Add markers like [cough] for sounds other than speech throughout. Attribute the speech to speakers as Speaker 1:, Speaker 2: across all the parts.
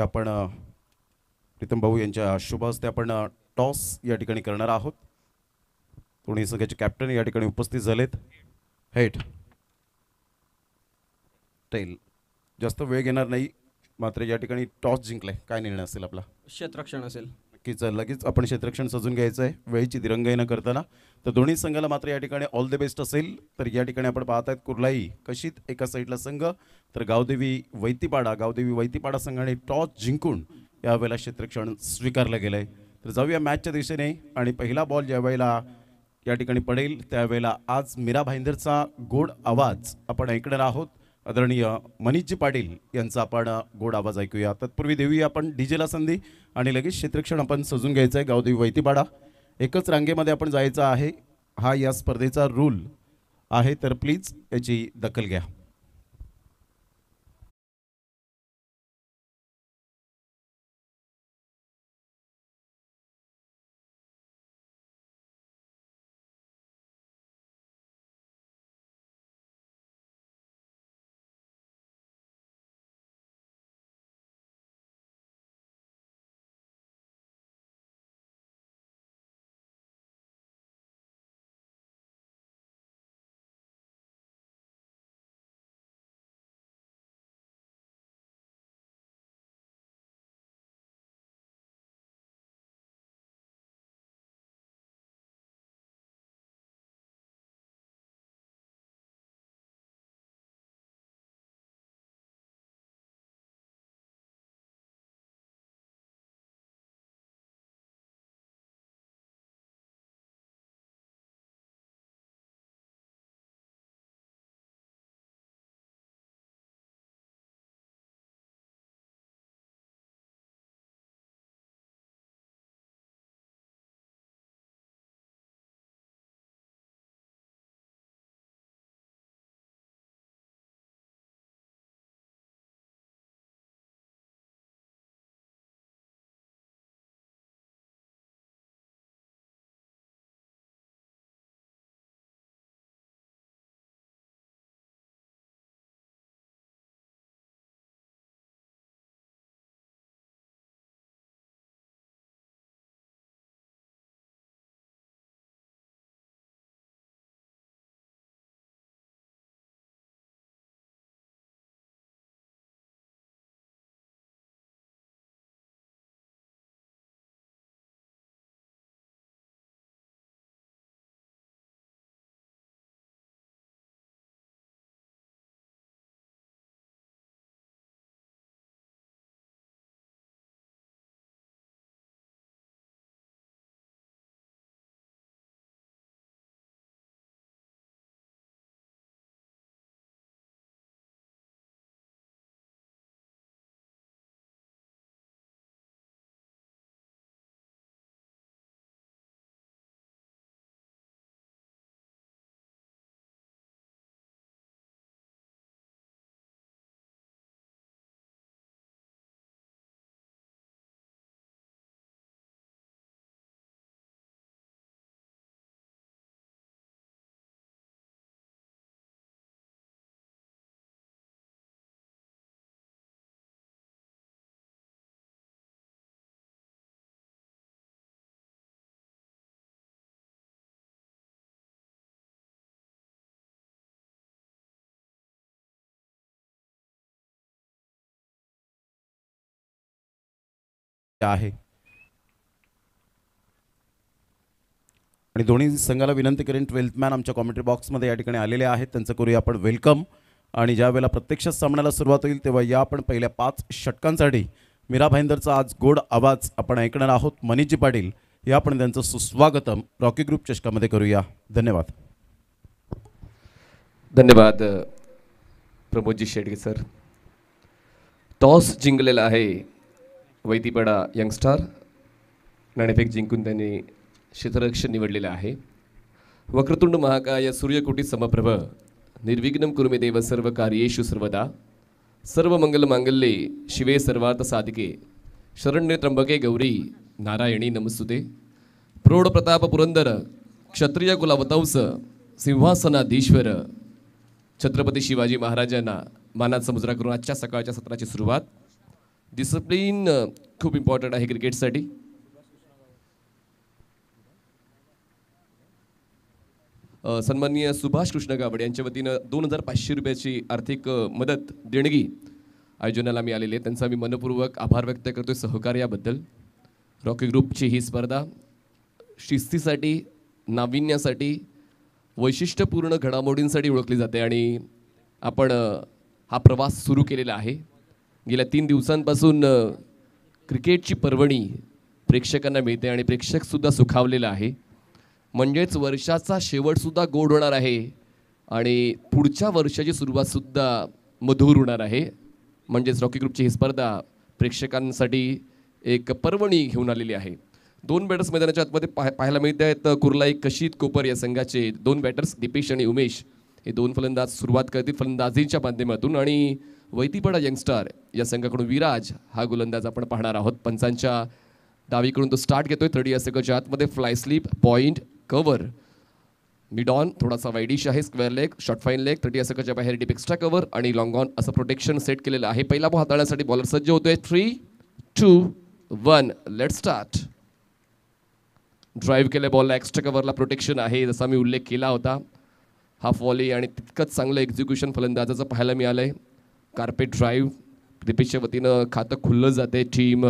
Speaker 1: आपण प्रीतम भाऊ यांच्या शुभ हस्ते आपण टॉस या ठिकाणी करणार आहोत कोणी संघाचे कॅप्टन या ठिकाणी उपस्थित झालेत हेट टेल जास्त वेळ येणार नाही मात्र या ठिकाणी टॉस जिंकलाय काय निर्णय असेल आपला
Speaker 2: क्षेत्रक्षण असेल
Speaker 1: जर लगेच आपण क्षेत्रक्षण सजून घ्यायचं आहे वेळेची दिरंगाई न करताना तर दोन्ही संघाला मात्र या ठिकाणी ऑल द बेस्ट असेल तर या ठिकाणी आपण पाहत आहेत कुर्लाई कशीत एका साईडला संघ तर गावदेवी वैतीपाडा गावदेवी वैतीपाडा संघाने टॉस जिंकून यावेळेला क्षेत्रक्षण स्वीकारलं गेलं आहे तर जाऊया मॅचच्या दिशेने आणि पहिला बॉल वेळेला या ठिकाणी पडेल त्यावेळेला आज मीरा भाईंदरचा गोड आवाज आपण ऐकणार आहोत आदरणीय मनीषजी पाटील यांचा आपण गोड आवाज ऐकूया तत्पूर्वी देवी आपण डीजेला संधी आणि लगेच क्षेत्रक्षण आपण सजून घ्यायचं आहे गावदेवी वैतीपाडा एकच रांगेमध्ये आपण जायचं आहे हा या स्पर्धेचा रूल आहे तर प्लीज याची दखल घ्या
Speaker 3: आहे आणि दोन्ही संघाला विनंती करेन ट्वेल्थ मॅन आमच्या कॉमेंट्री बॉक्समध्ये या ठिकाणी आलेले
Speaker 1: आहेत त्यांचं करूया आपण वेलकम आणि ज्या वेळेला प्रत्यक्ष सामन्याला सुरुवात होईल तेव्हा या आपण पहिल्या पाच षटकांसाठी मीरा भाईंदरचा आज गोड आवाज आपण ऐकणार आहोत मनीषजी पाटील या आपण त्यांचं सुस्वागतम रॉकी ग्रुप चषकामध्ये करूया धन्यवाद
Speaker 4: धन्यवाद प्रमोदजी शेडगे सर टॉस जिंकलेला आहे वैतीपाडा यंगस्टार नाणेफेक जिंकून त्यांनी क्षेत्ररक्ष निवडलेलं आहे वक्रतुंड महाकाय सूर्यकोटी समप्रभ निर्विघ्न कुरुमे देव सर्व कार्येषु सर्वदा सर्व मंगल मांगल्ये शिवे सर्वात साधिके शरण्य त्र्यंबके गौरी नारायणी नमस्तुते प्रौढ प्रताप पुरंदर क्षत्रिय कुलावतंस सिंहासनाधीश्वर छत्रपती शिवाजी महाराजांना मानात समुद्रा करून आजच्या सकाळच्या सत्राची सुरुवात डिसिप्लिन uh, खूप इम्पॉर्टंट आहे क्रिकेटसाठी सन्माननीय सुभाष कृष्ण गावड यांच्या वतीनं दोन हजार पाचशे रुपयाची आर्थिक मदत देणगी आयोजनाला आलेली आहे त्यांचा मी मनपूर्वक आभार व्यक्त करतो आहे सहकार्याबद्दल रॉकी ग्रुपची ही स्पर्धा शिस्तीसाठी नाविन्यासाठी वैशिष्ट्यपूर्ण घडामोडींसाठी ओळखली जाते आणि आपण हा प्रवास सुरू केलेला आहे गेल्या तीन दिवसांपासून क्रिकेटची पर्वणी प्रेक्षकांना मिळते आणि प्रेक्षकसुद्धा सुखावलेला आहे म्हणजेच वर्षाचा शेवटसुद्धा गोड होणार आहे आणि पुढच्या वर्षाची सुरुवातसुद्धा मधुर होणार आहे म्हणजेच रॉकी ग्रुपची ही स्पर्धा प्रेक्षकांसाठी एक पर्वणी घेऊन आलेली आहे दोन बॅटर्स मैदानाच्या आतमध्ये पाह पाहायला मिळत आहेत कुर्लाई कशीत कोपर या संघाचे दोन बॅटर्स दीपेश आणि उमेश हे दोन फलंदाज सुरुवात करतील फलंदाजींच्या माध्यमातून आणि वैतीपडा यंगस्टर या संघाकडून विराज हा गोलंदाज आपण पाहणार आहोत पंचांच्या डावीकडून तो स्टार्ट घेतोय थर्ड या सेकंडच्या आतमध्ये fly slip point cover mid on थोडासा वायडिश आहे square leg short fine leg thirty सेकंडच्या बाहेर डीप एक्स्ट्रा कवर आणि लॉंग ऑन असं प्रोटेक्शन सेट केलेलं आहे पहिला बॉल हाताळण्यासाठी बॉलर सज्ज होतोय three two one late start drive केल्या बॉलला एक्स्ट्रा कव्हरला प्रोटेक्शन आहे जसा मी उल्लेख केला होता हाफ वॉली आणि तितकंच चांगलं एक्झिक्युशन फलंदाजाचं पाहायला मिळालं आहे कार्पेट ड्राईव्ह दीपेशच्या वतीनं खातं खुललं जाते टीम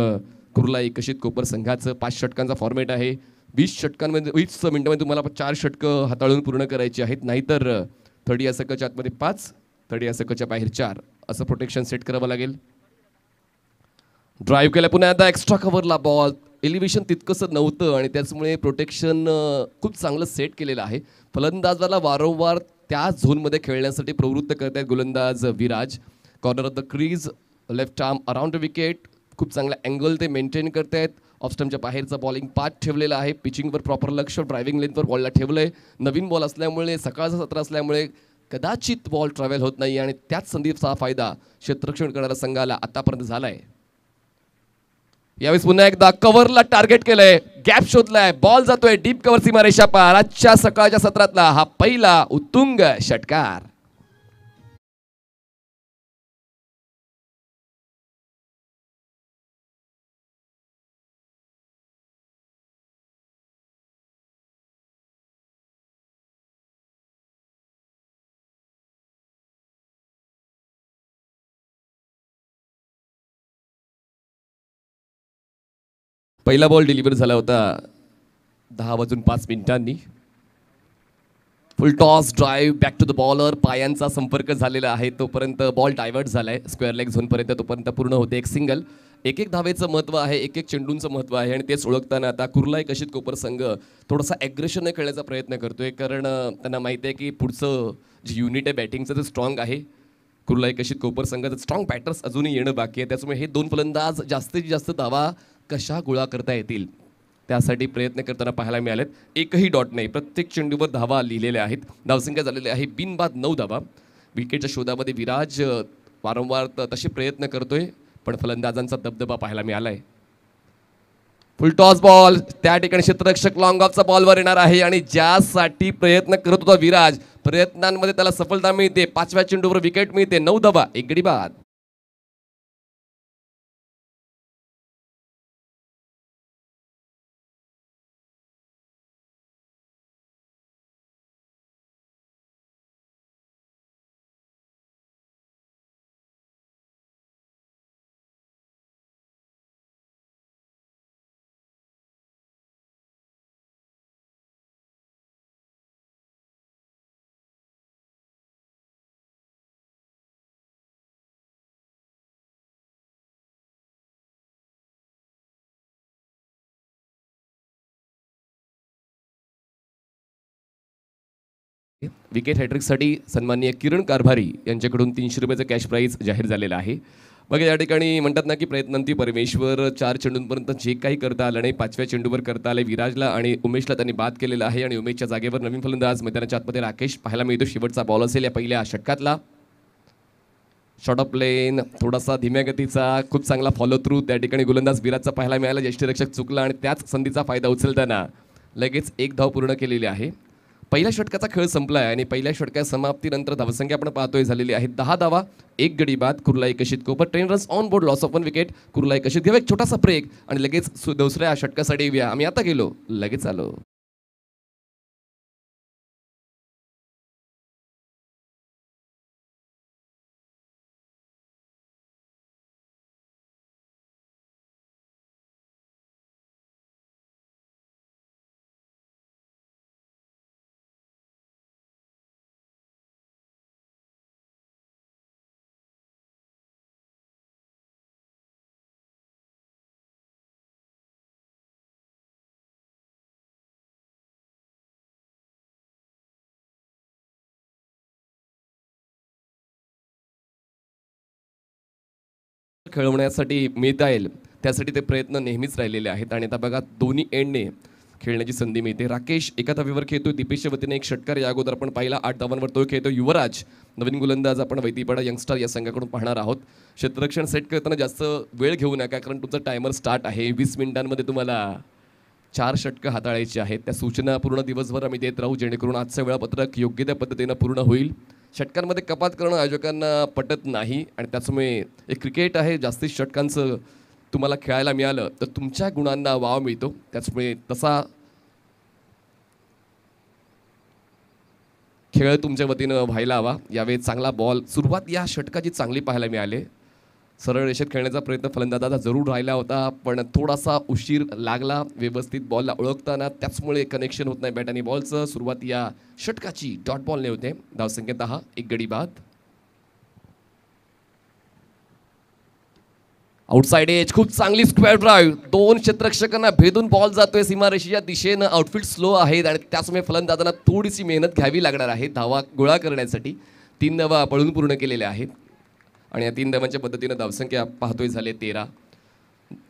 Speaker 4: कुर्ला एकशित कोपर संघाचं पाच षटकांचा फॉर्मेट आहे वीस षटकांमध्ये वीस मिनटामध्ये तुम्हाला चार षटकं हाताळून पूर्ण करायची आहेत नाहीतर थर्डी या सकाळच्या आतमध्ये पाच थर्डी या बाहेर चार असं प्रोटेक्शन सेट करावं लागेल ड्राईव्ह केल्या पुन्हा आता एक्स्ट्रा कव्हरला बॉल एलिव्हेशन तितकंसं नव्हतं आणि त्याचमुळे प्रोटेक्शन खूप चांगलं सेट केलेलं आहे फलंदाजाला वारंवार त्या झोनमध्ये खेळण्यासाठी प्रवृत्त करत आहेत गोलंदाज Viraj corner of the crease left arm around the wicket खूप चांगला अँगल ते मेंटेन करत आहेत ऑफस्टमच्या बाहेरचा बॉलिंग पाच ठेवलेला आहे पिचिंगवर प्रॉपर लक्ष ड्रायव्हिंग लेनवर बॉलला ठेवलं आहे नवीन बॉल असल्यामुळे सकाळचा सत्र असल्यामुळे कदाचित बॉल ट्रॅव्हल होत नाही आणि त्याच संदीपचा फायदा क्षेत्ररक्षण करणाऱ्या संघाला आतापर्यंत झाला आहे यावेळेस पुन्हा एकदा कव्हरला टार्गेट केलंय गॅप शोधलाय बॉल जातोय डीप कव्हर सीमारेषा पार आजच्या सकाळच्या सत्रातला हा पहिला उत्तुंग षटकार पहिला बॉल डिलिव्हर झाला होता दहा वाजून पाच मिनिटांनी full toss drive back to the bowler पायांचा संपर्क झालेला आहे तोपर्यंत बॉल डायव्हर्ट झाला आहे स्क्वेअर लेग झोनपर्यंत तोपर्यंत पूर्ण होते एक सिंगल एक एक धावेचं महत्त्व आहे एक एक चेंडूंचं महत्त्व आहे आणि तेच ओळखताना आता कुर्लाय एक कोपर संघ थोडासा ॲग्रेशनने खेळण्याचा प्रयत्न करतो आहे कारण त्यांना माहिती आहे की पुढचं जे युनिट आहे बॅटिंगचं ते स्ट्रॉंग आहे कुर्ला कशित कोपर संघाचं स्ट्रॉंग बॅटर्स अजूनही येणं बाकी आहे त्याच्यामुळे हे दोन फलंदाज जास्तीत जास्त धावा कशा गोळा करता येतील त्यासाठी प्रयत्न करताना पाहायला मिळालेत एकही डॉट नाही प्रत्येक चेंडूवर धावा लिहिलेल्या आहेत धावसंख्या झालेली आहे बिनबाद नऊ धावा विकेटच्या शोधामध्ये विराज वारंवार तसे प्रयत्न करतोय पण फलंदाजांचा दबदबा पाहायला मिळाला आहे फुल टॉस बॉल त्या ठिकाणी क्षेत्ररक्षक लॉंग ऑफचा बॉलवर येणार आहे आणि ज्यासाठी प्रयत्न करत होता विराज प्रयत्नांमध्ये त्याला सफलता मिळते पाचव्या चेंडूवर विकेट मिळते नऊ धावा एक गडी बाद विकेट हॅट्रिकसाठी सन्माननीय किरण कारभारी यांच्याकडून तीनशे रुपयाचं कॅश प्राईज जाहीर झालेलं आहे मग या ठिकाणी म्हणतात ना की प्रयत्नांती परमेश्वर चार चेंडूंपर्यंत जे काही करता आलं नाही पाचव्या चेंडूवर करता आले विराजला आणि उमेशला त्यांनी बाद केलेला आहे आणि उमेशच्या जागेवर नवीन फलंदाज मैदानाच्या आतमध्ये राकेश पाहायला मिळतो शेवटचा बॉल असेल या पहिल्या षटकातला शॉर्ट ऑफ प्लेन थोडासा धीम्या गतीचा खूप चांगला फॉलो थ्रू त्या ठिकाणी गोलंदाज विराजचा पाहायला मिळाला ज्येष्ठ रक्षक चुकला आणि त्याच संधीचा फायदा उचलताना लगेच एक धाव पूर्ण केलेली आहे पहिल्या षटकाचा खेळ संपला आहे आणि पहिल्या षटकाच्या समाप्तीनंतर धावसंख्या आपण पाहतोय झालेली आहे दहा धावा एक गडी बाद कुर्ला कशीत कोपर ten runs on board loss of one wicket Kurla कशीत घेऊ एक छोटासा ब्रेक आणि लगेच दुसऱ्या षटकासाठी येऊया आम्ही आता गेलो लगेच आलो खेळवण्यासाठी मिळता येईल त्यासाठी ते प्रयत्न नेहमीच राहिलेले आहेत आणि आता बघा दोन्ही एंडने खेळण्याची संधी मिळते राकेश एका धावेवर खेळतो दीपेशच्या वतीने एक षटकार या अगोदर आपण पाहिला आठ धावांवर तो खेळतो युवराज नवीन गोलंदाज आपण वैदिपाडा यंगस्टार या संघाकडून पाहणार आहोत क्षेत्ररक्षण सेट करताना जास्त वेळ घेऊ नका कारण तुमचा टायमर स्टार्ट आहे वीस मिनिटांमध्ये तुम्हाला चार षटकं हाताळायची आहेत त्या सूचना पूर्ण दिवसभर आम्ही देत राहू जेणेकरून आजचं वेळापत्रक योग्य त्या पद्धतीनं पूर्ण होईल षटकांमध्ये कपात करणं आयोजकांना पटत नाही आणि त्याचमुळे एक क्रिकेट आहे जास्तीत षटकांचं तुम्हाला खेळायला मिळालं तर तुमच्या गुणांना वाव मिळतो त्याचमुळे तसा खेळ तुमच्या वतीनं व्हायला हवा यावेळी चांगला बॉल सुरुवात या षटकाची चांगली पाहायला मिळाली सरळ रेषेत खेळण्याचा प्रयत्न फलंदाजाचा जरूर राहिला होता पण थोडासा उशीर लागला व्यवस्थित बॉलला ओळखताना त्याचमुळे कनेक्शन होत नाही बॅट आणि बॉलचं सुरुवात या षटकाची डॉट बॉलने होते संख्या दहा एक गडी बाद आउटसाइड एज खूप चांगली स्क्वेअर ड्राईव्ह दोन क्षेत्रक्षकांना भेदून बॉल जातोय सीमारेषीच्या दिशेनं आउटफिट स्लो आहेत आणि त्याचमुळे फलंदाजांना थोडीशी मेहनत घ्यावी लागणार आहे धावा गोळा करण्यासाठी तीन नवा पळून पूर्ण केलेल्या आहेत आणि या तीन धावांच्या पद्धतीनं धावसंख्या पाहतोय झाले तेरा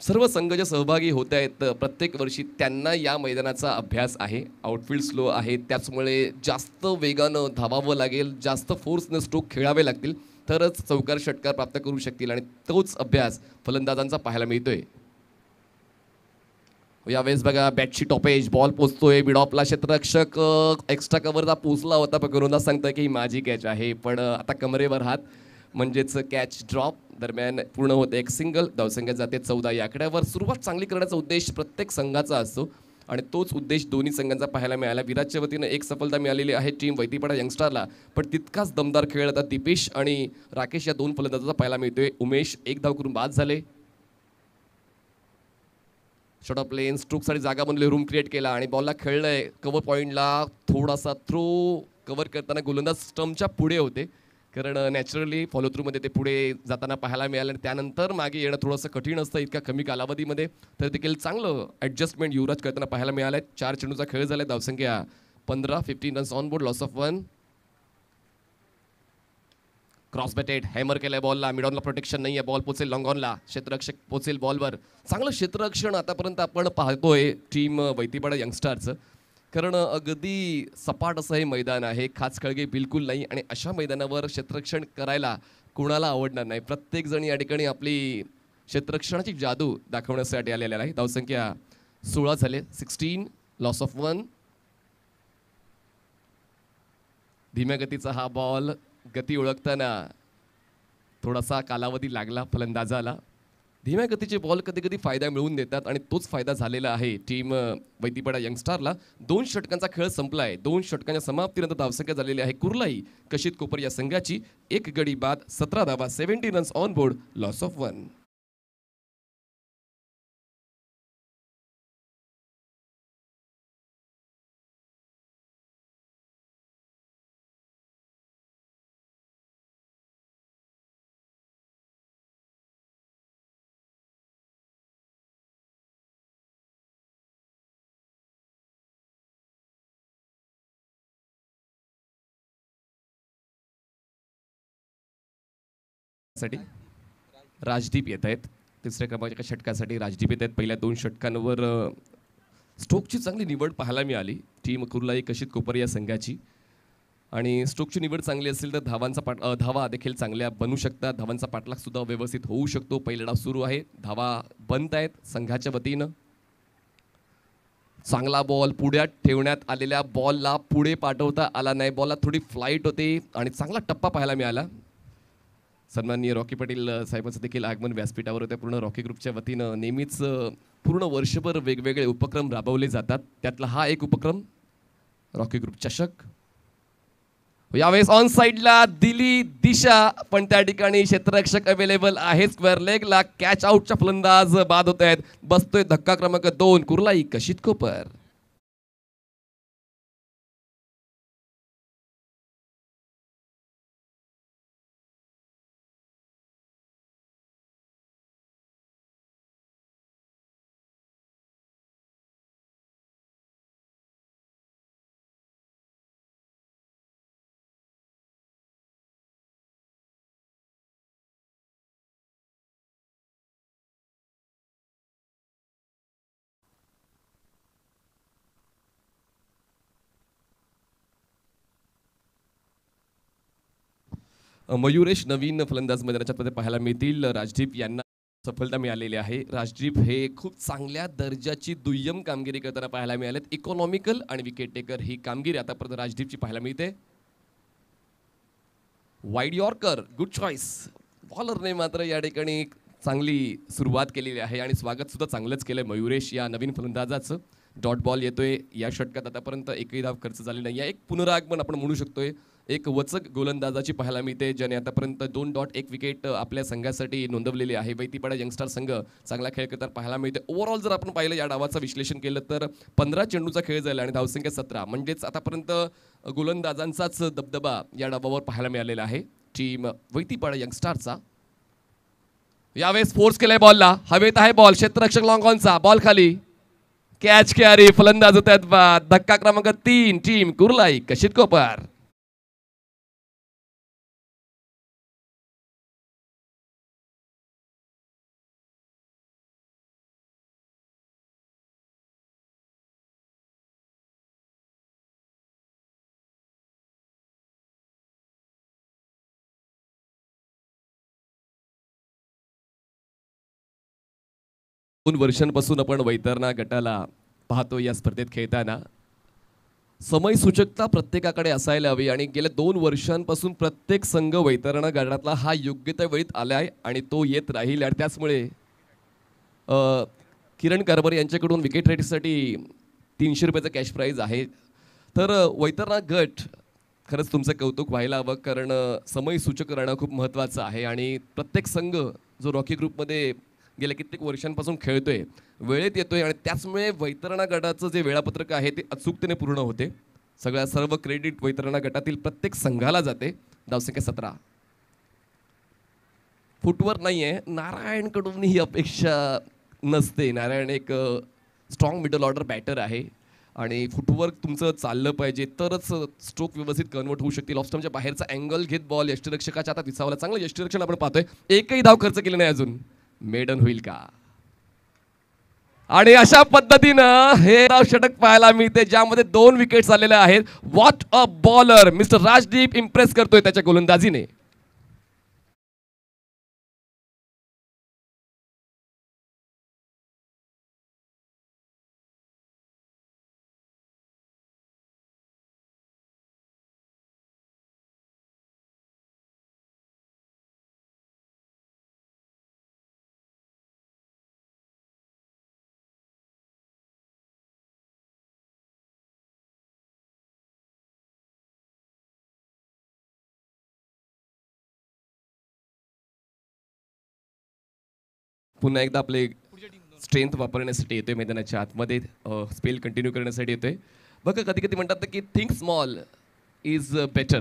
Speaker 4: सर्व संघ जे सहभागी होत आहेत प्रत्येक वर्षी त्यांना या मैदानाचा अभ्यास आहे आउटफील्ड स्लो आहे त्याचमुळे जास्त वेगानं धावावं लागेल जास्त फोर्सनं स्ट्रोक खेळावे लागतील तरच चौकार षटकार प्राप्त करू शकतील आणि तोच अभ्यास फलंदाजांचा पाहायला मिळतोय यावेळेस बघा बॅटची टॉपेज बॉल पोचतोय बिडॉपला क्षेत्ररक्षक एक्स्ट्रा कव्हरचा पोचला होता पण करुंदा सांगतोय की ही माझी कॅच आहे पण आता कमरेवर हात म्हणजेच कॅच ड्रॉप दरम्यान पूर्ण होते एक सिंगल धावसंख्या जाते चौदा या आकड्यावर सुरुवात चांगली करण्याचा उद्देश प्रत्येक संघाचा असतो आणि तोच उद्देश दोन्ही संघांचा पाहायला मिळाला विराटच्या वतीनं एक सफलता मिळालेली आहे टीम वैदीपाडा यंगस्टारला पण तितकाच दमदार खेळ आता दिपेश आणि राकेश या दोन फलंदाजाचा पाहायला मिळतोय उमेश एक धाव करून बाद झाले शॉट ऑफ स्ट्रोक्स स्ट्रोकसाठी जागा बनले रूम क्रिएट केला आणि बॉलला खेळलंय कव्हर पॉईंटला थोडासा थ्रो कवर करताना गोलंदाज स्टम्पच्या पुढे होते कारण नॅचरली फॉलो थ्रूमध्ये ते पुढे जाताना पाहायला मिळालं आणि त्यानंतर मागे येणं थोडंसं कठीण असतं इतक्या कमी कालावधीमध्ये तर देखील चांगलं ॲडजस्टमेंट युवराज करताना पाहायला मिळालं आहे चार चेंडूचा खेळ झाला आहे धावसंख्या पंधरा fifteen runs on board loss of one cross batted hammer केलाय बॉलला मिडॉनला प्रोटेक्शन नाही आहे बॉल पोचेल ऑनला क्षेत्ररक्षक पोचेल बॉलवर चांगलं क्षेत्ररक्षण आतापर्यंत आपण पाहतोय टीम वैतीपाडा यंगस्टारचं कारण अगदी सपाट असं हे मैदान आहे खास खळगे बिलकुल नाही आणि अशा मैदानावर क्षेत्ररक्षण करायला कोणाला आवडणार नाही प्रत्येकजण या ठिकाणी आपली क्षेत्रक्षणाची जादू दाखवण्यासाठी आलेल्या आहे धावसंख्या सोळा झाले सिक्स्टीन लॉस ऑफ वन धीम्या गतीचा हा बॉल गती ओळखताना थोडासा कालावधी लागला फलंदाजाला धीम्या गतीचे बॉल कधी कधी फायदा मिळवून देतात आणि तोच फायदा झालेला आहे टीम यंग यंगस्टारला दोन षटकांचा खेळ संपला आहे दोन षटकांच्या समाप्तीनंतर धावसंख्या झालेली आहे कुर्लाई कशित कोपर या संघाची एक गडी बाद सतरा धावा seventy runs on board loss of one साठी राजदीप येत आहेत तिसऱ्या क्रमांकाच्या षटकासाठी राजदीप येत आहेत पहिल्या दोन षटकांवर स्ट्रोकची चांगली निवड पाहायला मिळाली टीम कुर्ला कशीत कोपर या संघाची आणि स्ट्रोकची निवड चांगली असेल तर धावांचा पाट धावा देखील चांगल्या बनू शकतात धावांचा पाठलाग सुद्धा व्यवस्थित होऊ शकतो पहिला डाव सुरू आहे धावा बनत आहेत संघाच्या वतीनं चांगला बॉल पुढ्यात ठेवण्यात आलेल्या बॉलला पुढे पाठवता आला नाही बॉलला थोडी फ्लाईट होते आणि चांगला टप्पा पाहायला मिळाला सन्माननीय रॉकी पाटील साहेबांचं देखील आगमन व्यासपीठावर होते पूर्ण रॉकी ग्रुपच्या वतीनं नेहमीच पूर्ण वर्षभर वेगवेगळे उपक्रम राबवले जातात त्यातला हा एक उपक्रम रॉकी ग्रुप चषक यावेळेस ऑन साईडला दिली दिशा पण त्या ठिकाणी क्षेत्ररक्षक अवेलेबल आहे स्क्वेअर लेगला कॅच आउटच्या फलंदाज बाद होत आहेत बसतोय धक्का क्रमांक दोन कुर्लाई कशीत कोपर मयुरेश नवीन फलंदाज मैदानाच्या पाहायला मिळतील राजदीप यांना सफलता मिळालेली आहे राजदीप हे खूप चांगल्या दर्जाची दुय्यम कामगिरी करताना पाहायला मिळालेत इकॉनॉमिकल आणि विकेट टेकर ही कामगिरी आतापर्यंत राजदीपची पाहायला मिळते वाईड यॉर्कर गुड चॉईस बॉलरने मात्र या ठिकाणी चांगली सुरुवात केलेली आहे आणि स्वागत सुद्धा चांगलंच केलंय मयुरेश या नवीन फलंदाजाचं डॉट बॉल येतोय या षटकात आतापर्यंत एकही धाव खर्च झाले नाही एक पुनरागमन आपण म्हणू शकतोय एक वचक गोलंदाजाची पाहायला मिळते ज्याने आतापर्यंत दोन डॉट एक विकेट आपल्या संघासाठी नोंदवलेली आहे वैतीपाडा यंगस्टार संघ चांगला खेळ करताना पाहायला मिळते ओव्हरऑल जर आपण पाहिलं या डावाचं विश्लेषण केलं तर पंधरा चेंडूचा खेळ झाला आणि धावसंख्या सतरा म्हणजेच आतापर्यंत गोलंदाजांचाच दबदबा या डावावर पाहायला मिळालेला आहे टीम वैतीपाडा यंगस्टारचा यावेळेस फोर्स केलाय बॉलला हवेत आहे बॉल क्षेत्ररक्षक लॉंगॉनचा बॉल खाली कॅच कॅरी फलंदाज होत्यात धक्का क्रमांक तीन टीम कुर्लाई कशित कोपर दोन वर्षांपासून आपण वैतरणा गटाला पाहतो या स्पर्धेत खेळताना समयसूचकता प्रत्येकाकडे असायला हवी आणि गेल्या दोन वर्षांपासून प्रत्येक संघ वैतरणा गटातला हा योग्य त्या वेळीत आला आहे आणि तो येत राहील आणि त्याचमुळे किरण कारभार यांच्याकडून विकेट रेटीसाठी तीनशे रुपयाचं कॅश प्राईज आहे तर वैतरणा गट खरंच तुमचं कौतुक व्हायला हवं कारण समयसूचक राहणं खूप महत्त्वाचं आहे आणि प्रत्येक संघ जो रॉकी ग्रुपमध्ये गेल्या कित्येक वर्षांपासून खेळतोय वेळेत येतोय आणि त्याचमुळे वैतरणा गटाचं जे वेळापत्रक आहे ते अचूकतेने पूर्ण होते सगळ्या सर्व क्रेडिट वैतरणा गटातील प्रत्येक संघाला जाते धावसंख्या सतरा फुटवर नाही आहे नारायणकडून ही अपेक्षा नसते नारायण एक स्ट्रॉंग मिडल ऑर्डर बॅटर आहे आणि फुटवर्क तुमचं चाललं पाहिजे तरच स्ट्रोक व्यवस्थित कन्वर्ट होऊ शकतील ऑफस्टमच्या बाहेरचा अँगल घेत बॉल यष्टीरक्षकाच्या आता विसावला चांगलं यष्टीरक्षण आपण पाहतोय एकही धाव खर्च केले नाही अजून मेडन होईल का आणि अशा पद्धतीनं हे षटक पाहायला मिळते ज्यामध्ये दोन विकेट्स आलेले आहेत what a bowler mister Rajdeep impress करतोय त्याच्या गोलंदाजीने पुन्हा एकदा आपले स्ट्रेंथ वापरण्यासाठी येतोय मैदानाच्या आतमध्ये स्पेल कंटिन्यू करण्यासाठी येतोय बघा कधी कधी म्हणतात की थिंक स्मॉल इज बेटर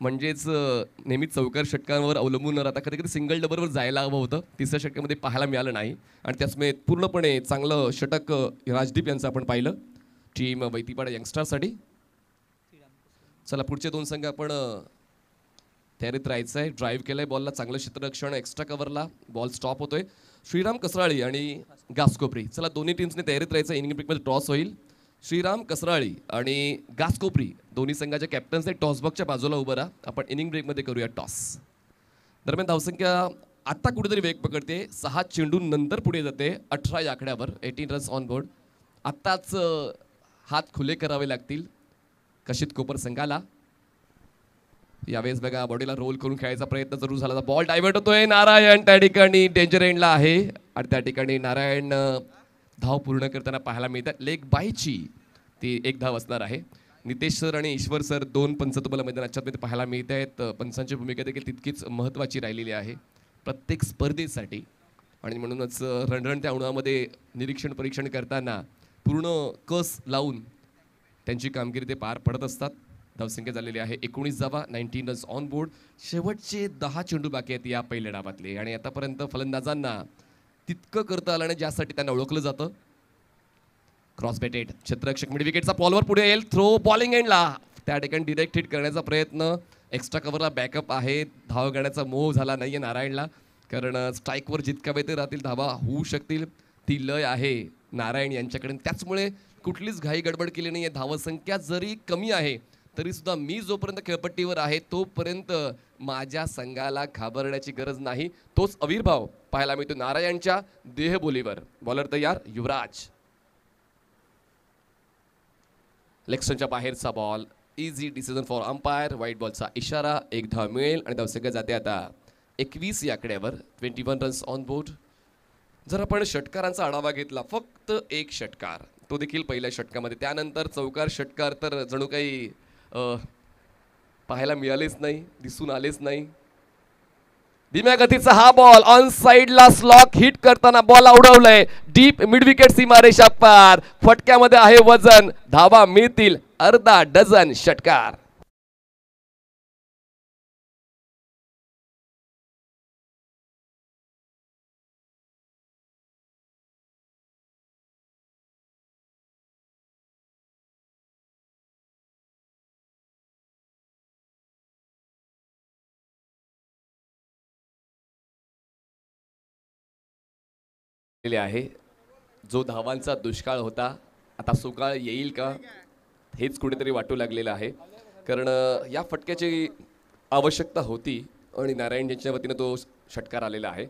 Speaker 4: म्हणजेच नेहमीच चौकार षटकांवर अवलंबून न राहता कधी कधी सिंगल डबलवर जायला हवं होतं तिसऱ्या षटकामध्ये पाहायला मिळालं नाही आणि त्याचमुळे पूर्णपणे चांगलं षटक राजदीप यांचं आपण पाहिलं टीम वैतीपाडा यंगस्टरसाठी चला पुढचे दोन संघ आपण तयारीत राहायचं आहे ड्राईव्ह केलं आहे बॉलला चांगलं क्षेत्ररक्षण एक्स्ट्रा कव्हरला बॉल स्टॉप होतोय श्रीराम कसराळी आणि गासकोपरी चला दोन्ही टीम्सने तयारीत राहायचं इनिंग ब्रेकमध्ये टॉस होईल श्रीराम कसराळी आणि गासकोपरी दोन्ही संघाच्या कॅप्टन्सने टॉसबॉक्सच्या बाजूला उभं राहा आपण इनिंग ब्रेकमध्ये करूया टॉस दरम्यान धावसंख्या आत्ता कुठेतरी वेग पकडते सहा चेंडून नंतर पुढे जाते अठरा या आकड्यावर एटीन रन्स ऑन बोर्ड आत्ताच हात खुले करावे लागतील कशित कोपर संघाला यावेळेस बघा बॉडीला रोल करून खेळायचा प्रयत्न जरूर झाला बॉल डायव्हर्ट होतोय नारायण त्या ठिकाणी डेंजर एंडला आहे आणि त्या ठिकाणी नारायण धाव पूर्ण करताना पाहायला मिळतात लेग बायची ती एक धाव असणार आहे नितेश सर आणि ईश्वर सर दोन पंच तुम्हाला मैदानाच्यामध्ये पाहायला मिळत आहेत पंचांची भूमिका देखील तितकीच महत्त्वाची राहिलेली आहे प्रत्येक स्पर्धेसाठी आणि म्हणूनच रणरण त्या उन्हामध्ये निरीक्षण परीक्षण करताना पूर्ण कस लावून त्यांची कामगिरी ते पार पडत असतात धावसंख्या झालेली आहे एकोणीस नाईन्टीन रन्स ऑन बोर्ड शेवटचे दहा चेंडू बाकी आहेत या पहिल्या डावातले आणि आतापर्यंत फलंदाजांना तितकं करता आलं नाही ज्यासाठी त्यांना ओळखलं जातं क्रॉसबेटेड क्षेत्ररक्षक विकेटचा बॉलवर पुढे येईल थ्रो बॉलिंग एंडला त्या ठिकाणी डिरेक्ट हिट करण्याचा प्रयत्न एक्स्ट्रा कवरला बॅकअप आहे धाव घेण्याचा मोह झाला नाही आहे नारायणला कारण स्ट्राईकवर जितका वेळ ते राहतील धावा होऊ शकतील ती लय आहे नारायण यांच्याकडे त्याचमुळे कुठलीच घाई गडबड केली नाही आहे धावसंख्या जरी कमी आहे तरीसुद्धा मी जोपर्यंत खेळपट्टीवर आहे तोपर्यंत माझ्या संघाला घाबरण्याची गरज नाही तोच अविर्भाव पाहायला मिळतो नारायणच्या देहबोलीवर बॉलर तयार युवराज लेक्सनच्या बाहेरचा ball easy decision for umpire white बॉलचा इशारा एक धाव मिळेल आणि धावसंख्या जाते आता एकवीस या आकड्यावर twenty one runs on board जर आपण षटकारांचा आढावा घेतला फक्त एक षटकार तो देखील पहिल्या षटकामध्ये त्यानंतर चौकार षटकार तर जणू काही पाहायला मिळालेच नाही दिसून आलेच नाही धीम्या गतीचा हा बॉल ऑन साईडला स्लॉक हिट करताना बॉल आवडवलाय डीप मिड मिडविकेट सीमारेषा पार फटक्यामध्ये आहे वजन धावा मिळतील अर्धा डझन षटकार आहे जो धावांचा दुष्काळ होता आता सुकाळ येईल का हेच कुठेतरी वाटू लागलेलं आहे कारण या फटक्याची आवश्यकता होती आणि नारायण यांच्या वतीनं तो षटकार आलेला आहे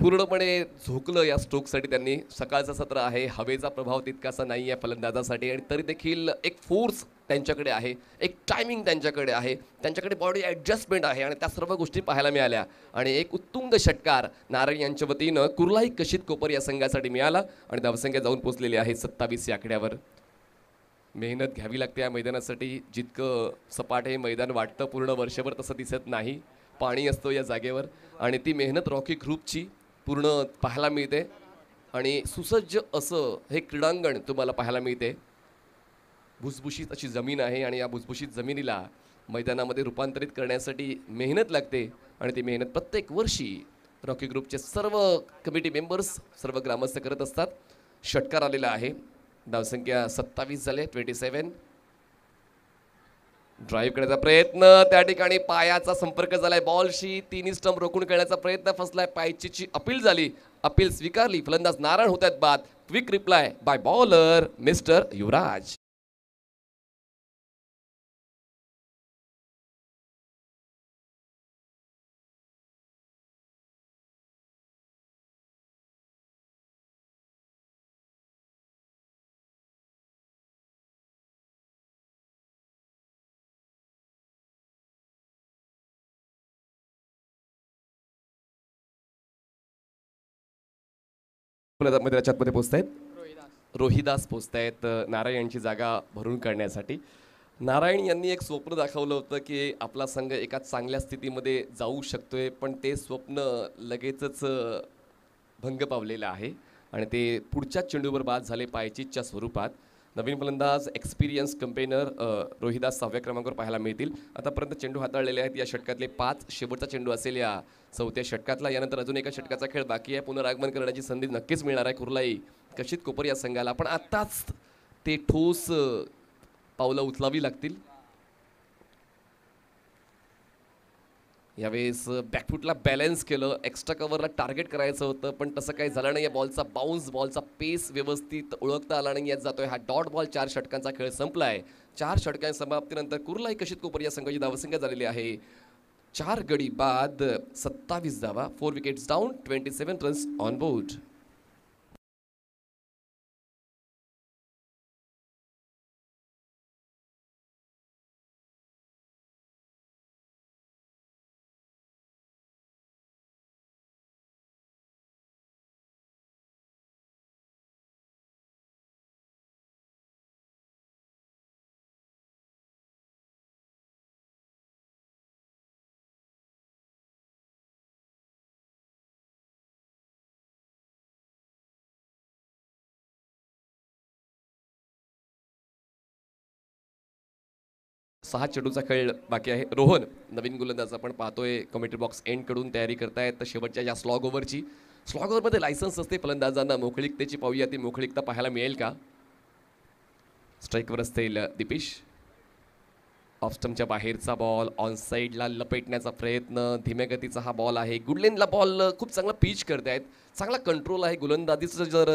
Speaker 4: पूर्णपणे झोकलं या स्ट्रोकसाठी त्यांनी सकाळचा सत्र आहे हवेचा प्रभाव तितकासा नाही आहे फलंदाजासाठी आणि तरी देखील एक फोर्स त्यांच्याकडे आहे एक टायमिंग त्यांच्याकडे आहे त्यांच्याकडे बॉडी ॲडजस्टमेंट आहे आणि त्या सर्व गोष्टी पाहायला मिळाल्या आणि एक उत्तुंग षटकार नारायण यांच्या वतीनं कुर्लाही कशित कोपर या संघासाठी मिळाला आणि धावसंख्या जाऊन पोचलेली आहे सत्तावीस या आकड्यावर मेहनत घ्यावी लागते या मैदानासाठी जितकं सपाट हे मैदान वाटतं पूर्ण वर्षभर तसं दिसत नाही पाणी असतं या जागेवर आणि ती मेहनत रॉकी ग्रुपची पूर्ण पाहायला मिळते आणि सुसज्ज असं हे क्रीडांगण तुम्हाला पाहायला मिळते भुसभुशीत अशी जमीन आहे आणि या भुसभुशीत जमिनीला मैदानामध्ये रूपांतरित करण्यासाठी मेहनत लागते आणि ती मेहनत प्रत्येक वर्षी रॉकी ग्रुपचे सर्व कमिटी मेंबर्स सर्व ग्रामस्थ करत असतात षटकार आलेला आहे धावसंख्या सत्तावीस झाले ट्वेंटी सेवन ड्राईव्ह करण्याचा प्रयत्न त्या ठिकाणी पायाचा संपर्क झालाय बॉलशी तिन्ही स्टंप रोखून करण्याचा प्रयत्न फसलाय पायाची अपील झाली अपील स्वीकारली फलंदाज नारायण होत आहेत बाद quick reply by bowler mister Yuvraj मध्ये त्याच्यातमध्ये पोचत आहेत रोहिदास पोचत आहेत नारायणची जागा भरून काढण्यासाठी नारायण यांनी एक स्वप्न दाखवलं होतं की आपला संघ एका चांगल्या स्थितीमध्ये जाऊ शकतोय पण ते स्वप्न लगेचच भंग पावलेलं आहे आणि ते पुढच्या चेंडूवर बाद झाले पाहिजेच्या स्वरूपात नवीन फलंदाज एक्सपिरियन्स कंपेनर रोहिदास सहाव्या क्रमांकावर पाहायला मिळतील आतापर्यंत चेंडू हाताळलेले आहेत या षटकातले पाच शेवटचा चेंडू असेल या चौथ्या षटकातला यानंतर अजून एका षटकाचा खेळ बाकी आहे पुनरागमन करण्याची संधी नक्कीच मिळणार आहे कुर्लाई कशीत कोपर या संघाला पण आत्ताच ते ठोस पावलं उचलावी लागतील यावेळेस बॅकफूटला बॅलन्स केलं एक्स्ट्रा कवरला टार्गेट करायचं होतं पण तसं काही झालं नाही या बॉलचा बाउन्स बॉलचा पेस व्यवस्थित ओळखता आला नाही यात जातोय हा डॉट बॉल चार षटकांचा खेळ संपला आहे चार षटकां समाप्तीनंतर कुर्ला कशित कोपर या संघाची धावसंख्या झालेली आहे चार गडी बाद सत्तावीस धावा four wickets down twenty seven runs on board सहा चेडूचा खेळ बाकी आहे रोहन नवीन गोलंदाज आपण पाहतोय कमेंट्री बॉक्स एंड कडून तयारी करतायत तर शेवटच्या या स्लॉग ओव्हरची स्लॉग ओव्हरमध्ये लायसन्स असते फलंदाजांना मोकळीकतेची पाहूया ती मोकळीकता पाहायला मिळेल का स्ट्राईकवर असतील दिपेश ऑफस्टमच्या बाहेरचा बॉल ऑन साईडला लपेटण्याचा प्रयत्न धीम्या गतीचा हा बॉल आहे गुडलेनला बॉल खूप चांगला पीच करत आहेत चांगला कंट्रोल आहे गोलंदाजीचं जर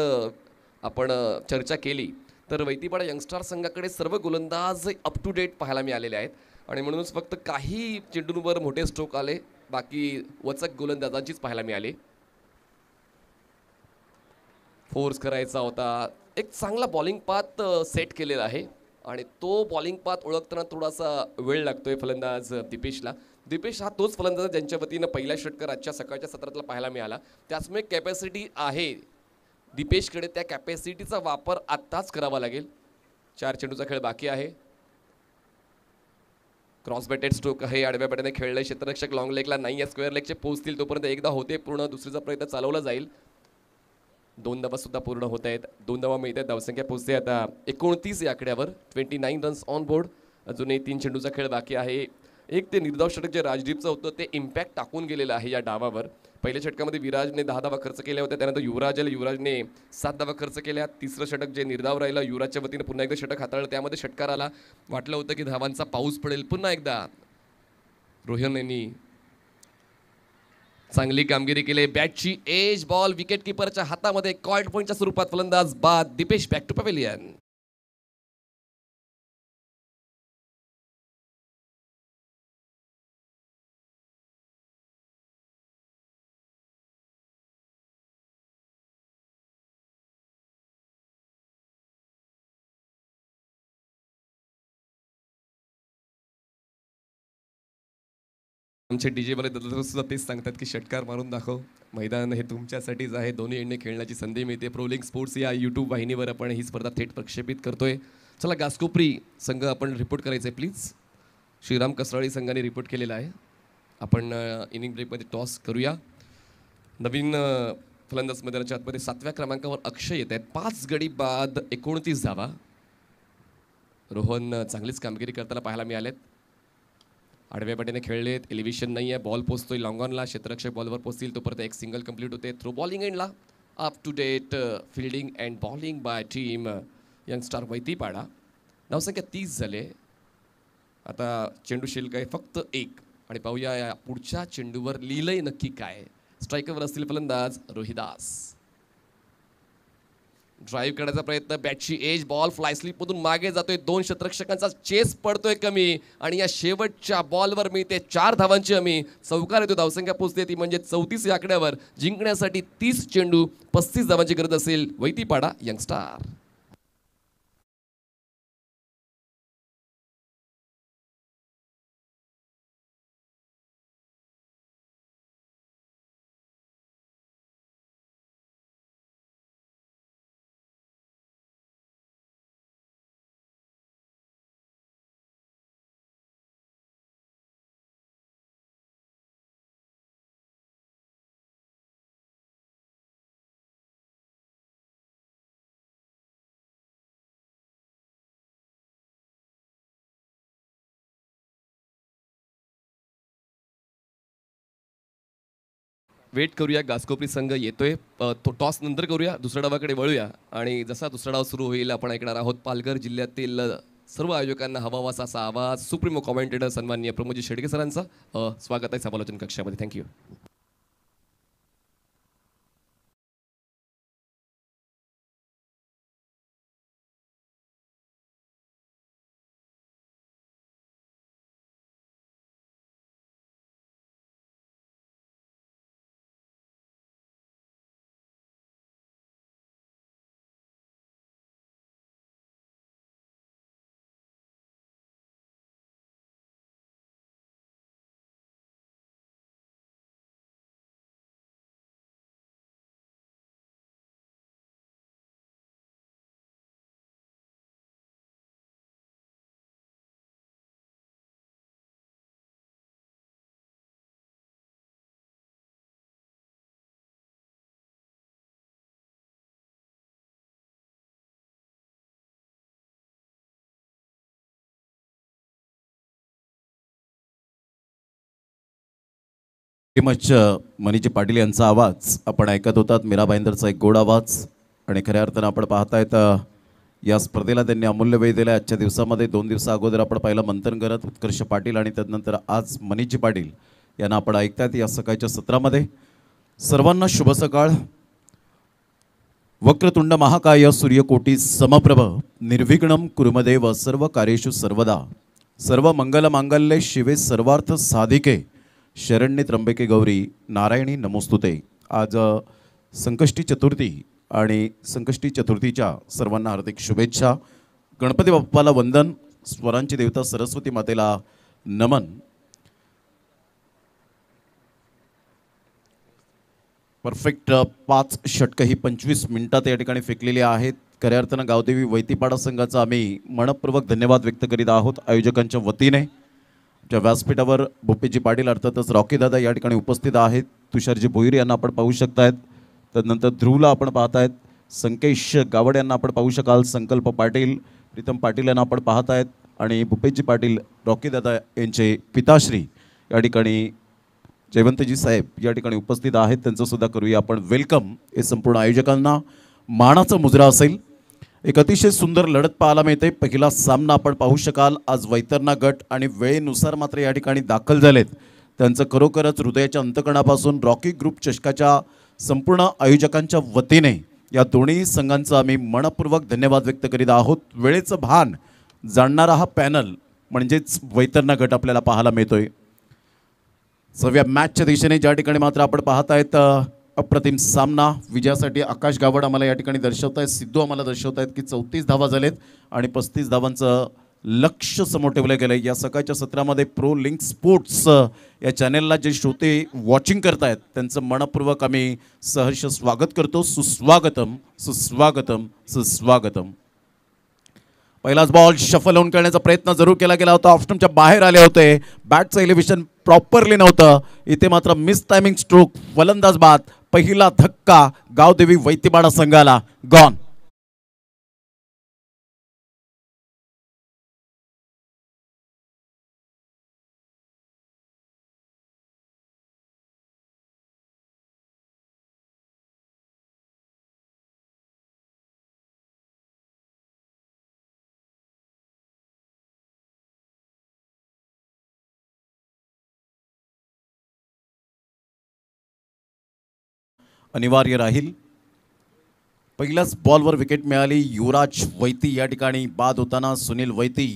Speaker 4: आपण चर्चा केली तर वैतीपाडा यंगस्टार संघाकडे सर्व गोलंदाज अप टू डेट पाहायला मिळालेले आहेत आणि म्हणूनच फक्त काही चेंडूंवर मोठे स्ट्रोक आले बाकी वचक गोलंदाजांचीच पाहायला मिळाली फोर्स करायचा होता एक चांगला बॉलिंग पात सेट केलेला आहे आणि तो बॉलिंग पात ओळखताना थोडासा वेळ लागतोय फलंदाज दिपेशला दिपेश हा तोच फलंदाज ज्यांच्या वतीनं पहिल्या षटकर आजच्या सकाळच्या सत्रातला पाहायला मिळाला त्याचमुळे कॅपॅसिटी आहे दीपेशकडे त्या कॅपॅसिटीचा वापर आत्ताच करावा लागेल चार चेंडूचा खेळ बाकी आहे क्रॉस बॅटेड स्ट्रोक आहे आडव्या बॅटेने खेळले क्षेत्ररक्षक लाँग लेगला नाही या स्क्वेअर लेगचे पोहोचतील तोपर्यंत एकदा होते पूर्ण दुसरीचा प्रयत्न चालवला जाईल दोन धावा सुद्धा पूर्ण होत आहेत दोन दवा मिळत आहेत धावसंख्या पोहोचते आता एकोणतीस या आकड्यावर twenty nine runs on board अजूनही तीन चेंडूचा खेळ बाकी आहे एक ते निर्धाव षटक जे राजदीपचं होतं ते इम्पॅक्ट टाकून गेलेलं आहे या डावावर पहिल्या षटकामध्ये विराजने दहा धावा खर्च केल्या होत्या त्यानंतर युवराज आले युवराजने सात धावा खर्च केल्या तिसरं षटक जे निर्धाव राहिलं युवराजच्या वतीनं पुन्हा एकदा षटक हाताळलं त्यामध्ये षटकार आला वाटलं होतं की धावांचा पाऊस पडेल पुन्हा एकदा रोहन यांनी चांगली कामगिरी केली बॅटची एज बॉल विकेट किपरच्या हातामध्ये कॉल्ट पॉईंटच्या स्वरूपात फलंदाज बाद दिपेश बॅक टू पॅवेलियन आमचे डी जेवाले दत्तसुद्धा तेच सांगतात की षटकार मारून दाखव मैदान हे तुमच्यासाठीच आहे दोन्ही एंडने खेळण्याची संधी मिळते प्रोलिंग स्पोर्ट्स या यूट्यूब वाहिनीवर आपण ही स्पर्धा थेट प्रक्षेपित करतोय चला गास्कोप्री संघ आपण रिपोर्ट करायचं आहे प्लीज श्रीराम कसराळी संघाने रिपोर्ट केलेला आहे आपण इनिंग ब्रेकमध्ये टॉस करूया नवीन फलंदाज मैदानाच्या आतमध्ये सातव्या क्रमांकावर अक्षय येत आहेत पाच गडी बाद एकोणतीस धावा रोहन चांगलीच कामगिरी करताना पाहायला आहेत आडव्या पाठीने खेळलेत एलिव्हिशन नाही आहे बॉल पोचतोय लॉंगॉनला क्षेत्ररक्षक बॉलवर पोचतील परत एक सिंगल कंप्लीट होते थ्रू बॉलिंग एंडला up to date fielding and bowling by team youngstar वैतीपाडा नवसंख्या तीस झाले आता चेंडू शिल्क आहे फक्त एक आणि पाहूया या पुढच्या चेंडूवर लिहिलंय नक्की काय स्ट्रायकरवर असतील फलंदाज रोहिदास ड्राईव्ह करण्याचा प्रयत्न बॅटची एज बॉल मधून मागे जातोय दोन शतरक्षकांचा चेस पडतोय कमी आणि या शेवटच्या बॉलवर मी ते चार धावांची आम्ही चौकार येतो धावसंख्या पोचते ती म्हणजे चौतीस आकड्यावर जिंकण्यासाठी तीस चेंडू पस्तीस धावांची गरज असेल वैतीपाडा यंगस्टार वेट करूया गासकोपरी संघ येतोय तो टॉस नंतर करूया दुसऱ्या डावाकडे वळूया आणि जसा दुसरा डाव सुरू होईल आपण ऐकणार आहोत पालघर जिल्ह्यातील सर्व आयोजकांना हवावासा असा आवाज सुप्रीमो कॉमेंटेटर सन्माननीय प्रमोजी शेडगे सरांचा स्वागत आहे समालोचन कक्षामध्ये थँक्यू
Speaker 1: मच मनीजी पाटील यांचा आवाज आपण ऐकत होतात मीरा भाईंदरचा एक गोड आवाज आणि खऱ्या अर्थानं आपण पाहतायत या स्पर्धेला त्यांनी अमूल्य वेळ दिला आजच्या दिवसामध्ये दोन दिवसा अगोदर आपण पाहिलं मंथन करत उत्कर्ष पाटील आणि त्यानंतर आज मनीजी पाटील यांना आपण ऐकतायत या सकाळच्या सत्रामध्ये सर्वांना शुभ सकाळ वक्रतुंड महाकाय सूर्यकोटी समप्रभ निर्विघ्नम कुरुमदेव सर्व कार्येषु सर्वदा सर्व मंगल मांगल्ये शिवे सर्वार्थ साधिके शरण्य त्र्यंबके गौरी नारायणी नमोस्तुते आज संकष्टी चतुर्थी आणि संकष्टी चतुर्थीच्या सर्वांना हार्दिक शुभेच्छा गणपती बाप्पाला वंदन स्वरांची देवता सरस्वती मातेला नमन परफेक्ट पाच षटक ही पंचवीस मिनिटात या ठिकाणी फेकलेली आहेत खऱ्या अर्थानं गावदेवी वैतीपाडा संघाचा आम्ही मनपूर्वक धन्यवाद व्यक्त करीत आहोत आयोजकांच्या वतीने ज्या व्यासपीठावर भूपेजी पाटील अर्थातच रॉकीदादा या ठिकाणी उपस्थित आहेत तुषारजी भोईर यांना आपण पाहू शकतायत त्यानंतर ध्रुवला आपण पाहत आहेत संकेश गावड यांना आपण पाहू शकाल संकल्प पाटील प्रीतम पाटील यांना आपण पाहत आहेत आणि भूपेशजी पाटील दादा यांचे पिताश्री या ठिकाणी जयवंतजी साहेब या ठिकाणी उपस्थित आहेत त्यांचंसुद्धा करूया आपण वेलकम हे संपूर्ण आयोजकांना मानाचा मुजरा असेल एक अतिशय सुंदर लढत पाहायला मिळते पहिला सामना आपण पाहू शकाल आज वैतरणा गट आणि वेळेनुसार मात्र या ठिकाणी दाखल झालेत त्यांचं खरोखरच हृदयाच्या अंतकणापासून रॉकी ग्रुप चषकाच्या संपूर्ण आयोजकांच्या वतीने या दोन्ही संघांचा आम्ही मनपूर्वक धन्यवाद व्यक्त करीत आहोत वेळेचं भान जाणणारा हा पॅनल म्हणजेच वैतरणा गट आपल्याला पाहायला मिळतोय सव्या मॅचच्या दिशेने ज्या ठिकाणी मात्र आपण पाहत आहेत अप्रतिम सामना विजयासाठी आकाश गावड आम्हाला या ठिकाणी दर्शवत आहेत सिद्धू आम्हाला दर्शवत आहेत की चौतीस धावा झालेत आणि पस्तीस धावांचं लक्ष समोर ठेवलं गेलं या सकाळच्या सत्रामध्ये प्रो लिंक स्पोर्ट्स या चॅनेलला जे श्रोते वॉचिंग करतायत त्यांचं मनपूर्वक आम्ही सहर्ष स्वागत करतो सुस्वागतम सुस्वागतम सुस्वागतम पहिलाच बॉल शफल होऊन करण्याचा प्रयत्न जरूर केला गेला होता ऑफस्टमच्या बाहेर आले होते बॅटचं एलिव्हेशन प्रॉपरली नव्हतं
Speaker 3: इथे मात्र मिस टायमिंग स्ट्रोक फलंदाज बाद पहिला धक्का गावदेवी वैतीबाडा संघाला गॉन अनिवार्य राहील पहिल्याच बॉलवर विकेट मिळाली युवराज वैती या ठिकाणी बाद होताना सुनील वैती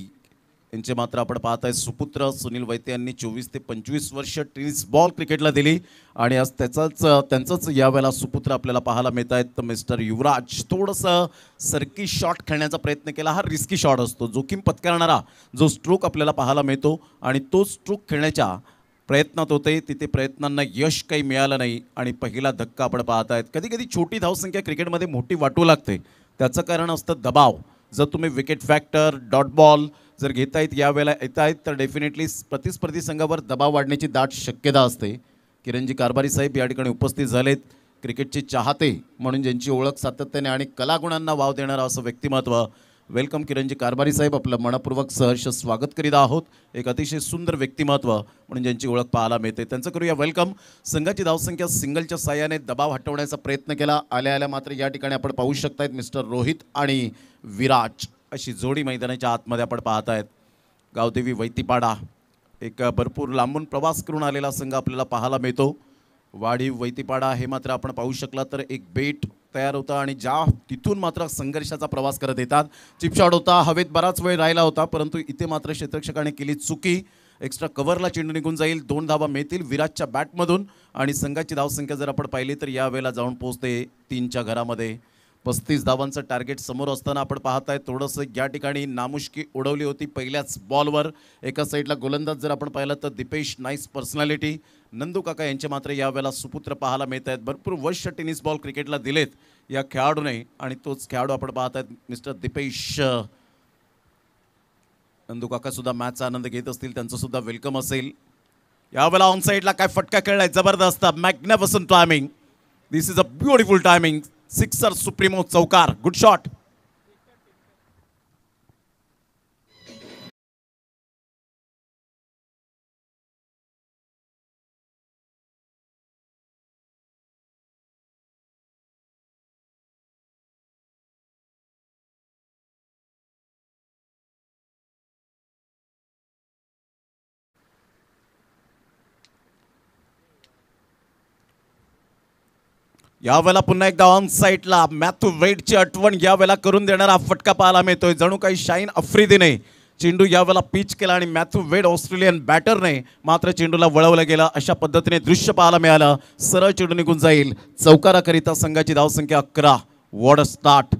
Speaker 1: यांचे मात्र आपण पाहत आहे सुपुत्र सुनील वैते यांनी चोवीस ते पंचवीस वर्ष टेनिस बॉल क्रिकेटला दिली आणि आज त्याचाच त्यांचंच यावेळेला सुपुत्र आपल्याला पाहायला मिळत आहेत तर मिस्टर युवराज थोडंसं सरकी शॉट खेळण्याचा प्रयत्न केला हा रिस्की शॉट असतो जोखीम पत्करणारा जो स्ट्रोक आपल्याला पाहायला मिळतो आणि तो स्ट्रोक खेळण्याच्या प्रयत्नात होते तिथे प्रयत्नांना यश काही मिळालं नाही आणि पहिला धक्का आपण पाहत आहेत कधी कधी छोटी धावसंख्या क्रिकेटमध्ये मोठी वाटू लागते त्याचं कारण असतं दबाव जर तुम्ही विकेट फॅक्टर डॉट बॉल जर घेता येत यावेळेला येत आहेत तर डेफिनेटली प्रतिस्पर्धी संघावर दबाव वाढण्याची दाट शक्यता असते किरणजी कारभारी साहेब या ठिकाणी उपस्थित झालेत क्रिकेटचे चाहते म्हणून ज्यांची ओळख सातत्याने आणि कलागुणांना वाव देणारं असं व्यक्तिमत्व वेलकम किरणजी कारभारी साहेब आपलं मनपूर्वक सहर्ष स्वागत करीत आहोत एक अतिशय सुंदर व्यक्तिमत्व म्हणून ज्यांची ओळख पाहायला मिळते त्यांचं करूया वेलकम संघाची धावसंख्या सिंगलच्या साह्याने दबाव हटवण्याचा प्रयत्न केला आल्या आल्या मात्र या ठिकाणी आपण पाहू शकतायत मिस्टर रोहित आणि विराज अशी जोडी मैदानाच्या आतमध्ये आपण पाहत आहेत गावदेवी वैतीपाडा एक भरपूर लांबून प्रवास करून आलेला संघ आपल्याला पाहायला मिळतो वाढीव वैतीपाडा हे मात्र आपण पाहू शकला तर एक बेट तयार होतं आणि ज्या तिथून मात्र संघर्षाचा प्रवास करत येतात चिपशॉट होता हवेत बराच वेळ राहिला होता परंतु इथे मात्र क्षेत्रक्षकाने केली चुकी एक्स्ट्रा कव्हरला चेंडू निघून जाईल दोन धावा मिळतील विराटच्या बॅटमधून आणि संघाची धावसंख्या जर आपण पाहिली तर वेळेला जाऊन पोहोचते तीनच्या घरामध्ये पस्तीस धावांचं टार्गेट समोर असताना आपण पाहत आहे थोडंसं या ठिकाणी नामुष्की उडवली होती पहिल्याच बॉलवर एका साईडला गोलंदाज जर आपण पाहिलं तर दिपेश नाईस पर्सनॅलिटी नंदू काका यांचे मात्र यावेळेला सुपुत्र पाहायला मिळत आहेत भरपूर वर्ष टेनिस बॉल क्रिकेटला दिलेत या खेळाडूने आणि तोच खेळाडू आपण पाहत आहेत मिस्टर दिपेश नंदू काका सुद्धा मॅचचा आनंद घेत असतील त्यांचं सुद्धा वेलकम असेल यावेळेला ऑन साईडला काय फटका खेळलाय जबरदस्त magnificent timing this is a beautiful timing sixer supremo चौकार गुड शॉट
Speaker 3: यावेळेला पुन्हा एकदा ऑन साईटला
Speaker 1: मॅथ्यू वेटची आठवण यावेळेला करून देणारा फटका पाहायला मिळतोय जणू काही शाईन अफ्रिदीने चेंडू यावेळेला पिच केला आणि मॅथ्यू वेड ऑस्ट्रेलियन बॅटरने मात्र चेंडूला वळवलं गेला अशा पद्धतीने दृश्य पाहायला मिळालं सरळ चेंडू निघून जाईल चौकाराकरिता संघाची धावसंख्या अकरा वॉड स्टार्ट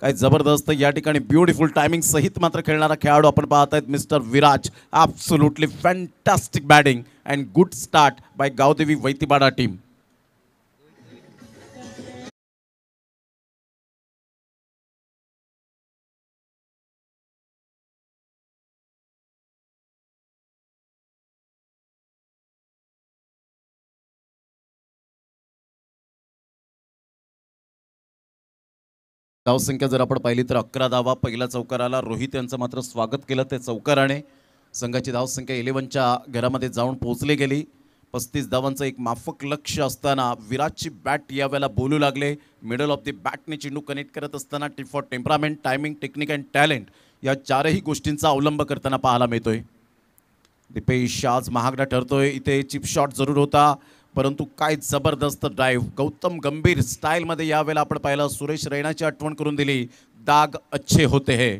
Speaker 1: काय जबरदस्त या ठिकाणी ब्युटिफुल टायमिंग सहित मात्र खेळणारा खेळाडू आपण पाहत आहेत mister Viraj absolutely fantastic batting and good start by Gavdevi Vaitibada team धावसंख्या जर आपण पाहिली तर अकरा धावा पहिला चौकाराला रोहित यांचं मात्र स्वागत केलं ते चौकाराने संघाची धावसंख्या इलेव्हनच्या घरामध्ये जाऊन पोहोचली गेली पस्तीस धावांचं एक माफक लक्ष असताना विराटची बॅट यावेळेला बोलू लागले मिडल ऑफ दी बॅटने चेंडू कनेक्ट करत असताना T for temperament timing technique and talent या चारही गोष्टींचा अवलंब करताना पाहायला मिळतोय दिपेश आज महागडा ठरतोय इथे चिप शॉट जरूर होता परंतु काय जबरदस्त ड्राईव्ह गौतम गंभीर स्टाईलमध्ये यावेळेला आपण पाहिला सुरेश रैनाची आठवण करून दिली दाग अच्छे होते हे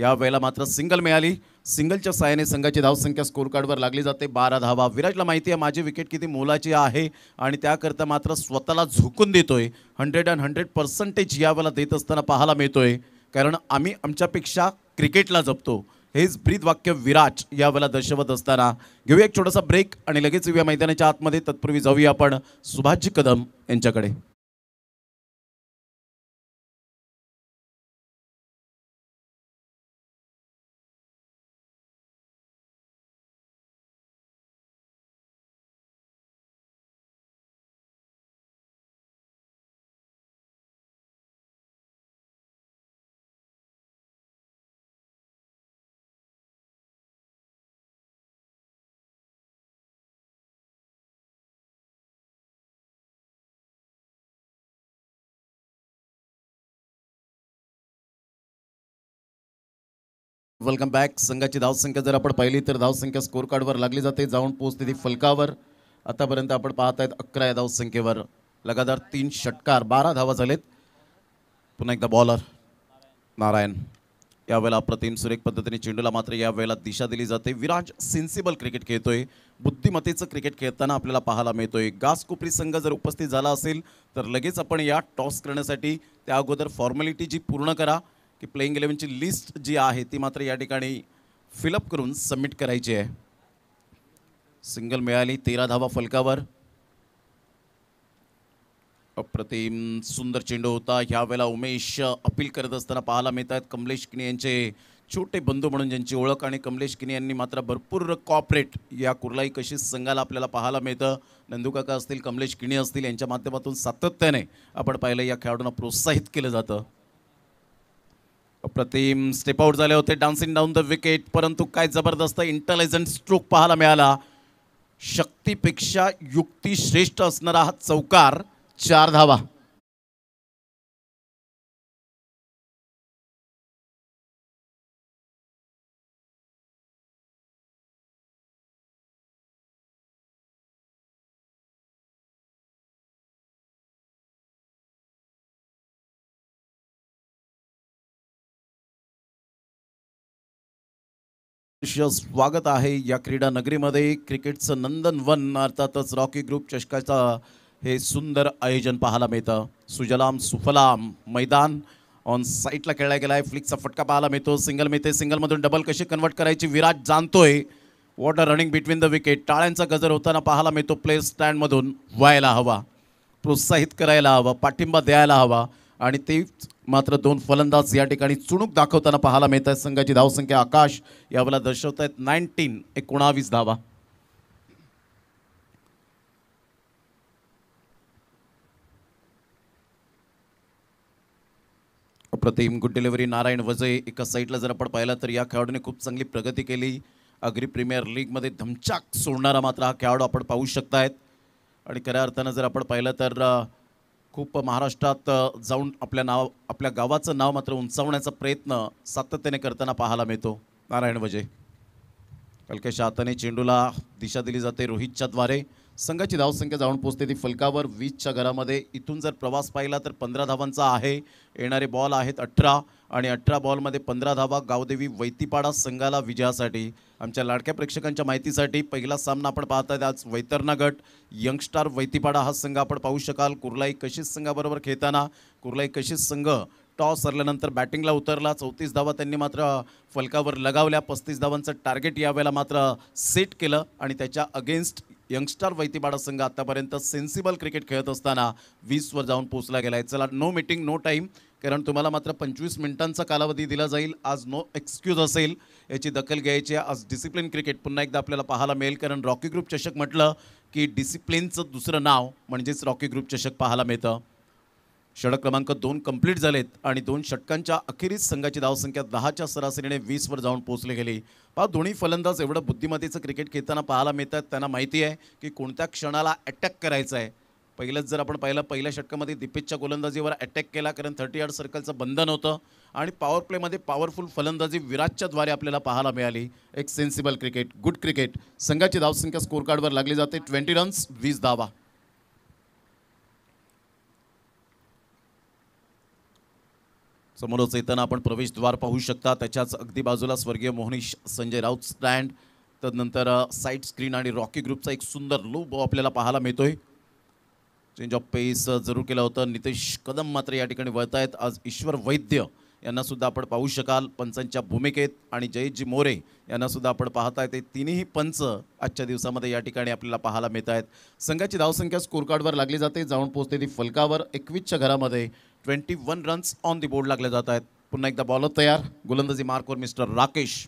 Speaker 1: यावेळेला मात्र सिंगल मिळाली सिंगलच्या साहाय्याने संघाची धावसंख्या स्कोर कार्डवर लागली जाते बारा धावा विराटला माहिती आहे माझी विकेट किती मोलाची आहे आणि त्याकरता मात्र स्वतःला झुकून देतोय हंड्रेड अँड हंड्रेड पर्सेंटेज यावेळेला देत असताना पाहायला मिळतोय कारण आम्ही आमच्यापेक्षा क्रिकेटला जपतो हेच ब्रीद वाक्य या यावेळेला दर्शवत असताना घेऊया एक छोटासा ब्रेक आणि लगेच येऊया मैदानाच्या आतमध्ये तत्पूर्वी जाऊया आपण सुभाजी कदम यांच्याकडे
Speaker 3: वेलकम बॅक संघाची धावसंख्या जर आपण पाहिली तर धावसंख्या स्कोर कार्डवर लागली जाते जाऊन पोहोचते ती फलकावर
Speaker 1: आतापर्यंत आपण पाहत आहेत अकरा या धावसंख्येवर लगातार तीन षटकार बारा धावा झालेत पुन्हा एकदा बॉलर नारायण यावेळेला अप्रतिम सुरेख पद्धतीने चेंडूला मात्र यावेळेला दिशा दिली जाते विराज सेन्सिबल क्रिकेट खेळतोय बुद्धिमत्तेचं क्रिकेट खेळताना आपल्याला पाहायला मिळतोय गासकोपरी संघ जर उपस्थित झाला असेल तर लगेच आपण या टॉस करण्यासाठी त्या अगोदर फॉर्मॅलिटी जी पूर्ण करा की प्लेईंग इलेवनची लिस्ट जी आहे ती मात्र या ठिकाणी फिलअप करून सबमिट करायची आहे सिंगल मिळाली तेरा धावा फलकावर अप्रतिम सुंदर चेंडू होता ह्यावेळेला उमेश अपील करत असताना पाहायला मिळत आहेत कमलेश किने यांचे छोटे बंधू म्हणून ज्यांची ओळख आणि कमलेश किने यांनी मात्र भरपूर कॉपरेट या कुर्लाई कशी संघाला आपल्याला पाहायला मिळतं नंदुकाका असतील कमलेश किणे असतील यांच्या माध्यमातून सातत्याने आपण पाहिलं या खेळाडूंना प्रोत्साहित केलं जातं अप्रतिम स्टेप आउट झाले होते डान्सिंग डाऊन द विकेट परंतु काय जबरदस्त इंटेलिजंट स्ट्रोक पाहायला मिळाला शक्तीपेक्षा युक्ती श्रेष्ठ असणारा हा चौकार चार धावा स्वागत आहे या क्रीडा नगरीमध्ये क्रिकेटचं नंदनवन अर्थातच रॉकी ग्रुप चषकाचं हे सुंदर आयोजन पाहायला मिळतं सुजलाम सुफलाम मैदान ऑन साईटला खेळला गेला आहे फ्लिकचा फटका पाहायला मिळतो सिंगल मिळते सिंगलमधून डबल कशी कन्वर्ट करायची विराट जाणतोय what are running between the wicket टाळ्यांचा गजर होताना पाहायला मिळतो प्ले स्टँडमधून व्हायला हवा प्रोत्साहित करायला हवा पाठिंबा द्यायला हवा आणि ते मात्र दोन फलंदाज या ठिकाणी चुणूक दाखवताना पाहायला मिळत आहेत संघाची धावसंख्या आकाश यावेळेला दर्शवत आहेत नाईन्टीन एकोणावीस धावा अप्रतिम गुड डिलिव्हरी नारायण वजय एका साईडला जर आपण पाहिला तर या खेळाडूने खूप चांगली प्रगती केली अग्री प्रीमियर मध्ये धमचाक सोडणारा मात्र हा खेळाडू आपण पाहू शकतायत आणि खऱ्या अर्थानं जर आपण पाहिलं तर खूप महाराष्ट्रात जाऊन आपल्या नाव आपल्या गावाचं नाव मात्र उंचावण्याचा प्रयत्न सातत्याने करताना पाहायला मिळतो नारायण वजे फलकेच्या आताने चेंडूला दिशा दिली जाते रोहितच्या द्वारे संघाची धावसंख्या जाऊन पोचते ती फलकावर वीसच्या घरामध्ये इथून जर प्रवास पाहिला तर पंधरा धावांचा आहे येणारे बॉल आहेत अठरा आणि अठरा बॉलमध्ये पंधरा धावा गावदेवी वैतीपाडा संघाला विजयासाठी आमच्या लाडक्या प्रेक्षकांच्या माहितीसाठी पहिला सामना आपण पाहत आहेत आज वैतरणा गट यंगस्टार वैतीपाडा हा संघ आपण पाहू शकाल कुर्लाई कशीच संघाबरोबर खेळताना कुर्लाई कशीच संघ टॉस हरल्यानंतर बॅटिंगला उतरला चौतीस धावा त्यांनी मात्र फलकावर लगावल्या पस्तीस धावांचं टार्गेट यावेळेला मात्र सेट केलं आणि त्याच्या अगेन्स्ट यंगस्टार वैतिपाडा संघ आत्तापर्यंत सेन्सिबल क्रिकेट खेळत असताना वीसवर जाऊन पोचला गेला आहे चला नो मीटिंग नो टाईम कारण तुम्हाला मात्र पंचवीस मिनिटांचा कालावधी दिला जाईल आज नो एक्सक्यूज असेल याची दखल घ्यायची आज डिसिप्लिन क्रिकेट पुन्हा एकदा आपल्याला पाहायला मिळेल कारण रॉकी ग्रुप चषक म्हटलं की डिसिप्लिनचं दुसरं नाव म्हणजेच रॉकी ग्रुप चषक पाहायला मिळतं षडक क्रमांक दोन कंप्लीट झालेत आणि दोन षटकांच्या अखेरीस संघाची धावसंख्या दहाच्या सरासरीने वीसवर जाऊन पोहोचले गेले पहा दोन्ही फलंदाज एवढं बुद्धिमत्तेचं क्रिकेट खेळताना पाहायला मिळतात त्यांना माहिती आहे की कोणत्या क्षणाला अटॅक करायचं आहे पहिलंच जर आपण पाहिलं पहिल्या षटकामध्ये दिपेशच्या गोलंदाजीवर अटॅक केला कारण थर्टी आर्ड सर्कलचं बंधन होतं आणि पॉवर प्लेमध्ये पॉवरफुल फलंदाजी द्वारे आपल्याला पाहायला मिळाली एक सेन्सिबल क्रिकेट गुड क्रिकेट संघाची धावसंख्या स्कोर कार्डवर लागली जाते ट्वेंटी रन्स वीस धावा समोरच येताना आपण प्रवेशद्वार पाहू शकता त्याच्याच अगदी बाजूला स्वर्गीय मोहनीश संजय राऊत स्टँड तदनंतर साईड स्क्रीन आणि रॉकी ग्रुपचा एक सुंदर लो आपल्याला पाहायला मिळतोय चेंज ऑफ पेस जरूर केला होतं नितेश कदम मात्र या ठिकाणी वळतायत आज ईश्वर वैद्य यांनासुद्धा आपण पाहू शकाल पंचांच्या भूमिकेत आणि जयजी मोरे यांनासुद्धा आपण पाहताय ते तिन्ही पंच आजच्या दिवसामध्ये या ठिकाणी आपल्याला पाहायला मिळत आहेत संघाची धावसंख्या स्कोरकार्डवर लागली जाते जाऊन पोहोचते ती फलकावर एकवीसच्या घरामध्ये twenty one runs on the board लागले जात आहेत पुन्हा एकदा बॉलर तयार गोलंदाजी मार्कवर मिस्टर राकेश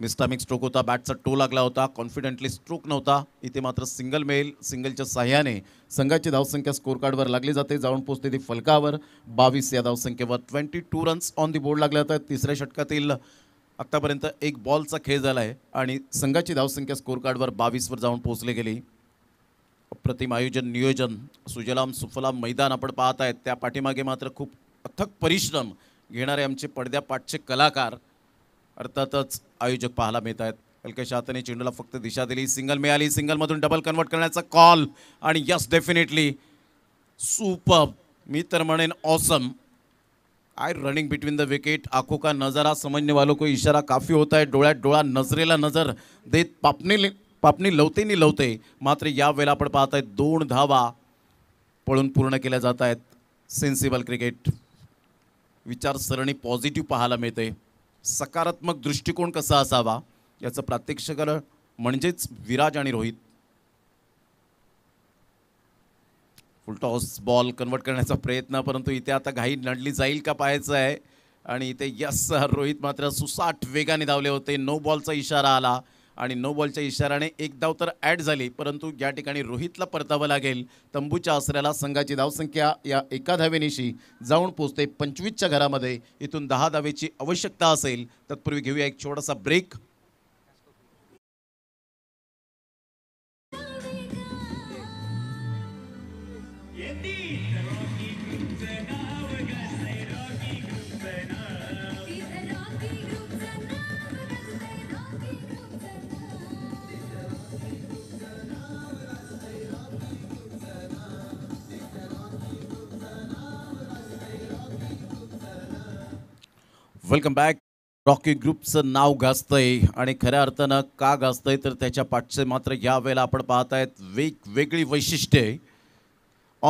Speaker 1: मिस्टामिक स्ट्रोक होता बॅटचा टो लागला होता कॉन्फिडेंटली स्ट्रोक नव्हता इथे मात्र सिंगल मेल सिंगलच्या सहाय्याने संघाची धावसंख्या स्कोर कार्डवर लागली जाते जाऊन पोचते ती फलकावर बावीस या धावसंख्येवर twenty two runs on the board लागल्या होत्या तिसऱ्या षटकातील आत्तापर्यंत एक बॉलचा खेळ झाला आहे आणि संघाची धावसंख्या स्कोर कार्डवर बावीसवर जाऊन पोचली गेली अप्रतिम आयोजन नियोजन सुजलाम सुफलाम मैदान आपण पाहत आहेत त्या पाठीमागे मात्र खूप अथक परिश्रम घेणारे आमचे पडद्यापाठचे कलाकार अर्थातच आयोजक पाहायला मिळत आहेत अल्केश आतने चेंडूला फक्त दिशा दिली सिंगल मिळाली सिंगलमधून डबल कन्वर्ट करण्याचा कॉल आणि यस डेफिनेटली सुपर मी तर म्हणेन awesome I running between the wicket आखो का नजारा समजने को इशारा काफी होत आहे डोळ्यात डोळा नजरेला नजर देत पापणी पापणी लवते नि लवते मात्र यावेळेला आपण पाहत आहेत दोन धावा पळून पूर्ण केल्या जात आहेत सेन्सिबल क्रिकेट विचारसरणी पॉझिटिव्ह पाहायला मिळते सकारात्मक दृष्टिकोन कसा असावा याचं प्रात्यक्षिकरण म्हणजेच विराज आणि रोहित फुलटॉस बॉल कन्वर्ट करण्याचा प्रयत्न परंतु इथे आता घाई नडली जाईल का पाहायचं आहे आणि इथे यस रोहित मात्र सुसाट वेगाने धावले होते नो बॉलचा इशारा आला आणि नो बॉलच्या इशाराने एक धाव तर ॲड झाली परंतु या ठिकाणी रोहितला परतावं लागेल तंबूच्या आसऱ्याला संघाची धावसंख्या या एका धावेनिशी जाऊन पोचते पंचवीसच्या घरामध्ये इथून दहा धावेची
Speaker 3: आवश्यकता असेल तत्पूर्वी घेऊया एक छोटासा ब्रेक
Speaker 1: वेलकम बॅक रॉकी ग्रुपचं नाव गाजतंय आणि खऱ्या अर्थानं का गाजतंय तर त्याच्या पाठचे मात्र यावेळेला आपण पाहत आहेत वेगवेगळी वैशिष्ट्ये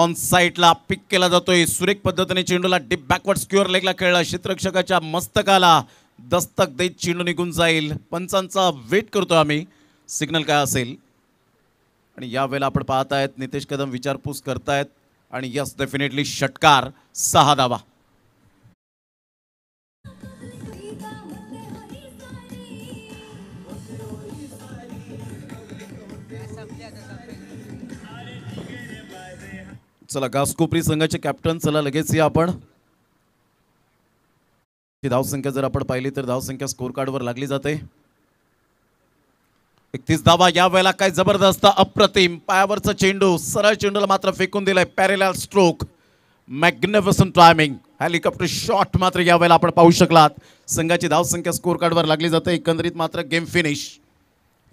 Speaker 1: ऑन साईटला पिक केला जातोय सुरेख पद्धतीने चेंडूला डीप बॅकवर्ड स्क्युअर लेगला खेळला क्षेत्रक्षकाच्या मस्तकाला दस्तक देत चेंडू निघून जाईल पंचांचा वेट करतो आम्ही सिग्नल काय असेल आणि यावेळेला आपण पाहत आहेत नितेश कदम विचारपूस करतायत आणि यस डेफिनेटली षटकार सहा धावा चला गासकोपरी संघाचे कॅप्टन चला लगेच या आपण धावसंख्या जर आपण पाहिली तर धावसंख्या स्कोर कार्डवर लागली जाते एकतीस धावा या वेळेला काय जबरदस्त अप्रतिम पायावरचा चेंडू सरळ चेंडूला मात्र फेकून दिलाय parallel stroke magnificent timing helicopter shot मात्र या वेळेला आपण पाहू शकलात संघाची धावसंख्या स्कोर कार्डवर लागली जाते एकंदरीत मात्र गेम फिनिश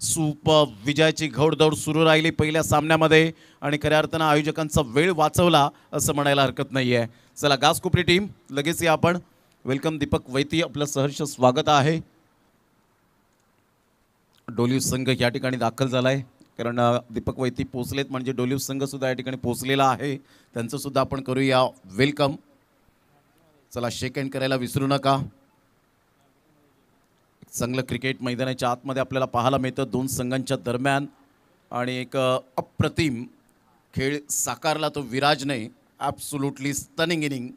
Speaker 1: सुप विजयाची घौडदौड सुरू राहिली पहिल्या सामन्यामध्ये आणि खऱ्या अर्थानं आयोजकांचा वेळ वाचवला असं म्हणायला हरकत नाही आहे चला गासकोपरी टीम लगेच या आपण वेलकम दीपक वैती आपलं सहर्ष स्वागत आहे डोलिव संघ या ठिकाणी दाखल झाला आहे कारण दीपक वैती पोहोचलेत म्हणजे डोलिव संघसुद्धा या ठिकाणी पोचलेला आहे त्यांचंसुद्धा आपण करूया वेलकम चला शेक करायला विसरू नका चांगलं क्रिकेट मैदानाच्या आतमध्ये आपल्याला पाहायला मिळतं दोन संघांच्या दरम्यान आणि एक अप्रतिम खेळ साकारला तो विराजने ॲप्सुलुटली स्टनिंग इनिंग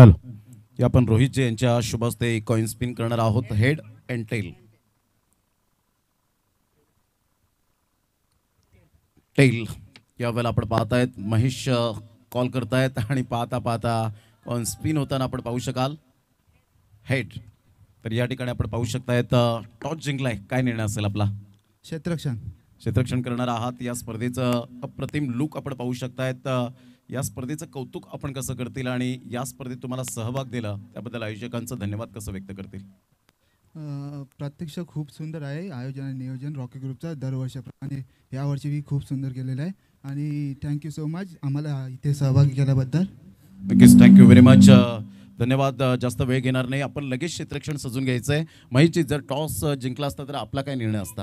Speaker 1: हॅलो आपण रोहित यांच्या शुभ हस्ते स्पिन करणार आहोत हेड अँड टेल टेल यावेळेला आपण पाहतायत महेश कॉल करतायत आणि पाहता पाहता कॉईन स्पिन होताना आपण पाहू शकाल हेड तर या ठिकाणी आपण पाहू शकतायत टॉस जिंकलाय काय निर्णय असेल आपला
Speaker 5: क्षेत्रक्षण
Speaker 1: क्षेत्रक्षण करणार आहात या स्पर्धेचं अप्रतिम लुक आपण पाहू शकतायत या स्पर्धेचं कौतुक आपण कसं करतील आणि या स्पर्धेत तुम्हाला सहभाग दिला त्याबद्दल आयोजकांचं धन्यवाद कसं व्यक्त करतील
Speaker 5: प्रत्यक्ष खूप सुंदर आहे आयोजन आणि नियोजन रॉकी ग्रुपचा दरवर्षाप्रमाणे यावर्षीही खूप सुंदर केलेलं आहे आणि थँक्यू सो मच आम्हाला इथे सहभागी केल्याबद्दल नक्कीच थँक्यू व्हेरी मच
Speaker 1: धन्यवाद जास्त वेळ घेणार नाही आपण लगेच क्षेत्रक्षण सजून घ्यायचं आहे माहिती जर टॉस जिंकला असता तर आपला काय निर्णय असता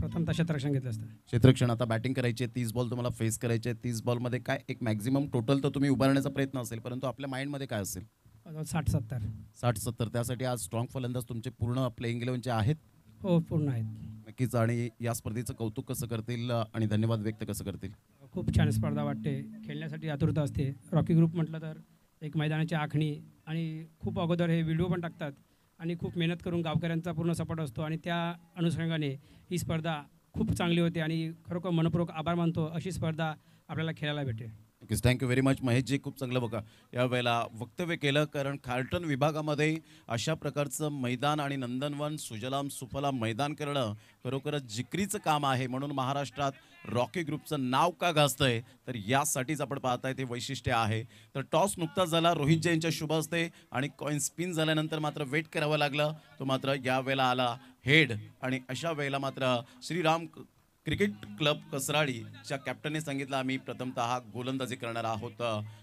Speaker 2: प्रथम क्षेत्ररक्षण घेतलं असतं क्षेत्रक्षण
Speaker 1: आता बॅटिंग करायची आहे तीस बॉल तुम्हाला फेस करायचे आहे तीस बॉलमध्ये काय एक मॅक्झिमम टोटल तर तुम्ही उभारण्याचा प्रयत्न असेल परंतु आपल्या माइंडमध्ये काय असेल साठ सत्तर साठ सत्तर त्यासाठी आज स्ट्रॉंग फलंदाज तुमचे पूर्ण प्लेईंग इलेव्हनचे आहेत
Speaker 2: हो पूर्ण आहेत
Speaker 1: नक्कीच आणि या स्पर्धेचं कौतुक कसं करतील आणि धन्यवाद व्यक्त कसं करतील
Speaker 2: खूप छान स्पर्धा वाटते खेळण्यासाठी आतुरता असते रॉकी ग्रुप म्हटलं तर एक मैदानाची आखणी आणि खूप अगोदर हे व्हिडिओ पण टाकतात आणि खूप मेहनत करून गावकऱ्यांचा पूर्ण सपोर्ट असतो आणि त्या अनुषंगाने ही स्पर्धा खूप चांगली होते आणि खरोखर मनपूर्वक आभार मानतो अशी स्पर्धा आपल्याला खेळायला भेटेल
Speaker 1: नक्कीच थँक्यू व्हेरी मच महेशजी खूप चांगलं बघा यावेळेला वक्तव्य केलं कारण खार्टन विभागामध्ये अशा प्रकारचं मैदान आणि नंदनवन सुजलाम सुफलाम मैदान करणं खरोखरच जिकरीचं काम आहे म्हणून महाराष्ट्रात रॉकी ग्रुपचं नाव का घासतंय तर यासाठीच आपण पाहताय ते वैशिष्ट्य आहे तर टॉस नुकताच झाला रोहित जैनच्या शुभ असते आणि कॉईन स्पिन झाल्यानंतर मात्र वेट करावं लागलं तो मात्र यावेळेला आला हेड आणि अशा वेळेला मात्र श्रीराम क्रिकेट क्लब कसराळीच्या कॅप्टनने सांगितलं आम्ही प्रथमतः गोलंदाजी करणार आहोत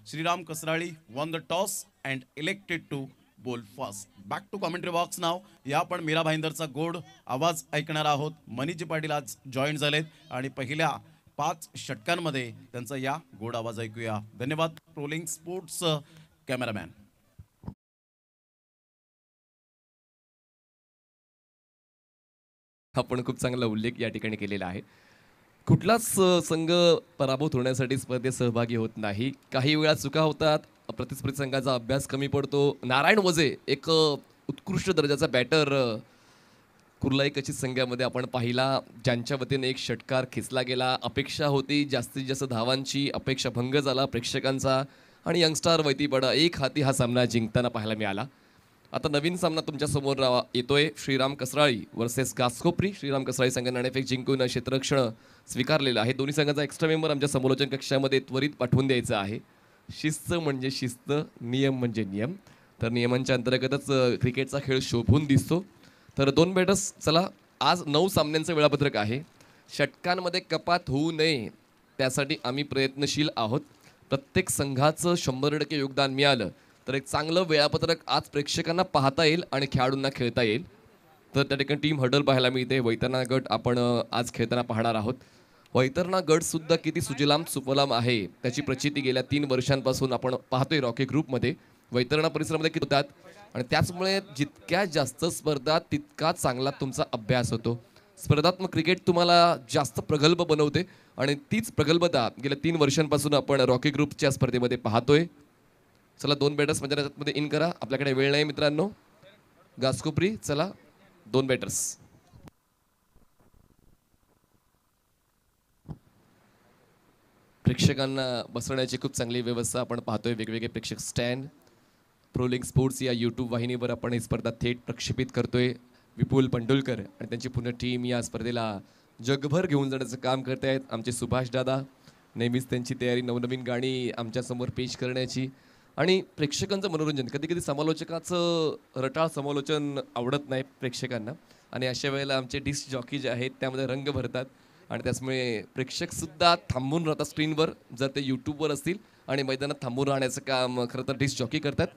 Speaker 1: Shriram Kasarali won the toss and elected to bowl fast back to commentary box नाव या आपण मीरा भाईंदरचा गोड आवाज ऐकणार आहोत मनीजी पाटील आज जॉईन झालेत आणि पहिल्या पाच
Speaker 3: षटकांमध्ये त्यांचा या गोड आवाज ऐकूया धन्यवाद ट्रोलिंग स्पोर्ट्स कॅमेरामॅन
Speaker 4: हा पण खूप चांगला उल्लेख या ठिकाणी केलेला आहे कुठलाच संघ पराभूत होण्यासाठी स्पर्धेत सहभागी होत नाही काही वेळा चुका होतात प्रतिस्पर्धी संघाचा अभ्यास कमी पडतो नारायण वजे एक उत्कृष्ट दर्जाचा बॅटर कुर्लाई कचित संघामध्ये आपण पाहिला ज्यांच्या वतीने एक षटकार खेचला गेला अपेक्षा होती जास्तीत जास्त धावांची अपेक्षा भंग झाला प्रेक्षकांचा आणि यंगस्टार वैतीपडा एक हाती हा सामना जिंकताना पाहायला मिळाला आता नवीन सामना तुमच्यासमोर येतोय श्रीराम कसराळी वर्सेस गासखोपरी श्रीराम कसराळी संघाने नाणेफेक जिंकून क्षेत्ररक्षण स्वीकारलेलं आहे दोन्ही संघाचा एक्स्ट्रा मेंबर आमच्या समलोचन कक्षामध्ये त्वरित पाठवून द्यायचा आहे शिस्त म्हणजे शिस्त नियम म्हणजे नियम तर नियमांच्या अंतर्गतच क्रिकेटचा खेळ शोभून दिसतो तर दोन बॅटर्स चला आज नऊ सामन्यांचं वेळापत्रक आहे षटकांमध्ये कपात होऊ नये त्यासाठी आम्ही प्रयत्नशील आहोत प्रत्येक संघाचं शंभर टक्के योगदान मिळालं तर एक चांगलं वेळापत्रक आज प्रेक्षकांना पाहता येईल आणि खेळाडूंना खेळता येईल तर त्या ठिकाणी टीम हडल पाहायला मिळते वैतरणा गट आपण आज खेळताना पाहणार आहोत वैतरणा सुद्धा किती सुजलाम सुफलाम आहे त्याची प्रचिती गेल्या तीन वर्षांपासून आपण पाहतोय रॉकी ग्रुपमध्ये वैतरणा परिसरामध्ये किती होतात आणि त्याचमुळे जितक्या जास्त स्पर्धा तितका चांगला तुमचा अभ्यास होतो स्पर्धात्मक क्रिकेट तुम्हाला जास्त प्रगल्भ बनवते आणि तीच प्रगल्भता गेल्या तीन वर्षांपासून आपण रॉकी ग्रुपच्या स्पर्धेमध्ये पाहतोय चला दोन बॅटर्स मध्ये इन करा आपल्याकडे वेळ नाही मित्रांनो गासकोपरी चला दोन बॅटर्स प्रेक्षकांना बसवण्याची खूप चांगली व्यवस्था आपण पाहतोय वेगवेगळे प्रेक्षक स्टँड प्रोलिंग स्पोर्ट्स या यूट्यूब वाहिनीवर आपण ही स्पर्धा थेट प्रक्षेपित करतोय विपुल पंडुलकर आणि त्यांची पूर्ण टीम या स्पर्धेला जगभर घेऊन जाण्याचं काम करते आहेत आमचे सुभाष दादा नेहमीच त्यांची तयारी नवनवीन गाणी आमच्यासमोर पेश करण्याची आणि प्रेक्षकांचं मनोरंजन कधी कधी समालोचकाचं रटाळ समालोचन आवडत नाही प्रेक्षकांना आणि अशा वेळेला आमचे डिस्क जॉकी जे आहेत त्यामध्ये रंग भरतात आणि त्याचमुळे प्रेक्षकसुद्धा थांबून राहतात स्क्रीनवर जर ते यूट्यूबवर असतील आणि मैदानात थांबून राहण्याचं काम खरं तर डिस्क जॉकी करतात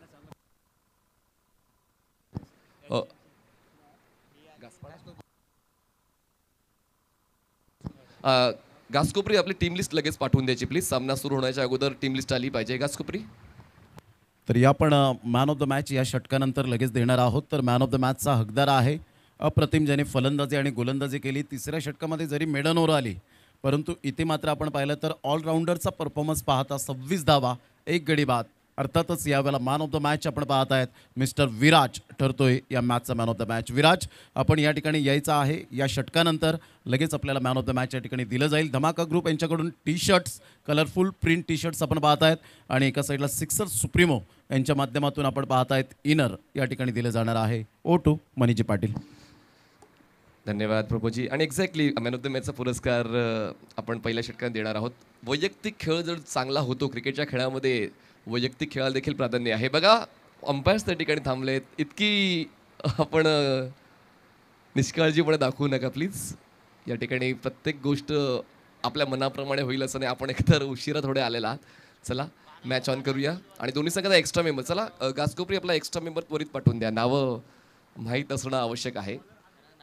Speaker 4: गासकोपरी आपली टीम लिस्ट लगेच पाठवून द्यायची प्लीज सामना सुरू होण्याच्या अगोदर टीम लिस्ट आली पाहिजे गासकोपरी
Speaker 1: तर या पण मॅन ऑफ द मॅच या षटकानंतर लगेच देणार आहोत तर मॅन ऑफ द मॅचचा हकदार आहे अप्रतिम ज्याने फलंदाजी आणि गोलंदाजी केली तिसऱ्या षटकामध्ये जरी मेडनवर आली परंतु इथे मात्र आपण पाहिलं तर ऑलराऊंडरचा परफॉर्मन्स पाहता सव्वीस धावा एक गडी बाद अर्थातच यावेळेला मॅन ऑफ द मॅच आपण पाहत आहेत मिस्टर विराज ठरतोय या मॅचचा man of the match Viraj आपण या ठिकाणी यायचा आहे या षटकानंतर लगेच आपल्याला मॅन ऑफ द मॅच या ठिकाणी दिलं जाईल धमाका ग्रुप यांच्याकडून T shirts colourful print T shirts आपण पाहत आहेत आणि एका साईडला सिक्सर सुप्रीमो यांच्या माध्यमातून आपण पाहत आहेत इनर या ठिकाणी दिलं जाणार आहे ओ टू मनीजी पाटील
Speaker 4: धन्यवाद प्रभूजी आणि एक्झॅक्टली मॅन ऑफ द मॅचचा पुरस्कार आपण पहिल्या षटकात देणार आहोत वैयक्तिक खेळ जर चांगला होतो क्रिकेटच्या खेळामध्ये वैयक्तिक खेळाला देखील प्राधान्य आहे बघा अंपायर्स त्या ठिकाणी थांबलेत इतकी आपण निष्काळजीपणे दाखवू नका प्लीज या ठिकाणी प्रत्येक गोष्ट आपल्या मनाप्रमाणे होईल असं नाही आपण एकतर उशिरा थोडे आलेला चला मॅच ऑन करूया आणि दोन्ही संघाचा एक्स्ट्रा मेंबर चला गासकोपरी आपला एक्स्ट्रा मेंबर त्वरित पाठवून द्या नावं माहीत असणं आवश्यक आहे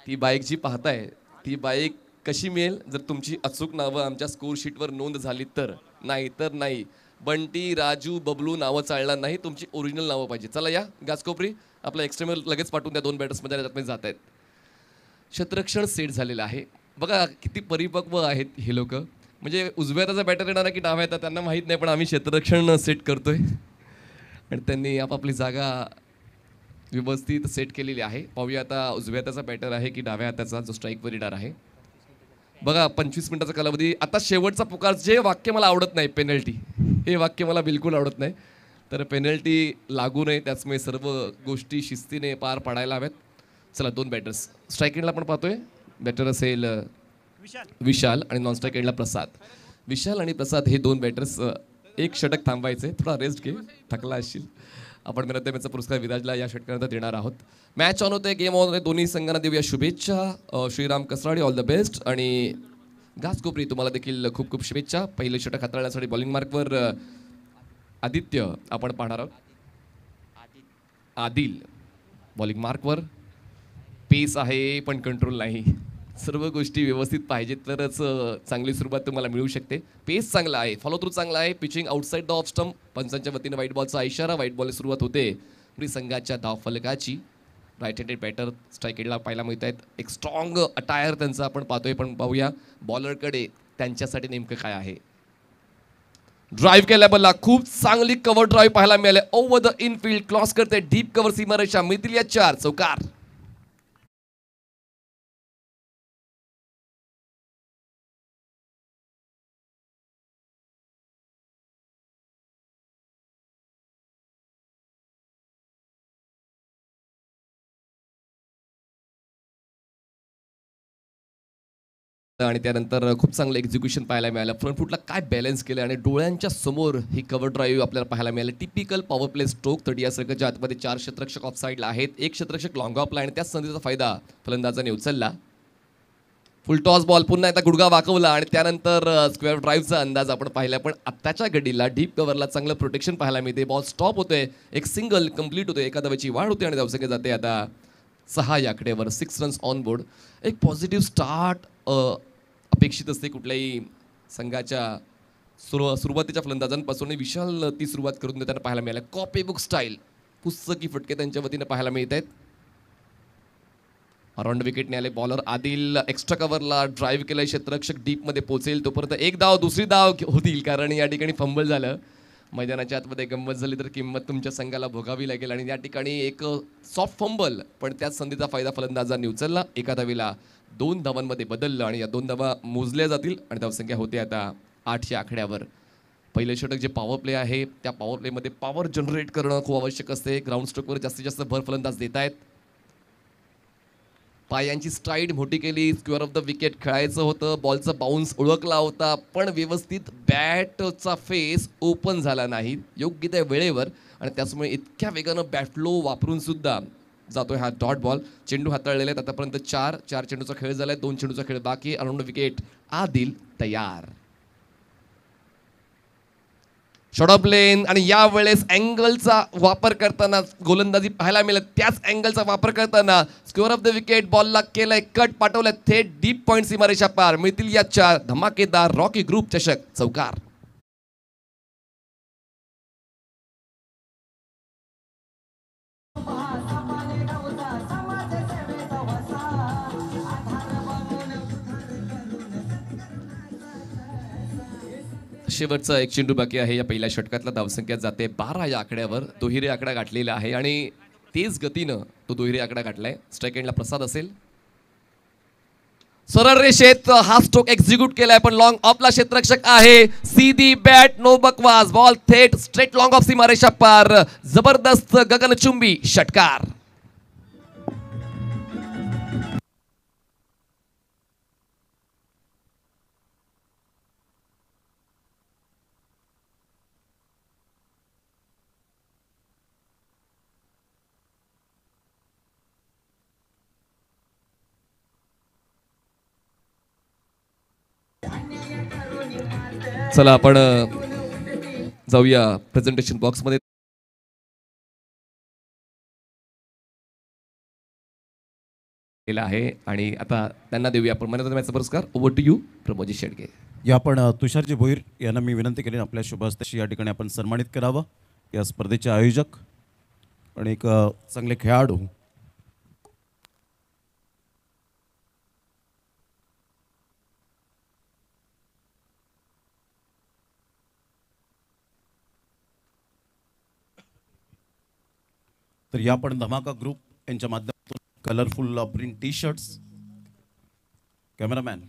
Speaker 4: ती बाईक जी पाहताय ती बाईक कशी मिळेल जर तुमची अचूक नावं आमच्या स्कोर नोंद झाली तर नाही तर नाही बंटी राजू बबलू नावं चालणार नाही तुमची ओरिजिनल नावं पाहिजे चला या गाजकोपरी आपला एक्स्ट्रीमर लगेच पाठवून त्या दोन बॅटर्समध्ये जात आहेत क्षेत्रक्षण सेट झालेलं आहे बघा किती परिपक्व आहेत हे लोक म्हणजे उजव्या त्याचा बॅटर येणार की डाव्या येतात त्यांना माहीत नाही पण आम्ही क्षेत्ररक्षण सेट करतोय आणि त्यांनी आपापली जागा व्यवस्थित सेट केलेली आहे पाहूया आता उजव्या त्याचा बॅटर आहे की डाव्या हाताचा जो स्ट्राईकवर येणार आहे बघा पंचवीस मिनिटाचा कालावधी आता शेवटचा पुकार जे वाक्य मला आवडत नाही पेनल्टी हे वाक्य मला बिलकुल आवडत नाही तर पेनल्टी लागू नये त्याचमुळे सर्व गोष्टी शिस्तीने पार पाडायला हव्यात चला दोन बॅटर्स स्ट्राईक एंडला पण पाहतोय बॅटर असेल विशाल आणि नॉन स्ट्राईक एंडला प्रसाद विशाल आणि प्रसाद हे दोन बॅटर्स एक षटक थांबायचे थोडा रेस्ट घे थकला असशील आपण मिरतेमेचा पुरस्कार विराजला या षटकानंतर देणार आहोत मॅच ऑन होते गेम ऑन होते दोन्ही संघांना देऊया शुभेच्छा Shriram Kasadi all the best आणि घासकोपरी तुम्हाला देखील खूप खूप शुभेच्छा पहिले षटक हाताळण्यासाठी बॉलिंग मार्कवर आदित्य आपण पाहणार आहोत आदिल बॉलिंग मार्कवर पेस आहे पण कंट्रोल नाही सर्व गोष्टी व्यवस्थित पाहिजेत तरच चांगली सुरुवात तुम्हाला मिळू शकते पेस चांगला आहे फॉलो थ्रू चांगला आहे pitching outside the off stump पंचांच्या वतीने व्हाईट बॉलचा इशारा व्हाईट बॉलने सुरुवात होते प्रिसंघाच्या संघाच्या फलकाची राईट हँडेड बॅटर स्ट्रायकेडला पाहायला मिळत आहेत एक स्ट्रॉंग अटायर त्यांचा आपण पाहतोय पण पाहूया बॉलरकडे त्यांच्यासाठी नेमकं काय आहे ड्राईव्ह केल्या बल्ला खूप चांगली कव्हर ड्राईव्ह पाहायला मिळाली ओव्हर द इनफिल्ड क्रॉस करते डीप कव्हर सीमारेषा मिळतील या चार चौकार आणि त्यानंतर खूप चांगलं एक्झिक्युशन पाहायला मिळालं फ्रंट फुटला काय बॅलन्स केलं आणि डोळ्यांच्या समोर ही कवर ड्राईव्ह आपल्याला पाहायला मिळाली typical power play stroke thirty या सर्कलच्या आतमध्ये चार क्षेत्रक्षक ऑफ साईडला आहेत एक क्षेत्रक्षक लॉंग ऑफला आणि त्याच संधीचा फायदा फलंदाजाने उचलला फुल टॉस बॉल पुन्हा एकदा गुडगा वाकवला आणि त्यानंतर स्क्वेअर ड्राईव्हचा अंदाज आपण पाहिला पण आत्ताच्या गडीला डीप कव्हरला चांगलं प्रोटेक्शन पाहायला मिळते बॉल स्टॉप होते एक सिंगल कंप्लीट होते एका वाढ होते आणि धावसंख्या जाते आता सहा याकडेवर सिक्स रन्स ऑन बोर्ड एक पॉझिटिव्ह स्टार्ट अपेक्षित असते कुठल्याही संघाच्या सुरु सुरुवातीच्या फलंदाजांपासून विशाल ती सुरुवात करून देताना पाहायला मिळाल्या कॉपी बुक स्टाईल पुस्तकी फटके त्यांच्या वतीनं पाहायला मिळत आहेत अराउंड विकेटने आले बॉलर आदिल एक्स्ट्रा कव्हरला ड्राईव्ह केलाय क्षेत्ररक्षक डीपमध्ये पोचेल तोपर्यंत एक धाव दुसरी धाव होतील कारण या ठिकाणी फंबल झालं मैदानाच्या आतमध्ये गंमत झाली तर किंमत तुमच्या संघाला भोगावी लागेल आणि या ठिकाणी एक सॉफ्ट फंबल पण त्याच संधीचा फायदा फलंदाजांनी उचलला एका धावीला दोन धावांमध्ये बदललं आणि या दोन धावा मोजल्या जातील आणि धावसंख्या होते आता आठशे आकड्यावर पहिले षटक जे पॉवर प्ले आहे त्या पॉवर प्लेमध्ये पॉवर जनरेट करणं खूप आवश्यक असते ग्राउंड स्ट्रोकवर जास्तीत जास्त भर फलंदाज देत आहेत पायांची स्ट्राईड मोठी केली स्क्वेअर ऑफ द विकेट खेळायचं होतं बॉलचा बाउन्स ओळखला होता पण व्यवस्थित बॅटचा फेस ओपन झाला नाही योग्य त्या वेळेवर आणि त्याचमुळे इतक्या वेगानं बॅटलो वापरून सुद्धा जातोय हा डॉट बॉल चेंडू हाताळलेला आहेत आतापर्यंत चार चार चेंडूचा खेळ झाला आहे दोन चेंडूचा खेळ बाकी अराउंड विकेट आदिल तयार प्लेन आणि यावेळेस अँगलचा वापर करताना गोलंदाजी पाहायला मिळेल त्याच अँगलचा वापर करताना स्कोअर ऑफ द विकेट बॉलला केलाय कट पाठवलाय थेट डीप पॉईंट सीमारेषा पार मिळतील या चार धमाकेदार रॉकी ग्रुप चषक चौकार शेवटचा एक चेंडू बाकी आहे या पहिल्या षटकातला धावसंख्या जाते बारा या आकड्यावर दुहेरी आकडा गाठलेला आहे आणि तेच गतीनं तो दुहेरी आकडा गाठलाय स्ट्राईक एंडला प्रसाद असेल सरळ रेषेत हा स्ट्रोक एक्झिक्यूट केलाय पण लॉंग ऑफला क्षेत्ररक्षक आहे सीधी बॅट नो बकवास बॉल थेट स्ट्रेट लॉंग ऑफ रेषा पार जबरदस्त गगनचुंबी षटकार चला आपण जाऊया प्रेझेंटेशन बॉक्समध्ये केला आहे आणि आता त्यांना देऊया आपण मनात मॅचचा पुरस्कार ओव्हर टू यू प्रमोजी शेडगे
Speaker 3: या आपण तुषारजी भोईर
Speaker 1: यांना मी विनंती केली आपल्या तशी या ठिकाणी आपण सन्मानित करावं या स्पर्धेचे आयोजक आणि एक चांगले खेळाडू तर या पण धमाका ग्रुप यांच्या माध्यमातून colourful print T shirts cameraman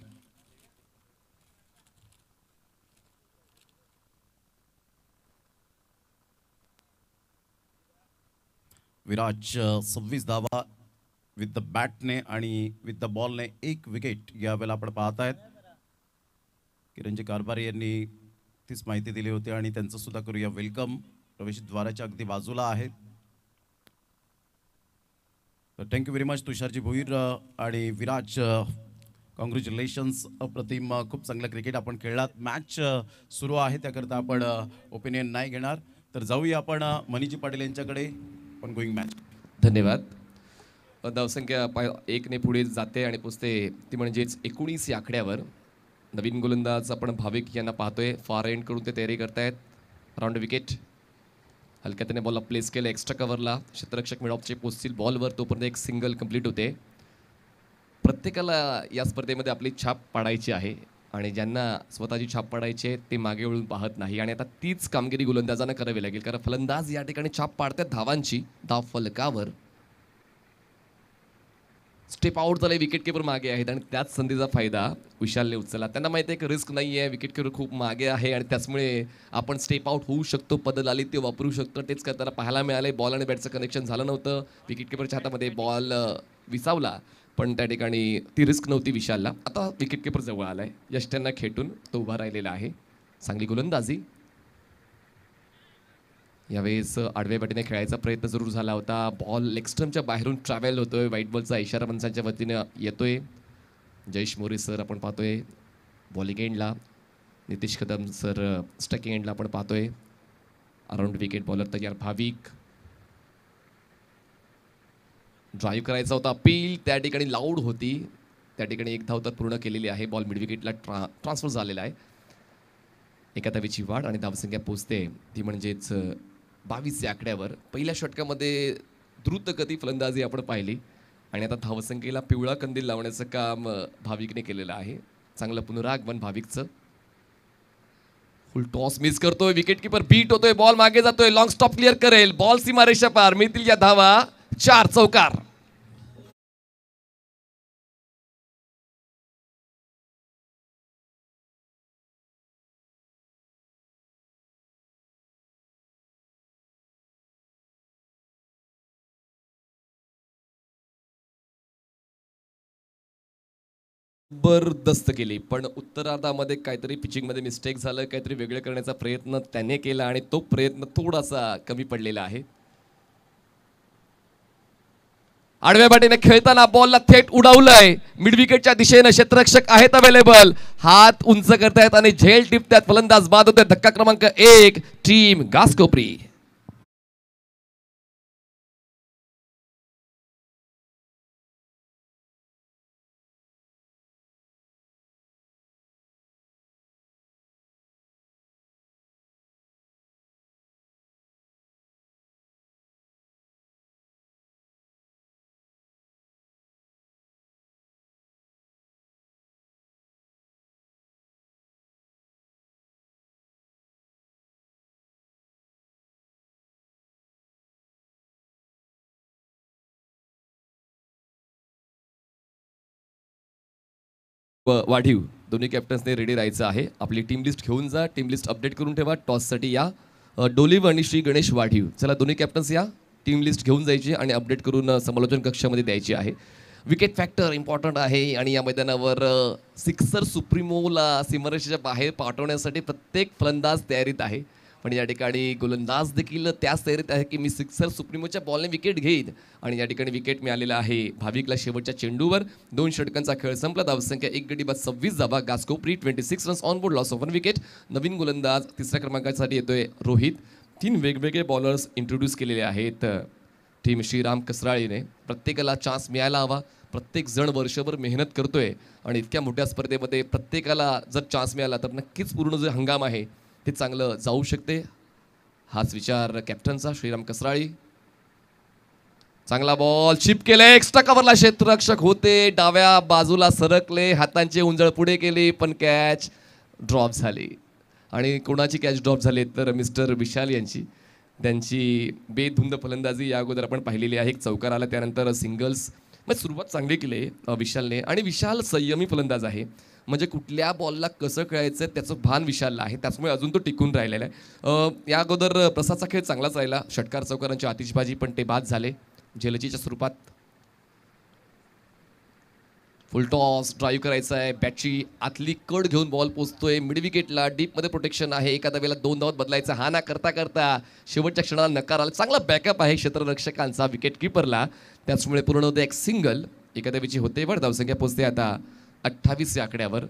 Speaker 1: Viraj सव्वीस धावा विथ द बॅटने आणि विथ द बॉलने एक विकेट यावेळेला आपण पाहत आहेत किरणजी कारभारी यांनी तीच माहिती दिली होती आणि त्यांचं सुद्धा करूया वेलकम प्रवेशद्वाराच्या अगदी बाजूला आहेत तर थँक्यू व्हेरी मच तुषारजी भोईर आणि विराज कॉंग्रॅच्युलेशन्स अप्रतिम खूप चांगलं क्रिकेट आपण खेळलात मॅच uh, सुरू आहे त्याकरता आपण ओपिनियन uh, नाही घेणार तर जाऊया आपण uh, मनीजी पाटील यांच्याकडे
Speaker 4: पण गोईंग मॅच धन्यवाद धावसंख्या पाय एकने पुढे जाते आणि पुसते ती म्हणजेच एकोणीस आकड्यावर नवीन गोलंदाज आपण भाविक यांना पाहतोय फार एंड करून ते तयारी करतायत राऊंड विकेट हलक्या त्याने बॉलला प्लेस केलं एक्स्ट्रा कव्हरला क्षेत्ररक्षक मिडॉपचे पोचतील बॉलवर तोपर्यंत एक सिंगल कंप्लीट होते प्रत्येकाला या स्पर्धेमध्ये आपली छाप पाडायची आहे आणि ज्यांना स्वतःची छाप पाडायची आहे ते मागे वळून पाहत नाही आणि आता तीच कामगिरी गोलंदाजांना करावी लागेल कारण फलंदाज या ठिकाणी छाप पाडतात धावांची धाव फलकावर स्टेप आउट झाले विकेट किपर मागे आहेत आणि त्याच संधीचा फायदा विशालने उचलला त्यांना माहिती आहे की रिस्क नाही आहे विकेट किपर खूप मागे आहे आणि त्याचमुळे आपण स्टेप आउट होऊ शकतो पदल आली ते वापरू शकतो तेच करताना पाहायला मिळालं बॉल आणि बॅटचं कनेक्शन झालं नव्हतं विकेट किपरच्या हातामध्ये बॉल विसावला पण त्या ठिकाणी ती रिस्क नव्हती विशालला आता विकेट किपर जवळ आला आहे त्यांना खेटून तो उभा राहिलेला आहे चांगली गोलंदाजी यावेळेस आडवे बॅटीने खेळायचा प्रयत्न जरूर झाला होता बॉल लेक्स्ट्रमच्या बाहेरून ट्रॅव्हल होतोय व्हाईट बॉलचा इशारा मनसांच्या वतीनं येतोय जयेश मोरे सर आपण पाहतोय बॉलिंग एंडला नितीश कदम सर स्टकिंग एंडला आपण पाहतोय अराउंड विकेट बॉलर तयार भाविक ड्राईव्ह करायचा होता अपील त्या ठिकाणी लाऊड होती त्या ठिकाणी एक धाव तर पूर्ण केलेली आहे बॉल मिड विकेटला ट्रा ट्रान्सफर झालेला आहे एका धावीची वाढ आणि धावसंख्या पोचते ती म्हणजेच बावीस या आकड्यावर पहिल्या षटकामध्ये द्रुतगती फलंदाजी आपण पाहिली आणि आता धावसंख्येला पिवळा कंदील लावण्याचं काम भाविकने केलेलं आहे चांगलं पुनरागमन भाविकचं फुल टॉस मिस करतोय विकेटकीपर बीट होतोय बॉल मागे जातोय लॉंग स्टॉप क्लिअर करेल बॉल सीमारेषा पार मिळतील या धावा चार चौकार जबरदस्त केली पण उत्तरार्धामध्ये काहीतरी पिचिंगमध्ये मिस्टेक झालं काहीतरी वेगळं करण्याचा प्रयत्न त्याने केला आणि तो प्रयत्न थोडासा कमी पडलेला आहे आडव्या बाटीने खेळताना बॉलला थेट उडावलंय मिडविकेटच्या दिशेनं क्षेत्ररक्षक आहेत अवेलेबल हात उंच करतायत आणि झेल टिपतात फलंदाज बाद होते धक्का क्रमांक एक टीम घासकोपरी व वाढीव दोन्ही कॅप्टन्सने रेडी राहायचं आहे आपली टीम लिस्ट घेऊन जा टीम लिस्ट अपडेट करून ठेवा टॉससाठी या डोलिव आणि श्री गणेश वाढीव चला दोन्ही कॅप्टन्स या टीम लिस्ट घेऊन जायची आणि अपडेट करून समालोचन कक्षामध्ये द्यायची आहे विकेट फॅक्टर इम्पॉर्टंट आहे आणि या मैदानावर सिक्सर सुप्रिमोला सिमरेशच्या बाहेर पाठवण्यासाठी प्रत्येक फलंदाज तयारीत आहे पण या ठिकाणी गोलंदाज देखील त्याच तयारीत आहे की मी सिक्सर सुप्रिमोच्या बॉलने विकेट घेईन आणि या ठिकाणी विकेट मिळालेला आहे भाविकला शेवटच्या चेंडूवर दोन षटकांचा खेळ संपला धावसंख्या एक गडी बाद सव्वीस धावा प्री twenty six runs on board loss of one wicket नवीन गोलंदाज तिसऱ्या क्रमांकासाठी येतोय रोहित तीन वेगवेगळे बॉलर्स इंट्रोड्यूस केलेले आहेत टीम श्रीराम कसराळीने प्रत्येकाला चान्स मिळायला हवा प्रत्येक जण वर्षभर मेहनत करतोय आणि इतक्या मोठ्या स्पर्धेमध्ये प्रत्येकाला जर चान्स मिळाला तर नक्कीच पूर्ण जो हंगाम आहे ते चांगलं जाऊ शकते हाच विचार कॅप्टनचा श्रीराम कसराळी चांगला बॉल चिप केले एक्स्ट्रा कव्हरला क्षेत्ररक्षक होते डाव्या बाजूला सरकले हातांचे उंजळ पुढे केले पण कॅच ड्रॉप झाली आणि कोणाची कॅच ड्रॉप झाली तर मिस्टर विशाल यांची त्यांची बेधुंद फलंदाजी या अगोदर आपण पाहिलेली आहे एक चौकार आला त्यानंतर सिंगल्स मग सुरुवात चांगली केली विशालने आणि विशाल संयमी फलंदाज आहे म्हणजे कुठल्या बॉलला कसं खेळायचं त्याचं भान विशालला आहे त्याचमुळे अजून तो टिकून राहिलेला आहे या अगोदर प्रसादचा खेळ चांगलाच राहिला षटकार चौकारांची आतिषबाजी पण ते बाद झाले झेलजीच्या स्वरूपात फुल टॉस ड्राईव्ह करायचा आहे बॅटची आतली कड घेऊन बॉल पोचतोय मिड विकेटला डीपमध्ये प्रोटेक्शन आहे एखाद्या वेळेला दोन धावत बदलायचा हा ना करता करता शेवटच्या क्षणाला नकार आला चांगला बॅकअप आहे क्षेत्ररक्षकांचा विकेट किपरला त्याचमुळे पूर्ण होते एक सिंगल एखाद्या वेळची होते पण धावसंख्या पोचते आता अठ्ठावीस या आकड्यावर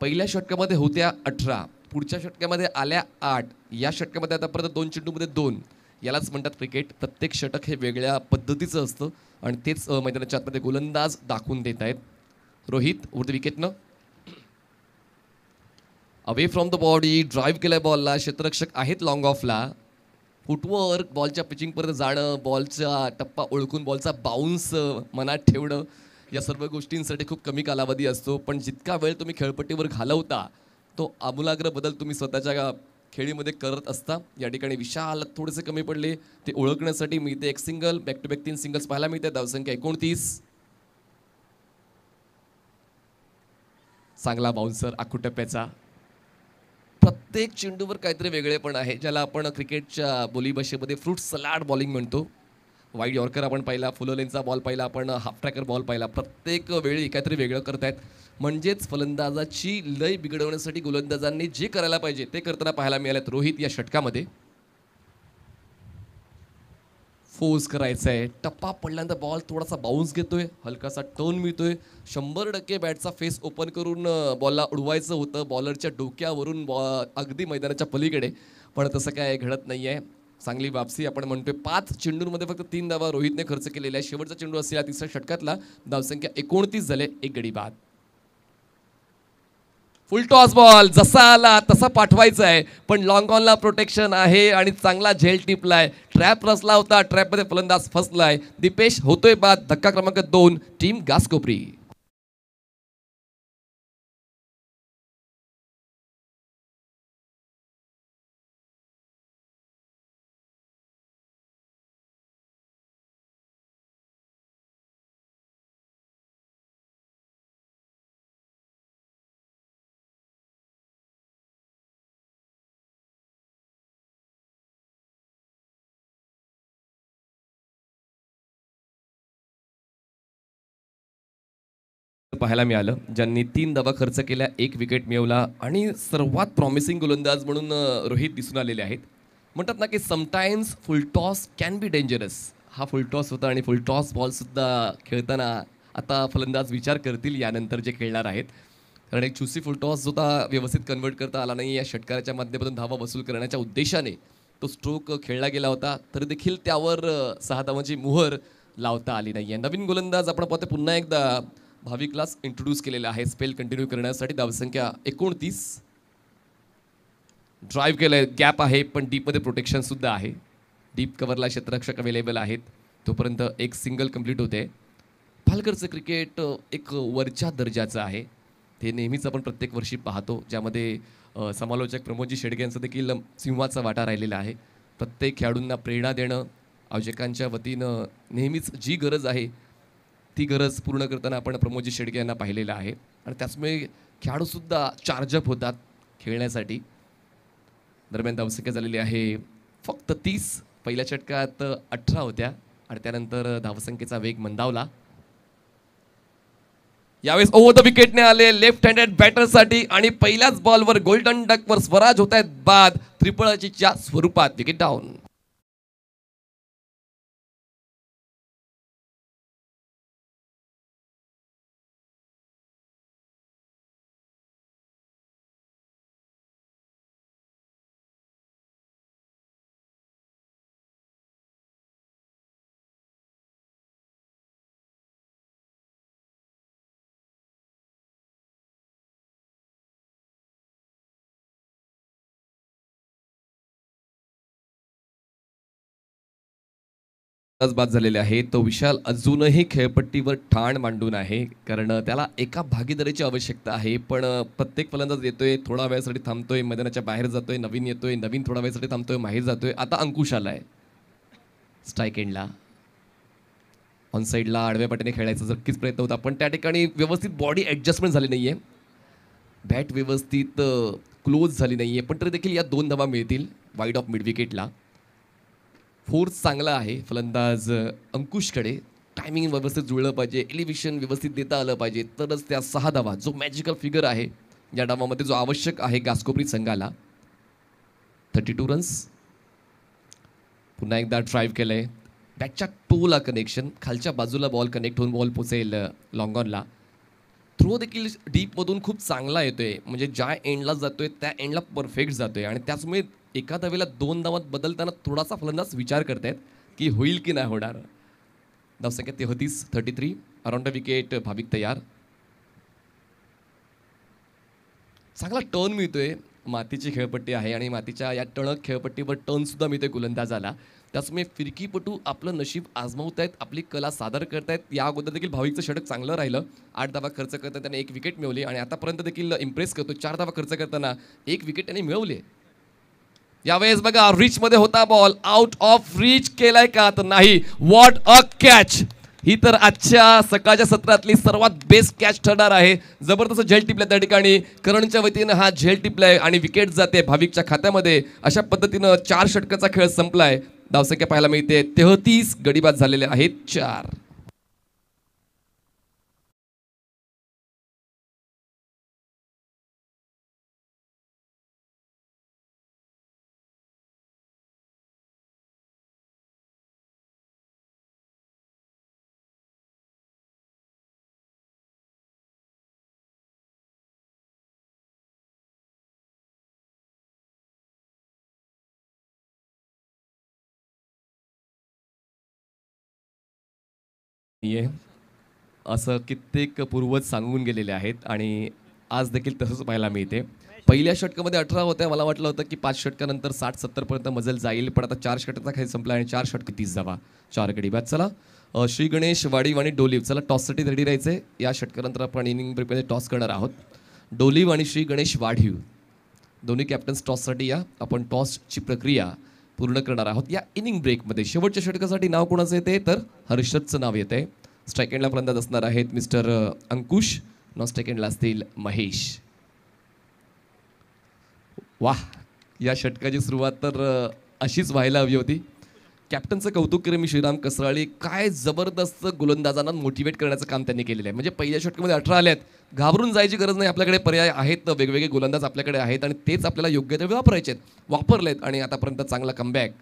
Speaker 4: पहिल्या षटकामध्ये होत्या अठरा पुढच्या षटकामध्ये आल्या आठ या षटकामध्ये आतापर्यंत दोन चेंडूमध्ये दोन यालाच म्हणतात क्रिकेट प्रत्येक षटक हे वेगळ्या पद्धतीचं असतं आणि तेच मैदानाच्या आतमध्ये गोलंदाज दाखवून देत आहेत रोहित वरती विकेटनं away from the body drive केलाय बॉलला क्षेत्ररक्षक आहेत लाँग ऑफला फुटवर्क बॉलच्या पिचिंगपर्यंत जाणं बॉलचा टप्पा ओळखून बॉलचा बाउन्स मनात ठेवणं या सर्व गोष्टींसाठी खूप कमी कालावधी असतो पण जितका वेळ तुम्ही खेळपट्टीवर घालवता तो आमूलाग्र बदल तुम्ही स्वतःच्या खेळीमध्ये करत असता या ठिकाणी विशाल थोडेसे कमी पडले ते ओळखण्यासाठी मी ते एक सिंगल बॅक टू बॅक तीन सिंगल्स पाहायला मिळते धावसंख्या एकोणतीस चांगला बाउन्सर आखू टप्प्याचा प्रत्येक चेंडूवर काहीतरी वेगळेपण आहे ज्याला आपण क्रिकेटच्या बोलीभाषेमध्ये फ्रूट सलाड बॉलिंग म्हणतो वाईट यॉर्कर आपण पाहिला फुलोलेनचा बॉल पाहिला आपण हाफ ट्रॅकर बॉल पाहिला प्रत्येक वेळी काहीतरी वेगळं करतायत म्हणजेच फलंदाजाची लय बिघडवण्यासाठी गोलंदाजांनी जे करायला पाहिजे ते करताना पाहायला मिळालेत रोहित या षटकामध्ये फोर्स करायचा आहे टप्पा पडल्यानंतर बॉल थोडासा बाउन्स घेतोय हलकासा टर्न मिळतोय शंभर टक्के बॅटचा फेस ओपन करून बॉलला उडवायचं होतं बॉलरच्या डोक्यावरून बॉ अगदी मैदानाच्या पलीकडे पण तसं काय घडत नाही आहे चांगली वापसी आपण म्हणतोय पाच चेंडूंमध्ये फक्त तीन धावा रोहितने खर्च केलेला आहे शेवटचा चेंडू या तिसऱ्या षटकातला धावसंख्या एकोणतीस झाले एक गडी बाद फुल टॉस बॉल जसा आला तसा पाठवायचा आहे पण लॉंग ऑनला प्रोटेक्शन आहे आणि चांगला झेल टिपलाय ट्रॅप रचला होता ट्रॅपमध्ये फलंदाज फसलाय दिपेश होतोय बाद धक्का क्रमांक दोन टीम गासकोपरी पाहायला मिळालं ज्यांनी तीन धावा खर्च केल्या एक विकेट मिळवला आणि सर्वात प्रॉमिसिंग गोलंदाज म्हणून रोहित दिसून आलेले आहेत म्हणतात ना की sometimes full toss can be dangerous हा फुलटॉस होता आणि फुलटॉस बॉलसुद्धा खेळताना आता फलंदाज विचार करतील यानंतर जे खेळणार आहेत कारण एक चुसी फुलटॉस जो व्यवस्थित कन्वर्ट करता आला नाही या षटकाराच्या माध्यमातून धावा वसूल करण्याच्या उद्देशाने तो स्ट्रोक खेळला गेला होता तरी देखील त्यावर सहा धावांची मोहर लावता आली नाही आहे नवीन गोलंदाज आपण पाहतो पुन्हा एकदा भाविकलाच इंट्रोड्यूस केलेला आहे स्पेल कंटिन्यू करण्यासाठी धावसंख्या एकोणतीस ड्राईव्ह केलं आहे गॅप आहे पण डीपमध्ये प्रोटेक्शनसुद्धा आहे डीप कवरला क्षेत्ररक्षक अवेलेबल आहेत तोपर्यंत एक सिंगल कंप्लीट होते पालकरचं क्रिकेट एक वरच्या दर्जाचं आहे ते नेहमीच आपण प्रत्येक वर्षी पाहतो ज्यामध्ये समालोचक प्रमोदजी शेडगे यांचा देखील सिंहाचा वाटा राहिलेला आहे प्रत्येक खेळाडूंना प्रेरणा देणं आयोजकांच्या वतीनं नेहमीच जी गरज आहे ती गरज पूर्ण करताना आपण प्रमोदजी शेडके यांना पाहिलेलं आहे आणि त्याचमुळे खेळाडूसुद्धा चार्जअप होतात खेळण्यासाठी दरम्यान धावसंख्या झालेली आहे फक्त तीस पहिल्या षटकात अठरा होत्या आणि त्यानंतर धावसंख्येचा वेग मंदावला यावेळेस ओव्हर द विकेटने आले लेफ्ट हँडेड बॅटरसाठी आणि पहिल्याच बॉलवर गोल्डन डकवर स्वराज होत आहेत बाद च्या स्वरूपात विकेट डाऊन आत्ताच बाद झालेले आहे तो विशाल अजूनही खेळपट्टीवर ठाण मांडून आहे कारण त्याला एका भागीदारीची आवश्यकता आहे पण प्रत्येक फलंदाज येतोय थोडा वेळासाठी थांबतोय मैदानाच्या बाहेर जातोय नवीन येतोय नवीन थोडा वेळासाठी थांबतोय माहीर जातोय आता अंकुश आलाय स्ट्राईक एंडला ऑन साईडला आडव्या पाटीने खेळायचा नक्कीच प्रयत्न होता पण त्या ठिकाणी व्यवस्थित बॉडी ॲडजस्टमेंट झाली नाही आहे बॅट व्यवस्थित क्लोज झाली नाही आहे पण तरी देखील या दोन धावा मिळतील वाईड ऑफ मिडविकेटला विकेटला फोर्स चांगला आहे फलंदाज अंकुशकडे टायमिंग व्यवस्थित जुळलं पाहिजे एलिव्हेशन व्यवस्थित देता आलं पाहिजे तरच त्या सहा धावा जो मॅजिकल फिगर आहे या डावामध्ये जो आवश्यक आहे गासकोपरी संघाला थर्टी टू रन्स पुन्हा एकदा ड्राईव्ह केलं आहे बॅटच्या टोला कनेक्शन खालच्या बाजूला बॉल कनेक्ट होऊन बॉल पोचेल लॉंगॉनला थ्रो देखील डीपमधून खूप चांगला येतो आहे म्हणजे ज्या एंडला जातो आहे त्या एंडला परफेक्ट जातो आहे आणि त्याचमुळे एखाद्या वेळेला दोन धावात बदलताना थोडासा फलंदाज विचार करतायत की होईल की नाही होणार धावसंख्या तेहतीस thirty three around the wicket Bhavik तयार चांगला टर्न मिळतोय मातीची खेळपट्टी आहे आणि मातीच्या या टळक खेळपट्टीवर टर्नसुद्धा मिळतोय गोलंदाजाला त्याचमुळे फिरकीपटू आपलं नशीब आजमावत आहेत आपली कला सादर करतायत या अगोदर देखील भाविकचं षटक चांगलं राहिलं आठ धावा खर्च करताना त्याने एक विकेट मिळवली आणि आतापर्यंत देखील इम्प्रेस करतो चार धावा खर्च करताना एक विकेट त्याने मिळवली यावेळेस बघा रिच मध्ये होता बॉल आउट ऑफ रिच केलाय का तर नाही व्हॉट अ कॅच ही तर आजच्या सकाळच्या सत्रातली सर्वात बेस्ट कॅच ठरणार आहे जबरदस्त झेल टिपलाय त्या ठिकाणी करणच्या वतीनं हा झेल टिपलाय आणि विकेट जाते भाविकच्या खात्यामध्ये अशा पद्धतीनं चार षटकाचा खेळ संपलाय धावसंख्या पाहायला मिळते तेहतीस गडीबाद झालेले आहेत चार ये असं कित्येक पूर्वज सांगून गेलेले आहेत आणि आज देखील तसंच पाहायला मिळते पहिल्या षटकामध्ये अठरा होत्या मला वाटलं होतं की पाच षटकानंतर साठ सत्तरपर्यंत मजल जाईल पण आता चार षटकाचा खेळ संपला आणि चार षटक तीस जावा चार गडी बाद चला श्री गणेश वाडीव आणि डोलीव चला टॉससाठी रेडी राहायचे या षटकानंतर आपण इनिंग प्रिपेअर टॉस करणार आहोत डोलीव आणि श्री गणेश वाढीव दोन्ही कॅप्टन्स टॉससाठी या आपण टॉसची प्रक्रिया पूर्ण करणार आहोत या इनिंग ब्रेकमध्ये शेवटच्या षटकासाठी नाव कोणाचं येते तर हर्षदचं नाव येते स्ट्रायकेंडला एंडला फलंदाज असणार आहेत मिस्टर अंकुश नॉन स्ट्रायकेंडला असतील महेश वा या षटकाची सुरुवात तर अशीच व्हायला हवी होती कॅप्टनचं कौतुक केलं मी श्रीराम कसराळी काय जबरदस्त गोलंदाजांना मोटिवेट करण्याचं काम त्यांनी केलेलं आहे म्हणजे पहिल्या षटकामध्ये अठरा आल्यात घाबरून जायची गरज नाही आपल्याकडे पर्याय आहेत वेगवेगळे गोलंदाज आपल्याकडे आहेत आणि तेच आपल्याला योग्य ते वापरायचे वापरलेत आणि आतापर्यंत चांगला कमबॅक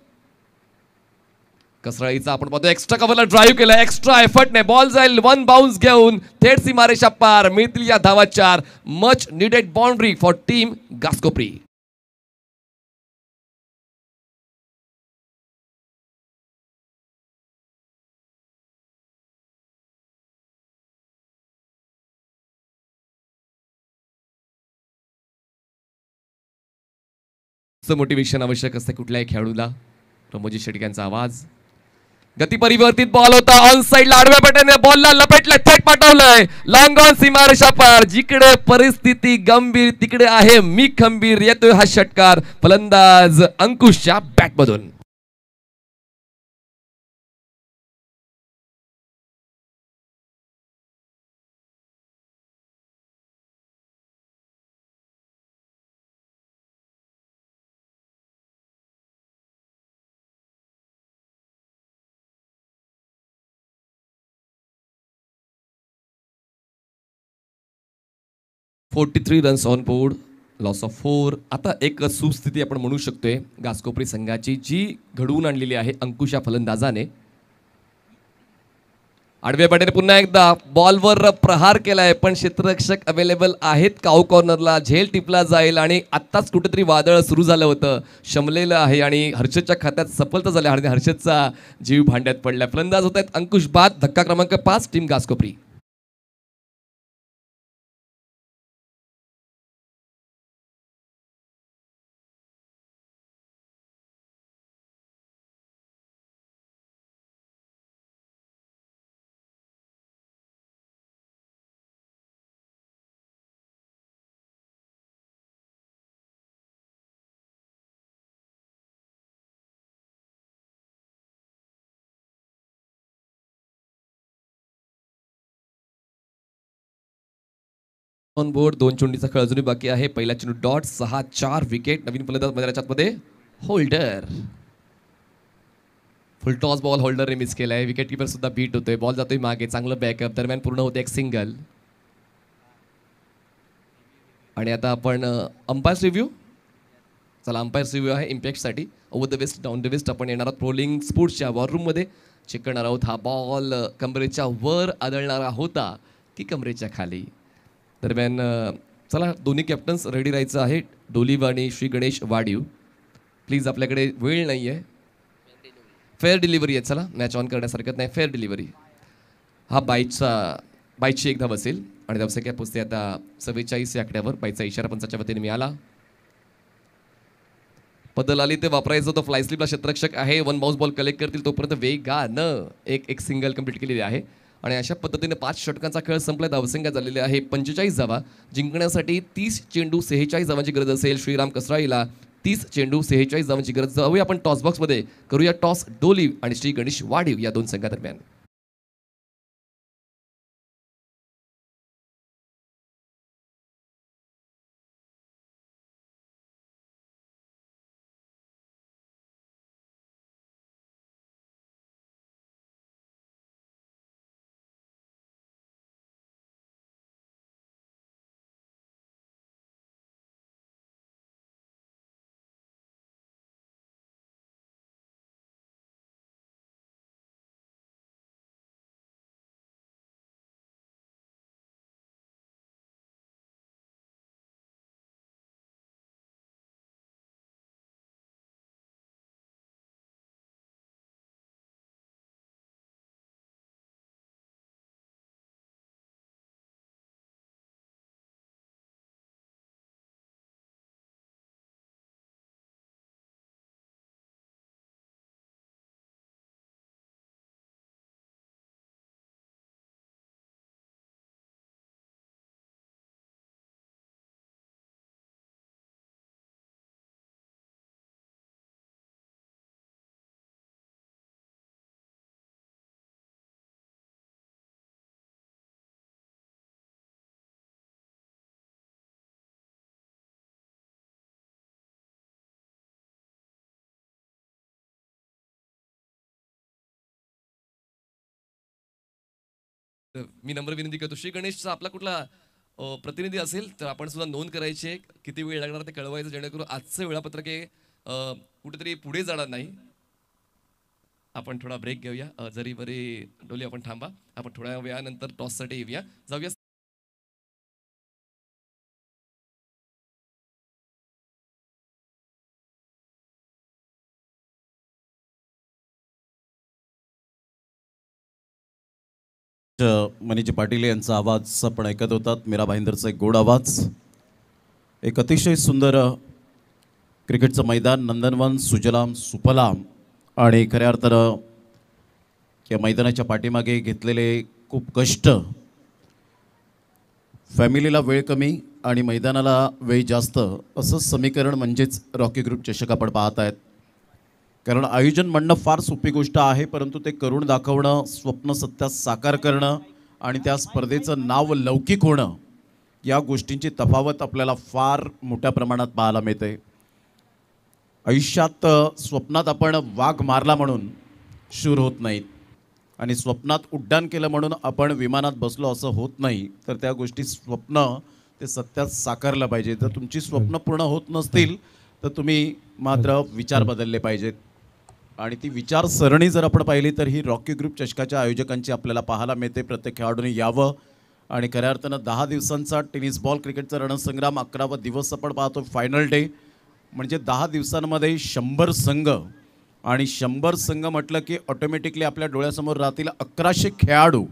Speaker 4: कसराळीचा आपण पाहतो एक्स्ट्रा कव्हरला ड्राईव्ह केला एक्स्ट्रा एफर्ट नाही बॉल जाईल वन बाउन्स घेऊन थेट सीमारेषा पार मिळतील या धावा चार much needed boundary for team Gaskopri जास्त मोटिवेशन आवश्यक असते कुठल्याही खेळाडूला प्रमोजी शेटक्यांचा आवाज गती परिवर्तित बॉल होता ऑन साईडला आडव्या पट्याने बॉलला लपेटले थेट पाठवलंय लॉंग ऑन सीमारेषा पार जिकडे परिस्थिती गंभीर तिकडे आहे मी खंबीर येतोय हा षटकार फलंदाज अंकुशच्या बॅटमधून forty three runs on board loss of four आता एक सुस्थिती आपण म्हणू शकतोय गासकोपरी संघाची जी घडवून आणलेली आहे अंकुशा फलंदाजाने आडवे पाटील पुन्हा एकदा बॉलवर प्रहार केलाय पण क्षेत्ररक्षक अवेलेबल आहेत काऊ कॉर्नरला झेल टिपला जाईल आणि आत्ताच कुठेतरी वादळ सुरू झालं होतं शमलेलं आहे आणि हर्षदच्या खात्यात सफलता झाल्या आणि हर्षदचा जीव भांड्यात पडला फलंदाज होत आहेत अंकुश बाद धक्का क्रमांक पाच टीम गासकोपरी ऑन बोर्ड दोन चुंडीचा खेळ अजूनही बाकी आहे पहिला चेंडू डॉट सहा चार विकेट नवीन फलंदाज मैदानाच्या आतमध्ये होल्डर फुल टॉस बॉल होल्डरने मिस केला आहे विकेट किपर सुद्धा बीट होतोय बॉल जातोय मागे चांगलं बॅकअप दरम्यान पूर्ण होते एक सिंगल आणि आता आपण अंपायर्स रिव्ह्यू चला अंपायर्स रिव्ह्यू आहे इम्पॅक्टसाठी over the waist down the waist आपण येणार आहोत रोलिंग स्पोर्ट्सच्या वॉर रूममध्ये चेक करणार आहोत हा बॉल कमरेच्या वर आदळणारा होता की कमरेच्या खाली दरम्यान चला दोन्ही कॅप्टन्स रेडी राहायचं आहे डोलीव आणि श्री गणेश वाडीव प्लीज आपल्याकडे वेळ नाही आहे फेअर डिलिव्हरी आहे चला मॅच ऑन करण्यासारखं नाही फेअर डिलिव्हरी हा बाईचा बाईची एकदा बसेल आणि व्यावसायिक पुस्ते आता सव्वेचाळीस या आकड्यावर बाईचा इशारा पंचाच्या वतीने मिळाला बदल आली ते वापरायचं तो फ्लायस्लिपला क्षेत्ररक्षक आहे वन बाउस बॉल कलेक्ट करतील तोपर्यंत वेगानं एक एक सिंगल कंप्लीट केलेली आहे आणि अशा पद्धतीने पाच षटकांचा खेळ संपल्या धावसंख्या झालेली आहे पंचेचाळीस धावा जिंकण्यासाठी तीस चेंडू सेहेचाळीस धावांची गरज असेल श्रीराम कसराईला तीस चेंडू सेहेचाळीस धावांची गरज जाऊया आपण टॉसबॉक्समध्ये करूया टॉस डोली आणि श्री गणेश वाढीव या दोन संघादरम्यान मी नंबर विनंती करतो श्री गणेशचा आपला कुठला प्रतिनिधी असेल तर आपण सुद्धा नोंद करायची आहे किती वेळ लागणार ते कळवायचं जेणेकरून आजचं वेळापत्रक हे कुठेतरी पुढे जाणार नाही आपण थोडा ब्रेक घेऊया जरी बरी डोली आपण थांबा आपण थोड्या वेळानंतर टॉससाठी येऊया जाऊया
Speaker 1: मनीजी पाटील यांचा आवाज आपण ऐकत होतात मीरा भाईंदरचा एक गोड आवाज एक अतिशय सुंदर क्रिकेटचं मैदान नंदनवन सुजलाम सुपलाम आणि खऱ्या अर्थानं या मैदानाच्या पाठीमागे घेतलेले खूप कष्ट फॅमिलीला वेळ कमी आणि मैदानाला वेळ जास्त असं समीकरण म्हणजेच रॉकी ग्रुप चषक आपण पाहत आहेत कारण आयोजन म्हणणं फार सोपी गोष्ट आहे परंतु ते करून दाखवणं स्वप्न सत्यात साकार करणं आणि त्या स्पर्धेचं नाव लौकिक होणं या गोष्टींची तफावत आपल्याला फार मोठ्या प्रमाणात पाहायला मिळते आयुष्यात स्वप्नात आपण वाघ मारला म्हणून शूर होत नाहीत आणि स्वप्नात उड्डाण केलं म्हणून आपण विमानात बसलो असं होत नाही तर त्या गोष्टी स्वप्न ते सत्यात साकारलं पाहिजे जर तुमची स्वप्न पूर्ण होत नसतील तर तुम्ही मात्र विचार बदलले पाहिजेत आणि ती विचारसरणी जर आपण पाहिली तर ही रॉकी ग्रुप चषकाच्या आयोजकांची आपल्याला पाहायला मिळते प्रत्येक खेळाडूने यावं आणि खऱ्या अर्थानं दहा दिवसांचा टेनिस बॉल क्रिकेटचा रणसंग्राम अकरावा दिवस आपण पाहतो फायनल डे म्हणजे दहा दिवसांमध्ये शंभर संघ आणि शंभर संघ म्हटलं की ऑटोमॅटिकली आपल्या डोळ्यासमोर राहतील अकराशे खेळाडू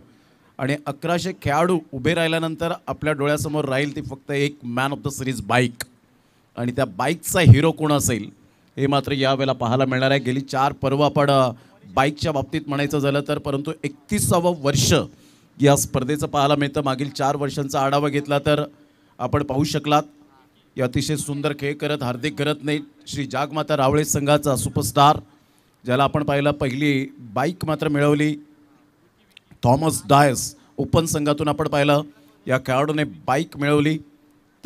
Speaker 1: आणि अकराशे खेळाडू उभे राहिल्यानंतर आपल्या डोळ्यासमोर राहील ती फक्त एक man of the series bike आणि त्या बाईकचा हिरो कोण असेल हे मात्र यावेळेला पाहायला मिळणार आहे गेली चार पर्व आपण बाईकच्या बाबतीत म्हणायचं झालं तर परंतु एकतीसावं वर्ष या स्पर्धेचं पाहायला मिळतं मागील चार वर्षांचा आढावा घेतला तर आपण पाहू शकलात या अतिशय सुंदर खेळ करत हार्दिक करत नाही श्री जागमाता रावळे संघाचा सुपरस्टार ज्याला आपण पाहिलं पहिली बाईक मात्र मिळवली थॉमस डायस ओपन संघातून आपण पाहिलं या खेळाडूने बाईक मिळवली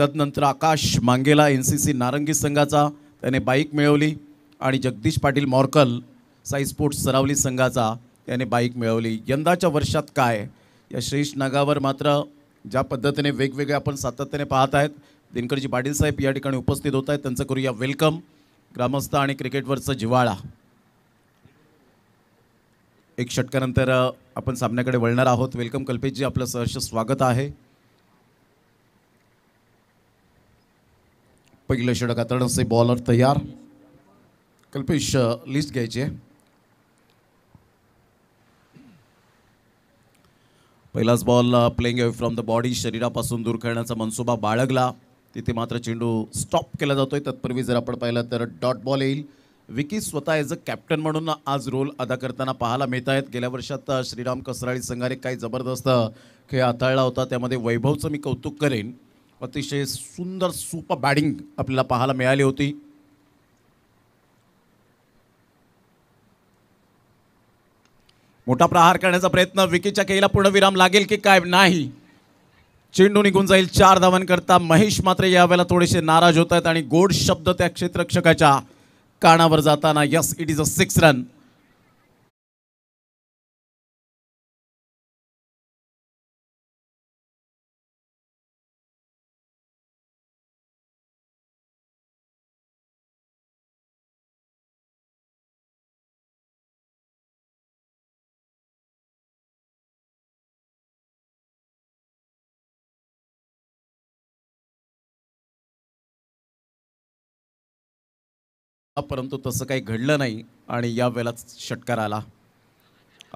Speaker 1: तदनंतर आकाश मांगेला एन सी सी नारंगी संघाचा त्याने बाईक मिळवली आणि जगदीश पाटील मॉर्कल साई स्पोर्ट्स सरावली संघाचा त्याने बाईक मिळवली यंदाच्या वर्षात काय या श्रेष्ठ नागावर मात्र ज्या पद्धतीने वेगवेगळे आपण सातत्याने पाहत आहेत दिनकरजी पाटील साहेब या ठिकाणी उपस्थित होत आहेत त्यांचं करूया वेलकम ग्रामस्थ आणि क्रिकेटवरचं जिवाळा एक षटकानंतर आपण सामन्याकडे वळणार आहोत वेलकम कल्पेशजी आपलं सहर्ष स्वागत आहे पहिल्या षटकात रणसे बॉलर तयार कल्पेश लिस्ट घ्यायची पहिलाच ball playing away from the body शरीरापासून दूर खेळण्याचा मनसुबा बाळगला तिथे मात्र चेंडू स्टॉप केला जातोय तत्पूर्वी जर आपण पाहिलं तर डॉट बॉल येईल विकी स्वतः एज अ कॅप्टन म्हणून आज रोल अदा करताना पाहायला मिळत आहेत गेल्या वर्षात श्रीराम कसराळी संघाने काही जबरदस्त खेळ हाताळला होता त्यामध्ये वैभवचं मी कौतुक करेन अतिशय सुंदर सुपर बॅटिंग आपल्याला पाहायला मिळाली होती मोठा प्रहार करण्याचा प्रयत्न विकीच्या केला पूर्णविराम लागेल की काय नाही चेंडू निघून जाईल चार धावांकरता महेश मात्र यावेळेला थोडेसे नाराज होत आहेत आणि गोड शब्द त्या क्षेत्ररक्षकाच्या कानावर जाताना yes it is a six run परंतु तसं काही घडलं नाही आणि या वेळेलाच षटकार आला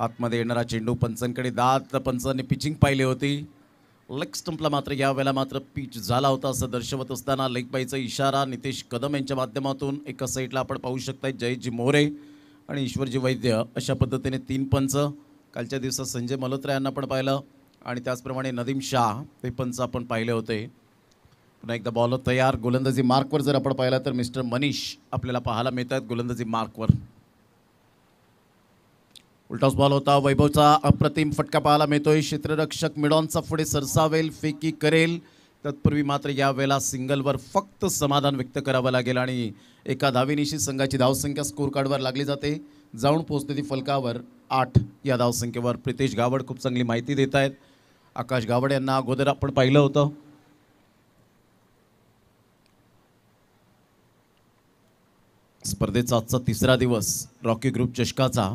Speaker 1: आतमध्ये येणारा चेंडू पंचांकडे दात पंचांनी पिचिंग पाहिली होती लेग स्टंपला मात्र यावेळेला मात्र पिच झाला होता असं दर्शवत असताना लेगबाईचा इशारा नितेश कदम यांच्या माध्यमातून एका साईडला आपण पाहू शकताय जयजी मोरे आणि ईश्वरजी वैद्य अशा पद्धतीने तीन पंच कालच्या दिवसात संजय मल्होत्रा यांना पण पाहिलं आणि त्याचप्रमाणे नदीम शाह ते पंच आपण पाहिले होते पुन्हा एकदा बॉलर तयार गोलंदाजी मार्कवर जर आपण पाहिला तर मिस्टर मनीष आपल्याला पाहायला मिळत आहेत गोलंदाजी मार्कवर उलटाच बॉल होता वैभवचा अप्रतिम फटका पाहायला मिळतोय क्षेत्ररक्षक मिडॉनचा पुढे सरसावेल फेकी करेल तत्पूर्वी मात्र यावेळेला सिंगलवर फक्त समाधान व्यक्त करावं लागेल आणि एका धावेनिशी संघाची धावसंख्या स्कोर कार्डवर लागली जाते जाऊन पोहोचते ती फलकावर आठ या धावसंख्येवर प्रितेश गावड खूप चांगली माहिती देत आहेत आकाश गावड यांना अगोदर आपण पाहिलं होतं स्पर्धेचा आजचा तिसरा दिवस रॉकी ग्रुप चषकाचा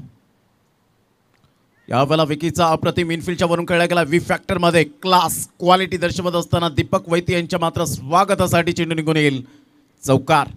Speaker 1: यावेळेला विकीचा अप्रतिम इनफिल्डच्या वरून खेळला गेला वी फॅक्टरमध्ये क्लास क्वालिटी दर्शवत असताना दीपक वैती यांच्या मात्र स्वागतासाठी चेंडू निघून येईल चौकार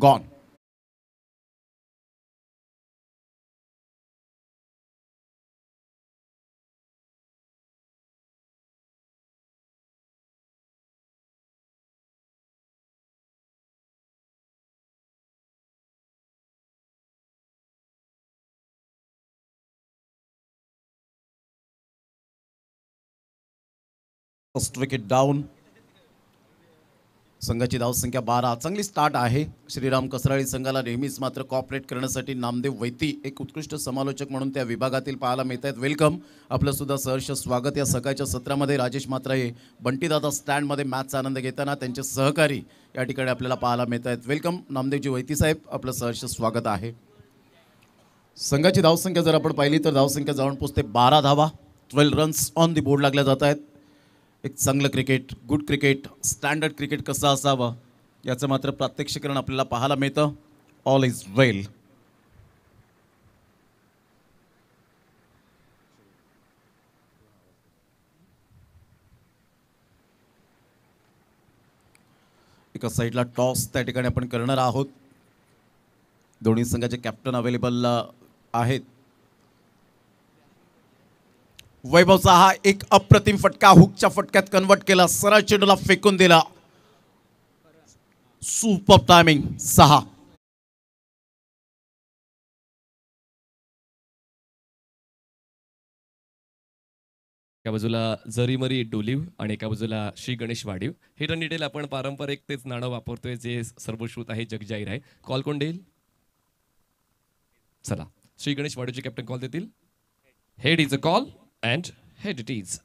Speaker 6: Gone
Speaker 3: first wicket down संघाची धावसंख्या बारा चांगली स्टार्ट आहे श्रीराम कसराळी संघाला नेहमीच मात्र कॉपरेट
Speaker 1: करण्यासाठी नामदेव वैती एक उत्कृष्ट समालोचक म्हणून त्या विभागातील पाहायला मिळत आहेत वेलकम आपलंसुद्धा सहर्ष स्वागत या सकाळच्या सत्रामध्ये राजेश हे बंटीदादा स्टँडमध्ये मॅचचा आनंद घेताना त्यांचे सहकारी या ठिकाणी आपल्याला पाहायला मिळत आहेत वेलकम नामदेवजी वैती साहेब आपलं सहर्ष स्वागत आहे संघाची धावसंख्या जर आपण पाहिली तर धावसंख्या जाऊन पोचते बारा धावा twelve runs on the board लागल्या जात आहेत एक चांगलं cricket good cricket standard cricket कसं असावं याचं मात्र प्रात्यक्षिकरण आपल्याला पाहायला मिळतं ऑल इज वेल एका साईडला टॉस त्या ठिकाणी आपण करणार आहोत दोन्ही संघाचे कॅप्टन अवेलेबल आहेत वैभवचा हा एक अप्रतिम फटका हुकच्या फटक्यात कन्वर्ट केला सरळ चेंडूला फेकून दिला सुपर टायमिंग सहा
Speaker 4: एका बाजूला जरीमरी मरी डोलीव आणि एका बाजूला श्री गणेश वाढीव हे रन डिटेल आपण पारंपरिक तेच नाणं वापरतोय जे सर्वश्रुत आहे जगजाहीर आहे कॉल कोण देईल चला श्री गणेश वाढीवचे कॅप्टन कॉल देतील head is a call and head it is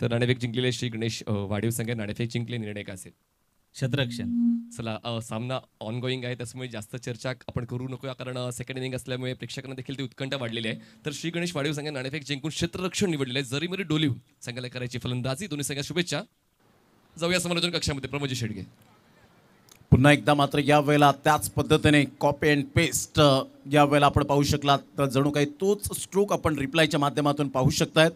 Speaker 4: तर नाणेफेक जिंकलेले श्री गणेश वाढीव संघ नाणेफेक जिंकले निर्णय काय असेल शत्ररक्षण चला सामना ऑन गोईंग आहे त्यामुळे जास्त चर्चा आपण करू नको कारण सेकंड इनिंग असल्यामुळे प्रेक्षकांना देखील ती उत्कंठा वाढलेली आहे तर श्री गणेश वाढीव संघ नाणेफेक जिंकून क्षेत्ररक्षण निवडले आहे जरी मध्ये डोलीव संघाला करायची फलंदाजी दोन्ही सगळ्या शुभेच्छा जाऊया समालोचन कक्षामध्ये प्रमोजी शेडगे
Speaker 1: पुन्हा एकदा मात्र यावेळेला त्याच पद्धतीने कॉपी अँड पेस्ट यावेळेला आपण पाहू शकलात तर जणू काही तोच स्ट्रोक आपण रिप्लायच्या माध्यमातून पाहू शकतायत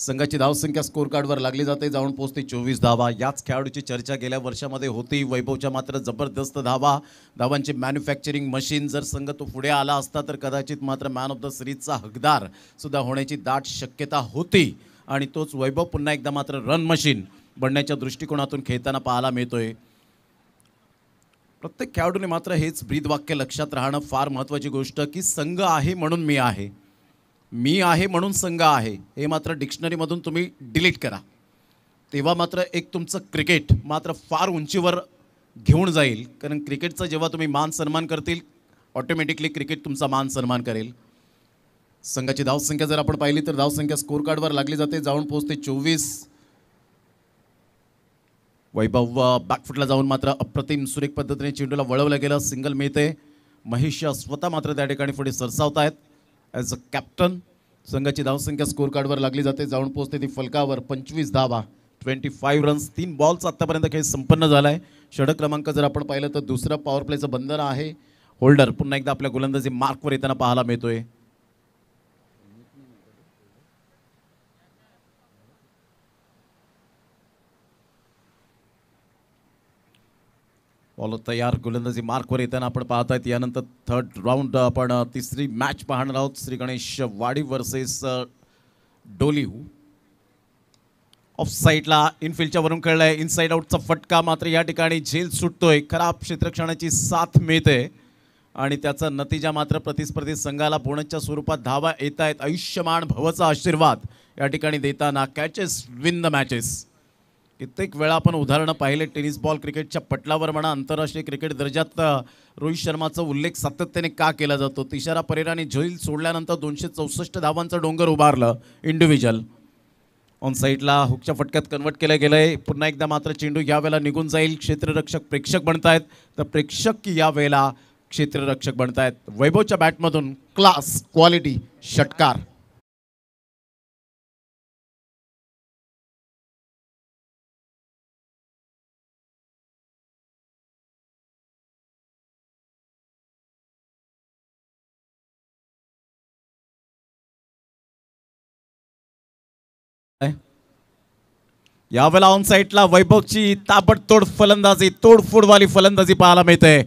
Speaker 1: संघाची धावसंख्या स्कोर कार्डवर लागली जाते जाऊन पोहोचते चोवीस धावा याच खेळाडूची चर्चा गेल्या वर्षामध्ये होती वैभवच्या मात्र जबरदस्त धावा धावांची मॅन्युफॅक्चरिंग मशीन जर संघ तो पुढे आला असता तर कदाचित मात्र मॅन ऑफ द सिरीजचा हकदार सुद्धा होण्याची दाट शक्यता होती आणि तोच वैभव पुन्हा एकदा मात्र रन मशीन बनण्याच्या दृष्टिकोनातून खेळताना पाहायला मिळतोय प्रत्येक खेळाडूने मात्र हेच ब्रीद वाक्य लक्षात राहणं फार महत्त्वाची गोष्ट की संघ आहे म्हणून मी आहे मी आहे म्हणून संघ आहे हे मात्र डिक्शनरीमधून तुम्ही डिलीट करा तेव्हा मात्र एक तुमचं क्रिकेट मात्र फार उंचीवर घेऊन जाईल कारण क्रिकेटचा जेव्हा तुम्ही मान सन्मान करतील ऑटोमॅटिकली क्रिकेट तुमचा मान सन्मान करेल संघाची धावसंख्या जर आपण पाहिली तर धावसंख्या स्कोर कार्डवर लागली जाते जाऊन पोहोचते चोवीस वैभव बॅकफुटला जाऊन मात्र अप्रतिम सुरेख पद्धतीने चेंडूला वळवलं गेलं सिंगल मिळते महेश स्वतः मात्र त्या ठिकाणी पुढे सरसावत आहेत ॲज अ कॅप्टन संघाची धावसंख्या स्कोर कार्डवर लागली जाते जाऊन पोहोचते ती फलकावर पंचवीस धावा ट्वेंटी फाईव्ह रन्स तीन बॉल्स आत्तापर्यंत खेळ संपन्न झाला आहे षडक क्रमांक जर आपण पाहिलं तर दुसरं पॉवर प्लेचं बंधन आहे होल्डर पुन्हा एकदा आपल्या गोलंदाजी मार्कवर येताना पाहायला मिळतोय बॉल तयार गोलंदाजी मार्कवर येताना आपण पाहतायत यानंतर थर्ड राऊंड आपण तिसरी मॅच पाहणार आहोत श्री गणेश वाडी वर्सेस डोलिव ऑफ साईडला इनफिल्डच्या वरून कळलाय इनसाईड आउटचा फटका मात्र या ठिकाणी झेल सुटतोय खराब क्षेत्रक्षणाची साथ मिळते आणि त्याचा नतीजा मात्र प्रतिस्पर्धी संघाला बोनसच्या स्वरूपात धावा येत आहेत आयुष्यमान भवचा आशीर्वाद या ठिकाणी देताना कॅचेस विन द मॅचेस कित्येक वेळा आपण उदाहरणं पाहिले टेनिस बॉल क्रिकेटच्या पटलावर म्हणा आंतरराष्ट्रीय क्रिकेट दर्जात रोहित शर्माचा उल्लेख सातत्याने का केला जातो तिशारा परेराने झोईल सोडल्यानंतर दोनशे चौसष्ट धावांचं डोंगर उभारलं इंडिव्हिज्युअल ऑन साईडला हुकच्या फटक्यात कन्वर्ट केलं गेलं आहे पुन्हा एकदा मात्र चेंडू यावेळेला निघून जाईल क्षेत्ररक्षक प्रेक्षक बनतायत तर प्रेक्षक यावेळेला क्षेत्ररक्षक बनतायत वैभवच्या बॅटमधून क्लास क्वालिटी षटकार यावेळेला ऑन साईडला वैभवची ताबडतोड फलंदाजी तोडफोडवाली फलंदाजी पाहायला मिळते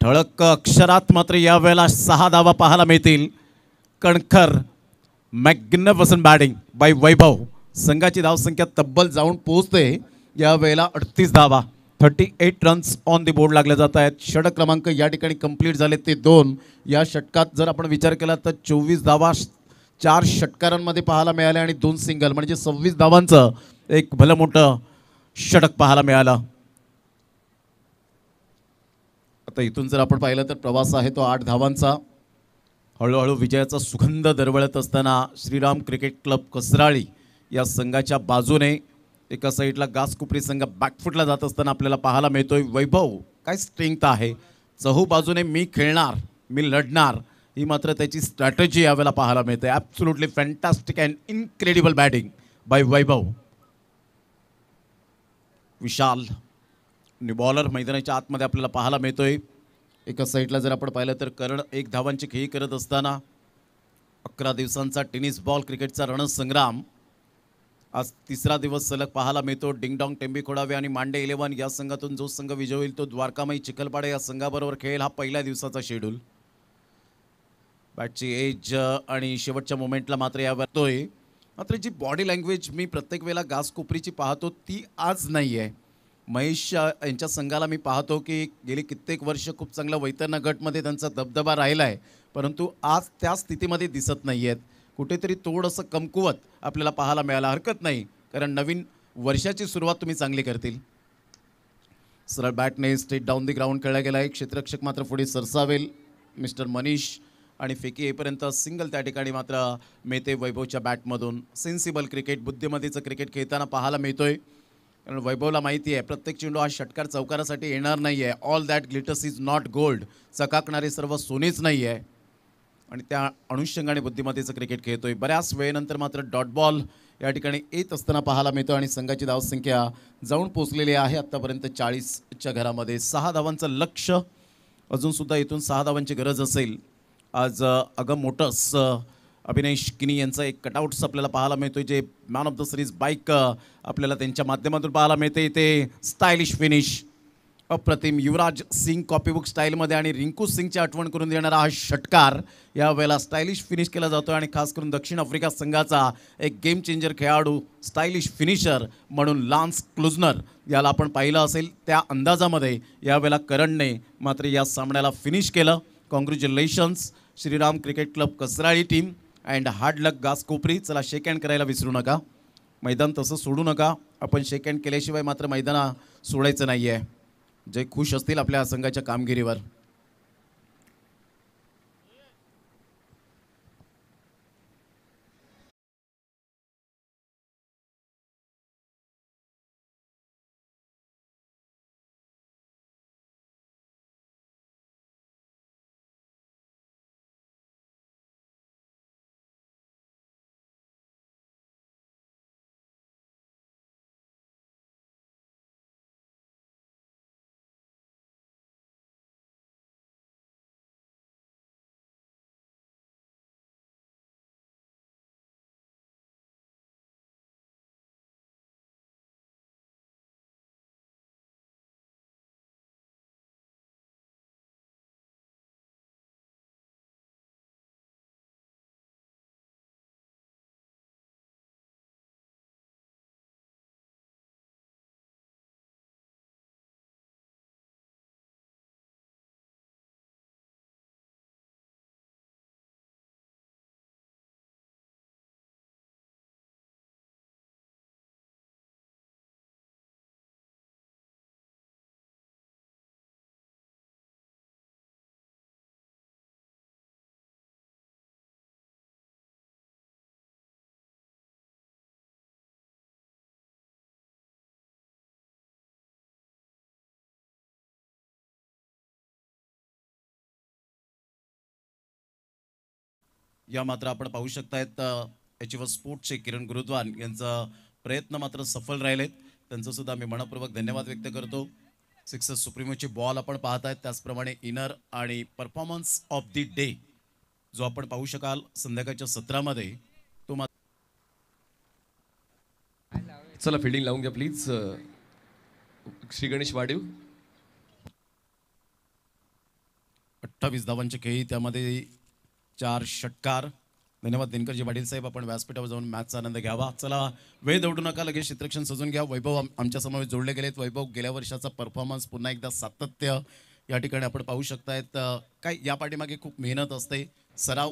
Speaker 1: ठळक अक्षरात मात्र यावेळेला सहा धावा पाहायला मिळतील कणखर मॅग्नफसन बॅटिंग बाय वैभव संघाची धावसंख्या तब्बल जाऊन पोहोचते यावेळेला अडतीस धावा thirty eight runs on the board लागले जात आहेत षटक क्रमांक या ठिकाणी कंप्लीट झाले ते दोन या षटकात जर आपण विचार केला तर चोवीस धावा चार षटकारांमध्ये पाहायला मिळाले आणि दोन सिंगल म्हणजे सव्वीस धावांचं एक भलं मोठं षटक पाहायला मिळालं आता इथून जर आपण पाहिलं तर प्रवास आहे तो आठ धावांचा हळूहळू विजयाचा सुगंध दरवळत असताना श्रीराम क्रिकेट क्लब कसराळी या संघाच्या बाजूने एका साईडला गासकुपरी संघ बॅकफुटला जात असताना आपल्याला पाहायला मिळतोय वैभव काय स्ट्रेंथ आहे चहू बाजूने मी खेळणार मी लढणार ही मात्र त्याची स्ट्रॅटजी यावेळेला पाहायला मिळते absolutely fantastic and incredible batting by Vaibhav Vishal आणि बॉलर मैदानाच्या आतमध्ये आपल्याला पाहायला मिळतोय एका साईडला जर आपण पाहिलं तर करण एक धावांची खेळी करत असताना अकरा दिवसांचा टेनिस बॉल क्रिकेटचा रणसंग्राम आज तिसरा दिवस सलग पाहायला मिळतो डिंगडॉंग टेंबी खोडावे आणि मांडे इलेव्हन या संघातून जो संघ विजय होईल तो द्वारकामाई चिखलपाडे या संघाबरोबर खेळेल हा पहिल्या दिवसाचा शेड्यूल बॅटची एज आणि शेवटच्या मोमेंटला मात्र या वाटतोय मात्र जी बॉडी लँग्वेज मी प्रत्येक वेळेला गासकोपरीची पाहतो ती आज नाही आहे महेश यांच्या संघाला मी पाहतो की गेली कित्येक वर्ष खूप चांगलं वैतरण गटमध्ये त्यांचा दबदबा राहिला आहे परंतु आज त्या स्थितीमध्ये दिसत नाही आहेत कुठेतरी थोडंसं कमकुवत आपल्याला पाहायला मिळायला हरकत नाही कारण नवीन वर्षाची सुरुवात तुम्ही चांगली करतील सरळ बॅटने स्ट्रेट डाऊन दी ग्राउंड खेळला गेला आहे क्षेत्ररक्षक मात्र पुढे सरसावेल मिस्टर मनीष आणि फेकी येईपर्यंत सिंगल त्या ठिकाणी मात्र मिळते वैभवच्या बॅटमधून सेन्सिबल क्रिकेट बुद्धिमत्तेचं क्रिकेट खेळताना पाहायला मिळतोय कारण वैभवला माहिती आहे प्रत्येक चेंडू हा षटकार चौकारासाठी येणार नाही आहे all that glitters is not gold चकाकणारे सर्व सोनेच नाही आहे आणि त्या अनुषंगाने बुद्धिमत्तेचं क्रिकेट खेळतोय बऱ्याच वेळेनंतर मात्र डॉट बॉल या ठिकाणी येत असताना पाहायला मिळतो आणि संघाची धावसंख्या जाऊन पोचलेली आहे आत्तापर्यंत चाळीसच्या घरामध्ये सहा धावांचं लक्ष अजूनसुद्धा इथून सहा धावांची गरज असेल आज अगं मोटर्स अभिनय किनी यांचं एक कटआउट्स आपल्याला पाहायला मिळतोय जे man of the series bike आपल्याला त्यांच्या माध्यमातून पाहायला मिळते ते स्टायलिश फिनिश अप्रतिम युवराज सिंग कॉपीबुक स्टाईलमध्ये आणि रिंकू सिंगची आठवण करून देणारा हा षटकार यावेळेला स्टायलिश फिनिश केला जातो आणि खास करून दक्षिण आफ्रिका संघाचा एक गेम चेंजर खेळाडू स्टायलिश फिनिशर म्हणून लान्स क्लुझनर याला आपण पाहिलं असेल त्या अंदाजामध्ये यावेळेला करणने मात्र या सामन्याला फिनिश केलं congratulations Shriram cricket club Kasarali team and hard luck Gaskopari चला शेक हँड करायला विसरू नका मैदान तसं सोडू नका आपण शेक हँड केल्याशिवाय मात्र मैदाना सोडायचं नाही आहे जे खुश असतील आपल्या संघाच्या कामगिरीवर या मात्र आपण पाहू शकतायत अचिव्हर स्पोर्ट्सचे किरण गुरुद्वान यांचा प्रयत्न मात्र सफल राहिलेत त्यांचं सुद्धा मी मनपूर्वक धन्यवाद व्यक्त करतो सिक्सर सुप्रीमोचे बॉल आपण पाहत आहेत त्याचप्रमाणे इनर आणि परफॉर्मन्स ऑफ दी डे जो आपण पाहू शकाल संध्याकाळच्या सत्रामध्ये तो मात्र
Speaker 4: चला फिल्डिंग लावून घ्या प्लीज श्री गणेश वाढीव अठ्ठावीस धावांच्या
Speaker 1: खेळी त्यामध्ये चार षटकार धन्यवाद दिनकरजी पाटील साहेब आपण व्यासपीठावर जाऊन मॅचचा आनंद घ्यावा चला वेळ दौडू नका लगेच चित्रक्षण सजून घ्या वैभव आमच्या समोर जोडले गेलेत वैभव गेल्या वर्षाचा परफॉर्मन्स पुन्हा एकदा सातत्य या ठिकाणी आपण पाहू शकतायत काय या पाठीमागे खूप मेहनत असते सराव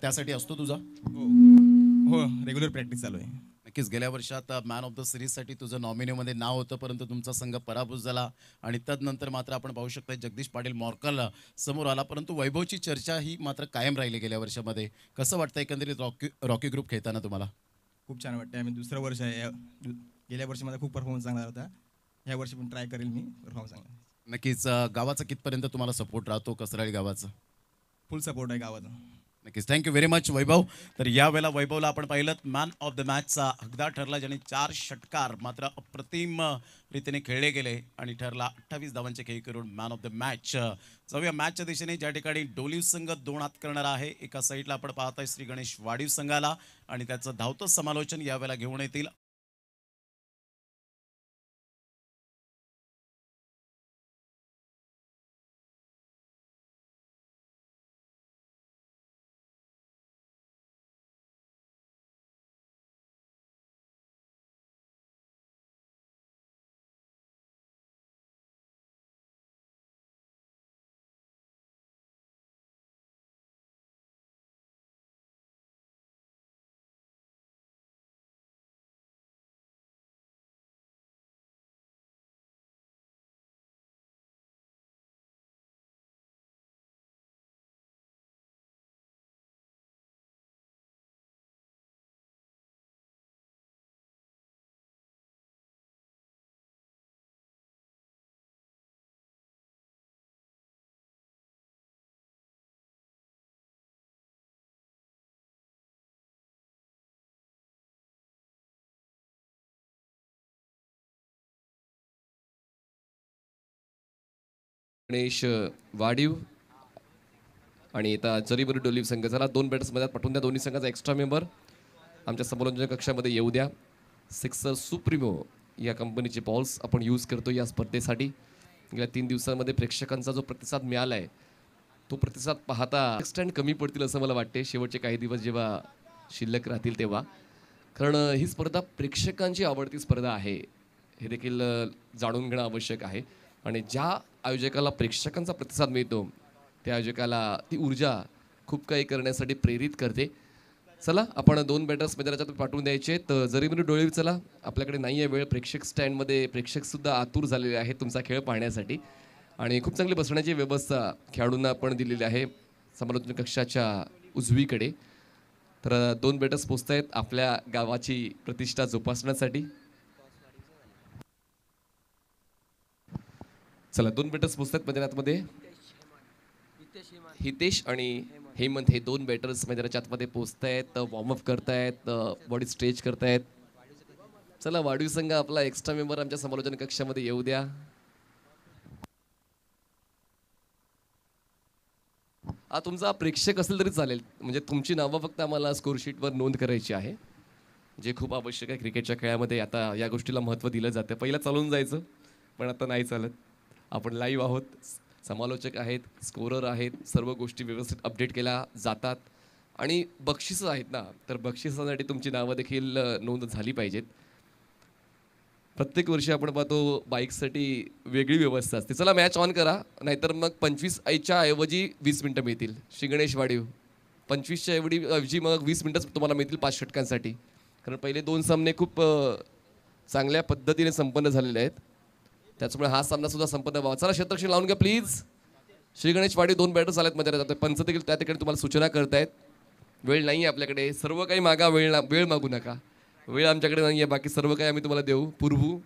Speaker 1: त्यासाठी असतो तुझा
Speaker 5: हो
Speaker 1: रेग्युलर हो, प्रॅक्टिस चालू आहे नक्कीच गेल्या वर्षात मॅन ऑफ द सिरीजसाठी तुझं नॉमिनीमध्ये नाव होतं परंतु तुमचा संघ पराभूत झाला आणि तदनंतर मात्र आपण पाहू शकता जगदीश पाटील मॉर्कल समोर आला परंतु वैभवची चर्चा ही मात्र कायम राहिली गेल्या वर्षामध्ये कसं वाटतं एकंदरीत रॉकी रॉकी ग्रुप खेळताना तुम्हाला
Speaker 2: खूप छान वाटतं आम्ही दुसरं वर्ष आहे गेल्या वर्षी माझा खूप परफॉर्मन्स चांगला होता या वर्षी पण ट्राय करेल मी परफॉर्मन्स चांगला
Speaker 1: नक्कीच गावाचा कितपर्यंत तुम्हाला सपोर्ट राहतो कसराळी गावाचा
Speaker 3: फुल सपोर्ट आहे गावाचा
Speaker 1: नक्कीच थँक्यू व्हेरी मच वैभव तर यावेळेला वैभवला आपण पाहिलं मॅन ऑफ द मॅचचा हकदार ठरला ज्याने चार षटकार मात्र अप्रतिम रीतीने खेळले गेले आणि ठरला अठ्ठावीस धावांचे खेळ करून मॅन ऑफ द मॅच जाऊया मॅचच्या दिशेने ज्या ठिकाणी डोलीव
Speaker 3: संघ दोन हात करणार आहे एका साईडला आपण पाहताय श्री गणेश वाढीव संघाला आणि त्याचं धावतं समालोचन यावेळेला घेऊन येतील
Speaker 4: गणेश वाढीव आणि आता जरीबरी डोलीव संघ झाला दोन बॅट्समध्ये पाठवून द्या दोन्ही संघाचा एक्स्ट्रा मेंबर आमच्या समोरंजन कक्षामध्ये येऊ द्या सिक्सर सुप्रिमो या कंपनीचे बॉल्स आपण यूज करतो या स्पर्धेसाठी गेल्या तीन दिवसांमध्ये प्रेक्षकांचा जो प्रतिसाद मिळाला आहे तो प्रतिसाद पाहता एक्स्टँड कमी पडतील असं मला वाटते शेवटचे काही दिवस जेव्हा शिल्लक राहतील तेव्हा कारण ही स्पर्धा प्रेक्षकांची आवडती स्पर्धा आहे हे देखील जाणून घेणं आवश्यक आहे आणि ज्या आयोजकाला प्रेक्षकांचा प्रतिसाद मिळतो त्या आयोजकाला ती ऊर्जा खूप काही करण्यासाठी प्रेरित करते चला आपण दोन बॅटर्स मैदानाच्या पाठवून द्यायचे तर जरी मी डोळे चला आपल्याकडे नाही आहे वेळ प्रेक्षक स्टँडमध्ये प्रेक्षकसुद्धा आतूर झालेले आहेत तुमचा खेळ पाहण्यासाठी आणि खूप चांगली बसण्याची व्यवस्था खेळाडूंना पण दिलेली आहे समालोचन कक्षाच्या उजवीकडे तर दोन बॅटर्स पोचत आहेत आपल्या गावाची प्रतिष्ठा जोपासण्यासाठी चला दोन बॅटर्स पुस्तक मैदानात मध्ये हितेश आणि हेमंत हे दोन बॅटर्स मैदानाच्या आतमध्ये पोचत आहेत अप करतायत बॉडी स्ट्रेच करतायत चला वाढीव संघ आपला एक्स्ट्रा मेंबर आमच्या समालोचन कक्षामध्ये येऊ द्या हा तुमचा प्रेक्षक असेल तरी चालेल म्हणजे तुमची नावं फक्त आम्हाला स्कोरशीटवर नोंद करायची आहे जे खूप आवश्यक आहे क्रिकेटच्या खेळामध्ये आता या गोष्टीला महत्त्व दिलं जातं पहिलं चालून जायचं पण आता नाही चालत आपण लाईव्ह आहोत समालोचक आहेत स्कोरर आहेत सर्व गोष्टी व्यवस्थित अपडेट केल्या जातात आणि बक्षिसं आहेत ना तर बक्षिसासाठी तुमची नावं देखील नोंद झाली पाहिजेत प्रत्येक वर्षी आपण पाहतो बाईकसाठी वेगळी व्यवस्था असते चला मॅच ऑन करा नाहीतर मग पंचवीस आईच्या ऐवजी वीस मिनटं मिळतील श्रीगणेश वाढीव पंचवीसच्या ऐवजी मग वीस मिनटंच तुम्हाला मिळतील पाच षटकांसाठी कारण पहिले दोन सामने खूप चांगल्या पद्धतीने संपन्न झालेले आहेत त्याच्यामुळे हा सामना सुद्धा संपन्न व्हावा चला क्षेत्रक्षण लावून घ्या प्लीज श्री गणेश वाडी दोन बॅटर्स आल्यात मध्ये राहतात पंच देखील त्या ठिकाणी तुम्हाला सूचना करतायत वेळ नाही आहे आपल्याकडे सर्व काही मागा वेळ ना वेळ मागू नका वेळ आमच्याकडे नाही आहे बाकी सर्व काही आम्ही तुम्हाला देऊ पुरवू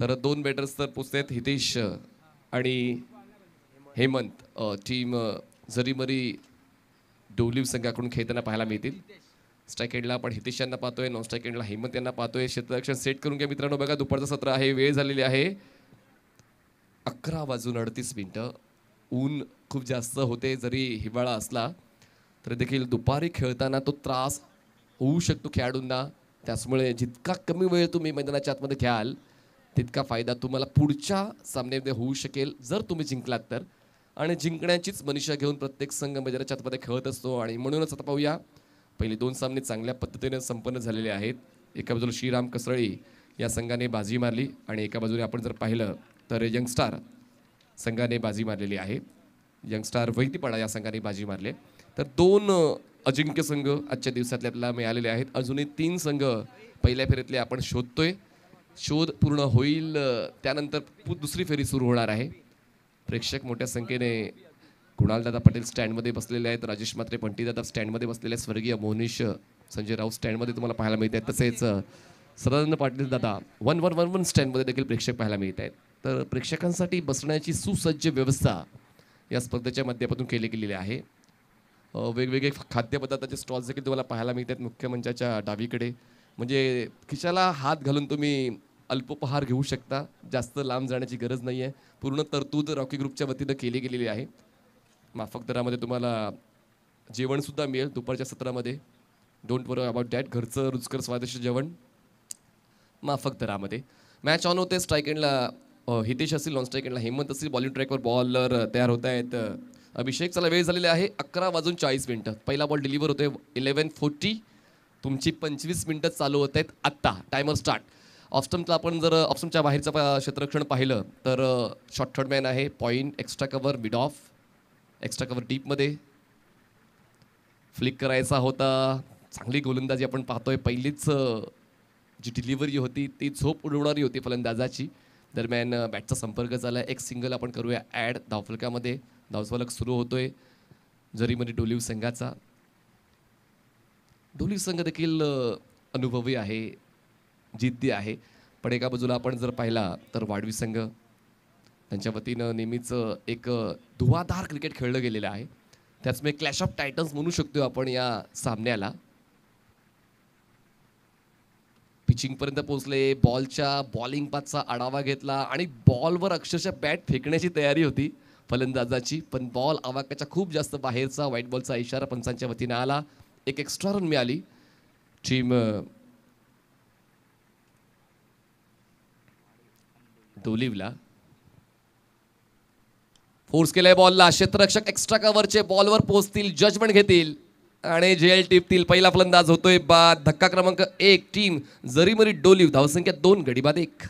Speaker 4: तर दोन बॅटर्स तर पोचत हितेश आणि हेमंत टीम जरीमरी डोलीव संघाकडून खेळताना पाहायला मिळतील स्ट्राईक एंडला आपण हितेश यांना पाहतोय नॉन स्ट्राईक एंडला हेमंत यांना पाहतोय क्षेत्ररक्षण सेट करून घ्या मित्रांनो बघा दुपारचं सत्र आहे वेळ झालेली आहे अकरा वाजून अडतीस मिनटं ऊन खूप जास्त होते जरी हिवाळा असला तरी देखील दुपारी खेळताना तो त्रास होऊ शकतो खेळाडूंना त्याचमुळे जितका कमी वेळ तुम्ही मैदानाच्या आतमध्ये घ्याल तितका फायदा तुम्हाला पुढच्या सामन्यामध्ये होऊ शकेल जर तुम्ही जिंकलात तर आणि जिंकण्याचीच मनुष्य घेऊन प्रत्येक संघ मैदानाच्या आतमध्ये खेळत असतो आणि म्हणूनच आता पाहूया पहिले दोन सामने चांगल्या पद्धतीने संपन्न झालेले आहेत एका बाजूला श्रीराम कसळी या संघाने बाजी मारली आणि एका बाजूने आपण जर पाहिलं तर यंगस्टार संघाने बाजी मारलेली आहे यंगस्टार वैतीपाडा या संघाने बाजी मारले तर दोन अजिंक्य संघ आजच्या दिवसातल्या आपल्याला मिळालेले आहेत अजूनही तीन संघ पहिल्या फेरीतले आपण शोधतोय शोध पूर्ण होईल त्यानंतर दुसरी फेरी सुरू होणार आहे प्रेक्षक मोठ्या संख्येने कुणालदादा पटेल स्टँडमध्ये बसलेले आहेत राजेश मात्रे पंटीदादा स्टँडमध्ये बसलेले आहेत स्वर्गीय मोनिश संजय राऊत स्टँडमध्ये तुम्हाला पाहायला मिळत आहेत तसेच सदानंद पाटील दादा वन वन वन वन स्टँडमध्ये देखील प्रेक्षक पाहायला मिळत आहेत तर प्रेक्षकांसाठी बसण्याची सुसज्ज व्यवस्था या स्पर्धेच्या माध्यमातून केली गेलेली आहे वेगवेगळे खाद्यपदार्थाचे स्टॉल्स देखील तुम्हाला पाहायला मिळतात मुख्य मंचाच्या डावीकडे म्हणजे खिशाला हात घालून तुम्ही अल्पोपहार घेऊ शकता जास्त लांब जाण्याची गरज नाही आहे पूर्ण तरतूद रॉकी ग्रुपच्या वतीनं केली गेलेली आहे माफक दरामध्ये तुम्हाला जेवणसुद्धा मिळेल दुपारच्या सत्रामध्ये डोंट वर अबाउट डॅट घरचं रुचकर स्वादिष्ट जेवण माफक दरामध्ये मॅच ऑन होते स्ट्राईक एंडला हितेश असेल नॉन स्ट्राईक एंडला हेमंत असतील बॉलिंग ट्रॅकवर बॉलर तयार होत आहेत अभिषेक चला वेळ झालेला आहे अकरा वाजून चाळीस मिनटं पहिला बॉल डिलिव्हर होतोय इलेवन फोर्टी तुमची पंचवीस मिनटं चालू होत आहेत आत्ता टायमर स्टार्ट ऑफस्टमचा आपण जर ऑफस्टमच्या बाहेरचं क्षेत्रक्षण पाहिलं तर शॉर्ट थर्ड मॅन आहे point extra cover mid off extra cover डीपमध्ये फ्लिक करायचा होता चांगली गोलंदाजी आपण पाहतोय पहिलीच जी डिलिव्हरी होती ती झोप उडवणारी होती फलंदाजाची दरम्यान बॅटचा संपर्क झाला एक सिंगल आपण करूया ॲड धावफलकामध्ये धावफलक सुरू होतोय जरीमध्ये डोलिव संघाचा डोलिव संघ देखील अनुभवी आहे जिद्दी आहे पण एका बाजूला आपण जर पाहिला तर वाढवी संघ त्यांच्या वतीनं नेहमीच एक धुवाधार क्रिकेट खेळलं गेलेलं आहे मी क्लॅश ऑफ टायटन्स म्हणू शकतो आपण या सामन्याला पिचिंगपर्यंत पोहोचले बॉलच्या बॉलिंग पाचचा आढावा घेतला आणि बॉलवर अक्षरशः बॅट फेकण्याची तयारी होती फलंदाजाची पण बॉल आवाकाच्या खूप जास्त बाहेरचा व्हाईट बॉलचा इशारा पंचांच्या वतीनं आला एक एक्स्ट्रा रन मिळाली टीम दोलीवला फोर्स केलाय बॉलला क्षेत्ररक्षक एक्स्ट्रा कव्हरचे बॉलवर पोहोचतील जजमेंट घेतील आणि जेल टिपतील पहिला फलंदाज होतोय बाद धक्का क्रमांक एक टीम जरीमरी डोलीव धावसंख्या दोन गडी बाद एक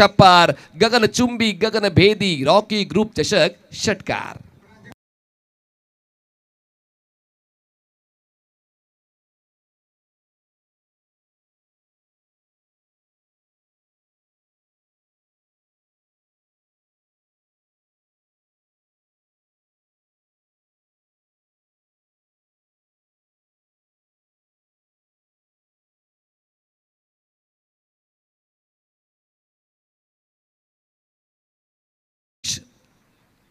Speaker 6: गगन चुंबी गगन भेदी रॉकी ग्रुप चषक षटकार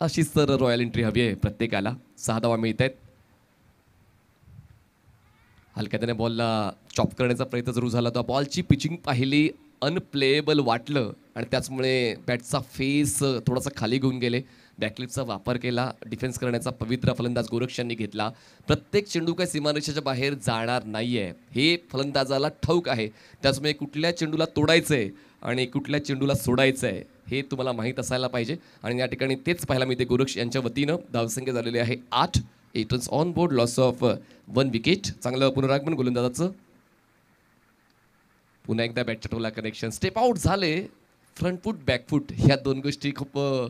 Speaker 4: अशी सर रॉयल एंट्री हवी आहे प्रत्येकाला सहा धावा मिळत आहेत हलक्या त्याने बॉलला चॉप करण्याचा प्रयत्न जरूर झाला होता बॉलची पिचिंग पाहिली अनप्लेएबल वाटलं आणि त्याचमुळे बॅटचा फेस थोडासा खाली घेऊन गेले बॅकलिपचा वापर केला डिफेन्स करण्याचा पवित्र फलंदाज गोरक्षांनी घेतला प्रत्येक चेंडू काय सीमारेषेच्या बाहेर जाणार नाही आहे हे फलंदाजाला ठाऊक आहे त्याचमुळे कुठल्या चेंडूला तोडायचं आहे आणि कुठल्या चेंडूला सोडायचं आहे हे तुम्हाला माहीत असायला पाहिजे आणि या ठिकाणी तेच पाहायला मिळते गोरक्ष यांच्या वतीनं धावसंख्या झालेली आहे आठ eight runs on board loss of one wicket चांगलं पुनरागमन गोलंदाजाचं पुन्हा एकदा बॅटच्या टोला कनेक्शन स्टेप आउट झाले फ्रंट फूट बॅकफूट ह्या दोन गोष्टी खूप uh,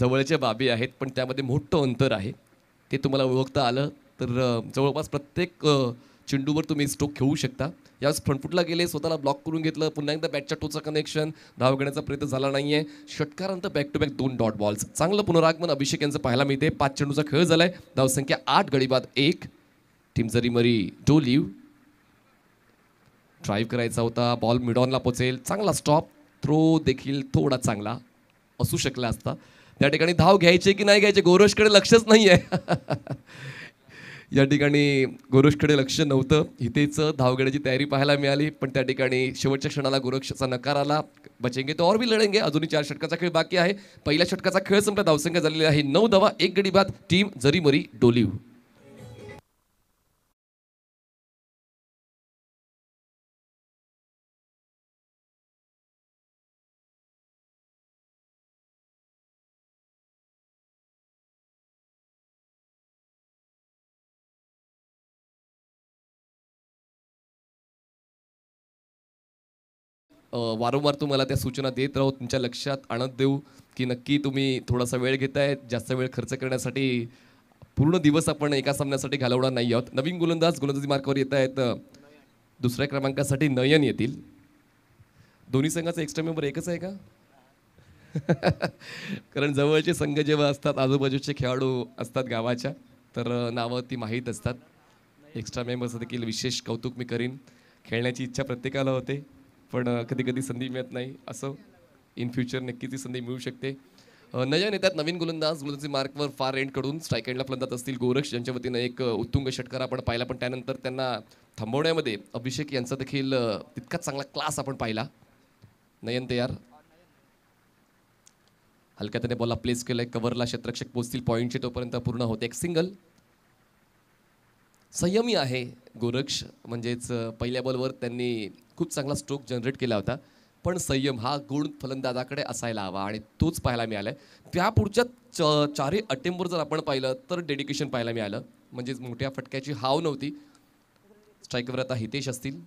Speaker 4: जवळच्या बाबी आहेत पण त्यामध्ये मोठं अंतर आहे ते तुम्हाला ओळखता आलं तर uh, जवळपास प्रत्येक uh, चेंडूवर तुम्ही स्ट्रोक खेळू शकता या फ्रंटफुटला गेले स्वतःला ब्लॉक करून घेतलं पुन्हा एकदा बॅटच्या टोचा कनेक्शन धाव घेण्याचा प्रयत्न झाला नाही आहे षटकारांत बॅक टू बॅक दोन डॉट बॉल्स चांगलं पुनरागमन अभिषेक यांचं पाहायला मिळते पाच चेंडूचा खेळ झाला आहे धावसंख्या आठ गडीबाद एक टीम जरी मरी डो लिव्ह ड्राईव्ह करायचा होता बॉल मिडॉनला पोचेल चांगला स्टॉप थ्रो देखील थोडा चांगला असू शकला असता त्या ठिकाणी धाव घ्यायचे की नाही घ्यायचे गोरशकडे लक्षच नाही आहे [laughs] या ठिकाणी गोरक्षकडे लक्ष नव्हतं हितेचं धावगड्याची तयारी पाहायला मिळाली पण त्या ठिकाणी शेवटच्या क्षणाला गोरक्षचा नकार आला बचेंगे तो और भी लढेंगे अजूनही चार षटकाचा खेळ बाकी आहे पहिल्या षटकाचा खेळ संपला धावसंख्या झालेली आहे नऊ धावा एक गडी बाद टीम मरी डोलीव वारंवार तुम्हाला त्या सूचना देत राहू तुमच्या लक्षात आणत देऊ की नक्की तुम्ही थोडासा वेळ घेत घेताय जास्त वेळ खर्च करण्यासाठी पूर्ण दिवस आपण एका सामन्यासाठी घालवणार नाही आहोत नवीन गोलंदाज गोलंदाजी मार्कावर येत आहेत दुसऱ्या क्रमांकासाठी नयन येतील दोन्ही संघाचा एक्स्ट्रा मेंबर एकच आहे का [laughs] कारण जवळचे संघ जेव्हा असतात आजूबाजूचे खेळाडू असतात गावाच्या तर नावं ती माहीत असतात एक्स्ट्रा मेंबरचं देखील विशेष कौतुक मी करीन खेळण्याची इच्छा प्रत्येकाला होते पण कधी कधी संधी मिळत नाही असं इन फ्युचर नक्कीच ती संधी मिळू शकते नयन येतात नवीन गोलंदाज गोलंदाजी मार्कवर फार स्ट्राईक एंडला फलंदाज असतील गोरक्ष यांच्या वतीनं एक उत्तुंग षटकार आपण पाहिला पण त्यानंतर त्यांना थांबवण्यामध्ये अभिषेक यांचा देखील तितकाच चांगला क्लास आपण पाहिला नयन तयार हलक्या त्याने बॉलला प्लेस केलं कव्हरला क्षेत्रक्षक पोचतील पॉईंटचे तोपर्यंत पूर्ण होते एक सिंगल संयमी आहे गोरक्ष म्हणजेच पहिल्या बॉलवर त्यांनी खूप चांगला स्ट्रोक जनरेट केला होता पण संयम हा गुण फलंदाजाकडे असायला हवा आणि तोच पाहायला मिळाला आहे त्या पुढच्या च चारही अटेम्पवर जर आपण पाहिलं तर डेडिकेशन पाहायला मिळालं म्हणजेच मोठ्या फटक्याची हाव नव्हती स्ट्राईकवर आता हितेश असतील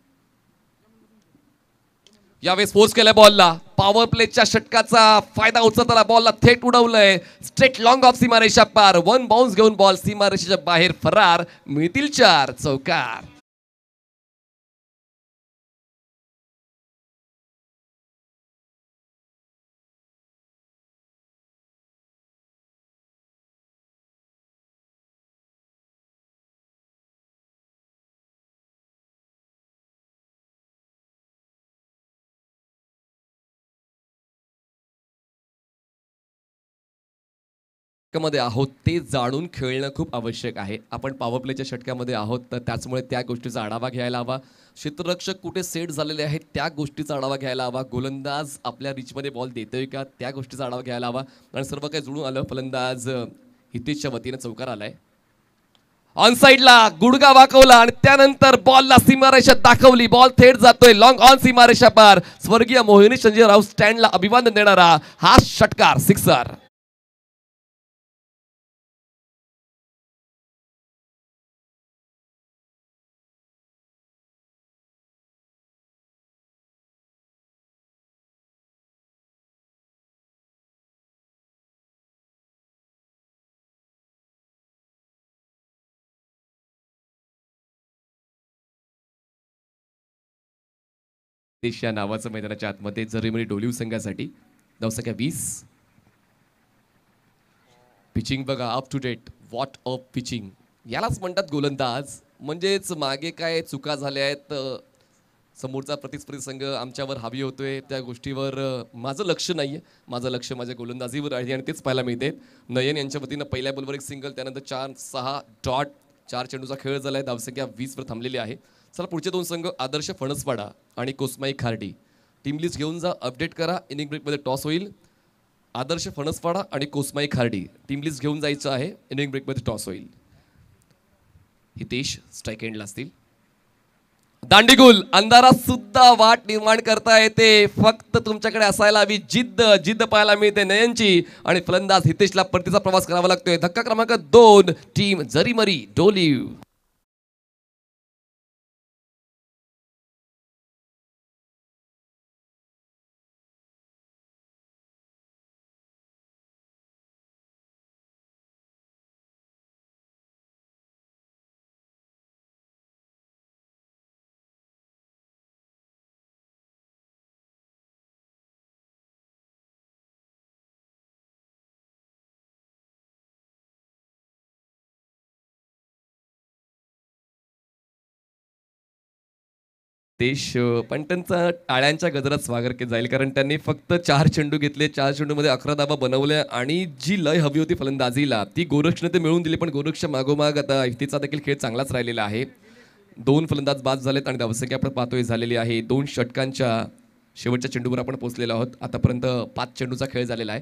Speaker 4: यावेळेस फोर्स केलाय बॉलला पॉवर प्लेच्या षटकाचा फायदा उचलताना बॉलला थेट उडवलंय स्ट्रेट लॉंग ऑफ सीमारेषा पार वन बाउन्स घेऊन बॉल सीमारेषेच्या बाहेर फरार मिळतील चार चौकार मध्ये आहोत ते जाणून खेळणं खूप आवश्यक आहे आपण पॉवरप्लेच्या षटकामध्ये आहोत तर त्याचमुळे त्या गोष्टीचा आढावा घ्यायला हवा क्षेत्ररक्षक कुठे सेट झालेले आहेत त्या गोष्टीचा आढावा घ्यायला हवा गोलंदाज आपल्या रिचमध्ये बॉल देतोय का त्या गोष्टीचा आढावा घ्यायला हवा आणि सर्व काही जुळून आलं फलंदाज हितेशच्या वतीनं चौकार आलाय ऑन साईडला गुडगा वाकवला आणि त्यानंतर बॉलला सीमारेषा दाखवली बॉल थेट जातोय लॉंग ऑन सीमारेषा पार स्वर्गीय मोहिनी संजय राव स्टँडला अभिवादन देणारा हा षटकार सिक्सर देश या नावाचं मैदानाच्या आतमध्ये जरीमरी डोलिव संघासाठी धावसंख्या वीस पिचिंग बघा up to date what up pitching यालाच म्हणतात गोलंदाज म्हणजेच मागे काय चुका झाल्या आहेत समोरचा प्रतिस्पर्धी संघ आमच्यावर हावी होतोय त्या गोष्टीवर माझं लक्ष नाही आहे माझं लक्ष माझ्या गोलंदाजीवर आहे आणि तेच पाहायला मिळते नयन यांच्या वतीनं पहिल्या बॉलवर एक सिंगल त्यानंतर चार सहा डॉट चार चेंडूचा खेळ झाला आहे धावसंख्या वीसवर थांबलेली आहे चला पुढचे दोन संघ आदर्श फणसवाडा आणि कोसमाई खारडी टीम लिस्ट घेऊन जा अपडेट करा इनिंग ब्रेकमध्ये टॉस होईल आदर्श फणसवाडा आणि कोसमाई खारडी टीम लिस्ट घेऊन जायचं आहे इनिंग ब्रेकमध्ये टॉस होईल हितेश स्ट्राईक एंडला असतील दांडीगुल अंधारा सुद्धा वाट निर्माण करता येते फक्त तुमच्याकडे असायला हवी जिद्द जिद्द पाहायला मिळते नयनची आणि फलंदाज हितेशला परतीचा प्रवास करावा लागतोय धक्का क्रमांक दोन टीम जरीमरी डोलीव ते शो पण त्यांचा टाळ्यांच्या गजरात स्वागत केलं जाईल कारण त्यांनी फक्त चार चेंडू घेतले चार चेंडूमध्ये अकरा दाबा बनवल्या आणि जी लय हवी होती फलंदाजीला ती गोरक्षने ते मिळून दिली पण गोरक्ष मागोमाग आता तिचा देखील खेळ चांगलाच राहिलेला आहे दोन फलंदाज बाद झालेत आणि धावसंख्या आपण पाहतोय झालेली आहे दोन षटकांच्या शेवटच्या चेंडूवर आपण पोहोचलेलो आहोत आतापर्यंत पाच चेंडूचा खेळ झालेला आहे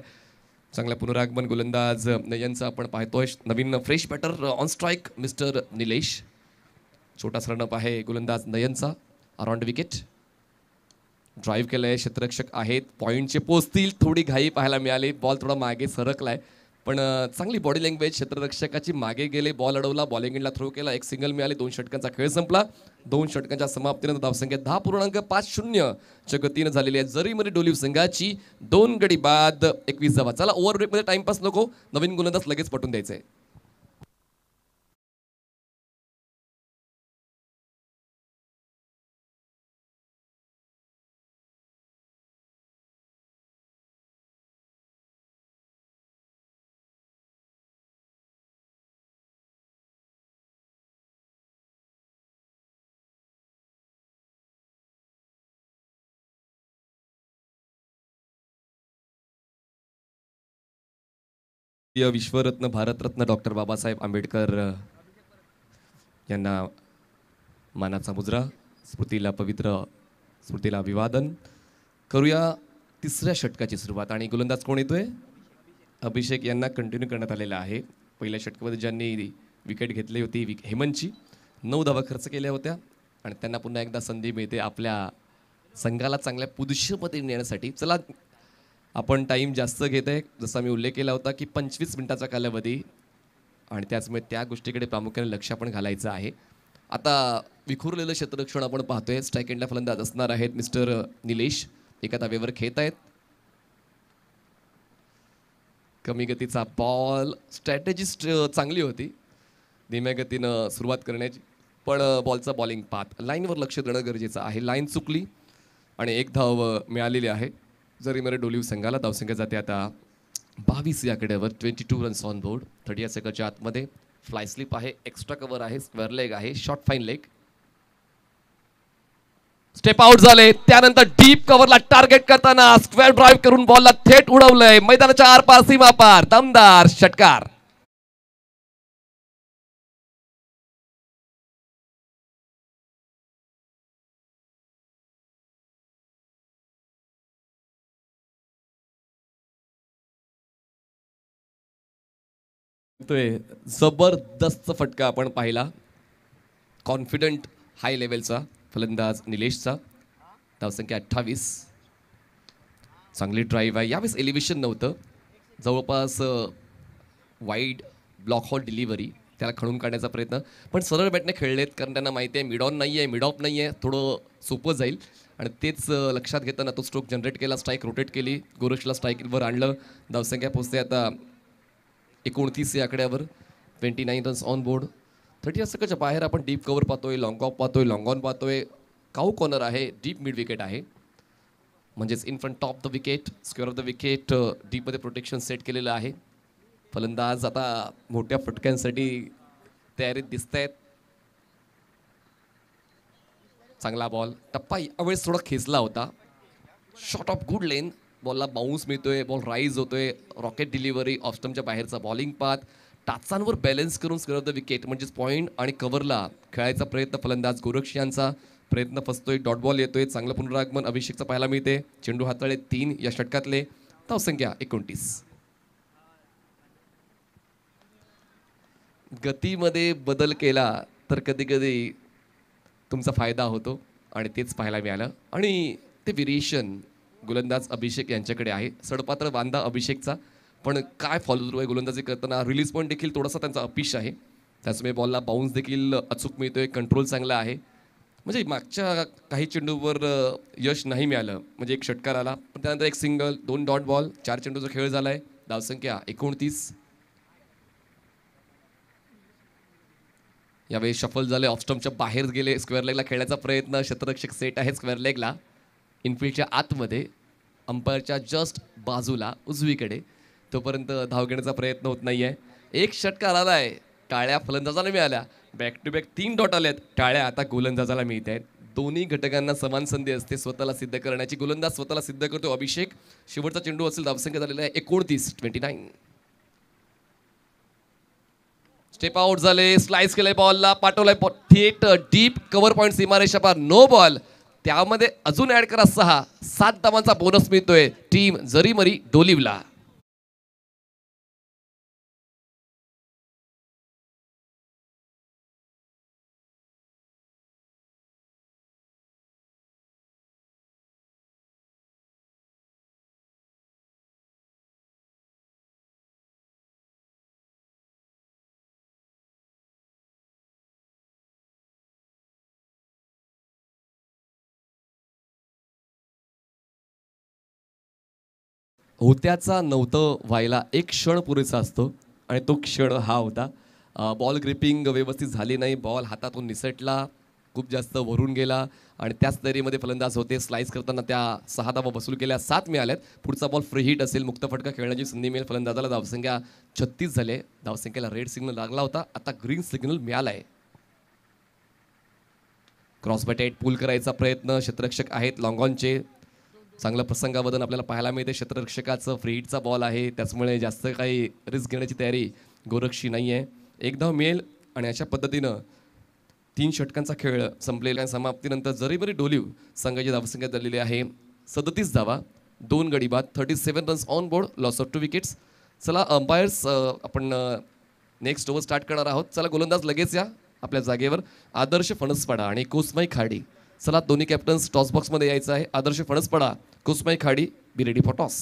Speaker 4: चांगला पुनरागमन गोलंदाज नयनचा आपण पाहतोय नवीन fresh batter on strike mister Nilesh छोटासा रनअप आहे गोलंदाज नयनचा अराउंड विकेट ड्राईव्ह केलं आहे क्षेत्ररक्षक आहेत पॉईंटचे पोचतील थोडी घाई पाहायला मिळाली बॉल थोडा मागे सरकलाय पण चांगली बॉडी लँग्वेज क्षेत्ररक्षकाची मागे गेले बॉल अडवला बॉलिंगला थ्रो केला एक सिंगल मिळाली दोन षटकांचा खेळ संपला दोन षटकांच्या समाप्तीनंतर संख्या दहा पूर्णांक पाच शून्य गतीनं झालेली आहे जरी मध्ये डोलीव संघाची दोन गडी बाद एकवीस धावा चला ओव्हर ब्रेकमध्ये टाइमपास नको नवीन गोलंदाज लगेच पटून द्यायचं आहे प्रिय विश्वरत्न भारतरत्न डॉक्टर बाबासाहेब आंबेडकर यांना मानाचा मुजरा स्मृतीला पवित्र स्मृतीला अभिवादन करूया तिसऱ्या षटकाची सुरुवात आणि गोलंदाज कोण येतोय अभिषेक यांना कंटिन्यू करण्यात आलेला आहे पहिल्या षटकामध्ये ज्यांनी विकेट घेतली होती विक हेमंतची नऊ धावा खर्च केल्या होत्या आणि त्यांना पुन्हा एकदा संधी मिळते आपल्या संघाला चांगल्या पुदुष्यमध्ये नेण्यासाठी चला आपण टाईम जास्त घेत आहे जसा मी उल्लेख केला होता की पंचवीस मिनटाचा कालावधी आणि त्याचमुळे त्या गोष्टीकडे प्रामुख्याने लक्ष आपण घालायचं आहे आता विखुरलेलं क्षेत्ररक्षण आपण पाहतोय स्ट्राईक एंडला फलंदाज असणार आहेत मिस्टर निलेश एका वेवर खेळत आहेत कमी गतीचा बॉल स्ट्रॅटेजी चांगली होती धीम्या गतीनं सुरुवात करण्याची पण बॉलचा बॉलिंग पात लाईनवर लक्ष देणं गरजेचं आहे लाईन चुकली आणि एक धाव मिळालेली आहे जरी मरे डोलीव संघाला धावसंख्या जाते आता बावीस या वर twenty two runs on board thirty या सेकंडच्या आतमध्ये फ्लाय स्लिप आहे एक्स्ट्रा कव्हर आहे स्क्वेअर लेग आहे short fine leg step out झाले त्यानंतर डीप कव्हरला टार्गेट करताना स्क्वेअर ड्राईव्ह करून बॉलला थेट उडवलंय मैदानाच्या आरपार सीमापार
Speaker 6: दमदार षटकार
Speaker 4: शकतोय जबरदस्त फटका आपण पाहिला कॉन्फिडंट हाय लेवलचा फलंदाज निलेशचा धावसंख्या अठ्ठावीस चांगली ड्राईव्ह आहे यावेळेस एलिव्हेशन नव्हतं जवळपास वाईड ब्लॉक हॉल डिलिव्हरी त्याला खणून काढण्याचा प्रयत्न पण सरळ बॅटने खेळलेत कारण त्यांना माहिती आहे मिडॉन नाही आहे मिडॉप नाही आहे थोडं सोपं जाईल आणि तेच लक्षात घेताना तो स्ट्रोक जनरेट केला स्ट्राईक रोटेट केली गोरक्षला स्ट्राईकवर आणलं धावसंख्या पोचते आता एकोणतीस या आकड्यावर twenty nine runs on board thirty या बाहेर आपण डीप कवर पाहतोय लॉंग ऑफ पाहतोय लॉंग ऑन पाहतोय काऊ कॉर्नर आहे डीप मिड विकेट आहे म्हणजेच in front top the wicket square off the wicket डीपमध्ये प्रोटेक्शन सेट केलेलं आहे फलंदाज आता मोठ्या फटक्यांसाठी तयारीत दिसत आहेत चांगला बॉल टप्पा यावेळेस थोडा खेचला होता शॉर्ट ऑफ गुड लेन बॉलला बाउन्स मिळतोय बॉल राईज होतोय रॉकेट डिलिव्हरी ऑफस्टमच्या बाहेरचा बॉलिंग पाथ टाचांवर बॅलन्स करून स्क्रब द विकेट म्हणजेच पॉईंट आणि कव्हरला खेळायचा प्रयत्न फलंदाज गोरक्ष यांचा प्रयत्न फसतोय डॉट बॉल येतोय चांगलं पुनरागमन अभिषेकचा पाहायला मिळते चेंडू हाताळे तीन या षटकातले धावसंख्या एकोणतीस गतीमध्ये बदल केला तर कधी कधी तुमचा फायदा होतो आणि तेच पाहायला मिळालं आणि ते वेरिएशन गोलंदाज अभिषेक यांच्याकडे आहे सडपात्र बांधा अभिषेकचा पण काय फॉलो थ्रू आहे गोलंदाजी करताना रिलीज पॉईंट देखील थोडासा त्यांचा अपिश आहे त्याचमुळे बॉलला बाउन्स देखील अचूक मिळतोय कंट्रोल चांगला आहे म्हणजे मागच्या काही चेंडूवर यश नाही मिळालं म्हणजे एक षटकार आला पण त्यानंतर एक सिंगल दोन डॉट बॉल चार चेंडूचा खेळ झाला आहे धावसंख्या एकोणतीस यावेळी शफल झाले ऑफस्टॉमच्या बाहेर गेले स्क्वेअर लेगला खेळण्याचा प्रयत्न शतरक्षक सेट आहे स्क्वेअर लेगला इनफिल्डच्या आतमध्ये अंपायरच्या जस्ट बाजूला उजवीकडे तोपर्यंत धाव घेण्याचा प्रयत्न होत नाही आहे एक षटकार आला आहे टाळ्या फलंदाजाला मिळाल्या बॅक टू बॅक तीन डॉट आहेत टाळ्या आता गोलंदाजाला मिळत आहेत दोन्ही घटकांना समान संधी असते स्वतःला सिद्ध करण्याची गोलंदाज स्वतःला सिद्ध करतो अभिषेक शेवटचा चेंडू असेल धावसंख्या झालेला आहे एकोणतीस ट्वेंटी नाईन स्टेप आउट झाले स्लाइस केले बॉलला पाठवलाय थिएटर थेट डीप कव्हर पॉइंट सीमारेषा पार नो बॉल त्यामध्ये अजून ॲड करा सहा सात धावांचा बोनस मिळतोय टीम जरी मरी डोलिवला होत्याचा नव्हतं व्हायला एक क्षण पुरेसा असतो आणि तो क्षण हा होता बॉल ग्रिपिंग व्यवस्थित झाली नाही बॉल हातातून निसटला खूप जास्त वरून गेला आणि त्याच दरीमध्ये फलंदाज होते स्लाईस करताना त्या सहा धावा वसूल केल्या सात मिळाल्यात पुढचा बॉल फ्री हिट असेल मुक्त फटका खेळण्याची संधी मिळेल फलंदाजाला धावसंख्या छत्तीस झाले धावसंख्येला रेड सिग्नल लागला होता आता ग्रीन सिग्नल मिळाला आहे क्रॉसबॅटाईट पूल करायचा प्रयत्न क्षेत्ररक्षक आहेत लॉंगॉनचे चांगलं प्रसंगावदन आपल्याला पाहायला मिळते क्षेत्ररक्षकाचं फ्री हिटचा बॉल आहे त्याचमुळे जास्त काही रिस्क घेण्याची तयारी गोरक्षी नाही आहे एकदा मेल मिळेल आणि अशा पद्धतीनं तीन षटकांचा खेळ संपलेला समाप्तीनंतर जरी बरी डोलीव संघाची धावसंख्या झालेली आहे सदतीस धावा दोन गडी बाद thirty seven runs on board loss of two wickets चला अंपायर्स आपण नेक्स्ट ओव्हर स्टार्ट करणार आहोत चला गोलंदाज लगेच या आपल्या जागेवर आदर्श फणसपाडा आणि कोसमाई खाडी चला दोन्ही कॅप्टन्स टॉसबॉक्समध्ये यायचं आहे आदर्श फणसपडा कुसमाई खाडी बी रेडी फॉर टॉस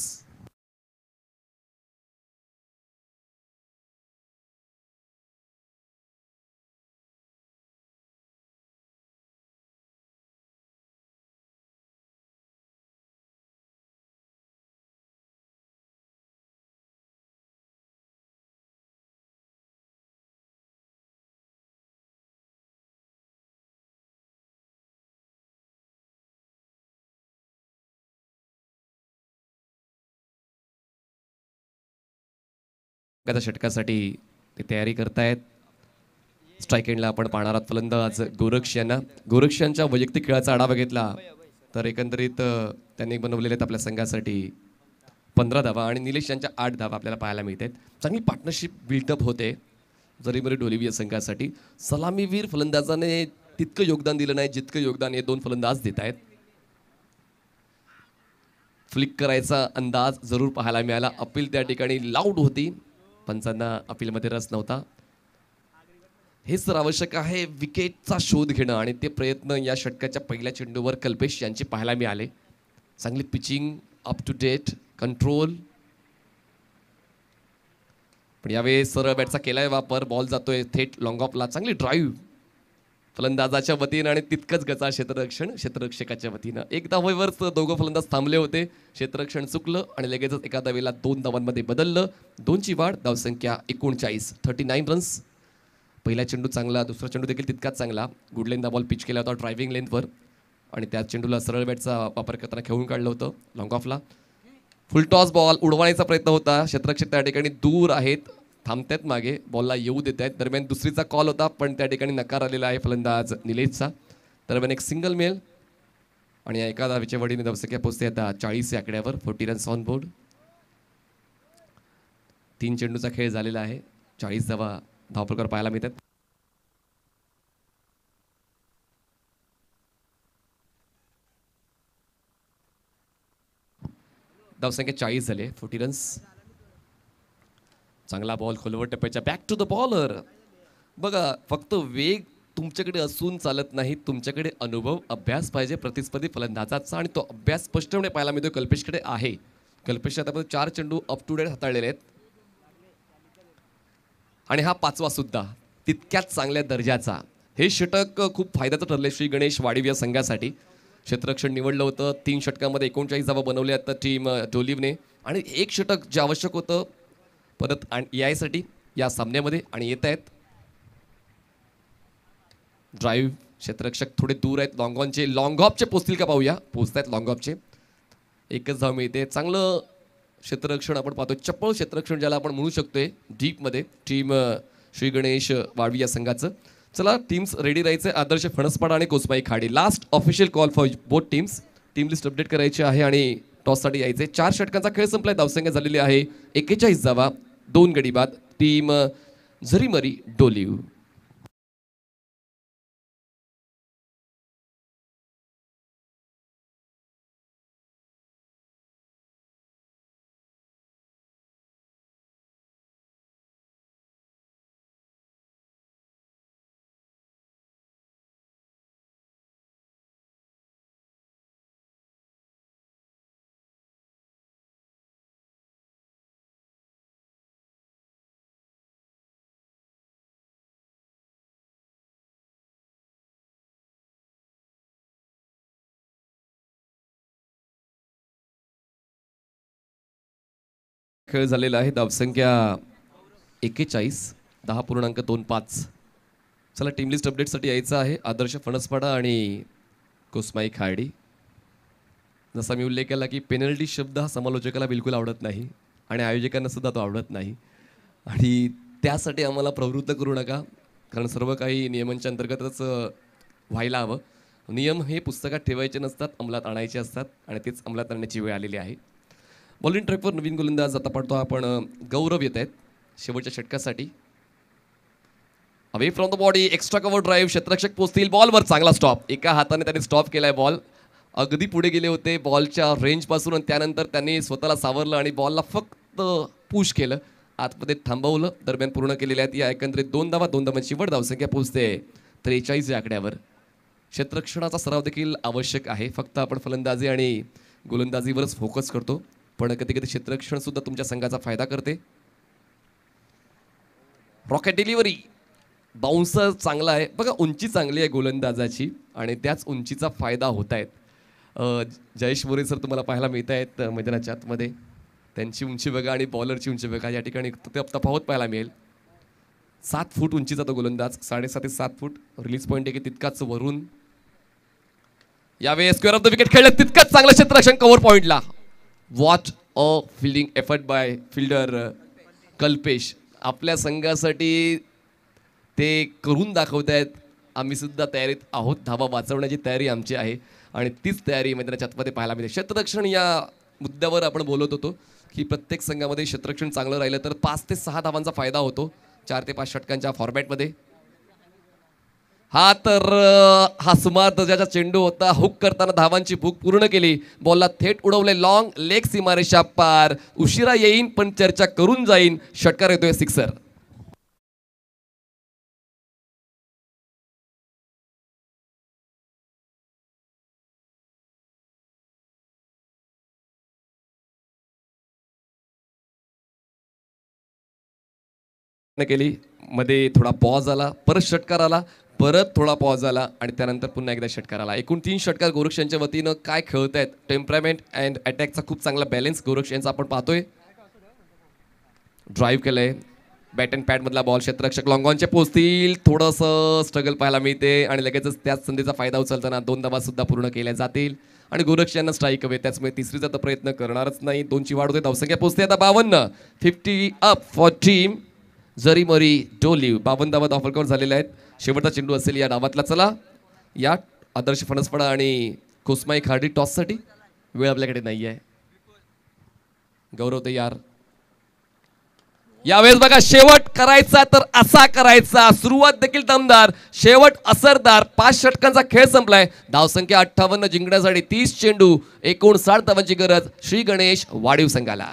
Speaker 4: एखाद्या षटकासाठी ते तयारी करतायत स्ट्राईक एंडला आपण पाहणार आहोत फलंदाज गोरक्ष यांना गोरक्ष यांच्या वैयक्तिक खेळाचा आढावा घेतला तर एकंदरीत त्यांनी बनवलेले आहेत आपल्या संघासाठी पंधरा धावा आणि निलेश यांच्या आठ धावा आपल्याला पाहायला मिळत आहेत चांगली पार्टनरशिप बिल्डअप होते जरी जरीमरी डोलिविया संघासाठी सलामीवीर फलंदाजाने तितकं योगदान दिलं नाही जितकं योगदान हे दोन फलंदाज देत आहेत फ्लिक करायचा अंदाज जरूर पाहायला मिळाला अपील त्या ठिकाणी लाऊड होती पंचांना अपीलमध्ये रस नव्हता हेच सर आवश्यक आहे विकेटचा शोध घेणं आणि ते प्रयत्न या षटकाच्या पहिल्या चेंडूवर कल्पेश यांचे पाहायला मिळाले चांगली pitching up to date control पण यावेळेस सर बॅटचा केलाय वापर बॉल जातोय थेट लॉंग ऑफला चांगली ड्राईव्ह फलंदाजाच्या वतीनं आणि तितकंच गचा क्षेत्ररक्षण क्षेत्ररक्षकाच्या वतीनं एक धावेवरच दोघं फलंदाज थांबले होते क्षेत्ररक्षण चुकलं आणि लगेचच एका दावेला दोन धावांमध्ये बदललं दोनची वाढ धावसंख्या एकोणचाळीस थर्टी नाईन रन्स पहिला चेंडू चांगला दुसरा चेंडू देखील तितकाच चांगला गुड लेंथ बॉल पिच केला होता ड्रायव्हिंग लेंथवर आणि त्या चेंडूला सरळ बॅटचा वापर करताना खेळून काढलं होतं लॉंग ऑफला फुल टॉस बॉल उडवायचा प्रयत्न होता क्षेत्ररक्षक त्या ठिकाणी दूर आहेत थांबतायत मागे बॉलला येऊ देत आहेत दरम्यान दुसरीचा कॉल होता पण त्या ठिकाणी नकार आलेला आहे फलंदाज निलेशचा दरम्यान एक सिंगल मेल आणि एका दहावीच्या वडीने दवसक्या पोचते आता चाळीस या आकड्यावर फोर्टी रन्स ऑन बोर्ड तीन चेंडूचा खेळ झालेला आहे चाळीस धावा धावपरकर पाहायला मिळतात धावसंख्या चाळीस झाले फोर्टी रन्स चांगला बॉल खोलवर टप्प्याच्या बॅक टू द बॉलर बघा फक्त वेग तुमच्याकडे असून चालत नाही तुमच्याकडे अनुभव अभ्यास पाहिजे प्रतिस्पर्धी फलंदाजाचा आणि तो अभ्यास स्पष्टपणे पाहायला मिळतो कल्पेशकडे आहे कल्पेश आतापर्यंत चार चेंडू अप टू डेट हाताळलेले आहेत आणि हा पाचवा सुद्धा तितक्याच चांगल्या दर्जाचा हे षटक खूप फायद्याचं ठरले श्री गणेश वाडीव या संघासाठी क्षेत्ररक्षण निवडलं होतं तीन षटकामध्ये एकोणचाळीस जावा बनवल्या आता टीम डोलिवने आणि एक षटक जे आवश्यक होतं परत ए यायसाठी या सामन्यामध्ये आणि येत आहेत ड्राईव्ह क्षेत्ररक्षक थोडे दूर आहेत लॉंगॉनचे लॉंग पोचतील का पाहूया पोचत आहेत लॉंग एकच धाव मिळते चांगलं क्षेत्ररक्षण आपण पाहतो चप्पळ क्षेत्ररक्षण ज्याला आपण म्हणू शकतोय डीपमध्ये टीम श्री गणेश वाळवी या संघाचं चला टीम्स रेडी राहायचं आदर्श फणसपाडा आणि Kosmai Khadi last official call for both teams team list update करायची आहे आणि टॉससाठी यायचे चार षटकांचा खेळ संपलाय धावसंख्या झालेली आहे एकेचाळीस जावा दोन गडी बाद टीम झरीमरी डोलीव। खेळ झालेला आहे धावसंख्या एकेचाळीस दहा पूर्णांक दोन पाच चला टीम लिस्ट अपडेटसाठी यायचं आहे आदर्श फणसपाडा आणि कोस्माई खाडी जसा मी उल्लेख केला की पेनल्टी शब्द हा समालोचकाला बिलकुल आवडत नाही आणि आयोजकांना सुद्धा तो आवडत नाही आणि त्यासाठी आम्हाला प्रवृत्त करू नका कारण सर्व काही नियमांच्या अंतर्गतच व्हायला हवं नियम हे पुस्तकात ठेवायचे नसतात अंमलात आणायचे असतात आणि तेच अंमलात आणण्याची वेळ आलेली आहे बॉलिंग ट्रॅकवर नवीन गोलंदाज आता पाहतो आपण गौरव येत आहेत शेवटच्या षटकासाठी away from the body extra cover drive क्षेत्रक्षक पोचतील बॉलवर चांगला स्टॉप एका हाताने त्याने स्टॉप केलाय बॉल अगदी पुढे गेले होते बॉलच्या रेंजपासून आणि त्यानंतर त्यांनी स्वतःला सावरलं आणि बॉलला फक्त पुश केलं आतमध्ये थांबवलं दरम्यान पूर्ण केलेल्या आहेत या एकंदरीत दोन धावा दोन धावांची वड धावसंख्या पोचते त्रेचाळीस या आकड्यावर क्षेत्रक्षणाचा सराव देखील आवश्यक आहे फक्त आपण फलंदाजी आणि गोलंदाजीवरच फोकस करतो पण कधी कधी क्षेत्रक्षण सुद्धा तुमच्या संघाचा फायदा करते रॉकेट डिलिव्हरी बाउन्सर चांगला आहे बघा उंची चांगली आहे गोलंदाजाची आणि त्याच उंचीचा फायदा होत आहेत जयेश मोरे सर तुम्हाला पाहायला मिळत आहेत मैदानाच्या आतमध्ये त्यांची उंची बघा आणि बॉलरची उंची बघा या ठिकाणी तफावत पाहायला मिळेल सात फूट उंचीचा तो गोलंदाज साडेसात ते सात फूट रिलीज पॉईंट आहे की तितकाच वरून यावेळेस स्क्वेअर ऑफ द विकेट खेळलं तितकाच चांगलं क्षेत्ररक्षण कव्हर पॉईंटला watch a fielding effort by fielder Kalpesh आपल्या संघासाठी ते करून दाखवत आहेत सुद्धा तयारीत आहोत धावा वाचवण्याची तयारी आमची आहे आणि तीच तयारी मैदानाच्या आतमध्ये पाहायला मिळते क्षेत्ररक्षण या मुद्द्यावर आपण बोलत होतो की प्रत्येक संघामध्ये क्षेत्ररक्षण चांगलं राहिलं तर पाच ते सहा धावांचा फायदा होतो चार ते पाच षटकांच्या फॉर्मॅटमध्ये हा तर हा सुमार दर्जाचा चेंडू होता हुक करताना धावांची भूक पूर्ण केली बॉलला थेट उडवले लॉंग लेग सीमारेषा पार उशिरा येईन पण चर्चा करून जाईन षटकार येतोय सिक्सर केली मध्ये थोडा पॉज आला परत षटकार आला परत थोडा पॉज झाला आणि त्यानंतर पुन्हा एकदा षटकार आला एकूण तीन षटकार गोरक्षांच्या वतीनं काय खेळत आहेत टेम्परामेंट अँड अटॅकचा खूप चांगला बॅलेन्स गोरक्ष यांचा आपण पाहतोय ड्राईव्ह केलंय बॅट अँड पॅडमधला बॉल क्षेत्ररक्षक लॉंगॉनचे पोचतील थोडंसं स्ट्रगल पाहायला मिळते आणि लगेचच त्याच संधीचा फायदा उचलताना दोन सुद्धा पूर्ण केल्या जातील आणि गोरक्ष यांना स्ट्राईक हवे त्याचमुळे तिसरीचा तर प्रयत्न करणारच नाही दोनची वाढ होते धावसंख्या पोचते आता बावन्न फिफ्टी अप फॉर टीम जरी मरी डोलीव बावन्न धावा धावफलकावर झालेल्या आहेत शेवटचा चेंडू असेल या डावातला चला या आदर्श फणसपडा आणि कुसमाई खाडी साठी वेळ आपल्याकडे नाही आहे गौरव ते यार यावेळेस बघा शेवट करायचा तर असा करायचा सुरुवात देखील दमदार शेवट असरदार पाच षटकांचा खेळ संपलाय धावसंख्या अठ्ठावन्न जिंकण्यासाठी तीस चेंडू एकोणसाठ धावांची गरज श्री गणेश वाढीव संघाला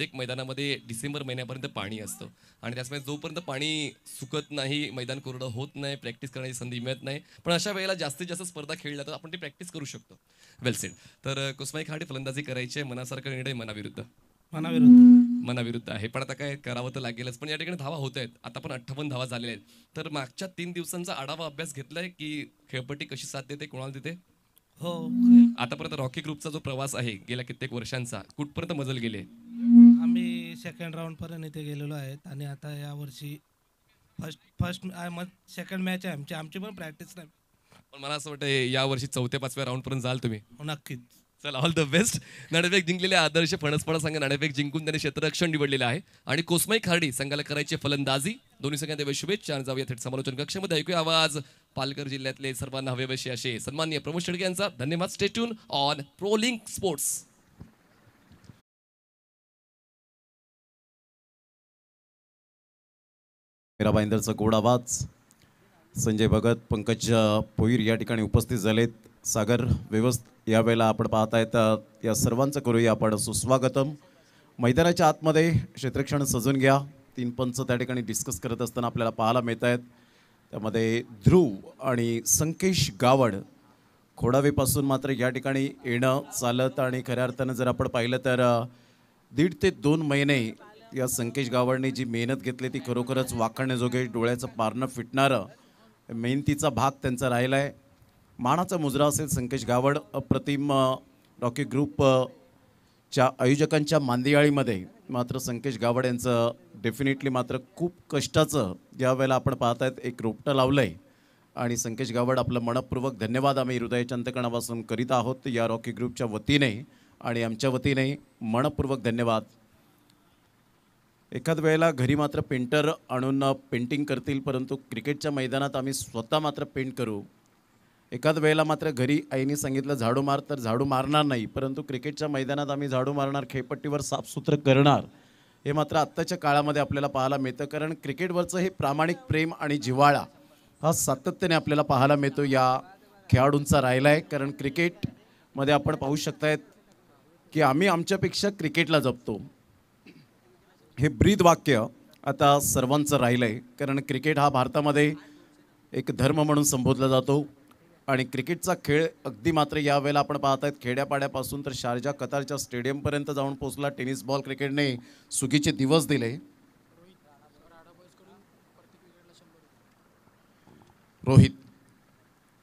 Speaker 4: प्रत्येक मैदानामध्ये डिसेंबर महिन्यापर्यंत पाणी असतं आणि त्याचमुळे जोपर्यंत पाणी सुकत नाही मैदान कोरडं होत नाही प्रॅक्टिस करण्याची संधी मिळत नाही पण अशा वेळेला जास्तीत जास्त स्पर्धा खेळल्या जातात आपण ती प्रॅक्टिस करू शकतो वेलसेड तर कुसमाई खाडे फलंदाजी करायची आहे मनासारखा निर्णय मनाविरुद्ध मनाविरुद्ध मनाविरुद्ध आहे पण आता काय करावं तर लागेलच पण या ठिकाणी धावा होत आहेत आता पण अठ्ठावन्न धावा झालेल्या आहेत तर मागच्या तीन दिवसांचा आढावा अभ्यास घेतलाय की खेळपट्टी कशी साथ देते कोणाला देते हो आतापर्यंत रॉकी ग्रुपचा जो प्रवास आहे गेल्या कित्येक वर्षांचा कुठपर्यंत मजल गेले
Speaker 2: सेकंड राऊंडपर्यंत इथे गेलेलो आहेत आणि आता यावर्षी फर्स्ट फर्स्ट मग सेकंड मॅच आहे आमची आमची पण प्रॅक्टिस नाही
Speaker 4: पण मला असं वाटतं यावर्षी चौथ्या पाचव्या राऊंडपर्यंत जाल तुम्ही हो, नक्कीच चला ऑल द बेस्ट नाणेफेक जिंकलेले आदर्श फणसपणा संघ नाणेफेक जिंकून त्यांनी क्षेत्ररक्षण निवडलेलं आहे आणि कोसमाई खारडी संघाला करायचे फलंदाजी दोन्ही संघांना शुभेच्छा आणि जाऊया थेट समालोचन कक्षामध्ये ऐकूया आवाज पालघर जिल्ह्यातले सर्वांना हवेवशी असे सन्मान्य प्रमोद शेडगे यांचा धन्यवाद स्टेट्यून ऑन प्रोलिंग स्पोर्ट्स
Speaker 1: मेरा भाईंदरचा गोड आवाज संजय भगत पंकज पोईर या ठिकाणी उपस्थित झालेत सागर व्यवस्थ यावेळेला आपण पाहत आहेत या सर्वांचं करूया आपण सुस्वागतम मैदानाच्या आतमध्ये क्षेत्रक्षण सजून घ्या तीन पंच त्या ठिकाणी डिस्कस करत असताना आपल्याला पाहायला मिळत आहेत त्यामध्ये ध्रुव आणि संकेश गावड खोडावेपासून मात्र या ठिकाणी येणं चालत आणि खऱ्या अर्थानं जर आपण पाहिलं तर दीड ते दोन महिने या संकेश गावडने जी मेहनत घेतली ती खरोखरच वाखण्याजोगे डोळ्याचं पारणं फिटणारं मेहनतीचा भाग त्यांचा राहिला आहे मानाचा मुजरा असेल संकेश गावड अप्रतिम रॉकी ग्रुपच्या आयोजकांच्या मांदियाळीमध्ये मात्र संकेश गावड यांचं डेफिनेटली मात्र खूप कष्टाचं ज्यावेळेला आपण पाहत आहेत एक रोपटं लावलं आहे आणि संकेश गावड आपलं मनपूर्वक धन्यवाद आम्ही हृदयाच्या अंतकणापासून करीत आहोत या रॉकी ग्रुपच्या वतीने आणि आमच्या वतीने मनपूर्वक धन्यवाद एखाद वेळेला घरी मात्र पेंटर आणून पेंटिंग करतील परंतु क्रिकेटच्या मैदानात आम्ही स्वतः मात्र पेंट करू एखाद वेळेला मात्र घरी आईने सांगितलं झाडू मार तर झाडू मारणार नाही परंतु क्रिकेटच्या मैदानात आम्ही झाडू मारणार खेळपट्टीवर साफसुथरं करणार हे मात्र आत्ताच्या काळामध्ये आपल्याला पाहायला मिळतं कारण क्रिकेटवरचं हे प्रामाणिक प्रेम आणि जिवाळा हा सातत्याने आपल्याला पाहायला मिळतो या खेळाडूंचा राहिला आहे कारण क्रिकेटमध्ये आपण पाहू शकतायत की आम्ही आमच्यापेक्षा क्रिकेटला जपतो हे ब्रीद वाक्य आता सर्वांचं राहिलं आहे कारण क्रिकेट हा भारतामध्ये एक धर्म म्हणून संबोधला जातो आणि क्रिकेटचा खेळ अगदी मात्र यावेळेला आपण पाहत आहेत खेड्यापाड्यापासून तर शारजा कतारच्या स्टेडियमपर्यंत जाऊन पोचला टेनिस बॉल क्रिकेटने सुगीचे दिवस दिले रोहित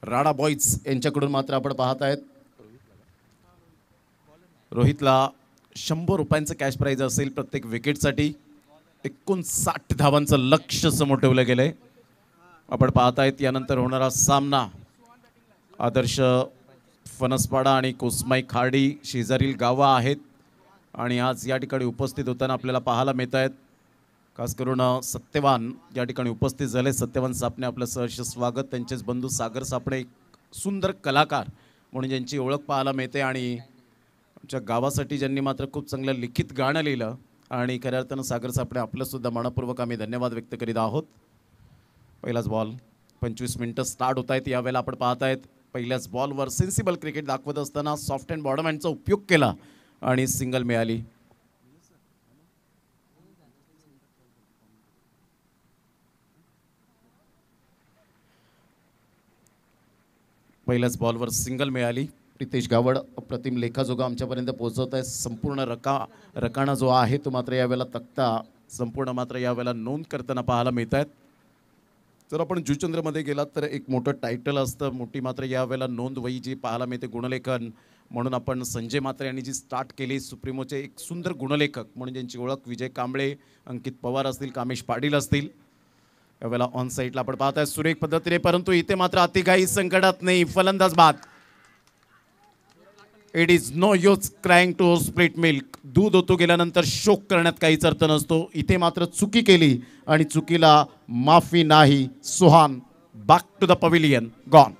Speaker 1: राडा बॉईज यांच्याकडून मात्र आपण पाहत आहेत रोहितला शंभर रुपयांचं कॅश प्राईज असेल प्रत्येक विकेटसाठी एकोणसाठ धावांचं लक्ष समोर ठेवलं गेलं आहे आपण आहेत यानंतर होणारा सामना आदर्श फनसपाडा आणि कोसमाई खाडी शेजारील गावं आहेत आणि आज या ठिकाणी उपस्थित होताना आपल्याला पाहायला मिळत आहेत खास करून सत्यवान या ठिकाणी उपस्थित झाले सत्यवान सापणे आपलं सहर्ष स्वागत त्यांचेच बंधू सागर सापणे एक सुंदर कलाकार म्हणून ज्यांची ओळख पाहायला मिळते आणि आमच्या गावासाठी ज्यांनी मात्र खूप चांगलं लिखित गाणं लिहिलं आणि खऱ्या अर्थानं सागर सापडे आपलंसुद्धा मनपूर्वक आम्ही धन्यवाद व्यक्त करीत आहोत पहिलाच बॉल पंचवीस मिनटं स्टार्ट होत आहेत यावेळेला आपण पाहत आहेत पहिल्याच बॉलवर सेन्सिबल क्रिकेट दाखवत असताना सॉफ्ट अँड बॉडम उपयोग केला आणि सिंगल मिळाली पहिल्याच बॉलवर सिंगल मिळाली प्रितेश गावड अप्रतिम लेखाजोगा आमच्यापर्यंत पोहोचवत आहे संपूर्ण रका रकाणा जो आहे तो मात्र यावेळेला तक्ता संपूर्ण मात्र यावेळेला नोंद करताना पाहायला मिळत आहेत जर आपण जुचंद्रमध्ये गेलात तर एक मोठं टायटल असतं मोठी मात्र यावेळेला नोंद वही जी पाहायला मिळते गुणलेखन म्हणून आपण संजय मात्रे यांनी जी स्टार्ट केली सुप्रीमोचे एक सुंदर गुणलेखक म्हणून ज्यांची ओळख विजय कांबळे अंकित पवार असतील कामेश पाटील असतील यावेळेला ऑन साईडला आपण पाहत आहे सुरेख पद्धतीने परंतु इथे मात्र काही संकटात नाही फलंदाज बाद it is no use crying to split milk दूध होतो गेल्यानंतर शोक करण्यात काहीच अर्थ नसतो इथे मात्र चुकी केली आणि चुकीला माफी नाही Suhan back to the pavilion gone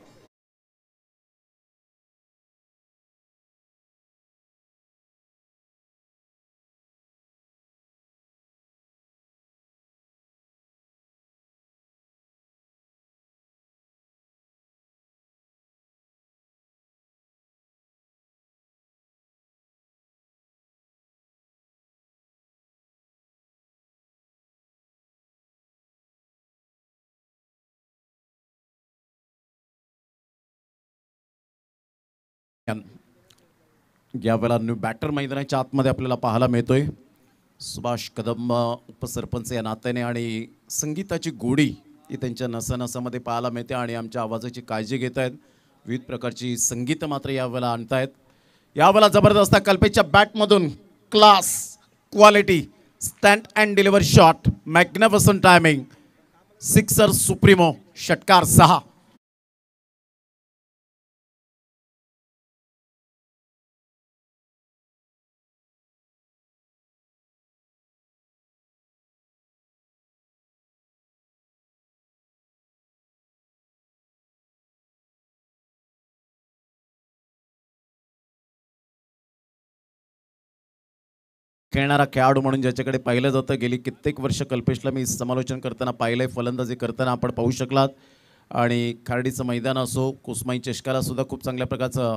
Speaker 1: यावेळेला न्यू बॅटर मैदानाच्या आतमध्ये आपल्याला पाहायला मिळतोय सुभाष कदम उपसरपंच या नात्याने आणि संगीताची गोडी ही त्यांच्या नसानसामध्ये पाहायला मिळते आणि आमच्या आवाजाची काळजी घेत आहेत विविध प्रकारची संगीत मात्र यावेळेला आणतायत यावेळेला जबरदस्त कल्पेच्या बॅटमधून class quality stand and deliver shot magnificent timing sixer supremo षटकार सहा खेळणारा खेळाडू म्हणून ज्याच्याकडे पाहिलं जातं गेली कित्येक वर्ष कल्पेशला मी समालोचन करताना पाहिलं आहे फलंदाजी करताना आपण पाहू शकलात आणि खारडीचं मैदान असो कुसमाई चषकाला सुद्धा खूप चांगल्या प्रकारचं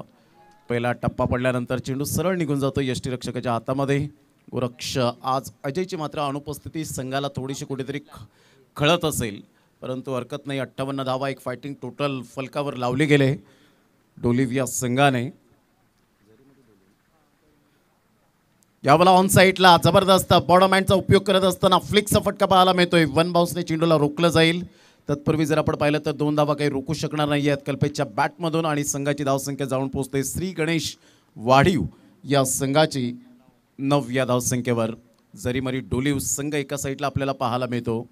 Speaker 1: पहिला टप्पा पडल्यानंतर चेंडू सरळ निघून जातो यष्टीरक्षकाच्या हातामध्ये वृक्ष आज अजयची मात्र अनुपस्थिती संघाला थोडीशी कुठेतरी खळत असेल परंतु हरकत नाही अठ्ठावन्न धावा एक फायटिंग टोटल फलकावर लावली गेले डोलिव्हिया संघाने यावेळेला ऑन साईडला जबरदस्त बॉडामॅनचा उपयोग करत असताना फ्लिक्सचा फटका पाहायला मिळतोय वन बाउन्सने चेंडूला रोखलं जाईल तत्पूर्वी जर आपण पाहिलं तर दोन धावा काही रोखू शकणार नाही आहेत कल्पेशच्या बॅटमधून आणि संघाची धावसंख्या जाऊन पोहोचते श्री गणेश वाढीव या संघाची नव या धावसंख्येवर जरी मरी डोलीव संघ एका साईडला आपल्याला पाहायला मिळतो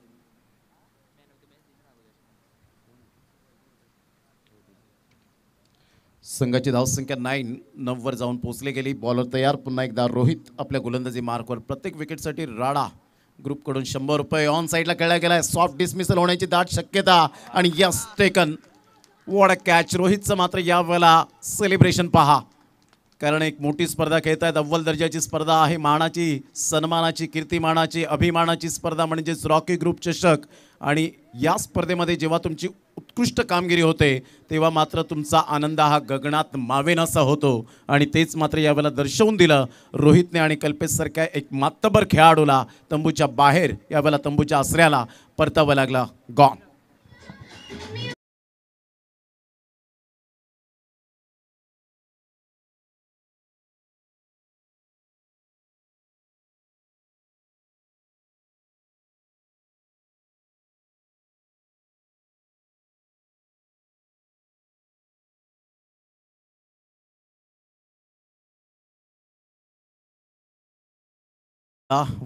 Speaker 1: संघाची धावसंख्या नाईन वर जाऊन पोचले गेली बॉलर तयार पुन्हा एकदा रोहित आपल्या गोलंदाजी मार्कवर प्रत्येक विकेटसाठी राडा ग्रुपकडून शंभर रुपये ऑन साईडला खेळला आहे सॉफ्ट डिसमिसल होण्याची दाट शक्यता आणि यस टेकन वॉड कॅच रोहितचं मात्र यावेळेला सेलिब्रेशन पहा कारण एक मोठी स्पर्धा खेळत आहेत अव्वल दर्जाची स्पर्धा आहे मानाची सन्मानाची कीर्तिमानाची अभिमानाची स्पर्धा म्हणजेच रॉकी ग्रुप चषक आणि या स्पर्धेमध्ये जेव्हा तुमची उत्कृष्ट कामगिरी होते तेव्हा मात्र तुमचा आनंद हा गगनात मावेन असा होतो आणि तेच मात्र यावेळेला दर्शवून दिलं रोहितने आणि कल्पेशसारख्या एक मातबर खेळाडूला तंबूच्या बाहेर यावेळेला तंबूच्या आसऱ्याला परतावं लागला गॉन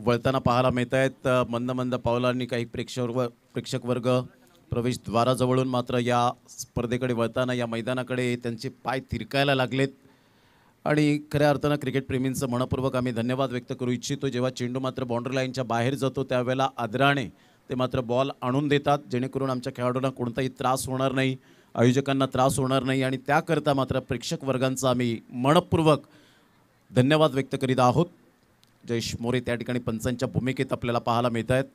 Speaker 1: वळताना पाहायला मिळत आहेत मंद मंद पावलांनी काही प्रेक्षक प्रेक्षक वर्ग प्रवेशद्वाराजवळून मात्र या स्पर्धेकडे वळताना या मैदानाकडे त्यांचे पाय तिरकायला लागलेत आणि खऱ्या अर्थानं क्रिकेटप्रेमींचं मनपूर्वक आम्ही धन्यवाद व्यक्त करू इच्छितो जेव्हा चेंडू मात्र बाउंड्री लाईनच्या बाहेर जातो त्यावेळेला आदराने ते मात्र बॉल आणून देतात जेणेकरून आमच्या खेळाडूंना कोणताही त्रास होणार नाही आयोजकांना त्रास होणार नाही आणि त्याकरता मात्र प्रेक्षक वर्गांचा आम्ही मनपूर्वक धन्यवाद व्यक्त करीत आहोत जयेश मोरे त्या ठिकाणी पंचांच्या भूमिकेत आपल्याला पाहायला मिळत आहेत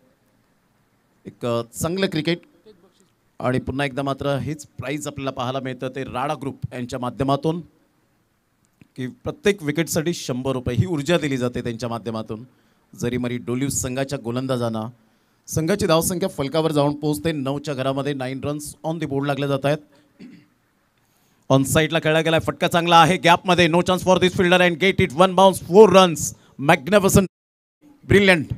Speaker 1: एक चांगलं क्रिकेट आणि पुन्हा एकदा मात्र हेच प्राईज आपल्याला पाहायला मिळतं ते राडा ग्रुप यांच्या माध्यमातून की प्रत्येक विकेटसाठी शंभर रुपये ही ऊर्जा दिली जाते त्यांच्या माध्यमातून जरी मरी डोल्यू संघाच्या गोलंदाजांना संघाची धावसंख्या फलकावर जाऊन पोहोचते नऊच्या घरामध्ये nine runs on the board लागले जात आहेत ऑन साईडला खेळला गेला फटका चांगला आहे गॅपमध्ये no chance for this fielder and get it one bounce four runs magnificent, brilliant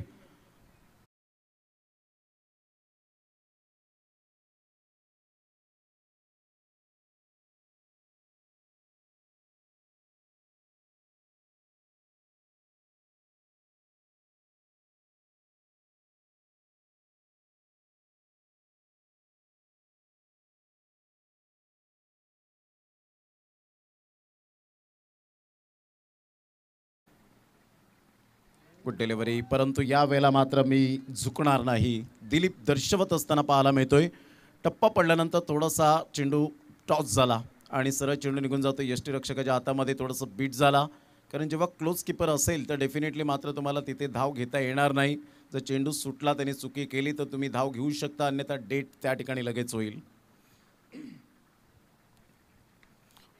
Speaker 3: food परंतु परंतु यावेळेला मात्र मी झुकणार नाही दिलीप
Speaker 1: दर्शवत असताना पाहायला मिळतोय टप्पा पडल्यानंतर थोडासा चेंडू टॉस झाला आणि सरळ चेंडू निघून जातो यष्टीरक्षकाच्या हातामध्ये थोडंसं बीट झाला कारण जेव्हा क्लोज किपर असेल तर डेफिनेटली मात्र तुम्हाला तिथे धाव घेता येणार नाही जर चेंडू सुटला त्याने चुकी केली तर तुम्ही धाव घेऊ शकता अन्यथा डेट त्या ठिकाणी लगेच होईल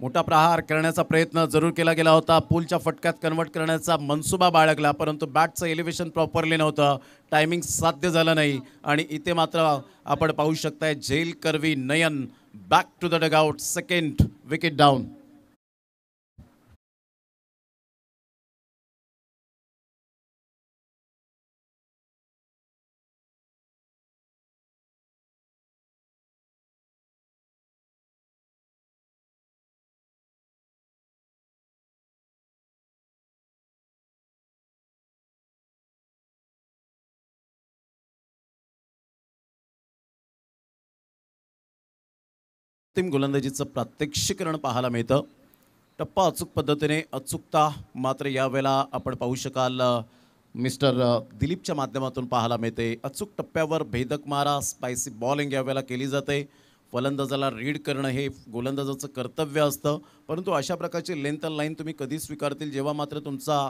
Speaker 1: मोठा प्रहार करण्याचा प्रयत्न जरूर केला गेला होता पूलच्या फटक्यात कन्वर्ट करण्याचा मनसुबा बाळगला परंतु बॅटचं एलिव्हेशन प्रॉपरली नव्हतं टायमिंग साध्य झालं नाही आणि इथे
Speaker 3: मात्र आपण पाहू शकताय जेल करवी Nayan back to the dugout second wicket down अंतिम गोलंदाजीचं प्रात्यक्षिकरण पाहायला मिळतं टप्पा अचूक पद्धतीने अचूकता मात्र यावेळेला आपण पाहू
Speaker 1: शकाल मिस्टर दिलीपच्या माध्यमातून पाहायला मिळते अचूक टप्प्यावर भेदक मारा स्पायसी बॉलिंग यावेळेला केली जाते फलंदाजाला रीड करणं हे गोलंदाजाचं कर्तव्य असतं परंतु अशा प्रकारची लेंथ लाईन तुम्ही कधी स्वीकारतील जेव्हा मात्र तुमचा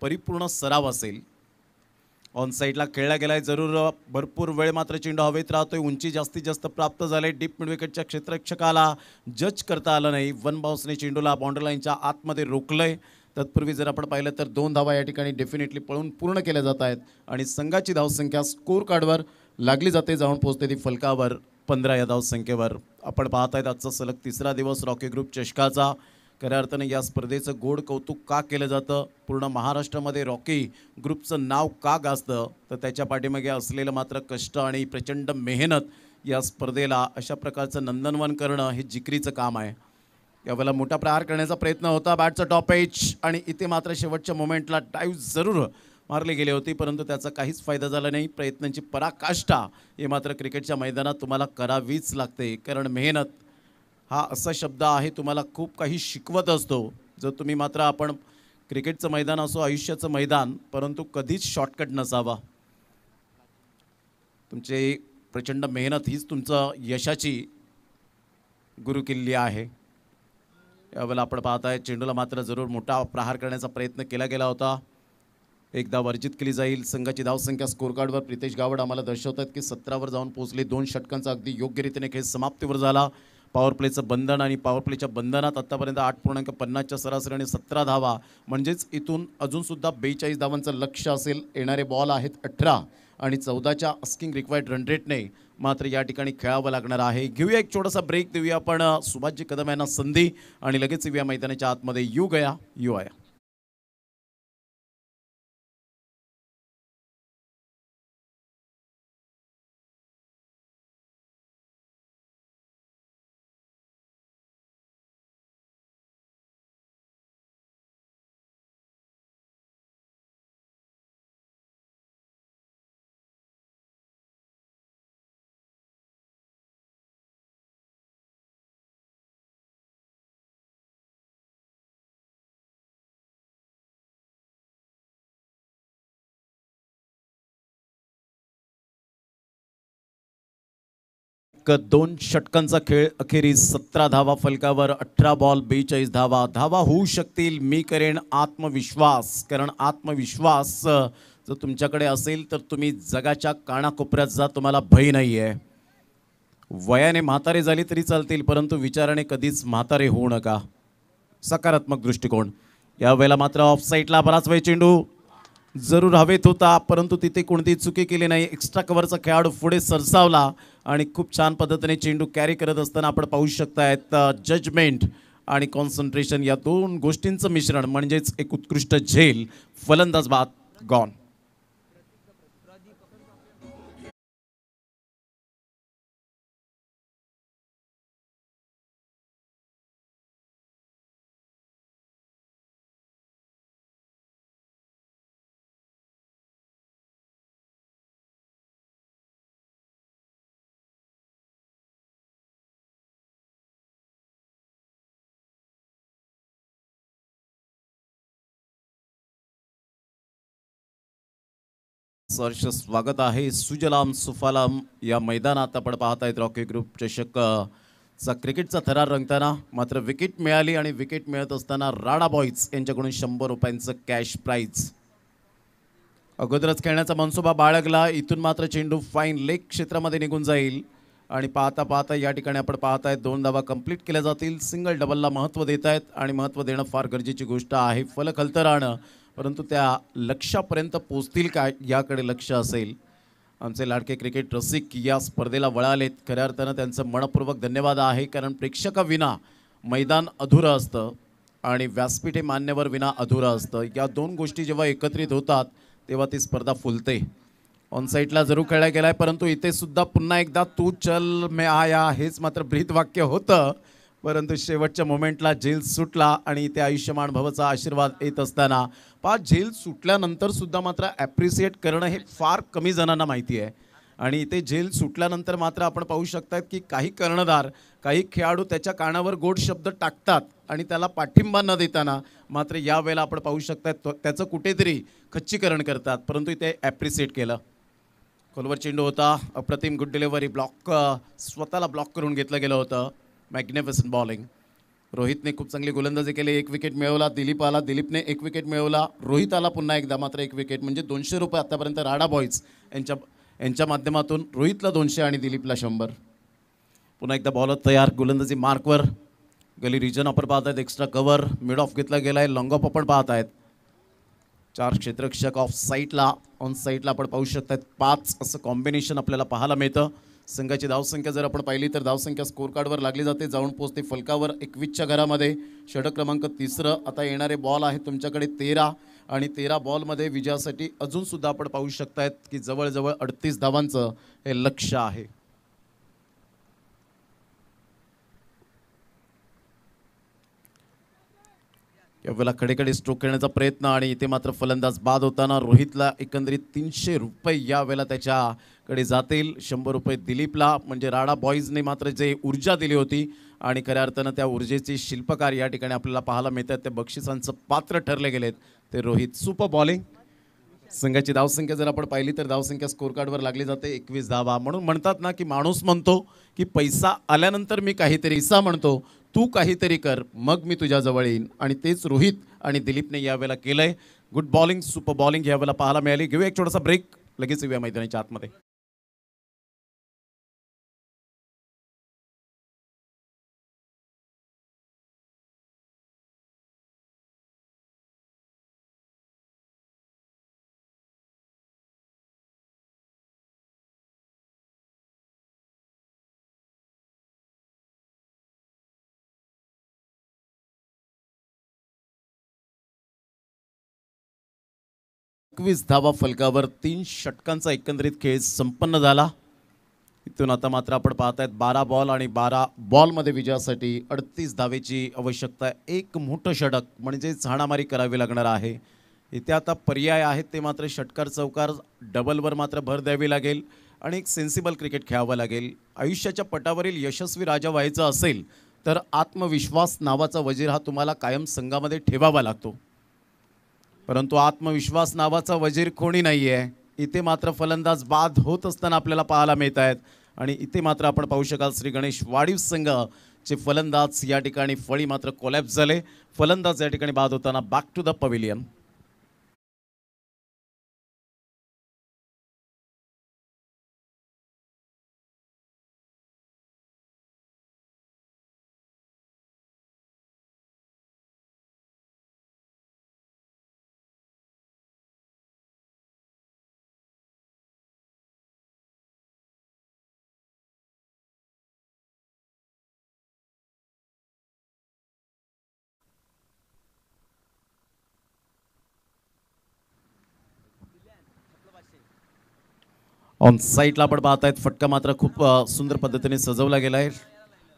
Speaker 1: परिपूर्ण सराव असेल ऑन साईडला खेळला गेलाय जरूर भरपूर वेळ मात्र चेंडू हवेत राहतोय उंची जास्तीत जास्त प्राप्त झाले डीप मिडविकेटच्या क्षेत्ररक्षकाला जज करता आलं नाही वन बाउसने चेंडूला बाउंड्री लाईनच्या आतमध्ये रोखलंय तत्पूर्वी जर आपण पाहिलं तर दोन धावा या ठिकाणी डेफिनेटली पळून पूर्ण केल्या जात आहेत आणि संघाची धावसंख्या स्कोर कार्डवर लागली जाते जाऊन पोहोचते ती फलकावर पंधरा या धावसंख्येवर आपण पाहत आहेत आजचा सलग तिसरा दिवस रॉकी ग्रुप चषकाचा खऱ्या अर्थाने या स्पर्धेचं गोड कौतुक का केलं जातं पूर्ण महाराष्ट्रामध्ये रॉकी ग्रुपचं नाव का गाजतं तर त्याच्या पाठीमागे असलेलं मात्र कष्ट आणि प्रचंड मेहनत या स्पर्धेला अशा प्रकारचं नंदनवन करणं हे जिकरीचं काम आहे यावेळेला मोठा प्रहार करण्याचा प्रयत्न होता बॅटचं टॉप एच आणि इथे मात्र शेवटच्या मोमेंटला डाईव जरूर मारली गेले होते परंतु त्याचा काहीच फायदा झाला नाही प्रयत्नांची पराकाष्ठा हे मात्र क्रिकेटच्या मैदानात तुम्हाला करावीच लागते कारण मेहनत हा असा शब्द आहे तुम्हाला खूप काही शिकवत असतो जर तुम्ही मात्र आपण क्रिकेटचं मैदान असो आयुष्याचं मैदान परंतु कधीच शॉर्टकट नसावा तुमचे प्रचंड मेहनत हीच तुमचं यशाची गुरुकिल्ली आहे यावेळेला आपण पाहत आहे चेंडूला मात्र जरूर मोठा प्रहार करण्याचा प्रयत्न केला गेला होता एकदा वर्जित केली जाईल संघाची धावसंख्या कार्डवर प्रितेश गावड आम्हाला दर्शवतात की सतरावर जाऊन पोहोचले दोन षटकांचा अगदी योग्य रीतीने खेळ समाप्तीवर झाला पॉवर प्लेचं बंधन आणि पॉवर प्लेच्या बंधनात आत्तापर्यंत आठ पूर्णांक पन्नासच्या आणि सतरा धावा म्हणजेच इथून अजूनसुद्धा बेचाळीस धावांचं लक्ष असेल येणारे बॉल आहेत अठरा आणि चौदाच्या अस्किंग रिक्वायर्ड रन रेटने मात्र या ठिकाणी खेळावं लागणार आहे घेऊया एक छोटासा ब्रेक देऊया आपण सुभाषजी कदम यांना संधी आणि लगेच येऊया मैदानाच्या आतमध्ये यू गया यू आया दोन षटकांचा खेळ अखेरीस सतरा धावा फलकावर अठरा बॉल बेचाळीस धावा धावा होऊ शकतील मी करेन आत्मविश्वास कारण आत्मविश्वास जर तुमच्याकडे असेल तर तुम्ही जगाच्या कानाकोपऱ्यात जा तुम्हाला भय नाही आहे वयाने म्हातारे झाली तरी चालतील परंतु विचाराने कधीच म्हातारे होऊ नका सकारात्मक दृष्टिकोन यावेळेला मात्र ऑफसाईटला बराच वेळ चेंडू जरूर हवेत होता परंतु तिथे कोणतीही चुकी केली नाही एक्स्ट्रा कवरचा खेळाडू पुढे सरसावला आणि खूप छान पद्धतीने चेंडू कॅरी करत असताना आपण पाहू शकतायत जजमेंट आणि कॉन्सन्ट्रेशन या दोन गोष्टींचं मिश्रण म्हणजेच एक उत्कृष्ट झेल फलंदाज बाद गॉन सहर्ष स्वागत आहे सुजलाम सुफालाम या मैदानात आपण पाहत आहेत रॉकी ग्रुप चषक चा क्रिकेटचा थरार रंगताना मात्र विकेट मिळाली आणि विकेट मिळत असताना राडा बॉईज यांच्याकडून शंभर रुपयांचं कॅश प्राईज अगोदरच खेळण्याचा मनसुबा बाळगला इथून मात्र चेंडू फाईन लेग क्षेत्रामध्ये निघून जाईल आणि पाहता पाहता या ठिकाणी आपण पाहत आहेत दोन धावा कंप्लीट केल्या जातील सिंगल डबलला महत्त्व देत आहेत आणि महत्त्व देणं फार गरजेची गोष्ट आहे फलक हलतं राहणं परंतु त्या लक्षापर्यंत पोचतील काय याकडे लक्ष असेल आमचे लाडके क्रिकेट रसिक या स्पर्धेला वळालेत खऱ्या अर्थानं त्यांचं मनपूर्वक धन्यवाद आहे कारण प्रेक्षकाविना मैदान अधुरं असतं आणि व्यासपीठे मान्यवर विना अधुरं असतं या दोन गोष्टी जेव्हा एकत्रित होतात तेव्हा ती स्पर्धा फुलते ऑनसाईटला जरूर खेळला गेला आहे परंतु इथेसुद्धा पुन्हा एकदा तू चल मे आया हेच मात्र ब्रीत वाक्य होतं परंतु शेवटच्या मोमेंटला झेल सुटला आणि ते आयुष्यमान भवचा आशीर्वाद येत असताना पा झेल सुटल्यानंतर सुद्धा मात्र ॲप्रिसिएट करणं हे फार कमी जणांना माहिती आहे आणि ते झेल सुटल्यानंतर मात्र आपण पाहू शकतात की काही कर्णधार काही खेळाडू त्याच्या कानावर गोड शब्द टाकतात आणि त्याला पाठिंबा न देताना मात्र यावेळेला आपण पाहू शकता त्याचं कुठेतरी खच्चीकरण करतात परंतु ते ॲप्रिसिएट केलं खोलवर चेंडू होता अप्रतिम गुड डिलेवरी ब्लॉक स्वतःला ब्लॉक करून घेतलं गेलं होतं मॅग्नेफिसन बॉलिंग रोहितने खूप चांगली गोलंदाजी केली एक विकेट मिळवला दिलीप आला दिलीपने एक विकेट मिळवला रोहित आला पुन्हा एकदा मात्र एक विकेट म्हणजे दोनशे रुपये आत्तापर्यंत राडा बॉईज यांच्या यांच्या माध्यमातून रोहितला दोनशे आणि दिलीपला शंभर पुन्हा एकदा बॉलर तयार गोलंदाजी मार्कवर गली रिजन ऑपर पाहत आहेत एक्स्ट्रा कवर मिड ऑफ घेतला गेला आहे लॉंग ऑफ आपण पाहत आहेत चार क्षेत्रक्षक ऑफ साईटला ऑन साईटला आपण पाहू शकतात पाच असं कॉम्बिनेशन आपल्याला पाहायला मिळतं संघाची धावसंख्या जर आपण पाहिली तर धावसंख्या स्कोर कार्डवर लागली जाते जाऊन पोचते फलकावर एकवीसच्या घरामध्ये षटक क्रमांक तिसरं आता येणारे बॉल आहेत तुमच्याकडे तेरा आणि तेरा बॉलमध्ये विजयासाठी अजूनसुद्धा आपण पाहू शकतायत की जवळजवळ अडतीस धावांचं हे लक्ष आहे यावेळेला कडेकडे स्ट्रोक खेळण्याचा प्रयत्न आणि इथे मात्र फलंदाज बाद होताना रोहितला एकंदरीत तीनशे रुपये यावेळेला त्याच्या कडे जातील शंभर रुपये दिलीपला म्हणजे राडा बॉईजने मात्र जे ऊर्जा दिली होती आणि खऱ्या अर्थानं त्या ऊर्जेचे शिल्पकार या ठिकाणी आपल्याला पाहायला मिळतात ते बक्षिसांचं पात्र ठरले गेलेत ते रोहित सुपर बॉलिंग संघाची धावसंख्या जर आपण पाहिली तर धावसंख्या स्कोर कार्डवर लागली जाते एकवीस धावा म्हणून म्हणतात ना की माणूस म्हणतो की पैसा आल्यानंतर मी काहीतरी इसा म्हणतो तू काहीतरी कर मग मी तुझ्याजवळ येईन आणि तेच रोहित आणि दिलीपने यावेळेला केलं आहे गुड बॉलिंग सुपर बॉलिंग यावेळेला पाहायला मिळाली घेऊ एक छोटासा ब्रेक लगेच येऊया मैदानाच्या आतमध्ये एकवीस धावा फलकावर तीन षटकांचा एकंदरीत खेळ संपन्न झाला इथून आता मात्र आपण पाहत आहेत बारा बॉल आणि बारा बॉलमध्ये विजयासाठी अडतीस धावेची आवश्यकता एक मोठं षटक म्हणजे हाणामारी करावी लागणार आहे इथे आता पर्याय आहेत ते मात्र षटकार चौकार डबलवर मात्र भर द्यावी लागेल आणि एक सेन्सिबल क्रिकेट खेळावं लागेल आयुष्याच्या पटावरील यशस्वी राजा व्हायचा असेल तर आत्मविश्वास नावाचा वजीर हा तुम्हाला कायम संघामध्ये ठेवावा लागतो परंतु आत्मविश्वास नावाचा वजीर कोणी नाही आहे इथे मात्र फलंदाज बाद होत असताना आपल्याला पाहायला मिळत आहेत आणि इथे मात्र आपण पाहू शकाल श्री गणेश वाढीव संघ फलंदाज या ठिकाणी फळी मात्र कोलॅप्स झाले फलंदाज या ठिकाणी बाद होताना back to the pavilion on साईटला आपण पाहत आहेत फटका मात्र खूप सुंदर पद्धतीने सजवला गेला आहे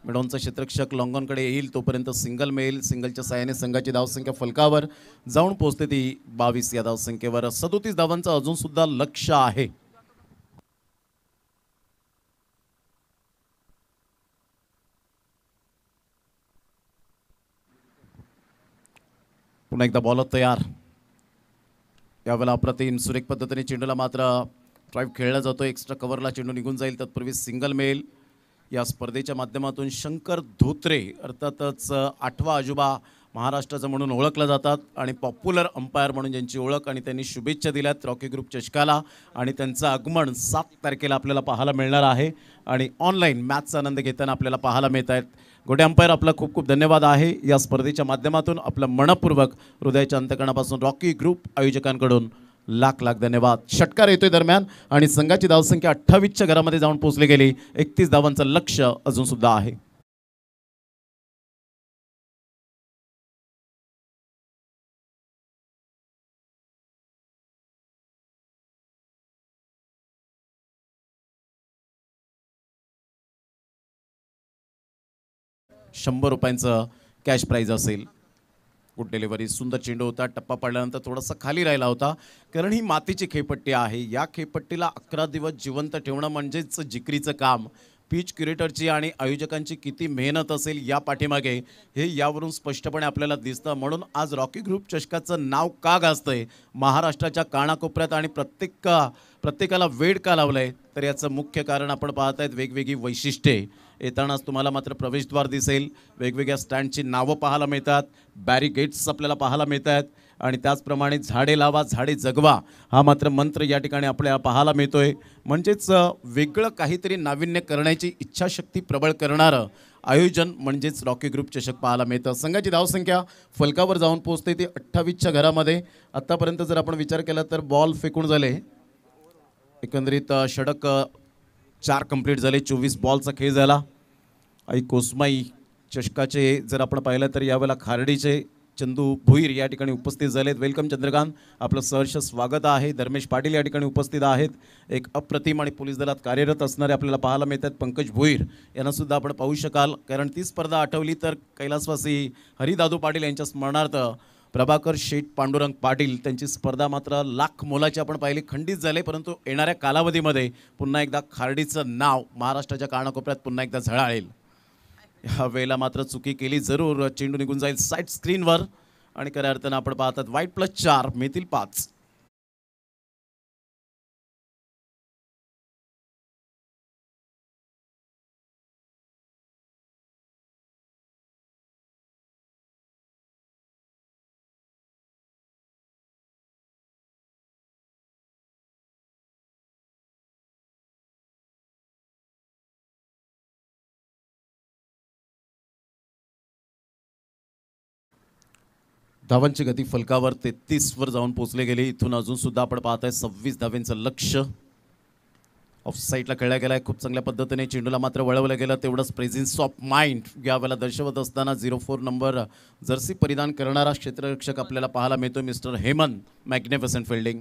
Speaker 1: मिडॉनचा क्षेत्रक्षक लॉंगॉनकडे येईल तोपर्यंत सिंगल मिळेल सिंगलच्या सहाय्याने संघाची धावसंख्या फलकावर जाऊन पोहोचते ती बावीस या धावसंख्येवर सदोतीस धावांचं अजून सुद्धा लक्ष आहे पुन्हा एकदा बॉलर तयार यावेळेला अप्रतिम सुरेख पद्धतीने चेंडूला मात्र ड्राईव्ह खेळला जातो एक्स्ट्रा कव्हरला चेंडू निघून जाईल तत्पूर्वी सिंगल मेल या स्पर्धेच्या माध्यमातून शंकर धोत्रे अर्थातच आठवा आजोबा महाराष्ट्राचं म्हणून ओळखला जातात आणि पॉप्युलर अंपायर म्हणून ज्यांची ओळख आणि त्यांनी शुभेच्छा दिल्यात रॉकी ग्रुप चषकाला आणि त्यांचं आगमन सात तारखेला आपल्याला पाहायला मिळणार आहे आणि ऑनलाईन मॅचचा आनंद घेताना आपल्याला पाहायला मिळत आहेत गोटे अंपायर आपला खूप खूप धन्यवाद आहे या स्पर्धेच्या माध्यमातून आपलं मनपूर्वक हृदयाच्या अंतकरणापासून रॉकी ग्रुप आयोजकांकडून लाख लाख धन्यवाद षटकार येतोय दरम्यान आणि संघाची धावसंख्या अठ्ठावीसच्या घरामध्ये जाऊन पोहोचली गेली एकतीस धावांचं लक्ष अजून सुद्धा आहे
Speaker 3: शंभर रुपयांचं कॅश प्राईज असेल गुड डिलिव्हरी सुंदर चेंडू होता टप्पा पडल्यानंतर थोडासा खाली राहिला होता
Speaker 1: कारण ही मातीची खेपट्टी आहे या खेपट्टीला अकरा दिवस जिवंत ठेवणं म्हणजेच जिकरीचं काम पीच क्युरेटरची आणि आयोजकांची किती मेहनत असेल या पाठीमागे हे यावरून स्पष्टपणे आपल्याला दिसतं म्हणून आज रॉकी ग्रुप चषकाचं नाव का गाजतंय महाराष्ट्राच्या कानाकोपऱ्यात आणि प्रत्येक प्रत्येकाला वेड का लावलं आहे तर याचं मुख्य कारण आपण पाहत आहेत वेगवेगळी वैशिष्ट्ये येतानाच तुम्हाला मात्र प्रवेशद्वार दिसेल वेगवेगळ्या स्टँडची नावं पाहायला मिळतात बॅरिगेट्स आपल्याला पाहायला मिळत आहेत आणि त्याचप्रमाणे झाडे लावा झाडे जगवा हा मात्र मंत्र या ठिकाणी आपल्याला पाहायला मिळतो आहे म्हणजेच वेगळं काहीतरी नाविन्य करण्याची इच्छाशक्ती प्रबळ करणारं आयोजन म्हणजेच रॉकी ग्रुप चषक पाहायला मिळतं संघाची धावसंख्या फलकावर जाऊन पोहोचते ती अठ्ठावीसच्या घरामध्ये आत्तापर्यंत जर आपण विचार केला तर बॉल फेकून झाले एकंदरीत षडक चार कंप्लीट झाले चोवीस बॉलचा खेळ झाला आई कोसमाई चषकाचे जर आपण पाहिलं तर यावेळेला खारडीचे चंदू भुईर या ठिकाणी उपस्थित झालेत वेलकम चंद्रकांत आपलं सहर्ष स्वागत आहे धर्मेश पाटील या ठिकाणी उपस्थित आहेत एक अप्रतिम आणि पोलीस दलात कार्यरत असणारे आपल्याला पाहायला मिळतात पंकज भुईर यांनासुद्धा आपण पाहू शकाल कारण ती स्पर्धा आठवली तर कैलासवासी हरिदादू पाटील यांच्या स्मरणार्थ प्रभाकर शेठ पांडुरंग पाटील त्यांची स्पर्धा मात्र लाख मोलाची आपण पाहिली खंडित झाले परंतु येणाऱ्या कालावधीमध्ये पुन्हा एकदा खारडीचं नाव महाराष्ट्राच्या कानाकोपऱ्यात पुन्हा एकदा झळाळेल ह्या वेळेला मात्र चुकी केली जरूर चेंडू
Speaker 3: निघून जाईल साईड स्क्रीनवर आणि खऱ्या अर्थानं आपण पाहतात व्हाईट प्लस चार मेतील पाच
Speaker 1: धावांची गती फलकावर तेहतीसवर जाऊन पोचले गेले इथून अजूनसुद्धा आपण पाहताय सव्वीस धावेंचं लक्ष ऑफ साईडला खेळला गेला आहे खूप चांगल्या पद्धतीने चेंडूला मात्र वळवलं गेलं तेवढंच प्रेझेन्स ऑफ माइंड यावेळेला दर्शवत असताना झिरो फोर नंबर जर्सी परिधान करणारा क्षेत्ररक्षक आपल्याला पाहायला मिळतो मिस्टर हेमंत मॅग्नेफसन फिल्डिंग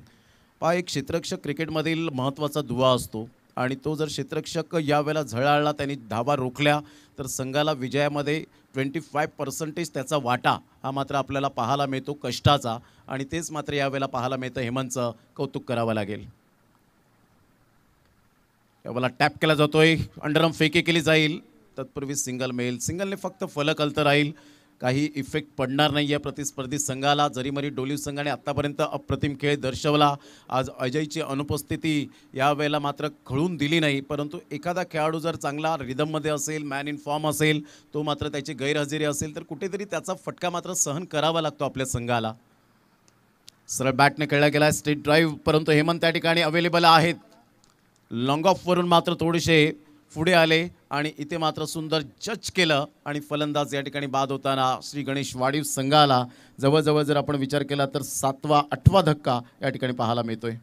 Speaker 1: हा एक क्षेत्ररक्षक क्रिकेटमधील महत्त्वाचा दुवा असतो आणि तो जर क्षेत्ररक्षक यावेळेला झळाळला त्यांनी धावा रोखल्या तर संघाला विजयामध्ये ट्वेंटी फाय पर्सेंटेज त्याचा वाटा हा मात्र आपल्याला पाहायला मिळतो कष्टाचा आणि तेच मात्र यावेळेला पाहायला मिळतं हेमंतचं कौतुक करावं लागेल यावेळेला टॅप केला जातोय अंडरम फेकी केली जाईल तत्पूर्वी सिंगल मेल सिंगलने फक्त फलक अलत राहील काही इफेक्ट पडणार नाही या प्रतिस्पर्धी संघाला जरीमरी डोलीव संघाने आत्तापर्यंत अप्रतिम खेळ दर्शवला आज अजयची अनुपस्थिती यावेळेला मात्र खळून दिली नाही परंतु एखादा खेळाडू जर चांगला रिदममध्ये असेल मॅन इन फॉर्म असेल तो मात्र त्याची गैरहजेरी असेल तर कुठेतरी त्याचा फटका मात्र सहन करावा लागतो आपल्या संघाला सरळ बॅटने खेळला गेला स्ट्रीट ड्राईव्ह परंतु हेमंत त्या ठिकाणी अवेलेबल आहेत लॉंग ऑफवरून मात्र थोडेसे पुढे आले आणि इथे मात्र सुंदर जज केलं आणि फलंदाज या ठिकाणी बाद होताना श्री
Speaker 3: गणेश वाढीव संघाला जवळजवळ जर आपण विचार केला तर सातवा आठवा धक्का या ठिकाणी पाहायला मिळतोय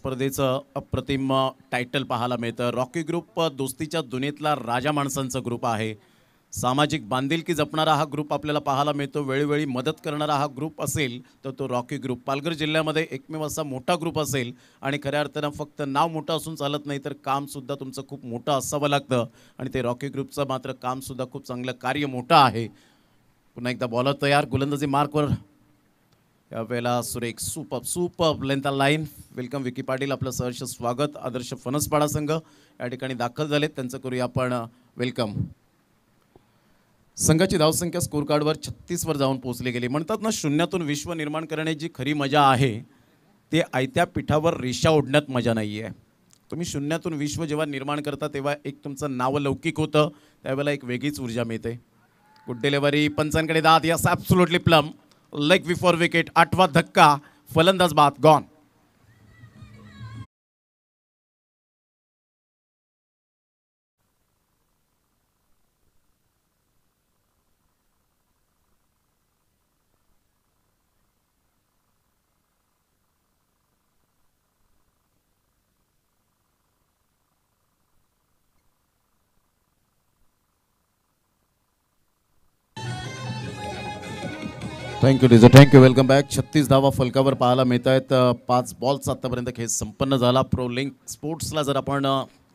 Speaker 1: स्पर्धेचं अप्रतिम टायटल पाहायला मिळतं रॉकी ग्रुप दोस्तीच्या दुनियेतला राजा माणसांचा ग्रुप आहे सामाजिक बांधिलकी जपणारा हा ग्रुप आपल्याला पाहायला मिळतो वेळोवेळी मदत करणारा हा ग्रुप असेल तर तो, रॉकी ग्रुप पालघर जिल्ह्यामध्ये एकमेव असा मोठा ग्रुप असेल आणि खऱ्या अर्थानं फक्त नाव मोठं असून चालत नाही तर कामसुद्धा तुमचं खूप मोठं असावं लागतं आणि ते रॉकी ग्रुपचं मात्र कामसुद्धा खूप चांगलं कार्य मोठं आहे पुन्हा एकदा बॉलर तयार गोलंदाजी मार्कवर यावेळेला सुरेख सुपअप सुपअप length line welcome Vicky Patil आपलं सहर्ष स्वागत आदर्श फणसपाडा संघ या ठिकाणी दाखल झालेत त्यांचं करूया आपण वेलकम संघाची धावसंख्या स्कोर कार्डवर छत्तीसवर जाऊन पोहोचली गेली म्हणतात ना शून्यातून विश्व निर्माण करण्याची खरी मजा आहे ते आयत्या पिठावर रेषा ओढण्यात मजा नाही आहे तुम्ही शून्यातून विश्व जेव्हा निर्माण करता तेव्हा एक तुमचं नाव लौकिक होतं त्यावेळेला एक वेगळीच ऊर्जा मिळते गुड डिलेवरी पंचांकडे दाद या absolutely plumb leg before wicket आठवा धक्का
Speaker 3: फलंदाज बाद गॉन
Speaker 1: थँक्यू डिझो थँक्यू वेलकम बॅक छत्तीस धावा फलकावर पाहायला मिळत आहेत पाच बॉल्स आत्तापर्यंत खेळ संपन्न झाला प्रो लिंक स्पोर्ट्सला जर आपण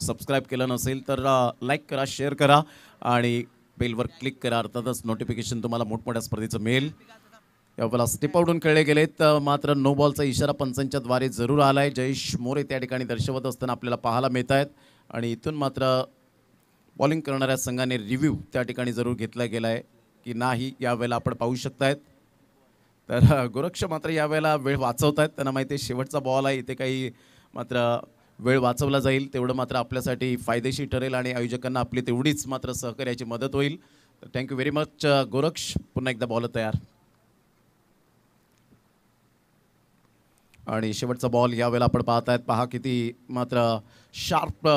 Speaker 1: सबस्क्राईब केलं नसेल तर लाईक करा शेअर करा आणि बेलवर क्लिक करा अर्थातच नोटिफिकेशन तुम्हाला मोठमोठ्या स्पर्धेचं मिळेल यावेळेला स्टिप आउटून खेळले गेलेत मात्र नो बॉलचा इशारा पंचांच्या द्वारे जरूर आला आहे जयेश मोरे त्या ठिकाणी दर्शवत असताना आपल्याला पाहायला मिळत आहेत आणि इथून मात्र बॉलिंग करणाऱ्या संघाने रिव्ह्यू त्या ठिकाणी जरूर घेतला गेला आहे की नाही यावेळेला आपण पाहू शकतायत तर गोरक्ष मात्र यावेळेला वेळ वाचवत आहेत त्यांना माहिती आहे शेवटचा बॉल आहे इथे काही मात्र वेळ वाचवला जाईल तेवढं मात्र आपल्यासाठी फायदेशीर ठरेल आणि आयोजकांना आपली तेवढीच मात्र सहकार्याची मदत होईल तर थँक्यू व्हेरी मच गोरक्ष पुन्हा एकदा बॉल तयार आणि शेवटचा बॉल यावेळेला आपण पाहत आहेत पहा किती मात्र शार्प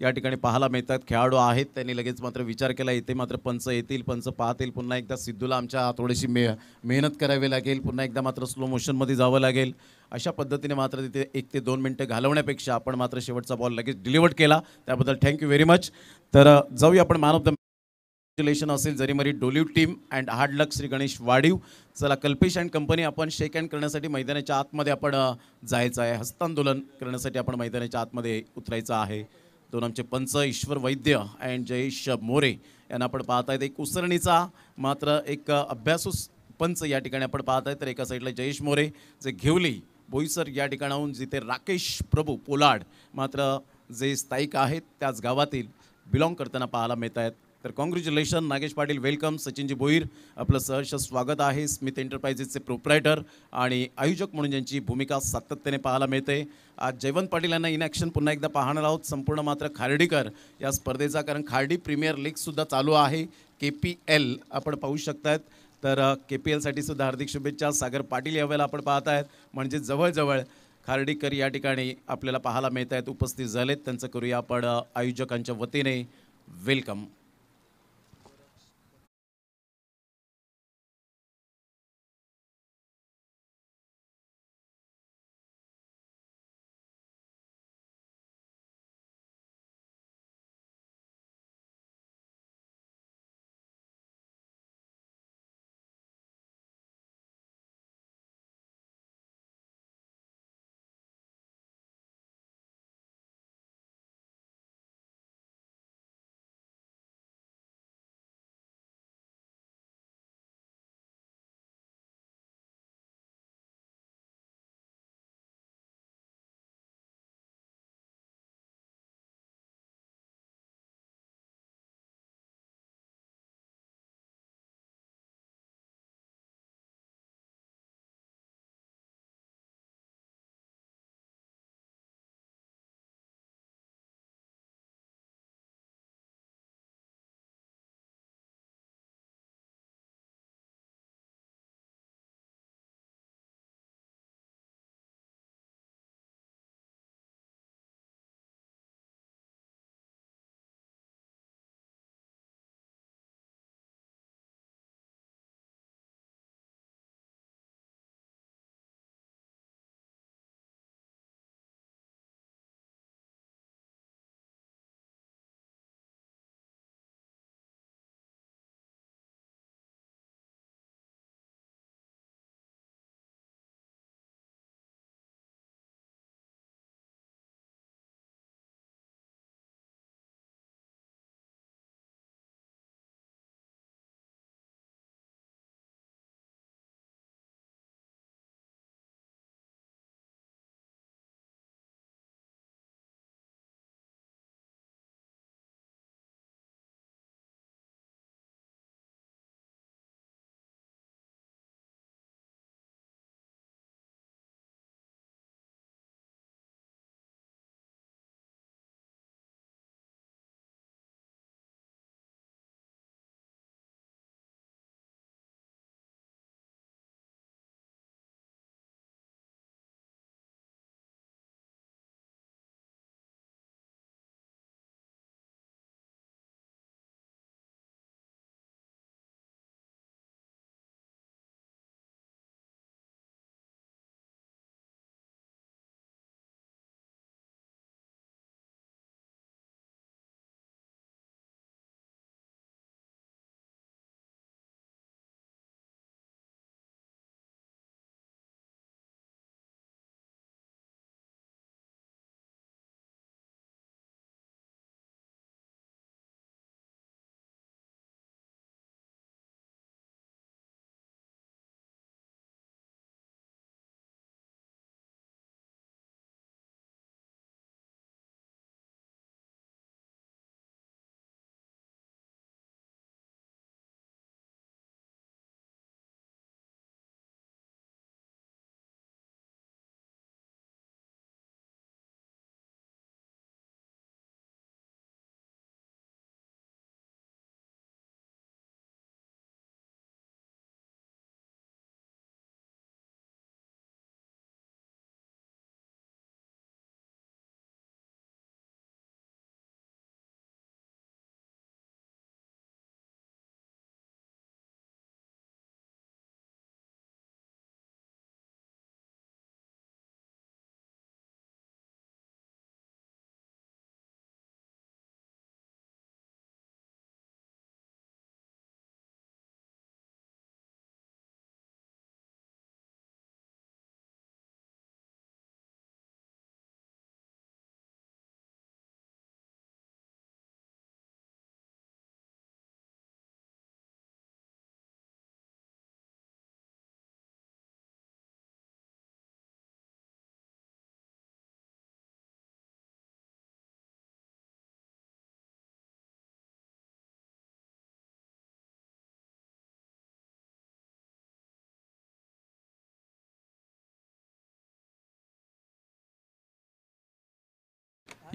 Speaker 1: या ठिकाणी पाहायला मिळतात खेळाडू आहेत त्यांनी लगेच मात्र विचार केला येते मात्र पंच येतील पंच पाहतील पुन्हा एकदा सिद्धूला आमच्या थोडीशी मे मेहनत करावी लागेल पुन्हा एकदा मात्र स्लो मोशनमध्ये जावं लागेल अशा पद्धतीने मात्र तिथे एक ते दोन मिनटं घालवण्यापेक्षा आपण मात्र शेवटचा बॉल लगेच डिलिव्हर्ड केला त्याबद्दल थँक्यू व्हेरी मच तर जाऊया आपण मॅन ऑफ द कॉन्ग्रॅच्युलेशन असेल मरी Doliv team and hard luck Shri Ganesh Vadhiv चला कल्पेश अँड कंपनी आपण शेक हँड करण्यासाठी मैदानाच्या आतमध्ये आपण जायचं आहे हस्तांदोलन करण्यासाठी आपण मैदानाच्या आतमध्ये उतरायचं आहे दोन आमचे पंच ईश्वर वैद्य अँड जयेश मोरे यांना आपण पाहत आहेत एक उसरणीचा मात्र एक अभ्यासूस पंच या ठिकाणी आपण पाहत आहेत तर एका साईडला जयेश मोरे जे घेवली बोईसर या ठिकाणाहून जिथे राकेश प्रभू पोलाड मात्र जे स्थायिक आहेत त्याच गावातील बिलॉंग करताना पाहायला मिळत आहेत तर कॉन्ग्रॅच्युलेशन नागेश पाटील वेलकम सचिनजी भोईर आपलं सहर्ष स्वागत आहे स्मिथ एंटरप्राइजेसचे प्रोप्रायटर आणि आयोजक म्हणून ज्यांची भूमिका सातत्याने पाहायला मिळते आज जयवंत पाटील यांना इन ॲक्शन पुन्हा एकदा पाहणार आहोत संपूर्ण मात्र खार्डीकर या स्पर्धेचा कारण खार्डी प्रीमियर लीगसुद्धा चालू आहे के पी एल आपण पाहू शकतात तर के पी एलसाठी सुद्धा हार्दिक शुभेच्छा सागर पाटील यावेळेला आपण पाहत आहेत म्हणजे जवळजवळ खार्डीकर या ठिकाणी आपल्याला पाहायला मिळत आहेत उपस्थित झालेत त्यांचं करूया आपण आयोजकांच्या वतीने वेलकम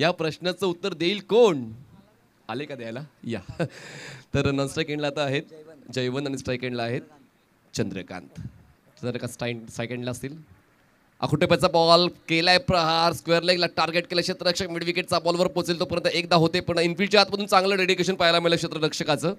Speaker 4: या प्रश्नाचं उत्तर देईल कोण आले का द्यायला या तर नॉन स्ट्राईक एंडला आता आहेत जयवंत आणि स्ट्राईक एंडला आहेत चंद्रकांत चंद्रकांत स्टाईन स्ट्राईक एंडला असतील अखुटेपाचा बॉल केलाय प्रहार स्क्वेअर लेगला टार्गेट केला क्षेत्ररक्षक मिड विकेटचा बॉलवर पोहोचेल तोपर्यंत एकदा होते पण इन्फिल्डच्या आतमधून चांगलं डेडिकेशन पाहायला मिळालं क्षेत्ररक्षकाचं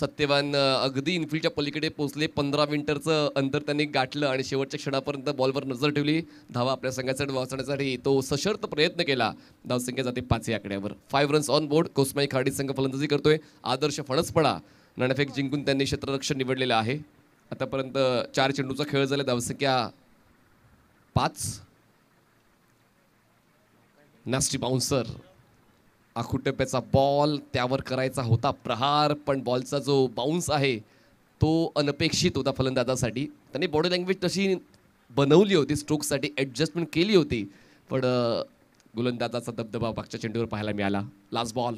Speaker 4: सत्यवान अगदी इनफिल्डच्या पलीकडे पोहोचले पंधरा मिनिटरचं अंतर त्यांनी गाठलं आणि शेवटच्या क्षणापर्यंत बॉलवर नजर ठेवली धावा आपल्या संघासाठी वाचवण्यासाठी तो सशर्त प्रयत्न केला धावसंख्या जाते पाच या आकड्यावर five runs on board Kosmai Khadi संघ फलंदाजी करतोय आदर्श फणसपडा नाणेफेक जिंकून त्यांनी क्षेत्ररक्षण निवडलेलं आहे आतापर्यंत चार चेंडूचा खेळ झाला धावसंख्या पाच नास्टी बाउन्सर आखुटप्याचा बॉल त्यावर करायचा होता प्रहार पण बॉलचा जो बाउन्स आहे तो अनपेक्षित होता फलंदाजासाठी त्यांनी बॉडी लँग्वेज तशी बनवली होती स्ट्रोकसाठी ॲडजस्टमेंट केली होती पण गोलंदाजाचा दबदबा मागच्या चेंडूवर पाहायला मिळाला लास्ट बॉल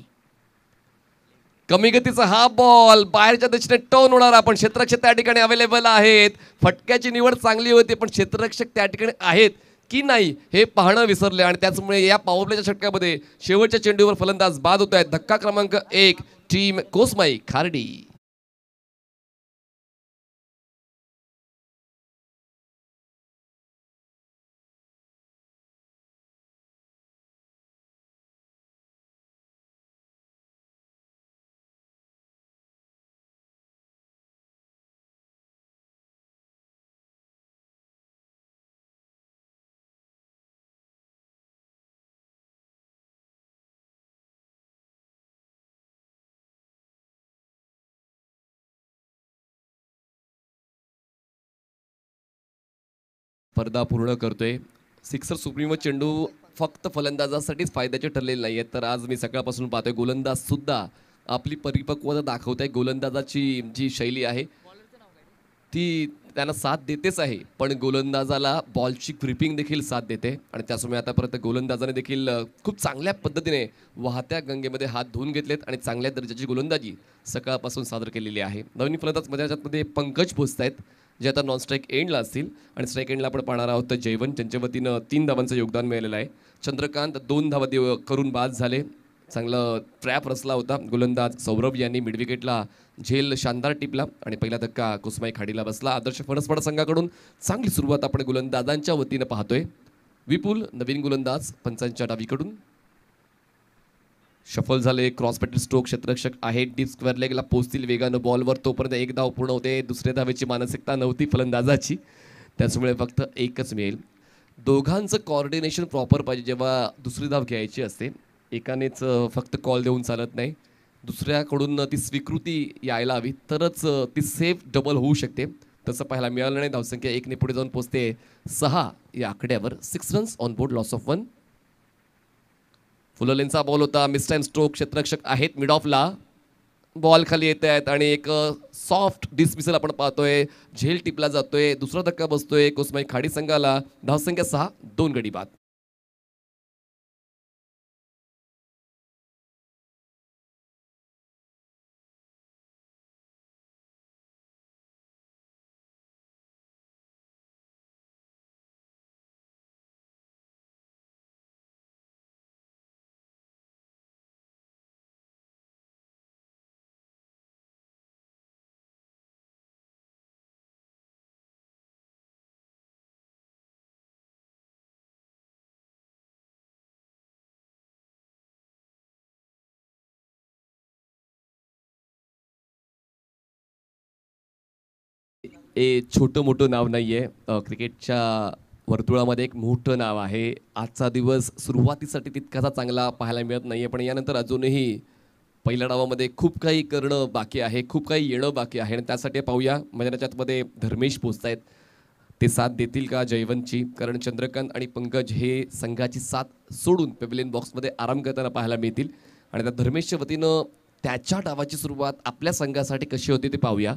Speaker 4: कमी गतीचा हा बॉल बाहेरच्या दिशेने टर्न होणार आपण क्षेत्ररक्षक त्या ठिकाणी अवेलेबल आहेत फटक्याची निवड चांगली होती पण क्षेत्ररक्षक त्या ठिकाणी आहेत की नाही हे पाहणं विसरले आणि त्याचमुळे या पावप्लेच्या षटकामध्ये शेवटच्या चेंडूवर फलंदाज बाद होत आहेत धक्का क्रमांक एक टीम कोसमाई खारडी स्पर्धा पूर्ण करतोय सिक्सर सुप्रीम चेंडू फक्त फलंदाजासाठीच फायद्याचे ठरलेले नाही आहेत तर आज मी सकाळपासून पाहतोय गोलंदाज सुद्धा आपली परिपक्वता दाखवत आहे गोलंदाजाची जी शैली आहे ती त्यांना साथ देतेच आहे पण गोलंदाजाला बॉलची ग्रिपिंग देखील साथ देते आणि त्यासमोर आतापर्यंत गोलंदाजाने देखील खूप चांगल्या पद्धतीने वाहत्या गंगेमध्ये हात धुवून घेतलेत आणि चांगल्या दर्जाची गोलंदाजी सकाळपासून सादर केलेली आहे नवीन फलंदाज मध्ये पंकज पोचत आहेत जे आता नॉन स्ट्राईक एंडला असतील आणि स्ट्राईक एंडला आपण पाहणार आहोत तर जयवंत त्यांच्या वतीनं तीन धावांचं योगदान मिळालेलं आहे चंद्रकांत दोन धावा देव करून बाद झाले चांगलं ट्रॅप रचला होता गोलंदाज सौरभ यांनी मिडविकेटला झेल शानदार टिपला आणि पहिला धक्का कुसमाई खाडीला बसला आदर्श फणसपडा संघाकडून चांगली सुरुवात आपण गोलंदाजांच्या वतीनं पाहतोय विपुल नवीन गोलंदाज पंचांच्या डावीकडून शफल झाले क्रॉस पॅटर्न स्ट्रोक क्षेत्ररक्षक आहे डीप स्क्वेअर लेगला पोहोचतील वेगानं बॉलवर तोपर्यंत एक धाव पूर्ण होते दुसऱ्या धावेची मानसिकता नव्हती फलंदाजाची त्याचमुळे फक्त एकच मिळेल दोघांचं कॉर्डिनेशन प्रॉपर पाहिजे जेव्हा दुसरी धाव घ्यायची असते एकानेच फक्त कॉल देऊन चालत नाही दुसऱ्याकडून ती स्वीकृती यायला हवी तरच ती सेफ डबल होऊ शकते तसं पाहायला मिळालं नाही धावसंख्या एकने पुढे जाऊन पोचते सहा या आकड्यावर six runs on board loss of one फुलोलेनचा बॉल होता मिस्ट एंड स्ट्रोक क्षेत्ररक्षक आहेत मिड ऑफला बॉल खाली येत आहेत आणि एक सॉफ्ट डिसमिसल आपण पाहतोय झेल टिपला जातोय दुसरा धक्का बसतोय कोसमाई खाडी संघाला धावसंख्या सहा दोन गडी बाद हे छोटं मोठं नाव नाही आहे क्रिकेटच्या वर्तुळामध्ये एक मोठं नाव आहे आजचा दिवस सुरुवातीसाठी तितकासा चांगला पाहायला मिळत नाही आहे पण यानंतर अजूनही पहिल्या डावामध्ये खूप काही करणं बाकी आहे खूप काही येणं बाकी आहे आणि त्यासाठी पाहूया मैदानाच्यातमध्ये म्हणजे मध्ये धर्मेश पोचत आहेत ते साथ देतील का जयवंतची कारण चंद्रकांत आणि पंकज हे संघाची साथ सोडून पेविलियन बॉक्समध्ये आराम करताना पाहायला मिळतील आणि त्या धर्मेशच्या वतीनं त्याच्या डावाची सुरुवात आपल्या संघासाठी कशी होती ते पाहूया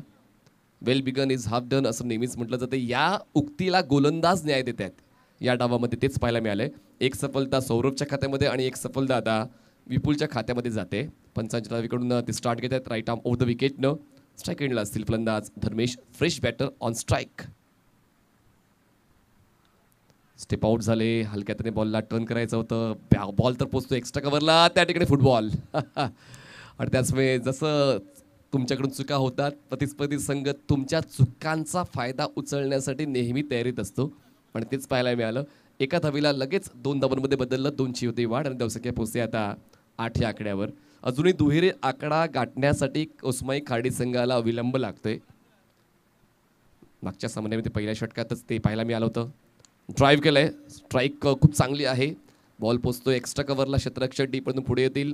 Speaker 4: well begun is half done असं नेहमीच म्हटलं जातं या उक्तीला गोलंदाज न्याय देत आहेत या डावामध्ये तेच पाहायला मिळालं एक सफलता सौरभच्या खात्यामध्ये आणि एक सफलता आता विपुलच्या खात्यामध्ये जाते पंचांच्या डावीकडून ते स्टार्ट घेत आहेत राईट आर्म ओव्हर द विकेटनं स्ट्राईक एंडला असतील फलंदाज Dharmesh fresh batter on strike step out झाले हलक्या त्याने बॉलला टर्न करायचं होतं बॉल तर पोचतो एक्स्ट्रा कव्हरला त्या ठिकाणी फुटबॉल [laughs] आणि त्याचमुळे जसं तुमच्याकडून चुका होतात प्रतिस्पर्धी संघ तुमच्या चुकांचा फायदा उचलण्यासाठी नेहमी तयारीत असतो पण तेच पाहायला मिळालं एका धावीला लगेच दोन धावांमध्ये बदललं दोनची होती वाढ आणि धावसंख्या पोचते आता आठ या आकड्यावर अजूनही दुहेरी आकडा गाठण्यासाठी उस्माई खाडी संघाला विलंब लागतोय मागच्या सामन्यामध्ये पहिल्या षटकातच ते पाहायला मिळालं होतं ड्राईव्ह केलं आहे स्ट्राईक खूप चांगली आहे बॉल पोचतो एक्स्ट्रा कव्हरला क्षेत्ररक्षक डीपडून पुढे येतील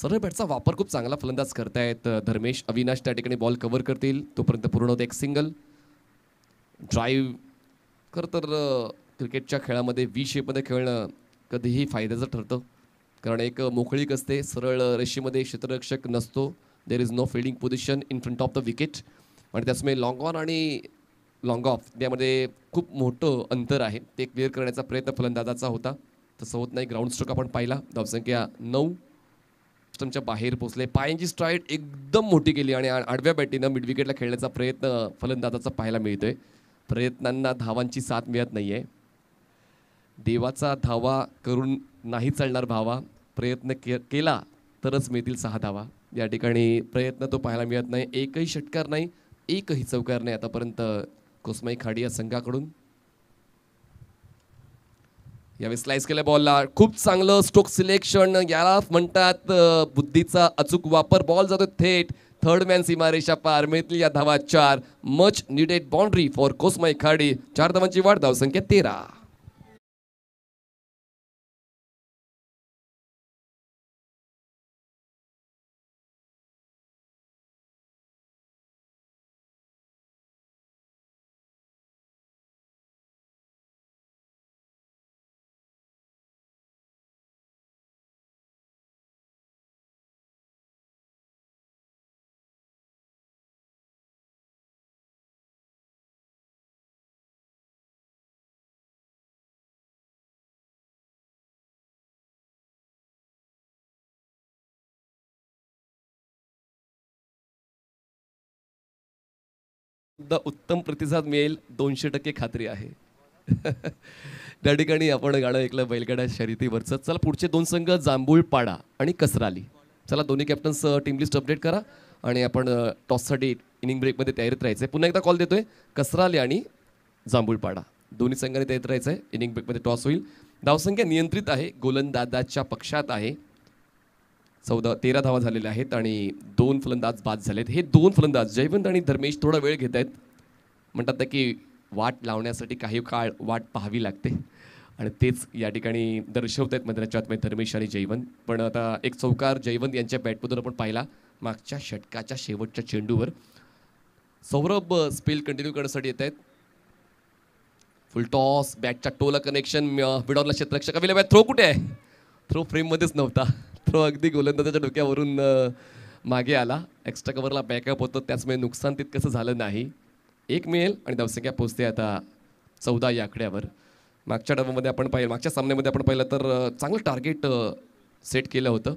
Speaker 4: सरळ बॅटचा वापर खूप चांगला फलंदाज करतायत धर्मेश अविनाश त्या ठिकाणी बॉल कव्हर करतील तोपर्यंत पूर्ण होते एक सिंगल ड्राईव्ह खरं तर क्रिकेटच्या खेळामध्ये वी शेपमध्ये खेळणं कधीही फायद्याचं ठरतं कारण एक मोकळीक असते सरळ रेषेमध्ये क्षेत्ररक्षक नसतो there is no fielding position in front of the wicket आणि त्याचमुळे लाँग ऑन आणि लाँग ऑफ यामध्ये खूप मोठं अंतर आहे ते क्लिअर करण्याचा प्रयत्न फलंदाजाचा होता तसं होत नाही ग्राउंड स्ट्रोक आपण पाहिला धावसंख्या नऊ तुमच्या बाहेर पोचले पायांची स्ट्राईट एकदम मोठी केली आणि आडव्या बॅटीनं मिडविकेटला खेळण्याचा प्रयत्न फलंदाजाचा पाहायला मिळतोय प्रयत्नांना धावांची साथ मिळत नाही आहे देवाचा धावा करून नाही चालणार भावा प्रयत्न के केला तरच मिळतील सहा धावा या ठिकाणी प्रयत्न तो पाहायला मिळत नाही एकही षटकार नाही एकही चौकार नाही आतापर्यंत कोसमाई खाडी या संघाकडून यावेळी स्लाइस केल्या बॉलला खूप चांगलं स्ट्रोक सिलेक्शन याला म्हणतात बुद्धीचा अचूक वापर बॉल जातो थेट थर्ड मॅन सीमारेषा पार मिळतील या धावा चार much needed boundary for Kosmai Khadi चार धावांची वाढ धावसंख्या तेरा सुद्धा उत्तम प्रतिसाद मिळेल दोनशे टक्के खात्री आहे [laughs] त्या ठिकाणी आपण गाणं ऐकलं बैलगाड्या शर्यतीवरचं चला पुढचे दोन संघ जांभूळ पाडा आणि कसराली चला दोन्ही कॅप्टन्स टीम लिस्ट अपडेट करा आणि आपण टॉससाठी इनिंग ब्रेकमध्ये तयारीत राहायचं पुन्हा एकदा कॉल देतोय कसराली आणि जांभूळपाडा दोन्ही संघाने तयारीत राहायचं आहे इनिंग ब्रेकमध्ये टॉस होईल धावसंख्या नियंत्रित आहे गोलंदाजाच्या पक्षात आहे चौदा तेरा धावा झालेल्या आहेत आणि दोन फलंदाज बाद झालेत हे दोन फलंदाज जयवंत आणि धर्मेश थोडा वेळ घेत आहेत म्हणतात ना की वाट लावण्यासाठी काही काळ वाट पाहावी लागते आणि तेच या ठिकाणी दर्शवत आहेत मध्ये धर्मेश आणि जयवंत पण आता एक चौकार जयवंत यांच्या बॅटमधून आपण पाहिला मागच्या षटकाच्या शेवटच्या चेंडूवर सौरभ स्पेल कंटिन्यू करण्यासाठी येत आहेत फुल टॉस बॅटच्या टोला कनेक्शन विडॉनला क्षेत्ररक्षक थ्रो कुठे आहे थ्रो फ्रेममध्येच नव्हता थोडं अगदी गोलंदाजाच्या डोक्यावरून मागे आला एक्स्ट्रा कवरला बॅकअप होतं त्याचमुळे नुकसान तितकंसं झालं नाही एक मिळेल आणि धावसंख्या पोचते आता चौदा या आकड्यावर मागच्या डबामध्ये आपण पाहिलं मागच्या सामन्यामध्ये आपण पाहिलं तर चांगलं टार्गेट सेट केलं होतं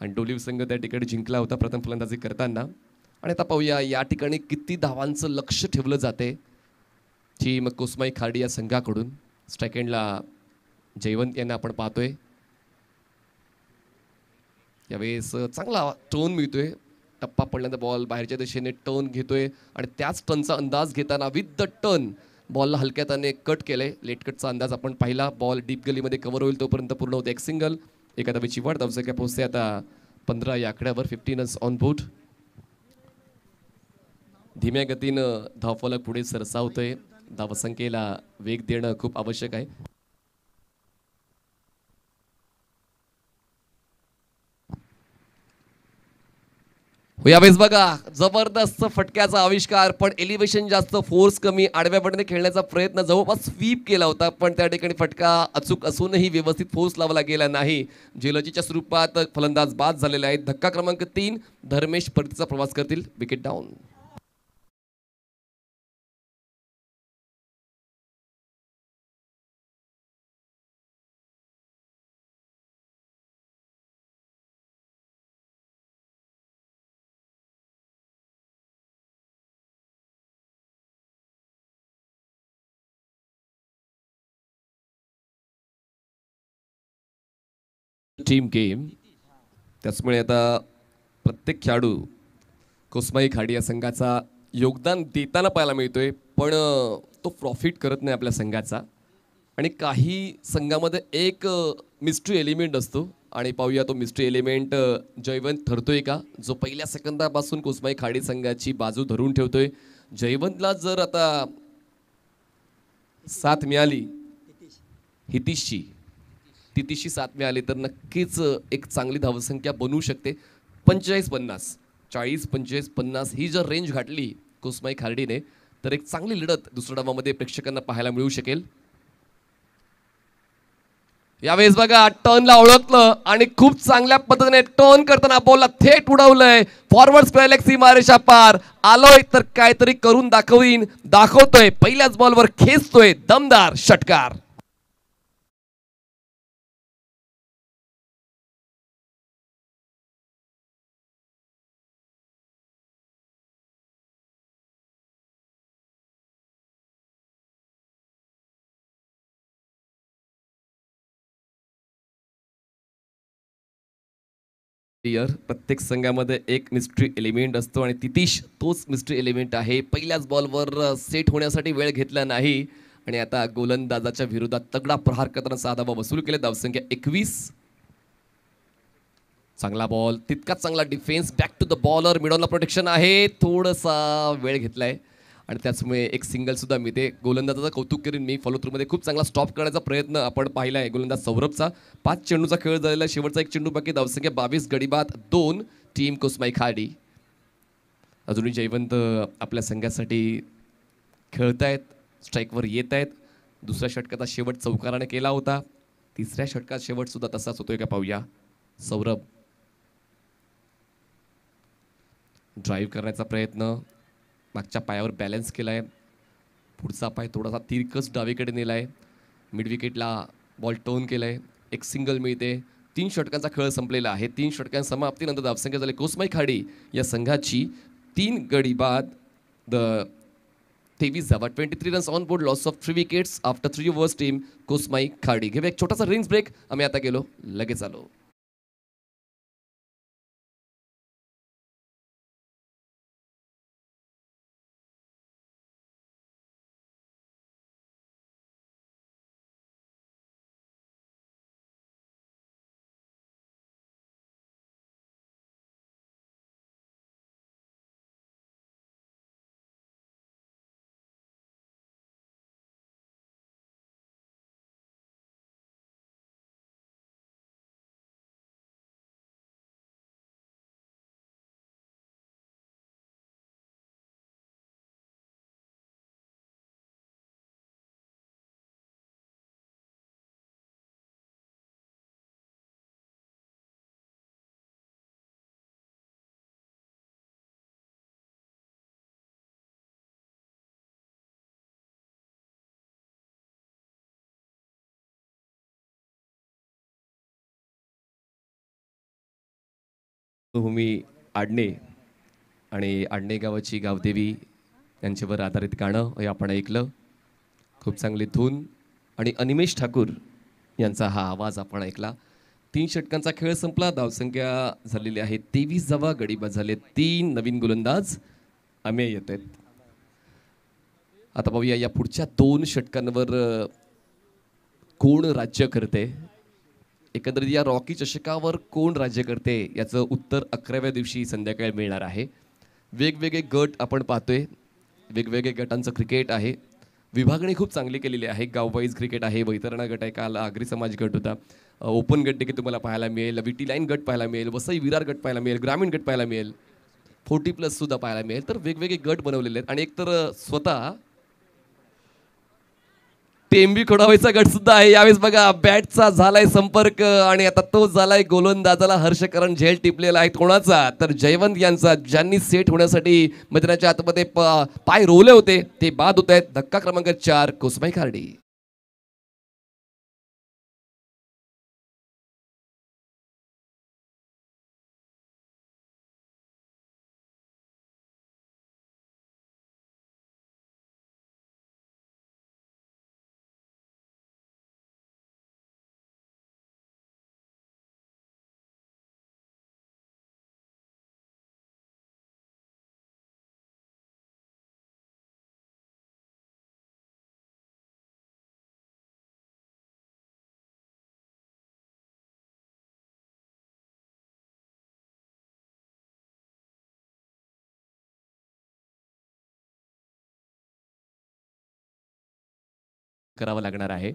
Speaker 4: आणि डोलीव संघ त्या ठिकाणी जिंकला होता प्रथम फलंदाजी करताना आणि आता पाहूया या ठिकाणी किती धावांचं लक्ष ठेवलं जाते की मग कोसमाई खाडी या संघाकडून स्ट्रॅकेंडला जयवंत यांना आपण पाहतोय यावेळेस चांगला टोन मिळतोय टप्पा पडल्यानंतर बॉल बाहेरच्या दिशेने टर्न घेतोय आणि त्याच टर्नचा अंदाज घेताना विथ द टर्न बॉलला हलक्या त्याने कट केले लेट कटचा अंदाज आपण पाहिला बॉल डीप गलीमध्ये कव्हर होईल तोपर्यंत पूर्ण होते एक सिंगल एखादा धावेची वाढ धावसंख्या पोहोचते आता पंधरा या आकड्यावर फिफ्टीनच ऑन बोर्ड धीम्या गतीनं धावफलक पुढे सरसावतोय धावसंख्येला वेग देणं खूप आवश्यक आहे हो, यावेळेस बघा जबरदस्त फटक्याचा आविष्कार पण एलिव्हेशन जास्त फोर्स कमी आडव्या बटने खेळण्याचा प्रयत्न जवळपास स्वीप केला होता पण त्या ठिकाणी फटका अचूक असूनही व्यवस्थित फोर्स लावला गेला नाही जेलजीच्या स्वरूपात फलंदाज बाद झालेले आहेत धक्का क्रमांक तीन धर्मेश परतीचा प्रवास करतील विकेट डाऊन टीम गेम त्याचमुळे आता प्रत्येक खेळाडू कोसमाई खाडी या संघाचा योगदान देताना पाहायला मिळतोय पण तो प्रॉफिट करत नाही आपल्या संघाचा आणि काही संघामध्ये एक मिस्ट्री एलिमेंट असतो आणि पाहूया तो मिस्ट्री एलिमेंट जयवंत ठरतोय का जो पहिल्या सेकंदापासून कोसमाई खाडी संघाची बाजू धरून ठेवतोय जयवंतला जर आता साथ मिळाली हितीशची तितीशी सातवे आले तर नक्कीच एक चांगली धावसंख्या बनू शकते पंचेचाळीस पन्नास चाळीस पंचेचाळीस पन्नास ही जर रेंज घाटली कुसमाई खार्डीने तर एक चांगली लढत दुसऱ्या डावामध्ये प्रेक्षकांना पाहायला मिळू शकेल यावेळेस बघा टर्नला ओळखलं आणि खूप चांगल्या पद्धतीने टर्न करताना बॉलला थेट उडवलंय फॉरवर्ड स्पेलेक्सी मारेशा पार आलोय तर काहीतरी करून दाखवीन दाखवतोय पहिल्याच बॉलवर खेचतोय दमदार षटकार इयर प्रत्येक संघामध्ये एक मिस्ट्री एलिमेंट असतो आणि तितीश तोच मिस्ट्री एलिमेंट आहे पहिल्याच बॉलवर सेट होण्यासाठी वेळ घेतला नाही आणि आता गोलंदाजाच्या विरोधात तगडा प्रहार करताना सहा धावा वसूल केले धावसंख्या एकवीस चांगला बॉल तितकाच चांगला defence back to the bowler मिडॉनला प्रोटेक्शन आहे थोडासा वेळ घेतलाय आणि त्याचमुळे एक सिंगलसुद्धा मिळते गोलंदाजाचं कौतुक करीन मी फॉलो थ्रूमध्ये खूप चांगला स्टॉप करण्याचा प्रयत्न आपण पाहिला आहे गोलंदाज सौरभचा पाच चेंडूचा खेळ झालेला शेवटचा एक चेंडू बाकी धावसंख्या बावीस गडीबात दोन टीम कोसमाई खाडी अजूनही जयवंत आपल्या संघासाठी खेळत आहेत स्ट्राईकवर येत आहेत दुसऱ्या षटकाचा शेवट चौकाराने केला होता तिसऱ्या षटकात शेवटसुद्धा तसाच होतोय का पाहूया सौरभ ड्राईव्ह करण्याचा प्रयत्न मागच्या पायावर बॅलन्स केला आहे पुढचा पाय थोडासा तिरकस डावीकडे नेला आहे मिडविकेटला बॉल टोन केला आहे एक सिंगल मिळते तीन षटकांचा खेळ संपलेला आहे तीन षटकांसमाप्तीनंतर धावसंख्या झाली कोसमाई खाडी या संघाची तीन गडी बाद द तेवीस धावा twenty three runs on board loss of three wickets after three overs team Kosmai Khadi घेऊया एक छोटासा रिंग्स ब्रेक आम्ही आता गेलो लगेच आलो भूमी आडणे आणि आडणे गावाची गावदेवी यांच्यावर आधारित गाणं हे आपण ऐकलं खूप चांगली धून आणि अनिमेश ठाकूर यांचा हा आवाज आपण ऐकला तीन षटकांचा खेळ संपला धावसंख्या झालेली आहे तेवीस जावा गडीबा झाले तीन नवीन गोलंदाज आम्ही येत आहेत आता पाहूया या पुढच्या दोन षटकांवर कोण राज्य करते एकंदरीत या रॉकी चषकावर कोण राज्य करते याचं उत्तर अकराव्या दिवशी संध्याकाळी मिळणार आहे वेगवेगळे गट आपण पाहतोय वेगवेगळे गटांचं क्रिकेट आहे विभागणी खूप चांगली केलेली आहे गाववाईज क्रिकेट आहे वैतरणा गट आहे काल आगरी समाज गट होता ओपन गट देखील तुम्हाला पाहायला मिळेल विटी लाईन गट पाहायला मिळेल वसई विरार गट पाहायला मिळेल ग्रामीण गट पाहायला मिळेल फोर्टी प्लससुद्धा पाहायला मिळेल तर वेगवेगळे गट बनवलेले आहेत आणि एकतर स्वतः टेंबी खोडावायचा गट सुद्धा आहे यावेळेस बघा बॅटचा झालाय संपर्क आणि आता तो झालाय गोलंदाजाला हर्षकरण झेल टिपलेला आहे कोणाचा तर जयवंत यांचा ज्यांनी सेट होण्यासाठी मैदानाच्या आतमध्ये पाय रोवले होते ते बाद होत आहेत धक्का क्रमांक चार कोसमाई खार्डी करावं लागणार आहे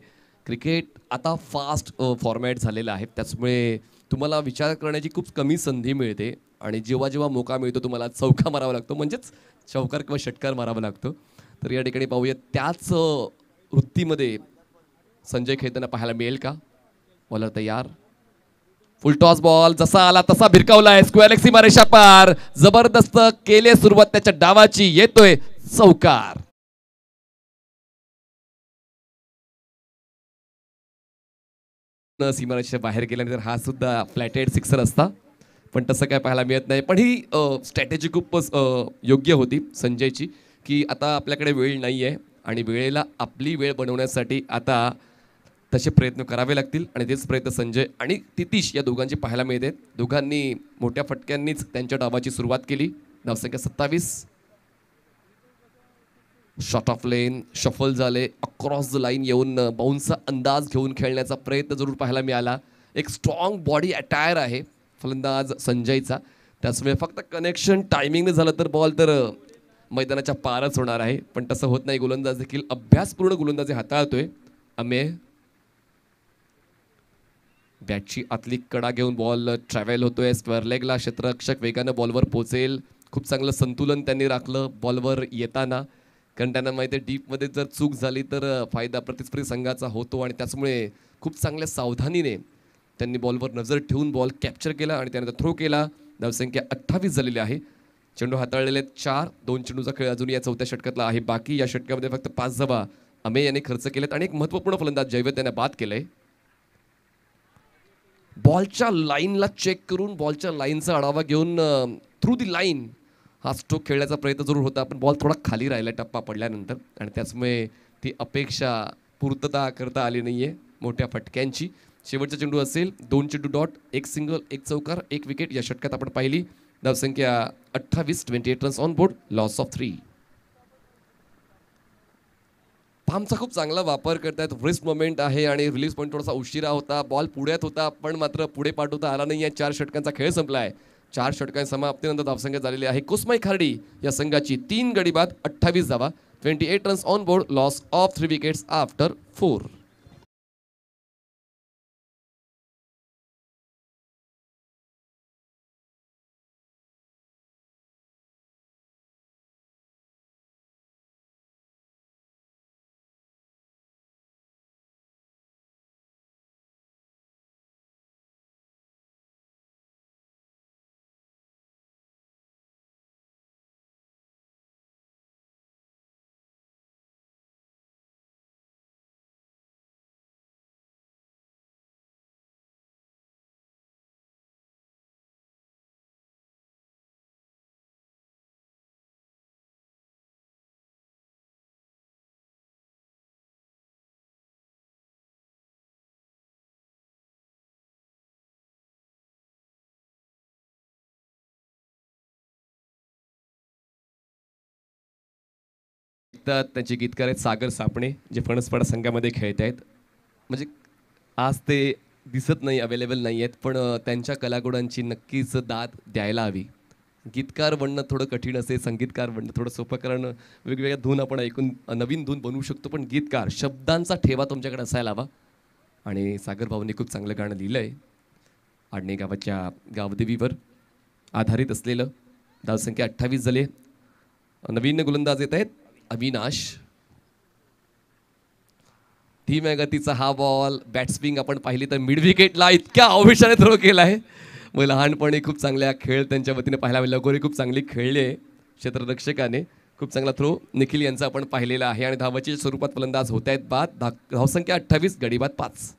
Speaker 4: क्रिकेट आता फास्ट फॉर्मॅट झालेलं आहे त्याचमुळे तुम्हाला विचार करण्याची खूप कमी संधी मिळते आणि जेव्हा जेव्हा मोका मिळतो तुम्हाला चौका मारावा लागतो म्हणजेच चौकार किंवा षटकार मारावा लागतो तर या ठिकाणी पाहूया त्याच वृत्तीमध्ये संजय खेळताना पाहायला मिळेल का बॉलर तयार फुल टॉस बॉल जसा आला तसा भिरकावला आहे स्क्वेअर मारेशा पार जबरदस्त केले सुरुवात त्याच्या डावाची येतोय चौकार
Speaker 6: सीमानाच्या बाहेर
Speaker 4: गेल्यानंतर हा सुद्धा फ्लॅटेड सिक्सर असता पण तसं काय पाहायला मिळत नाही पण ही स्ट्रॅटेजी खूपच योग्य होती संजयची की आता आपल्याकडे वेळ नाही आहे आणि वेळेला आपली वेळ बनवण्यासाठी आता तसे प्रयत्न करावे लागतील आणि तेच प्रयत्न संजय आणि तितीश या दोघांचे पाहायला मिळते दोघांनी मोठ्या फटक्यांनीच त्यांच्या डावाची सुरुवात केली धावसंख्या सत्तावीस शॉर्ट ऑफ लेन शफल झाले अक्रॉस द लाईन येऊन बाउन्सचा अंदाज घेऊन खेळण्याचा प्रयत्न जरूर पाहायला मिळाला एक स्ट्रॉंग बॉडी अटायर आहे फलंदाज संजयचा त्याचमुळे फक्त कनेक्शन टायमिंगने झालं तर बॉल तर मैदानाच्या पारच होणार आहे पण तसं होत नाही गोलंदाज देखील अभ्यासपूर्ण गोलंदाजी हाताळतोय अमे बॅटची आतली कडा घेऊन बॉल ट्रॅव्हल होतोय स्क्वेअर लेगला क्षेत्ररक्षक वेगानं बॉलवर पोचेल खूप चांगलं संतुलन त्यांनी राखलं बॉलवर येताना कारण त्यांना माहिती आहे डीपमध्ये जर चूक झाली तर फायदा प्रतिस्पर्धी संघाचा होतो आणि त्याचमुळे खूप चांगल्या सावधानीने त्यांनी बॉलवर नजर ठेवून बॉल कॅप्चर केला आणि त्यानंतर थ्रो केला धावसंख्या अठ्ठावीस झालेली आहे चेंडू हाताळलेले चार दोन चेंडूचा खेळ अजून या चौथ्या षटकातला आहे बाकी या षटकामध्ये फक्त पाच जबा अमे यांनी खर्च केलेत आणि एक महत्त्वपूर्ण फलंदाज जैवत त्यांना बाद केलंय बॉलच्या लाईनला चेक करून बॉलच्या लाईनचा आढावा घेऊन थ्रू दी लाईन हा स्ट्रोक खेळण्याचा प्रयत्न जरूर होता पण बॉल थोडा खाली राहिला टप्पा पडल्यानंतर आणि त्याचमुळे ती अपेक्षा पूर्तता करता आली नाही आहे मोठ्या फटक्यांची शेवटचा चेंडू असेल दोन चेंडू डॉट एक सिंगल एक चौकार एक विकेट या षटकात आपण पाहिली धावसंख्या अठ्ठावीस twenty eight runs on board loss of three पामचा खूप चांगला वापर करतायत रिस्ट मोमेंट आहे आणि रिलीज पॉईंट थोडासा उशिरा होता बॉल पुढ्यात होता पण मात्र पुढे पाठवता आला नाही या चार षटकांचा खेळ संपला आहे चार षटकांच्या समाप्तीनंतर धावसंख्या झालेली आहे कुस्माई खार्डी या संघाची तीन गडी बाद अठ्ठावीस धावा twenty eight runs on board loss of three wickets after four ऐकतात त्यांचे गीतकार आहेत सागर सापणे जे फणसपाडा संघामध्ये खेळत आहेत म्हणजे आज ते दिसत नाही अवेलेबल नाही आहेत पण त्यांच्या कलागुणांची नक्कीच दाद द्यायला हवी गीतकार बनणं थोडं कठीण असेल संगीतकार बनणं थोडं सोपं कारण वेगवेगळ्या धून आपण ऐकून नवीन धून बनवू शकतो पण गीतकार शब्दांचा ठेवा तुमच्याकडे असायला हवा आणि सागर भाऊंनी खूप चांगलं गाणं लिहिलं आहे आडणे गावाच्या गावदेवीवर आधारित असलेलं धावसंख्या अठ्ठावीस झाले नवीन गोलंदाज येत आहेत अविनाश धीम आहे गतीचा हा बॉल बॅट्सपिंग आपण पाहिली तर मिड विकेटला इतक्या अविषाने थ्रो केला आहे मग लहानपणी खूप चांगल्या खेळ त्यांच्या वतीने पाहिला लगोरी खूप चांगली खेळली आहे क्षेत्ररक्षकाने खूप चांगला थ्रो निखिल यांचा आपण पाहिलेला आहे आणि धावाच्या स्वरूपात फलंदाज होत आहेत बाद धावसंख्या अठ्ठावीस गडीबाद पाच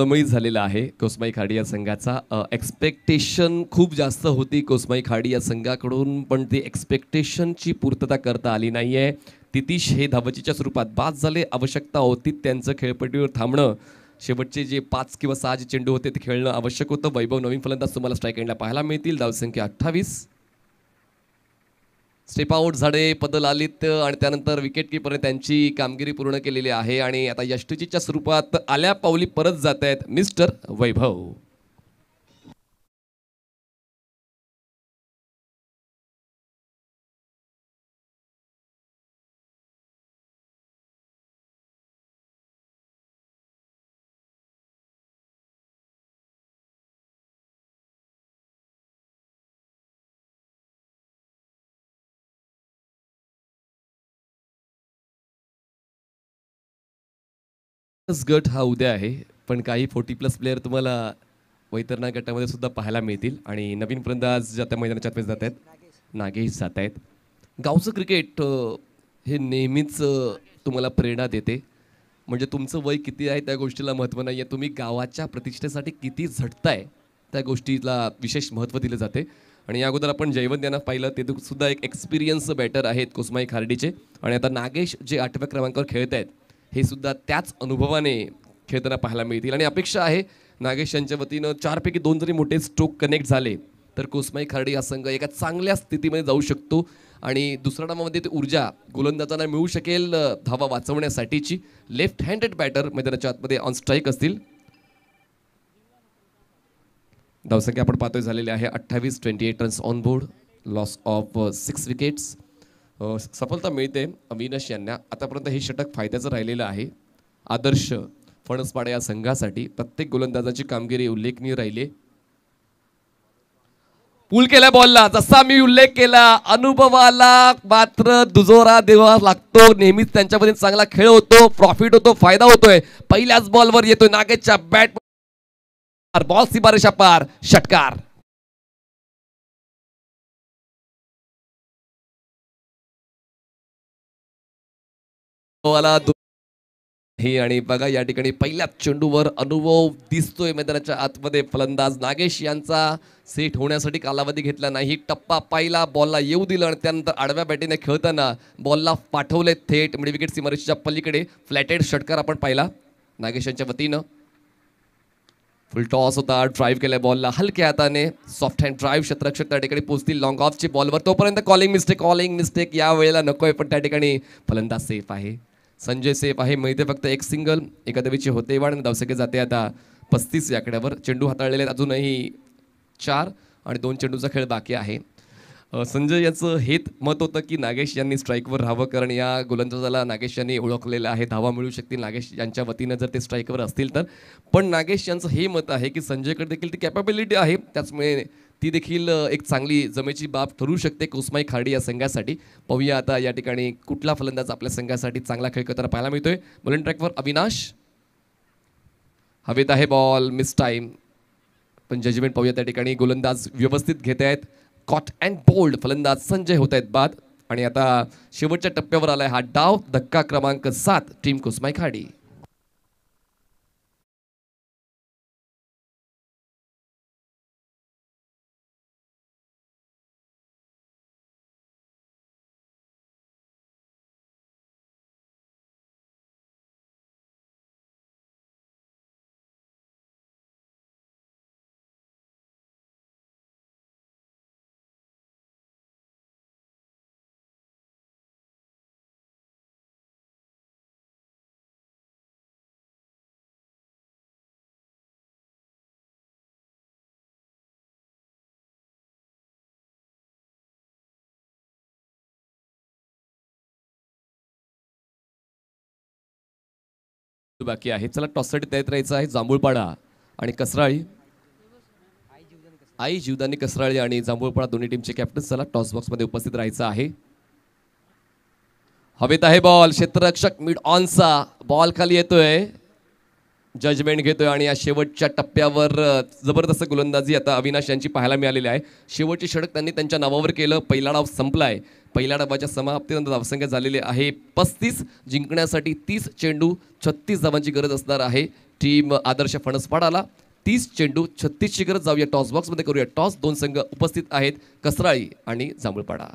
Speaker 4: तमळीत झालेला आहे कोसमाई खाडी या संघाचा एक्सपेक्टेशन खूप जास्त होती कोसमाई खाडी या संघाकडून पण ती एक्सपेक्टेशनची पूर्तता करता आली नाही आहे तितीश हे धावचीच्या स्वरूपात बाद झाले आवश्यकता होती त्यांचं खेळपट्टीवर थांबणं शेवटचे जे पाच किंवा सहा जे चेंडू होते ते खेळणं आवश्यक होतं वैभव नवीन फलंदाज तुम्हाला स्ट्राईक एंडला पाहायला मिळतील धावसंख्या अठ्ठावीस स्टेप आउट झाडे पदल आलीत आणि त्यानंतर विकेटकीपरने त्यांची कामगिरी पूर्ण केलेली आहे आणि आता यष्टजीच्या स्वरूपात आल्या पावली परत जात आहेत मिस्टर वैभव गट हा उद्या आहे पण काही फोर्टी प्लस प्लेअर तुम्हाला वैतरणा गटामध्ये सुद्धा पाहायला मिळतील आणि नवीन आज ज्या त्या मैदानाच्या जात आहेत नागेश जात आहेत गावचं क्रिकेट हे नेहमीच तुम्हाला प्रेरणा देते म्हणजे तुमचं वय किती आहे त्या गोष्टीला महत्त्व नाही आहे तुम्ही गावाच्या प्रतिष्ठेसाठी किती झटताय त्या गोष्टीला विशेष महत्त्व दिलं जाते आणि या अगोदर आपण जयवंत यांना पाहिलं ते सुद्धा एक एक्सपिरियन्स बॅटर आहेत कुसमाई खार्डीचे आणि आता नागेश जे आठव्या क्रमांकावर खेळत आहेत हे सुद्धा त्याच अनुभवाने खेळताना पाहायला मिळतील आणि अपेक्षा आहे नागेश यांच्या वतीनं चारपैकी दोन जरी मोठे स्ट्रोक कनेक्ट झाले तर कोसमाई खारडी हा संघ एका चांगल्या स्थितीमध्ये जाऊ शकतो आणि दुसऱ्या डावामध्ये ते ऊर्जा गोलंदाजांना मिळू शकेल धावा वाचवण्यासाठीची लेफ्ट हँडेड बॅटर मैदानाच्या आतमध्ये ऑन स्ट्राईक असतील धावसंख्या आपण पाहतोय झालेली आहे अठ्ठावीस twenty eight runs on board loss of six wickets सफलता मिळते अविनाश यांना आतापर्यंत हे षटक फायद्याचं राहिलेलं आहे आदर्श फणसपाडा या संघासाठी प्रत्येक गोलंदाजाची कामगिरी उल्लेखनीय राहिली पूल केल्या बॉलला जसा मी उल्लेख केला अनुभवाला मात्र दुजोरा देवा लागतो नेहमीच त्यांच्यामध्ये चांगला खेळ होतो प्रॉफिट होतो फायदा होतोय पहिल्याच बॉलवर येतोय नागेशच्या बॅट बॉल सिबारेशा पार षटकार हे आणि बघा या ठिकाणी पहिल्या चेंडूवर अनुभव दिसतोय मैदानाच्या आतमध्ये फलंदाज नागेश यांचा सेट होण्यासाठी कालावधी घेतला नाही टप्पा पाहिला बॉलला येऊ दिला आणि त्यानंतर आडव्या बॅटीने खेळताना बॉलला पाठवले थेट म्हणजे विकेट सीमरेषेच्या पलीकडे फ्लॅटेड षटकार आपण पाहिला नागेश यांच्या वतीनं फुल टॉस होता ड्राईव्ह केल्या बॉलला हलक्या हाताने सॉफ्ट हँड ड्राईव्ह क्षेत्रक्षक त्या ठिकाणी पोचतील लॉंग ऑफची बॉलवर तोपर्यंत कॉलिंग मिस्टेक कॉलिंग मिस्टेक या वेळेला नको आहे पण त्या ठिकाणी फलंदाज सेफ आहे संजय सेफ आहे मिळते फक्त एक सिंगल एका होते वाढ धावसंख्या जाते आता पस्तीस याकड्यावर चेंडू हाताळलेले आहेत अजूनही चार आणि दोन चेंडूचा खेळ बाकी आहे संजय याचं हेत मत होतं की नागेश यांनी स्ट्राईकवर राहावं कारण या गोलंदाजाला नागेश यांनी ओळखलेलं आहे धावा मिळू शकतील नागेश यांच्या वतीनं जर ते स्ट्राईकवर असतील तर पण नागेश यांचं हे मत आहे की संजयकडे देखील ती कॅपॅबिलिटी आहे त्याचमुळे ती देखील एक चांगली जमेची बाब ठरू शकते कुसमाई खाडी या संघासाठी पाहूया आता या ठिकाणी कुठला फलंदाज आपल्या संघासाठी चांगला खेळ करताना पाहायला मिळतोय बॉलिंग ट्रॅकवर अविनाश हवेत आहे बॉल मिस टाईम पण जजमेंट पाहूया त्या ठिकाणी गोलंदाज व्यवस्थित घेत आहेत कॉट अँड बोल्ड फलंदाज संजय होत आहेत बाद आणि आता शेवटच्या टप्प्यावर आलाय हा डाव धक्का क्रमांक सात टीम कुसमाई खाडी बाकी आहे चला टॉससाठी तयार राहायचं आहे जांभूळपाडा आणि कसराळी आई जीवदानी कसराळी आणि जांभूळपाडा दोन्ही टीमचे कॅप्टन चला टॉस बॉक्स मध्ये उपस्थित राहायचं आहे हवेत आहे बॉल क्षेत्ररक्षक मिड ऑनचा बॉल खाली येतोय जजमेंट घेतोय आणि या शेवटच्या टप्प्यावर जबरदस्त गोलंदाजी आता अविनाश यांची पाहायला मिळालेली आहे शेवटची षडक त्यांनी त्यांच्या नावावर केलं पहिला डाव संपलाय आहे पहिल्या डावाच्या समाप्तीनंतर धावसंख्या झालेली आहे पस्तीस जिंकण्यासाठी तीस चेंडू छत्तीस धावांची गरज असणार आहे टीम आदर्श फणसपाडाला तीस चेंडू छत्तीसची गरज जाऊया टॉस बॉक्समध्ये करूया टॉस दोन संघ उपस्थित आहेत कसराळी आणि जांभूळपाडा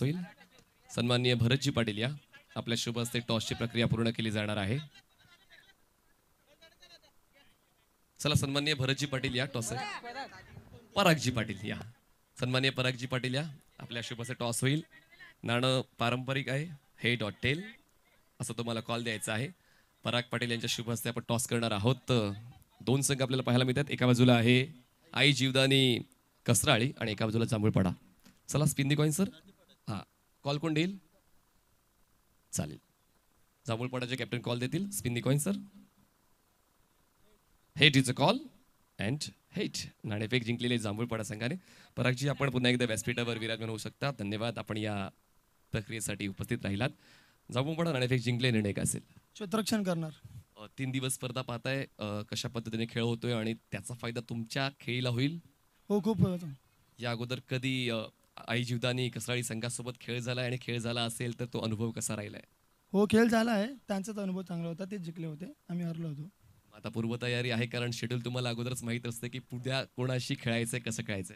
Speaker 4: होईल सन्माननीय भरतजी पाटील या आपल्या शुभ हस्ते टॉसची प्रक्रिया पूर्ण केली जाणार आहे चला सन्माननीय भरतजी पाटील या टॉस परागजी पाटील या सन्माननीय परागजी पाटील या आपल्या शुभाचे टॉस होईल नाणं पारंपरिक आहे हे डॉट टेल असं तुम्हाला कॉल द्यायचा आहे पराग पाटील यांच्या शुभ हस्ते आपण टॉस करणार आहोत दोन संघ आपल्याला पाहायला मिळतात एका बाजूला आहे आई जीवदानी कसराळी आणि एका बाजूला जांभूळपाडा चला spin the coin sir call कोण देईल चालेल जांभूळपाडाचे कॅप्टन कॉल देतील spin the coin sir head is a call and head नाणेफेक जिंकलेले जांभूळपाडा संघाने परागजी आपण पुन्हा एकदा व्यासपीठावर विराजमान होऊ शकता धन्यवाद आपण या प्रक्रियेसाठी उपस्थित राहिलात जांभूळपाडा नाणेफेक जिंकले निर्णय काय असेल
Speaker 2: क्षेत्ररक्षण करणार
Speaker 4: तीन दिवस स्पर्धा पाहताय कशा पद्धतीने खेळ होतोय आणि त्याचा फायदा तुमच्या खेळीला होईल हो खूप या अगोदर कधी आई जीवदानी कसराळी संघासोबत खेळ झाला आणि खेळ झाला असेल तर तो अनुभव कसा राहिला
Speaker 2: हो खेळ झाला आहे त्यांचाच अनुभव चांगला होता ते जिंकले होते आम्ही हरलो होतो
Speaker 4: आता पूर्वतयारी आहे कारण शेड्यूल तुम्हाला अगोदरच माहित असतं की पुढ्या कोणाशी खेळायचं आहे कसं खेळायचं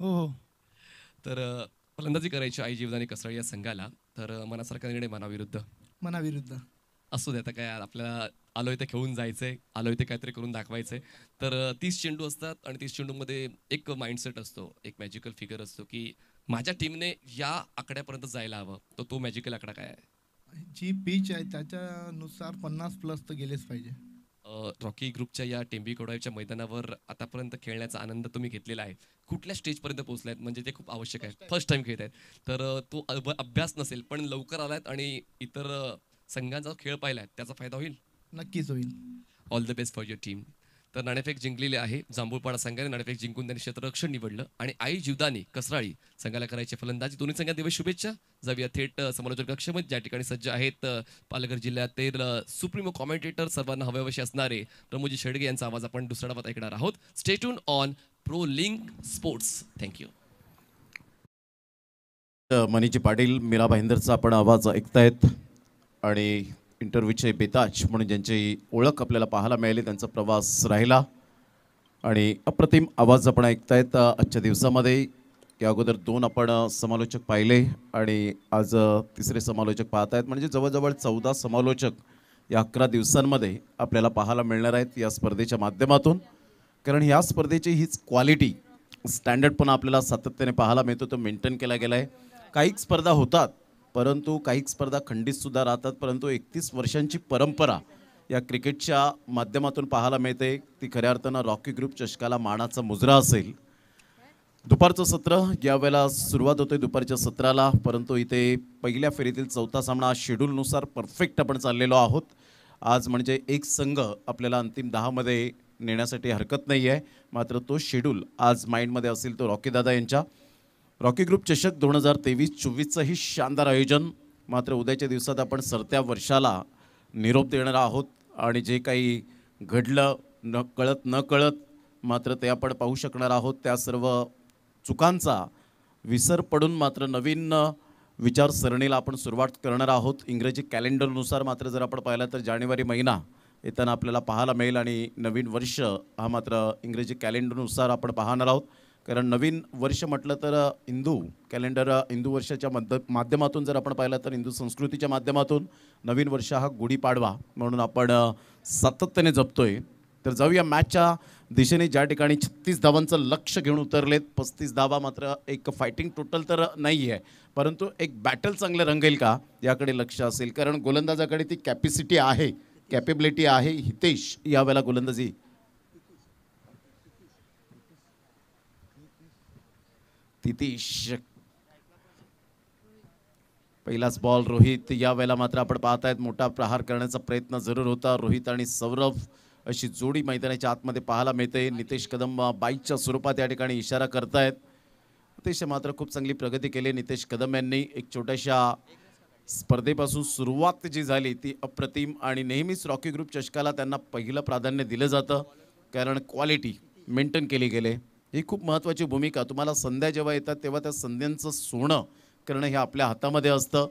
Speaker 4: हो हो तर फलंदाजी करायची आई जीवदानी कसराळी या संघाला तर मनासारखा निर्णय मनाविरुद्ध मनाविरुद्ध असू दे आता काय आपल्याला आलो इथे खेळून जायचंय आलो इथे काहीतरी करून दाखवायचंय तर तीस चेंडू असतात आणि तीस चेंडूमध्ये एक माइंडसेट असतो एक मॅजिकल फिगर असतो की माझ्या टीमने या आकड्यापर्यंत जायला हवं तर तो मॅजिकल आकडा काय आहे
Speaker 2: जी पीच आहे त्याच्यानुसार पन्नास प्लस तर गेलेच पाहिजे
Speaker 4: रॉकी ग्रुपच्या या टेंबी कोडाईच्या मैदानावर आतापर्यंत खेळण्याचा आनंद तुम्ही घेतलेला आहे कुठल्या स्टेजपर्यंत पोहोचला आहेत म्हणजे ते खूप आवश्यक आहे फर्स्ट टाइम खेळत आहेत तर तो अभ्यास नसेल पण लवकर आलायत आणि इतर संघांचा खेळ पाहिला त्याचा फायदा होईल नक्कीच होईल all the best for your team तर नाणेफेक जिंकलेली आहे जांभूळपाडा संघाने नाणेफेक जिंकून त्यांनी क्षेत्ररक्षण निवडलं आणि आई जीवदानी कसराळी संघाला करायचे फलंदाजी दोन्ही संघात दिवस शुभेच्छा जाऊया थेट समालोचक कक्षमध्ये ज्या ठिकाणी सज्ज आहेत पालघर जिल्ह्यातील सुप्रीमो कॉमेंटेटर सर्वांना हव्यावशी असणारे प्रमोजी शेडगे यांचा आवाज आपण दुसरा डावात ऐकणार आहोत stay tuned on pro link sports thank you
Speaker 1: Maniji Patil Mira भाईंदरचा आपण आवाज ऐकतायत आणि इंटरव्ह्यूचे बेताज म्हणून ज्यांची ओळख आपल्याला पाहायला मिळाली त्यांचा प्रवास राहिला आणि अप्रतिम आवाज आपण ऐकतायत आजच्या दिवसामध्ये या अगोदर दोन आपण समालोचक पाहिले आणि आज तिसरे समालोचक पाहत आहेत म्हणजे जवळजवळ चौदा समालोचक या अकरा दिवसांमध्ये आपल्याला पाहायला मिळणार आहेत या स्पर्धेच्या माध्यमातून कारण या स्पर्धेची हीच क्वालिटी स्टँडर्ड पण आपल्याला सातत्याने पाहायला मिळतो तो मेंटेन केला गेला आहे काही स्पर्धा होतात परंतु काही स्पर्धा सुद्धा राहतात परंतु एकतीस वर्षांची परंपरा या क्रिकेटच्या माध्यमातून पाहायला मिळते ती खऱ्या अर्थानं रॉकी ग्रुप चषकाला मानाचा मुजरा असेल दुपारचं सत्र यावेळेला सुरुवात होते दुपारच्या सत्राला परंतु इथे पहिल्या फेरीतील चौथा सामना शेड्यूलनुसार परफेक्ट आपण चाललेलो आहोत आज म्हणजे एक संघ आपल्याला अंतिम दहामध्ये नेण्यासाठी हरकत नाही आहे मात्र तो शेड्यूल आज माइंडमध्ये असेल तो रॉकीदादा यांच्या रॉकी ग्रुप चषक दोन हजार तेवीस चोवीसचंही शानदार आयोजन मात्र उद्याच्या दिवसात आपण सरत्या वर्षाला निरोप देणार आहोत आणि जे काही घडलं न कळत न कळत मात्र ते आपण पाहू शकणार आहोत त्या सर्व चुकांचा विसर पडून मात्र नवीन विचारसरणीला आपण सुरुवात करणार आहोत इंग्रजी कॅलेंडरनुसार मात्र जर आपण पाहिलं तर जानेवारी महिना येताना आपल्याला पाहायला मिळेल आणि नवीन वर्ष हा मात्र इंग्रजी कॅलेंडरनुसार आपण पाहणार आहोत कारण नवीन वर्ष म्हटलं तर हिंदू कॅलेंडर हिंदू वर्षाच्या मध्य माध्यमातून जर आपण पाहिलं तर हिंदू संस्कृतीच्या माध्यमातून नवीन वर्ष हा गुढीपाडवा म्हणून आपण सातत्याने जपतोय तर जाऊया मॅचच्या दिशेने ज्या ठिकाणी छत्तीस धावांचं लक्ष घेऊन उतरलेत पस्तीस धावा मात्र एक फायटिंग टोटल तर नाही आहे परंतु एक बॅटल चांगलं रंगेल का याकडे लक्ष असेल कारण गोलंदाजाकडे ती कॅपॅसिटी आहे कॅपेबिलिटी आहे हितेश यावेळेला गोलंदाजी तितीश पहिलाच बॉल रोहित या वेळेला मात्र आपण पाहतायत मोठा प्रहार करण्याचा प्रयत्न जरूर होता रोहित आणि सौरभ अशी जोडी मैदानाच्या आतमध्ये पाहायला मिळते नितेश कदम बाईकच्या स्वरूपात या ठिकाणी इशारा करतायत अतिशय मात्र खूप चांगली प्रगती केली नितेश कदम यांनी एक छोट्याशा स्पर्धेपासून सुरुवात जी झाली ती अप्रतिम आणि नेहमीच रॉकी ग्रुप चषकाला त्यांना पहिलं प्राधान्य दिलं जातं कारण क्वालिटी मेंटेन केली गेले ही खूप महत्त्वाची भूमिका तुम्हाला संध्या जेव्हा येतात तेव्हा त्या संध्यांचं सोनं करणं हे आपल्या हातामध्ये असतं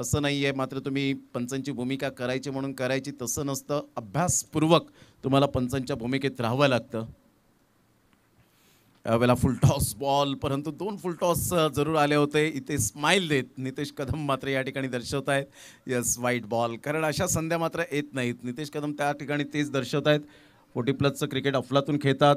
Speaker 1: असं नाही आहे मात्र तुम्ही पंचांची भूमिका करायची म्हणून करायची तसं नसतं अभ्यासपूर्वक तुम्हाला पंचांच्या भूमिकेत राहावं लागतं यावेळेला फुल टॉस बॉल परंतु दोन फुल टॉस जरूर आले होते इथे स्माईल देत नितेश कदम मात्र या ठिकाणी दर्शवत आहेत यस वाईट बॉल कारण अशा संध्या मात्र येत नाहीत नितेश कदम त्या ठिकाणी तेच दर्शवत आहेत फोर्टी प्लसचं क्रिकेट अफलातून खेळतात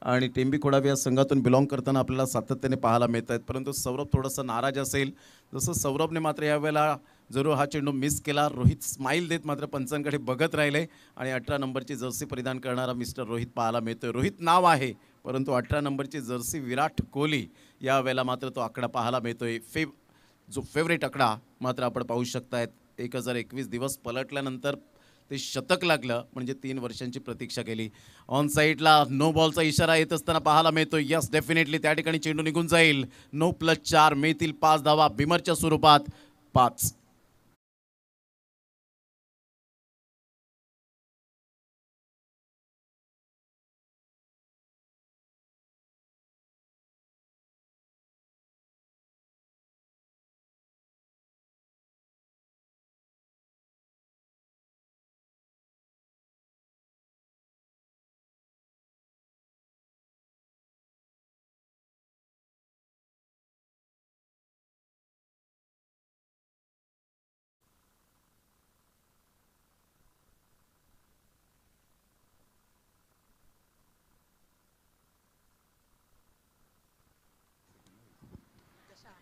Speaker 1: आणि टेंबी खोडावे या संघातून बिलॉंग करताना आपल्याला सातत्याने पाहायला मिळत आहेत परंतु सौरभ थोडासा नाराज असेल जसं सौरभने मात्र यावेळेला जरूर हा चेंडू मिस केला रोहित स्माईल देत मात्र पंचांकडे बघत राहिले आणि अठरा नंबरची जर्सी परिधान करणारा मिस्टर रोहित पाहायला मिळतो रोहित नाव आहे परंतु अठरा नंबरची जर्सी विराट कोहली यावेळेला मात्र तो आकडा पाहायला मिळतोय फेव जो फेवरेट आकडा मात्र आपण पाहू शकतायत एक हजार एकवीस दिवस पलटल्यानंतर ते शतक लागलं म्हणजे तीन वर्षांची प्रतीक्षा केली ऑन साईडला नो बॉलचा इशारा येत असताना पाहायला मिळतो यस डेफिनेटली त्या ठिकाणी
Speaker 3: चेंडू निघून जाईल नो प्लस चार मेतील पाच धावा बिमरच्या स्वरूपात पाच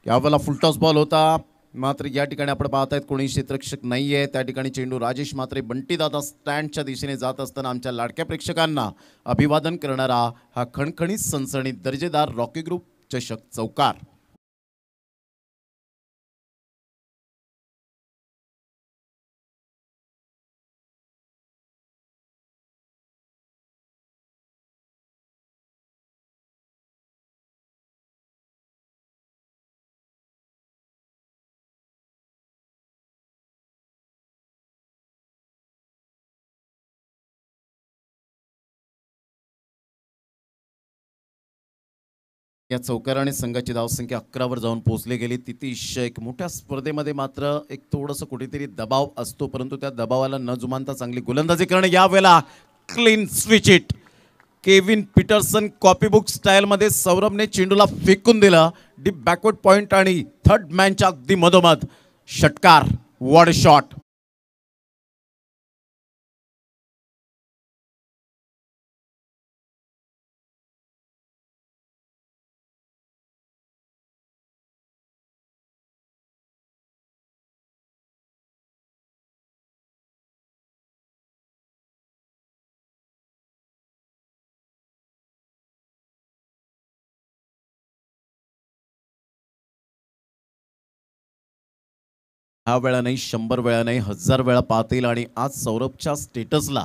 Speaker 1: यावेळेला फुलटॉस बॉल होता मात्र या ठिकाणी आपण पाहत आहेत कोणी क्षेत्रक्षक नाही आहे त्या ठिकाणी चेंडू राजेश मात्रे बंटीदादा स्टँडच्या दिशेने जात असताना आमच्या
Speaker 3: लाडक्या प्रेक्षकांना अभिवादन करणारा हा खणखणीत सणसणीत दर्जेदार रॉकी ग्रुप चषक चौकार या आणि संघाची धावसंख्या अकरावर जाऊन पोहोचले गेली तितीश एक मोठ्या स्पर्धेमध्ये मात्र एक
Speaker 1: थोडंसं कुठेतरी दबाव असतो परंतु त्या दबावाला न जुमानता चांगली गोलंदाजी करणे यावेळेला clean switch it Kevin Pietersen copybook स्टाईलमध्ये सौरभने चेंडूला
Speaker 3: फेकून दिला डीप बॅकवर्ड पॉईंट आणि थर्ड मॅनच्या अगदी मधोमध षटकार वॉड शॉट हा वेळा नाही शंभर वेळा नाही हजार वेळा पाहतील आणि आज सौरभच्या स्टेटसला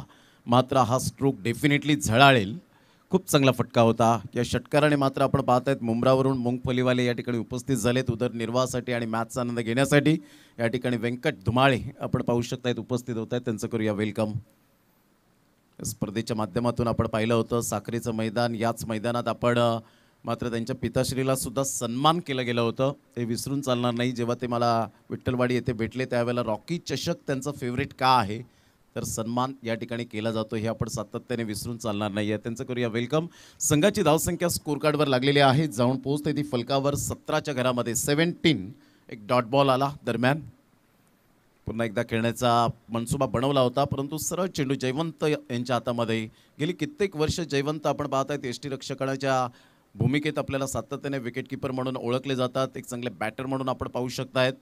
Speaker 3: मात्र हा
Speaker 1: स्ट्रोक डेफिनेटली झळाळेल खूप चांगला फटका होता या षटकाराने मात्र आपण पाहत आहेत मुंब्रावरून मुंगफलीवाले या ठिकाणी उपस्थित झालेत उदरनिर्वाहासाठी आणि मॅचचा आनंद घेण्यासाठी या ठिकाणी व्यंकट धुमाळे आपण पाहू शकतायत उपस्थित होत आहेत त्यांचं करूया वेलकम स्पर्धेच्या माध्यमातून आपण पाहिलं होतं साखरेचं मैदान याच मैदानात आपण मात्र त्यांच्या पिताश्रीला सुद्धा सन्मान केलं गेलं होतं ते विसरून चालणार नाही जेव्हा ते मला विठ्ठलवाडी येथे भेटले त्यावेळेला रॉकी चषक त्यांचा फेवरेट का आहे तर सन्मान या ठिकाणी केला जातो हे आपण सातत्याने विसरून चालणार नाही आहे त्यांचं करूया वेलकम संघाची धावसंख्या स्कोरकार्डवर लागलेली आहे जाऊन पोहोचते ती फलकावर सतराच्या घरामध्ये सेवन्टीन एक डॉट बॉल आला दरम्यान पुन्हा एकदा खेळण्याचा मनसुबा बनवला होता परंतु सरळ चेंडू जयवंत यांच्या हातामध्ये गेली कित्येक वर्ष जयवंत आपण पाहत आहेत एस टी रक्षकाच्या भूमिकेत आपल्याला सातत्याने विकेटकीपर म्हणून ओळखले जातात एक चांगले बॅटर म्हणून आपण पाहू शकतायत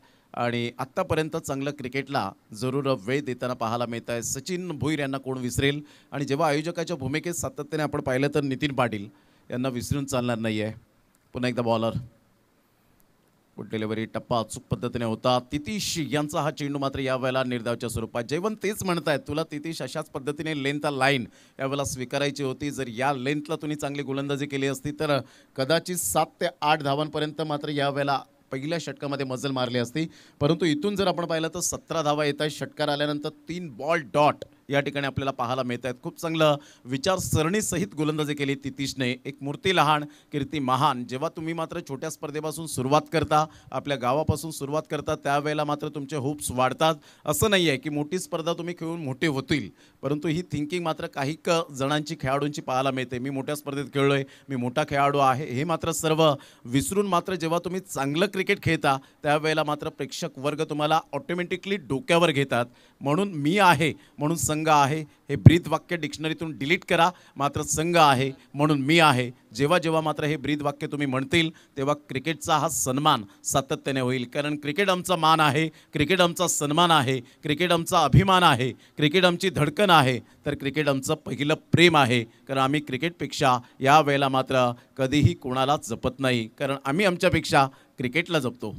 Speaker 1: आणि आत्तापर्यंत चांगलं क्रिकेटला जरूर वेळ देताना पाहायला मिळत आहे सचिन भुईर यांना कोण विसरेल आणि जेव्हा आयोजकाच्या भूमिकेत सातत्याने आपण पाहिलं तर नितीन पाटील यांना विसरून चालणार नाही आहे पुन्हा एकदा बॉलर डिलिव्हरी टप्पा अचूक पद्धतीने होता तितीश यांचा हा चेंडू मात्र यावेळेला निर्धावच्या स्वरूपात जेवण तेच म्हणत आहेत तुला तितीश अशाच पद्धतीने लेंथ लाईन यावेळेला स्वीकारायची होती जर या लेंथला तुम्ही चांगली गोलंदाजी केली असती तर कदाचित सात ते आठ धावांपर्यंत मात्र यावेळेला पहिल्या षटकामध्ये मजल मारली असती परंतु इथून जर आपण पाहिलं तर सतरा धावा येत आहेत षटकार आल्यानंतर तीन बॉल डॉट या ठिकाणी आपल्याला पाहायला मिळत आहेत खूप चांगलं विचारसरणीसहित गोलंदाजी केली तितीशने एक मूर्ती लहान कीर्ती महान जेव्हा तुम्ही मात्र छोट्या स्पर्धेपासून सुरुवात करता आपल्या गावापासून सुरुवात करता त्यावेळेला मात्र तुमचे होप्स वाढतात असं नाही आहे की मोठी स्पर्धा तुम्ही खेळून मोठे होतील परंतु ही थिंकिंग मात्र काही क जणांची खेळाडूंची पाहायला मिळते मी मोठ्या स्पर्धेत खेळलो आहे मी मोठा खेळाडू आहे हे मात्र सर्व विसरून मात्र जेव्हा तुम्ही चांगलं क्रिकेट खेळता त्यावेळेला मात्र प्रेक्षक वर्ग तुम्हाला ऑटोमॅटिकली डोक्यावर घेतात म्हणून मी आहे म्हणून संघ संघ आहे हे ब्रीद वाक्य डिक्शनरीतून डिलीट करा मात्र संघ आहे म्हणून मी आहे जेव्हा जेव्हा मात्र हे ब्रीद वाक्य तुम्ही म्हणतील तेव्हा क्रिकेटचा हा सन्मान सातत्याने होईल कारण क्रिकेट आमचा मान आहे क्रिकेट आमचा सन्मान आहे क्रिकेट आमचा अभिमान आहे क्रिकेट आमची धडकन आहे तर क्रिकेट आमचं पहिलं प्रेम आहे कारण आम्ही क्रिकेटपेक्षा या वेळेला मात्र कधीही कोणाला जपत नाही कारण आम्ही आमच्यापेक्षा क्रिकेटला जपतो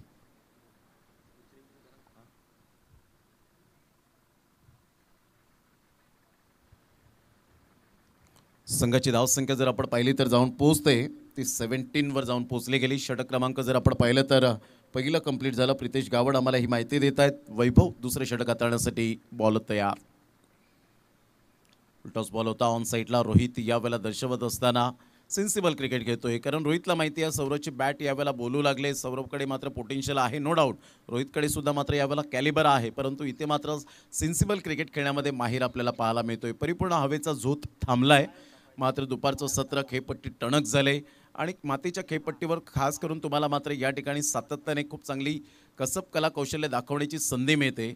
Speaker 1: संघाची धावसंख्या जर आपण पाहिली तर जाऊन पोचते ती वर जाऊन पोचली गेली षटक क्रमांक जर आपण पाहिलं तर पहिलं कंप्लीट झालं प्रितेश गावड आम्हाला ही माहिती देत आहेत वैभव दुसरे षटक हाताळण्यासाठी बॉल तयार टॉस बॉल होता ऑन साईडला रोहित यावेळेला दर्शवत असताना सेन्सिबल क्रिकेट खेळतोय कारण रोहितला माहिती आहे सौरभची बॅट यावेळेला बोलू लागले सौरभकडे मात्र पोटेन्शियल आहे नो डाऊट रोहितकडे सुद्धा मात्र यावेळेला कॅलिबर आहे परंतु इथे मात्र सेन्सिबल क्रिकेट खेळण्यामध्ये माहीर आपल्याला पाहायला मिळतोय परिपूर्ण हवेचा झोत थांबला मात्र दुपारचं सत्र खेपट्टी टणक झाले आणि मातीच्या खेपट्टीवर खास करून तुम्हाला मात्र या ठिकाणी सातत्याने खूप चांगली कसब कला कौशल्य दाखवण्याची संधी मिळते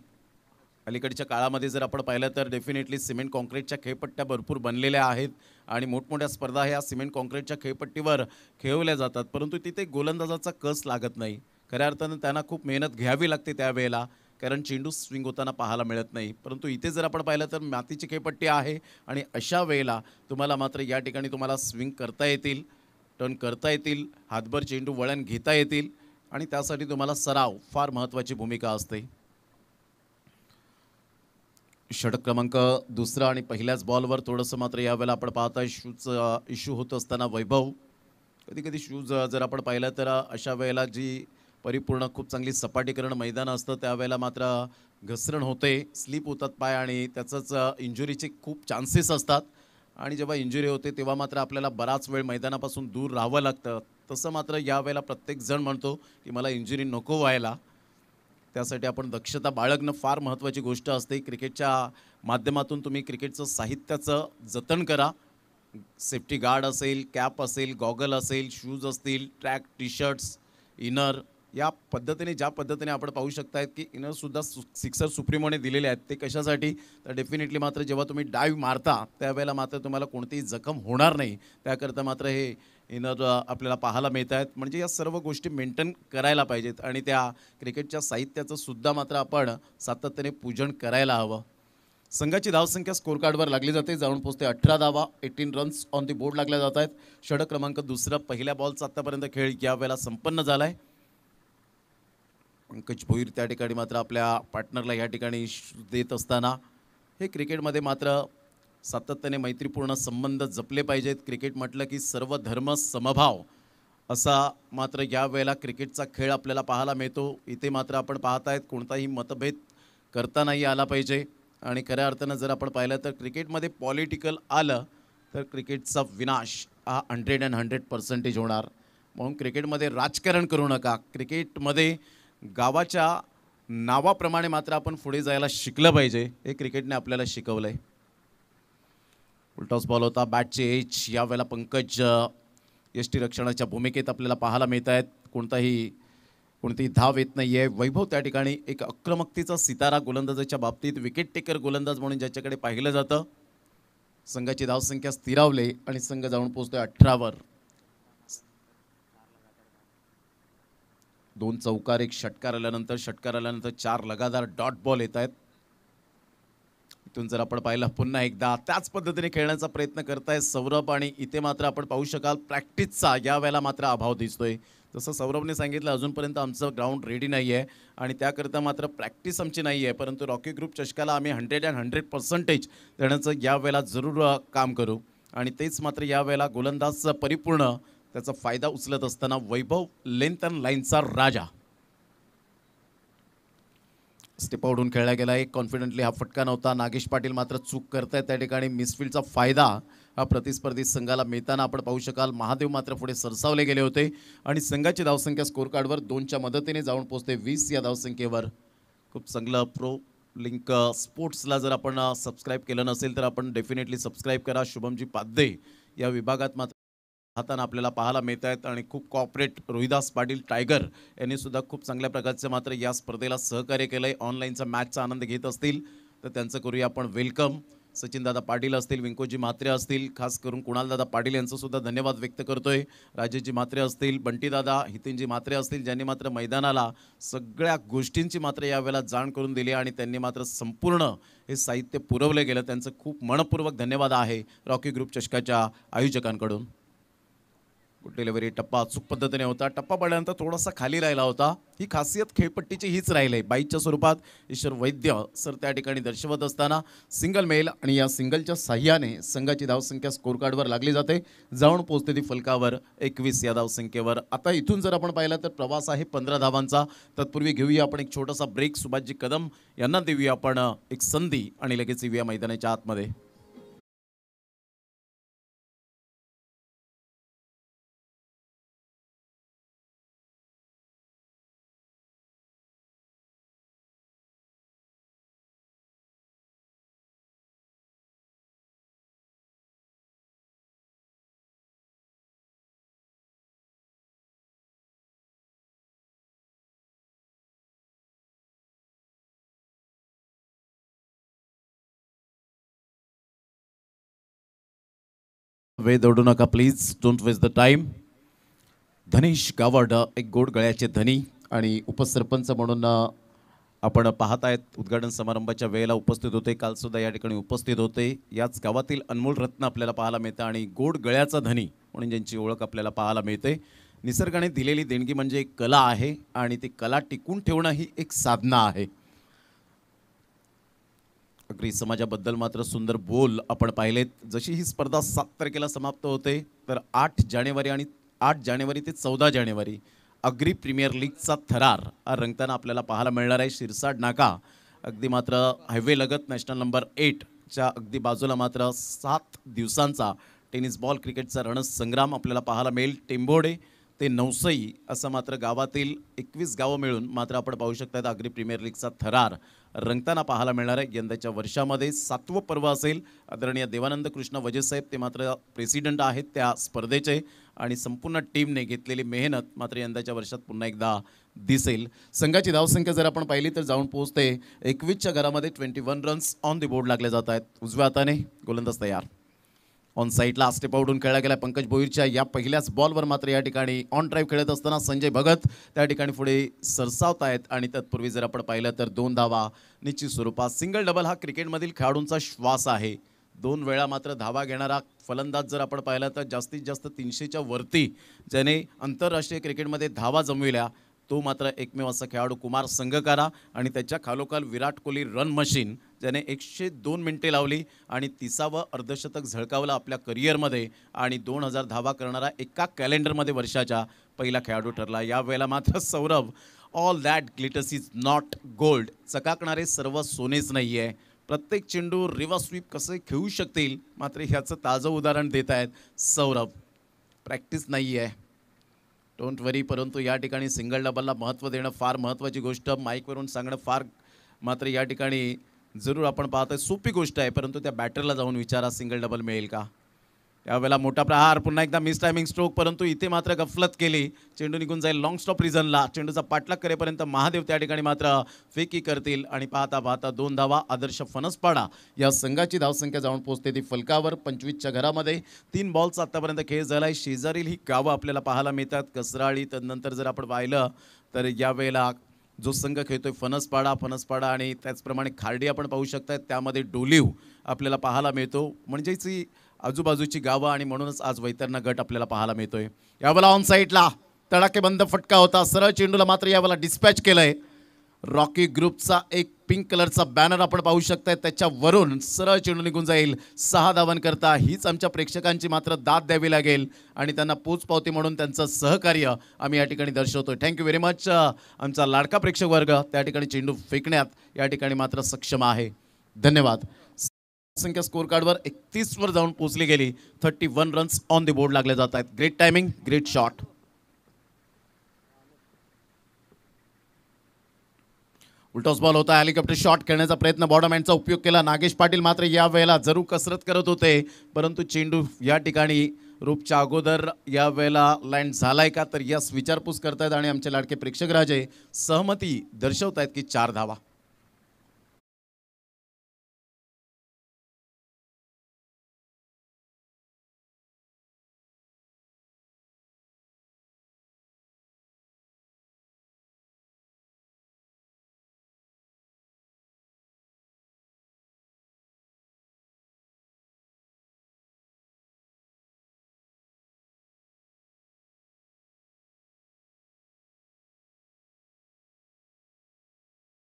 Speaker 1: अलीकडच्या काळामध्ये जर आपण पाहिलं तर डेफिनेटली सिमेंट कॉन्क्रीटच्या खेळपट्ट्या भरपूर बनलेल्या आहेत आणि मोठमोठ्या स्पर्धा ह्या सिमेंट कॉन्क्रीटच्या खेळपट्टीवर खेळवल्या जातात परंतु तिथे गोलंदाजाचा कस लागत नाही खऱ्या अर्थानं त्यांना खूप मेहनत घ्यावी लागते त्यावेळेला कारण चेंडू स्विंग होताना पाहायला मिळत नाही परंतु इथे जर आपण पाहिलं तर मातीची खेपट्टी आहे आणि अशा वेळेला तुम्हाला मात्र या ठिकाणी तुम्हाला स्विंग करता येतील टर्न करता येतील हातभर चेंडू वळण घेता येतील आणि त्यासाठी तुम्हाला सराव फार महत्त्वाची भूमिका असते षटक क्रमांक दुसरा आणि पहिल्याच बॉलवर थोडंसं मात्र यावेळेला आपण पाहता शूजचा इश्यू uh, होत असताना वैभव कधी कधी शूज जर आपण पाहिलं तर uh, अशा वेळेला जी परिपूर्ण खूप चांगली सपाटीकरण मैदान असतं त्यावेळेला मात्र घसरण होते स्लीप होतात पाय आणि त्याचंच इंजुरीचे खूप चान्सेस असतात आणि जेव्हा इंजुरी होते तेव्हा मात्र आपल्याला बराच वेळ मैदानापासून दूर राहावं लागतं तसं मात्र यावेळेला प्रत्येकजण म्हणतो की मला इंजुरी नको व्हायला त्यासाठी आपण दक्षता बाळगणं फार महत्त्वाची गोष्ट असते क्रिकेटच्या माध्यमातून तुम्ही क्रिकेटचं साहित्याचं जतन करा सेफ्टी गार्ड असेल कॅप असेल गॉगल असेल शूज असतील ट्रॅक टी शर्ट्स इनर या पद्धतीने ज्या पद्धतीने आपण पाहू शकतायत की इनरसुद्धा सु सिक्सर सुप्रीमोने दिलेले आहेत ते कशासाठी तर डेफिनेटली मात्र जेव्हा तुम्ही डाईव्ह मारता त्यावेळेला मात्र तुम्हाला कोणतीही जखम होणार नाही त्याकरता मात्र हे इनर आपल्याला पाहायला मिळत आहेत म्हणजे या सर्व गोष्टी मेंटेन करायला पाहिजेत आणि त्या क्रिकेटच्या साहित्याचं सुद्धा मात्र आपण सातत्याने पूजन करायला हवं संघाची धावसंख्या स्कोर कार्डवर लागली जाते जाऊन पोचते अठरा धावा eighteen runs on the board लागल्या जात आहेत षडक क्रमांक दुसरा पहिल्या बॉलचा आत्तापर्यंत खेळ यावेळेला संपन्न झाला आहे पंकज भोईर त्या ठिकाणी मात्र आपल्या पार्टनरला या ठिकाणी देत असताना हे क्रिकेटमध्ये मात्र सातत्याने मैत्रीपूर्ण संबंध जपले पाहिजेत क्रिकेट म्हटलं की सर्व धर्म समभाव असा मात्र यावेळेला क्रिकेटचा खेळ आपल्याला पाहायला मिळतो इथे मात्र आपण पाहत आहेत कोणताही मतभेद करता नाही आला पाहिजे आणि खऱ्या अर्थानं जर आपण पाहिलं तर क्रिकेटमध्ये पॉलिटिकल आलं तर क्रिकेटचा विनाश हा हंड्रेड अँड हंड्रेड पर्सेंटेज होणार म्हणून क्रिकेटमध्ये राजकारण करू नका क्रिकेटमध्ये गावाच्या नावाप्रमाणे मात्र आपण पुढे जायला शिकलं पाहिजे हे क्रिकेटने आपल्याला शिकवलं आहे उलटॉस बॉल होता बॅटचे एच यावेळेला पंकज यष्टी रक्षणाच्या भूमिकेत आपल्याला पाहायला मिळत आहेत कोणताही कोणतीही धाव येत नाही आहे वैभव त्या ठिकाणी एक आक्रमकतेचा सितारा गोलंदाजाच्या बाबतीत विकेट टेकर गोलंदाज म्हणून ज्याच्याकडे पाहिलं जातं संघाची धावसंख्या स्थिरावली आणि संघ जाऊन पोचतोय अठरावर दोन चौकार एक षटकार आल्यानंतर षटकार आल्यानंतर चार लगातार डॉट बॉल येत आहेत इथून जर आपण पाहिलं पुन्हा एकदा त्याच पद्धतीने खेळण्याचा प्रयत्न करताय सौरभ आणि इथे मात्र आपण पाहू शकाल प्रॅक्टिसचा या वेळेला मात्र अभाव दिसतोय तसं सौरभने सांगितलं अजूनपर्यंत आमचं ग्राउंड रेडी नाही आहे आणि त्याकरता मात्र प्रॅक्टिस आमची नाही आहे परंतु रॉकी ग्रुप चषकाला आम्ही हंड्रेड अँड हंड्रेड पर्सेंटेज देण्याचं यावेळेला जरूर काम करू आणि तेच मात्र यावेळेला गोलंदाजचं परिपूर्ण त्याचा फायदा उचलत असताना वैभव लेंथ अँड लाईनचा राजा स्टेप खेळला गेला एक कॉन्फिडेंटली हा फटका नव्हता नागेश पाटील मात्र चूक करताय त्या ठिकाणी मिसफिल्डचा फायदा हा प्रतिस्पर्धी संघाला मिळताना आपण पाहू शकाल महादेव मात्र पुढे सरसावले गेले होते आणि संघाची धावसंख्या स्कोर कार्डवर दोनच्या मदतीने जाऊन पोहोचते वीस या धावसंख्येवर खूप चांगलं प्रो लिंक स्पोर्ट्सला जर आपण सबस्क्राईब केलं नसेल तर आपण डेफिनेटली सबस्क्राईब करा शुभमजी पाद्दे या विभागात मात्र हाताना आपल्याला पाहायला मिळत आहेत आणि खूप कॉपरेट रोहिदास पाटील टायगर यांनी सुद्धा खूप चांगल्या प्रकारचं मात्र या स्पर्धेला सहकार्य केलं आहे ऑनलाईनचा मॅचचा आनंद घेत असतील तर त्यांचं करूया आपण वेलकम सचिनदादा पाटील असतील विंकोजी म्हात्रे असतील खास करून कुणाल दादा पाटील यांचंसुद्धा धन्यवाद व्यक्त करतोय आहे राजेशजी म्हात्रे असतील बंटीदादा हितेनजी म्हात्रे असतील ज्यांनी मात्र मैदानाला सगळ्या गोष्टींची मात्र यावेळेला जाण करून दिली आणि त्यांनी मात्र संपूर्ण हे साहित्य पुरवलं गेलं त्यांचं खूप मनपूर्वक धन्यवाद आहे रॉकी ग्रुप चषकाच्या आयोजकांकडून डिलिव्हरी टप्पा अचूक पद्धतीने होता टप्पा पडल्यानंतर थोडासा खाली राहिला होता ही खासियत खेळपट्टीची हीच राहिली आहे बाईकच्या स्वरूपात ईश्वर वैद्य सर त्या ठिकाणी दर्शवत असताना सिंगल मेल आणि या सिंगलच्या साह्याने संघाची धावसंख्या स्कोर कार्डवर लागली जाते जाऊन पोहोचते ती फलकावर एकवीस या धावसंख्येवर आता इथून जर आपण पाहिलं तर प्रवास आहे पंधरा धावांचा तत्पूर्वी घेऊया आपण एक छोटासा ब्रेक सुभाषजी कदम यांना देऊया आपण एक संधी आणि लगेच येऊया मैदानाच्या आतमध्ये वेळ दौडू नका please don't waste the time Dhanish Gawad एक गोड गळ्याचे धनी आणि उपसरपंच म्हणून आपण पाहत आहेत उद्घाटन समारंभाच्या वेळेला उपस्थित होते कालसुद्धा या ठिकाणी उपस्थित होते याच गावातील अनमोल रत्न आपल्याला पाहायला मिळतं आणि गोड गळ्याचा धनी म्हणून ज्यांची ओळख आपल्याला पाहायला मिळते निसर्गाने दिलेली देणगी म्हणजे एक कला आहे आणि ती कला टिकून ठेवणं ही एक साधना आहे अग्री समाजाबद्दल मात्र सुंदर बोल आपण पाहिलेत जशी ही स्पर्धा सात तारखेला समाप्त होते तर आठ जानेवारी आणि आठ जानेवारी ते चौदा जानेवारी अग्री प्रीमियर लीगचा थरार हा रंगताना आपल्याला पाहायला मिळणार आहे शिरसाड नाका अगदी मात्र हायवे लगत नॅशनल नंबर एटच्या अगदी बाजूला मात्र सात दिवसांचा टेनिस बॉल क्रिकेटचा रणसंग्राम आपल्याला पाहायला मिळेल टेंभोडे ते नवसई असं मात्र गावातील एकवीस गावं मिळून मात्र आपण पाहू शकतात अग्री प्रीमियर लीगचा थरार रंगताना पाहायला मिळणार आहे यंदाच्या वर्षामध्ये सातवं पर्व असेल आदरणीय देवानंद कृष्ण वजेसाहेब ते मात्र प्रेसिडेंट आहेत त्या स्पर्धेचे आणि संपूर्ण टीमने घेतलेली मेहनत मात्र यंदाच्या वर्षात पुन्हा एकदा दिसेल संघाची धावसंख्या जर आपण पाहिली तर जाऊन पोहोचते एकवीसच्या घरामध्ये twenty one runs on the board लागले जात आहेत उजव्या हाताने गोलंदाज तयार ऑन साईडला आस्टेपावडून खेळला गेला पंकज बोईरच्या या पहिल्याच बॉलवर मात्र या ठिकाणी ऑन ड्राईव्ह खेळत असताना संजय भगत त्या ठिकाणी पुढे सरसावत आहेत आणि तत्पूर्वी जर आपण पाहिलं तर दोन धावा निश्चित स्वरूपात सिंगल डबल हा क्रिकेटमधील खेळाडूंचा श्वास आहे दोन वेळा मात्र धावा घेणारा फलंदाज जर आपण पाहिला तर जास्तीत जास्त तीनशेच्या वरती ज्याने आंतरराष्ट्रीय क्रिकेटमध्ये धावा जमविल्या तो मात्र एकमेव असा खेळाडू कुमार संघकारा आणि त्याच्या खालोखाल विराट कोहली रन मशीन ज्याने एकशे दोन मिनटे लावली आणि तिसावं अर्धशतक झळकावलं आपल्या करिअरमध्ये आणि दोन हजार धावा करणारा एका कॅलेंडरमध्ये वर्षाच्या पहिला खेळाडू ठरला यावेळेला मात्र [laughs] Saurabh all that glitters is not gold चकाकणारे सर्व सोनेच नाही आहे प्रत्येक चेंडू रिवा स्वीप कसे खेळू शकतील मात्र ह्याचं ताजं उदाहरण देत आहेत सौरभ प्रॅक्टिस नाही आहे डोंट वरी परंतु या ठिकाणी सिंगल डबलला महत्त्व देणं फार महत्त्वाची गोष्ट माईकवरून सांगणं फार मात्र या ठिकाणी जरूर आपण पाहतोय सोपी गोष्ट आहे परंतु त्या बॅटरला जाऊन विचारा सिंगल डबल मिळेल का यावेळेला मोठा प्रहार पुन्हा एकदा मिस टायमिंग स्ट्रोक परंतु इथे मात्र गफलत केली चेंडू निघून जाईल लॉंग स्टॉप रिझनला चेंडूचा पाठलाग करेपर्यंत महादेव त्या ठिकाणी मात्र फेकी करतील आणि पाहता पाहता दोन धावा आदर्श फणसपाडा या संघाची धावसंख्या जाऊन पोहोचते ती फलकावर पंचवीसच्या घरामध्ये तीन बॉल्स आत्तापर्यंत खेळ झाला आहे शेजारील ही गावं आपल्याला पाहायला मिळतात कसराळी तदनंतर जर आपण पाहिलं तर यावेळेला जो संघ खेळतोय फणसपाडा फणसपाडा आणि त्याचप्रमाणे खार्डी आपण पाहू शकतात त्यामध्ये डोलीव आपल्याला पाहायला मिळतो म्हणजेच ही आजूबाजूची गावं आणि म्हणूनच आज वैतरणा गट आपल्याला पाहायला मिळतोय यावेळेला ऑन साईडला बंद फटका होता सरळ चेंडूला मात्र यावेळेला डिस्पॅच केलंय रॉकी ग्रुपचा एक पिंक कलरचा बॅनर आपण पाहू शकताय त्याच्यावरून सरळ चेंडू निघून जाईल सहा धावांकरता हीच आमच्या प्रेक्षकांची मात्र दाद द्यावी लागेल आणि त्यांना पोचपावती म्हणून त्यांचं सहकार्य आम्ही या ठिकाणी दर्शवतो थँक्यू व्हेरी मच आमचा लाडका प्रेक्षक वर्ग त्या ठिकाणी चेंडू फेकण्यात या ठिकाणी मात्र सक्षम आहे धन्यवाद संख्या स्कोर कार्डवर वर जाऊन पोहोचली गेली thirty one runs on the board लागले जात आहेत great timing great shot full toss ball होता हेलिकॉप्टर शॉट खेळण्याचा प्रयत्न बॉडरमॅनचा उपयोग केला नागेश पाटील मात्र या वेळेला जरूर कसरत करत होते परंतु चेंडू या ठिकाणी रूपच्या अगोदर या वेळेला लँड झालाय का तर यास विचारपूस
Speaker 3: करतायत आणि आमचे लाडके प्रेक्षक राजे सहमती दर्शवतायत की चार धावा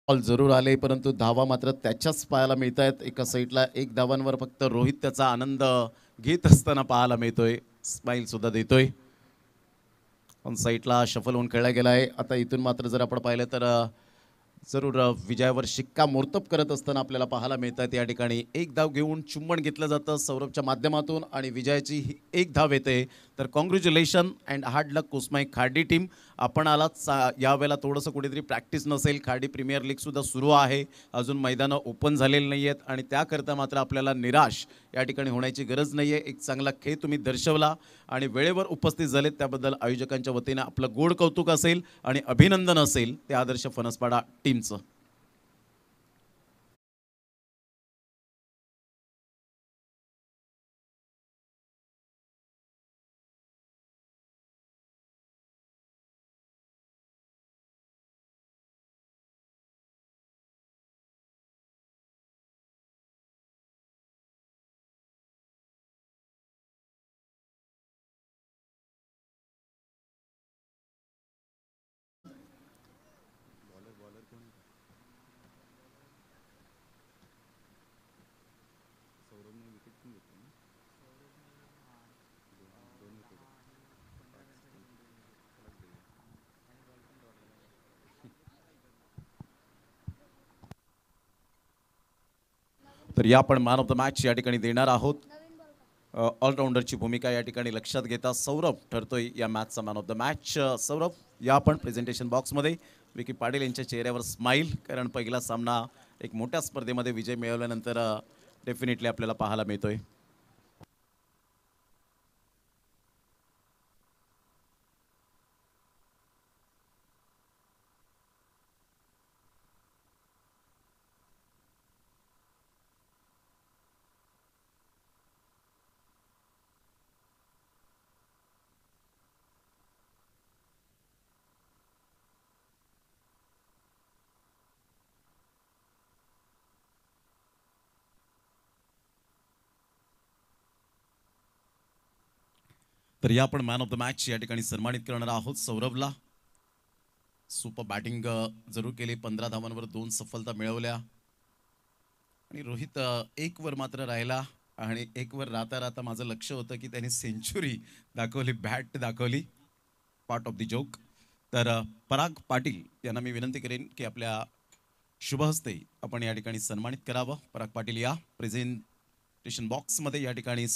Speaker 3: बॉल जरूर आले परंतु धावा मात्र त्याच्याच पाहायला मिळत आहेत एका साईडला एक धावांवर फक्त रोहित त्याचा आनंद
Speaker 1: घेत असताना पाहायला मिळतोय स्माईल सुद्धा देतोय पण साईडला शफल होऊन खेळला गेलाय आता इथून मात्र जर आपण पाहिलं तर जरूर विजयावर मोर्तब करत असताना आपल्याला पाहायला मिळतात या ठिकाणी एक धाव घेऊन चुंबन घेतलं जातं सौरभच्या माध्यमातून आणि विजयाची एक धाव येते तर कॉंग्रॅच्युलेशन अँड हार्ड लक कुस्माई खाडी टीम आपण आलात चा यावेळेला थोडंसं कुठेतरी प्रॅक्टिस नसेल खाडी प्रीमियर लीगसुद्धा सुरू आहे अजून मैदानं ओपन झालेली नाही आहेत आणि त्याकरता मात्र आपल्याला निराश या ठिकाणी होण्याची गरज नाही आहे एक चांगला खेळ तुम्ही दर्शवला आणि वेळेवर उपस्थित झालेत त्याबद्दल आयोजकांच्या वतीनं आपलं गोड
Speaker 3: कौतुक असेल आणि अभिनंदन असेल ते आदर्श फनसपाडा टीमचं
Speaker 1: तर या आपण मॅन ऑफ द मॅच या ठिकाणी देणार आहोत ऑलराऊंडरची भूमिका या ठिकाणी लक्षात घेता सौरभ ठरतोय या मॅचचा man of the match Saurabh या आपण प्रेझेंटेशन बॉक्समध्ये विकी पाटील यांच्या चेहऱ्यावर स्माईल कारण पहिला सामना एक मोठ्या स्पर्धेमध्ये विजय मिळवल्यानंतर डेफिनेटली आपल्याला पाहायला मिळतोय तर या आपण मॅन ऑफ द मॅच या ठिकाणी सन्मानित करणार आहोत सौरभला सुपर बॅटिंग जरूर केली पंधरा धावांवर दोन सफलता मिळवल्या आणि रोहित एकवर मात्र राहिला आणि एकवर राहता राहता माझं लक्ष होतं की त्यांनी सेंचुरी दाखवली बॅट दाखवली पार्ट ऑफ द जोक तर पराग पाटील यांना मी विनंती करेन की आपल्या शुभहस्ते आपण या ठिकाणी सन्मानित करावं पराग पाटील या प्रेझेंटेशन बॉक्समध्ये या ठिकाणी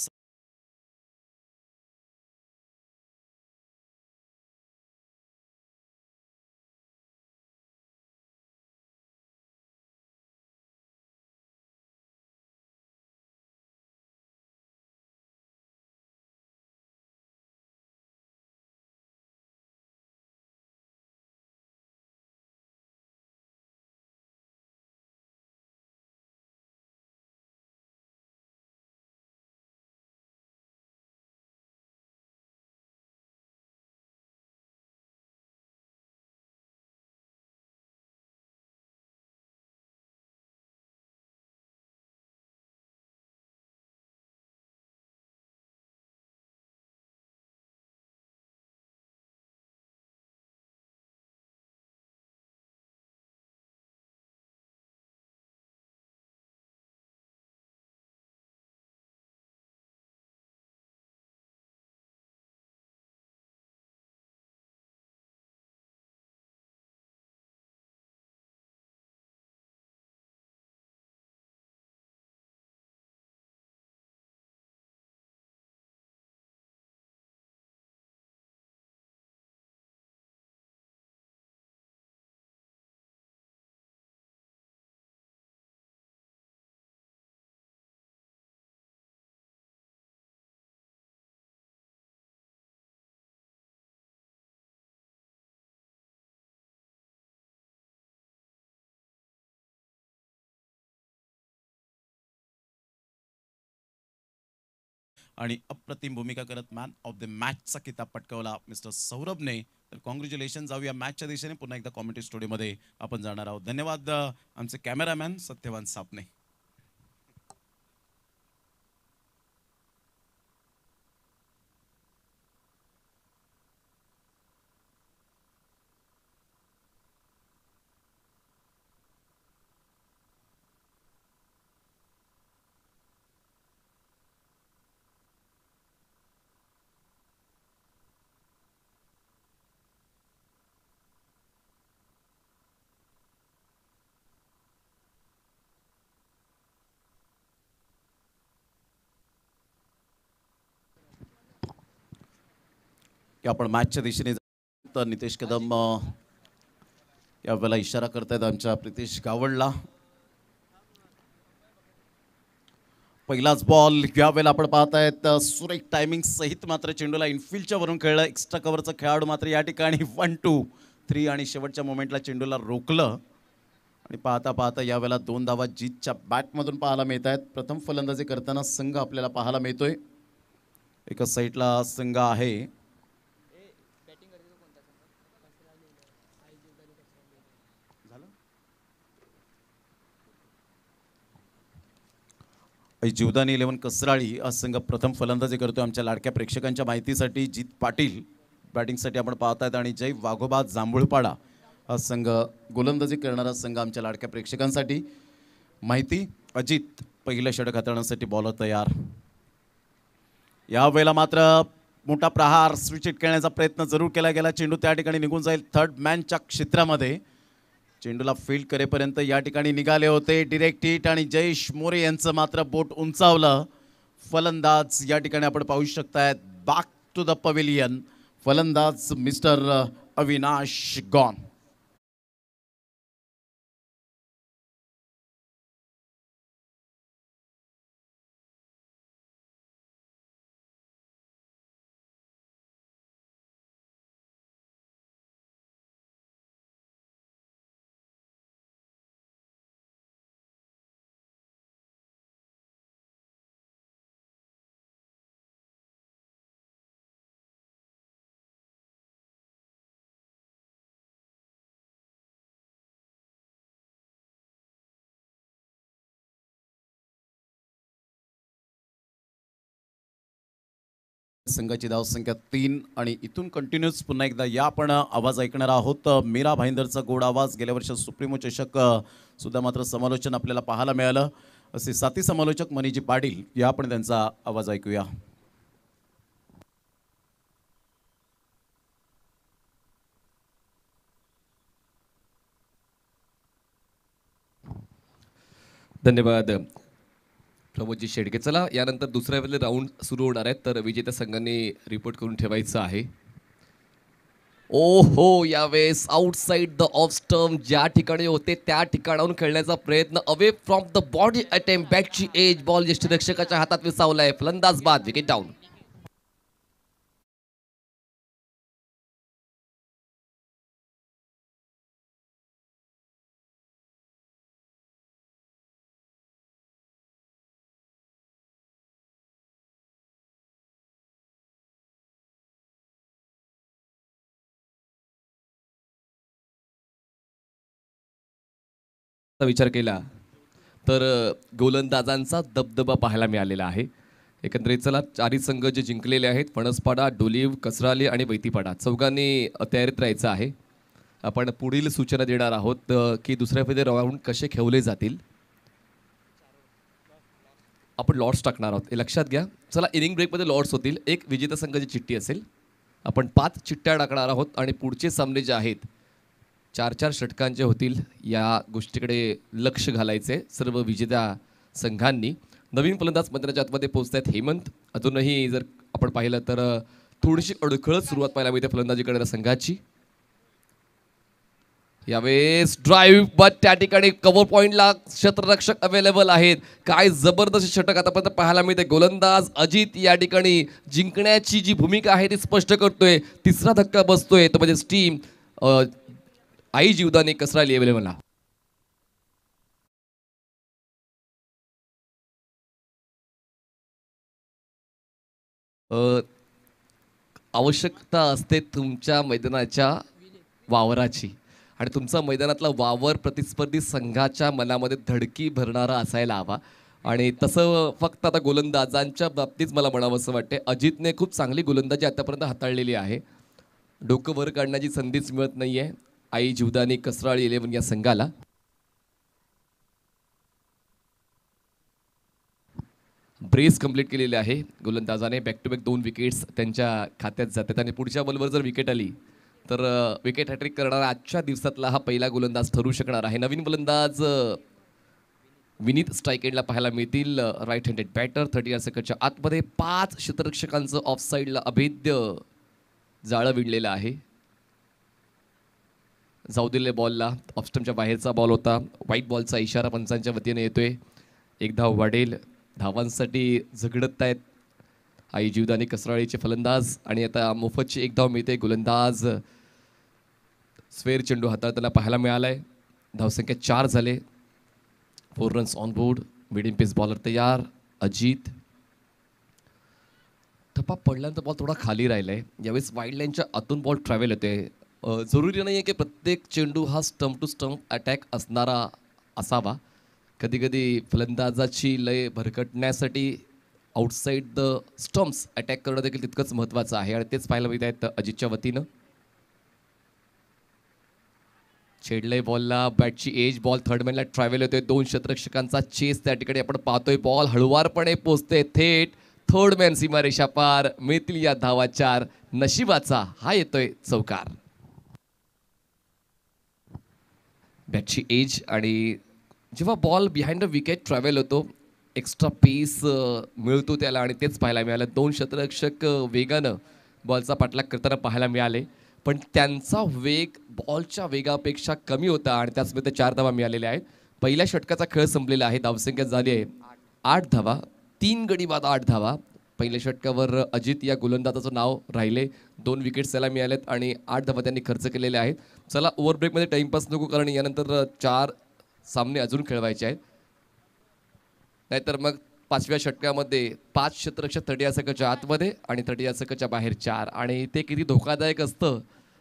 Speaker 3: आणि अप्रतिम भूमिका करत मॅन ऑफ द मॅचचा किताब पटकवला मिस्टर सौरभने तर कॉंग्रॅच्युलेशन
Speaker 1: या मॅचच्या दिशेने पुन्हा एकदा कॉमेंटी स्टुडिओमध्ये आपण जाणार आहोत धन्यवाद आमचे कॅमेरामॅन सत्यवान सापने की आपण मॅचच्या दिशेने तर नितेश कदम यावेळेला इशारा करतायत आमच्या प्रितेश गावडला पहिलाच बॉल यावेळेला आपण पाहतायत आहेत सुरेख टायमिंग सहित मात्र चेंडूला इनफिल्डच्या वरून खेळलं एक्स्ट्रा कव्हरचा खेळाडू मात्र या ठिकाणी वन टू थ्री आणि शेवटच्या मोमेंटला चेंडूला रोखलं आणि पाहता पाहता यावेळेला दोन धावा जीतच्या बॅटमधून पाहायला मिळत आहेत प्रथम फलंदाजी करताना संघ आपल्याला पाहायला मिळतोय एका साईडला संघ आहे जीवदानी इलेवन कसराळी हा संघ प्रथम फलंदाजी करतो आमच्या लाडक्या प्रेक्षकांच्या माहितीसाठी जीत पाटील बॅटिंगसाठी आपण पाहत आहेत आणि जय वाघोबा जांभूळपाडा हा संघ गोलंदाजी करणारा संघ आमच्या लाडक्या प्रेक्षकांसाठी माहिती अजित पहिलं षटक हाताळण्यासाठी बॉलर तयार यावेळेला मात्र मोठा प्रहार स्विच करण्याचा प्रयत्न जरूर केला गेला चेंडू त्या ठिकाणी निघून जाईल थर्ड मॅनच्या क्षेत्रामध्ये चेंडूला फील्ड करेपर्यंत या ठिकाणी निघाले होते डिरेक्ट हिट आणि जयेश मोरे यांचं मात्र बोट उंचावलं फलंदाज या ठिकाणी आपण
Speaker 3: पाहू शकतायत बॅक टू द पवेलियन फलंदाज मिस्टर अविनाश गॉन
Speaker 1: संघाची संख्या तीन आणि इथून कंटिन्यूस पुन्हा एकदा या आपण आवाज ऐकणार आहोत मीरा भाईंदरचा गोड आवाज गेल्या वर्षी सुप्रीमो चषक सुद्धा मात्र समालोचन आपल्याला पाहायला मिळालं असे साथी समालोचक मनीजी पाटील या आपण त्यांचा आवाज ऐकूया
Speaker 4: धन्यवाद प्रमोदजी शेडके चला यानंतर दुसऱ्या वेळेला राऊंड सुरू होणार आहेत तर विजेत्या संघांनी रिपोर्ट करून ठेवायचं आहे ओ हो यावेळेस आउटसाईड द ऑफ स्टर्म ज्या ठिकाणी होते त्या ठिकाणाहून खेळण्याचा प्रयत्न away from the body attempt बॅटची एज बॉल ज्येष्ठ रक्षकाच्या हातात विसावलाय आहे फलंदाज बाद विकेट डाऊन विचार केला तर गोलंदाजांचा दबदबा पाहायला मिळालेला आहे एकंदरीत चला चारही संघ जे जिंकलेले आहेत फणसपाडा डोलीव कसराले आणि वैतीपाडा चौघांनी तयारीत राहायचं आहे आपण पुढील सूचना देणार आहोत की दुसऱ्या फेरी राऊंड कसे खेळले जातील आपण लॉर्ड्स टाकणार आहोत हे लक्षात घ्या चला इनिंग ब्रेकमध्ये लॉर्ड्स होतील एक विजेता संघाची चिठ्ठी असेल आपण पाच चिठ्ठ्या टाकणार आहोत आणि पुढचे सामने जे आहेत चार चार षटकांचे होतील या गोष्टीकडे लक्ष घालायचे सर्व विजेत्या संघांनी नवीन फलंदाज मंत्र्याच्या आतमध्ये पोहोचत आहेत हेमंत अजूनही जर आपण पाहिलं तर थोडीशी अडखळत सुरुवात पाहायला मिळते फलंदाजी संघाची यावेळेस ड्राईव्ह बट त्या ठिकाणी कव्हर पॉईंटला क्षेत्ररक्षक अवेलेबल आहेत काय जबरदस्त षटक आतापर्यंत पाहायला मिळते गोलंदाज अजित या ठिकाणी जिंकण्याची जी भूमिका आहे ती स्पष्ट करतोय तिसरा धक्का बसतोय तर म्हणजे स्टीम आई जीवदाने कसरा लिहिले मला आवश्यकता असते तुमच्या मैदानाच्या वावराची आणि तुमचा मैदानातला वावर प्रतिस्पर्धी संघाच्या मनामध्ये धडकी भरणारा असायला हवा आणि तसं फक्त आता गोलंदाजांच्या बाबतीत मला म्हणावं असं वाटते अजितने खूप चांगली गोलंदाजी आतापर्यंत हाताळलेली आहे डोकं वर काढण्याची संधीच मिळत नाही आहे आई जीवदानी कसराळी इलेव्हन या संघाला ब्रेस कंप्लीट केलेले आहे गोलंदाजाने बॅक टू बॅक दोन विकेट्स त्यांच्या खात्यात जातात आणि पुढच्या बॉलवर जर विकेट आली तर विकेट हॅट्रिक करणारा आजच्या दिवसातला हा पहिला गोलंदाज ठरू शकणार आहे नवीन गोलंदाज विनीत स्ट्राइकेंडला पाहायला मिळतील राईट हँडेड बॅटर थर्टी आर सेकंडच्या आतमध्ये पाच शतरक्षकांचं ऑफ साईडला अभेद्य जाळं विणलेलं आहे जाऊ दिले बॉलला ऑफस्टमच्या बाहेरचा बॉल होता वाईट बॉलचा इशारा पंचांच्या वतीने येतोय एक धाव वाढेल धावांसाठी झगडत आहेत आई जीवदानी कसराळीचे फलंदाज आणि आता मोफतची एक धाव मिळते गोलंदाज स्वेर चेंडू हाताळताना पाहायला मिळाला आहे धावसंख्या चार झाले four runs on board medium pace bowler तयार अजित थप्पा पडल्यानंतर बॉल थोडा खाली राहिला आहे यावेळेस वाईड लाईनच्या आतून बॉल ट्रॅव्हल होते जरुरी नाही आहे की प्रत्येक चेंडू हा स्टम्प टू स्टम्प अटॅक असणारा असावा कधीकधी फलंदाजाची लय भरकटण्यासाठी आउटसाईड द स्टम्प्स अटॅक करणं देखील तितकंच महत्त्वाचं आहे आणि तेच पाहायला मिळत आहेत अजितच्या वतीनं छेडलंय बॉलला बॅटची एज बॉल थर्डमॅनला ट्रॅव्हल होतोय दोन शतरक्षकांचा चेस त्या ठिकाणी आपण पाहतोय बॉल हळुवारपणे पोचते थेट थर्ड मॅन सीमारेषा पार मिळतील या धावा चार नशिबाचा हा येतोय चौकार बॅटची एज आणि जेव्हा ball behind the wicket travel होतो एक्स्ट्रा पेस मिळतो त्याला आणि तेच पाहायला मिळालं दोन शतरक्षक वेगानं बॉलचा पाठलाग करताना पाहायला मिळाले पण त्यांचा वेग बॉलच्या वेगापेक्षा कमी होता आणि त्याचमध्ये चार धावा मिळालेल्या आहेत पहिल्या षटकाचा खेळ संपलेला आहे धावसंख्या झाली आहे आठ धावा तीन गडी बाद आठ धावा पहिल्या षटकावर अजित या गोलंदाजाचं नाव राहिले दोन विकेट्स त्याला मिळालेत आणि आठ धावा त्यांनी खर्च केलेले आहेत चला ओव्हर ब्रेकमध्ये टाईमपास नको कारण यानंतर चार सामने अजून खेळवायचे आहेत नाहीतर मग पाचव्या षटकामध्ये पाच क्षेत्ररक्षक तडिया आतमध्ये आणि तडिया बाहेर चार आणि ते किती धोकादायक असतं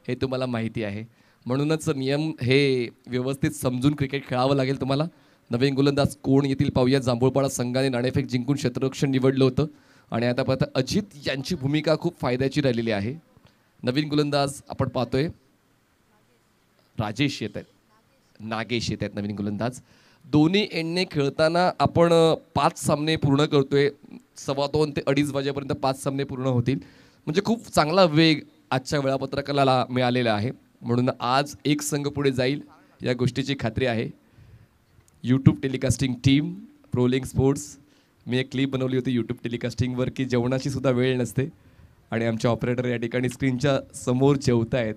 Speaker 4: हे तुम्हाला माहिती आहे म्हणूनच नियम हे व्यवस्थित समजून क्रिकेट खेळावं लागेल तुम्हाला नवीन गोलंदाज कोण येतील पाहूया जांभूळपाडा संघाने नाणेफेक जिंकून क्षेत्ररक्षण निवडलं होतं आणि आता पाहता अजित यांची भूमिका खूप फायद्याची राहिलेली आहे नवीन गोलंदाज आपण पाहतोय राजेश येत आहेत नागेश येत आहेत नवीन गोलंदाज दोन्ही एंडने खेळताना आपण पाच सामने पूर्ण करतोय सव्वा दोन ते अडीच वाजेपर्यंत पाच सामने पूर्ण होतील म्हणजे खूप चांगला वेग आजच्या वेळापत्रकाला मिळालेला आहे म्हणून आज एक संघ पुढे जाईल या गोष्टीची खात्री आहे यूट्यूब टेलिकास्टिंग टीम प्रोलिंग स्पोर्ट्स मी एक क्लिप बनवली होती यूट्यूब टेलिकास्टिंगवर की जेवणाची सुद्धा वेळ नसते आणि आमच्या ऑपरेटर या ठिकाणी स्क्रीनच्या समोर आहेत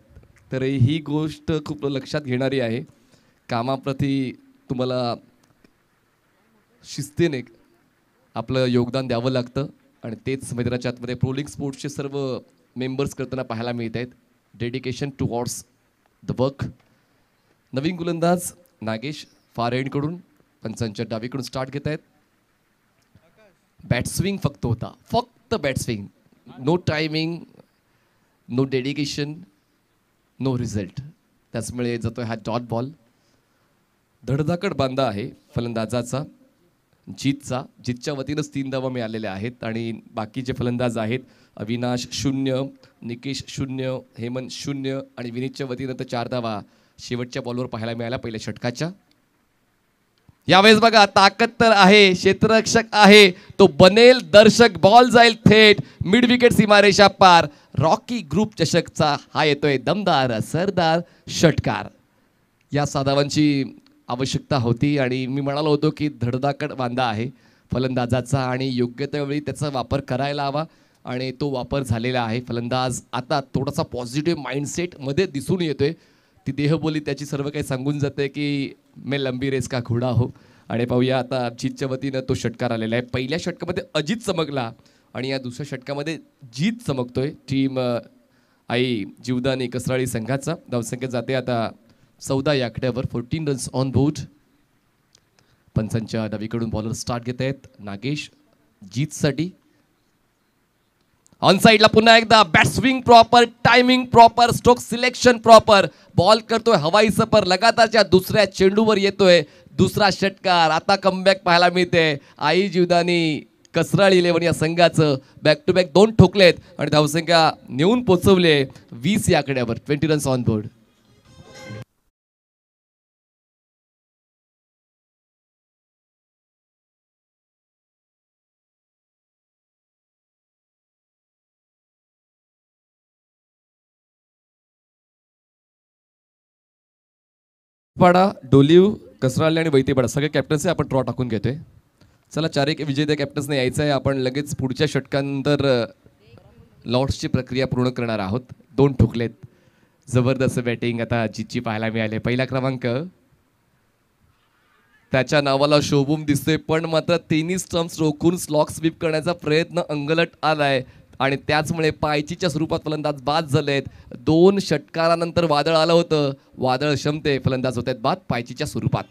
Speaker 4: तर ही गोष्ट खूप लक्षात घेणारी आहे कामाप्रती तुम्हाला शिस्तीने आपलं योगदान द्यावं लागतं आणि तेच मैदानाच्या आतमध्ये प्रोलिंग स्पोर्ट्सचे सर्व मेंबर्स करताना पाहायला मिळत आहेत डेडिकेशन टू द वर्क नवीन गोलंदाज नागेश फारेडकडून पंचांच्या डावीकडून स्टार्ट घेत आहेत स्विंग फक्त होता फक्त bat swing no timing no dedication no result त्याचमुळे जातो हा डॉट बॉल धडधाकड बांधा आहे फलंदाजाचा जीतचा जीतच्या वतीनंच तीन धावा मिळालेल्या आहेत आणि बाकी जे फलंदाज आहेत अविनाश शून्य निकेश शून्य हेमंत शून्य आणि विनीतच्या वतीनं तर चार दावा शेवटच्या बॉलवर पाहायला मिळाल्या पहिल्या षटकाच्या यावेळेस बघा ताकद तर आहे क्षेत्ररक्षक आहे तो बनेल दर्शक बॉल जाईल थेट मिड विकेट सीमारेषा पार रॉकी ग्रुप चषकचा हा येतोय दमदार सरदार षटकार या साधावांची आवश्यकता होती आणि मी म्हणालो होतो की धडधाकड वांदा आहे फलंदाजाचा आणि योग्य त्यावेळी त्याचा वापर करायला हवा आणि तो वापर झालेला आहे फलंदाज आता थोडासा पॉझिटिव्ह माइंडसेटमध्ये दिसून येतोय ती देहबोली त्याची सर्व काही सांगून जाते की मे लंबी रेस का घोडा हो आणि पाहूया आता अभिजितच्या वतीनं तो षटकार आलेला आहे पहिल्या षटकामध्ये अजित चमकला आणि या दुसऱ्या षटकामध्ये जीत चमकतोय टीम आई जीवदानी कसराळी संघाचा धावसंख्या जाते आता चौदा याकड्यावर फोर्टीन रन्स ऑन बोर्ड पंचांच्या डावीकडून बॉलर स्टार्ट घेत आहेत नागेश जीतसाठी ऑन साईडला पुन्हा एकदा bat swing proper timing proper stroke selection proper ball करतोय हवाई सफर लगातारच्या दुसऱ्या चेंडूवर येतोय दुसरा षटकार आता कमबॅक पाहायला मिळते आई जीवदानी कसराळ इलेव्हन या संघाचं बॅक टू बॅक दोन ठोकलेत आणि धावसंख्या नेऊन पोचवले वीस या ट्वेंटी रन्स ऑन बोर्ड पाडा डोलीव कसराले आणि वैतेपाडा सगळे कॅप्टन्स आपण ड्रॉ टाकून घेतोय चला चार एक विजेत्या कॅप्टन्सने यायचं आहे आपण लगेच पुढच्या षटकांतर लॉट्सची प्रक्रिया पूर्ण करणार आहोत दोन ठुकलेत जबरदस्त बॅटिंग आता जिची पाहायला मिळाले पहिला क्रमांक त्याच्या नावाला शोभूम दिसतोय पण मात्र तिन्ही स्टम्प्स रोखून स्लॉक स्वीप करण्याचा प्रयत्न अंगलट आलाय आणि त्याचमुळे पायचीच्या स्वरूपात फलंदाज बाद झाले आहेत दोन षटकारानंतर वादळ आलं होतं वादळ क्षमते फलंदाज होत आहेत बाद पायचीच्या स्वरूपात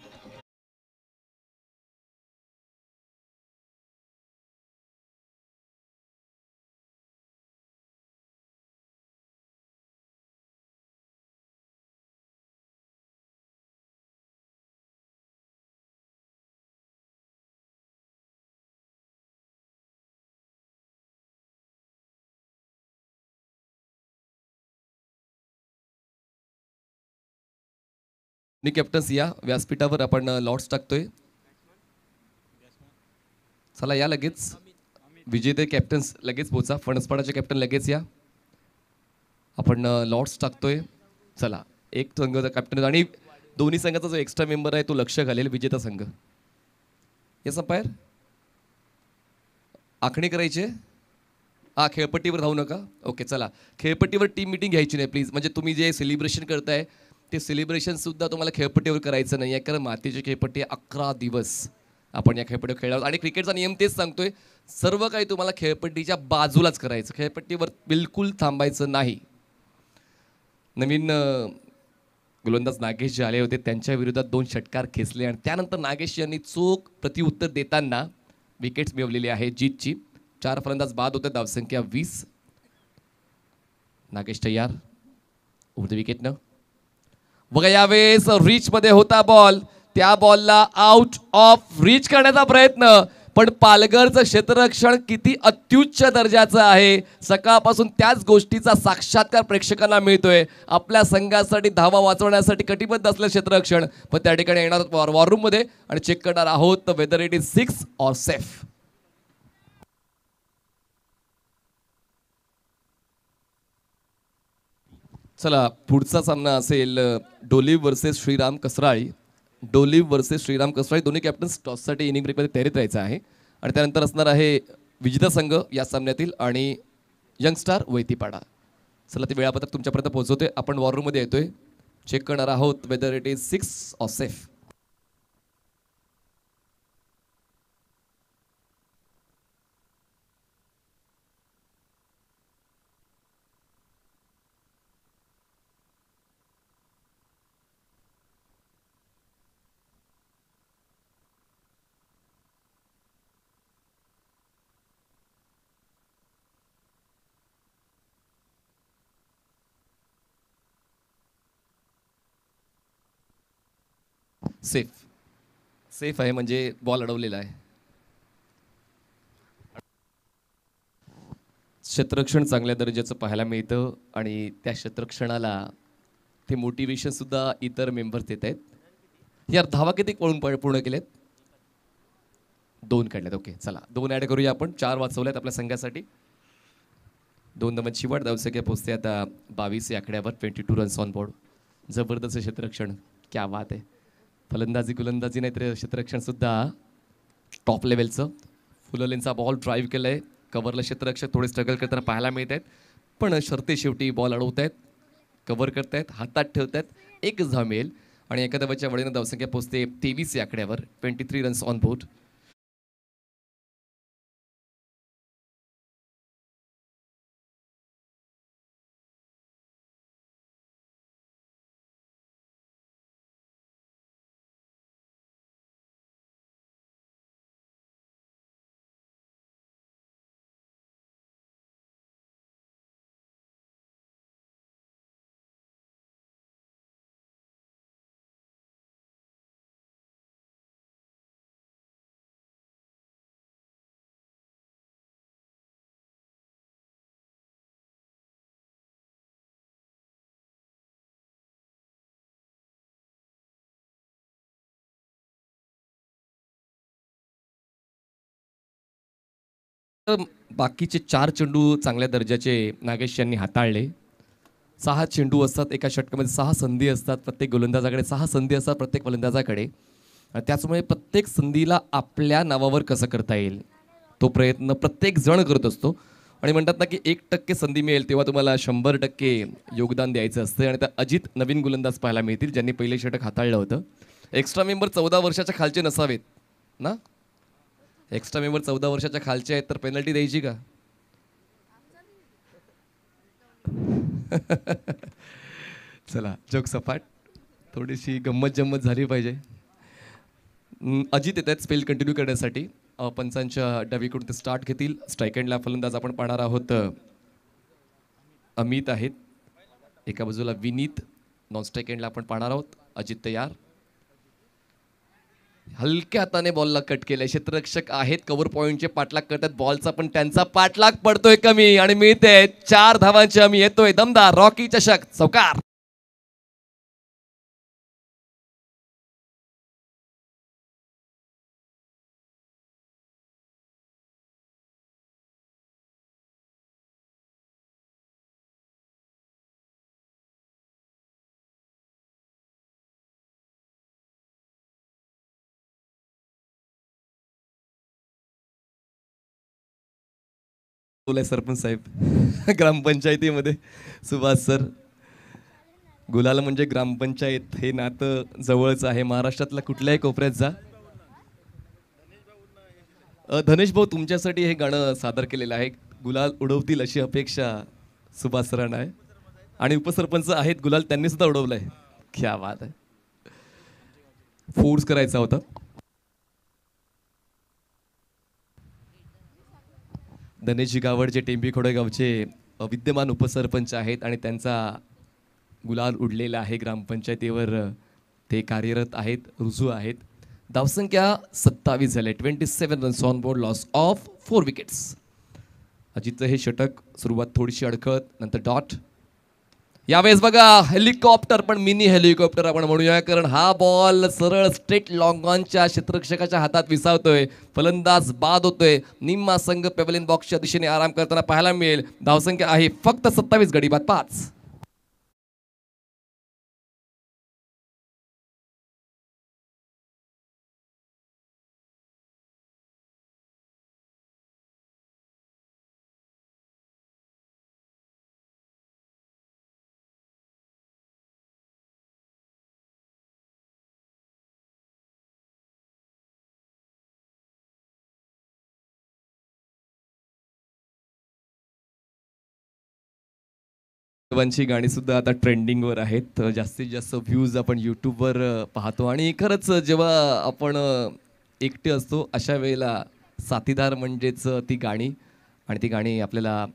Speaker 4: ते कॅप्टन्स या व्यासपीठावर आपण लॉट्स टाकतोय चला या लगेच विजेते कॅप्टन्स लगेच पोचा फणसपाडाचे कॅप्टन लगेच या आपण लॉट्स टाकतोय चला एक संघ कॅप्टन आणि दोन्ही संघाचा जो एक्स्ट्रा मेंबर आहे तो लक्ष घालेल विजेता संघ येस अंपायर आखणी करायचे हा खेळपट्टीवर राहू नका ओके चला खेळपट्टीवर टीम मिटिंग घ्यायची नाही प्लीज म्हणजे तुम्ही जे सेलिब्रेशन करताय ते सेलिब्रेशनसुद्धा तुम्हाला खेळपट्टीवर करायचं नाही आहे कारण मातीची खेळपट्टी अकरा दिवस आपण या खेळपट्टीवर खेळावं आणि क्रिकेटचा नियम तेच सांगतोय सर्व काही तुम्हाला खेळपट्टीच्या बाजूलाच करायचं खेळपट्टीवर बिलकुल थांबायचं नाही नवीन गोलंदाज नागेश जे आले होते त्यांच्या विरोधात दोन षटकार खेचले आणि त्यानंतर नागेश यांनी चोख प्रतिउत्तर देताना विकेट्स मिळवलेली आहे जीतची चार फलंदाज बाद होते धावसंख्या वीस नागेश तयार ओव्हर विकेट विकेटनं बघा यावेळेस रिच मध्ये होता बॉल त्या बॉलला आउट ऑफ रिच करण्याचा प्रयत्न पण पालघरचं क्षेत्ररक्षण किती अत्युच्च दर्जाचं आहे सकाळपासून त्याच गोष्टीचा साक्षात्कार प्रेक्षकांना मिळतोय आपल्या संघासाठी धावा वाचवण्यासाठी कटिबद्ध असलं क्षेत्ररक्षण पण त्या ठिकाणी येणार वॉर रूममध्ये आणि चेक करणार आहोत whether it is six or safe चला पुढचा सामना असेल डोली वर्सेस श्रीराम कसराळी डोली वर्सेस श्रीराम कसराळी दोन्ही कॅप्टन्स टॉससाठी इनिंग ब्रेकमध्ये तयारीत राहायचं आहे आणि त्यानंतर असणार आहे विजेता संघ या सामन्यातील आणि यंगस्टार वैतीपाडा चला ते वेळापत्रक तुमच्यापर्यंत पोहोचवते आपण वॉररूममध्ये येतोय चेक करणार आहोत whether it is six or safe safe safe आहे म्हणजे बॉल अडवलेला आहे क्षेत्रक्षण चांगल्या दर्जाचं पाहायला मिळतं आणि त्या क्षेत्रक्षणाला ते सुद्धा इतर मेंबर्स देत आहेत यार धावा किती पळून पूर्ण केलेत दोन काढल्यात ओके चला दोन ॲड करूया आपण चार वाचवल्यात आपल्या संघासाठी दोन दमन शिवाट धावसंख्या पोचते आता बावीस या आकड्यावर twenty two runs on board जबरदस्त क्षेत्रक्षण क्या बात आहे फलंदाजी गुलंदाजी नाही तर क्षेत्ररक्षणसुद्धा टॉप लेवलचं फुललेंचा बॉल ड्राईव्ह केलाय आहे कवरला क्षेत्ररक्षक थोडे स्ट्रगल करताना पाहायला मिळत आहेत पण शर्ते शेवटी बॉल अडवत आहेत कव्हर करत आहेत हातात ठेवत आहेत एकच धाव मिळेल आणि एखाद्या धावाच्या वडीनं धावसंख्या पोचते तेवीस या आकड्यावर twenty three runs on board बाकीचे चार चेंडू चांगल्या दर्जाचे नागेश यांनी हाताळले सहा चेंडू असतात एका षटकामध्ये सहा संधी असतात प्रत्येक गोलंदाजाकडे सहा संधी असतात प्रत्येक गोलंदाजाकडे त्याचमुळे प्रत्येक संधीला आपल्या नावावर कसं करता येईल तो प्रयत्न प्रत्येक जण करत असतो आणि म्हणतात ना की एक टक्के संधी मिळेल तेव्हा तुम्हाला शंभर टक्के योगदान द्यायचं असतं आणि त्या अजित नवीन गोलंदाज पाहायला मिळतील ज्यांनी पहिले षटक हाताळलं होतं एक्स्ट्रा मेंबर चौदा वर्षाच्या खालचे नसावेत ना एक्स्ट्रा मेंबर चौदा वर्षाच्या खालचे आहेत तर पेनल्टी द्यायची का [laughs] चला जोक सपाट थोडीशी गंमत जम्मत झाली पाहिजे अजित येत आहेत स्पेल कंटिन्यू करण्यासाठी पंचांच्या डबीकडून ते स्टार्ट घेतील स्ट्राईक अँडला फलंदाज आपण पाहणार आहोत अमित आहेत एका बाजूला विनीत नॉन स्ट्राईक अँडला आपण पाहणार आहोत अजित तयार हलक्या हाताने बॉलला कट केले क्षेत्ररक्षक आहेत कव्हर पॉईंटचे पाठलाग करतात बॉलचा पण त्यांचा पाठलाग पडतोय कमी आणि मिळते चार धावांचे आम्ही येतोय दमदार रॉकी चषक चौकार
Speaker 3: बोलाय सरपंच साहेब
Speaker 4: [laughs] ग्रामपंचायतीमध्ये सुभाष सर गुलाल म्हणजे ग्रामपंचायत हे नातं जवळच आहे महाराष्ट्रातल्या कुठल्याही कोपऱ्यात जा धनेश भाऊ तुमच्यासाठी हे गाणं सादर केलेलं आहे गुलाल उडवतील अशी अपेक्षा सुभाष सरांना आहे आणि उपसरपंच आहेत गुलाल त्यांनी सुद्धा उडवलंय क्या वाद आहे फोर्स करायचा होता धनेशजी गावड जे टेंबी खोडेगावचे विद्यमान उपसरपंच आहेत आणि त्यांचा गुलाल उडलेला आहे ग्रामपंचायतीवर ते कार्यरत आहेत रुजू आहेत धावसंख्या सत्तावीस झाल्या twenty seven runs on board loss of four wickets अजितचं हे षटक सुरुवात थोडीशी अडखत नंतर डॉट यावेळेस बघा हेलिकॉप्टर पण मिनी हेलिकॉप्टर आपण म्हणूया कारण हा बॉल सरळ स्ट्रेट लॉंगॉनच्या क्षेत्ररक्षकाच्या हातात विसावतोय फलंदाज बाद होतोय निम्मा संघ पेवलिन बॉक्सच्या दिशेने आराम करताना पाहायला मिळेल धावसंख्या आहे फक्त सत्तावीस गडी बाद पाच साहेबांची गाणीसुद्धा आता ट्रेंडिंगवर आहेत जास्तीत जास्त व्ह्यूज आपण यूट्यूबवर पाहतो आणि खरंच जेव्हा आपण एकटे असतो अशा वेळेला साथीदार म्हणजेच ती गाणी आणि ती गाणी आपल्याला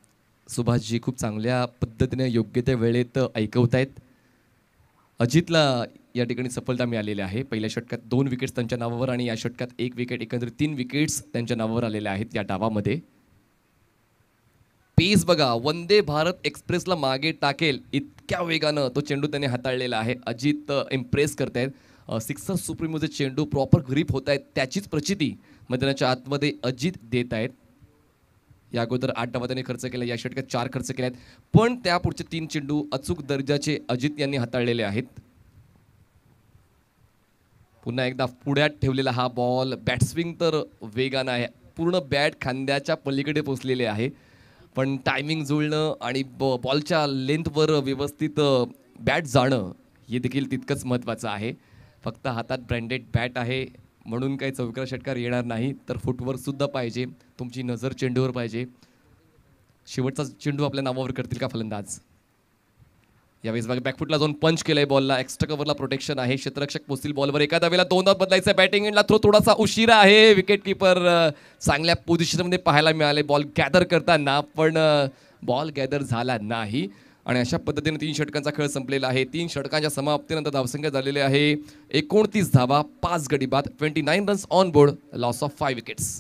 Speaker 4: सुभाषजी खूप चांगल्या पद्धतीने योग्य त्या वेळेत ऐकवतायत अजितला या ठिकाणी सफलता मिळालेली आहे पहिल्या षटकात दोन विकेट्स त्यांच्या नावावर आणि या षटकात एक विकेट एकंदरीत तीन विकेट्स त्यांच्या नावावर आलेल्या आहेत या डावामध्ये पेस बघा वंदे भारत एक्सप्रेसला मागे टाकेल इतक्या वेगानं तो चेंडू त्याने हाताळलेला आहे अजित इम्प्रेस करत आहेत सिक्सर सुप्रीमोचे चेंडू प्रॉपर ग्रीप होत आहेत त्याचीच प्रचिती मैदानाच्या आतमध्ये अजित देत आहेत या अगोदर आठ डावा त्यांनी खर्च केला या षटकात चार खर्च केले आहेत पण त्या पुढचे तीन चेंडू अचूक दर्जाचे अजित यांनी हाताळलेले आहेत पुन्हा एकदा पुढ्यात ठेवलेला हा बॉल बॅट स्विंग तर वेगानं आहे पूर्ण बॅट खांद्याच्या पलीकडे पोचलेले आहे पण टायमिंग जुळणं आणि ब बॉलच्या लेंथवर व्यवस्थित बॅट जाणं हे देखील तितकंच महत्त्वाचं आहे फक्त हातात ब्रँडेड बॅट आहे म्हणून काही चौकरा षटकार येणार नाही तर फुटवरसुद्धा पाहिजे तुमची नजर चेंडूवर पाहिजे शेवटचा चेंडू आपल्या नावावर करतील का फलंदाज यावेळेस बॅकफुटला जाऊन पंच केलंय बॉलला एक्स्ट्रा कव्हरला प्रोटेक्शन आहे क्षेत्ररक्षक पोचतील बॉलवर एखाद्या वेळेला दोनदा आहे बॅटिंग एंडला थ्रो थोडासा उशिरा आहे विकेट किपर चांगल्या पोझिशनमध्ये पाहायला मिळाले बॉल गॅदर करताना पण बॉल गॅदर झाला नाही आणि अशा पद्धतीने तीन षटकांचा खेळ संपलेला आहे तीन षटकांच्या समाप्तीनंतर धावसंख्या झालेली आहे एकोणतीस धावा पाच गडी बाद twenty nine runs on board loss of five wickets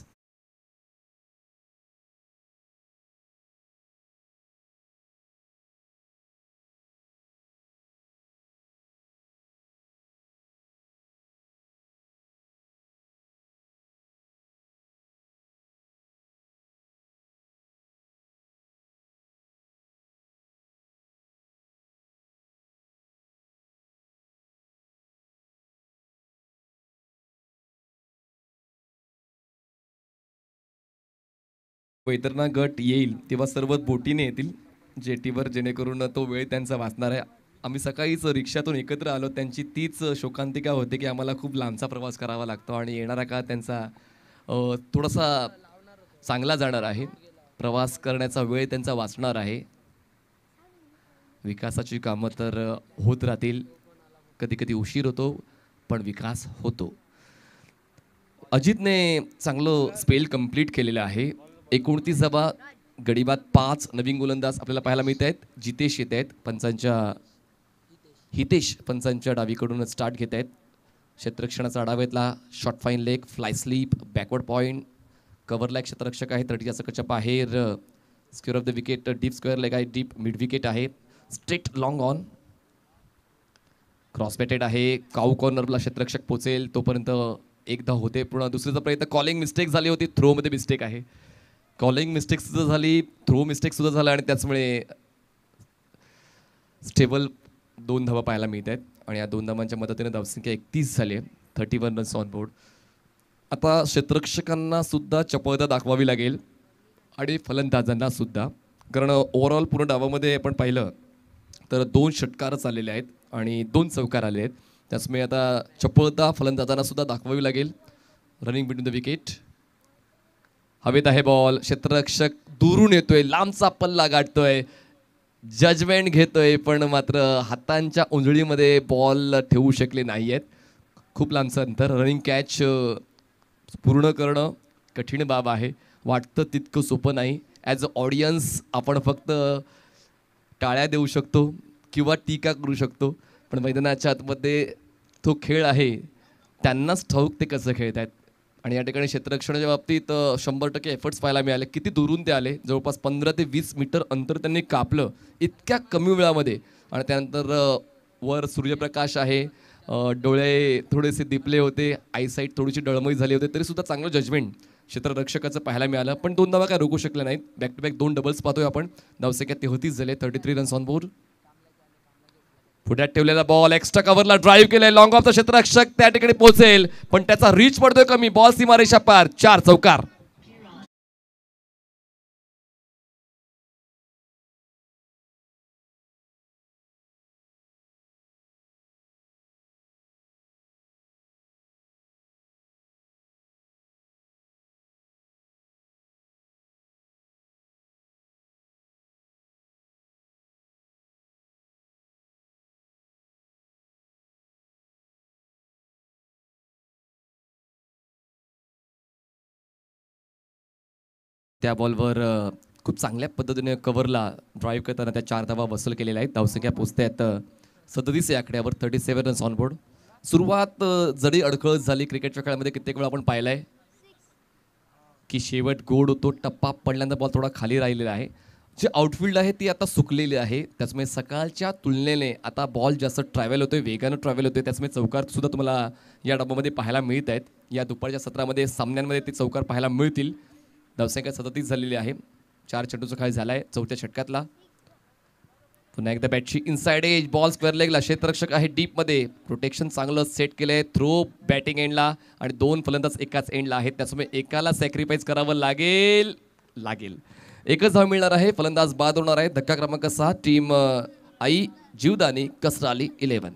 Speaker 4: Vaitarna गट येईल तेव्हा सर्व बोटीने येतील जेटीवर जेणेकरून तो वेळ त्यांचा वाचणार आहे आम्ही सकाळीच रिक्षातून एकत्र आलो त्यांची तीच शोकांतिका होते की आम्हाला खूप लांबचा प्रवास करावा लागतो आणि येणारा का त्यांचा थोडासा चांगला जाणार आहे प्रवास करण्याचा वेळ त्यांचा वाचणार आहे विकासाची कामं तर होत राहतील कधी कधी उशीर होतो पण विकास होतो अजितने चांगलं स्पेल कंप्लीट केलेलं आहे एकोणतीस जबा गडीबात पाच नवीन गोलंदाज आपल्याला पाहायला मिळत आहेत जितेश येत आहेत पंचांच्या हितेश पंचांच्या डावीकडून स्टार्ट घेत आहेत क्षेत्ररक्षणाचा आढावा येतला short fine leg fly slip backward point कव्हरला एक क्षेत्ररक्षक आहे तटीच्या सकच्या बाहेर square off the wicket deep square leg आहे डीप मिड विकेट आहे straight long on cross batted आहे काऊ कॉर्नरला क्षेत्ररक्षक पोचेल तोपर्यंत एकदा होते पुन्हा दुसरीचा प्रयत्न कॉलिंग मिस्टेक झाली होती थ्रोमध्ये मिस्टेक आहे कॉलिंग मिस्टेक्स सुद्धा झाली थ्रो मिस्टेकसुद्धा झाला आणि त्याचमुळे स्टेबल दोन धावा पाहायला मिळत आहेत आणि या दोन धावांच्या मदतीने धावसंख्या एकतीस झाली आहे thirty one runs on board आता क्षेत्ररक्षकांना सुद्धा चपळता दाखवावी लागेल आणि फलंदाजांना सुद्धा कारण ओव्हरऑल पूर्ण डावामध्ये आपण पाहिलं तर दोन षटकारच आलेले आहेत आणि दोन चौकार आले आहेत त्याचमुळे आता चपळता फलंदाजांना सुद्धा दाखवावी लागेल रनिंग बिटवीन द विकेट हवेत आहे बॉल क्षेत्ररक्षक दुरून येतोय लांबचा पल्ला गाठतोय जजमेंट घेतोय पण मात्र हातांच्या उंजळीमध्ये बॉल ठेवू शकले नाही आहेत खूप लांबचं अंतर रनिंग कॅच पूर्ण करणं कठीण बाब आहे वाटतं तितकं सोपं नाही ॲज अ ऑडियन्स आपण फक्त टाळ्या देऊ शकतो किंवा टीका करू शकतो पण मैदानाच्या आतमध्ये तो खेळ आहे त्यांनाच ठाऊक ते कसं खेळत आहेत आणि या ठिकाणी क्षेत्ररक्षणाच्या बाबतीत शंभर टक्के एफर्ट्स पाहायला मिळाले किती दुरून ते आले जवळपास पंधरा ते वीस मीटर अंतर त्यांनी कापलं इतक्या कमी वेळामध्ये आणि त्यानंतर वर सूर्यप्रकाश आहे डोळे थोडेसे दिपले होते आयसाईट थोडीशी डळमळी झाली होती तरीसुद्धा चांगलं जजमेंट क्षेत्ररक्षकाचं पाहायला मिळालं पण दोन धावा काय रोखू शकले नाहीत बॅक टू बॅक दोन डबल्स पाहतोय आपण धावसंख्या ते होतीच झाले thirty three runs on board पुढ्यात ठेवलेला बॉल एक्स्ट्रा कव्हरला ड्राईव्ह केलाय लॉंग ऑफ क्षेत्ररक्षक त्या ठिकाणी पोहोचेल पण त्याचा रीच पडतोय कमी बॉल सीमारेषा पार चार चौकार त्या बॉलवर खूप चांगल्या पद्धतीने कव्हरला ड्राईव्ह करताना त्या चार धावा वसूल केलेल्या आहेत धावसंख्या पोचत आहेत सदतीस या आकड्यावर thirty seven runs on board सुरुवात जरी अडखळत झाली क्रिकेटच्या खेळामध्ये कित्येक वेळा आपण पाहिलं आहे की शेवट गोड होतो टप्पा पडल्यानंतर बॉल थोडा खाली राहिलेला आहे जे आउटफील्ड आहे ती आता सुकलेली आहे त्याचमुळे सकाळच्या तुलनेने आता बॉल जास्त ट्रॅव्हल होतोय वेगानं ट्रॅव्हल होतोय त्याचमुळे सुद्धा तुम्हाला या डब्यामध्ये पाहायला मिळत आहेत या दुपारच्या सत्रामध्ये सामन्यांमध्ये ते चौकार पाहायला मिळतील धावसंख्या सततीच झालेली आहे चार चटूचा खाली झाला आहे चौथ्या षटकातला पुन्हा एकदा बॅटची इनसाइड एज बॉल स्क्वेअर लेगला क्षेत्ररक्षक आहे डीपमध्ये प्रोटेक्शन चांगलं सेट केलं आहे थ्रो बॅटिंग एंडला आणि दोन फलंदाज एकाच एंडला आहेत त्याच्यामुळे एकाला सॅक्रिफाईस करावं लागेल लागेल एकच धाव मिळणार आहे फलंदाज बाद होणार आहे धक्का क्रमांक सहा टीम आई जीवदानी कसराली इलेव्हन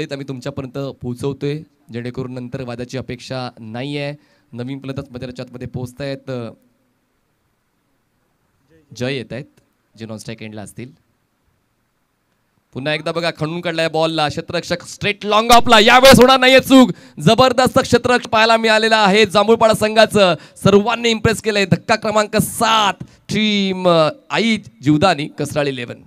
Speaker 4: तेच आम्ही तुमच्यापर्यंत पोहोचवतोय जेणेकरून नंतर वादाची अपेक्षा नाही आहे नवीन फलंदाज मध्ये पोहोचत आहेत जय येत आहेत जे नॉन स्ट्राईक एंडला असतील पुन्हा एकदा बघा खणून काढलाय बॉलला क्षेत्ररक्षक स्ट्रेट लॉंग ऑफला यावेळेस होणार नाहीये चूक जबरदस्त क्षेत्ररक्षक पाहायला मिळालेला आहे जांभूळपाडा संघाचं सर्वांनी इम्प्रेस केलंय धक्का क्रमांक सात टीम आई जीवदानी कसराळी इलेव्हन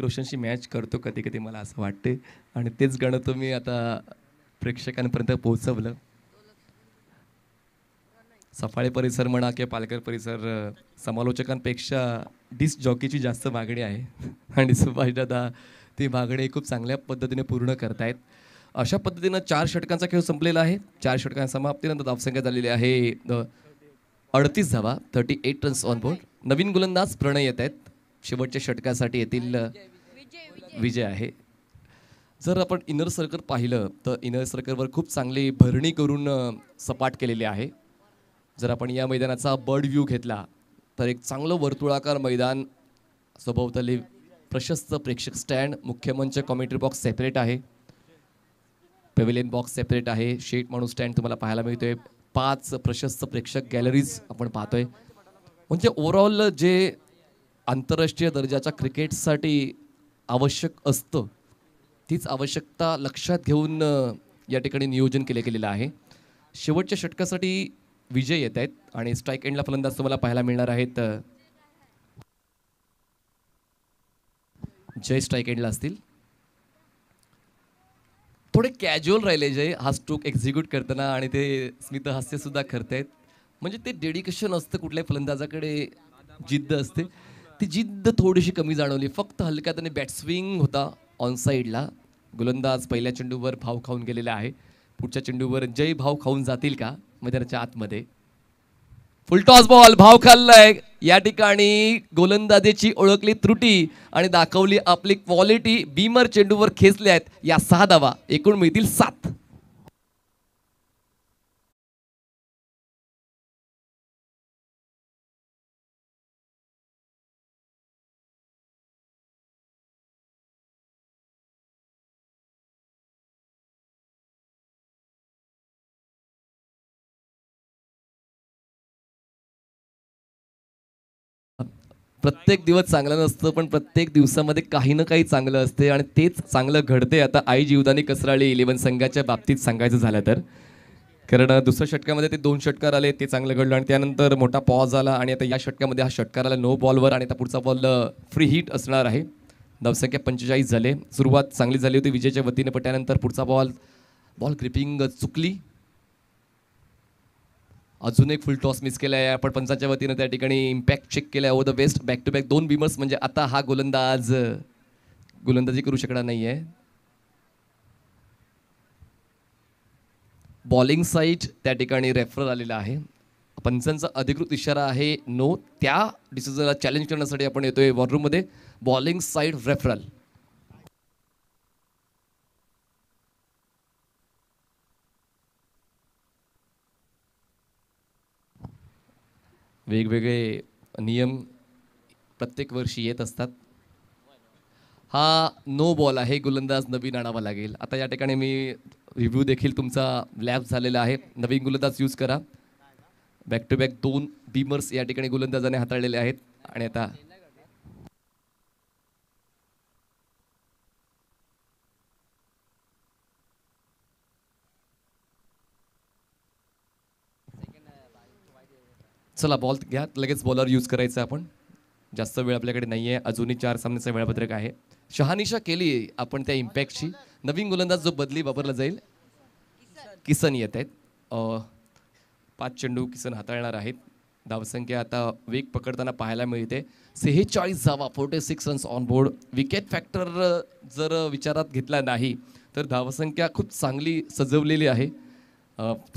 Speaker 4: रोशनशी मॅच करतो कधी कधी मला असं वाटते आणि तेच गाणं मी आता प्रेक्षकांपर्यंत पोहोचवलं सफाळे परिसर म्हणा किंवा पालकर परिसर समालोचकांपेक्षा डिस्क जॉकीची जास्त मागणी आहे आणि सुभाष दादा ती मागणी खूप चांगल्या पद्धतीने पूर्ण करतायत अशा पद्धतीनं चार षटकांचा खेळ संपलेला आहे चार षटकांच्या समाप्तीनंतर धावसंख्या झालेली आहे अडतीस धावा thirty eight runs on board नवीन गोलंदाज प्रणय येत आहेत शेवटच्या षटकासाठी येथील विजय आहे जर आपण इनर सर्कल पाहिलं तर इनर सर्कलवर खूप चांगली भरणी करून सपाट केलेली आहे जर आपण या मैदानाचा बर्ड व्ह्यू घेतला तर एक चांगलं वर्तुळाकार मैदान सभोवताली प्रशस्त प्रेक्षक स्टँड मुख्य मंच कॉमेंट्री बॉक्स सेपरेट आहे पेवेलियन बॉक्स सेपरेट आहे शेट माणूस स्टँड तुम्हाला पाहायला मिळतोय पाच प्रशस्त प्रेक्षक गॅलरीज आपण पाहतोय म्हणजे ओव्हरऑल जे आंतरराष्ट्रीय दर्जाच्या क्रिकेटसाठी आवश्यक असतं तीच आवश्यकता लक्षात घेऊन या ठिकाणी नियोजन केले गेलेलं आहे शेवटच्या षटकासाठी विजय येत आहेत आणि स्ट्राईक एंडला फलंदाज तुम्हाला पाहायला मिळणार आहेत जय स्ट्राईक एंडला असतील थोडे कॅज्युअल राहिले जय हा स्ट्रोक एक्झिक्यूट करताना आणि ते स्मित हास्यसुद्धा आहेत म्हणजे ते डेडिकेशन असतं कुठल्याही फलंदाजाकडे जिद्द असते ती जिद्द थोडीशी कमी जाणवली फक्त हलक्या त्याने स्विंग होता ऑन साईडला गोलंदाज पहिल्या चेंडूवर भाव खाऊन गेलेला आहे पुढच्या चेंडूवर जय भाव खाऊन जातील का मैदानाच्या आतमध्ये फुलटॉस बॉल भाव खाल्लाय या ठिकाणी गोलंदाजीची ओळखली त्रुटी आणि दाखवली आपली क्वालिटी बीमर चेंडूवर खेचले आहेत या सहा धावा एकूण मिळतील सात प्रत्येक दिवस चांगलं नसतं पण प्रत्येक दिवसामध्ये काही ना काही चांगलं असते आणि तेच चांगलं घडते आता आई जीवदानी कसराळी इलेव्हन संघाच्या बाबतीत सांगायचं झालं तर कारण दुसऱ्या षटकामध्ये ते दोन षटकार आले ते चांगलं घडलं आणि त्यानंतर मोठा पॉज आला आणि आता या षटकामध्ये हा षटकार आला नो बॉलवर आणि आता पुढचा बॉल फ्री हिट असणार आहे धावसंख्या पंचेचाळीस झाले सुरुवात चांगली झाली होती विजयच्या वतीने पण त्यानंतर पुढचा बॉल बॉल ग्रिपिंग चुकली अजून एक फुल टॉस मिस केला आहे आपण पंचाच्या वतीनं त्या ठिकाणी इम्पॅक्ट चेक केला आहे the waist back to back दोन बीमर्स म्हणजे आता हा गोलंदाज गोलंदाजी करू शकणार नाही आहे बॉलिंग साईट त्या ठिकाणी रेफरल आलेला आहे पंचांचा अधिकृत इशारा आहे नो त्या डिसिजनला चॅलेंज करण्यासाठी आपण येतोय मध्ये बॉलिंग साईड रेफरल वेगवेगळे नियम प्रत्येक वर्षी येत असतात हा नो बॉल आहे गोलंदाज नवीन आणावा लागेल आता या ठिकाणी मी रिव्ह्यू देखील तुमचा लॅब झालेला आहे नवीन गोलंदाज यूज करा बॅक टू बॅक दोन बीमर्स या ठिकाणी गोलंदाजाने हाताळलेले आहेत आणि आता चला बॉल घ्या लगेच बॉलर यूज करायचा आपण जास्त वेळ आपल्याकडे नाही आहे अजूनही चार सामन्याचं वेळापत्रक आहे शहानिशा केली आपण त्या इम्पॅक्टची नवीन गोलंदाज जो बदली वापरला जाईल किसन येत आहेत पाच चेंडू किसन हाताळणार आहेत धावसंख्या आता वेग पकडताना पाहायला मिळते सेहेचाळीस जावा forty six runs on board wicket factor जर विचारात घेतला नाही तर धावसंख्या खूप चांगली सजवलेली आहे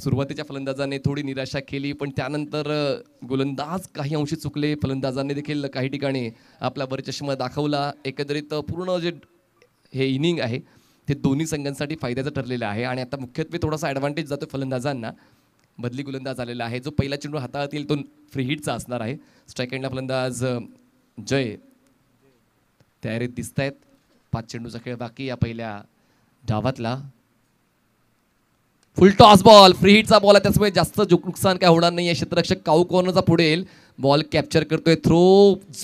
Speaker 4: सुरुवातीच्या फलंदाजाने थोडी निराशा केली पण त्यानंतर गोलंदाज काही अंशी चुकले फलंदाजांनी देखील काही ठिकाणी आपला बरचष्मा दाखवला एकंदरीत पूर्ण जे हे इनिंग आहे ते दोन्ही संघांसाठी फायद्याचं ठरलेलं आहे आणि आता मुख्यत्वे थोडासा ॲडव्हान्टेज जातो फलंदाजांना बदली गोलंदाज आलेला आहे जो पहिला चेंडू हाताळत येईल तो फ्री हिटचा असणार आहे स्ट्राईक एंडला फलंदाज जय तयारीत दिसत आहेत पाच चेंडूचा खेळ बाकी या पहिल्या डावातला फुल टॉस बॉल फ्री हिटचा बॉल आहे त्याचमुळे जास्त नुकसान काय होणार नाही आहे क्षेत्ररक्षक काऊ कॉर्नरचा पुढे येईल बॉल कॅप्चर करतोय थ्रो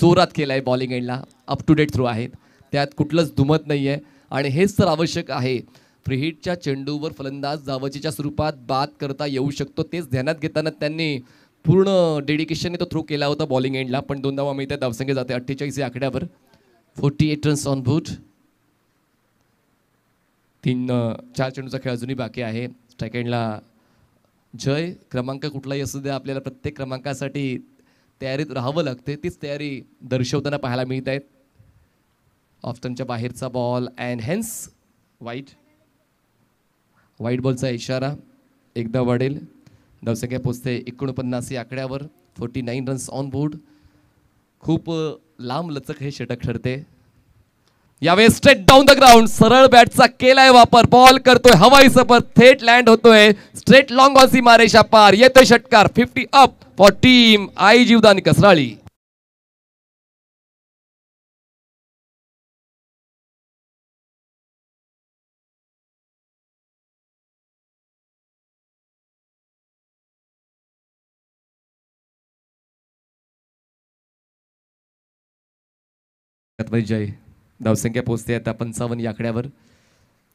Speaker 4: जोरात केला आहे बॉलिंग एंडला अप टू डेट थ्रो आहेत त्यात कुठलंच दुमत नाही आहे आणि हेच तर आवश्यक आहे फ्री हिटच्या चेंडूवर फलंदाज जावजीच्या स्वरूपात बाद करता येऊ शकतो तेच ध्यानात घेताना त्यांनी पूर्ण डेडिकेशनने तो थ्रो केला होता बॉलिंग एंडला पण दोन मी त्या दावसंगे जाते अठ्ठेचाळीस या आकड्यावर forty eight runs on board तीन चार चेंडूचा खेळ अजूनही बाकी आहे सेकंडला जय क्रमांक कुठलाही असू द्या आपल्याला प्रत्येक क्रमांकासाठी तयारीत राहावं लागते तीच तयारी दर्शवताना पाहायला मिळत आहेत ऑफ्टनच्या बाहेरचा बॉल अँड हेन्स वाईट वाईट बॉलचा इशारा एकदा वाढेल धावसंख्या पोचते एकोणपन्नास आकड्यावर forty nine runs on board खूप लांब लचक हे षटक ठरते यावेळी स्ट्रेट डाऊन द ग्राउंड सरळ बॅटचा केलाय वापर बॉल करतोय हवाई सफर थेट लँड होतोय स्ट्रेट लॉंग ऑसी मारेशा पार येतोय षटकार fifty up for team Aai Jivdani Kasrali जय धावसंख्या पोचते आता पंचावन्न या आकड्यावर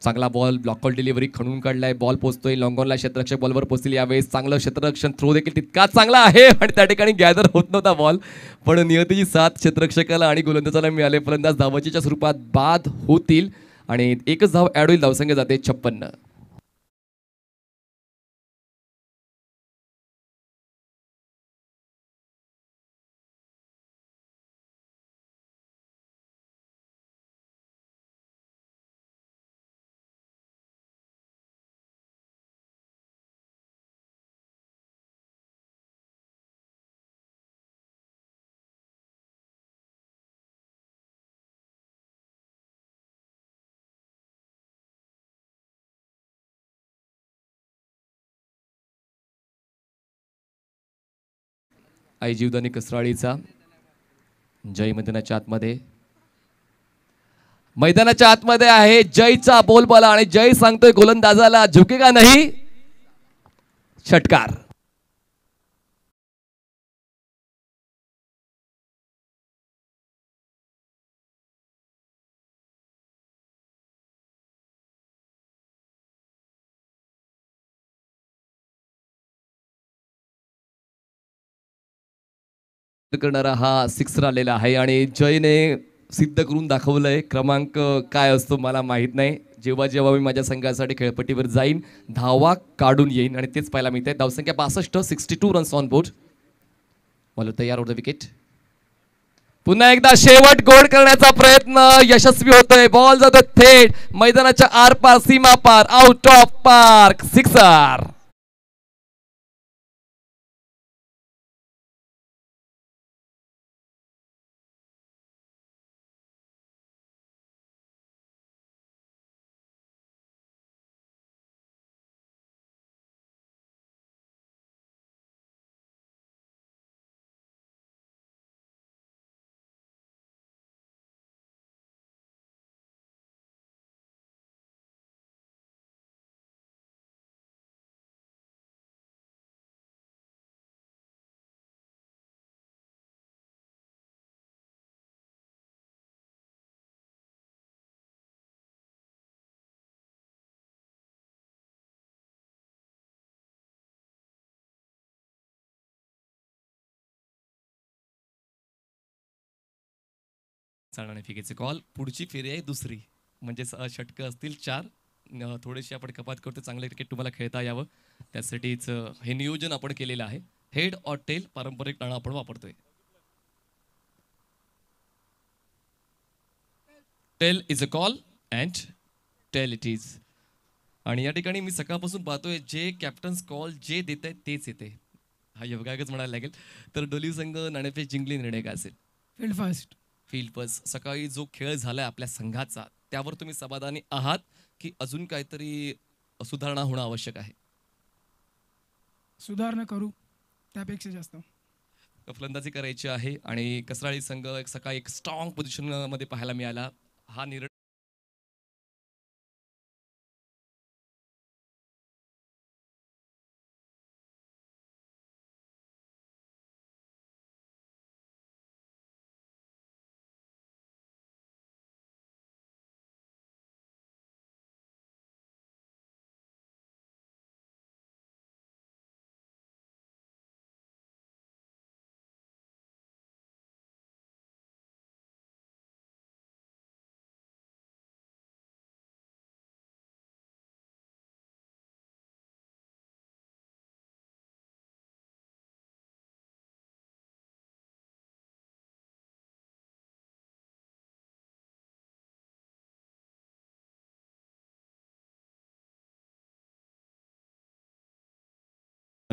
Speaker 4: चांगला बॉल ब्लॉकॉल डिलिव्हरी खणून काढलाय बॉल पोचतोय लॉंगॉनला क्षेत्ररक्षक बॉलवर पोचतील यावेळेस चांगलं क्षेत्ररक्षण थ्रो देखील तितकाच चांगला आहे [laughs] आणि त्या ठिकाणी गॅदर होत नव्हता बॉल पण नियतीची साथ क्षेत्ररक्षकाला आणि गोलंदाजाला मिळाले फलंदाज स्वरूपात बाद होतील आणि एकच धाव ॲड होईल धावसंख्या जाते छप्पन्न आई जीवदानी कसराळीचा जय मैदानाच्या आतमध्ये मैदानाच्या आतमध्ये आहे जयचा बोलबाला आणि जय सांगतोय गोलंदाजाला झुके का नाही षटकार
Speaker 3: करणारा हा
Speaker 4: सिक्सर आलेला आहे आणि जयने सिद्ध करून दाखवलंय क्रमांक काय असतो मला माहीत नाही जेव्हा जेव्हा मी माझ्या संघासाठी खेळपट्टीवर जाईन धावा काढून येईन आणि तेच पाहायला मिळते धावसंख्या बासष्ट sixty two runs on board मला तयार होतं विकेट पुन्हा एकदा शेवट गोड करण्याचा प्रयत्न यशस्वी होतोय बॉल जातो थेट मैदानाच्या आर पार सीमा पार आउट ऑफ पार्क सिक्सर फिकेचे कॉल पुढची फेरी आहे दुसरी म्हणजे षटकं असतील चार थोडेसे आपण कपात करतो चांगले क्रिकेट तुम्हाला खेळता यावं त्यासाठीच हे नियोजन आपण केलेलं आहे हेड ऑर टेल पारंपरिक टाळा आपण वापरतोय tail is a call and tail it is आणि या ठिकाणी मी सकाळपासून पाहतोय जे कॅप्टन्स कॉल जे देत आहेत तेच येते हा योगागच म्हणायला लागेल तर डोली संघ नाणेफेक जिंकली निर्णय काय असेल फास्ट फिल्डपर्स सकाळी जो खेळ झाला आपल्या संघाचा त्यावर तुम्ही समाधानी आहात की अजून काहीतरी सुधारणा होणं आवश्यक आहे
Speaker 2: सुधारणा करू त्यापेक्षा जास्त
Speaker 4: फलंदाजी करायची आहे आणि कसराळी संघ एक सकाळी एक स्ट्रॉंग मध्ये पाहायला मिळाला हा निर्णय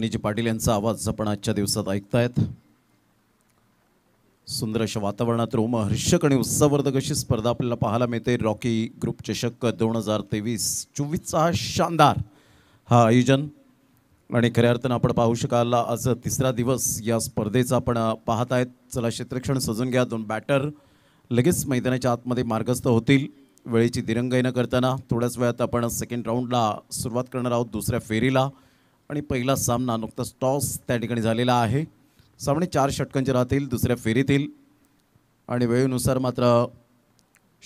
Speaker 1: अनिजी पाटील यांचा आवाज आपण आजच्या दिवसात ऐकतायत सुंदर अशा वातावरणात रोमहर्षक आणि उत्साहवर्धक अशी स्पर्धा आपल्याला पाहायला मिळते रॉकी ग्रुप चषक दोन हजार तेवीस चोवीसचा हा शानदार हा आयोजन आणि खऱ्या अर्थानं आपण पाहू शकाल आज तिसरा दिवस या स्पर्धेचा आपण पाहत आहेत चला क्षेत्रक्षण सजून घ्या दोन बॅटर लगेच मैदानाच्या आतमध्ये मार्गस्थ होतील वेळेची दिरंगाई न करताना थोड्याच वेळात आपण सेकंड राऊंडला सुरुवात करणार आहोत दुसऱ्या फेरीला आणि पहिला सामना नुकताच टॉस त्या ठिकाणी झालेला आहे सामने चार षटकांचे राहतील दुसऱ्या फेरीतील आणि वेळेनुसार मात्र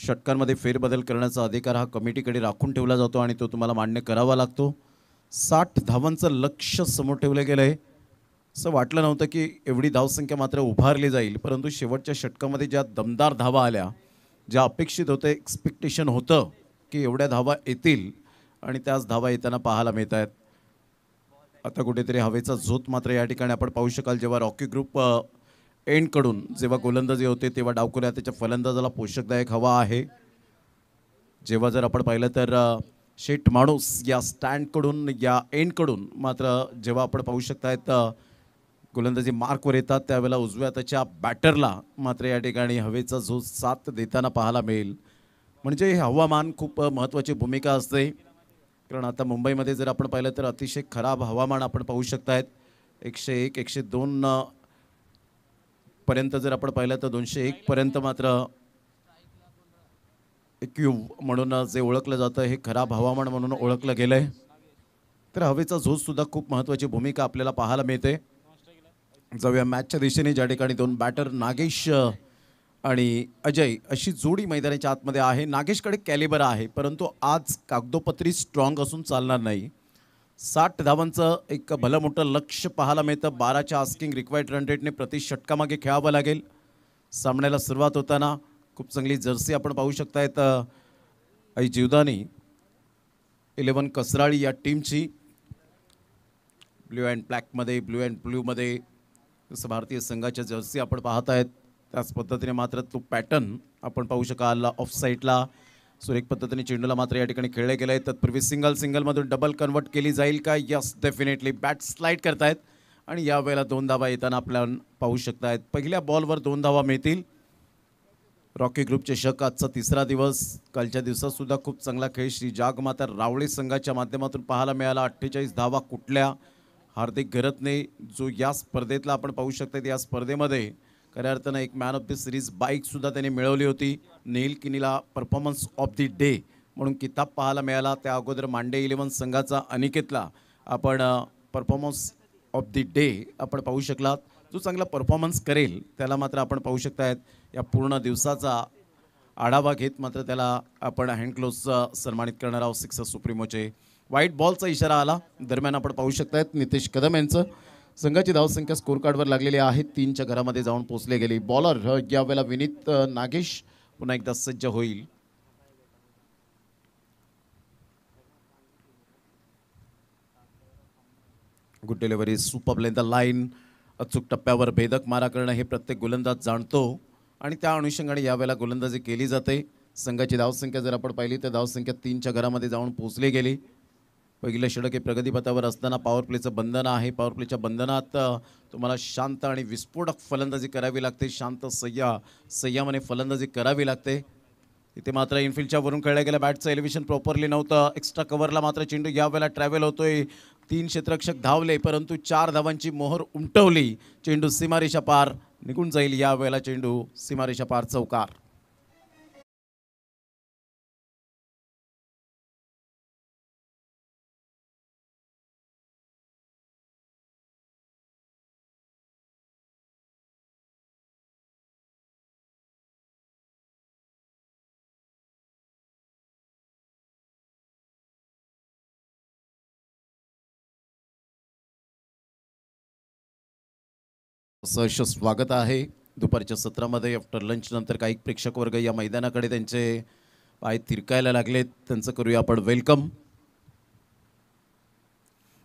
Speaker 1: षटकांमध्ये फेरबदल करण्याचा अधिकार हा कमिटीकडे राखून ठेवला जातो आणि तो तुम्हाला मान्य करावा लागतो साठ धावांचं लक्ष समोर ठेवलं गेलं आहे असं वाटलं नव्हतं की एवढी धावसंख्या मात्र उभारली जाईल परंतु शेवटच्या षटकामध्ये ज्या दमदार धावा आल्या ज्या अपेक्षित होते एक्सपेक्टेशन होतं की एवढ्या धावा येतील आणि त्याच धावा येताना पाहायला मिळत आहेत आता कुठेतरी हवेचा झोत मात्र या ठिकाणी आपण पाहू शकाल जेव्हा रॉकी ग्रुप एंडकडून जेव्हा गोलंदाजी होते तेव्हा डावकुऱ्या त्याच्या फलंदाजाला पोषकदायक हवा आहे जेव्हा जर आपण पाहिलं तर शेठ माणूस या स्टँडकडून या एंडकडून मात्र जेव्हा आपण पाहू शकतायत गोलंदाजी मार्कवर येतात त्यावेळेला उजव्या त्याच्या बॅटरला मात्र या ठिकाणी हवेचा झोत साथ देताना पाहायला मिळेल म्हणजे हवामान खूप महत्त्वाची भूमिका असते कारण आता मुंबईमध्ये जर आपण पाहिलं तर अतिशय खराब हवामान आपण पाहू शकत आहेत एकशे एक एकशे दोन पर्यंत जर आपण पाहिलं तर दोनशे पर्यंत मात्र क्यूब म्हणून जे ओळखलं जातं हे खराब हवामान म्हणून ओळखलं गेलं आहे तर हवेचा झोजसुद्धा खूप महत्त्वाची भूमिका आपल्याला पाहायला मिळते जाऊया मॅचच्या दिशेने ज्या ठिकाणी दोन बॅटर नागेश आणि अजय अशी जोडी मैदानाच्या आतमध्ये आहे नागेशकडे कॅलिबर आहे परंतु आज कागदोपत्री स्ट्रॉंग असून चालणार नाही साठ धावांचं एक भलं मोठं लक्ष पाहायला मिळतं बाराच्या आस्किंग रिक्वायर्ड रन रेटने प्रति षटकामागे खेळावं लागेल सामन्याला सुरुवात होताना खूप चांगली जर्सी आपण पाहू शकतायत आई जीवदानी इलेवन कसराळी या टीमची ब्ल्यू अँड ब्लॅकमध्ये ब्ल्यू अँड ब्ल्यूमध्ये भारतीय संघाच्या जर्सी आपण पाहत आहेत त्याच पद्धतीने मात्र तो पॅटर्न आपण पाहू शकाल ऑफ साईडला सुरेख पद्धतीने चेंडूला मात्र या ठिकाणी खेळले गेलं आहे तत्पूर्वी सिंगल सिंगलमधून डबल कन्वर्ट केली जाईल का यस डेफिनेटली बॅट स्लाईड करतायत आणि यावेळेला दोन धावा येताना आपण पाहू शकतायत पहिल्या बॉलवर दोन धावा मिळतील रॉकी ग्रुपचे शक आजचा तिसरा दिवस कालच्या दिवसातसुद्धा खूप चांगला खेळ श्री जागमाता रावळे संघाच्या माध्यमातून पाहायला मिळाला अठ्ठेचाळीस धावा कुठल्या हार्दिक नाही जो या स्पर्धेतला आपण पाहू शकतात या स्पर्धेमध्ये खऱ्या अर्थानं एक मॅन ऑफ द सिरीज बाईकसुद्धा त्याने मिळवली होती नेईल किनीला परफॉर्मन्स ऑफ दी डे म्हणून किताब पाहायला मिळाला त्या अगोदर मांडे इलेव्हन संघाचा अनिकेतला आपण परफॉर्मन्स ऑफ दी डे आपण पाहू शकलात जो चांगला परफॉर्मन्स करेल त्याला मात्र आपण पाहू शकतायत या पूर्ण दिवसाचा आढावा घेत मात्र त्याला आपण हँडक्लोजचं सन्मानित करणार आहोत सिक्सर सुप्रीमोचे वाईट बॉलचा इशारा आला दरम्यान आपण पाहू शकतायत नितेश कदम यांचं संघाची धावसंख्या स्कोर कार्डवर लागलेली आहे तीनच्या घरामध्ये जाऊन पोचले गेले बॉलर यावेळेला विनीत नागेश पुन्हा एकदा सज्ज होईल good delivery super plain the line अचूक टप्प्यावर भेदक मारा करणं हे प्रत्येक गोलंदाज जाणतो आणि त्या अनुषंगाने यावेळेला गोलंदाजी केली जाते संघाची धावसंख्या जर आपण पाहिली तर धावसंख्या तीनच्या घरामध्ये जाऊन पोचली गेली पहिले शिडक हे प्रगतीपथावर असताना पॉवर प्लेचं बंधन आहे पॉवर प्लेच्या बंधनात तुम्हाला शांत आणि विस्फोटक फलंदाजी करावी लागते शांत सय्या संयमाने फलंदाजी करावी लागते इथे मात्र इनफिल्डच्या वरून खेळल्या गेल्या बॅटचं एलिव्हेशन प्रॉपरली नव्हतं एक्स्ट्रा कव्हरला मात्र चेंडू वेळेला ट्रॅव्हल होतोय तीन क्षेत्रक्षक धावले परंतु चार धावांची मोहर उमटवली चेंडू सीमारेषा पार निघून जाईल वेळेला चेंडू सीमारेषा पार चौकार सहर्ष स्वागत आहे दुपारच्या सत्रामध्ये आफ्टर लंचनंतर काही प्रेक्षक वर्ग या मैदानाकडे त्यांचे पाय तिरकायला लागलेत त्यांचं करूया आपण वेलकम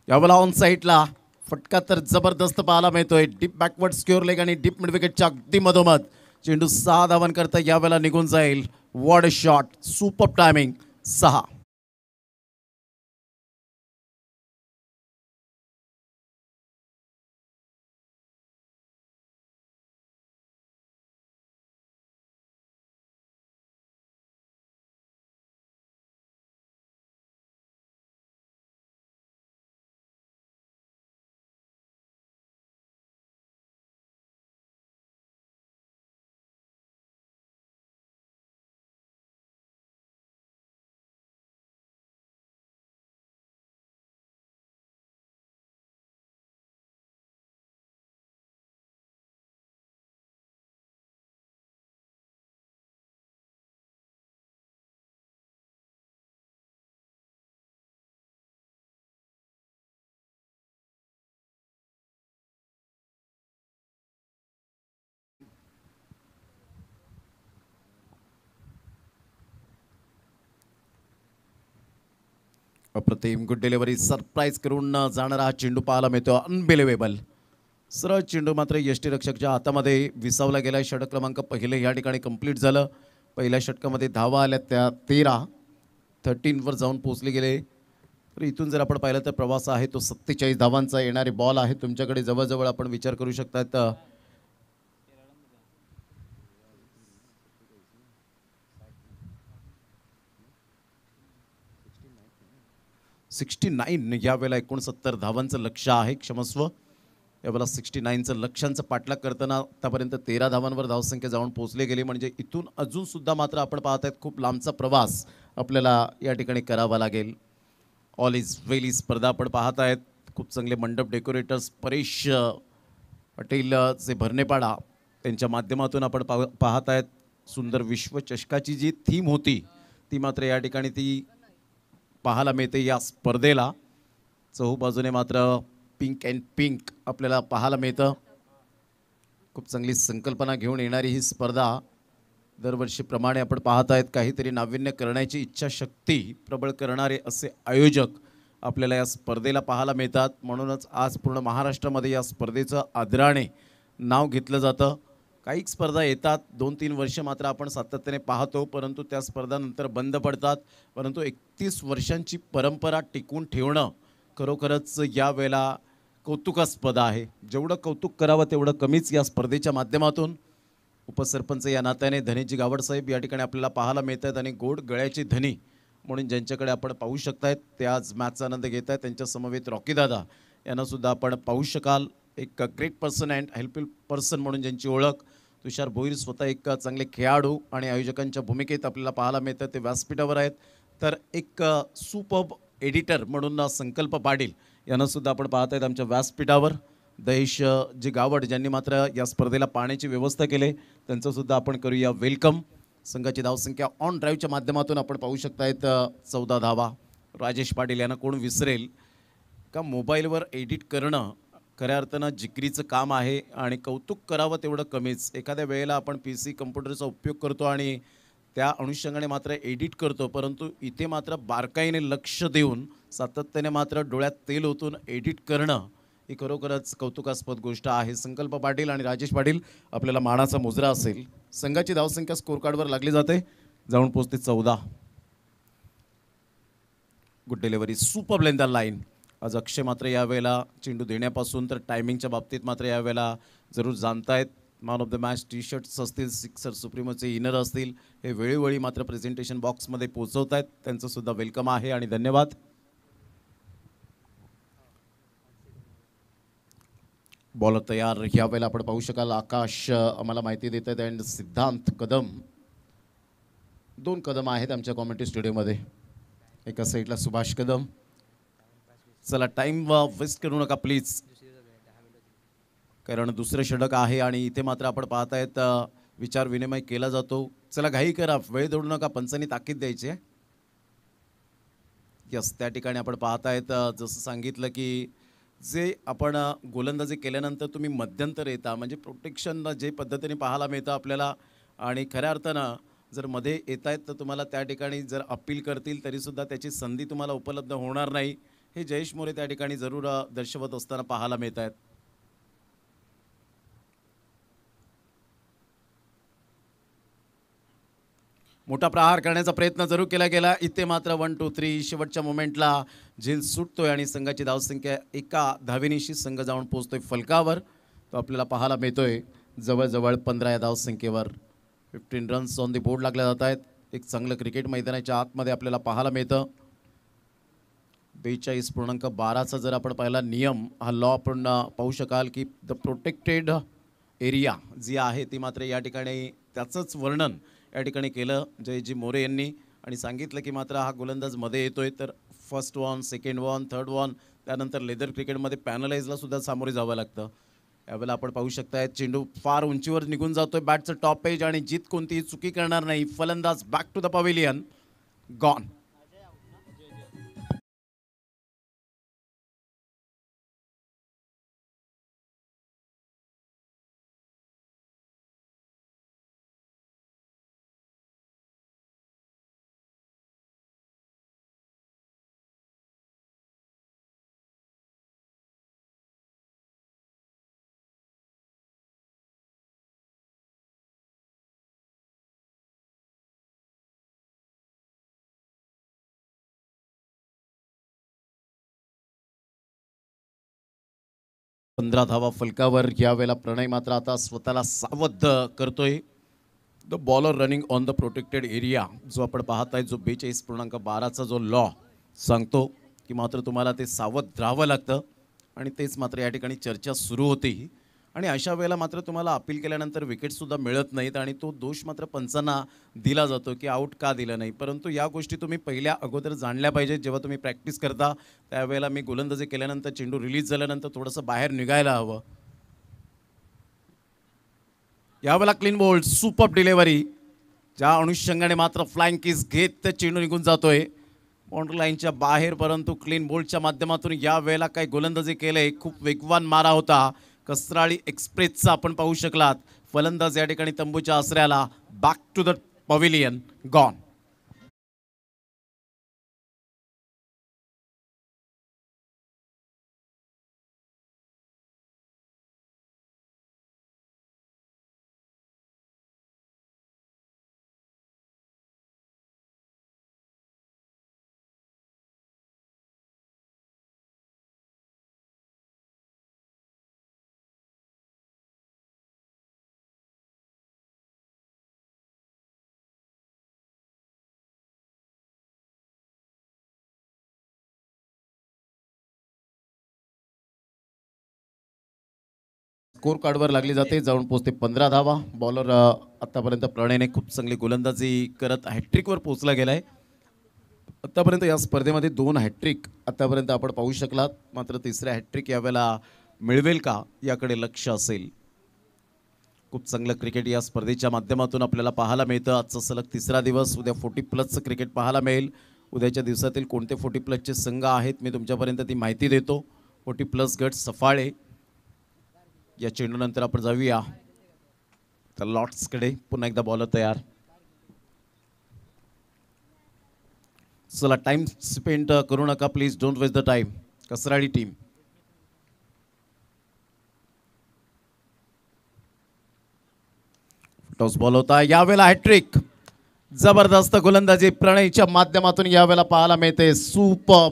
Speaker 1: यावेळेला ऑन साईडला फटका तर जबरदस्त पाहायला मिळतोय डीप बॅकवर्ड स्क्युअर लेग आणि डीप मिडविकेटच्या अगदी मधोमध
Speaker 3: चेंडू सहा धावांकरता यावेळेला निघून जाईल वॉर्ड शॉट सुपर टायमिंग सहा
Speaker 1: अप्रतिम गुड डिलिव्हरी सरप्राईज करून जाणारा हा चेंडू पाहायला मिळतो अनबिलिव्हेबल सरळ चेंडू मात्र रक्षकच्या हातामध्ये विसावला गेला षटक क्रमांक पहिले या ठिकाणी कंप्लीट झालं पहिल्या षटकामध्ये धावा आल्या त्या तेरा थर्टीनवर जाऊन पोचले गेले तर इथून जर आपण पाहिलं तर प्रवास आहे तो सत्तेचाळीस धावांचा येणारे बॉल आहे तुमच्याकडे जवळजवळ आपण विचार करू शकतात सिक्स्टी नाईन यावेळेला एकोणसत्तर धावांचं लक्ष आहे क्षमस्व यावेळेला सिक्स्टी नाईनचं लक्षांचं पाठलाग करताना आतापर्यंत तेरा धावांवर धावसंख्या जाऊन पोहोचले गेले म्हणजे इथून अजूनसुद्धा मात्र आपण पाहत आहेत खूप लांबचा प्रवास आपल्याला या ठिकाणी करावा लागेल ऑल इज वेल इज स्पर्धा आपण पाहत आहेत खूप चांगले मंडप डेकोरेटर्स परेश पटेल भरणेपाडा त्यांच्या माध्यमातून आपण पाहत आहेत सुंदर विश्वचषकाची जी थीम होती ती मात्र या ठिकाणी ती पाहायला मिळते या स्पर्धेला चहूबाजूने मात्र पिंक अँड पिंक आपल्याला पाहायला मिळतं खूप चांगली संकल्पना घेऊन येणारी ही स्पर्धा दरवर्षीप्रमाणे आपण पाहत आहेत काहीतरी नाविन्य करण्याची इच्छाशक्ती प्रबळ करणारे असे आयोजक आपल्याला या स्पर्धेला पाहायला मिळतात म्हणूनच आज पूर्ण महाराष्ट्रामध्ये या स्पर्धेचं आदराने नाव घेतलं जातं काही स्पर्धा येतात दोन तीन वर्ष मात्र आपण सातत्याने पाहतो परंतु त्या स्पर्धा नंतर बंद पडतात परंतु एकतीस वर्षांची परंपरा टिकून ठेवणं खरोखरच यावेळेला कौतुकास्पद आहे जेवढं कौतुक करावं तेवढं कमीच या स्पर्धेच्या माध्यमातून उपसरपंच या नात्याने धनीजी गावडसाहेब या ठिकाणी आपल्याला पाहायला मिळत आहेत आणि गोड गळ्याची धनी म्हणून ज्यांच्याकडे आपण पाहू शकतायत ते आज मॅचचा आनंद घेत आहेत त्यांच्यासमवेत रॉकीदादा यांनासुद्धा आपण पाहू शकाल एक great person and helpful person म्हणून ज्यांची ओळख तुषार भोईर स्वतः एक चांगले खेळाडू आणि आयोजकांच्या भूमिकेत आपल्याला पाहायला मिळतं ते व्यासपीठावर आहेत तर एक सुपब एडिटर म्हणून संकल्प पाटील यांनासुद्धा आपण पाहत आहेत आमच्या व्यासपीठावर दहेश जी गावड ज्यांनी मात्र या स्पर्धेला पाण्याची व्यवस्था केली त्यांचंसुद्धा आपण करूया वेलकम संघाची धावसंख्या ऑन ड्राईव्हच्या माध्यमातून आपण पाहू शकतायत चौदा धावा राजेश पाटील यांना कोण विसरेल का मोबाईलवर एडिट करणं खऱ्या अर्थानं जिकरीचं काम आहे आणि कौतुक करावं तेवढं कमीच एखाद्या वेळेला आपण पी सी कम्प्युटरचा उपयोग करतो आणि त्या अनुषंगाने मात्र एडिट करतो परंतु इथे मात्र बारकाईने लक्ष देऊन सातत्याने मात्र डोळ्यात तेल ओतून एडिट करणं ही खरोखरच कौतुकास्पद गोष्ट आहे संकल्प पाटील आणि राजेश पाटील आपल्याला मानाचा मुजरा असेल संघाची धावसंख्या स्कोर कार्डवर लागली जाते जाऊन पोचते चौदा गुड डिलिव्हरी सुपर ब्लेंडर लाईन आज अक्षय मात्र यावेळेला चेंडू देण्यापासून तर टायमिंगच्या बाबतीत मात्र यावेळेला जरूर जाणतायत man of the match T shirts असतील सिक्सर सुप्रीमोचे इनर असतील हे वेळोवेळी मात्र प्रेझेंटेशन बॉक्समध्ये पोचवत आहेत त्यांचंसुद्धा वेलकम आहे आणि धन्यवाद बॉलर तयार यावेळेला आपण पाहू शकाल आकाश आम्हाला माहिती देत आहेत अँड सिद्धांत कदम दोन कदम आहेत आमच्या कॉमेंट्री स्टुडिओमध्ये एका साईडला सुभाष कदम चला टाईम वेस्ट uh, करू नका प्लीज कारण दुसरं षडक आहे आणि इथे मात्र आपण पाहतायत uh, विचार विनिमय केला जातो चला घाई करा वेळ दोडू नका पंचांनी ताकीद द्यायची यस त्या ठिकाणी आपण पाहतायत uh, जसं सांगितलं की जे आपण गोलंदाजी केल्यानंतर तुम्ही मध्यंतर येता म्हणजे प्रोटेक्शन जे पद्धतीने पाहायला मिळतं आपल्याला आणि खऱ्या अर्थानं जर मध्ये येत आहेत तर तुम्हाला त्या ठिकाणी जर अपील करतील तरीसुद्धा त्याची संधी तुम्हाला उपलब्ध होणार नाही हे जयेश मोरे त्या ठिकाणी जरूर दर्शवत असताना पाहायला मिळत आहेत मोठा प्रहार करण्याचा प्रयत्न जरूर केला गेला इथे मात्र वन टू थ्री शेवटच्या मोमेंटला झेल सुटतोय आणि संघाची धावसंख्या एका धाविनीशी संघ जाऊन पोहोचतोय फलकावर तो आपल्याला पाहायला मिळतोय जवळजवळ पंधरा या धावसंख्येवर fifteen runs on the board लागल्या जात आहेत एक चांगलं क्रिकेट मैदानाच्या आतमध्ये आपल्याला पाहायला मिळतं बेचाळीस पूर्णांक बाराचा जर आपण पाहिला नियम हा लॉ आपण पाहू शकाल की द प्रोटेक्टेड एरिया जी आहे ती मात्र या ठिकाणी त्याचंच वर्णन या ठिकाणी केलं जयजी मोरे यांनी आणि सांगितलं की मात्र हा गोलंदाज मध्ये येतोय तर first one second one third one त्यानंतर लेदर क्रिकेटमध्ये पॅनलाइजला सुद्धा सामोरे जावं लागतं यावेळेला आपण पाहू शकताय चेंडू फार उंचीवर निघून जातोय बॅटचं टॉप
Speaker 3: पेज आणि जीत कोणतीही चुकी करणार नाही फलंदाज back to the pavilion gone
Speaker 1: पंधरा धावा फलकावर यावेळेला प्रणय मात्र आता स्वतःला सावध करतोय the bowler running on the protected area जो आपण पाहत आहे जो बेचाळीस पूर्णांक बाराचा जो लॉ सांगतो की मात्र तुम्हाला ते सावध राहावं लागतं आणि तेच मात्र या ठिकाणी चर्चा सुरू होती आणि अशा वेळेला मात्र तुम्हाला अपील केल्यानंतर विकेटसुद्धा मिळत नाहीत आणि तो दोष मात्र पंचांना दिला जातो की आऊट का दिलं नाही परंतु या गोष्टी तुम्ही पहिल्या अगोदर जाणल्या पाहिजेत जेव्हा तुम्ही प्रॅक्टिस करता त्यावेळेला मी गोलंदाजी केल्यानंतर चेंडू रिलीज झाल्यानंतर थोडंसं बाहेर निघायला हवं यावेळेला क्लीन बोल्ड सुपर डिलेवरी ज्या अनुषंगाने मात्र फ्लाइंग किस घेत ते चेंडू निघून जातोय बाउंड्री लाईनच्या बाहेर परंतु क्लीन बोल्डच्या माध्यमातून या वेळेला काही गोलंदाजी केलंय खूप वेगवान मारा होता कसराळी एक्सप्रेसचा आपण पाहू शकलात फलंदाज या ठिकाणी तंबूच्या आसऱ्याला back to the pavilion gone score कार्डवर लागली जाते जाऊन पोहोचते पंधरा धावा बॉलर आत्तापर्यंत प्रणयने खूप चांगली गोलंदाजी करत हॅट्रिकवर पोहोचला गेला आहे आत्तापर्यंत या स्पर्धेमध्ये दोन हॅट्रिक आत्तापर्यंत आपण पाहू शकलात मात्र तिसऱ्या हॅट्रिक यावेळेला मिळवेल का याकडे लक्ष असेल खूप चांगलं क्रिकेट या स्पर्धेच्या माध्यमातून आपल्याला पाहायला मिळतं आजचा सलग तिसरा दिवस उद्या फोर्टी प्लसचं क्रिकेट पाहायला मिळेल उद्याच्या दिवसातील कोणते फोर्टी प्लसचे संघ आहेत मी तुमच्यापर्यंत ती माहिती देतो फोर्टी प्लस गट सफाळे या नंतर आपण जाऊया तर लॉट्सकडे पुन्हा एकदा बॉल तयार चला टाइम स्पेंड करू नका please don't waste the time Kasrali team toss ball होता यावेळेला हॅट्रिक जबरदस्त गोलंदाजी प्रणयच्या माध्यमातून यावेळेला
Speaker 3: पाहायला मिळते super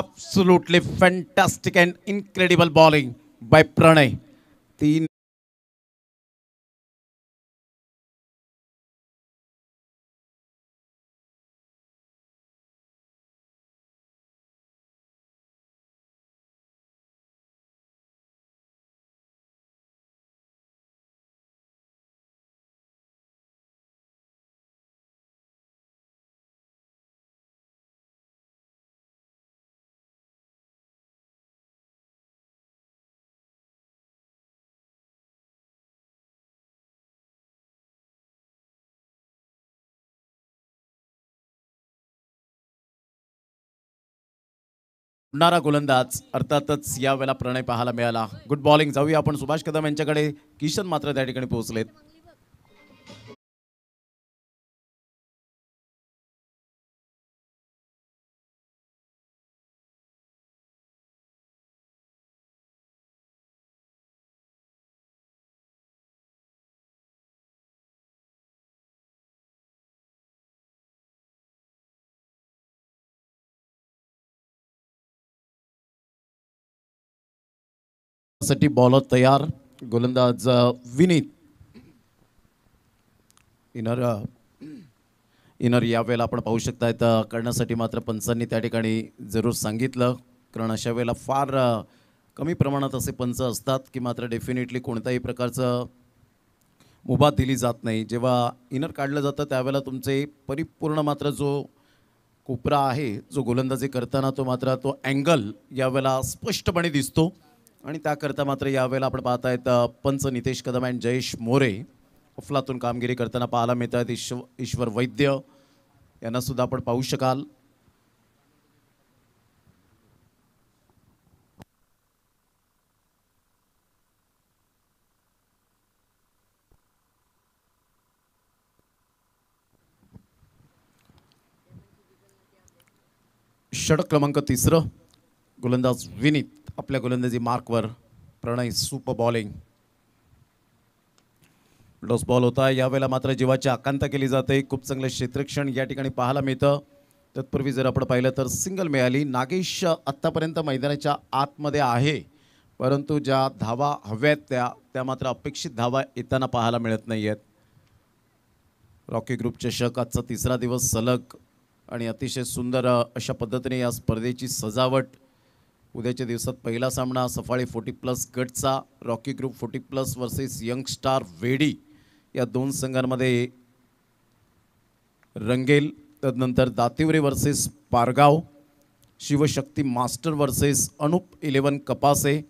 Speaker 3: absolutely fantastic and incredible bowling by Pranay तीन
Speaker 1: नारा गोलंदाज अर्थातच यावेळेला प्रणय पाहायला
Speaker 3: मिळाला गुड बॉलिंग जाऊया आपण सुभाष कदम यांच्याकडे किशन मात्र त्या ठिकाणी पोहोचलेत
Speaker 1: साठी बॉलर तयार गोलंदाज विनीत इनर इनर यावेळेला आपण पाहू शकता तर करण्यासाठी मात्र पंचांनी त्या ठिकाणी जरूर सांगितलं कारण अशा वेळेला फार कमी प्रमाणात असे पंच असतात की मात्र डेफिनेटली कोणत्याही प्रकारचं मुभा दिली जात नाही जेव्हा इनर काढलं जातं त्यावेळेला तुमचे परिपूर्ण मात्र जो कोपरा आहे जो गोलंदाजी करताना तो मात्र तो अँगल यावेळेला स्पष्टपणे दिसतो आणि त्याकरता मात्र यावेळेला आपण पाहतायत पंच नितेश कदम अँड जयेश मोरे अफलातून कामगिरी करताना पाहायला मिळत आहेत ईश्व ईश्वर वैद्य यांना सुद्धा आपण पाहू शकाल षटक क्रमांक तिसरं गोलंदाज विनीत आपल्या गोलंदाजी मार्कवर प्रणय सुपर बॉलिंग डोस बॉल होता यावेळेला मात्र जीवाची आकांता केली जाते खूप चांगलं क्षेत्रक्षण या ठिकाणी पाहायला मिळतं तत्पूर्वी जर आपण पाहिलं तर सिंगल मिळाली नागेश आत्तापर्यंत मैदानाच्या आतमध्ये आहे परंतु ज्या धावा हव्यात त्या त्या मात्र अपेक्षित धावा येताना पाहायला मिळत नाही आहेत रॉकी ग्रुप चषक आजचा तिसरा दिवस सलग आणि अतिशय सुंदर अशा पद्धतीने या स्पर्धेची सजावट उद्याच्या दिवसात पहिला सामना सफाळे फोर्टी प्लस गटचा Rocky group forty plus versus star वेडी या दोन संघांमध्ये रंगेल तदनंतर Dativare versus Pargaon Shivshakti master versus Anup eleven Kapase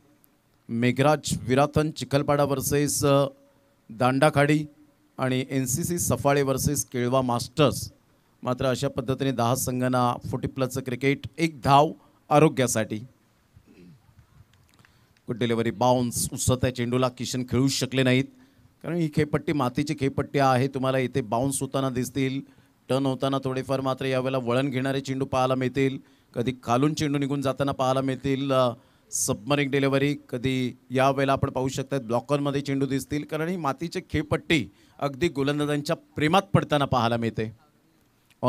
Speaker 1: Meghraj Virathan Chikhalpada versus Dandakhadi आणि N C C Saphale versus Kelva masters मात्र अशा पद्धतीने दहा संघांना फोर्टी प्लसचं क्रिकेट एक धाव आरोग्यासाठी गुड डिलिव्हरी बाउन्स आहे चेंडूला किशन खेळू शकले नाहीत कारण ही खेपट्टी मातीची खेपट्टी आहे तुम्हाला इथे बाउन्स होताना दिसतील टर्न होताना थोडेफार मात्र यावेळेला वळण घेणारे चेंडू पाहायला मिळतील कधी खालून चेंडू निघून जाताना पाहायला मिळतील सबमरिंग डिलेवरी कधी यावेळेला आपण पाहू शकतात ब्लॉकरमध्ये चेंडू दिसतील कारण ही मातीची खेपट्टी अगदी गोलंदाजांच्या प्रेमात पडताना पाहायला मिळते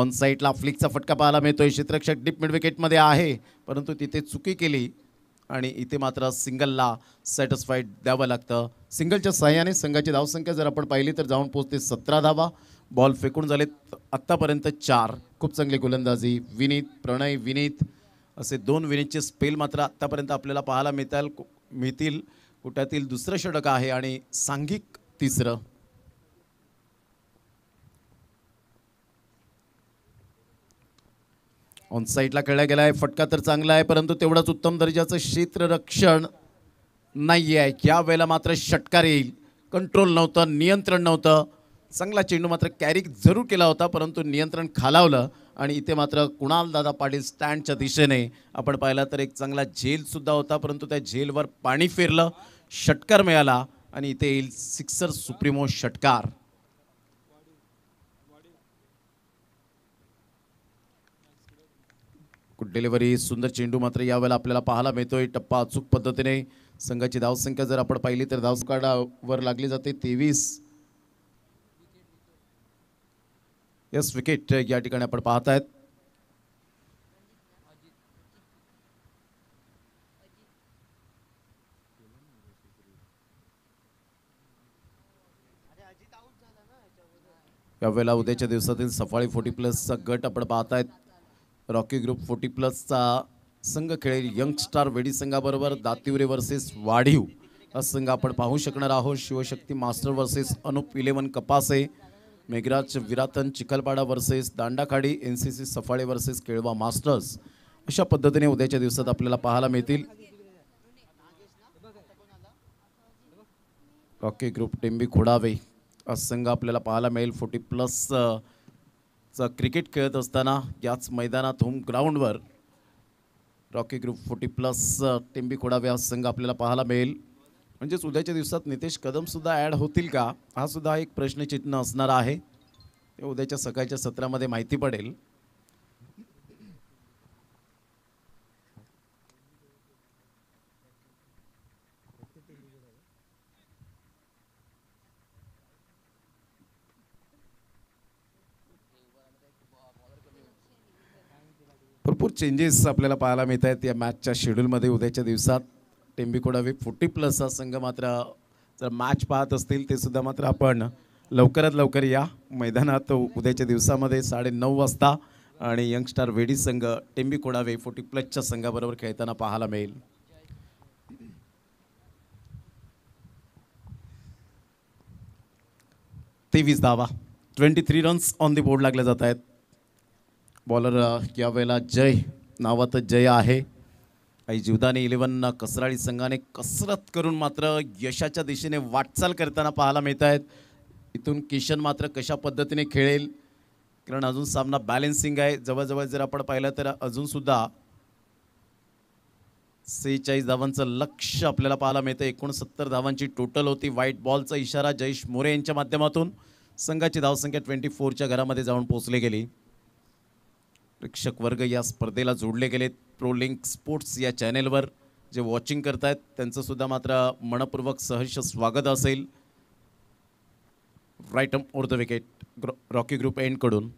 Speaker 1: ऑन साईटला फ्लिकचा फटका पाहायला मिळतोय क्षेत्रक्षक डीप मिड विकेटमध्ये आहे परंतु तिथे चुकी केली आणि इथे मात्र सिंगलला सॅटिस्फाईड द्यावं लागतं सिंगलच्या सहाय्याने संघाची धावसंख्या जर आपण पाहिली तर जाऊन पोहोचते सतरा धावा बॉल फेकून झालेत आत्तापर्यंत चार खूप चांगली गोलंदाजी विनीत प्रणय विनीत असे दोन विनीतचे स्पेल मात्र आत्तापर्यंत आपल्याला पाहायला मिळताल मिळतील कुठ्यातील दुसरं षटक आहे आणि सांघिक तिसरं ऑन साईटला खेळला गेला आहे फटका तर चांगला आहे परंतु तेवढाच उत्तम दर्जाचं क्षेत्ररक्षण नाही आहे वेळेला मात्र षटकार येईल कंट्रोल नव्हतं नियंत्रण नव्हतं चांगला चेंडू मात्र कॅरी जरूर केला होता परंतु नियंत्रण खालावलं आणि इथे मात्र कुणाल दादा पाटील स्टँडच्या दिशेने आपण पाहिला तर एक चांगला झेलसुद्धा होता परंतु त्या झेलवर पाणी फिरलं षटकार मिळाला आणि इथे येईल सिक्सर सुप्रिमो षटकार डिलिव्हरी सुंदर चेंडू मात्र यावेळेला आपल्याला पाहायला मिळतोय टप्पा अचूक पद्धतीने संघाची धावसंख्या जर आपण पाहिली तर धावस्काडावर लागली जाते तेवीस यस विकेट या ठिकाणी आपण पाहत आहेत यावेळेला उद्याच्या दिवसातील सफाळी फोर्टी प्लस गट आपण पाहत आहेत रॉकी ग्रुप फोर्टी प्लसचा संघ खेळेल स्टार वेडी संघाबरोबर दातिवरे वर्सेस वाढीव हा संघ आपण पाहू शकणार आहोत Shivshakti master versus Anup eleven Kapase Meghraj Viratan Chikhalpada versus Dandakhadi N C C Saphale versus Kelva masters अशा पद्धतीने उद्याच्या दिवसात आपल्याला पाहायला मिळतील रॉकी ग्रुप टेंबी खुडावे हा संघ आपल्याला पाहायला मिळेल फोर्टी प्लस चा क्रिकेट खेळत असताना याच मैदानात होम ग्राउंडवर रॉकी ग्रुप फोर्टी प्लस टिंबी खोडाव्या संघ आपल्याला पाहायला मिळेल म्हणजेच उद्याच्या दिवसात नितेश कदमसुद्धा ॲड होतील का हा सुद्धा एक प्रश्नचिन्ह असणार आहे ते उद्याच्या सकाळच्या सत्रामध्ये माहिती पडेल भरपूर चेंजेस आपल्याला पाहायला मिळत आहेत या मॅचच्या शेड्यूलमध्ये उद्याच्या दिवसात टेंबिकोडावे फोर्टी प्लस हा संघ मात्र जर मॅच पाहत असतील ते सुद्धा मात्र आपण लवकरात लवकर या मैदानात उद्याच्या दिवसामध्ये नऊ वाजता आणि यंगस्टार वेडी संघ टेंबी कोडावे फोर्टी प्लसच्या संघाबरोबर खेळताना पाहायला मिळेल तेवीस दावा twenty three runs on the board लागल्या जात आहेत બોલર કયા વેલા જય นา වත જય आहे اي જીવદાને 11 ના કસરાળી संघाને કસરત करून માત્ર યશાચા દેશેને વાટસલ करताना પાહલા મેતાય ઇતун કિશન માત્ર કશા પદ્ધતિને ખેડેલ કારણ अजून સામ્ના બેલેન્સિંગ છે જબ જબ જર આપડ પાહલા તર अजून સુધા 44 દવાના લક્ષ્ય આપેલા પાહલા મેતા 69 દવાની ટોટલ હતી વ્હાઇટ બોલનો ઈશારો જયેશ મોરે यांच्या माध्यमातून संघाची દોસ સંખ્યા 24 च्या घराમે દે जाऊन પોસલે ગેલી प्रेक्षक वर्ग या स्पर्धेला जोडले गेलेत प्रो लिंक स्पोर्ट्स या चॅनेलवर जे वॉचिंग करतायत त्यांचंसुद्धा मात्र मनपूर्वक सहर्ष स्वागत असेल right or the wicket Rocky group एंडकडून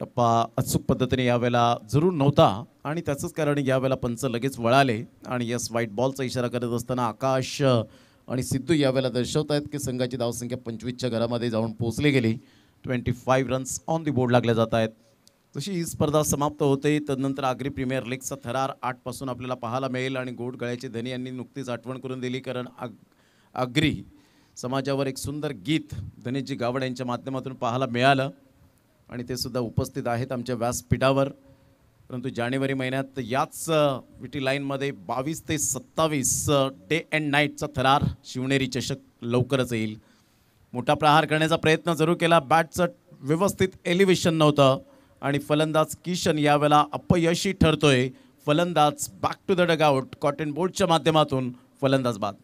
Speaker 1: टप्पा अचूक पद्धतीने यावेळेला जरूर नव्हता आणि त्याचंच कारण यावेळेला पंच लगेच वळाले आणि यस व्हाईट बॉलचा इशारा करत असताना आकाश आणि सिद्धू यावेळेला दर्शवत आहेत की संघाची धावसंख्या पंचवीसच्या घरामध्ये जाऊन पोचली गेली twenty five runs on the board लागल्या जात आहेत जशी ही स्पर्धा समाप्त होते तदनंतर आग्री प्रीमियर लीगचा थरार आठपासून आपल्याला पाहायला मिळेल आणि गोड गळ्याची धनी यांनी नुकतीच आठवण करून दिली कारण आग आग्री समाजावर एक सुंदर गीत धनीजी गावड यांच्या माध्यमातून पाहायला मिळालं आणि ते सुद्धा उपस्थित आहेत आमच्या व्यासपीठावर परंतु जानेवारी महिन्यात याच विटी लाईनमध्ये बावीस ते सत्तावीस डे अँड नाईटचा थरार शिवनेरी चषक लवकरच येईल मोठा प्रहार करण्याचा प्रयत्न जरूर केला बॅटचं व्यवस्थित एलिव्हेशन नव्हतं आणि फलंदाज किशन
Speaker 3: यावेळेला अपयशी ठरतोय फलंदाज back to the dugout caught and बोर्डच्या माध्यमातून फलंदाज बाद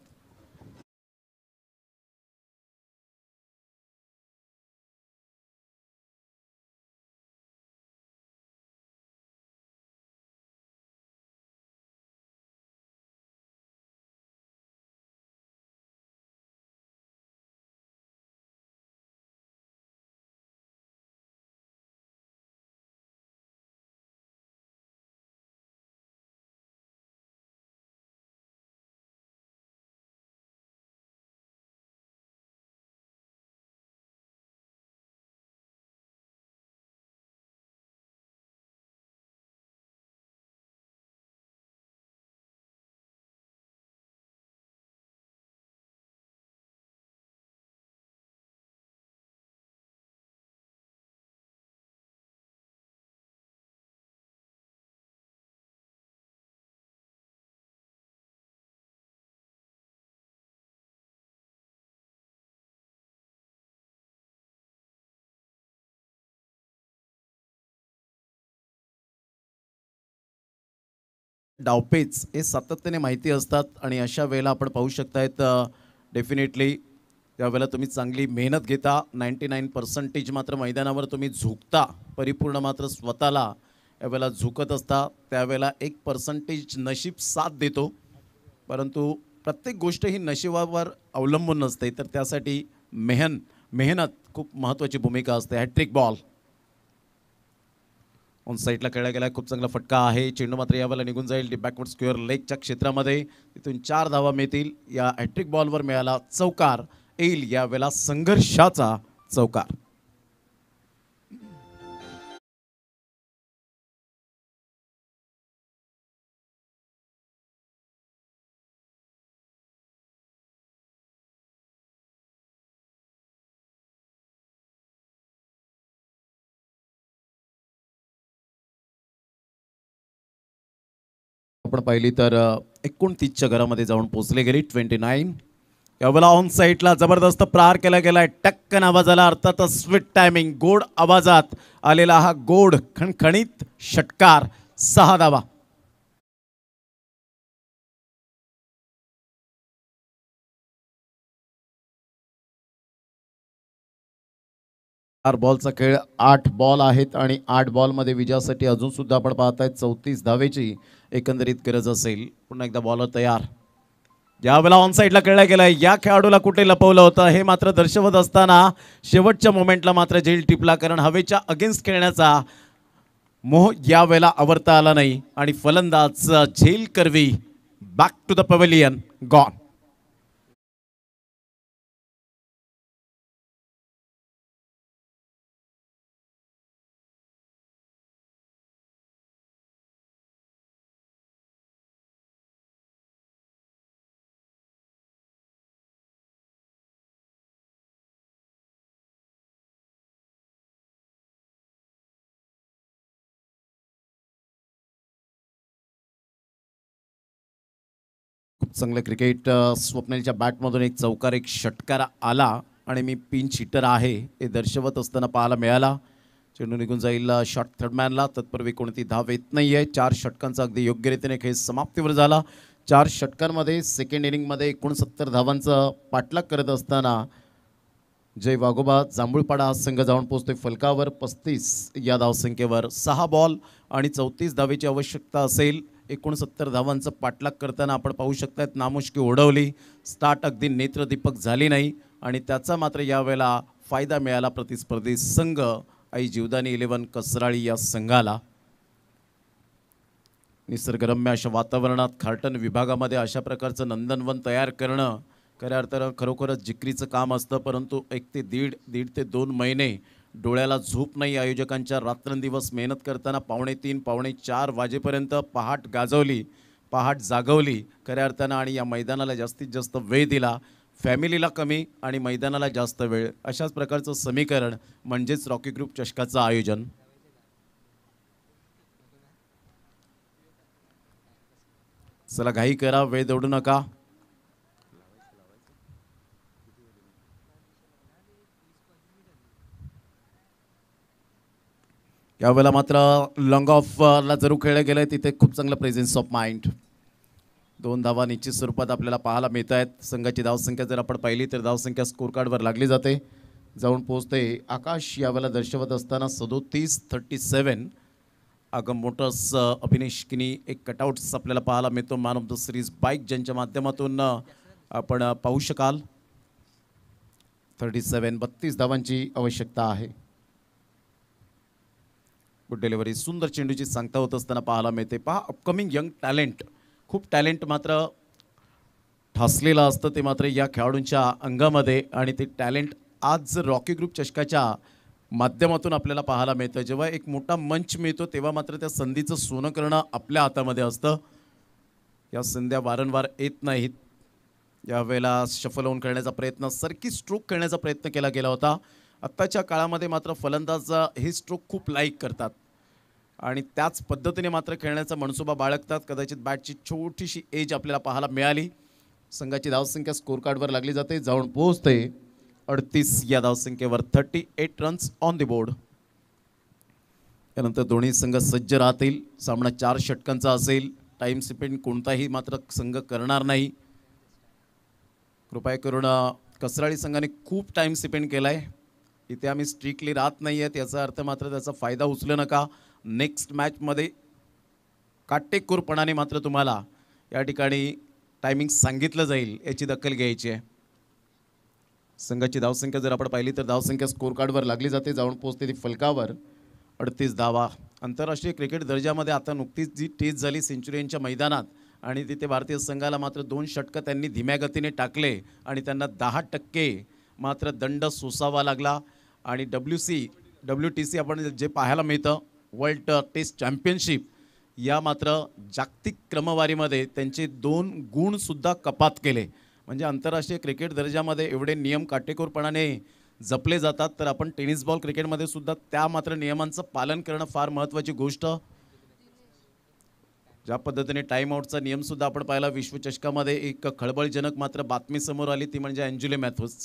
Speaker 1: डावपेच हे सातत्याने माहिती असतात आणि अशा वेळेला आपण पाहू शकतायत डेफिनेटली त्यावेळेला तुम्ही चांगली मेहनत घेता नाईन्टी नाईन पर्सेंटेज मात्र मैदानावर तुम्ही झुकता परिपूर्ण मात्र स्वतःला यावेळेला झुकत असता त्यावेळेला एक पर्सेंटेज नशीब साथ देतो परंतु प्रत्येक गोष्ट ही नशिबावर अवलंबून नसते तर त्यासाठी मेहन मेहनत खूप महत्त्वाची भूमिका असते हॅट्रिक बॉल ऑन साईडला खेळला गेला खूप चांगला फटका आहे चेंडू मात्र यावेळेला निघून जाईल बॅकवर्ड स्क्वेअर लेगच्या क्षेत्रामध्ये तिथून चार धावा मिळतील या हॅट्रिक बॉलवर मिळाला चौकार येईल यावेळेला संघर्षाचा चौकार आपण पाहिली तर एकोणतीसच्या घरामध्ये जाऊन पोचले गेली ट्वेंटी नाईन यावेळेला ऑन साईटला जबरदस्त प्रहार केला गेलाय टक्कन आवाजाला
Speaker 3: अर्थातच स्वीट टायमिंग गोड आवाजात आलेला हा गोड खणखणीत षटकार सहा धावा
Speaker 1: चार बॉलचा खेळ आठ बॉल आहेत आणि आठ बॉलमध्ये विजयासाठी अजून सुद्धा आपण पाहताय चौतीस धावेची एकंदरीत गरज असेल पुन्हा एकदा बॉलर तयार ज्यावेळेला ऑन साईडला खेळला गेला या खेळाडूला कुठे लपवलं होतं हे मात्र दर्शवत असताना शेवटच्या मोमेंटला मात्र झेल टिपला कारण हवेच्या अगेन्स्ट खेळण्याचा मोह यावेळेला
Speaker 3: आवरता आला नाही आणि फलंदाज झेल करवी back to the pavilion gone खूप चांगलं क्रिकेट स्वप्नेलच्या बॅटमधून एक चौकार एक षटकार आला आणि मी पिन शिटर आहे
Speaker 1: हे दर्शवत असताना पाहायला मिळाला चेंडू निघून जाईल शॉर्ट थर्डमॅनला तत्पूर्वी कोणती धाव येत नाही आहे चार षटकांचा अगदी योग्य रीतीने खेळ समाप्तीवर झाला चार षटकांमध्ये सेकंड इनिंगमध्ये एकोणसत्तर धावांचा पाठलाग करत असताना जय वाघोबा जांभूळपाडा हा संघ जाऊन पोहोचतोय फलकावर पस्तीस या धावसंख्येवर सहा बॉल आणि चौतीस धावेची आवश्यकता असेल एकोणसत्तर धावांचा पाठलाग करताना आपण पाहू शकतात नामुष्की ओढवली स्टार्ट अगदी नेत्रदीपक झाली नाही आणि त्याचा मात्र यावेळेला फायदा मिळाला प्रतिस्पर्धी संघ आई जीवदानी इलेवन कसराळी या संघाला निसर्गरम्य अशा वातावरणात खार्टन विभागामध्ये अशा प्रकारचं नंदनवन तयार करणं खऱ्या अर्थानं खरोखरच जिक्रीचं काम असतं परंतु एक ते दीड दीड ते दोन महिने डोळ्याला झोप नाही आयोजकांच्या रात्रंदिवस मेहनत करताना पावणे तीन पावणे चार वाजेपर्यंत पहाट गाजवली पहाट जागवली खऱ्या अर्थानं आणि या मैदानाला जास्तीत जास्त वेळ दिला फॅमिलीला कमी आणि मैदानाला जास्त वेळ अशाच प्रकारचं समीकरण म्हणजेच रॉकी ग्रुप चषकाचं आयोजन चला घाई करा वेळ दौडू नका यावेळेला मात्र लॉंग ऑफला जरूर खेळलं गेलं आहे तिथे खूप चांगलं प्रेझेन्स ऑफ माइंड दोन धावा निश्चित स्वरूपात आपल्याला पाहायला मिळत आहेत संघाची धावसंख्या जर आपण पाहिली तर धावसंख्या कार्डवर लागली जाते जाऊन पोहोचते आकाश यावेळेला दर्शवत असताना सदोतीस थर्टी सेवन अगम मोटर्स किनी एक कटआउट्स आपल्याला पाहायला मिळतो man of the series bike ज्यांच्या माध्यमातून आपण पाहू शकाल थर्टी सेवन बत्तीस धावांची आवश्यकता आहे गुड डिलिव्हरी सुंदर चेंडूची सांगता होत असताना पाहायला मिळते पहा अपकमिंग यंग टॅलेंट खूप टॅलेंट मात्र ठासलेलं असतं ते मात्र या खेळाडूंच्या अंगामध्ये आणि ते टॅलेंट आज रॉकी ग्रुप चषकाच्या माध्यमातून आपल्याला पाहायला मिळतं जेव्हा एक मोठा मंच मिळतो तेव्हा मात्र त्या संधीचं सोनं करणं आपल्या हातामध्ये असतं या संध्या वारंवार येत नाहीत यावेळेला शफल होऊन करण्याचा प्रयत्न सरकी स्ट्रोक खेळण्याचा प्रयत्न केला गेला होता आत्ताच्या काळामध्ये मात्र फलंदाज हे स्ट्रोक खूप लाईक करतात आणि त्याच पद्धतीने मात्र खेळण्याचा मनसुबा बाळगतात कदाचित बॅटची छोटीशी एज आपल्याला पाहायला मिळाली संघाची धावसंख्या स्कोर कार्डवर लागली जाते जाऊन पोहोचते अडतीस या धावसंख्येवर thirty eight runs on the board त्यानंतर दोन्ही संघ सज्ज राहतील सामना चार षटकांचा असेल टाईम स्पेंड कोणताही मात्र संघ करणार नाही कृपया करून कसराळी संघाने खूप टाईम स्पेंड केला आहे इथे आम्ही स्ट्रिक्टली राहत नाही आहेत याचा अर्थ मात्र त्याचा फायदा उचलू नका नेक्स्ट मॅचमध्ये काटेकोरपणाने मात्र तुम्हाला या ठिकाणी टायमिंग सांगितलं जाईल याची दखल घ्यायची आहे संघाची धावसंख्या जर आपण पाहिली तर धावसंख्या स्कोर कार्डवर लागली जाते जाऊन पोचते ती फलकावर अडतीस धावा आंतरराष्ट्रीय क्रिकेट दर्जामध्ये आता नुकतीच जी टेस्ट झाली सेंचुरियनच्या मैदानात आणि तिथे भारतीय संघाला मात्र दोन षटकं त्यांनी धीम्या गतीने टाकले आणि त्यांना दहा टक्के मात्र दंड सोसावा लागला आणि W C W T C आपण जे पाहायला मिळतं वर्ल्ड टेस्ट चॅम्पियनशिप या मात्र जागतिक क्रमवारीमध्ये त्यांचे दोन गुणसुद्धा कपात केले म्हणजे आंतरराष्ट्रीय क्रिकेट दर्जामध्ये एवढे नियम काटेकोरपणाने जपले जातात तर आपण टेनिस बॉल क्रिकेटमध्ये सुद्धा त्या मात्र नियमांचं पालन करणं फार महत्त्वाची गोष्ट ज्या पद्धतीने टाईम आऊटचा नियमसुद्धा आपण पाहिला विश्वचषकामध्ये एक खळबळजनक मात्र बातमी समोर आली ती म्हणजे अँजुले मॅथ्यूज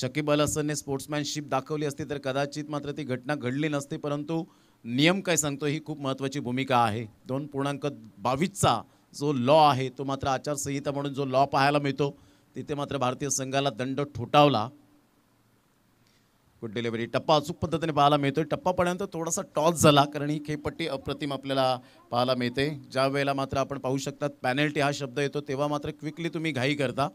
Speaker 1: शकीब अल हसनने स्पोर्ट्समॅनशिप दाखवली असती तर कदाचित मात्र ती घटना घडली नसती परंतु नियम काय सांगतो ही खूप महत्त्वाची भूमिका आहे दोन पूर्णांक बावीसचा जो लॉ आहे तो मात्र आचारसंहिता म्हणून जो लॉ पाहायला मिळतो तिथे मात्र भारतीय संघाला दंड ठोठावला गुड डिलिव्हरी टप्पा अचूक पद्धतीने पाहायला मिळतो टप्पापर्यंत थोडासा टॉस झाला कारण ही खेपट्टी अप्रतिम आपल्याला पाहायला मिळते ज्या वेळेला मात्र आपण पाहू शकतात पॅनल्टी हा शब्द येतो तेव्हा मात्र क्विकली तुम्ही घाई करता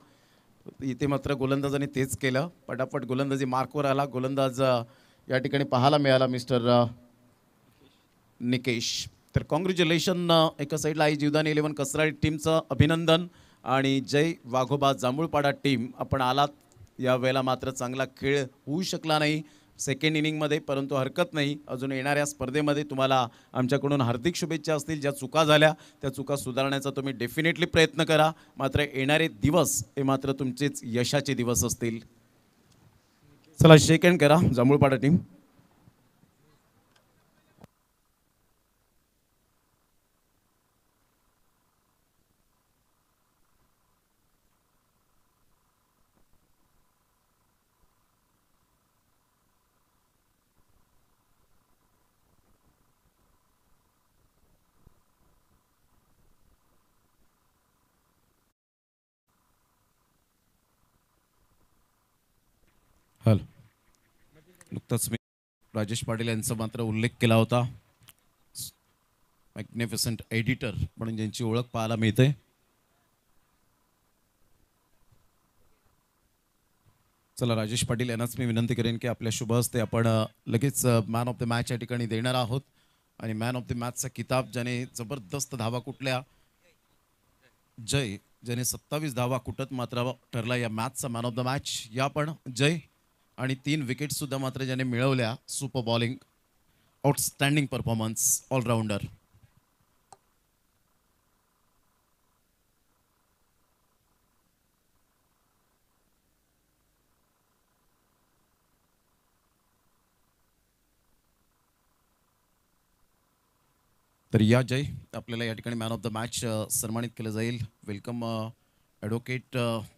Speaker 1: इथे मात्र गोलंदाजाने तेच केलं पटापट गोलंदाजी मार्कवर आला गोलंदाज या ठिकाणी पाहायला मिळाला मिस्टर निकेश तर कॉंग्रॅच्युलेशन एका साईडला आई जीवदानी इलेव्हन कसराळी टीमचं अभिनंदन आणि जय वाघोबा जांभूळपाडा टीम आपण आलात यावेळेला मात्र चांगला खेळ होऊ शकला नाही सेकंड इनिंगमध्ये परंतु हरकत नाही अजून येणाऱ्या स्पर्धेमध्ये तुम्हाला आमच्याकडून हार्दिक शुभेच्छा असतील ज्या चुका झाल्या त्या चुका सुधारण्याचा तुम्ही डेफिनेटली प्रयत्न करा मात्र येणारे दिवस हे मात्र तुमचेच यशाचे दिवस असतील चला शेक एंड करा जांभूळपाडा टीम हॅलो नुकताच मी राजेश पाटील यांचा मात्र उल्लेख केला होता मॅग्निफिसंट एडिटर म्हणून ज्यांची ओळख पाहायला मिळते चला राजेश पाटील यांनाच मी विनंती करेन की आपल्या शुभ हस्ते आपण लगेच मॅन ऑफ द मॅच या ठिकाणी देणार आहोत आणि मॅन ऑफ द मॅचचा किताब ज्याने जबरदस्त धावा कुठल्या जय ज्याने सत्तावीस धावा कुठत मात्र ठरला या मॅचचा मॅन ऑफ द मॅच या पण जय आणि तीन विकेट सुद्धा मात्र ज्याने मिळवल्या super bowling outstanding performance allrounder तर या जय आपल्याला या ठिकाणी मॅन ऑफ द मॅच सन्मानित केलं जाईल वेलकम ॲडव्होकेट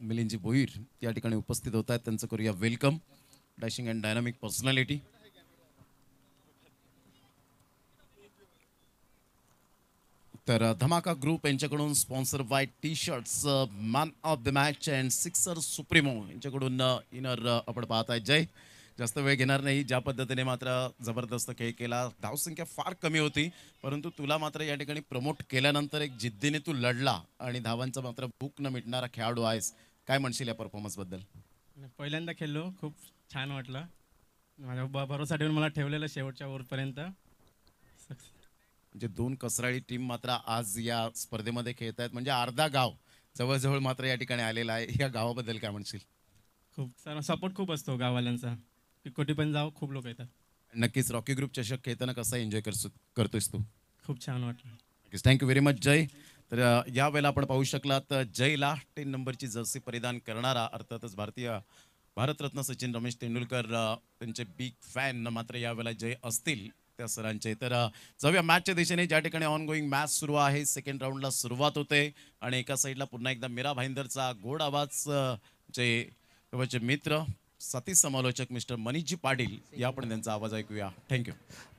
Speaker 1: मिलिंदजी भोईर या ठिकाणी उपस्थित होत आहेत त्यांचं करूया welcome dashing and dynamic personality तर uh, धमाका ग्रुप यांच्याकडून sponsor by T shirts man of the match and sixer supremo यांच्याकडून इनर uh, uh, आपण पाहत आहेत जय जास्त वेळ घेणार नाही ज्या पद्धतीने मात्र जबरदस्त खेळ केला धावसंख्या फार कमी होती परंतु तुला मात्र या ठिकाणी प्रमोट केल्यानंतर एक जिद्दीने तू लढला आणि धावांचा मात्र भूक न मिटणारा खेळाडू आहेस काय म्हणशील या परफॉर्मन्सबद्दल पहिल्यांदा खेळलो खूप छान वाटलं माझ्या भरोसा ठेवून मला ठेवलेलं शेवटच्या ओव्हरपर्यंत म्हणजे दोन कसराळी टीम मात्र आज या स्पर्धेमध्ये खेळत आहेत म्हणजे अर्धा गाव जवळजवळ मात्र या ठिकाणी आलेला आहे या गावाबद्दल काय म्हणशील खूप सर सपोर्ट खूप असतो गाववाल्यांचा कुठे पण जाओ खूप लोक येतात नक्कीच रॉकी ग्रुप चषक खेळताना कसा एन्जॉय करतो करतोयस तू खूप छान वाटलं थँक्यू व्हेरी मच जय तर यावेळेला आपण पाहू शकलात जयला टेन नंबरची जर्सी परिधान करणारा अर्थातच भारतीय भारतरत्न सचिन रमेश तेंडुलकर त्यांचे बिग फॅन मात्र यावेळेला जय असतील त्या सरांचे तर जाऊया मॅचच्या दिशेने ज्या ठिकाणी ऑन गोईंग मॅच सुरू आहे सेकंड राऊंडला सुरुवात होते आणि एका साईडला पुन्हा एकदा मीरा भाईंदरचा गोड आवाज जे जे मित्र सती समालोचक मिस्टर मनीषजी
Speaker 4: पाटील या पण त्यांचा आवाज ऐकूया थँक्यू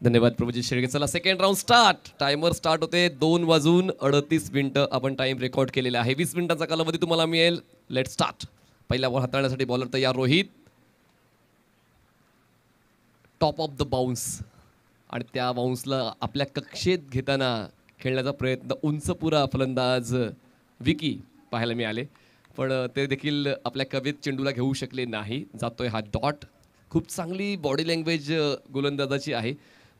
Speaker 4: धन्यवाद प्रभूजी शेळके चला second round start timer start होते दोन वाजून अडतीस मिनिटं आपण टाइम रेकॉर्ड केलेला आहे वीस मिनिटांचा कालावधी तुम्हाला मिळेल लेट स्टार्ट पहिला बॉल हाताळण्यासाठी बॉलर तयार Rohit top of the bounce आणि त्या बाउन्सला आपल्या कक्षेत घेताना खेळण्याचा प्रयत्न उंचपुरा फलंदाज विकी पाहायला मिळाले पण ते देखील आपल्या कवेत चेंडूला घेऊ शकले नाही जातोय हा डॉट खूप चांगली बॉडी लँग्वेज गोलंदाजाची आहे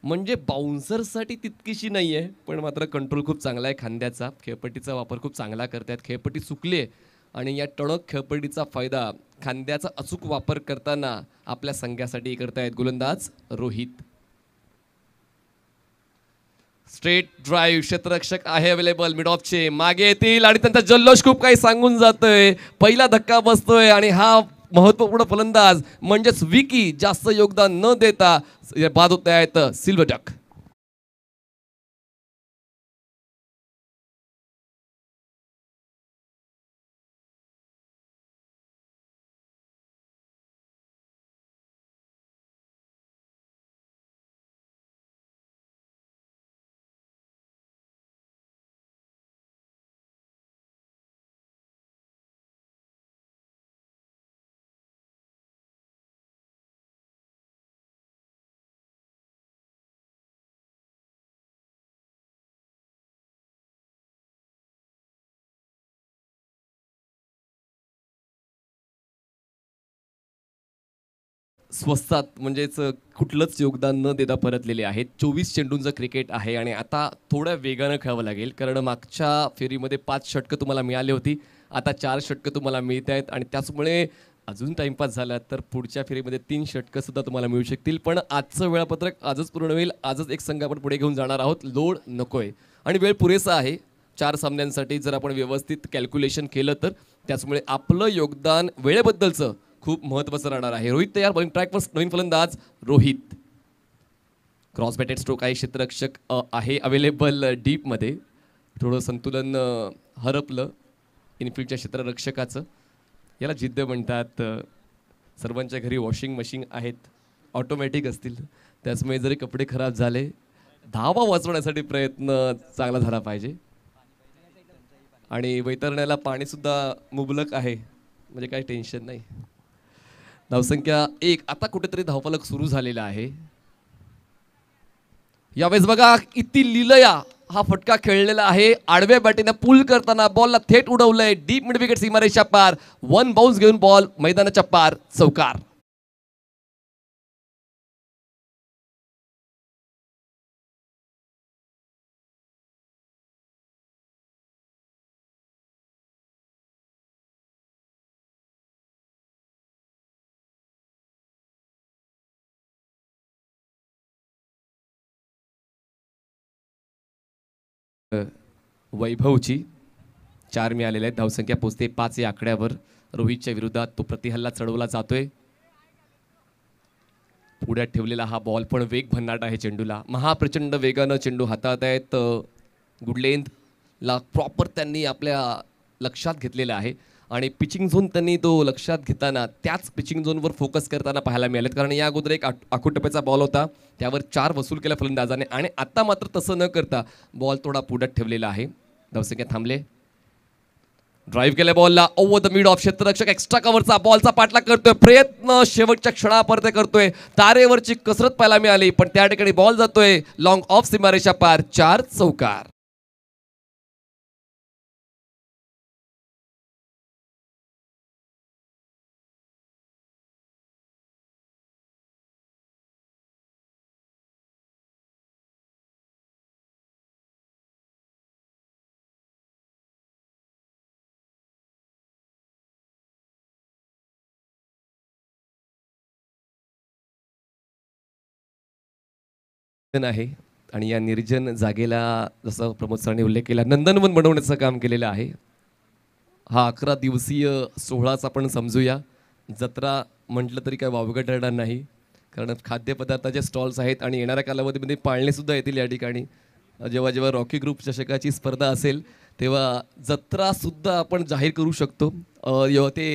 Speaker 4: म्हणजे बाउन्सरसाठी तितकीशी नाही आहे पण मात्र कंट्रोल खूप चांगला आहे खांद्याचा खेळपट्टीचा वापर खूप चांगला करतात खेळपट्टी चुकली आहे आणि या टणक खेळपडीचा फायदा खांद्याचा अचूक वापर करताना आपल्या संघासाठी करतायत गोलंदाज रोहित स्ट्रेट ड्राईव्ह क्षेत्ररक्षक आहे अवेलेबल मिड ऑफचे मागे येतील आणि त्यांचा जल्लोष खूप काही सांगून जातोय पहिला धक्का बसतोय आणि हा महत्वपूर्ण फलंदाज म्हणजेच विकी जास्त योगदान न देता बाद होत आहेत सिल्वडक स्वस्तात म्हणजेच कुठलंच योगदान न देता परतलेले आहेत चोवीस चेंडूंचं क्रिकेट आहे आणि आता थोड्या वेगानं खेळावं लागेल कारण मागच्या फेरीमध्ये पाच षटकं तुम्हाला मिळाली होती आता चार षटकं तुम्हाला मिळत आहेत आणि त्याचमुळे अजून टाईमपास झाला तर पुढच्या फेरीमध्ये तीन षटकं सुद्धा तुम्हाला मिळू शकतील पण आजचं वेळापत्रक आजच पूर्ण होईल आजच एक संघ आपण पुढे घेऊन जाणार आहोत लोड नको आहे आणि वेळ पुरेसा आहे चार सामन्यांसाठी जर आपण व्यवस्थित कॅल्क्युलेशन केलं तर त्याचमुळे आपलं योगदान वेळेबद्दलचं खूप महत्त्वाचं राहणार आहे रोहित तयार बॉलिंग ट्रॅकवर नवीन फलंदाज रोहित क्रॉस बॅटेड स्ट्रोक आहे क्षेत्ररक्षक आहे अवेलेबल डीपमध्ये थोडं संतुलन हरपलं इनफिल्डच्या क्षेत्ररक्षकाचं याला जिद्द म्हणतात सर्वांच्या घरी वॉशिंग मशीन आहेत ऑटोमॅटिक असतील त्याचमुळे जरी कपडे खराब झाले धावा वाचवण्यासाठी प्रयत्न चांगला झाला पाहिजे आणि वैतरण्याला पाणीसुद्धा मुबलक आहे म्हणजे काही टेन्शन नाही धावसंख्या एक आता कुठेतरी धावफलक सुरू झालेला आहे यावेळेस बघा किती लिलया हा फटका खेळलेला आहे आडव्या बॅटीने पूल करताना बॉलला थेट उडवलंय डीप मिड विकेट सीमारेषा पार वन बाउन्स घेऊन बॉल मैदानाच्या पार चौकार वैभवची चार मिळालेले आहेत धावसंख्या पोचते पाच या आकड्यावर रोहितच्या विरोधात तो प्रतिहल्ला चढवला जातोय पुढ्यात ठेवलेला हा बॉल पण वेग भन्नाट आहे चेंडूला महाप्रचंड वेगानं चेंडू हातात आहेत गुडलेंदला प्रॉपर त्यांनी आपल्या लक्षात घेतलेलं आहे आणि पिचिंग झोन त्यांनी तो लक्षात घेताना त्याच पिचिंग झोनवर फोकस करताना पाहायला मिळालेत कारण या अगोदर एक आकुटप्याचा बॉल होता त्यावर चार वसूल केला फलंदाजाने आणि आता मात्र तसं न करता बॉल थोडा पुढत ठेवलेला आहे धावसंख्या थांबले ड्राईव्ह केल्या बॉलला ओव्हर द मिड ऑफ क्षेत्ररक्षक एक्स्ट्रा कवरचा बॉलचा पाठलाग करतोय प्रयत्न शेवटच्या क्षणापर्यंत करतोय तारेवरची कसरत पाहायला मिळाली पण त्या ठिकाणी बॉल जातोय लॉंग ऑफ सिमारेशा पार चार चौकार आहे आणि या निर्जन जागेला जसं प्रमोद सरांनी उल्लेख केला नंदनवन बनवण्याचं काम केलेलं आहे हा अकरा दिवसीय सोहळाच आपण समजूया जत्रा म्हटलं तरी काय वावगं ठरणार नाही कारण खाद्यपदार्थाचे स्टॉल्स आहेत आणि येणाऱ्या कालावधीमध्ये पाळणेसुद्धा येतील या ठिकाणी जेव्हा जेव्हा रॉकी ग्रुप चषकाची स्पर्धा असेल तेव्हा जत्रासुद्धा आपण जाहीर करू शकतो जेव्हा ते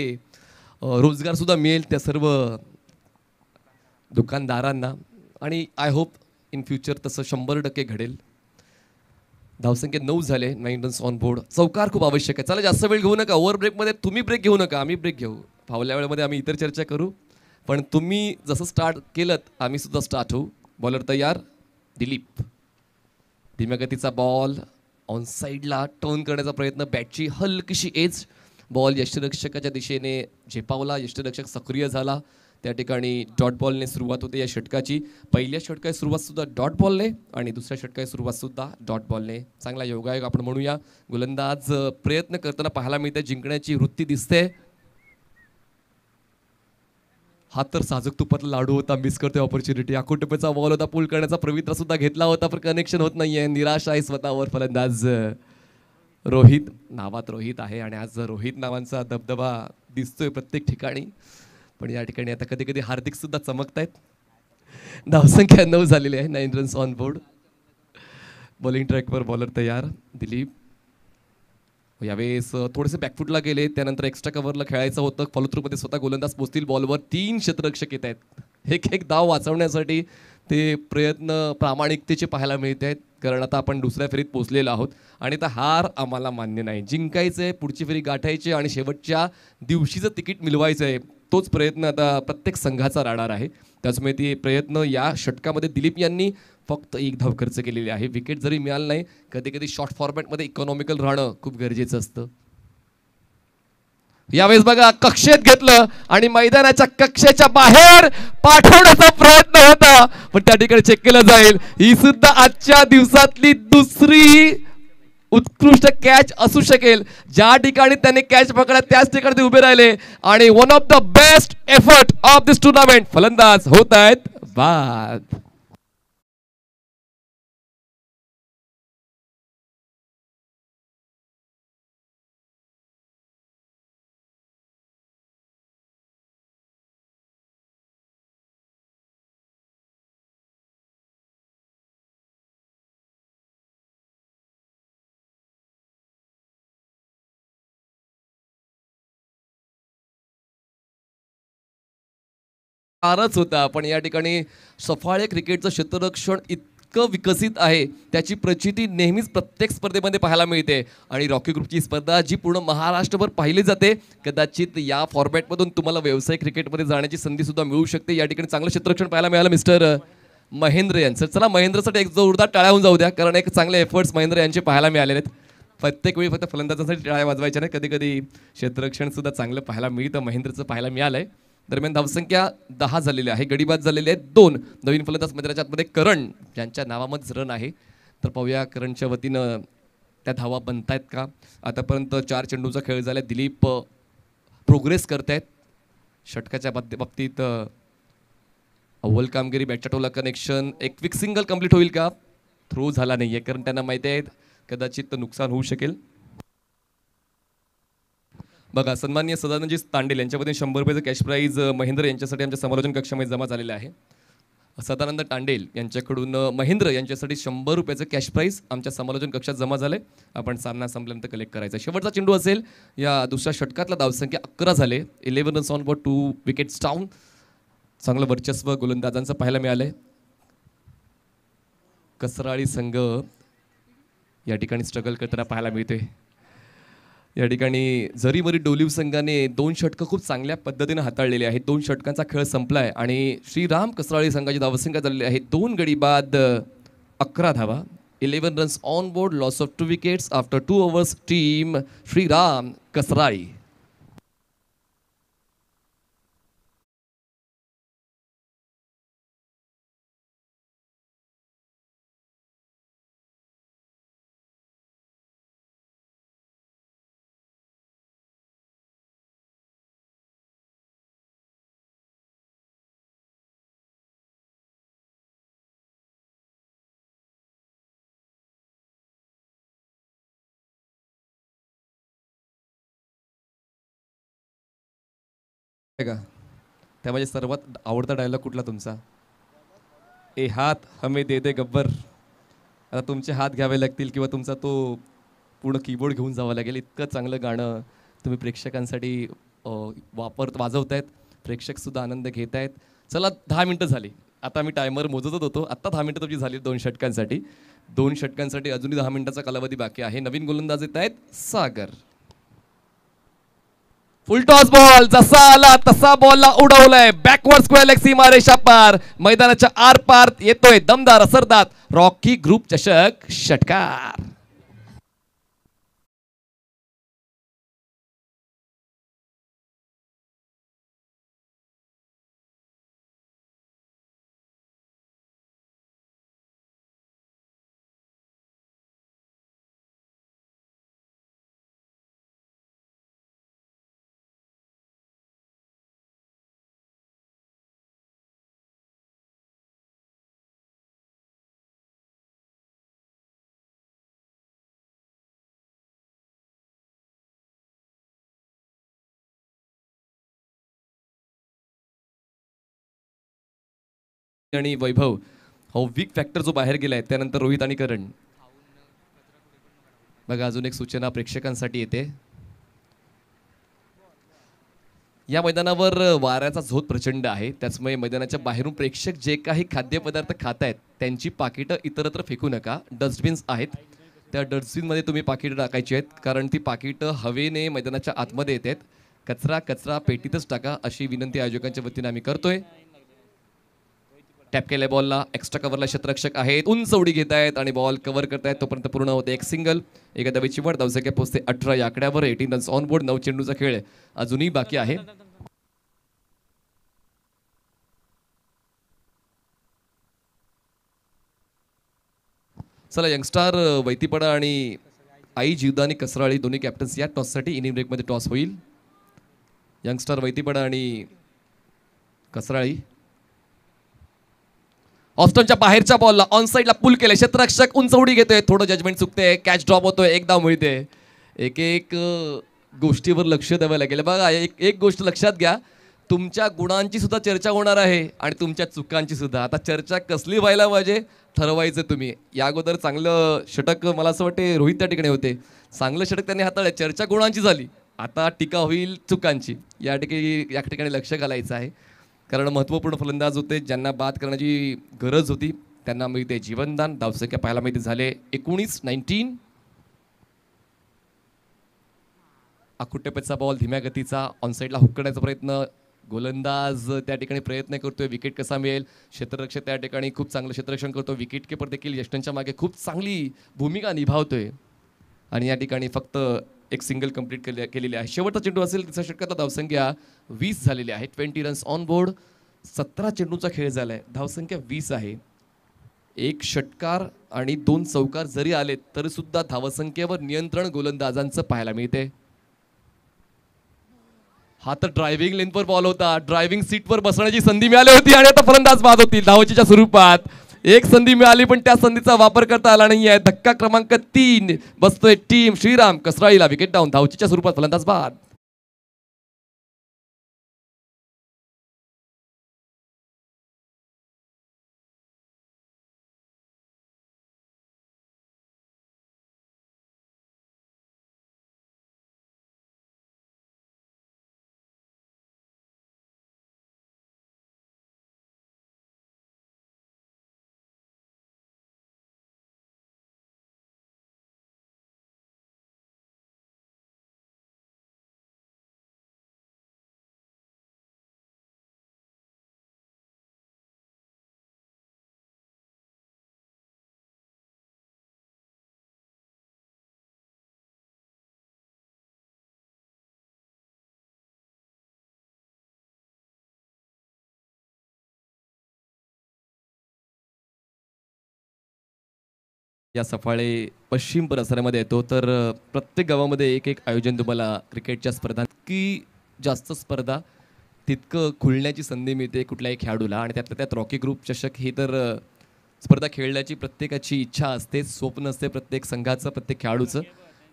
Speaker 4: रोजगारसुद्धा मिळेल त्या सर्व दुकानदारांना आणि आय होप इन फ्युचर तसं शंभर टक्के घडेल धावसंख्या नऊ झाले नाईन रन्स ऑन बोर्ड चौकार खूप आवश्यक आहे चला जास्त वेळ घेऊ नका ओव्हर ब्रेकमध्ये तुम्ही ब्रेक घेऊ नका आम्ही ब्रेक घेऊ फावल्या वेळेमध्ये आम्ही इतर चर्चा करू पण तुम्ही जसं स्टार्ट केलं आम्ही सुद्धा स्टार्ट होऊ बॉलर तयार दिलीप धीमे गतीचा बॉल ऑन साईडला टर्न करण्याचा प्रयत्न बॅटची हलकीशी एज बॉल यष्टरक्षकाच्या दिशेने झेपावला यष्टरक्षक सक्रिय झाला त्या ठिकाणी डॉट बॉलने सुरुवात होते या षटकाची पहिल्या षटकाची सुरुवातसुद्धा डॉट बॉलने आणि दुसऱ्या षटकाची सुरुवातसुद्धा डॉट बॉलने चांगला योगायोग आपण म्हणूया गोलंदाज प्रयत्न करताना पाहायला मिळते जिंकण्याची वृत्ती दिसते हा तर साजक तुपातला लाडू होता मिस करतोय ऑपॉर्च्युनिटी हा वॉल बॉल होता पूल करण्याचा पवित्रा सुद्धा घेतला होता पण कनेक्शन होत नाहीये निराश आहे स्वतःवर फलंदाज रोहित नावात रोहित आहे आणि आज रोहित नावांचा दबदबा दिसतोय प्रत्येक ठिकाणी पण या ठिकाणी आता कधी कधी सुद्धा चमकत आहेत धावसंख्या नऊ झालेली आहे nine runs on board bowling ट्रॅकवर बॉलर तयार दिलीप यावेळेस थोडेसे बॅकफुटला गेले त्यानंतर एक्स्ट्रा कव्हरला खेळायचं होतं फॉलोथ्रूमध्ये स्वतः गोलंदाज पोचतील बॉलवर तीन शतरक्षक येत आहेत एक एक धाव वाचवण्यासाठी ते प्रयत्न प्रामाणिकतेचे पाहायला मिळत आहेत कारण आता आपण दुसऱ्या फेरीत पोचलेलो आहोत आणि आता हार आम्हाला मान्य नाही जिंकायचं आहे पुढची फेरी गाठायची आणि शेवटच्या दिवशीचं तिकीट मिळवायचं आहे तोच प्रयत्न आता प्रत्येक संघाचा राहणार आहे त्याचमुळे ते प्रयत्न या षटकामध्ये दिलीप यांनी फक्त एक धाव खर्च केलेली आहे विकेट जरी मिळालं नाही कधी कधी शॉर्ट फॉर्मॅटमध्ये इकॉनॉमिकल राहणं खूप गरजेचं असतं यावेळेस बघा कक्षेत घेतलं आणि मैदानाच्या कक्षेच्या बाहेर पाठवण्याचा प्रयत्न होता पण त्या ठिकाणी चेक केला जाईल ही सुद्धा आजच्या दिवसातली दुसरी उत्कृष्ट कॅच असू शकेल ज्या ठिकाणी त्यांनी कॅच पकडला त्याच ठिकाणी उभे राहिले आणि one of the best effort of this tournament फलंदाज होत आहेत बाद फारच होता पण या ठिकाणी सफाळे क्रिकेटचं क्षेत्ररक्षण इतकं विकसित आहे त्याची प्रचिती नेहमीच प्रत्येक स्पर्धेमध्ये पाहायला मिळते आणि रॉकी ग्रुपची स्पर्धा जी पूर्ण महाराष्ट्रभर पाहिली जाते कदाचित या फॉर्मॅटमधून तुम्हाला व्यावसायिक क्रिकेटमध्ये जाण्याची संधीसुद्धा मिळू शकते या ठिकाणी चांगलं क्षेत्ररक्षण पाहायला मिळालं मिस्टर महेंद्र यांचं चला महेंद्रसाठी एक जोरदार टाळ्याहून जाऊ द्या कारण एक चांगले एफर्ट्स महेंद्र यांचे पाहायला मिळाले आहेत प्रत्येक वेळी फक्त फलंदाजांसाठी टाळ्या वाजवायच्या नाही कधी कधी क्षेत्ररक्षणसुद्धा चांगलं पाहायला मिळतं महेंद्रचं पाहायला मिळालं आहे दरम्यान धावसंख्या दहा झालेल्या आहे गडीबाद झालेले आहेत दोन नवीन फलंदाज मंदिराच्या आतमध्ये करण ज्यांच्या नावामध्येच रन आहे तर पाहूया करणच्या वतीनं त्या धावा बनतायत का आतापर्यंत चार चेंडूचा खेळ झाला दिलीप प्रोग्रेस करत आहेत षटकाच्या बाबतीत अव्वल कामगिरी बॅटच्या टोला कनेक्शन एक क्विक सिंगल कम्प्लीट होईल का थ्रो झाला नाही आहे कारण त्यांना माहिती आहे कदाचित नुकसान होऊ शकेल बघा सन्मान्य सदानंदजी तांडेल यांच्यामध्ये शंभर रुपयाचं कॅश प्राईज महेंद्र यांच्यासाठी आमच्या समालोचन कक्षामध्ये जमा झालेलं आहे सदानंद तांडेल यांच्याकडून महेंद्र यांच्यासाठी शंभर रुपयाचं कॅश प्राईज आमच्या समालोचन कक्षात जमा झालं आहे आपण सामना संपल्यानंतर कलेक्ट करायचा शेवटचा चेंडू असेल या दुसऱ्या षटकातला धावसंख्या अकरा झाले eleven runs on for two wickets down चांगलं वर्चस्व गोलंदाजांचं पाहायला मिळालं आहे कसराळी संघ या ठिकाणी स्ट्रगल करताना पाहायला मिळते या ठिकाणी जरी मरी डोलिव संघाने दोन षटकं खूप चांगल्या पद्धतीनं हाताळलेली आहेत दोन षटकांचा खेळ संपला आहे आणि श्रीराम कसराळी संघाची धावसंख्या झालेली आहे दोन गडी बाद अकरा धावा eleven runs on board loss of two wickets after two hours team Shriram Kasarali का त्या माझ्या सर्वात आवडता डायलॉग कुठला तुमचा ए हात हमे दे दे गब्बर आता तुमचे हात घ्यावे लागतील किंवा तुमचा तो पूर्ण कीबोर्ड घेऊन जावा लागेल इतकं चांगलं गाणं तुम्ही प्रेक्षकांसाठी वापर वाजवतायत प्रेक्षकसुद्धा आनंद घेत आहेत चला दहा मिनटं झाली आता मी टायमर मोजतच होतो आत्ता दहा मिनटं तुमची झाली दोन षटकांसाठी दोन षटकांसाठी अजूनही दहा मिनटाचा कालावधी बाकी आहे नवीन गोलंदाज येत आहेत सागर फुलटॉस बॉल जसा आला तसा बॉलला उडवलाय बॅकवर्ड स्क्वेअर लेग मारे शापार, मैदानाच्या आर पार येतोय दमदार असरदात रॉकी ग्रुप चषक षटकार आणि वैभव हा वीक फॅक्टर जो बाहेर गेला आहे त्यानंतर रोहित आणि करण बघा अजून एक सूचना प्रेक्षकांसाठी येते या मैदानावर वाऱ्याचा झोत प्रचंड आहे त्याचमुळे मैदानाच्या बाहेरून प्रेक्षक जे काही खाद्यपदार्थ खात आहेत त्यांची पाकिटं इतरत्र फेकू नका डस्टबिन्स आहेत त्या डस्टबिनमध्ये तुम्ही पाकिटं टाकायची आहेत कारण ती पाकिटं हवेने मैदानाच्या आतमध्ये येत आहेत कचरा कचरा पेटीतच टाका अशी विनंती आयोजकांच्या वतीने आम्ही करतोय टॅप केलाय बॉलला एक्स्ट्रा कव्हरला क्षेत्ररक्षक आहेत उंच उडी घेत आहेत आणि बॉल कव्हर करतायत तोपर्यंत पूर्ण होते एक सिंगल एका वेची वाढ धावसंख्या पोहोचते अठरा या आकड्यावर एटीन रन्स ऑन बोर्ड नऊ चेंडूचा खेळ अजूनही बाकी आहे चला यंगस्टार वैतीपडा आणि आई जीवदा आणि कसराळी दोन्ही कॅप्टन्स या टॉससाठी इनिंग ब्रेकमध्ये टॉस होईल यंगस्टार वैतीपडा आणि कसराळी ऑफस्टॉनच्या बाहेरच्या बॉलला ऑन साईडला पूल केले क्षेत्ररक्षक उंच उडी घेतोय थोडं जजमेंट चुकते कॅच ड्रॉप होतोय एकदा मिळते एक एक गोष्टीवर लक्ष द्यावं लागेल बघा एक एक गोष्ट लक्षात घ्या तुमच्या गुणांची सुद्धा चर्चा होणार आहे आणि तुमच्या चुकांची सुद्धा आता चर्चा कसली व्हायला पाहिजे ठरवायचं तुम्ही या अगोदर चांगलं षटक मला असं वाटते रोहित त्या ठिकाणी होते चांगलं षटक त्यांनी हाताळलं चर्चा गुणांची झाली आता टीका होईल चुकांची या ठिकाणी या ठिकाणी लक्ष घालायचं आहे कारण महत्त्वपूर्ण फलंदाज होते ज्यांना बाद करण्याची गरज होती त्यांना मिळते जीवनदान धावसंख्या पाहायला मिळते झाले एकोणीस नाईन्टीन आकुट्टेपेचा बॉल धीम्या गतीचा ऑनसाईडला हुक करण्याचा प्रयत्न गोलंदाज त्या ठिकाणी प्रयत्न करतोय विकेट कसा मिळेल क्षेत्ररक्षक त्या ठिकाणी खूप चांगलं क्षेत्ररक्षण करतो विकेट किपर देखील यष्टांच्या मागे खूप चांगली भूमिका निभावतोय आणि या ठिकाणी फक्त एक सिंगल कंप्लीट केलेली आहे शेवटचा चेंडू असेल षटकातला धावसंख्या वीस झालेली आहे ट्वेंटी रन्स ऑन बोर्ड सतरा चेंडूचा खेळ झाला आहे धावसंख्या वीस आहे एक षटकार आणि दोन चौकार जरी आले तरी सुद्धा धावसंख्येवर नियंत्रण गोलंदाजांचं पाहायला मिळते हा तर ड्रायव्हिंग लेनवर बॉल होता ड्रायव्हिंग सीटवर बसण्याची संधी मिळाली होती आणि आता फलंदाज बाद होती धावचीच्या स्वरूपात एक संधी मिळाली पण त्या संधीचा वापर करता आला नाही आहे धक्का क्रमांक तीन बसतोय टीम श्रीराम कसराईला विकेट डाऊन धावचीच्या स्वरूपात फलंदाज बाद या सफाळे पश्चिम परिसरामध्ये येतो तर प्रत्येक गावामध्ये एक एक आयोजन तुम्हाला क्रिकेटच्या स्पर्धा की जास्त स्पर्धा तितकं खुलण्याची संधी मिळते कुठल्याही खेळाडूला आणि त्यातल्या त्यात रॉकी ग्रुप चषक ही तर स्पर्धा खेळण्याची प्रत्येकाची इच्छा असते स्वप्न असते प्रत्येक संघाचं प्रत्येक खेळाडूचं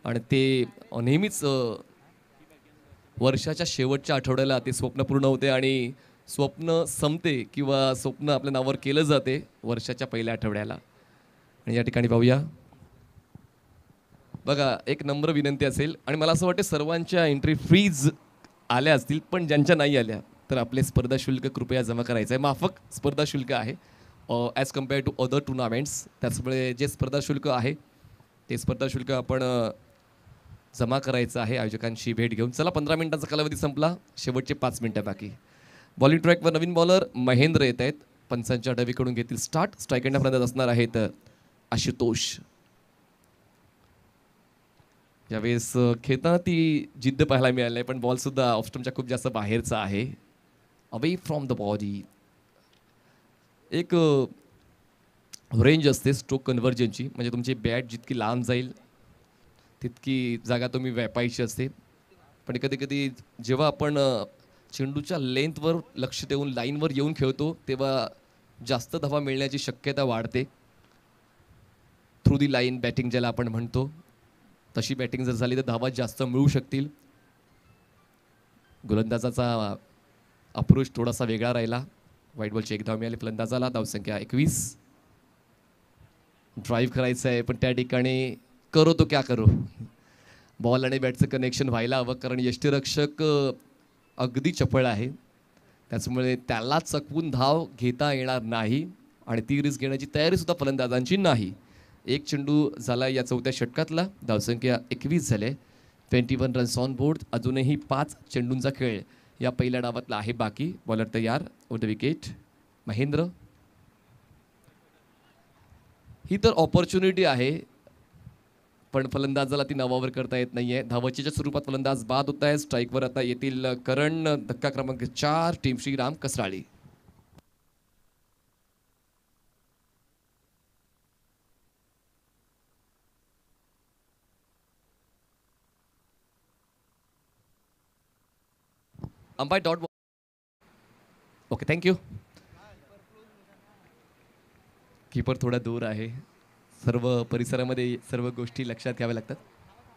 Speaker 4: आणि ते नेहमीच वर्षाच्या शेवटच्या आठवड्याला ते स्वप्न पूर्ण होते आणि स्वप्न संपते किंवा स्वप्न आपल्या नावावर केलं जाते वर्षाच्या पहिल्या आठवड्याला आणि या ठिकाणी पाहूया बघा एक नम्र विनंती असेल आणि मला असं वाटतं सर्वांच्या एंट्री फ्रीज आल्या असतील पण ज्यांच्या नाही आल्या तर आपले स्पर्धा शुल्क कृपया जमा करायचं आहे माफक स्पर्धा शुल्क आहे as compare to other tournaments त्याचमुळे जे स्पर्धा शुल्क आहे ते स्पर्धा शुल्क आपण जमा करायचं आहे आयोजकांशी भेट घेऊन चला पंधरा मिनिटांचा कालावधी संपला शेवटचे पाच मिनटं बाकी बॉलिंग ट्रॅकवर नवीन बॉलर महेंद्र येत आहेत पंचांच्या डबीकडून घेतील स्टार्ट स्ट्राईक अँड असणार आहेत आशुतोष यावेळेस खेळताना ती जिद्द पाहायला मिळाली आहे पण बॉलसुद्धा ऑफस्टमच्या खूप जास्त बाहेरचा आहे अवे फ्रॉम द बॉडी एक रेंज असते स्ट्रोक कन्व्हर्जनची म्हणजे तुमची बॅट जितकी लांब जाईल तितकी जागा तुम्ही व्यापायची असते पण कधी कधी जेव्हा आपण चेंडूच्या लेंथवर लक्ष देऊन लाईनवर येऊन खेळतो तेव्हा जास्त धावा मिळण्याची शक्यता वाढते थ्रू दी लाईन बॅटिंग ज्याला आपण म्हणतो तशी बॅटिंग जर झाली तर धावा जास्त मिळू शकतील गोलंदाजाचा अप्रोच थोडासा वेगळा राहिला व्हाईट बॉलची एक धाव मिळाली फलंदाजाला धावसंख्या एकवीस ड्राईव्ह करायचं आहे पण त्या ठिकाणी करो तो क्या करो बॉल आणि बॅटचं कनेक्शन व्हायला हवं कारण यष्टीरक्षक अगदी चपळ आहे त्याचमुळे त्याला चकवून धाव घेता येणार नाही आणि ती रिस्क घेण्याची तयारीसुद्धा फलंदाजांची नाही एक चेंडू झाला या चौथ्या षटकातला धावसंख्या एकवीस झाले twenty one runs on board अजूनही पाच चेंडूंचा खेळ या पहिल्या डावातला आहे बाकी बॉलर तयार द विकेट महेंद्र ही तर ऑपॉर्च्युनिटी आहे पण फलंदाजाला ती नावावर करता येत नाही आहे धावचेच्या स्वरूपात फलंदाज बाद होत आहे स्ट्राईकवर आता येतील करण धक्का क्रमांक चार टीम श्रीराम कसराळी अंबाई डॉट ओके यू कीपर थोडा दूर आहे सर्व परिसरामध्ये सर्व गोष्टी लक्षात घ्याव्या लागतात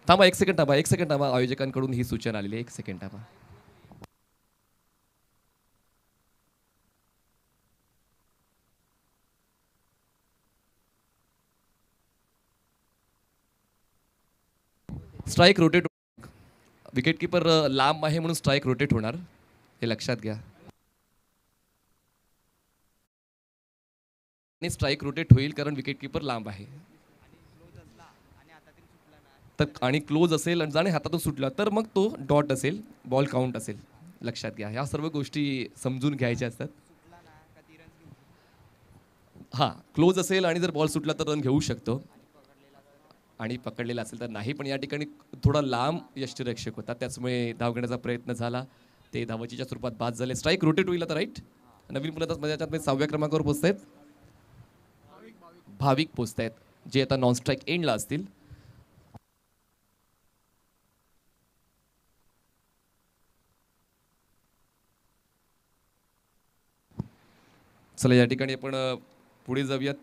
Speaker 4: थांबा एक सेकंड थांबा एक सेकंड थांबा आयोजकांकडून ही सूचना आलेली आहे एक सेकंड थांबा स्ट्राईक रोटेट विकेटकीपर uh, लांब आहे म्हणून स्ट्राईक रोटेट होणार हे लक्षात घ्या आणि स्ट्राईक रोटेट होईल कारण विकेटकीपर लांब आहे तर आणि क्लोज असेल आणि जाणे हातातून सुटला तर मग तो डॉट असेल बॉल काउंट असेल लक्षात घ्या ह्या सर्व गोष्टी समजून घ्यायच्या असतात हां क्लोज असेल आणि जर बॉल सुटला तर रन घेऊ शकतो आणि पकडलेला असेल तर नाही पण या ठिकाणी थोडा लांब यष्टीरक्षक होता त्याचमुळे धाव घेण्याचा प्रयत्न झाला ते धावाचीच्या स्वरूपात बाद झाले स्ट्राईक रोटेट होईल आता राईट नवीन मुलं माझ्या सहाव्या क्रमांकावर पोचत आहेत भाविक पोचत आहेत जे आता नॉन स्ट्राईक एंडला असतील चला या ठिकाणी आपण पुढे जाऊयात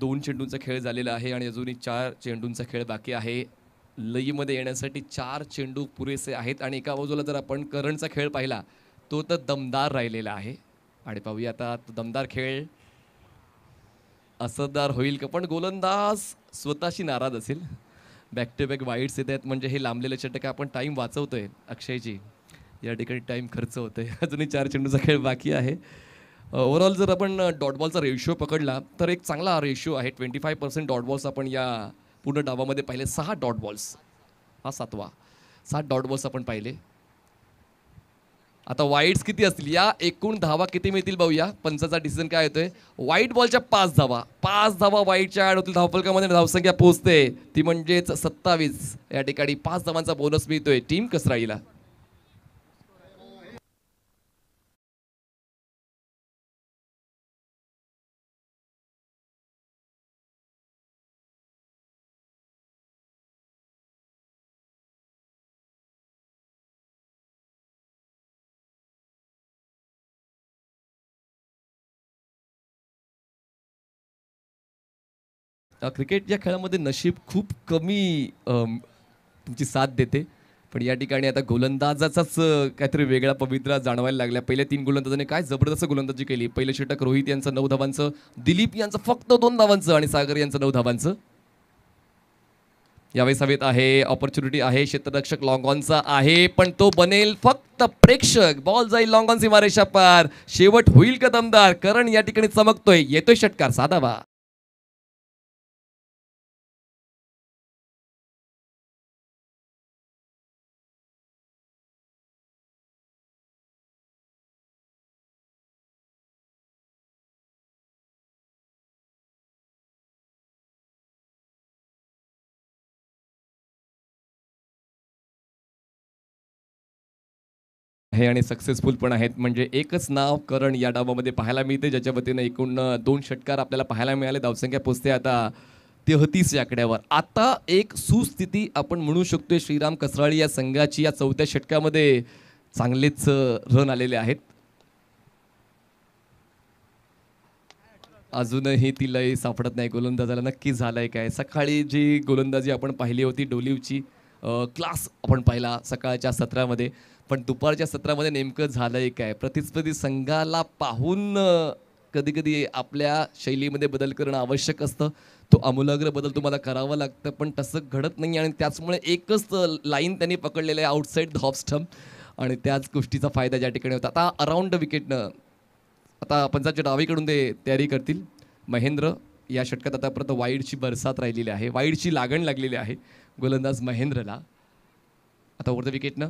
Speaker 4: दोन चेंडूंचा खेळ झालेला आहे आणि अजूनही चार चेंडूंचा खेळ बाकी आहे लईमध्ये येण्यासाठी चार चेंडू पुरेसे आहेत आणि एका बाजूला जर आपण करणचा खेळ पाहिला तो तर दमदार राहिलेला आहे आणि पाहूया आता तो दमदार खेळ असरदार होईल का पण गोलंदाज स्वतःशी नाराज असेल बॅक टू बॅक वाईट्स येत आहेत म्हणजे हे लांबलेले चटके आपण टाईम वाचवतोय अक्षयजी या ठिकाणी टाईम खर्च होतोय [laughs] अजूनही चार चेंडूचा खेळ बाकी आहे ओव्हरऑल जर आपण डॉटबॉलचा रेशिओ पकडला तर एक चांगला रेशिओ आहे ट्वेंटी फाय पर्सेंट डॉटबॉल्स आपण या पूर्ण डावामध्ये पाहिले सहा डॉटबॉल्स हा सातवा सात डॉटबॉल्स आपण पाहिले आता वाईट्स किती असतील या एकूण धावा किती मिळतील या पंचाचा डिसिजन काय येतोय वाईट बॉलच्या पाच धावा पाच धावा वाईटच्या ॲड होतील धावफलकामध्ये धावसंख्या पोहोचते ती म्हणजेच सत्तावीस या ठिकाणी पाच धावांचा बोनस मिळतोय टीम कसराईला क्रिकेट या खेळामध्ये नशीब खूप कमी तुमची साथ देते पण या ठिकाणी आता गोलंदाजाचाच काहीतरी वेगळा पवित्रा जाणवायला लागला पहिल्या तीन गोलंदाजाने काय जबरदस्त गोलंदाजी केली पहिले षटक रोहित यांचं नऊ धावांचं दिलीप यांचं फक्त दोन धावांचं आणि सागर यांचं नऊ धावांचं यावेळेस हवेत आहे ऑपॉर्च्युनिटी आहे क्षेत्ररक्षक लॉंगॉनचा आहे पण तो बनेल फक्त प्रेक्षक बॉल जाईल लॉंगॉन सीमारेषा पार शेवट होईल का दमदार करण या ठिकाणी चमकतोय येतोय षटकार साधावा आहे आणि सक्सेसफुल पण आहेत म्हणजे एकच नाव करण या डावामध्ये पाहायला मिळते ज्याच्या वतीनं एकूण दोन षटकार आपल्याला पाहायला मिळाले धावसंख्या पोचते आता तेहतीस या आकड्यावर आता एक सुस्थिती आपण म्हणू शकतोय श्रीराम कसराळी या संघाची या चौथ्या षटकामध्ये चांगलेच रन आलेले आहेत अजूनही ती लय सापडत नाही गोलंदाजाला नक्की झालंय काय सकाळी जी गोलंदाजी आपण पाहिली होती डोलीवची क्लास आपण पाहिला सकाळच्या सत्रामध्ये पण दुपारच्या सत्रामध्ये नेमकं झालंय काय प्रतिस्पर्धी संघाला पाहून कधी कधी आपल्या शैलीमध्ये बदल करणं आवश्यक असतं तो अमूलाग्र बदल तुम्हाला करावा लागतं पण तसं घडत नाही आणि त्याचमुळे एकच लाईन त्यांनी पकडलेलं आहे आउटसाईड धॉपस्टम आणि त्याच गोष्टीचा फायदा ज्या ठिकाणी होता आता अराऊंड विकेटनं आता पंचाच्या डावीकडून ते तयारी करतील महेंद्र या षटकात आतापर्यंत वाईडची बरसात राहिलेली आहे वाईडची लागण लागलेली आहे गोलंदाज महेंद्रला आता ओवर द विकेटनं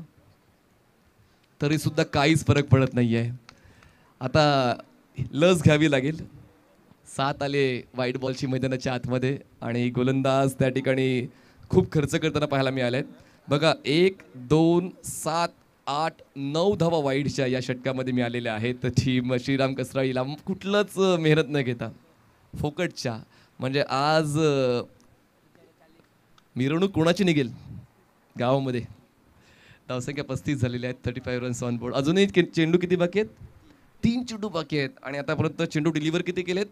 Speaker 4: तरीसुद्धा काहीच फरक पडत नाही आहे आता लस घ्यावी लागेल सात आले वाईट बॉलची मैदानाच्या आतमध्ये आणि गोलंदाज त्या ठिकाणी खूप खर्च करताना पाहायला मिळाले आहेत बघा एक दोन सात आठ नऊ धावा वाईटच्या या षटकामध्ये मिळालेल्या आहेत टीम श्रीराम कसराळीला कुठलंच मेहनत न घेता फोकटच्या म्हणजे आज मिरवणूक कोणाची निघेल गावामध्ये धावसंख्या पस्तीस झालेल्या आहेत thirty five runs on board अजूनही चेंडू किती बाकी आहेत तीन चेंडू बाकी आहेत आणि आतापर्यंत चेंडू डिलिव्हर किती केलेत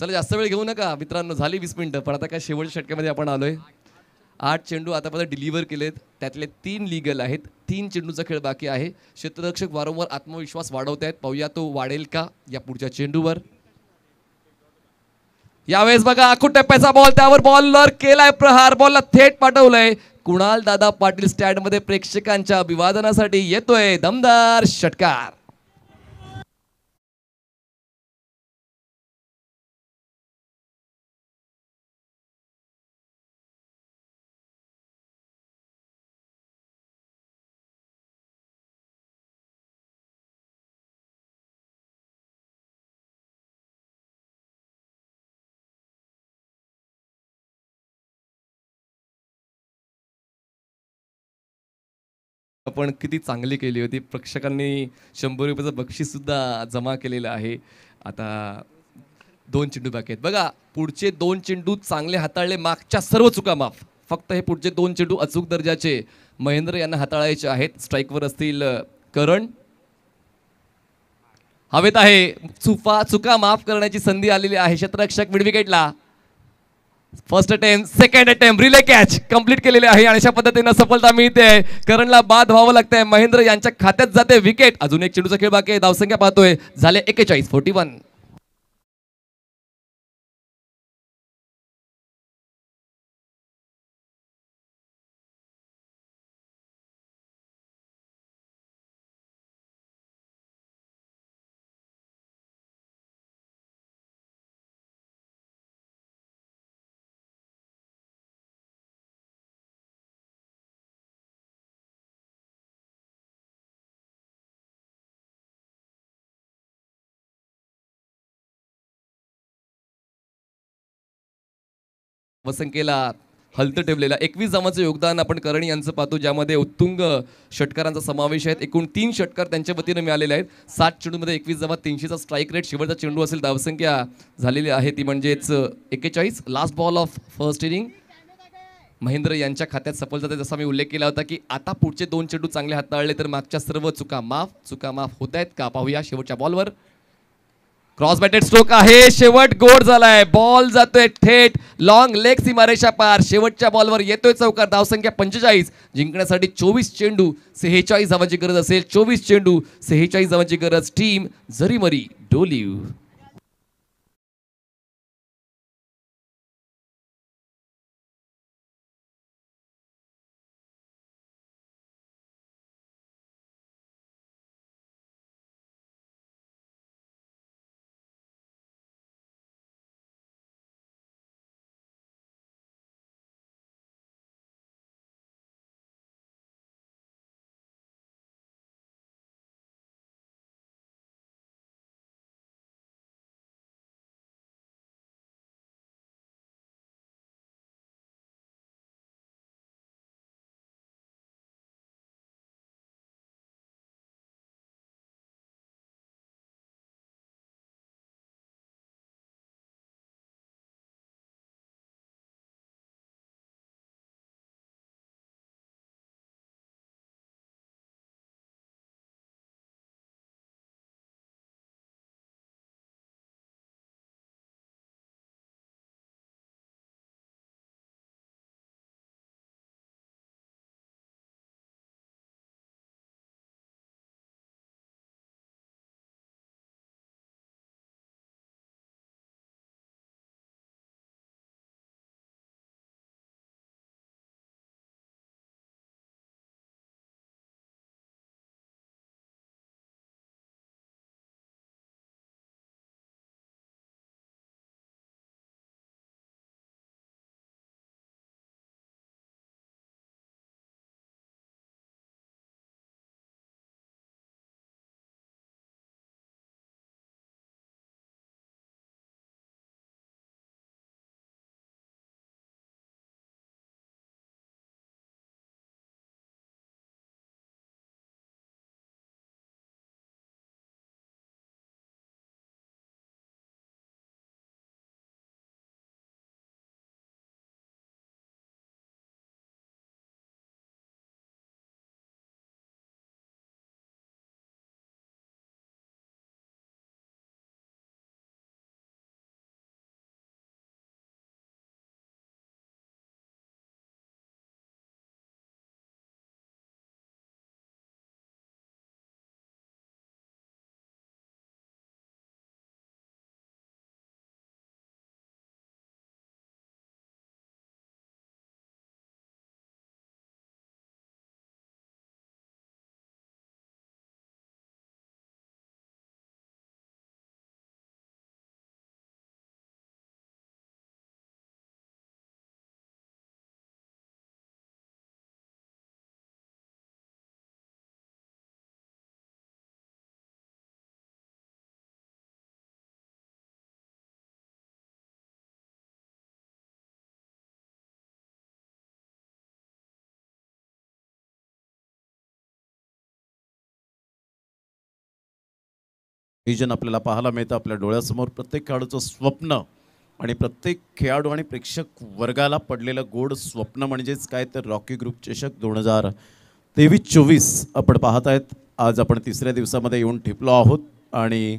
Speaker 4: चला जास्त वेळ घेऊ नका मित्रांनो झाली वीस मिनटं पण आता काय शेवटच्या षटक्यामध्ये आपण आलो आठ चेंडू आतापर्यंत डिलिव्हर केलेत त्यातले तीन लिगल आहेत तीन चेंडूचा खेळ बाकी आहे क्षेत्ररक्षक वारंवार आत्मविश्वास वाढवत आहेत पाहूया तो वाढेल का या पुढच्या चेंडूवर यावेळेस बघा अखूट टप्प्याचा बॉल त्यावर बॉलर केलाय प्रहार बॉलला थेट पाठवलंय कुणाल दादा पाटील मध्ये प्रेक्षकांच्या अभिवादनासाठी येतोय दमदार षटकार आपण किती चांगली केली होती प्रेक्षकांनी शंभर रुपयाचं सुद्धा जमा केलेलं आहे आता दोन चेंडू बाकी आहेत बघा पुढचे दोन चेंडू चांगले हाताळले मागच्या सर्व चुका माफ फक्त हे पुढचे दोन चेंडू अचूक दर्जाचे महेंद्र यांना हाताळायचे आहेत स्ट्राईकवर असतील करण हवेत आहे चुफा चुका माफ करण्याची संधी आलेली आहे क्षेत्ररक्षक मिडविकेटला first attempt second attempt relay catch complete केलेले आहे आणि अशा पद्धतीनं सफलता मिळते करणला बाद व्हावं लागतंय महेंद्र यांच्या खात्यात जाते विकेट अजून एक चेंडूचा खेळ बाकी आहे धावसंख्या पाहतोय झाले एकेचाळीस फोर्टी वन वसंकेला हलत ठेवलेला एकवीस जमाचं योगदान आपण करणी यांचं पाहतो ज्यामध्ये उत्तुंग षटकारांचा समावेश आहे एकूण तीन षटकार त्यांच्या वतीनं मिळालेले आहेत सात चेंडूमध्ये एकवीस जमा तीनशेचा स्ट्राईक रेट शेवटचा चेंडू असेल धावसंख्या झालेली आहे ती म्हणजेच एकेचाळीस last ball of first inning Mahendra यांच्या खात्यात सफल जाते जसा मी उल्लेख केला होता की आता पुढचे दोन चेंडू चांगले हाताळले तर मागच्या सर्व चुका माफ चुका माफ होत आहेत का पाहूया शेवटच्या बॉलवर क्रॉस बॅटेड स्ट्रोक आहे शेवट गोड झालाय बॉल जातोय थेट लॉंग लेग सीमारेषा पार शेवटच्या बॉलवर येतोय चौकार धावसंख्या पंचेचाळीस जिंकण्यासाठी चोवीस चेंडू सेहेचाळीस धावांची गरज असेल चोवीस चेंडू सेहेचाळीस धावांची गरज टीम मरी डोलीव
Speaker 1: व्हिजन आपल्याला पाहायला मिळतं आपल्या डोळ्यासमोर प्रत्येक खेळाडूचं स्वप्न आणि प्रत्येक खेळाडू आणि प्रेक्षक वर्गाला पडलेलं गोड स्वप्न म्हणजेच काय तर रॉकी ग्रुप चषक दोन हजार तेवीस चोवीस आपण पाहत आहेत आज आपण तिसऱ्या दिवसामध्ये येऊन ठिपलो आहोत आणि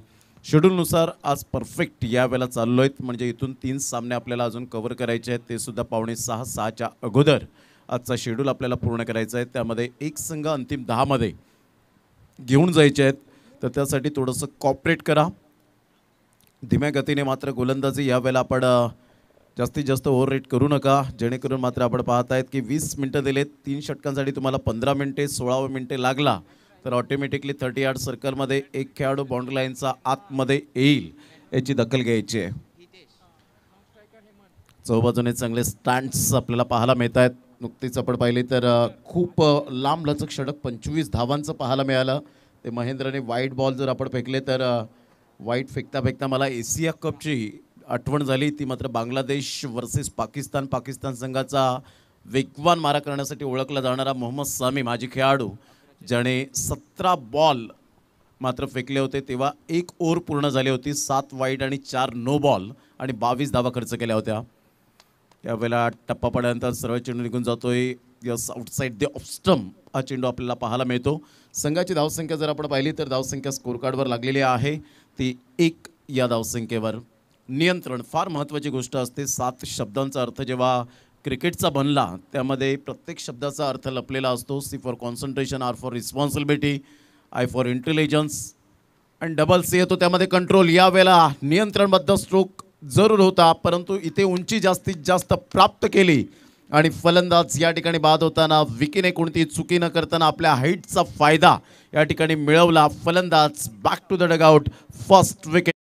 Speaker 1: शेड्यूलनुसार आज परफेक्ट यावेळेला चाललो आहेत म्हणजे इथून तीन सामने आपल्याला अजून कवर करायचे आहेत ते सुद्धा पावणे सहा सहाच्या अगोदर आजचा शेड्यूल आपल्याला पूर्ण करायचा आहे त्यामध्ये एक संघ अंतिम दहामध्ये घेऊन जायचे आहेत तर त्यासाठी थोडंसं कॉपरेट करा धीम्या गतीने मात्र गोलंदाजी यावेळेला आपण जास्तीत जास्त ओव्हर रेट करू नका जेणेकरून मात्र आपण पाहत आहेत की वीस मिनटं दिले तीन षटकांसाठी तुम्हाला पंधरा मिनटे सोळा मिनटे लागला तर ऑटोमॅटिकली थर्टी आठ सर्कलमध्ये एक खेळाडू बाउंड्री लाईनचा आतमध्ये येईल याची दखल घ्यायची आहे चौबाजूने चांगले स्टँड्स आपल्याला पाहायला मिळत आहेत नुकतीच आपण पाहिली तर खूप लांब लचक षटक पंचवीस धावांचं पाहायला मिळालं ते महेंद्रने वाईट बॉल जर आपण फेकले तर वाईट फेकता फेकता मला एशिया कपची आठवण झाली ती मात्र बांगलादेश वर्सेस पाकिस्तान पाकिस्तान संघाचा वेगवान मारा करण्यासाठी ओळखला जाणारा मोहम्मद सामी माजी खेळाडू ज्याने सतरा बॉल मात्र फेकले होते तेव्हा एक ओव्हर पूर्ण झाली होती सात वाईट आणि चार नो बॉल आणि बावीस धावा खर्च केल्या होत्या यावेळेला टप्पा पडल्यानंतर सर्व चेंडू निघून जातोय यस आउटसाईड द ऑफस्टम हा चेंडू आपल्याला पाहायला मिळतो संघाची धावसंख्या जर आपण पाहिली तर धावसंख्या स्कोरकार्डवर लागलेली आहे ती एक या धावसंख्येवर नियंत्रण फार महत्त्वाची गोष्ट असते सात शब्दांचा अर्थ जेव्हा क्रिकेटचा बनला त्यामध्ये प्रत्येक शब्दाचा अर्थ लपलेला असतो C for concentration R for responsibility I for intelligence and double C येतो त्यामध्ये कंट्रोल यावेळेला नियंत्रणबद्ध स्ट्रोक जरूर होता परंतु इथे उंची जास्तीत जास्त प्राप्त केली आणि फलंदाज या ठिकाणी बाद होताना विकीने कोणती चुकी न करताना आपल्या हाईटचा फायदा या ठिकाणी मिळवला फलंदाज back to the dugout first wicket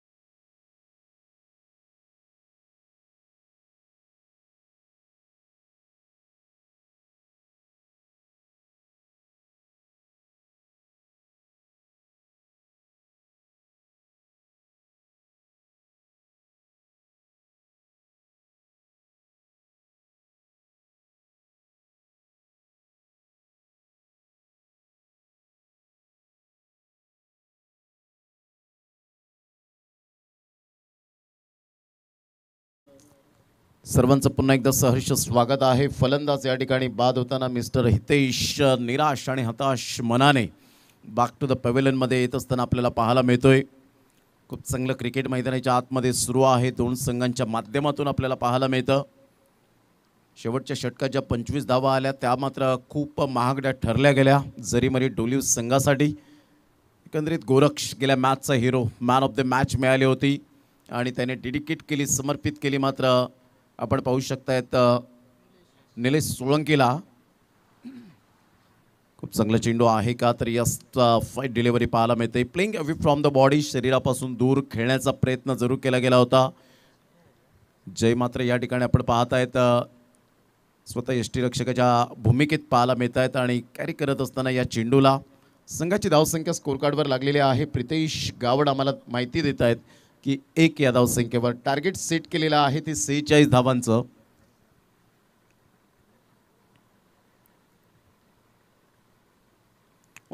Speaker 1: सर्वांचं पुन्हा एकदा सहर्ष स्वागत आहे फलंदाज या ठिकाणी बाद होताना मिस्टर हितेश निराश आणि हताश मनाने बॅक टू द पवेलनमध्ये येत असताना आपल्याला पाहायला मिळतोय खूप चांगलं क्रिकेट मैदानाच्या आतमध्ये सुरू आहे दोन संघांच्या माध्यमातून आपल्याला पाहायला मिळतं शेवटच्या षटकात ज्या पंचवीस धावा आल्या त्या मात्र खूप महागड्या ठरल्या गेल्या जरी मरी डोलिव संघासाठी एकंदरीत गोरक्ष गेल्या मॅचचा hero man of the match मिळाली होती आणि त्याने डेडिकेट केली समर्पित केली मात्र आपण पाहू शकतायत निलेश सोळंकीला खूप चांगला चेंडू आहे का तर या फाईट डिलिव्हरी पाहायला मिळते playing away from the body शरीरापासून दूर खेळण्याचा प्रयत्न जरूर केला गेला होता जय मात्र या ठिकाणी आपण पाहत आहेत स्वतः रक्षकाच्या भूमिकेत पाहायला मिळत आहेत आणि कॅरी करत असताना या चेंडूला संघाची धावसंख्या स्कोरकार्डवर लागलेली आहे प्रितेश गावड आम्हाला माहिती देत आहेत की एक या धावसंख्येवर टार्गेट सेट केलेलं आहे ते सेहेचाळीस धावांचं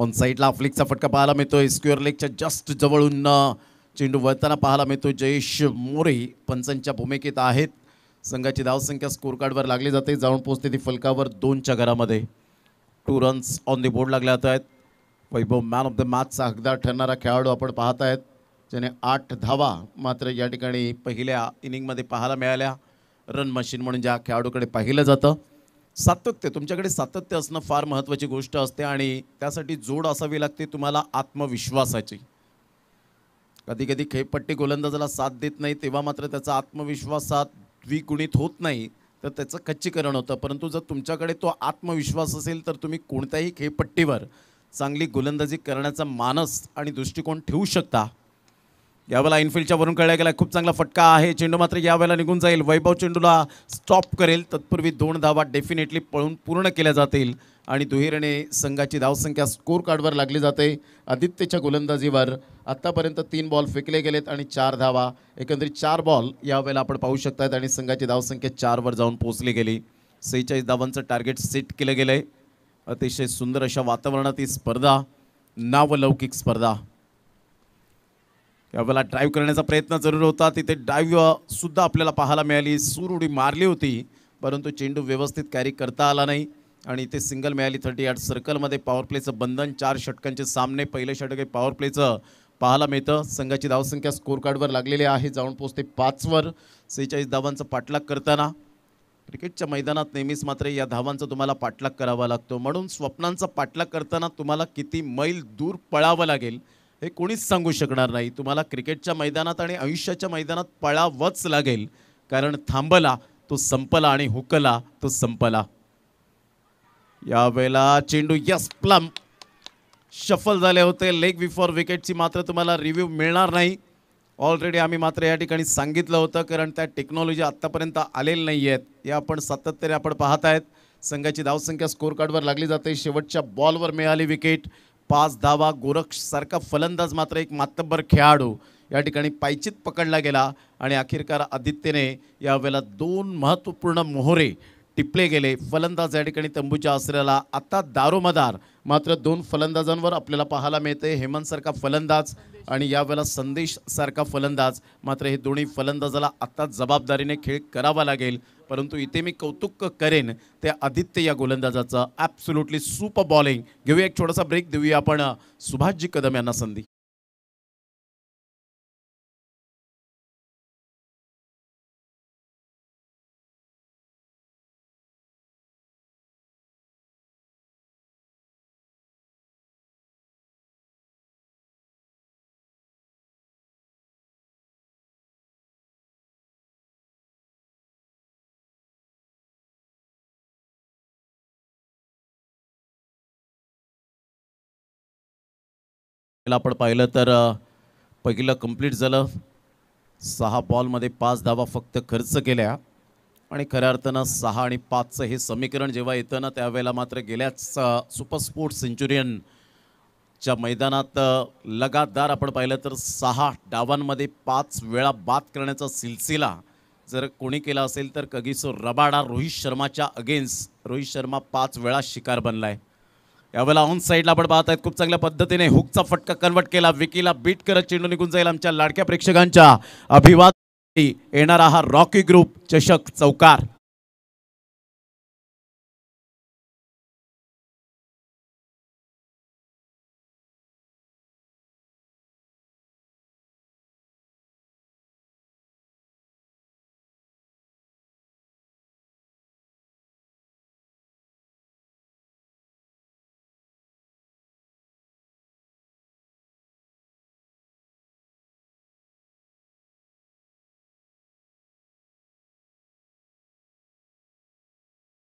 Speaker 1: ऑन साईडला फ्लिकचा फटका पाहायला मिळतोय स्क्वेअर लेगच्या जस्ट जवळून चेंडू वळताना पाहायला मिळतो जयेश मोरे पंचांच्या भूमिकेत आहेत संघाची धावसंख्या स्कोर कार्डवर लागली जाते जाऊन पोहोचते ती फलकावर दोनच्या घरामध्ये two runs on the board लागल्या जात आहेत वैभव मॅन ऑफ द मॅचचा हकदार ठरणारा खेळाडू आपण पाहत आहेत ज्याने आठ धावा मात्र या ठिकाणी पहिल्या इनिंगमध्ये पाहायला मिळाल्या रन मशीन म्हणून ज्या खेळाडूकडे पाहिलं जातं सातत्य तुमच्याकडे सातत्य असणं फार महत्त्वाची गोष्ट असते आणि त्यासाठी जोड असावी लागते तुम्हाला आत्मविश्वासाची कधी कधी खेळपट्टी गोलंदाजाला साथ देत नाही तेव्हा मात्र त्याचा आत्मविश्वासात द्विगुणित होत नाही तर त्याचं कच्चीकरण होतं परंतु जर तुमच्याकडे तो आत्मविश्वास असेल तर तुम्ही कोणत्याही खेळपट्टीवर चांगली गोलंदाजी करण्याचा मानस आणि दृष्टिकोन ठेवू शकता यावेळेला इनफिल्डच्या वरून कळल्या गेला खूप चांगला फटका आहे चेंडू मात्र यावेळेला निघून जाईल वैभव चेंडूला स्टॉप करेल तत्पूर्वी दोन धावा डेफिनेटली पळून पूर्ण केल्या जातील आणि दुहेरीने संघाची धावसंख्या स्कोर कार्डवर लागली जाते आदित्यच्या गोलंदाजीवर आत्तापर्यंत तीन बॉल फेकले गेलेत आणि चार धावा एकंदरीत चार बॉल यावेळेला आपण पाहू शकतात आणि संघाची धावसंख्या चारवर जाऊन पोहोचली गेली सेहेचाळीस धावांचं टार्गेट सेट केलं गेलं आहे अतिशय सुंदर अशा वातावरणात ही स्पर्धा नावलौकिक स्पर्धा यावेळेला ड्राईव्ह करण्याचा प्रयत्न जरूर होता तिथे ड्राईव्हसुद्धा सुद्धा आपल्याला पाहायला मिळाली सूर उडी मारली होती परंतु चेंडू व्यवस्थित कॅरी करता आला नाही आणि इथे सिंगल मिळाली थर्टी आठ सर्कलमध्ये पॉवर प्लेचं बंधन चार षटकांचे सामने पहिले षटक हे पॉवर प्लेचं पाहायला मिळतं संघाची धावसंख्या स्कोर कार्डवर लागलेली आहे जाऊन पोचते पाचवर सेहेचाळीस धावांचा पाठलाग करताना क्रिकेटच्या मैदानात नेहमीच मात्र या धावांचा तुम्हाला पाठलाग करावा लागतो म्हणून स्वप्नांचा पाठलाग करताना तुम्हाला किती मैल दूर पळावं लागेल हे कोणीच सांगू शकणार नाही तुम्हाला क्रिकेटच्या मैदानात आणि आयुष्याच्या मैदानात पळावंच लागेल कारण थांबला तो संपला आणि हुकला तो संपला यावेळेला चेंडू यस प्लम शफल झाले होते लेग बिफोर विकेटची मात्र तुम्हाला रिव्ह्यू मिळणार नाही ऑलरेडी आम्ही मात्र या ठिकाणी सांगितलं होतं कारण त्या टेक्नॉलॉजी आत्तापर्यंत आलेली नाही आहेत हे आपण सातत्याने आपण पाहत आहेत संघाची धावसंख्या स्कोर कार्डवर लागली जाते शेवटच्या बॉलवर मिळाली विकेट पाच धावा गोरक्षसारखा फलंदाज मात्र एक मातब्बर खेळाडू या ठिकाणी पायचित पकडला गेला आणि अखेरकार आदित्यने यावेळेला दोन महत्त्वपूर्ण मोहरे टिपले गेले फलंदाज या ठिकाणी तंबूच्या आसऱ्याला आता दारोमदार मात्र दोन फलंदाजांवर आपल्याला पाहायला मिळते हेमंतसारखा फलंदाज आणि यावेळेला संदेशसारखा फलंदाज मात्र हे दोन्ही फलंदाजाला आत्ताच जबाबदारीने खेळ करावा लागेल परंतु इथे मी कौतुक करेन ते आदित्य
Speaker 3: या गोलंदाजाचा ॲब्सोल्युटली सुपर बॉलिंग घेऊया एक छोटासा ब्रेक देऊया आपण सुभाषजी कदम यांना संधी
Speaker 1: आपण पाहिलं तर पहिलं कंप्लीट झालं सहा बॉलमध्ये पाच धावा फक्त खर्च केल्या आणि खऱ्या अर्थानं सहा आणि पाचचं हे समीकरण जेव्हा येतं ना त्यावेळेला मात्र गेल्याच सुपरस्पोर्ट सेंचुरियनच्या मैदानात लगातार आपण पाहिलं तर सहा डावांमध्ये पाच वेळा बाद करण्याचा सिलसिला जर कोणी केला असेल तर कगिसो रबाडा रोहित शर्माच्या अगेन्स्ट रोहित शर्मा पाच वेळा शिकार बनला आहे यावेळेला ऑन साईडला आपण पाहत आहेत खूप चांगल्या पद्धतीने हुकचा फटका कन्वर्ट केला विकीला बीट करत चेंडू निघून जाईल आमच्या लाडक्या प्रेक्षकांच्या अभिवाद येणारा हा रॉकी ग्रुप चषक चौकार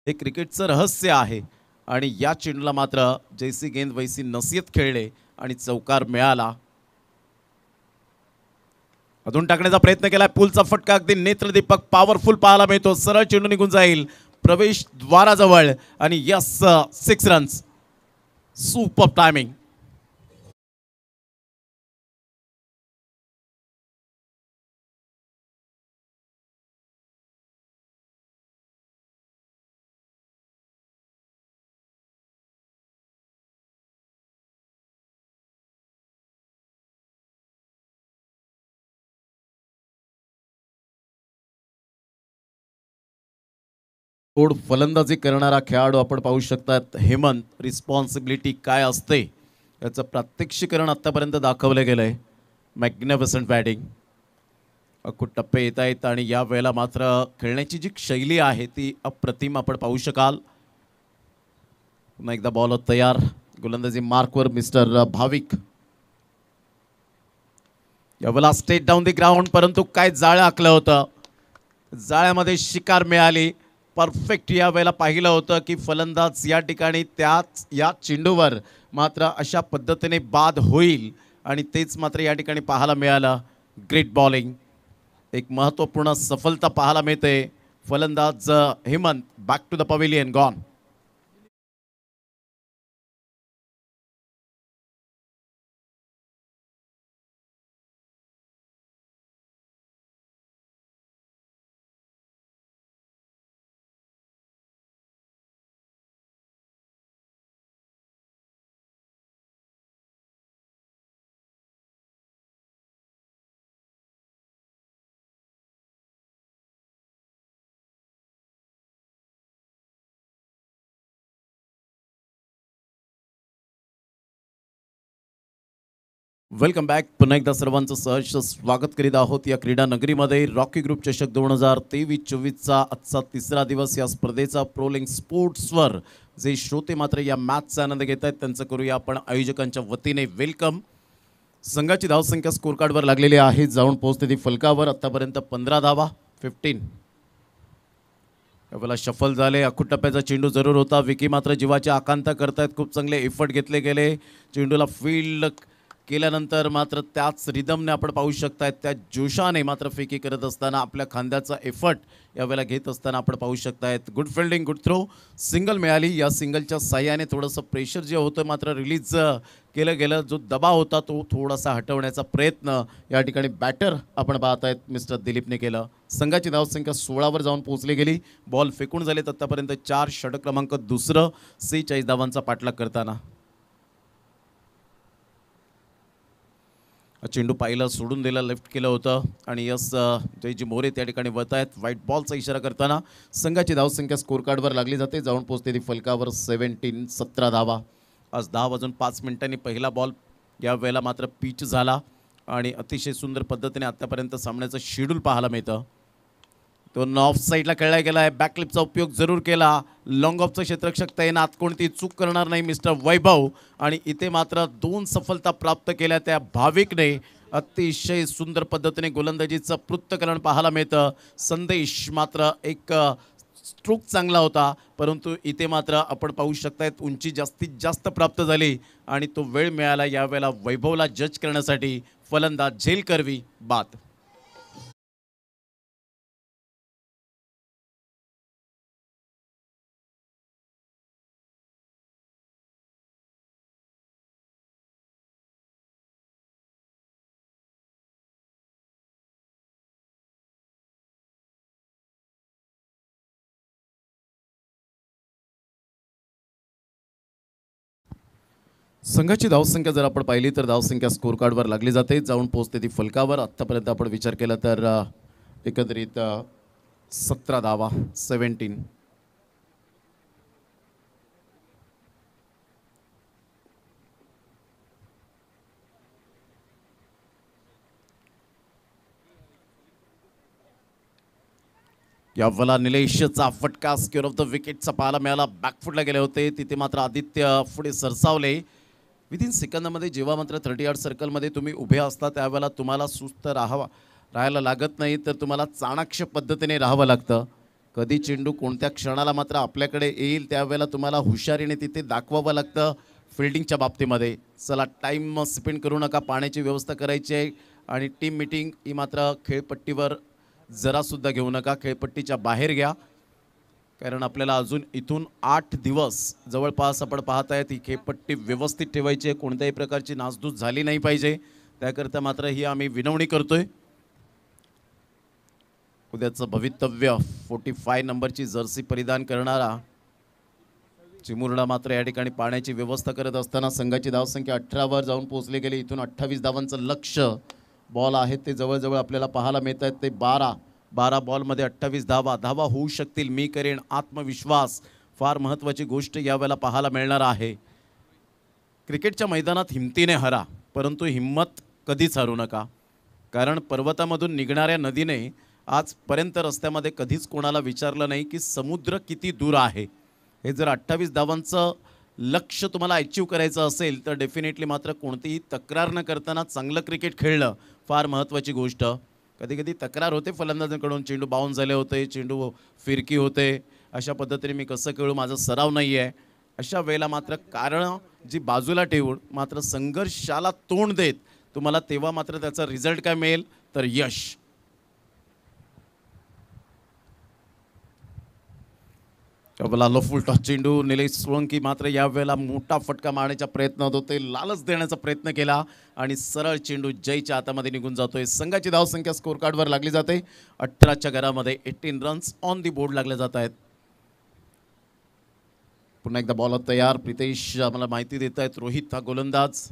Speaker 3: हे क्रिकेटचं रहस्य आहे आणि या चेंडूला मात्र जैसी गेंद वैसी नसियत खेळले आणि चौकार
Speaker 1: मिळाला अजून टाकण्याचा प्रयत्न केला पुलचा फटका अगदी नेत्रदीपक पॉवरफुल पाहायला मिळतो सरळ चेंडू निघून जाईल प्रवेश द्वाराजवळ आणि yes six runs super timing
Speaker 3: तोड फलंदाजी करणारा खेळाडू आपण पाहू शकतात हेमंत रिस्पॉन्सिबिलिटी काय असते याचं प्रात्यक्षिकरण
Speaker 1: आत्तापर्यंत दाखवलं गेलं आहे मॅग्निफिसंट बॅटिंग अखूट टप्पे येत आहेत आणि या वेळेला मात्र खेळण्याची जी शैली आहे ती अप्रतिम आपण पाहू शकाल पुन्हा एकदा बॉल तयार गोलंदाजी मार्कवर मिस्टर भाविक यावेळेला स्टेट डाऊन दी ग्राउंड परंतु काय जाळं आखलं होतं जाळ्यामध्ये शिकार मिळाली परफेक्ट या वेळेला पाहिलं होतं की फलंदाज या ठिकाणी त्याच या चेंडूवर मात्र अशा पद्धतीने बाद होईल आणि तेच मात्र या ठिकाणी पाहायला मिळालं ग्रेट बॉलिंग एक महत्त्वपूर्ण
Speaker 3: सफलता पाहायला मिळते फलंदाज Hemant back to the pavilion gone
Speaker 1: welcome back पुन्हा एकदा सर्वांचं सहर्ष स्वागत करीत आहोत या क्रीडा नगरीमध्ये रॉकी ग्रुप चषक दोन हजार तेवीस चोवीसचा आजचा तिसरा दिवस या स्पर्धेचा प्रोलिंग स्पोर्ट्सवर जे श्रोते मात्र या मॅचचा आनंद घेत आहेत त्यांचं करूया आपण आयोजकांच्या वतीने वेलकम संघाची धावसंख्या स्कोर कार्डवर लागलेली आहे जाऊन पोहोचते ती फलकावर आत्तापर्यंत पंधरा धावा फिफ्टीन त्यावेळेला शफल झाले अखूट टप्प्याचा चेंडू जरूर होता विकी मात्र जीवाची आकांता करतायत खूप चांगले एफर्ट घेतले गेले चेंडूला फील्ड केल्यानंतर मात्र त्याच रिदमने आपण पाहू शकतायत त्या जोशाने मात्र फेकी करत असताना आपल्या खांद्याचा एफर्ट यावेळेला घेत असताना आपण पाहू शकतायत good fielding good throw single मिळाली या सिंगलच्या साह्याने थोडंसं प्रेशर जे होतं मात्र रिलीज केलं गेलं जो दबाव होता तो थोडासा हटवण्याचा प्रयत्न या ठिकाणी बॅटर आपण पाहत आहेत मिस्टर दिलीपने केलं संघाची धावसंख्या सोळावर जाऊन पोहोचली गेली बॉल फेकून झाले आत्तापर्यंत चार क्रमांक दुसरं सेहेचाळीस धावांचा पाठलाग करताना चेंडू पाहिला सोडून दिला लेफ्ट केलं होतं आणि यस जयजी मोरे त्या ठिकाणी वत आहेत व्हाईट बॉलचा इशारा करताना संघाची धावसंख्या स्कोर कार्डवर लागली जाते जाऊन पोचते ती फलकावर सेव्हन्टीन सतरा धावा आज दहा वाजून पाच मिनिटांनी पहिला बॉल यावेळेला मात्र पिच झाला आणि अतिशय सुंदर पद्धतीने आत्तापर्यंत सामन्याचं शेड्यूल पाहायला मिळतं तो ऑफ साईडला खेळला गेला आहे बॅकलिपचा उपयोग जरूर केला लॉंग ऑफचं क्षेत्रक्षक तैनात कोणती चूक करणार नाही मिस्टर वैभव आणि इथे मात्र दोन सफलता प्राप्त केल्या त्या भाविकने अतिशय सुंदर पद्धतीने गोलंदाजीचं पृथ्थकरण पाहायला मिळतं संदेश मात्र एक स्ट्रोक चांगला होता परंतु इथे मात्र आपण पाहू शकतायत उंची जास्तीत जास्त प्राप्त झाली आणि तो वेळ मिळाला यावेळेला वैभवला जज करण्यासाठी फलंदाज झेल करवी बात संघाची धावसंख्या जर आपण पाहिली तर धावसंख्या स्कोर कार्डवर लागली जाते जाऊन पोचते ती फलकावर आत्तापर्यंत आपण विचार केला तर एकंदरीत सतरा धावा सेवन्टीन यावला निलेशचा फटका स्क्युअर ऑफ द विकेटचा पाहायला मिळाला बॅकफुटला गेले होते तिथे मात्र आदित्य पुढे सरसावले विदिन सेकंदामध्ये जेव्हा मात्र थर्टी आर्ट सर्कलमध्ये तुम्ही उभे असता त्यावेळेला तुम्हाला सुस्त राहावा राहायला लागत नाही तर तुम्हाला चाणाक्ष पद्धतीने राहावं लागतं कधी चेंडू कोणत्या क्षणाला मात्र आपल्याकडे येईल त्यावेळेला तुम्हाला हुशारीने तिथे दाखवावं लागतं फिल्डिंगच्या बाबतीमध्ये चला टाईम स्पेंड करू नका पाण्याची व्यवस्था करायची आहे आणि टीम मिटिंग ही मात्र खेळपट्टीवर जरासुद्धा घेऊ नका खेळपट्टीच्या बाहेर घ्या कारण आपल्याला अजून इथून आठ दिवस जवळपास आपण पाहत आहेत ही खेपट्टी व्यवस्थित ठेवायची आहे कोणत्याही प्रकारची नासधूस झाली नाही पाहिजे त्याकरता मात्र ही आम्ही विनवणी करतोय उद्याचं भवितव्य फोर्टी फाय नंबरची जर्सी परिधान करणारा चिमुरडा मात्र या ठिकाणी पाण्याची व्यवस्था करत असताना संघाची धावसंख्या अठरावर जाऊन पोहोचली गेली इथून अठ्ठावीस धावांचं लक्ष बॉल आहेत ते जवळजवळ आपल्याला पाहायला मिळत आहेत ते बारा बारा बॉलमध्ये अठ्ठावीस धावा धावा होऊ शकतील मी करेन आत्मविश्वास फार महत्त्वाची गोष्ट यावेळेला पाहायला मिळणार आहे क्रिकेटच्या मैदानात हिमतीने हरा परंतु हिंमत कधीच हरू नका कारण पर्वतामधून निघणाऱ्या नदीने आजपर्यंत रस्त्यामध्ये कधीच कोणाला विचारलं नाही की समुद्र किती दूर आहे हे जर अठ्ठावीस धावांचं लक्ष तुम्हाला अचीव करायचं असेल तर डेफिनेटली मात्र कोणतीही तक्रार न करताना चांगलं क्रिकेट खेळणं फार महत्त्वाची गोष्ट कधी कधी तक्रार होते फलंदाजांकडून चेंडू बाउंड झाले होते चेंडू फिरकी होते अशा पद्धतीने मी कसं खेळू माझा सराव नाही आहे अशा वेळेला मात्र कारण जी बाजूला ठेवून मात्र संघर्षाला तोंड देत तुम्हाला तेव्हा मात्र त्याचा रिझल्ट काय मिळेल तर यश लोफुल टॉस चेंडू निलेश सोळंकी मात्र यावेळेला मोठा फटका मारण्याचा प्रयत्न होतो ते लालच देण्याचा प्रयत्न केला आणि सरळ चेंडू जयच्या हातामध्ये निघून जातोय संघाची धावसंख्या स्कोर कार्डवर लागली जाते अठराच्या घरामध्ये eighteen runs on the board लागले जात आहेत पुन्हा एकदा बॉल तयार प्रितेश आम्हाला माहिती देत आहेत रोहित हा गोलंदाज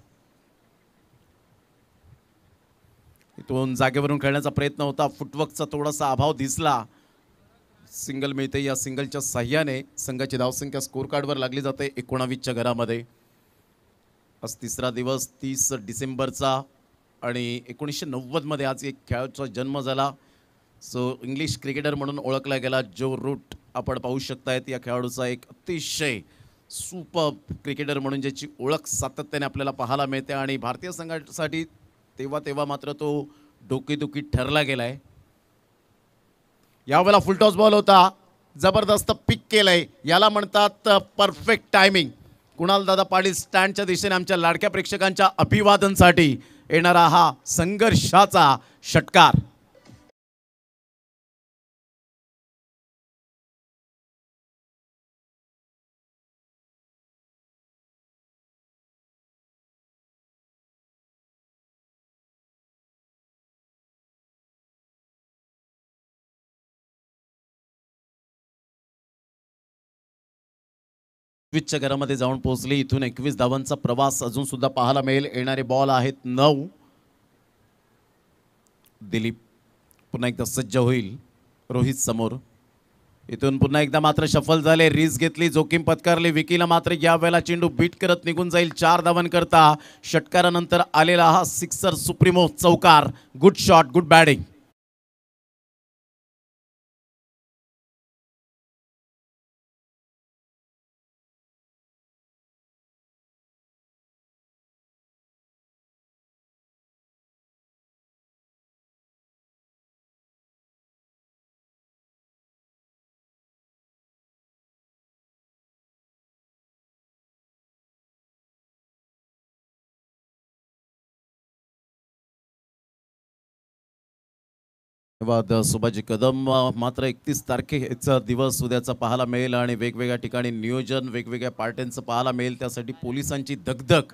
Speaker 1: इथून जागेवरून खेळण्याचा प्रयत्न होता फुटवर्कचा थोडासा अभाव दिसला सिंगल मिळते या सिंगलच्या सहाय्याने संघाची धावसंख्या स्कोर कार्डवर लागली जाते एकोणावीसच्या घरामध्ये आज तिसरा दिवस तीस डिसेंबरचा आणि एकोणीसशे नव्वदमध्ये आज एक खेळाडूचा जन्म झाला सो इंग्लिश क्रिकेटर म्हणून ओळखला गेला जो रूट आपण पाहू शकतायत या खेळाडूचा एक अतिशय सुपर क्रिकेटर म्हणून ज्याची ओळख सातत्याने आपल्याला पाहायला मिळते आणि भारतीय संघासाठी तेव्हा तेव्हा मात्र तो डोकेदुखी ठरला गेला आहे यावेळेला फुलटॉस बॉल होता जबरदस्त पिक केलंय याला म्हणतात परफेक्ट टायमिंग कुणाल दादा पाडी स्टँडच्या दिशेने आमच्या लाडक्या प्रेक्षकांच्या अभिवादनसाठी येणारा हा संघर्षाचा षटकार
Speaker 3: एकवीसच्या घरामध्ये जाऊन पोहोचले इथून एकवीस धावांचा प्रवास अजून सुद्धा पाहायला मिळेल येणारे बॉल आहेत
Speaker 1: नऊ दिलीप पुन्हा एकदा सज्ज होईल रोहित समोर इथून पुन्हा एकदा मात्र शफल झाले रिस्क घेतली जोखीम पत्करली विकीला मात्र यावेळेला चेंडू बीट करत निघून जाईल चार धावांकरता षटकारानंतर आलेला हा सिक्सर सुप्रीमो चौकार गुड शॉट गुड बॅटिंग
Speaker 3: वाद सुभाजी कदम मात्र एकतीस तारखेचा दिवस उद्याचा पाहायला मिळेल आणि वेगवेगळ्या ठिकाणी नियोजन
Speaker 1: वेगवेगळ्या पार्ट्यांचं पाहायला मिळेल त्यासाठी पोलिसांची धगधग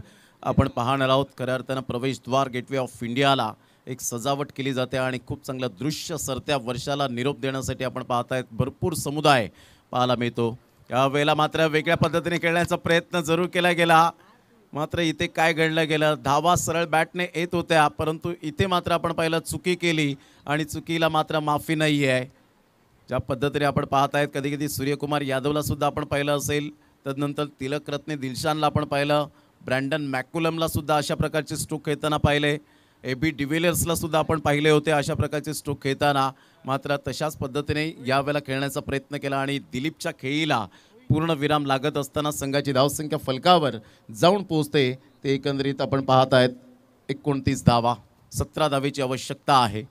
Speaker 1: आपण पाहणार आहोत खऱ्या अर्थानं प्रवेशद्वार गेटवे ऑफ इंडियाला एक सजावट केली जाते आणि खूप चांगलं दृश्य सरत्या वर्षाला निरोप देण्यासाठी आपण पाहतायत भरपूर समुदाय पाहायला मिळतो यावेळेला मात्र वेगळ्या पद्धतीने खेळण्याचा प्रयत्न जरूर केला गेला मात्र इथे काय घडलं गेलं धावा सरळ बॅटने येत होत्या परंतु इथे मात्र आपण पाहिलं चुकी केली आणि चुकीला मात्र माफी नाही आहे ज्या पद्धतीने आपण पाहत आहेत कधी कधी सूर्यकुमार यादवलासुद्धा आपण पाहिलं असेल तदनंतर तिलकरत्ने दिलशानला आपण पाहिलं ब्रँडन मॅक्युलमलासुद्धा अशा प्रकारचे स्ट्रोक खेळताना पाहिले ए बी डिव्हिलियर्सलासुद्धा आपण पाहिले होते अशा प्रकारचे स्ट्रोक खेळताना मात्र तशाच पद्धतीने यावेळेला खेळण्याचा प्रयत्न केला आणि दिलीपच्या खेळीला पूर्ण विराम लागत असताना संघाची धावसंख्या फलकावर जाऊन पोहोचते ते एकंदरीत आपण पाहत आहेत
Speaker 3: एकोणतीस धावा सतरा धावेची आवश्यकता आहे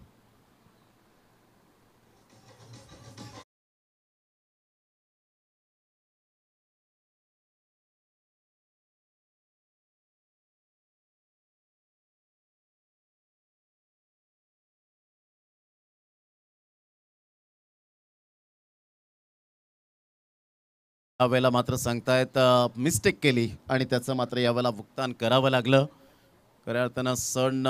Speaker 3: यावेळेला मात्र सांगतायत मिस्टेक केली आणि त्याचं मात्र यावेळेला भुगतान करावं लागलं खऱ्या अर्थानं
Speaker 1: सण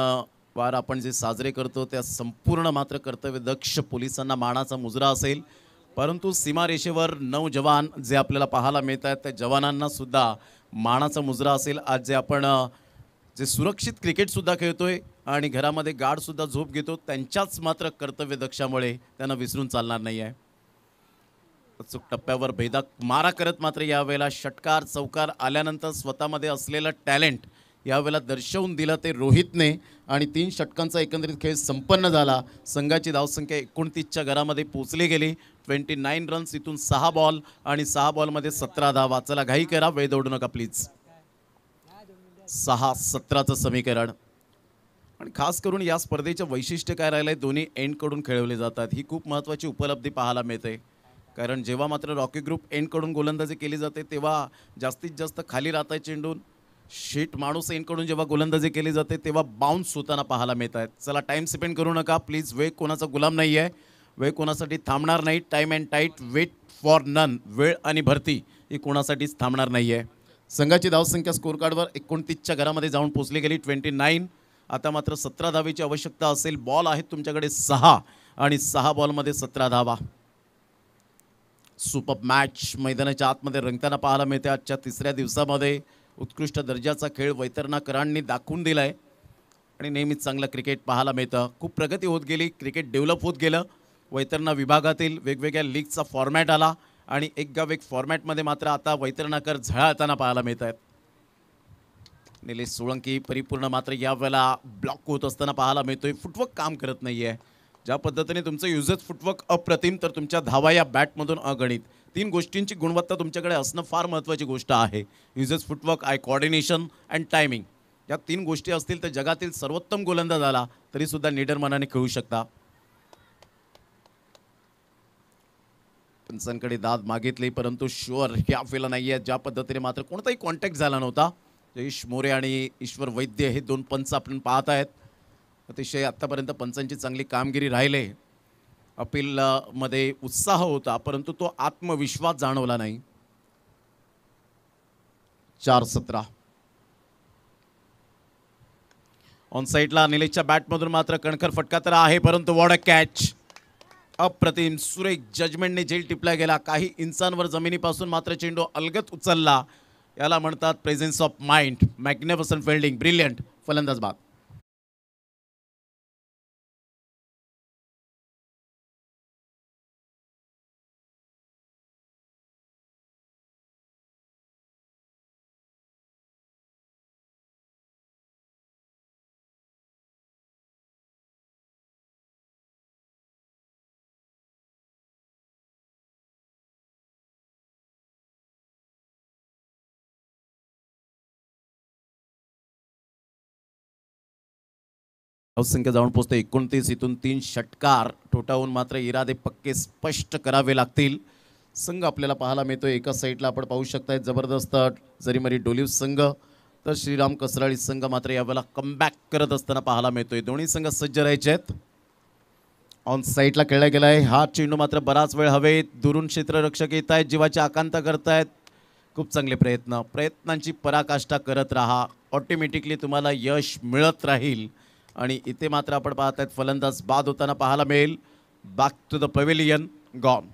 Speaker 1: वार आपण जे साजरे करतो त्या संपूर्ण मात्र कर्तव्यदक्ष पोलिसांना मानाचा मुजरा असेल परंतु सीमारेषेवर नऊ जवान जे आपल्याला पाहायला मिळत आहेत त्या जवानांनासुद्धा मानाचा मुजरा असेल आज जे आपण जे सुरक्षित क्रिकेटसुद्धा खेळतो आहे आणि घरामध्ये गाढसुद्धा झोप घेतो त्यांच्याच मात्र कर्तव्यदक्षामुळे त्यांना विसरून चालणार नाही आहे अचूक टप्प्यावर भेदक मारा करत मात्र यावेळेला षटकार चौकार आल्यानंतर स्वतःमध्ये असलेलं टॅलेंट यावेळेला दर्शवून दिलं ते रोहितने आणि तीन षटकांचा एकंदरीत खेळ संपन्न झाला संघाची धावसंख्या एकोणतीसच्या घरामध्ये पोचली गेली ट्वेंटी नाईन रन्स इथून सहा बॉल आणि सहा बॉलमध्ये सतरा धावा चला घाई करा वेळ दौडू नका प्लीज सहा सतराचं समीकरण आणि खास करून या स्पर्धेचं वैशिष्ट्य काय राहिलं आहे दोन्ही एंडकडून खेळवले जातात ही खूप महत्त्वाची उपलब्धी पाहायला मिळते कारण जेव्हा मात्र रॉकी ग्रुप एंडकडून गोलंदाजी केली जाते तेव्हा जास्तीत जास्त खाली राहत आहे चेंडून शीट माणूस एंडकडून जेव्हा गोलंदाजी केली जाते तेव्हा बाउन्स होताना पाहायला मिळत आहेत चला टाईम स्पेंड करू नका प्लीज वेळ कोणाचा गुलाम नाही आहे वेग कोणासाठी थांबणार नाही time and tide wait for none वेळ आणि भरती ही कोणासाठीच थांबणार नाही आहे संघाची धावसंख्या कार्डवर एकोणतीसच्या घरामध्ये जाऊन पोचली गेली ट्वेंटी नाईन आता मात्र सतरा धावीची आवश्यकता असेल बॉल आहेत तुमच्याकडे सहा आणि सहा बॉलमध्ये सतरा धावा सुपर मॅच मैदानाच्या आतमध्ये रंगताना पाहायला मिळते आजच्या तिसऱ्या दिवसामध्ये उत्कृष्ट दर्जाचा खेळ वैतरणाकरांनी दाखवून दिला आहे आणि नेहमीच चांगलं क्रिकेट पाहायला मिळतं खूप प्रगती होत गेली क्रिकेट डेव्हलप होत गेलं वैतरणा विभागातील वेगवेगळ्या लीगचा फॉर्मॅट आला आणि एक गाव एक फॉर्मॅटमध्ये मात्र आता वैतरणाकर झळाळताना पाहायला मिळत आहेत निलेश सोळंकी परिपूर्ण मात्र यावेळेला ब्लॉक होत असताना पाहायला मिळतोय फुटवक काम करत नाही आहे ज्या पद्धतीने तुमचं युजर्स फुटवर्क अप्रतिम तर तुमच्या धावा या बॅटमधून अगणित तीन गोष्टींची गुणवत्ता तुमच्याकडे असणं फार महत्त्वाची गोष्ट आहे users footwork eye coordination and timing या तीन गोष्टी असतील तर जगातील सर्वोत्तम गोलंदाज आला तरीसुद्धा मनाने खेळू शकता पंचांकडे दाद मागितली परंतु शुअर हे आपल्याला नाही आहे ज्या पद्धतीने मात्र कोणताही कॉन्टॅक्ट झाला नव्हता जयेश मोरे आणि ईश्वर वैद्य हे दोन पंच आपण पाहत आहेत अतिशय आत्तापर्यंत पंचांची चांगली कामगिरी राहिले अपीलमध्ये उत्साह होता परंतु तो आत्मविश्वास जाणवला नाही चार सतरा ऑन साईडला निलेशच्या बॅटमधून मात्र कणखर फटका तर आहे परंतु वॉड अ कॅच अप्रतिम सुरेख जजमेंटने झेल टिपला गेला काही इंचांवर जमिनीपासून मात्र चेंडू अलगत उचलला
Speaker 3: याला म्हणतात presence of mind magnificent fielding brilliant फलंदाज बाग
Speaker 1: संख्या जाऊन पोहोचते एकोणतीस इथून तीन षटकार ठोठावून मात्र इरादे पक्के स्पष्ट करावे लागतील संघ आपल्याला पाहायला मिळतो एका साईडला आपण पाहू शकताय जबरदस्त जरी मरी डोलिव संघ तर श्रीराम कसराळी संघ मात्र यावेळेला कमबॅक करत असताना पाहायला मिळतोय दोन्ही संघ सज्ज राहायचे आहेत ऑन साईडला खेळला गेला आहे हा चेंडू मात्र बराच वेळ हवेत दुरून क्षेत्ररक्षक येत आहेत जीवाची आकांत करतायत खूप चांगले प्रयत्न प्रयत्नांची पराकाष्ठा करत राहा ऑटोमॅटिकली तुम्हाला यश मिळत
Speaker 3: राहील आणि इथे मात्र आपण पाहत आहेत फलंदाज बाद होताना पाहायला मिळेल back to the pavilion gone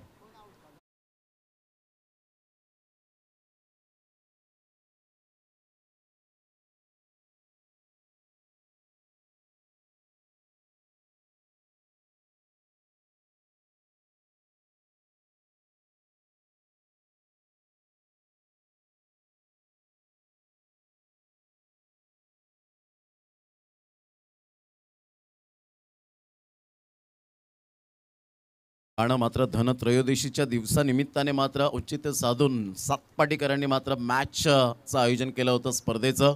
Speaker 3: आणि मात्र धनत्रयोदशीच्या दिवसानिमित्ताने मात्र औचित्य साधून सातपाटीकरांनी
Speaker 1: मात्र मॅचचं आयोजन केलं होतं स्पर्धेचं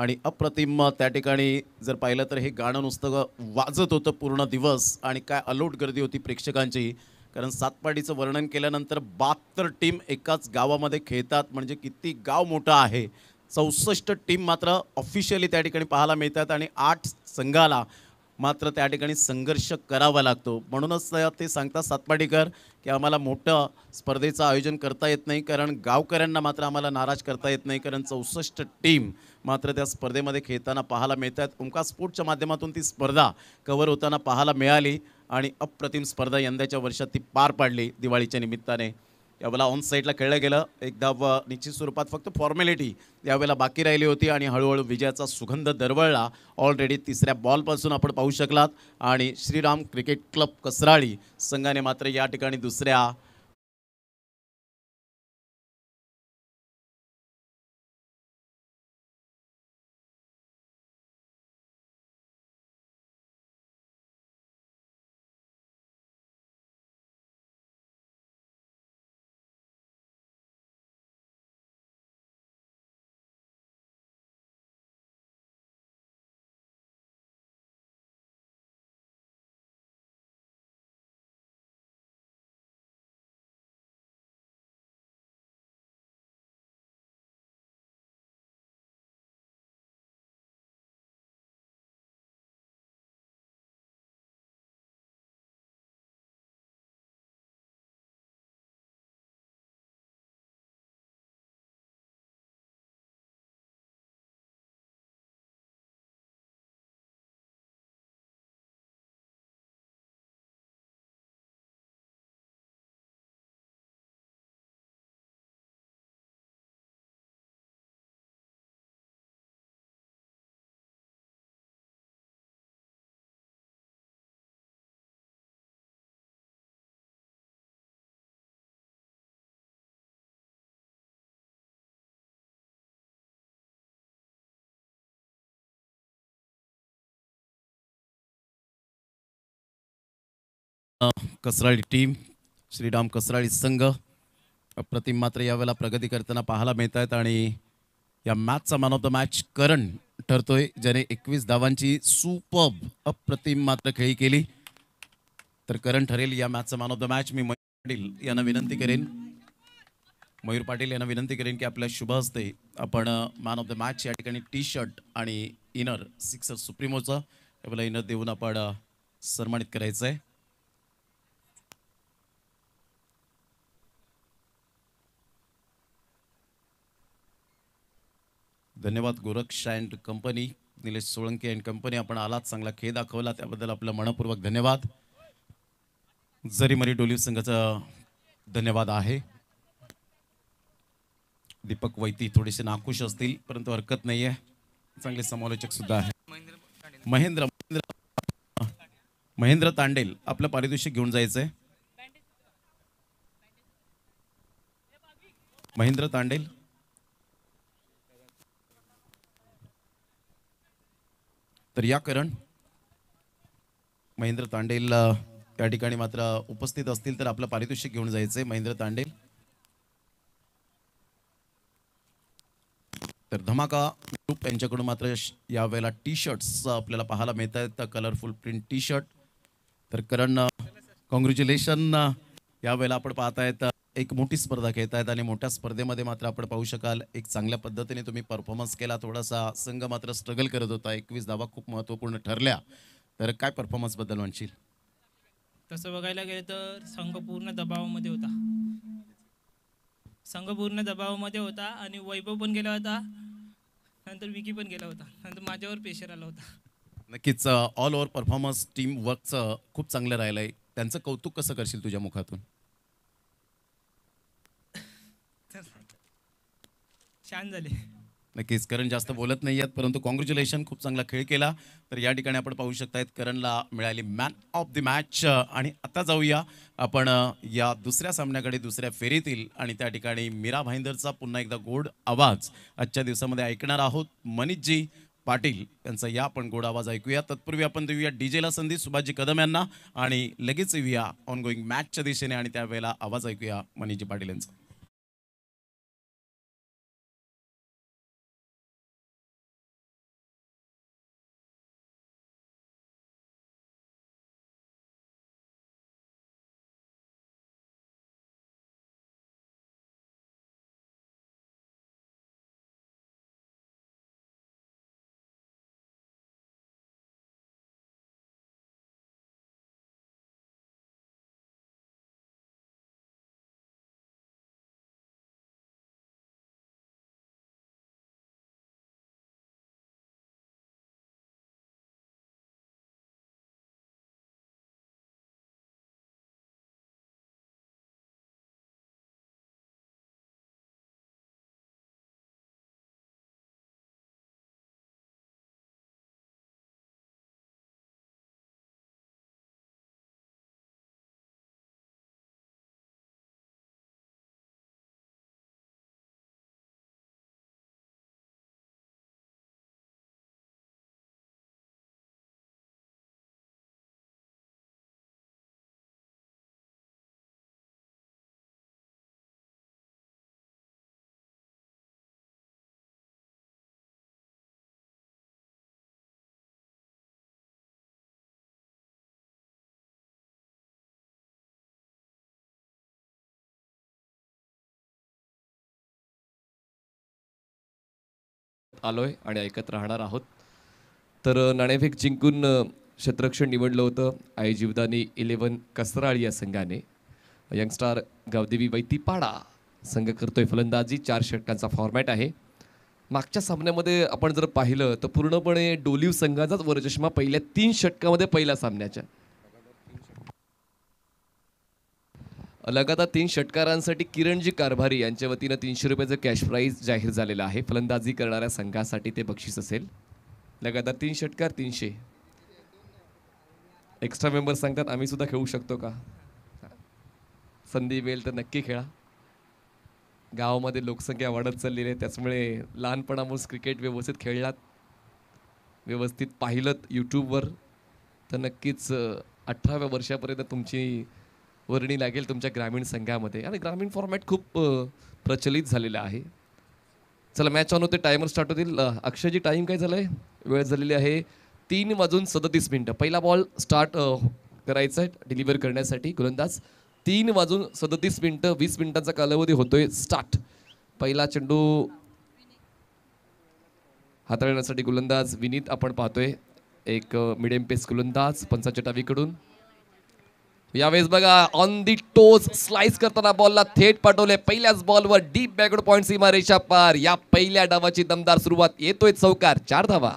Speaker 1: आणि अप्रतिम त्या ठिकाणी जर पाहिलं तर हे गाणं नुसतं वाजत होतं पूर्ण दिवस आणि काय अलोट गर्दी होती प्रेक्षकांची कारण सातपाटीचं वर्णन केल्यानंतर बहात्तर टीम एकाच गावामध्ये खेळतात म्हणजे किती गाव मोठं आहे चौसष्ट टीम मात्र ऑफिशियली त्या ठिकाणी पाहायला मिळतात आणि आठ संघाला मात्र त्या ठिकाणी संघर्ष करावा लागतो म्हणूनच ते सांगतात सातपाडीकर की आम्हाला मोठं स्पर्धेचं आयोजन करता येत नाही कारण गावकऱ्यांना मात्र आम्हाला नाराज करता येत नाही कारण चौसष्ट टीम मात्र त्या स्पर्धेमध्ये खेळताना पाहायला मिळत आहेत उमका स्पोर्टच्या माध्यमातून ती स्पर्धा कव्हर होताना पाहायला मिळाली आणि अप्रतिम स्पर्धा यंदाच्या वर्षात ती पार पाडली दिवाळीच्या निमित्ताने यावेळेला ऑन साईडला खेळलं गेलं एक व निश्चित स्वरूपात फक्त फॉर्मॅलिटी यावेळेला बाकी राहिली होती आणि हळूहळू विजयाचा सुगंध दरवळला ऑलरेडी
Speaker 3: तिसऱ्या बॉलपासून आपण पाहू शकलात आणि श्रीराम क्रिकेट क्लब कसराळी संघाने मात्र या ठिकाणी दुसऱ्या कसराळी टीम श्रीराम कसराळी संघ अप्रतिम मात्र यावेळेला प्रगती करताना पाहायला मिळत
Speaker 1: आहेत आणि या मॅचचा man of the match Karan ठरतोय ज्याने एकवीस धावांची सुपब अप्रतिम मात्र खेळी केली तर करण ठरेल या मॅचचा मॅन ऑफ द मॅच मी मयूर पाटील यांना विनंती करेन मयूर पाटील यांना विनंती करेन की आपल्या शुभ हस्ते आपण मॅन ऑफ द मॅच या ठिकाणी टी शर्ट आणि इनर सिक्सर सुप्रिमोचा यावेळेला इनर देऊन आपण सन्मानित करायचं आहे धन्यवाद Goraksh and company Nilesh Solanke and company आपण आलात चांगला खेळ दाखवला त्याबद्दल आपलं मनपूर्वक धन्यवाद जरी मरी डोलीव संघाचा धन्यवाद आहे दीपक वैती थोडेसे नाखुश असतील परंतु हरकत नाही आहे चांगले समालोचक सुद्धा आहे महेंद्र महेंद्र महेंद्र तांडेल आपलं पारितोषिक घेऊन जायचं आहे महेंद्र तांडेल तर या करण महेंद्र तांडेल त्या ठिकाणी मात्र उपस्थित असतील तर आपलं पारितोषिक घेऊन जायचंय महेंद्र तांडेल तर धमाका ग्रुप यांच्याकडून मात्र यावेळेला टी शर्ट्स आपल्याला पाहायला मिळत आहेत कलरफुल प्रिंट टी शर्ट तर करण कॉंग्रॅच्युलेशन यावेळेला आपण पाहतायत एक मोठी स्पर्धा आहेत आणि मोठ्या स्पर्धेमध्ये मात्र आपण पाहू शकाल एक चांगल्या पद्धतीने तुम्ही परफॉर्मन्स केला थोडासा संघ मात्र स्ट्रगल करत होता एकवीस धावा खूप महत्त्वपूर्ण ठरल्या तर काय परफॉर्मन्स बद्दल म्हणशील
Speaker 3: तसं बघायला गेलं तर
Speaker 2: संघ पूर्ण दबावामध्ये होता संघ पूर्ण दबावामध्ये होता आणि वैभव पण गेला होता नंतर विकी पण गेला होता नंतर माझ्यावर प्रेशर आला होता
Speaker 1: नक्कीच ऑल ओव्हर परफॉर्मन्स टीम वर्कचं खूप चांगलं राहिलं त्यांचं कौतुक कसं करशील तुझ्या मुखातून छान झाले नक्कीच करण जास्त बोलत नाही आहेत परंतु कॉंग्रॅच्युलेशन खूप चांगला खेळ केला तर या ठिकाणी आपण पाहू शकतायत करणला मिळाली मॅन ऑफ द मॅच आणि आता जाऊया आपण या दुसऱ्या सामन्याकडे दुसऱ्या फेरीतील आणि त्या ठिकाणी मीरा भाईंदरचा पुन्हा एकदा गोड आवाज आजच्या दिवसामध्ये ऐकणार आहोत मनीषजी पाटील यांचा या आपण गोड आवाज ऐकूया तत्पूर्वी आपण देऊया डीजेला संधी सुभाषजी कदम यांना आणि लगेच येऊया ऑनगोईंग मॅचच्या दिशेने आणि त्यावेळेला आवाज ऐकूया मनीषजी पाटील यांचा
Speaker 4: आलो आहे आणि ऐकत राहणार आहोत तर नाणेफेक जिंकून क्षेत्रक्षण निवडलं होतं आई जीवदानी इलेवन कसराळ या संघाने यंगस्टार गावदेवी वैतीपाडा संघ करतोय फलंदाजी चार षटकांचा फॉर्मॅट आहे मागच्या सामन्यामध्ये आपण जर पाहिलं तर पूर्णपणे डोलिव संघाचाच वरचष्मा पहिल्या तीन षटकामध्ये पहिल्या सामन्याच्या लगातार तीन षटकारांसाठी किरणजी कारभारी यांच्या वतीनं तीनशे रुपयाचं कॅश प्राईज जाहीर झालेलं आहे फलंदाजी करणाऱ्या संघासाठी ते बक्षीस असेल लगातार तीन षटकार तीनशे एक्स्ट्रा मेंबर सांगतात आम्ही सुद्धा खेळू शकतो का संधी मिळेल तर नक्की खेळा गावामध्ये लोकसंख्या वाढत चाललेली आहे त्याचमुळे लहानपणामुळे क्रिकेट व्यवस्थित खेळलात व्यवस्थित पाहिलं यूट्यूबवर तर नक्कीच अठराव्या वर्षापर्यंत तुमची वर्णी लागेल तुमच्या ग्रामीण संघामध्ये आणि ग्रामीण फॉर्मॅट खूप प्रचलित झालेलं आहे चला मॅच ऑन होते टायमर स्टार्ट होतील अक्षयजी टाईम काय झालं आहे वेळ झालेली आहे तीन वाजून सदतीस मिनटं पहिला बॉल स्टार्ट करायचा आहे डिलिव्हर करण्यासाठी गोलंदाज तीन वाजून सदतीस मिनटं वीस मिनिटांचा कालावधी होतोय स्टार्ट पहिला चेंडू हाताळण्यासाठी गोलंदाज विनीत आपण पाहतोय एक मिडियम पेस गोलंदाज पंचाच्या टावीकडून यावेळेस बघा ऑन दी टोस स्लाइस करताना बॉलला थेट पाठवले पहिल्याच बॉलवर डीप बॅकवर्ड पॉईंट रेषा पार या पहिल्या डावाची दमदार सुरुवात येतोय चौकार चार धावा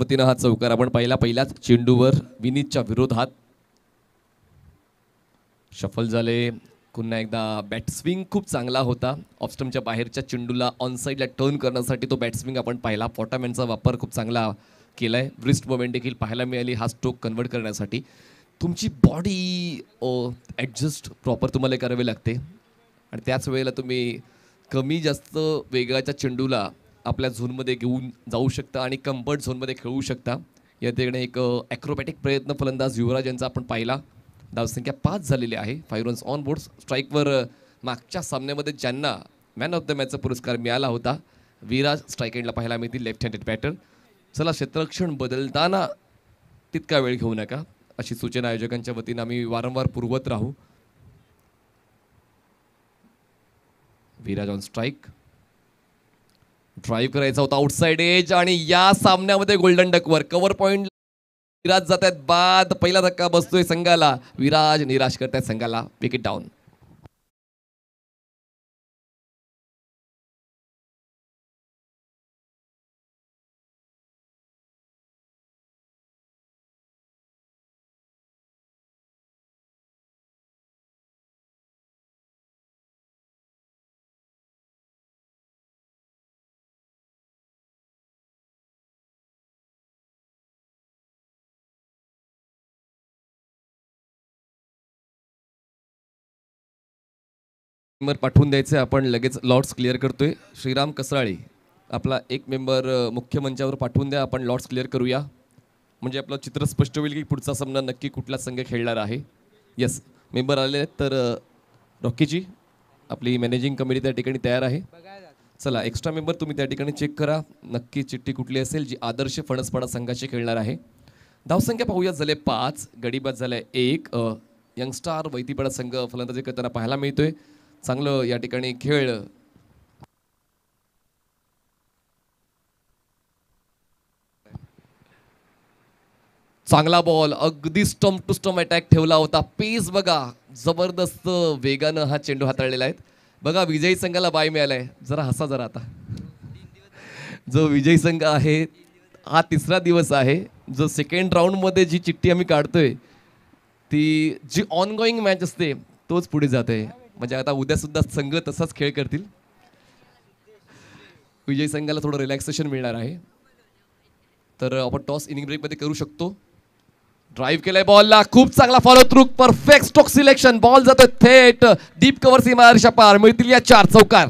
Speaker 4: वतीनं हा चौकार आपण पहिला पहिलाच चेंडूवर विनीतच्या विरोधात शफल झाले पुन्हा एकदा बॅट्स्विंग खूप चांगला होता ऑफस्टमच्या बाहेरच्या चेंडूला ऑन साईडला टर्न करण्यासाठी तो बॅट्सविंग आपण पाहिला फॉटामॅनचा वापर खूप चांगला केला आहे ब्रिस्ट मोमेंट देखील पाहायला मिळाली हा स्ट्रोक कन्वर्ट करण्यासाठी तुमची बॉडी ॲडजस्ट प्रॉपर तुम्हाला करावी लागते आणि त्याच वेळेला तुम्ही कमी जास्त वेगाच्या चेंडूला आपल्या झोनमध्ये घेऊन जाऊ शकता आणि कम्फर्ट झोनमध्ये खेळू शकता या तिकडे एक ॲक्रोबॅटिक प्रयत्न फलंदाज युवराज यांचा आपण पाहिला धावसंख्या पाच झालेली आहे फाईव्ह रन्स ऑन बोर्ड स्ट्राईकवर मागच्या सामन्यामध्ये ज्यांना मॅन ऑफ द मॅचचा पुरस्कार मिळाला होता विराज स्ट्राईक एंडला पाहायला मिळतील लेफ्ट हँडेड बॅटर चला क्षेत्ररक्षण बदलताना तितका वेळ घेऊ नका अशी सूचना आयोजकांच्या वतीनं आम्ही वारंवार पुरवत राहू विराज ऑन स्ट्राईक ड्राईव्ह करायचा होता साईड एज आणि या सामन्यामध्ये गोल्डन डकवर कव्हर पॉईंट विराज जात आहेत बाद पहिला धक्का बसतोय संघाला विराज निराश करतायत संघाला विकेट डाऊन मेंबर पाठवून द्यायचे आपण लगेच लॉट्स क्लिअर करतोय श्रीराम कसराळी आपला एक मेंबर मुख्य मंचावर पाठवून द्या आपण लॉट्स क्लिअर करूया म्हणजे आपलं चित्र स्पष्ट होईल की पुढचा सामना नक्की कुठला संघ खेळणार आहे येस मेंबर आले आहेत तर रॉकीजी आपली मॅनेजिंग कमिटी त्या ठिकाणी तयार आहे चला एक्स्ट्रा मेंबर तुम्ही त्या ठिकाणी चेक करा नक्की चिठ्ठी कुठली असेल जी आदर्श फणसपाडा संघाशी खेळणार आहे धावसंख्या पाहूयात झाले पाच गडीबाद झाल्या एक यंगस्टार वैतीपाडा संघ फलंदाजी करताना पाहायला मिळतोय चांगलं या ठिकाणी खेळ चांगला बॉल अगदी स्टम्प टू स्टम्प अटॅक ठेवला होता पेस बघा जबरदस्त वेगानं हा चेंडू हाताळलेला आहे बघा विजयी संघाला बाय मिळालाय जरा हसा जरा आता जो विजयी संघ आहे हा तिसरा दिवस आहे जो सेकंड मध्ये जी चिठ्ठी आम्ही काढतोय ती जी ऑनगोईंग मॅच असते तोच पुढे जाते म्हणजे आता सुद्धा संघ तसाच खेळ करतील विजय संघाला थोडं रिलॅक्सेशन मिळणार आहे तर आपण टॉस इनिंग मध्ये करू शकतो ड्राईव्ह केलाय बॉलला खूप चांगला follow through perfect stroke selection ball जातो थेट डीप कव्हर सीमा पार मिळतील या चार चौकार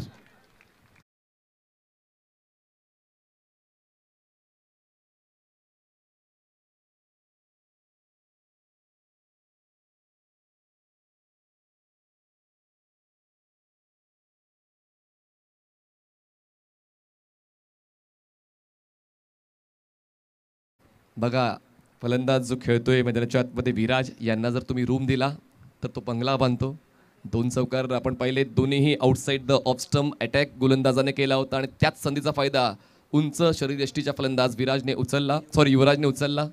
Speaker 4: बघा फलंदाज जो खेळतोय म्हणजे आतमध्ये विराज यांना जर तुम्ही रूम दिला तर तो बंगला बांधतो दोन चौकार आपण पाहिले दोन्हीही आउटसाईड द ऑफस्टम अटॅक गोलंदाजाने केला होता आणि त्याच संधीचा फायदा उंच यष्टीच्या फलंदाज विराजने उचलला सॉरी युवराजने उचलला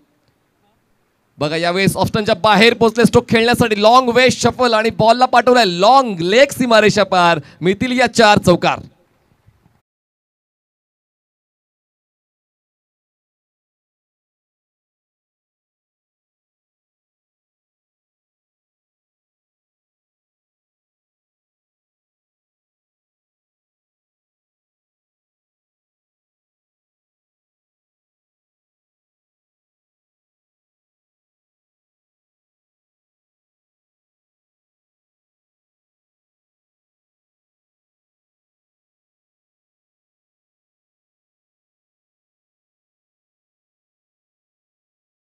Speaker 4: बघा यावेळेस ऑफस्टमच्या बाहेर पोहोचले स्ट्रोक खेळण्यासाठी लॉंग वेस्ट शफल आणि बॉलला पाठवलाय लॉंग लेग सीमारेषा पार मिळतील या चार चौकार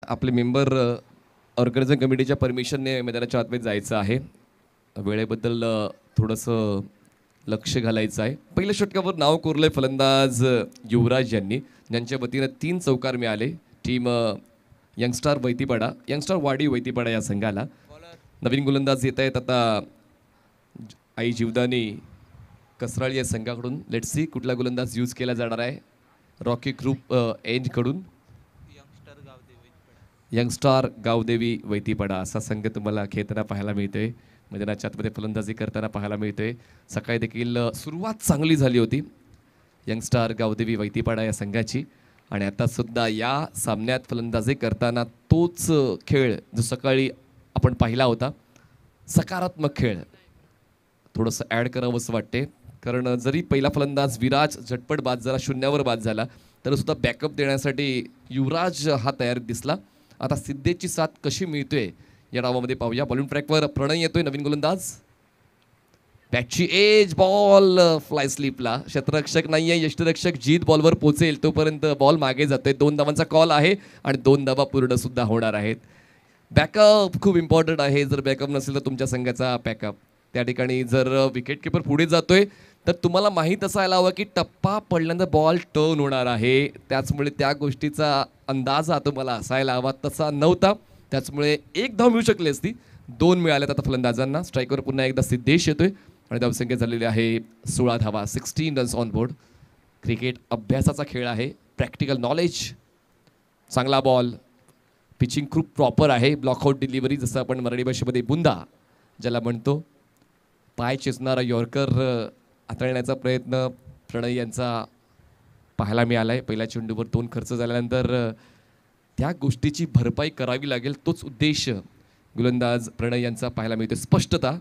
Speaker 4: आपले मेंबर ऑर्गनायझिंग कमिटीच्या परमिशनने मैदानाच्या आतमध्ये जायचं आहे वेळेबद्दल थोडंसं लक्ष घालायचं आहे पहिल्या षटकावर नाव कोरलं फलंदाज युवराज यांनी ज्यांच्या वतीनं तीन चौकार मिळाले टीम यंगस्टार वैतीपाडा यंगस्टार वाडी वैतीपाडा या संघाला नवीन गोलंदाज येत आहेत आता आई जीवदानी कसराळी या संघाकडून लेट्सी कुठला गोलंदाज यूज केला जाणार आहे रॉकी ग्रुप एंजकडून यंगस्टार गावदेवी वैतीपडा असा संघ तुम्हाला खेळताना पाहायला मिळतोय म्हणजे आतमध्ये फलंदाजी करताना पाहायला मिळतोय सकाळी देखील सुरुवात चांगली झाली होती यंगस्टार गावदेवी वैतीपाडा या संघाची आणि आतासुद्धा या सामन्यात फलंदाजी करताना तोच खेळ जो सकाळी आपण पाहिला होता सकारात्मक खेळ थोडंसं ॲड करावंसं वाटते कारण जरी पहिला फलंदाज विराज झटपट बाद झाला शून्यावर बाद झाला तरीसुद्धा बॅकअप देण्यासाठी युवराज हा तयार दिसला आता सिद्धेची साथ कशी मिळतोय या डावामध्ये पाहूया बॉलिंग ट्रॅकवर प्रणय येतोय नवीन गोलंदाज बॅटची एज बॉल फ्लाय स्लीपला शतरक्षक नाही आहे यष्टरक्षक जीत बॉलवर पोचेल तोपर्यंत बॉल मागे जातोय दोन धावांचा कॉल आहे आणि दोन धावा पूर्ण सुद्धा होणार आहेत बॅकअप खूप इम्पॉर्टंट आहे जर बॅकअप नसेल तर तुमच्या संघाचा बॅकअप त्या ठिकाणी जर विकेट किपर पुढे जातोय तर तुम्हाला माहीत असायला हवं की टप्पा पडल्यानंतर बॉल टर्न होणार आहे त्याचमुळे त्या गोष्टीचा अंदाजा तुम्हाला असायला हवा तसा नव्हता त्याचमुळे एक धाव मिळू शकली असती दोन मिळाल्यात आता फलंदाजांना स्ट्राईकवर पुन्हा एकदा सिद्धेश येतोय आणि धावसंख्या झालेली आहे सोळा धावा sixteen runs on board cricket अभ्यासाचा खेळ आहे प्रॅक्टिकल नॉलेज चांगला बॉल पिचिंग खूप प्रॉपर आहे ब्लॉकआउट डिलिव्हरी जसं आपण मराठी भाषेमध्ये बुंदा ज्याला म्हणतो पाय चेचणारा यॉर्कर हाताळण्याचा प्रयत्न प्रणय यांचा पाहायला मिळाला आहे पहिल्या चेंडूवर दोन खर्च झाल्यानंतर त्या गोष्टीची भरपाई करावी लागेल तोच उद्देश गोलंदाज प्रणय यांचा पाहायला मिळतो स्पष्टता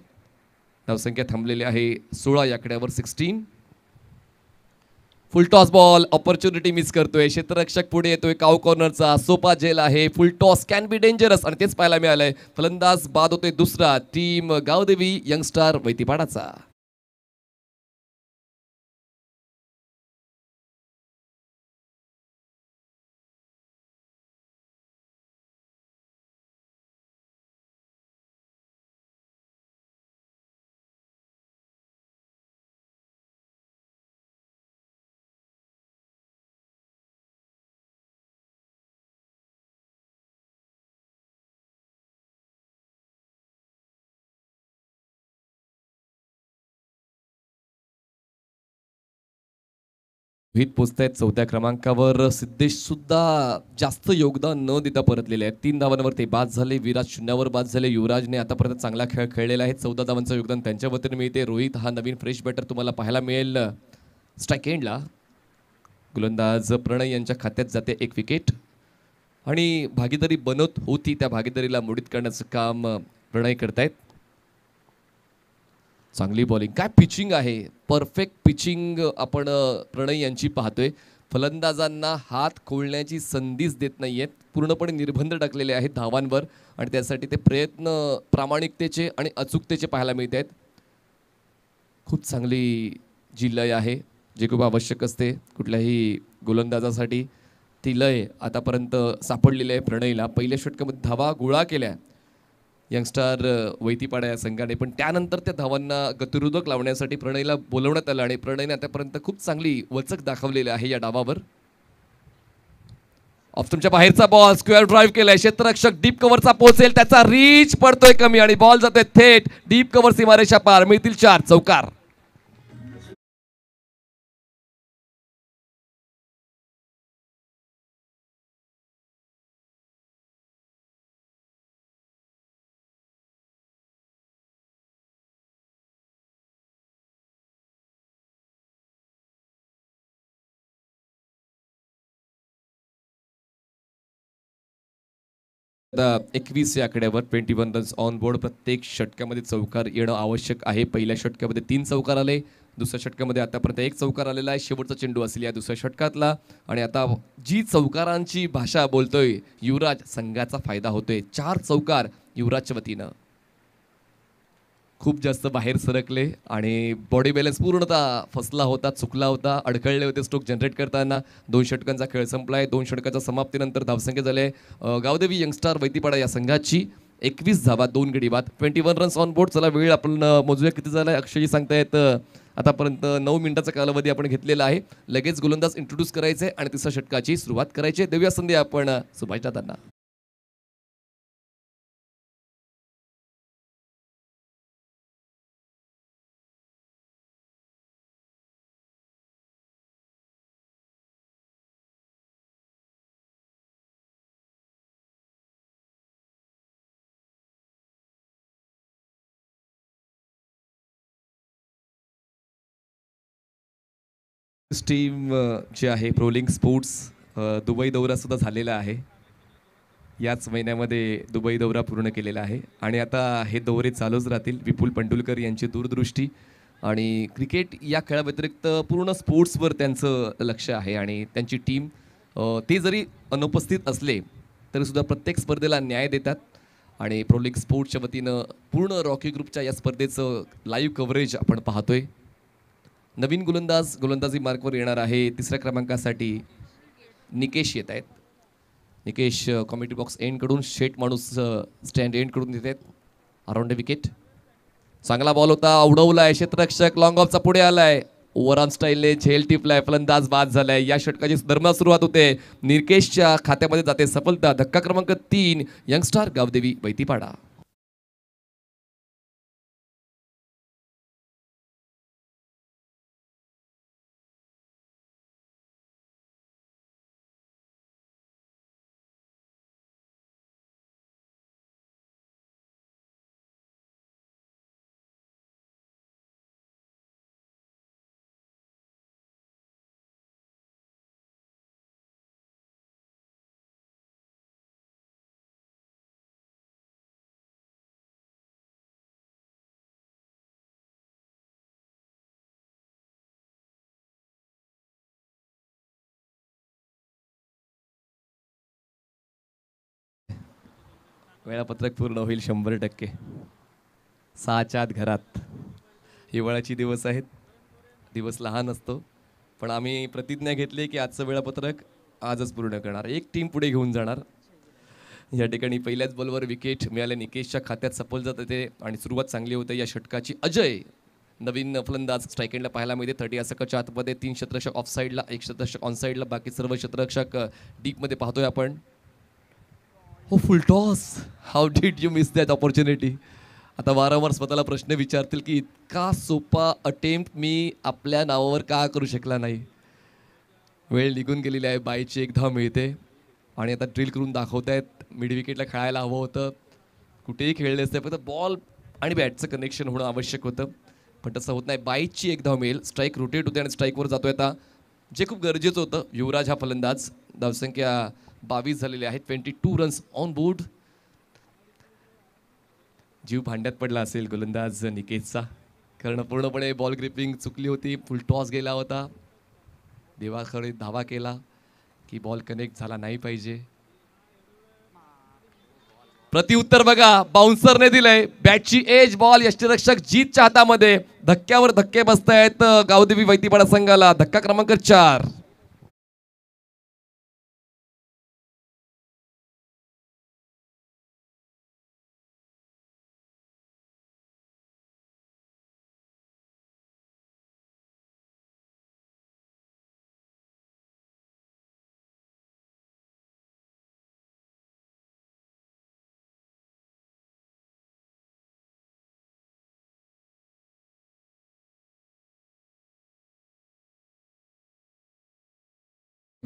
Speaker 4: धावसंख्या थांबलेली आहे सोळा याकड्यावर sixteen full toss ball opportunity miss करतोय क्षेत्ररक्षक पुढे येतोय काव कॉर्नरचा सोपा जेल आहे full toss can be dangerous आणि तेच पाहायला मिळालंय फलंदाज बाद होते दुसरा टीम गावदेवी यंगस्टार वैतीपाडाचा रोहित पोचतायत चौथ्या क्रमांकावर सिद्धेश सुद्धा जास्त योगदान न देता परतलेले आहेत तीन धावांवर ते बाद झाले विराज शून्यावर बाद झाले युवराजने आतापर्यंत चांगला खेळ खेळलेला आहे चौदा धावांचं योगदान त्यांच्या वतीने मिळते रोहित हा नवीन फ्रेश बॅटर तुम्हाला पाहायला मिळेल स्ट्राईक एंडला गोलंदाज प्रणय यांच्या खात्यात जाते एक विकेट आणि भागीदारी बनत होती त्या भागीदारीला मोडीत करण्याचं काम प्रणय करतायत चांगली बॉलिंग काय पिचिंग आहे परफेक्ट पिचिंग आपण प्रणय यांची पाहतोय फलंदाजांना हात खोलण्याची संधीच देत नाही आहेत पूर्णपणे निर्बंध टाकलेले आहेत धावांवर आणि त्यासाठी ते प्रयत्न प्रामाणिकतेचे आणि अचूकतेचे पाहायला मिळत आहेत खूप चांगली जी लय आहे जे खूप आवश्यक असते कुठल्याही गोलंदाजासाठी ती लय आतापर्यंत सापडलेली आहे प्रणयला पहिल्या षटकामध्ये धावा गोळा केल्या यंगस्टार वैतीपाडा या संघाने पण त्यानंतर त्या धावांना गतिरोधक लावण्यासाठी प्रणयला बोलवण्यात आलं आणि प्रणयने आतापर्यंत खूप चांगली वचक दाखवलेली आहे या डावावर ऑफ तुमच्या बाहेरचा बॉल स्क्वेअर ड्राईव्ह केलाय क्षेत्ररक्षक डीप कव्हरचा पोहोचेल त्याचा रीच पडतोय कमी आणि बॉल जातोय थेट डीप कव्हर सीमारेषा पार मिळतील चार चौकार आता एकवीस या आकड्यावर twenty one runs on board प्रत्येक षटकामध्ये चौकार येणं आवश्यक आहे पहिल्या षटकामध्ये तीन चौकार आले दुसऱ्या षटकामध्ये आतापर्यंत एक चौकार आलेला आहे शेवटचा चेंडू असेल या दुसऱ्या षटकातला आणि आता जी चौकारांची भाषा बोलतोय युवराज संघाचा फायदा होतोय चार चौकार युवराजच्या वतीनं खूप जास्त बाहेर सरकले आणि बॉडी बॅलन्स पूर्णतः फसला होता चुकला होता अडखळले होते स्ट्रोक जनरेट करताना दोन षटकांचा खेळ संपला आहे दोन षटकांच्या समाप्तीनंतर धावसंख्या झाले गावदेवी यंगस्टार वैतीपाडा या संघाची एकवीस धावा दोन गडी बाद twenty one runs on board चला वेळ आपण मोजूया किती झाला आहे अक्षयजी सांगतायत आतापर्यंत नऊ मिनिटाचा कालावधी आपण घेतलेला आहे लगेच गोलंदाज इंट्रोड्यूस करायचे आणि तिसऱ्या षटकाची सुरुवात करायची देऊया संधी आपण सुभाष दादांना टीम जी आहे प्रोलिंग स्पोर्ट्स दुबई दौरासुद्धा झालेला आहे याच महिन्यामध्ये दुबई दौरा पूर्ण केलेला आहे आणि आता हे दौरे चालूच राहतील विपुल पंडुलकर यांची दूरदृष्टी आणि क्रिकेट या खेळाव्यतिरिक्त पूर्ण स्पोर्ट्सवर त्यांचं लक्ष आहे आणि त्यांची टीम ते जरी अनुपस्थित असले तरीसुद्धा प्रत्येक स्पर्धेला न्याय देतात आणि प्रोलिंग स्पोर्ट्सच्या वतीनं पूर्ण रॉकी ग्रुपच्या या स्पर्धेचं लाईव्ह कव्हरेज आपण पाहतोय नवीन गोलंदाज गोलंदाजी मार्कवर येणार आहे तिसऱ्या क्रमांकासाठी निकेश येत आहेत निकेश कॉमेंट्री बॉक्स एंडकडून शेट माणूस स्टँड एंडकडून देत आहेत अराउंड विकेट चांगला बॉल होता उडवला आहे क्षेत्ररक्षक लॉंग ऑफचा पुढे आलाय ऑन स्टाईलने झेल टिपलाय फलंदाज बाद झालाय या षटकाची दरम्यान सुरुवात होते निकेशच्या खात्यामध्ये जाते सफलता धक्का क्रमांक तीन यंगस्टार गावदेवी बैतीपाडा वेळापत्रक पूर्ण होईल शंभर टक्के सहाच्या घरात हिवाळ्याचे दिवस आहेत दिवस लहान असतो पण आम्ही प्रतिज्ञा घेतली की आजचं वेळापत्रक आजच पूर्ण करणार एक टीम पुढे घेऊन जाणार या ठिकाणी पहिल्याच बॉलवर विकेट मिळाले निकेशच्या खात्यात सपोल जात होते आणि सुरुवात चांगली होते या षटकाची अजय नवीन फलंदाज स्ट्रायकेंडला पाहायला मिळते थर्टी या आतमध्ये तीन शतरक्षक ऑफ साईडला एक शतरक्षक ऑन साईडला बाकी सर्व शतरक्षक डीपमध्ये पाहतोय आपण हो toss how did you miss that opportunity आता वारंवार स्वतःला प्रश्न विचारतील की इतका सोपा अटेम्प्ट मी आपल्या नावावर का करू शकला नाही वेळ निघून गेलेली आहे बाईची एक धाव मिळते आणि आता ड्रिल करून दाखवत आहेत मिड विकेटला खेळायला हवं होतं कुठेही खेळले असते फक्त बॉल आणि बॅटचं कनेक्शन होणं आवश्यक होतं पण तसं होत नाही बाईची एक धाव मिळेल स्ट्राईक रोटेट होते आणि स्ट्राईकवर जातो आता जे खूप गरजेचं होतं युवराज हा फलंदाज धावसंख्या बावीस झालेले आहेत twenty two runs on board जीव भांड्यात पडला असेल गोलंदाज निकेतचा कारण पूर्णपणे बॉल ग्रिपिंग चुकली होती फुल टॉस गेला होता देवाकडे धावा केला की बॉल कनेक्ट झाला नाही पाहिजे प्रतिउत्तर बघा बाउन्सरने दिलंय बॅटची एज बॉल यष्टीरक्षक जीतच्या हातामध्ये धक्क्यावर धक्के बसतायत गावदेवी वैतीपाडा संघाला धक्का क्रमांक चार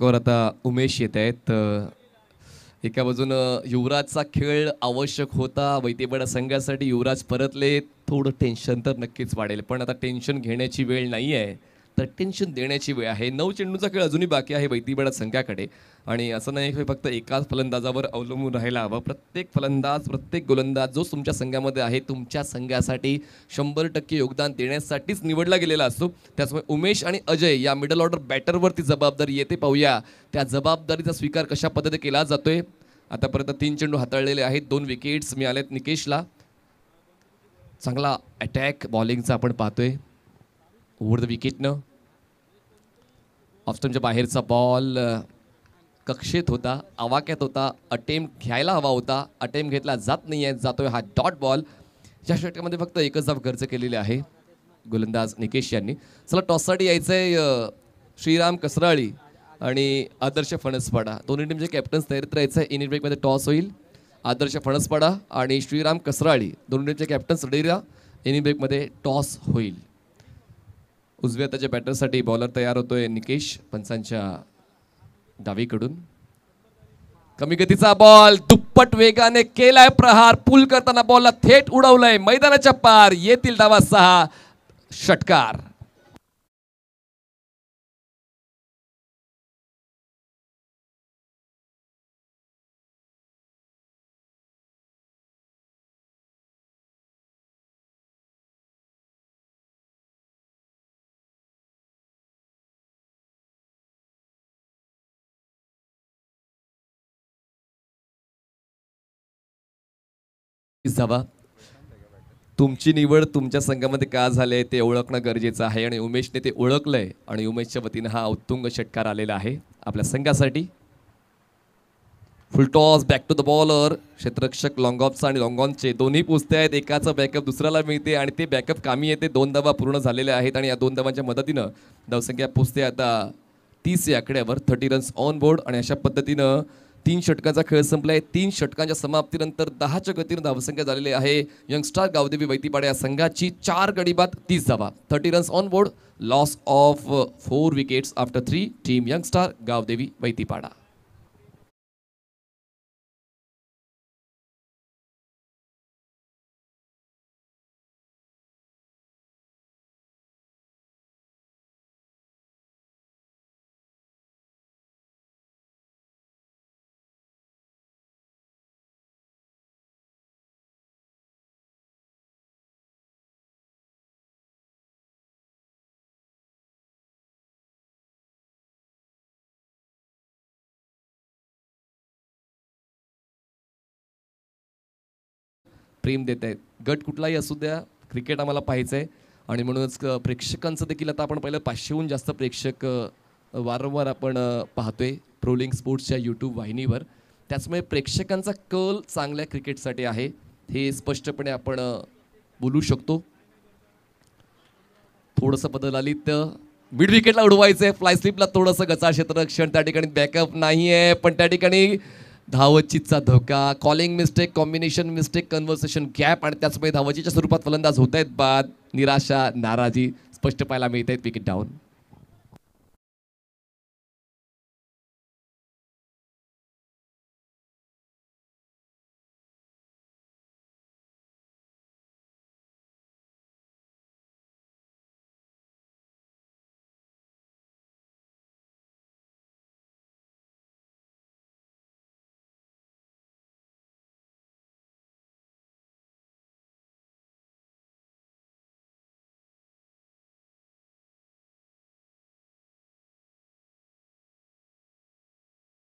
Speaker 4: वर आता उमेश येत आहेत एका बाजून युवराजचा खेळ आवश्यक होता वैतेबडा संघासाठी युवराज परतले थोडं टेन्शन तर नक्कीच वाढेल पण आता टेन्शन घेण्याची वेळ नाही आहे तर टेन्शन देण्याची वेळ आहे नऊ चेंडूचा खेळ अजूनही बाकी आहे वैतीबेडा संघाकडे आणि असं नाही की फक्त एकाच फलंदाजावर अवलंबून राहायला हवं प्रत्येक फलंदाज प्रत्येक गोलंदाज जो तुमच्या संघामध्ये आहे तुमच्या संघासाठी शंभर टक्के योगदान देण्यासाठीच निवडला गेलेला असतो त्याचमुळे उमेश आणि अजय या मिडल ऑर्डर बॅटरवरती जबाबदारी येते पाहूया त्या जबाबदारीचा स्वीकार कशा पद्धतीने केला जातोय आतापर्यंत तीन चेंडू हाताळलेले आहेत दोन विकेट्स मिळालेत निकेशला चांगला अटॅक बॉलिंगचा आपण पाहतोय ओव्हर द विकेटनं ऑफस्टमच्या बाहेरचा बॉल कक्षेत होता आवाक्यात होता अटेम घ्यायला हवा होता अटेम घेतला जात नाही आहे जातोय हा डॉट बॉल या षटकामध्ये फक्त एकच जाब खर्च केलेली आहे गोलंदाज निकेश यांनी चला टॉससाठी यायचं आहे श्रीराम कसराळी आणि आदर्श फणसपाडा दोन्ही टीमचे कॅप्टन्स तयारीत राहायचं आहे इनिंग ब्रेकमध्ये टॉस होईल आदर्श फणसपाडा आणि श्रीराम कसराळी दोन्ही टीमचे कॅप्टन्स रेडीला इनिंग ब्रेकमध्ये टॉस होईल उजव्या त्याच्या बॅटरसाठी बॉलर तयार होतोय निकेश पंचांच्या डावीकडून कमी गतीचा बॉल दुप्पट वेगाने केलाय प्रहार पूल करताना बॉलला थेट उडवलंय मैदानाच्या पार येतील डावा सहा षटकार जावा तुमची निवड तुमच्या संघामध्ये का झाले आहे ते ओळखणं गरजेचं आहे आणि उमेशने ते ओळखलं आहे आणि उमेशच्या वतीनं हा उत्तुंग षटकार आलेला आहे आपल्या संघासाठी full toss back to the bowler क्षेत्ररक्षक ऑफचा आणि ऑनचे दोन्ही पोचते आहेत एकाचं बॅकअप दुसऱ्याला मिळते आणि ते बॅकअप कामी येते दोन दबा पूर्ण झालेले आहेत आणि या दोन धावांच्या मदतीनं धावसंख्या पोचते आता तीस या आकड्यावर थर्टी रन्स ऑन बोर्ड आणि अशा पद्धतीनं तीन षटकांचा खेळ संपला आहे तीन षटकांच्या समाप्तीनंतर दहाच्या गतीनं धावसंख्या झालेली आहे यंगस्टार गावदेवी वैतीपाडे या संघाची चार गडी तीस धावा thirty runs on board loss of four wickets after three team Youngstar Gavdevi Vaitipada प्रेम देत आहेत गट कुठलाही असू द्या क्रिकेट आम्हाला पाहायचं आहे आणि म्हणूनच प्रेक्षकांचं देखील आता आपण पहिलं पाचशेहून जास्त प्रेक्षक वारंवार आपण पाहतोय प्रोलिंग स्पोर्ट्सच्या यूट्यूब वाहिनीवर त्याचमुळे प्रेक्षकांचा कल चांगल्या क्रिकेटसाठी आहे हे स्पष्टपणे आपण बोलू शकतो थोडंसं बदल आली तर मिड विकेटला उडवायचं आहे फ्लायस्लिपला थोडंसं गचा क्षेत्ररक्षण त्या ठिकाणी बॅकअप नाही आहे पण त्या ठिकाणी धावचितचा धोका calling mistake combination mistake conversation gap आणि त्याचमुळे धावचीच्या स्वरूपात फलंदाज होत आहेत बाद निराशा नाराजी स्पष्ट पाहायला मिळत आहेत विकेट डाऊन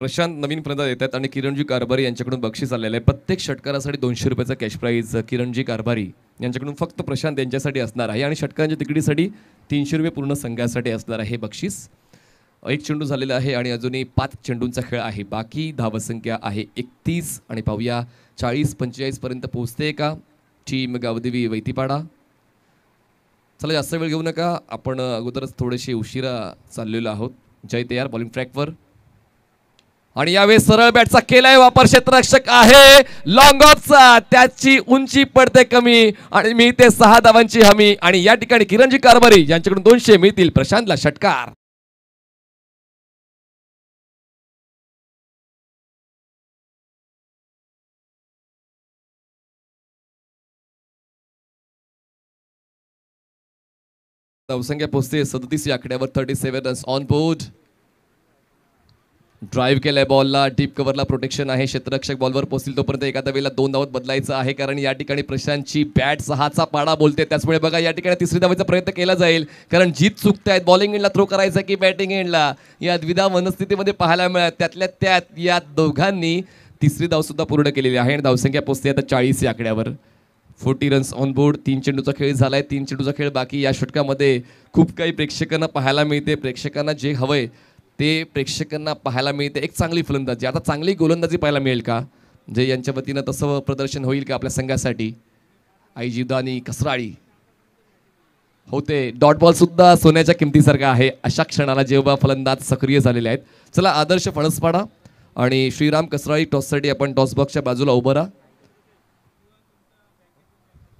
Speaker 4: प्रशांत नवीन प्रदा येतात आणि किरणजी कारभारी यांच्याकडून बक्षीस आलेलं आहे प्रत्येक षटकारासाठी दोनशे रुपयाचा कॅश प्राईज किरणजी कारभारी यांच्याकडून फक्त प्रशांत यांच्यासाठी असणार आहे आणि षटकारांच्या तिकडीसाठी तीनशे रुपये पूर्ण संघासाठी असणार आहे बक्षीस एक चेंडू झालेला आहे आणि अजूनही पाच चेंडूंचा खेळ आहे बाकी धावसंख्या आहे एकतीस आणि पाहूया चाळीस पंचेचाळीसपर्यंत पोहोचते का टीम गावदेवी वैतीपाडा चला जास्त वेळ घेऊ नका आपण अगोदरच थोडेसे उशिरा चाललेलो आहोत जय तयार बॉलिंग ट्रॅकवर आणि यावेळी सरळ बॅटचा केलाय वापर क्षेत्ररक्षक आहे लॉंग ऑफचा त्याची उंची पडते कमी आणि मी ते सहा धावांची हमी आणि या ठिकाणी किरणजी कारभारी यांच्याकडून दोनशे मिळतील प्रशांतला षटकार संख्या पोचते सदतीस या आकड्यावर thirty seven runs on board drive केलाय बॉलला डीप कवरला प्रोटेक्शन आहे क्षेत्ररक्षक बॉलवर पोहोचतील तोपर्यंत एखाद्या वेळेला दोन धावत बदलायचं आहे कारण या ठिकाणी प्रशांतची बॅट सहाचा पाडा बोलते त्याचमुळे बघा या ठिकाणी तिसरी धावायचा प्रयत्न केला जाईल कारण जीत चुकते आहेत बॉलिंग एंडला थ्रो करायचा की बॅटिंग एंडला या द्विधा मनस्थितीमध्ये पाहायला मिळत त्यातल्या त्यात या दोघांनी तिसरी धावसुद्धा पूर्ण केलेली आहे आणि धावसंख्या पोचते आता चाळीस या आकड्यावर फोर्टी रन्स ऑन बोर्ड तीन चेंडूचा खेळ झाला आहे तीन चेंडूचा खेळ बाकी या षटकामध्ये खूप काही प्रेक्षकांना पाहायला मिळते प्रेक्षकांना जे हवंय ते प्रेक्षकांना पाहायला मिळते एक चांगली फलंदाजी आता चांगली गोलंदाजी पाहायला मिळेल का जे यांच्या वतीनं तसं प्रदर्शन होईल का आपल्या संघासाठी आई जीवदानी कसराळी होते डॉट बॉल सुद्धा सोन्याच्या किमतीसारखा आहे अशा क्षणाला जेव्हा फलंदाज सक्रिय झालेले आहेत चला आदर्श फणसपाडा आणि श्रीराम कसराळी टॉससाठी आपण टॉस बॉक्सच्या बाजूला उभं राहा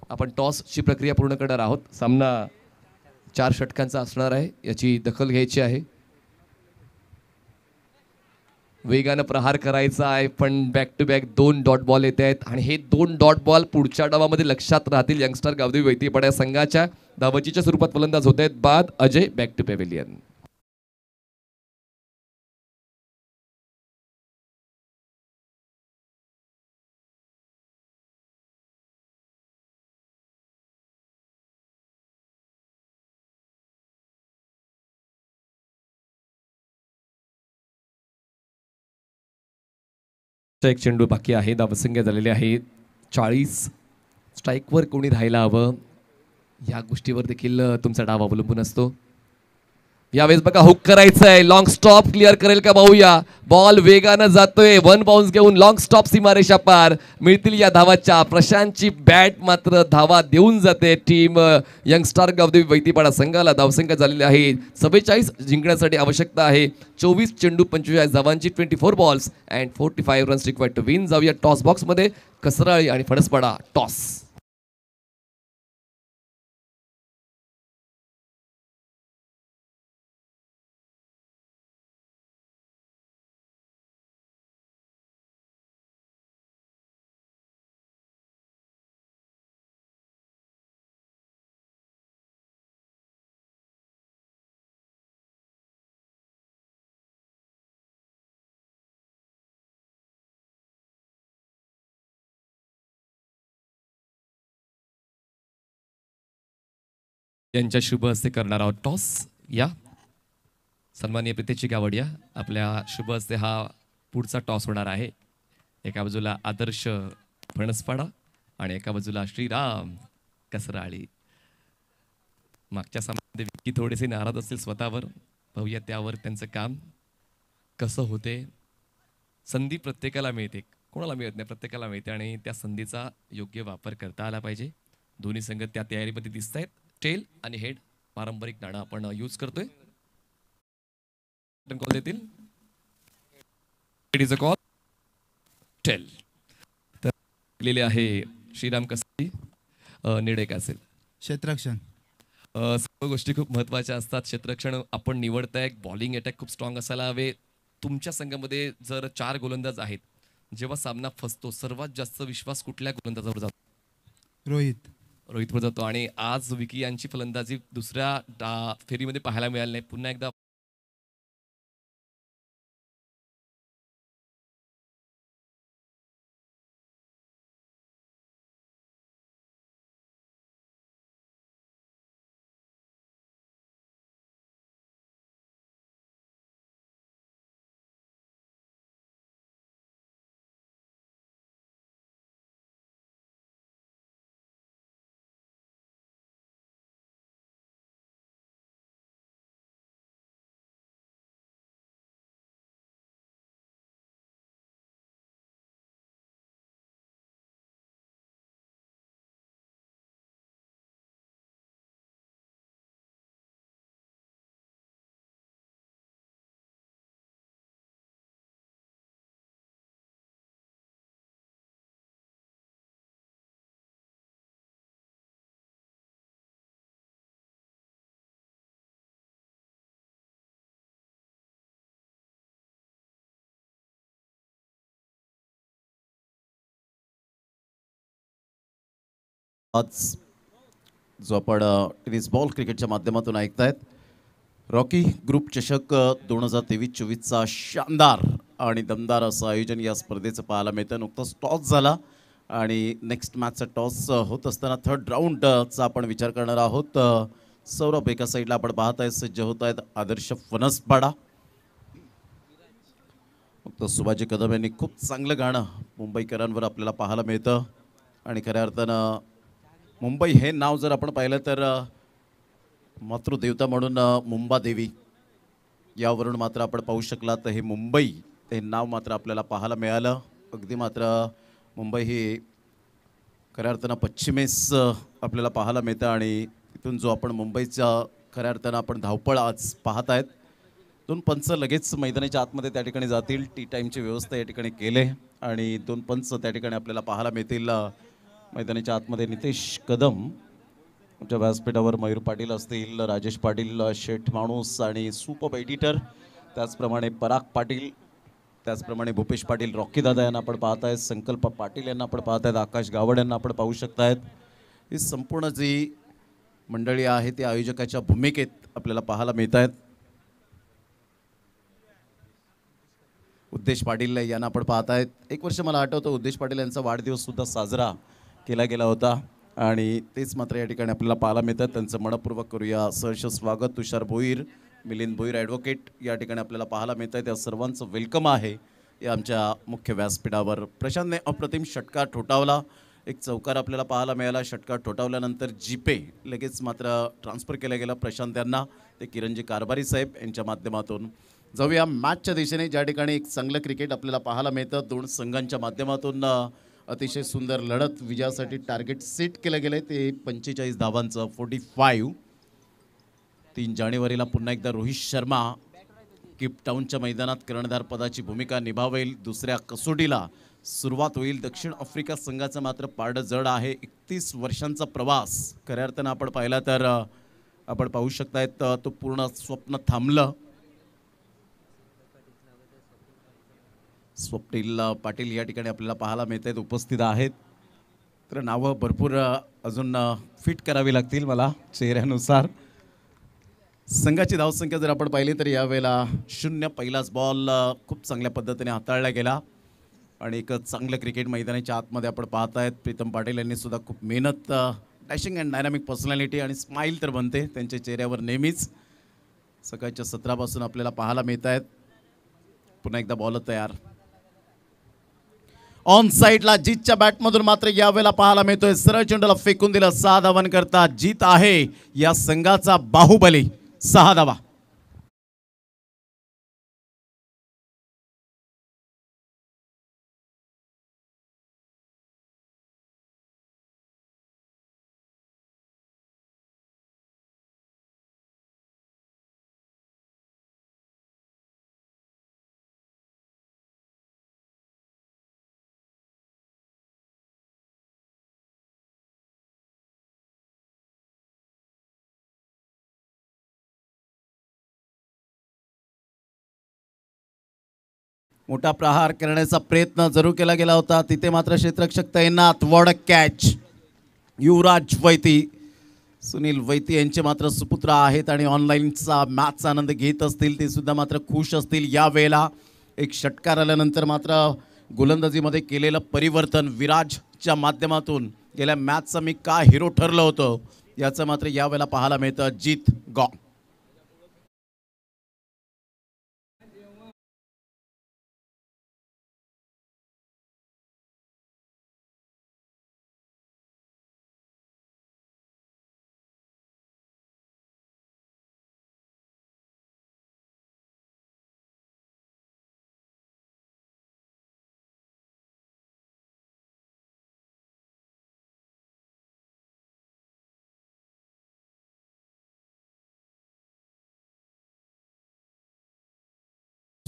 Speaker 4: आपण टॉसची प्रक्रिया पूर्ण करणार आहोत सामना चार षटकांचा असणार आहे याची दखल घ्यायची आहे वेगानं प्रहार करायचा आहे पण बॅक टू बॅक दोन डॉट बॉल येत आहेत आणि हे दोन डॉट बॉल पुढच्या डावामध्ये लक्षात राहतील यंगस्टर गावदेवी वैतीपाड्या संघाच्या धावचीच्या स्वरूपात फलंदाज होत आहेत बाद अजय बॅक टू पॅवेलियन एक चेंडू बाकी आहे धावसंख्या झालेली आहे चाळीस स्ट्राईकवर कोणी राहायला हवं या गोष्टीवर देखील तुमचा डाव अवलंबून असतो यावेळेस बघा हुक करायचं आहे लॉंग स्टॉप क्लिअर करेल का पाहूया बॉल वेगानं जातोय वन बाउन्स घेऊन लॉंग स्टॉप सीमारेषा पार मिळतील या धावाच्या प्रशांतची बॅट मात्र धावा देऊन जाते टीम यंगस्टार गावदेवी वैतीपाडा संघाला धावसंख्या झालेली आहे सव्वेचाळीस जिंकण्यासाठी आवश्यकता आहे चोवीस चेंडू पंचवीस धावांची twenty four balls and forty runs require to win जाऊया टॉस बॉक्समध्ये कसराळी आणि फडसपाडा टॉस यांच्या शुभ हस्ते करणार आहोत टॉस या सन्मान्य प्रितेची गावड या आपल्या शुभ हस्ते हा पुढचा टॉस होणार आहे एका बाजूला आदर्श फणसपाडा आणि एका बाजूला श्रीराम कसराळी मागच्या सामन्यामध्ये विक्की थोडेसे नाराज असतील स्वतःवर पाहूया त्यावर त्यांचं काम कसं होते संधी प्रत्येकाला मिळते कोणाला मिळत नाही प्रत्येकाला मिळते आणि त्या संधीचा योग्य वापर करता आला पाहिजे दोन्ही संघ त्या तयारीमध्ये दिसत आहेत टेल आणि हेड पारंपरिक नाणं आपण यूज करतोय कॉल देतील इज अ कॉल टेल तर लिहिले आहे श्रीराम कसाई निडेक असेल क्षेत्रक्षण सर्व गोष्टी खूप महत्त्वाच्या असतात क्षेत्रक्षण आपण निवडताय बॉलिंग अटॅक खूप स्ट्रॉंग असायला हवे तुमच्या संघामध्ये जर चार गोलंदाज आहेत जेव्हा सामना फसतो सर्वात जास्त विश्वास कुठल्या गोलंदाजावर जातो रोहित रोहितवर जातो आणि आज विकी यांची फलंदाजी दुसऱ्या फेरीमध्ये पाहायला मिळाली नाही पुन्हा एकदा
Speaker 3: आज जो आपण टेनिस बॉल क्रिकेटच्या माध्यमातून ऐकतायत
Speaker 1: रॉकी ग्रुप चषक दोन हजार तेवीस चोवीसचा शानदार आणि दमदार असं आयोजन या स्पर्धेचं पाहायला मिळतं नुकताच टॉस झाला आणि नेक्स्ट मॅचचा टॉस होत असताना थर्ड राऊंडचा आपण विचार करणार आहोत सौरभ एका साईडला आपण पाहत आहे सज्ज होत आहेत आदर्श फनसपाडा फक्त सुभाजी कदम यांनी खूप चांगलं गाणं मुंबईकरांवर आपल्याला पाहायला मिळतं आणि खऱ्या अर्थानं मुंबई हे नाव जर आपण पाहिलं तर मातृदेवता म्हणून मुंबादेवी यावरून मात्र आपण पाहू शकला तर हे मुंबई हे नाव मात्र आपल्याला पाहायला मिळालं अगदी मात्र मुंबई ही खऱ्या अर्थानं पश्चिमेस आपल्याला पाहायला मिळतं आणि तिथून जो आपण मुंबईचा खऱ्या अर्थानं आपण धावपळ आज पाहत आहेत दोन पंच लगेच मैदानाच्या आतमध्ये त्या ठिकाणी जातील टी टाईमची व्यवस्था या ठिकाणी केले आणि दोन पंच त्या ठिकाणी आपल्याला पाहायला मिळतील मैदानाच्या आतमध्ये नितेश कदम आमच्या व्यासपीठावर मयूर पाटील असतील राजेश पाटील शेठ माणूस आणि सुपर एडिटर त्याचप्रमाणे पराग पाटील त्याचप्रमाणे भूपेश पाटील रॉकी दादा यांना आपण पाहत आहेत संकल्प पाटील यांना आपण पाहत आहेत आकाश गावड यांना आपण पाहू शकतायत ही संपूर्ण जी मंडळी आहे ती आयोजकाच्या भूमिकेत आपल्याला पाहायला मिळत आहेत उद्देश पाटील यांना आपण पाहत आहेत एक वर्ष मला आठवतं उद्देश पाटील यांचा वाढदिवस सुद्धा साजरा केला गेला होता आणि तेच मात्र या ठिकाणी आपल्याला पाहायला मिळतात त्यांचं मनपूर्वक करूया सहर्ष स्वागत तुषार भोईर मिलिंद भोईर ॲडव्होकेट या ठिकाणी आपल्याला पाहायला मिळतं त्या सर्वांचं वेलकम आहे या आमच्या मुख्य व्यासपीठावर प्रशांतने अप्रतिम षटकार ठोठावला एक चौकार आपल्याला पाहायला मिळाला षटकार ठोठावल्यानंतर जीपे लगेच मात्र ट्रान्सफर केला गेला प्रशांत यांना ते किरणजी कारभारी साहेब यांच्या माध्यमातून जाऊया मॅचच्या दिशेने ज्या ठिकाणी एक चांगलं क्रिकेट आपल्याला पाहायला मिळतं दोन संघांच्या माध्यमातून अतिशय सुंदर लढत विजयासाठी टार्गेट सेट केलं गेलं ते पंचेचाळीस धावांचं फोर्टी फाईव्ह तीन जानेवारीला पुन्हा एकदा रोहित शर्मा किपटाऊनच्या मैदानात कर्णधार पदाची भूमिका निभावेल दुसऱ्या कसोटीला सुरुवात होईल दक्षिण आफ्रिका संघाचं मात्र पारडं जड आहे एकतीस वर्षांचा प्रवास खऱ्या अर्थानं आपण पाहिला तर आपण पाहू शकतायत तो पूर्ण स्वप्न थांबलं स्वप्नील पाटील या ठिकाणी आपल्याला पाहायला मिळत आहेत उपस्थित आहेत तर नावं भरपूर अजून फिट करावी लागतील मला चेहऱ्यानुसार संघाची धावसंख्या जर आपण पाहिली तर यावेळेला शून्य पहिलाच बॉल खूप चांगल्या पद्धतीने हाताळला गेला आणि एक चांगलं क्रिकेट मैदानाच्या आतमध्ये आपण पाहत आहेत प्रीतम पाटील यांनी सुद्धा खूप मेहनत डॅशिंग अँड डायनामिक पर्सनॅलिटी आणि स्माईल तर बनते त्यांच्या चेहऱ्यावर नेहमीच सकाळच्या सत्रापासून आपल्याला पाहायला मिळत आहेत पुन्हा एकदा बॉल तयार ऑन साईडला जीतच्या बॅटमधून मात्र यावेळेला पाहायला मिळतोय सरळ चेंडूला फेकून दिलं सहा करता जीत आहे या संघाचा बाहुबली सहा धावा
Speaker 3: मोठा प्रहार करण्याचा प्रयत्न जरूर केला गेला होता तिथे मात्र क्षेत्रक्षक तैनात वॉड कॅच युवराज
Speaker 1: वैती सुनील वैती यांचे मात्र सुपुत्र आहेत आणि ऑनलाईनचा मॅचचा आनंद घेत असतील ते सुद्धा मात्र खुश असतील वेळेला एक षटकार आल्यानंतर मात्र गोलंदाजीमध्ये केलेलं परिवर्तन विराजच्या माध्यमातून गेल्या मॅचचा मी का हिरो
Speaker 3: ठरलं होतं याचं मात्र यावेळेला पाहायला मिळतं जीत गॉ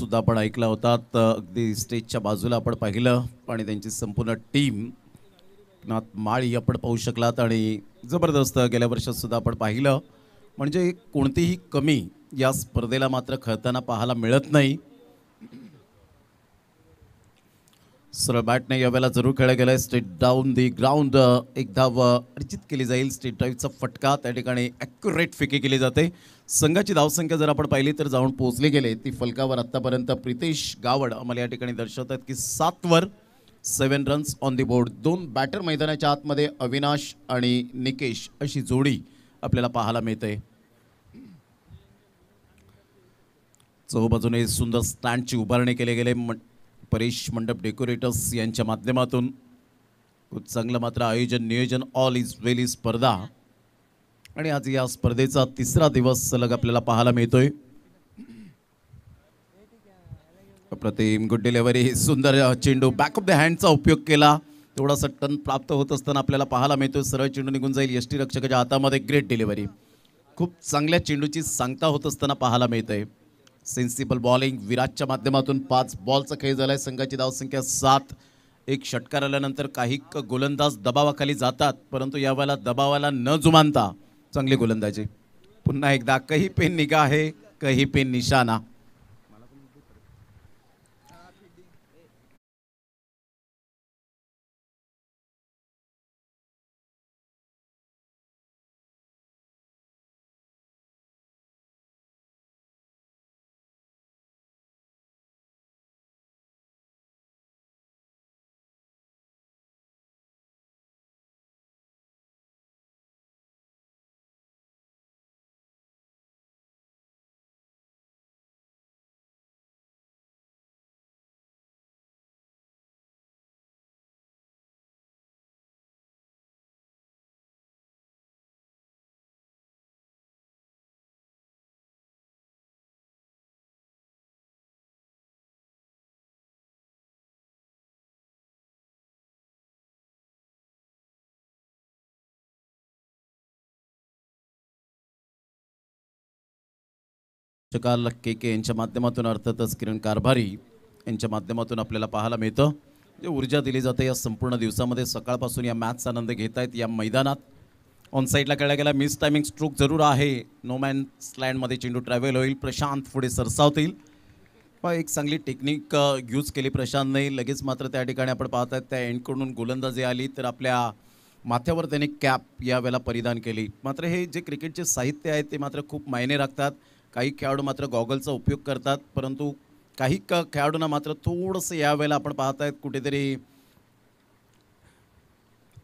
Speaker 1: सुद्धा आपण ऐकला होता अगदी स्टेजच्या बाजूला आपण पाहिलं आणि त्यांची संपूर्ण टीम नाथ माळी आपण पाहू शकलात आणि जबरदस्त गेल्या वर्षातसुद्धा आपण पाहिलं म्हणजे कोणतीही कमी या स्पर्धेला मात्र खेळताना पाहायला मिळत नाही सरळ बॅटने या वेळेला जरूर खेळला गेला आहे स्टेट डाऊन दी ग्राउंड एकदा धाव अर्जित केली जाईल स्टेट ड्राईव्हचा फटका त्या ठिकाणी ॲक्युरेट फिके केली जाते संघाची धावसंख्या जर आपण पाहिली तर जाऊन पोहोचली गेले ती फलकावर आत्तापर्यंत प्रितेश गावड आम्हाला या ठिकाणी दर्शवत आहेत की सातवर seven runs on the board दोन बॅटर मैदानाच्या आतमध्ये अविनाश आणि निकेश अशी जोडी आपल्याला पाहायला मिळते चौबाजूने सुंदर स्टँडची उभारणी केली गेले परेश मंडप डेकोरेटर्स यांच्या माध्यमातून खूप चांगलं मात्र आयोजन नियोजन ऑल इज वेल इज स्पर्धा आणि आज या स्पर्धेचा तिसरा दिवस सलग आपल्याला पाहायला मिळतोय प्रतिम गुड हे सुंदर चेंडू बॅक ऑफ द हँडचा उपयोग केला थोडासा टन प्राप्त होत असताना आपल्याला पाहायला मिळतोय सरळ चेंडू निघून जाईल टी रक्षकाच्या हातामध्ये ग्रेट डिलिव्हरी खूप चांगल्या चेंडूची सांगता होत असताना पाहायला मिळतंय सेन्सिबल बॉलिंग विराटच्या माध्यमातून पाच बॉलचा खेळ झाला आहे संघाची धावसंख्या सात एक षटकार आल्यानंतर काही गोलंदाज दबावाखाली जातात परंतु यावेळेला दबावाला न जुमानता चांगली गोलंदाजी पुन्हा एकदा कही पेन निगा आहे कही पेन निशाणा
Speaker 3: चकाल के के यांच्या माध्यमातून अर्थातच किरण कारभारी यांच्या माध्यमातून आपल्याला पाहायला मिळतं
Speaker 1: जे ऊर्जा दिली जाते या संपूर्ण दिवसामध्ये सकाळपासून या मॅचचा आनंद घेत आहेत या मैदानात ऑन साईडला कळला गेला मिस टायमिंग स्ट्रोक जरूर आहे नो मॅन स्लँडमध्ये चेंडू ट्रॅव्हल होईल प्रशांत पुढे सरसावतील पण एक चांगली टेक्निक यूज केली प्रशांतने लगेच मात्र त्या ठिकाणी आपण पाहत आहेत त्या एंडकडून गोलंदाजी आली तर आपल्या माथ्यावर त्यांनी कॅप यावेळेला परिधान केली मात्र हे जे क्रिकेटचे साहित्य आहे ते मात्र खूप मायने राखतात काही खेळाडू मात्र गॉगलचा उपयोग करतात परंतु काही का खेळाडूंना मात्र थोडंसं यावेळेला आपण पाहत आहेत कुठेतरी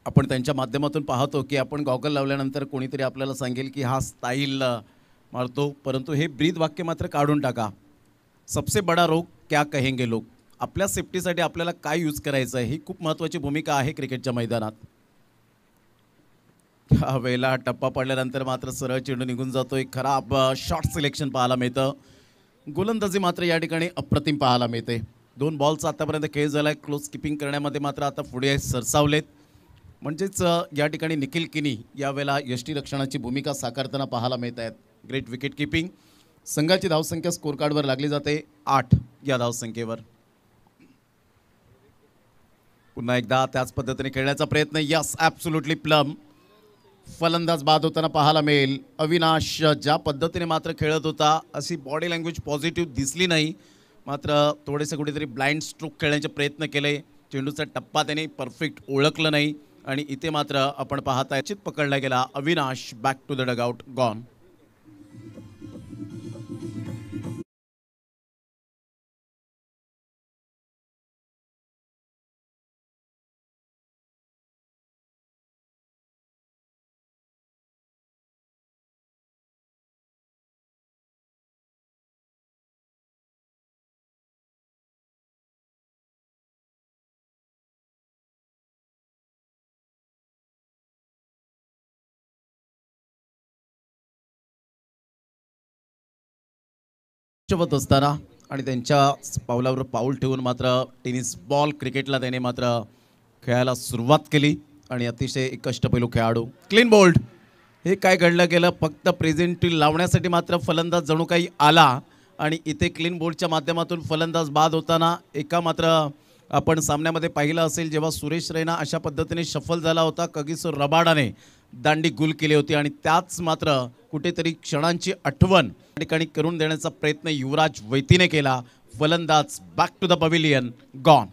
Speaker 1: आपण त्यांच्या माध्यमातून पाहतो की आपण गॉगल लावल्यानंतर कोणीतरी आपल्याला सांगेल की हा स्टाईल मारतो परंतु हे ब्रीद वाक्य मात्र काढून टाका सबसे बडा रोग क्या कहेंगे लोक आपल्या सेफ्टीसाठी आपल्याला काय यूज करायचं आहे ही खूप महत्त्वाची भूमिका आहे क्रिकेटच्या मैदानात वेळेला टप्पा पडल्यानंतर मात्र सरळ चेंडू निघून जातो एक खराब शॉर्ट सिलेक्शन पाहायला मिळतं गोलंदाजी मात्र या ठिकाणी अप्रतिम पाहायला मिळते दोन बॉल्स आतापर्यंत खेळ झाला आहे क्लोज किपिंग करण्यामध्ये मात्र आता पुढे सरसावलेत म्हणजेच या ठिकाणी निखिल किनी यावेळेला यष्टीरक्षणाची भूमिका साकारताना पाहायला मिळत आहेत ग्रेट विकेट किपिंग संघाची धावसंख्या स्कोर कार्डवर लागली जाते आठ या धावसंख्येवर पुन्हा एकदा त्याच पद्धतीने खेळण्याचा प्रयत्न यस ॲब्सुल्युटली प्लम फलंदाज बाद होताना पाहायला मिळेल अविनाश ज्या पद्धतीने मात्र खेळत होता अशी बॉडी लँग्वेज पॉझिटिव्ह दिसली नाही मात्र थोडेसे कुठेतरी ब्लाइंड स्ट्रोक खेळण्याचे प्रयत्न केले चेंडूचा टप्पा त्याने परफेक्ट ओळखलं नाही आणि इथे मात्र आपण पाहता याचित पकडला
Speaker 3: गेला Avinash back to the dugout gone
Speaker 1: असताना आणि त्यांच्या पावलावर पाऊल ठेवून मात्र टेनिस बॉल क्रिकेटला त्याने मात्र खेळायला सुरुवात केली आणि अतिशय कष्टपैलू खेळाडू क्लीन बोल्ड हे काय घडलं गेलं फक्त प्रेझेंटी लावण्यासाठी मात्र फलंदाज जणू काही आला आणि इथे क्लीन बोल्डच्या माध्यमातून फलंदाज बाद होताना एका मात्र आपण सामन्यामध्ये पाहिलं असेल जेव्हा सुरेश रैना अशा पद्धतीने सफल झाला होता कगिसो रबाडाने दांडी गुल केली होती आणि त्याच मात्र कुठेतरी क्षणांची आठवण या ठिकाणी करून देण्याचा
Speaker 3: प्रयत्न युवराज वैतीने केला फलंदाज back to the pavilion gone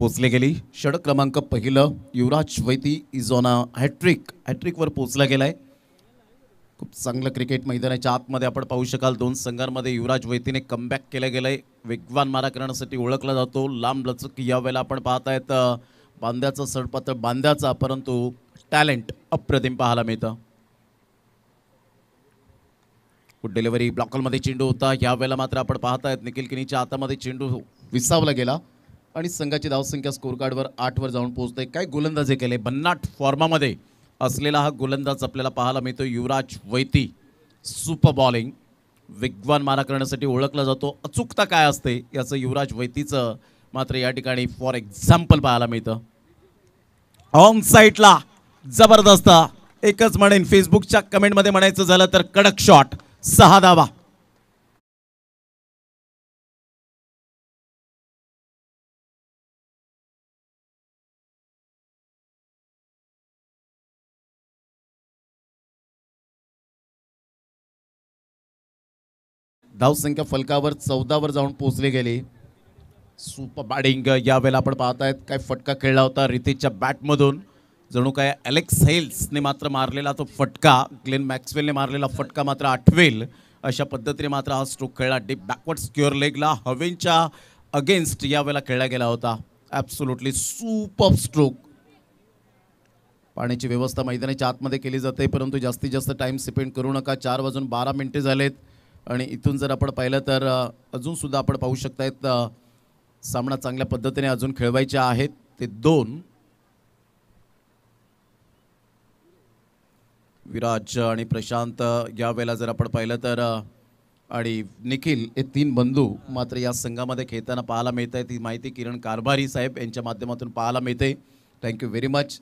Speaker 3: पोचले गेली षड क्रमांक पहिलं युवराज वैती अ हॅट्रिक हॅट्रिकवर पोचला गेला आहे खूप
Speaker 1: चांगलं क्रिकेट मैदानाच्या आतमध्ये आपण पाहू शकाल दोन संघांमध्ये युवराज वैतीने कमबॅक केलं गेलं आहे वेगवान मारा करण्यासाठी ओळखला जातो लांब लचक यावेळेला आपण पाहतायत बांद्याचं सडपातळ बांद्याचा परंतु टॅलेंट अप्रतिम पाहायला मिळतं गुड डिलिव्हरी ब्लॉकलमध्ये चेंडू होता यावेळेला मात्र आपण पाहतायत निखिल किनीच्या हातामध्ये चेंडू विसावला गेला आणि संघाची धावसंख्या स्कोरकार्डवर आठवर जाऊन पोहोचते काय गोलंदाजे केले बन्नाट फॉर्मामध्ये असलेला हा गोलंदाज आपल्याला पाहायला मिळतो युवराज वैती सुपर बॉलिंग वेगवान मारा करण्यासाठी ओळखला जातो अचूकता काय असते याचं युवराज वैतीचं मात्र या ठिकाणी फॉर एक्झाम्पल पाहायला मिळतं
Speaker 3: ऑन साईटला जबरदस्त एकच म्हणेन फेसबुकच्या कमेंटमध्ये म्हणायचं झालं तर कडक शॉट सहा धावा धावसंख्या फलकावर चौदावर जाऊन पोचले गेले सुपर बॅटिंग यावेळेला आपण पाहतायत काय फटका खेळला होता रितेशच्या
Speaker 1: बॅटमधून जणू काय अलेक्स हेल्सने मात्र मारलेला तो फटका ग्लेन मॅक्सवेलने मारलेला फटका मात्र आठवेल अशा पद्धतीने मात्र हा स्ट्रोक खेळला डीप बॅकवर्ड स्क्युअर लेगला हवेनच्या अगेन्स्ट यावेळेला खेळला गेला होता ॲब्सोल्युटली सुपर स्ट्रोक पाण्याची व्यवस्था मैदानाच्या आतमध्ये केली जाते परंतु जास्तीत जास्त टाईम स्पेंड करू नका चार वाजून बारा मिनटे झालेत आणि इथून जर आपण पाहिलं तर अजूनसुद्धा आपण पाहू शकतायत सामना चांगल्या पद्धतीने अजून खेळवायचे आहेत ते दोन विराज आणि प्रशांत यावेळेला जर आपण पाहिलं तर आणि निखिल हे तीन बंधू मात्र या संघामध्ये खेळताना पाहायला मिळत आहे ती माहिती किरण कारभारी साहेब यांच्या माध्यमातून पाहायला मिळते थँक्यू व्हेरी मच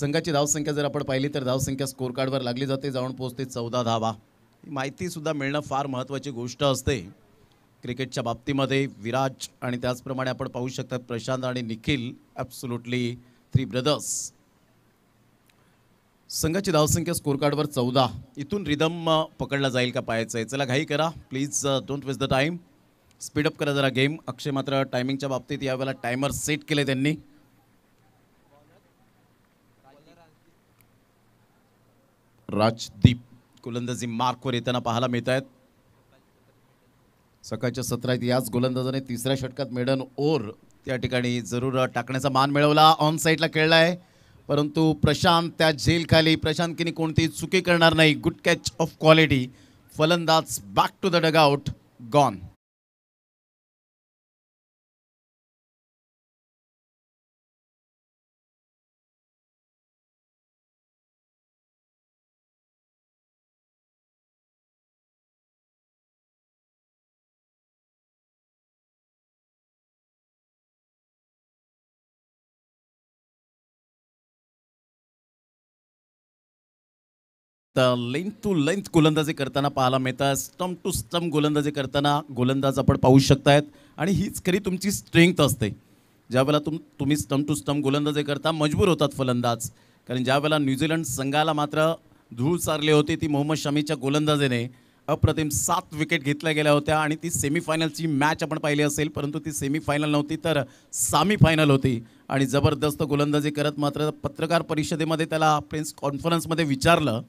Speaker 1: संघाची धावसंख्या जर आपण पाहिली तर धावसंख्या स्कोर कार्डवर लागली जाते जाऊन पोहोचते चौदा धावा माहितीसुद्धा मिळणं फार महत्त्वाची गोष्ट असते क्रिकेटच्या बाबतीमध्ये विराज आणि त्याचप्रमाणे आपण पाहू शकतात प्रशांत आणि निखिल ॲब्सोल्युटली थ्री ब्रदर्स संघाची धावसंख्या स्कोर कार्डवर चौदा इथून रिदम पकडला जाईल का पाहायचं आहे चला घाई करा please don't waste the time speed up करा जरा गेम अक्षय मात्र टायमिंगच्या बाबतीत यावेळेला टायमर सेट केले त्यांनी राजदीप गोलंदाजी मार्कवर येताना पाहायला मिळत आहेत सकाळच्या सत्रात याच गोलंदाजाने तिसऱ्या षटकात मेडन ओर त्या ठिकाणी जरूर टाकण्याचा मान मिळवला ऑन साईडला खेळला आहे परंतु प्रशांत त्या झेलखाली प्रशांत किनी कोणतीही चुकी करणार नाही गुड कॅच ऑफ क्वालिटी फलंदाज back to the dugout gone
Speaker 3: तर लेंथ टू लेंथ गोलंदाजी करताना पाहायला मिळतात स्टम्प टू स्टम्प गोलंदाजी करताना गोलंदाज आपण पाहू शकतायत
Speaker 1: आणि हीच खरी तुमची स्ट्रेंथ असते ज्यावेळेला तुम तुम्ही स्टम्प टू स्टम गोलंदाजी करता मजबूर होतात फलंदाज कारण ज्यावेळेला न्यूझीलंड संघाला मात्र धूळ सारली होती ती मोहम्मद शमीच्या गोलंदाजीने अप्रतिम सात विकेट घेतल्या गेल्या होत्या आणि ती सेमीफायनलची मॅच आपण पाहिली असेल परंतु ती सेमीफायनल नव्हती तर सामी फायनल होती आणि जबरदस्त गोलंदाजी करत मात्र पत्रकार परिषदेमध्ये त्याला प्रेस कॉन्फरन्समध्ये विचारलं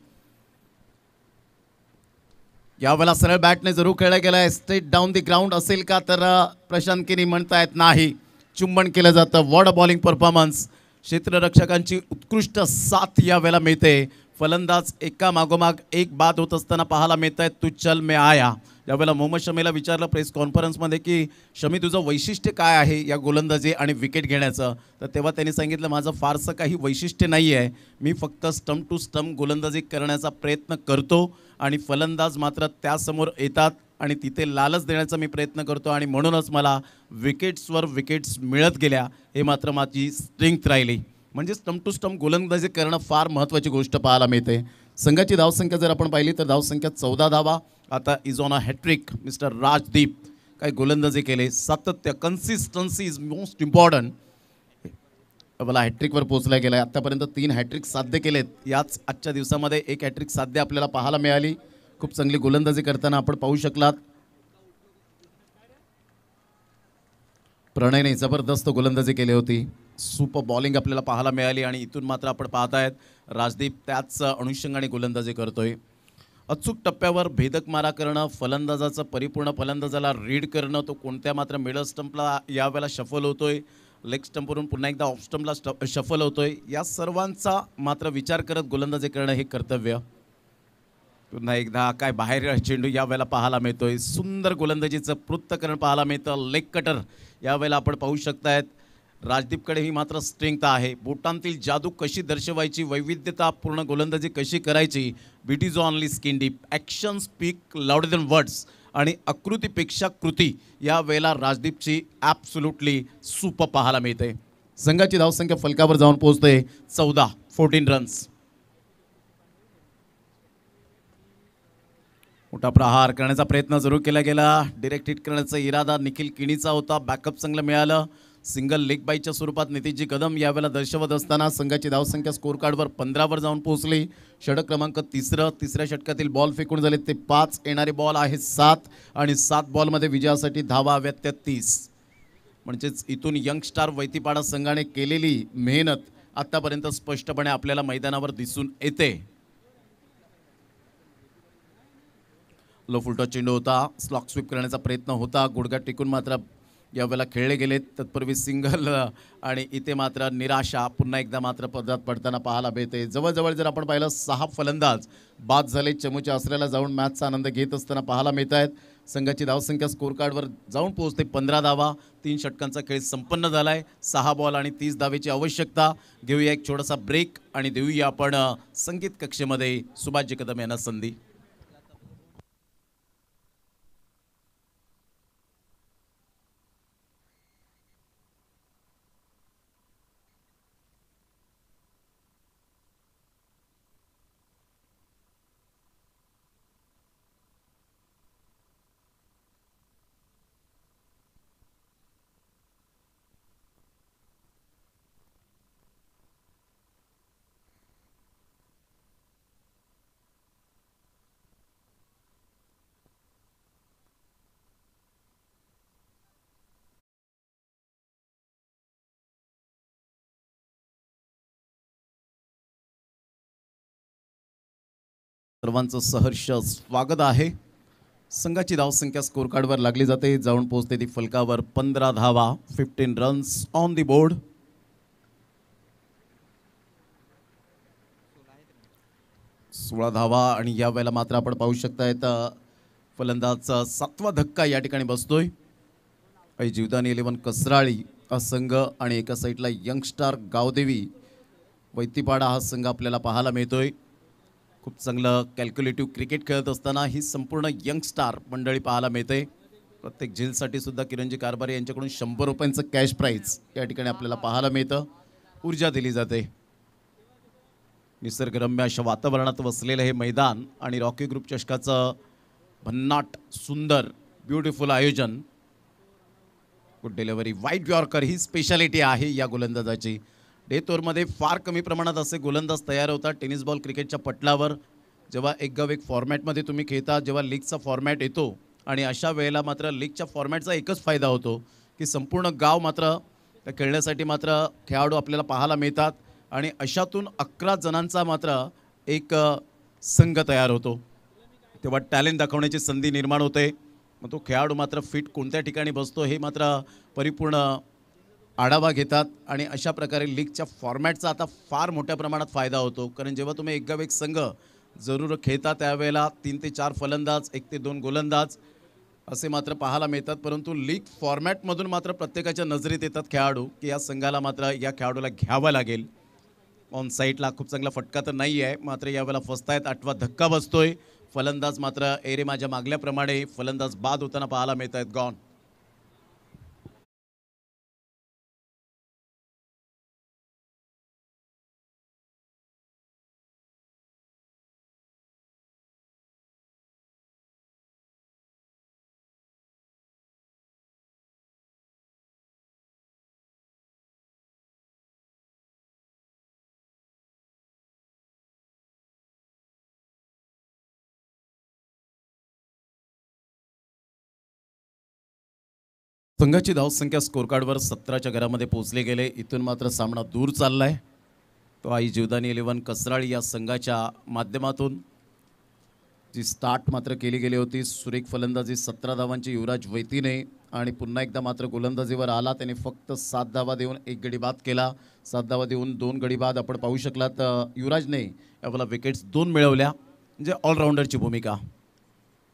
Speaker 1: यावेळेला सरळ बॅटने जरूर खेळला गेला आहे स्ट्रेट डाऊन दी ग्राउंड असेल का तर प्रशांत किनी म्हणतायत नाही चुंबन केलं जातं वॉर्ड बॉलिंग परफॉर्मन्स क्षेत्ररक्षकांची उत्कृष्ट साथ यावेळेला मिळते फलंदाज एका मागोमाग एक बाद होत असताना पाहायला मिळत आहेत तू चल मे आया यावेळेला मोहम्मद शमीला विचारलं प्रेस कॉन्फरन्समध्ये की शमी तुझं वैशिष्ट्य काय आहे या गोलंदाजी आणि विकेट घेण्याचं तर तेव्हा त्यांनी सांगितलं माझं फारसं काही वैशिष्ट्य नाही आहे मी फक्त स्टम्प टू स्टम्प गोलंदाजी करण्याचा प्रयत्न करतो आणि फलंदाज मात्र त्यासमोर येतात आणि तिथे लालच देण्याचा मी प्रयत्न करतो आणि म्हणूनच मला विकेट्सवर विकेट्स मिळत गेल्या हे मात्र माझी स्ट्रेंथ राहिली म्हणजे स्टम्प टू स्टम्प गोलंदाजी करणं फार महत्त्वाची गोष्ट पाहायला मिळते संघाची धावसंख्या जर आपण पाहिली तर धावसंख्या चौदा धावा आता is on a hattrick mister Rajdeep काय गोलंदाजी केले सातत्य कन्सिस्टन्सी इज मोस्ट इम्पॉर्टंट मला हॅट्रिकवर पोहोचला गेलाय आतापर्यंत आत्तापर्यंत तीन हॅट्रिक साध्य केलेत याच आजच्या दिवसामध्ये एक हॅट्रिक साध्य आपल्याला पाहायला मिळाली खूप चांगली गोलंदाजी करताना आपण पाहू शकलात प्रणयने जबरदस्त गोलंदाजी केली होती सुपर बॉलिंग आपल्याला पाहायला मिळाली आणि इथून मात्र आपण पाहत आहेत राजदीप त्याच अनुषंगाने गोलंदाजी करतोय अचूक टप्प्यावर भेदक मारा करणं फलंदाजाचं परिपूर्ण फलंदाजाला रीड करणं तो कोणत्या मात्र मिडल स्टंपला यावेळेला सफल होतोय लेग स्टंपवरून पुन्हा एकदा ऑफ स्टंपला शफल होतोय या सर्वांचा मात्र विचार करत गोलंदाजी करणं हे कर्तव्य पुन्हा एकदा काय बाहेर चेंडू यावेळेला पाहायला मिळतोय सुंदर गोलंदाजीचं पृथ्थकरण पाहायला मिळतं लेग कटर यावेळेला आपण पाहू शकतायत राजदीपकडे ही मात्र स्ट्रेंथ आहे बोटांतील जादू कशी दर्शवायची वैविध्यतापूर्ण गोलंदाजी कशी करायची beauty is only skin deep action speak loud than words आणि आकृतीपेक्षा कृती या वेळेला राजदीपची ॲब्सुलुटली सुप पाहायला मिळते संघाची धावसंख्या फलकावर जाऊन पोहोचते चौदा फोर्टीन रन्स मोठा प्रहार करण्याचा प्रयत्न जरूर केला गेला डिरेक्ट हिट करण्याचा इरादा निखिल किणीचा होता बॅकअप चांगलं मिळालं सिंगल लेग बाईच्या स्वरूपात नितीशजी कदम यावेळेला दर्शवत असताना संघाची धावसंख्या स्कोर कार्डवर पंधरावर जाऊन पोहोचली षटक क्रमांक तिसरं तिसऱ्या षटकातील बॉल फेकून झाले ते पाच येणारे बॉल आहेत सात आणि सात बॉलमध्ये विजयासाठी धावा हव्यात तीस म्हणजेच इथून यंगस्टार वैतीपाडा संघाने केलेली मेहनत आत्तापर्यंत स्पष्टपणे आपल्याला मैदानावर दिसून येते लो फुलटा चेंडू होता स्लॉक स्वीप करण्याचा प्रयत्न होता गुडघा टिकून मात्र यावेळेला खेळले गेलेत तत्पूर्वी सिंगल [laughs] आणि इथे मात्र निराशा पुन्हा एकदा मात्र पदात पडताना पाहायला मिळते जवळजवळ जर आपण पाहिलं सहा फलंदाज बाद झाले चमूच्या आसऱ्याला जाऊन मॅचचा आनंद घेत असताना पाहायला मिळत आहेत संघाची धावसंख्या स्कोर कार्डवर जाऊन पोहोचते पंधरा धावा तीन षटकांचा खेळ संपन्न झाला आहे सहा बॉल आणि तीस धावेची आवश्यकता घेऊया एक छोटासा ब्रेक आणि देऊया आपण संगीत कक्षेमध्ये सुभाष कदम यांना संधी
Speaker 3: सर्वांचं सहर्ष स्वागत आहे संघाची धावसंख्या स्कोर कार्डवर लागली जाते जाऊन पोहोचते ती फलकावर
Speaker 1: पंधरा धावा fifteen runs on the board सोळा धावा आणि या वेळेला मात्र आपण पाहू तर फलंदाजचा सातवा धक्का या ठिकाणी बसतोय जीवदानी इलेवन कसराळी हा संघ आणि एका साईडला यंगस्टार गावदेवी वैतीपाडा हा संघ आपल्याला पाहायला मिळतोय खूप चांगलं कॅल्क्युलेटिव्ह क्रिकेट खेळत असताना ही संपूर्ण यंग स्टार मंडळी पाहायला मिळते प्रत्येक झेलसाठी सुद्धा किरणजी कारभारी यांच्याकडून शंभर रुपयांचं कॅश प्राईज या ठिकाणी आपल्याला पाहायला मिळतं ऊर्जा दिली जाते निसर्गरम्य अशा वातावरणात वसलेलं हे मैदान आणि रॉकी ग्रुप चषकाचं भन्नाट सुंदर ब्युटिफुल आयोजन गुड डिलेवरी वाईट यॉर्कर ही स्पेशालिटी आहे या गोलंदाजाची तोरमध्ये फार कमी प्रमाणात असे गोलंदाज तयार होतात टेनिस बॉल क्रिकेटच्या पटलावर जेव्हा एक गाव एक फॉर्मॅटमध्ये तुम्ही खेळता जेव्हा लीगचा फॉर्मॅट येतो आणि अशा वेळेला मात्र लीगच्या फॉर्मॅटचा एकच फायदा होतो की संपूर्ण गाव मात्र खेळण्यासाठी मात्र खेळाडू आपल्याला पाहायला मिळतात आणि अशातून अकरा जणांचा मात्र एक संघ तयार होतो तेव्हा टॅलेंट दाखवण्याची संधी निर्माण होते मग तो खेळाडू मात्र फिट कोणत्या ठिकाणी बसतो हे मात्र परिपूर्ण आढावा घेतात आणि अशा प्रकारे लीगच्या फॉर्मॅटचा आता फार मोठ्या प्रमाणात फायदा होतो कारण जेव्हा तुम्ही गाव एक संघ जरूर खेळता त्यावेळेला तीन ते चार फलंदाज एक ते दोन गोलंदाज असे मात्र पाहायला मिळतात परंतु लीग फॉर्मॅटमधून मात्र प्रत्येकाच्या नजरेत येतात खेळाडू की या संघाला मात्र या खेळाडूला घ्यावं लागेल ऑन साईटला खूप चांगला फटका तर नाही आहे मात्र यावेळेला फसतायत आठवा धक्का बसतोय फलंदाज
Speaker 3: मात्र एरे माझ्या मागल्याप्रमाणे फलंदाज बाद होताना पाहायला मिळत आहेत गॉन संघाची धावसंख्या स्कोरकार्डवर सतराच्या घरामध्ये पोहोचले गेले इथून मात्र सामना दूर चालला आहे
Speaker 1: तो आई जीवदानी इलेव्हन कसराळी या संघाच्या माध्यमातून जी स्टार्ट मात्र केली गेली होती सुरेख फलंदाजी सतरा धावांची युवराज वैतीने आणि पुन्हा एकदा मात्र गोलंदाजीवर आला त्याने फक्त सात धावा देऊन एक गडी बाद केला सात धावा देऊन दोन गडी बाद आपण पाहू शकलात युवराजने यावेळेला विकेट्स दोन मिळवल्या म्हणजे ऑलराऊंडरची भूमिका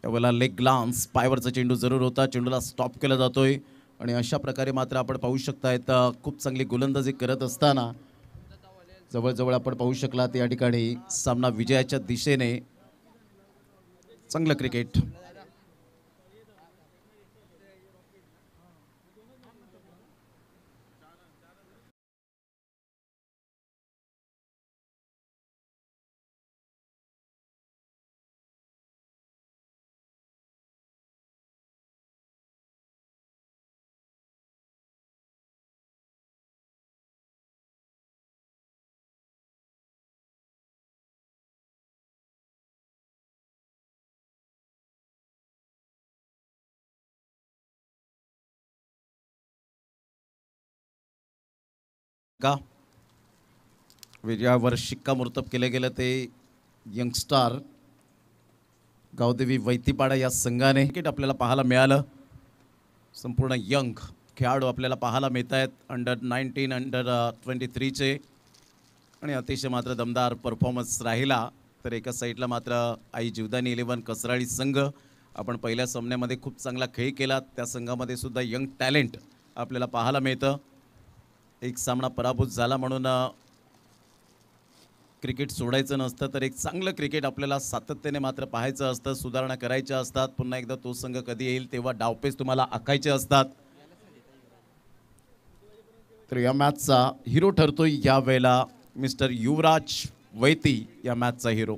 Speaker 1: त्यावेळेला लेग ग्लान्स पायवरचा चेंडू जरूर होता चेंडूला स्टॉप केला जातोय आणि अशा प्रकारे मात्र आपण पाहू शकतायत खूप चांगली गोलंदाजी करत असताना जवळजवळ आपण पाहू शकलात या ठिकाणी सामना विजयाच्या दिशेने
Speaker 3: चांगलं क्रिकेट का विजयावर शिक्कामोर्तब केलं गेलं ते यंगस्टार
Speaker 1: गावदेवी वैतीपाडा या संघाने क्रिकेट आपल्याला पाहायला मिळालं संपूर्ण यंग खेळाडू आपल्याला पाहायला मिळत आहेत अंडर नाईन्टीन अंडर ट्वेंटी थ्रीचे आणि अतिशय मात्र दमदार परफॉर्मन्स राहिला तर एका साईडला मात्र आई जीवदानी इलेवन कसराळी संघ आपण पहिल्या सामन्यामध्ये खूप चांगला खेळ केला त्या संघामध्ये सुद्धा यंग टॅलेंट आपल्याला पाहायला मिळतं एक सामना पराभूत झाला म्हणून क्रिकेट सोडायचं नसतं तर एक चांगलं क्रिकेट आपल्याला सातत्याने मात्र पाहायचं असतं सुधारणा करायच्या असतात पुन्हा एकदा तो संघ कधी येईल तेव्हा डावपेच तुम्हाला आखायचे असतात तर या मॅचचा हिरो ठरतोय यावेळेला मिस्टर युवराज वैती या मॅचचा हिरो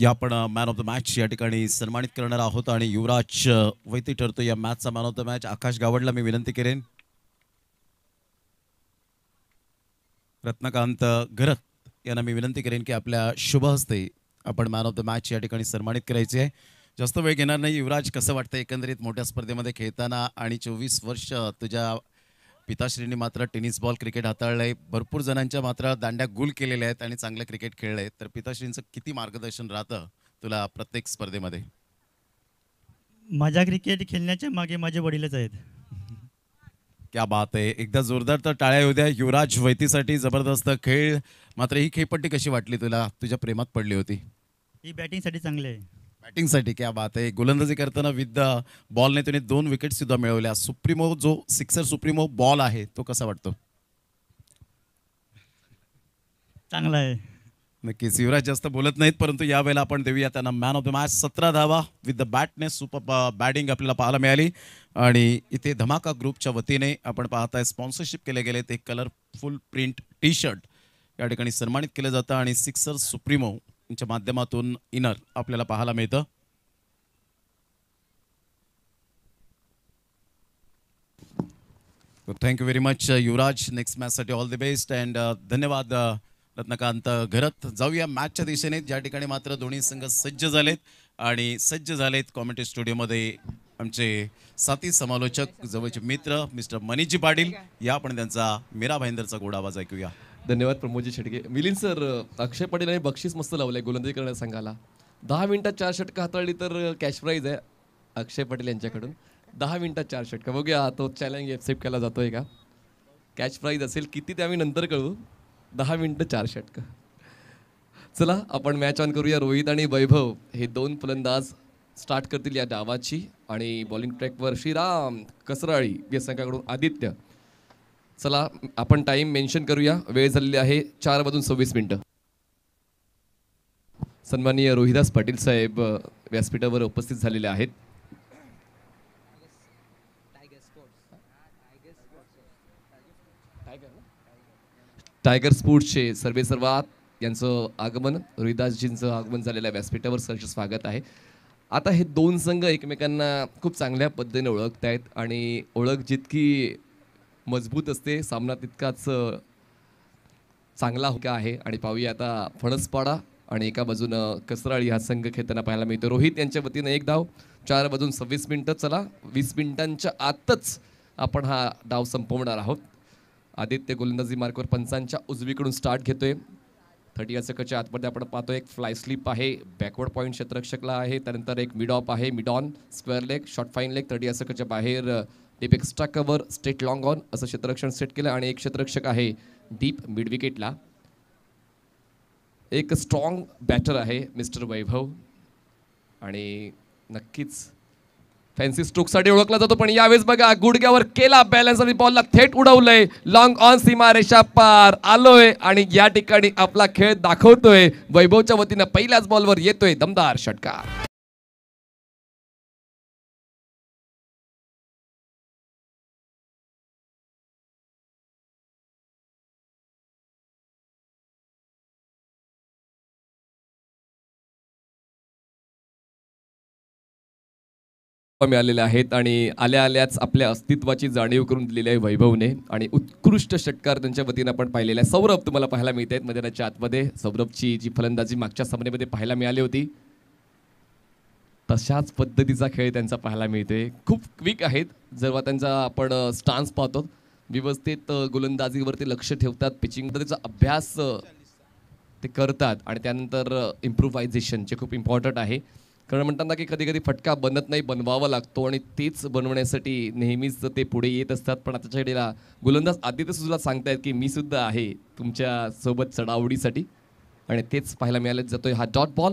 Speaker 1: या आपण मॅन ऑफ द मॅच या ठिकाणी सन्मानित करणार आहोत आणि युवराज वैती ठरतो या मॅचचा man of the match Akash गावडला मी विनंती करेन रत्नाकांत घरत यांना मी विनंती करेन की आपल्या शुभ हस्ते आपण मॅन ऑफ द मॅच या ठिकाणी सन्मानित करायचे आहे जास्त वेळ घेणार नाही युवराज कसं वाटतं एकंदरीत मोठ्या स्पर्धेमध्ये खेळताना आणि चोवीस वर्ष तुझ्या पिताश्रींनी मात्र टेनिस बॉल क्रिकेट हाताळलंय भरपूर जणांच्या मात्र दांड्या गुल केलेल्या आहेत आणि चांगलं क्रिकेट खेळलं तर पिताश्रींचं किती मार्गदर्शन राहतं तुला प्रत्येक स्पर्धेमध्ये
Speaker 2: माझ्या क्रिकेट खेळण्याच्या मागे माझे वडीलच आहेत
Speaker 1: क्या बात आहे एकदा जोरदार तर टाळ्या येऊ द्या युवराज वैतीसाठी जबरदस्त खेळ मात्र ही खेळपट्टी कशी वाटली तुला तुझ्या प्रेमात पडली होती
Speaker 5: ही बॅटिंगसाठी चांगली आहे
Speaker 1: बॅटिंगसाठी क्या बात आहे गोलंदाजी करताना विद बॉलने त्याने दोन विकेट सुद्धा मिळवल्या सुप्रीमो जो सिक्सर सुप्रीमो बॉल आहे तो कसा वाटतो चांगला आहे नक्कीच युवराज जास्त बोलत नाहीत परंतु यावेळेला आपण देऊया त्यांना मॅन ऑफ द मॅच सतरा धावा विथ द बॅटने सुपर बॅटिंग आपल्याला पाहायला मिळाली आणि इथे धमाका ग्रुपच्या वतीने आपण पाहताय स्पॉन्सरशिप केले गेले ते कलरफुल प्रिंट टी शर्ट या ठिकाणी सन्मानित केलं जातं आणि सिक्सर सुप्रीमो च्या माध्यमातून इनर आपल्याला पाहायला मिळतं thank you very much Yuvraj next साठी ऑल द बेस्ट अँड धन्यवाद uh, रत्नकांत घरत जाऊया मॅचच्या दिशेने ज्या ठिकाणी मात्र दोन्ही संघ सज्ज झालेत आणि सज्ज झालेत कॉमेंट्री स्टुडिओमध्ये आमचे साथी समालोचक जवळचे मित्र मिस्टर मनीजी पाटील या पण त्यांचा मीरा भाईंदरचा गोड आवाज
Speaker 4: ऐकूया धन्यवाद प्रमोदजी शेटके मिलिंद सर अक्षय पटेल आणि बक्षीस मस्त लावलंय गोलंदाजी करण्या संघाला दहा मिनिटात चार षटकं हाताळली तर कॅश प्राईज आहे अक्षय पटेल यांच्याकडून दहा मिनिटात चार षटकं बघूया तो चॅलेंज ॲक्सेप्ट केला जातोय का कॅश प्राईज असेल किती ते आम्ही नंतर कळू दहा मिनटं चार षटकं चला आपण मॅच ऑन करूया रोहित आणि वैभव हे दोन फलंदाज स्टार्ट करतील या डावाची आणि बॉलिंग ट्रॅकवर श्रीराम कसराळी या संघाकडून आदित्य चला आपण टाईम मेन्शन करूया वेळ झालेली आहे चार वाजून सव्वीस मिनटं सन्माननीय रोहिदास पाटील साहेब व्यासपीठावर उपस्थित झालेले आहेत टायगर स्पोर्ट्सचे सर्वे सर्वात यांचं आगमन रोहिदासजींचं आगमन झालेलं आहे व्यासपीठावर सहर्ष स्वागत आहे आता हे दोन संघ एकमेकांना खूप चांगल्या पद्धतीने ओळखत आहेत आणि ओळख जितकी मजबूत असते सामना तितकाच चांगला होका आहे आणि पाहूया आता फणसपाडा आणि एका बाजूनं कसराळी हा संघ खेळताना पाहायला मिळतो रोहित यांच्या वतीनं एक डाव चार बाजून सव्वीस मिनटं चला वीस मिनिटांच्या आतच आपण हा डाव संपवणार आहोत आदित्य गोलंदाजी मार्कवर पंचांच्या उजवीकडून स्टार्ट घेतोय थर्टी या आतमध्ये आपण पाहतो एक फ्लाय स्लिप आहे बॅकवर्ड पॉईंट क्षेत्ररक्षकला आहे त्यानंतर एक मिड ऑफ आहे mid on square leg short fine leg thirty या बाहेर deep extra cover straight long on असं क्षेत्ररक्षण सेट केलं आणि एक क्षेत्ररक्षक आहे डीप मिडविकेटला एक स्ट्रॉंग बॅटर आहे मिस्टर वैभव आणि नक्कीच फॅन्सी स्ट्रोकसाठी ओळखला जातो पण यावेळेस बघा गुडघ्यावर केला बॅलन्स आणि बॉलला थेट उडवलंय लॉंग ऑन सीमा रेषा पार आलोय आणि या ठिकाणी आपला खेळ दाखवतोय वैभवच्या वतीनं पहिल्याच बॉलवर येतोय दमदार षटकार मिळालेल्या आहेत आणि आल्या आल्याच आपल्या अस्तित्वाची जाणीव करून दिलेली आहे वैभवने आणि उत्कृष्ट षटकार त्यांच्या वतीनं आपण पाहिलेला आहे सौरभ तुम्हाला पाहायला मिळत आहेत मैदानाच्या आतमध्ये सौरभची जी फलंदाजी मागच्या सामन्यामध्ये पाहायला मिळाली होती तशाच पद्धतीचा खेळ त्यांचा पाहायला मिळतोय खूप क्विक आहेत जेव्हा त्यांचा आपण स्टान्स पाहतो व्यवस्थित गोलंदाजीवरती लक्ष ठेवतात पिचिंग त्याचा अभ्यास ते करतात आणि त्यानंतर इम्प्रुव्हायझेशन जे खूप इम्पॉर्टंट आहे कारण म्हणताना की कधी कधी फटका बनत नाही बनवावा लागतो आणि तेच बनवण्यासाठी नेहमीच ते पुढे येत असतात पण आताच्या घडीला गोलंदाज आदित्य सुद्धा सांगतायत की मी सुद्धा आहे तुमच्या सोबत चढावडीसाठी आणि तेच पाहायला मिळाले जातोय हा डॉट बॉल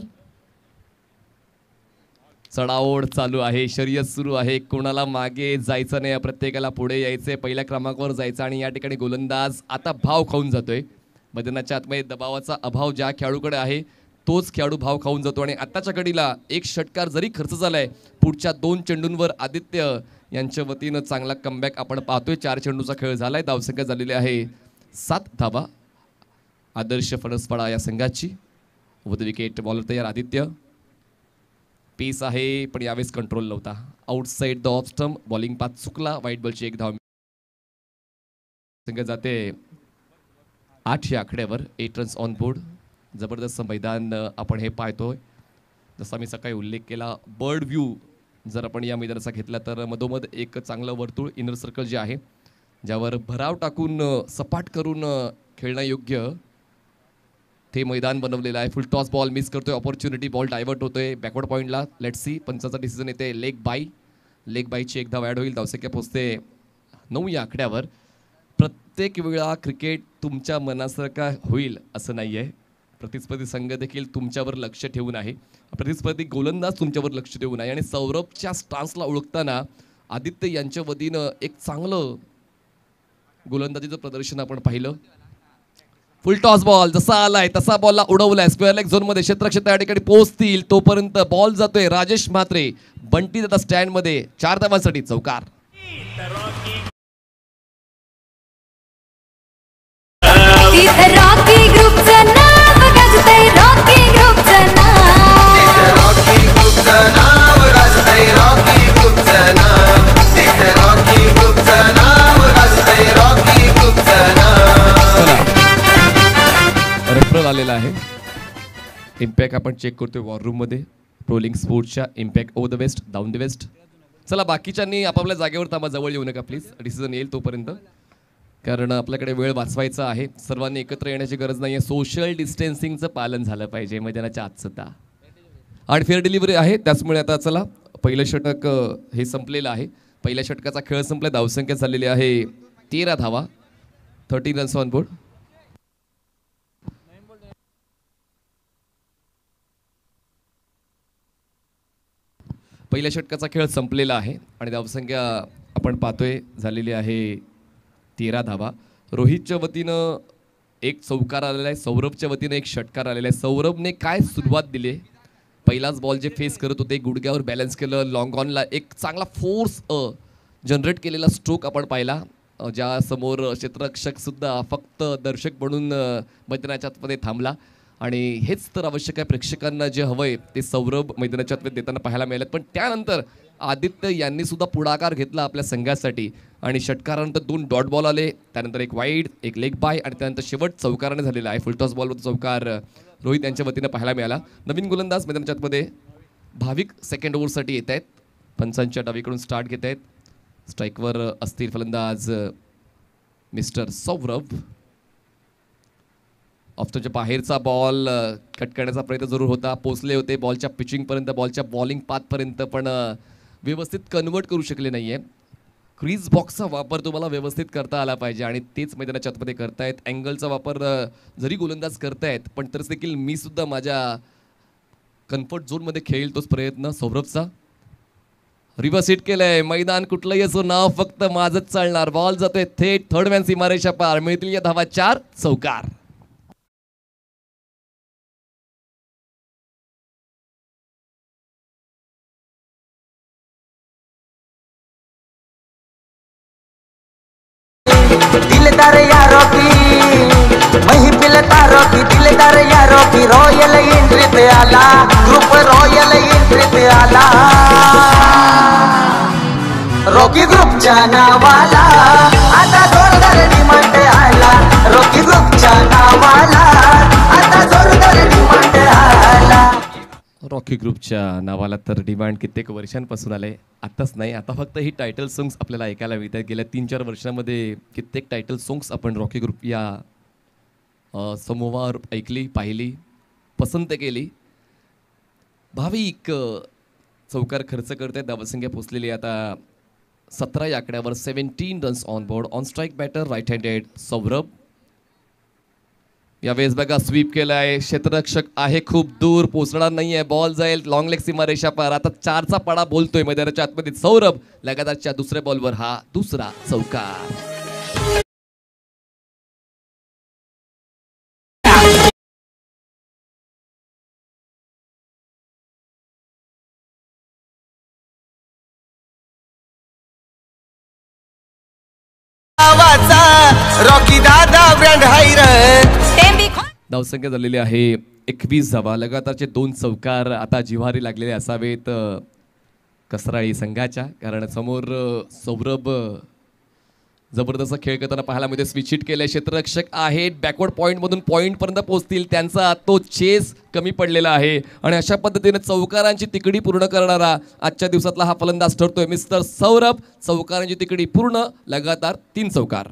Speaker 4: चढावड चालू आहे शर्यत सुरू आहे कोणाला मागे जायचं नाही प्रत्येकाला पुढे यायचंय पहिल्या क्रमांकावर जायचं आणि या ठिकाणी गोलंदाज आता भाव खाऊन जातोय बदनाच्या आतमध्ये दबावाचा अभाव ज्या खेळाडूकडे आहे तोच खेळाडू भाव खाऊन जातो आणि आत्ताच्या घडीला एक षटकार जरी खर्च झाला आहे पुढच्या दोन चेंडूंवर आदित्य यांच्या वतीनं चांगला कमबॅक आपण पाहतोय चार चेंडूचा खेळ झाला आहे धावसंख्या झालेली आहे सात धावा आदर्श फणसपाडा या संघाची वध विकेट बॉलर तयार आदित्य पेस आहे पण यावेळेस कंट्रोल नव्हता outside the off stump bowling पाच चुकला वाईट बॉलची एक धाव संघ जाते आठ या आकड्यावर एट रन्स ऑन बोर्ड जबरदस्त मैदान आपण हे पाहतोय जसा मी सकाळी उल्लेख केला बर्ड व्ह्यू जर आपण या मैदानाचा घेतला तर मधोमध एक चांगलं वर्तुळ इनर सर्कल जे आहे ज्यावर भराव टाकून सपाट करून योग्य ते मैदान बनवलेलं आहे फुल टॉस बॉल मिस करतोय ऑपॉर्च्युनिटी बॉल डायव्हर्ट होतोय बॅकवर्ड पॉईंटला लेट सी पंचाचा डिसिजन येते लेग बाई लेग बाईची एकदा वॅड होईल धावसंख्या पोचते नऊ या आकड्यावर प्रत्येक वेळा क्रिकेट तुमच्या मनासारखा होईल असं नाही आहे प्रतिस्पर्धी संघ देखील तुमच्यावर लक्ष ठेवून आहे प्रतिस्पर्धी गोलंदाज तुमच्यावर लक्ष ठेवून आहे आणि सौरभच्या स्टान्सला ओळखताना आदित्य यांच्या वतीनं एक चांगलं गोलंदाजीचं प्रदर्शन आपण पाहिलं फुल टॉस बॉल जसा आलाय तसा बॉलला उडवलाय स्क्वेअर लेग मध्ये क्षेत्रक्षेत्र या ठिकाणी पोहोचतील तोपर्यंत बॉल जातोय राजेश म्हात्रे बंटी जाता स्टँडमध्ये चार धावांसाठी चौकार आलेला आहे इम्पॅक्ट आपण चेक करतोय वॉर मध्ये ट्रोलिंग स्पोर्ट्सच्या इम्पॅक्ट ओ the waist down the waist चला बाकीच्यांनी आपापल्या जागेवर थांबा जवळ येऊ नका प्लीज डिसिजन येईल तोपर्यंत कारण आपल्याकडे वेळ वाचवायचा आहे सर्वांनी एकत्र येण्याची गरज नाही आहे सोशल डिस्टन्सिंगचं पालन झालं पाहिजे मैदानाच्या आत सध्या आणि फेअर डिलिव्हरी आहे त्याचमुळे आता चला पहिलं षटक हे संपलेलं आहे पहिल्या षटकाचा खेळ संपला धावसंख्या झालेली आहे तेरा धावा थर्टीन रन्स ऑन बोर्ड पहिल्या षटकाचा खेळ संपलेला आहे आणि धावसंख्या आपण पाहतोय झालेली आहे तेरा धावा रोहितच्या वतीनं एक चौकार आलेला आहे सौरभच्या वतीनं एक षटकार आलेला आहे सौरभने काय सुरुवात दिली आहे पहिलाच बॉल जे फेस करत होते गुडघ्यावर बॅलन्स केलं लॉंग ऑनला एक चांगला फोर्स जनरेट केलेला स्ट्रोक आपण पाहिला ज्या समोर क्षेत्ररक्षकसुद्धा फक्त दर्शक म्हणून मैदानाच्या आतमध्ये थांबला आणि हेच तर आवश्यक आहे प्रेक्षकांना जे हवं आहे ते सौरभ मैदानाच्या आतमध्ये देताना पाहायला मिळालं पण त्यानंतर आदित्य यांनी सुद्धा पुढाकार घेतला आपल्या संघासाठी आणि षटकारानंतर दोन डॉट बॉल आले त्यानंतर एक वाईड एक लेग बाय आणि त्यानंतर शेवट चौकाराने झालेला आहे फुलटॉस बॉलवर चौकार रोहित यांच्या वतीनं पाहायला मिळाला नवीन गोलंदाज मैदानाच्या आतमध्ये भाविक सेकंड ओव्हरसाठी येत आहेत पंचांच्या डावीकडून स्टार्ट घेत आहेत स्ट्राईकवर असतील फलंदाज मिस्टर सौरभ ऑफ्टरच्या बाहेरचा बॉल कट करण्याचा प्रयत्न जरूर होता पोचले होते बॉलच्या पिचिंगपर्यंत बॉलच्या बॉलिंग पाथपर्यंत पण व्यवस्थित कन्वर्ट करू शकले नाही आहे क्रीज बॉक्सचा वापर तुम्हाला व्यवस्थित करता आला पाहिजे आणि तेच मैदानाच्या आतमध्ये करतायत अँगलचा वापर जरी गोलंदाज करतायत पण तरीच देखील मी सुद्धा माझ्या कम्फर्ट झोनमध्ये खेळेल तोच प्रयत्न सौरभचा रिव्हर्स हिट केलंय मैदान कुठलंही असो नाव फक्त माझंच चालणार बॉल जातोय थेट थर्ड मॅन सीमारेषा पार मिळतील या धावा चार चौकार
Speaker 2: दिलदार यारो की महफिल तारो की दिलदार यारो की रॉयल एंट्री पे आला ग्रुप रॉयल एंट्री पे आला रॉकी जाना वाला आता जोरदार डिमांड आला रॉकी जाना वाला आता जोरदार
Speaker 4: डिमांड आला रॉकी ग्रुपच्या नावाला तर डिमांड कित्येक वर्षांपासून आले आत्ताच नाही आता फक्त ही टायटल सॉंग्स आपल्याला ऐकायला मिळतात गेल्या तीन चार वर्षामध्ये कित्येक टायटल सॉंग्स आपण रॉकी ग्रुप या समूहावर ऐकली पाहिली पसंत केली भाविक चौकार खर्च करते दाबासंख्या पोचलेली आता सतरा या आकड्यावर seventeen runs on board on strike batter right handed Saurabh या बघा स्वीप केला आहे क्षेत्ररक्षक आहे खूप दूर पोचणार नाही आहे बॉल जाईल लॉंग लेग सीमा रेषा पर आता चारचा पडा बोलतोय मैदानाच्या आतमध्ये सौरभ लगातारच्या दुसऱ्या बॉलवर हा दुसरा चौकार
Speaker 6: रॉकी दादा ब्रँड
Speaker 4: धावसंख्या झालेली आहे एकवीस धावा लगातारचे दोन चौकार आता जिव्हारी लागलेले असावेत कसराळी संघाच्या कारण समोर सौरभ जबरदस्त खेळ करताना पाहायला मिळते स्विच हिट केले क्षेत्ररक्षक आहेत बॅकवर्ड पॉईंटमधून पॉईंटपर्यंत पोहोचतील त्यांचा तो चेस कमी पडलेला आहे आणि अशा पद्धतीने चौकारांची तिकडी पूर्ण करणारा आजच्या दिवसातला हा फलंदाज ठरतोय मिस्टर सौरभ चौकारांची तिकडी पूर्ण लगातार तीन चौकार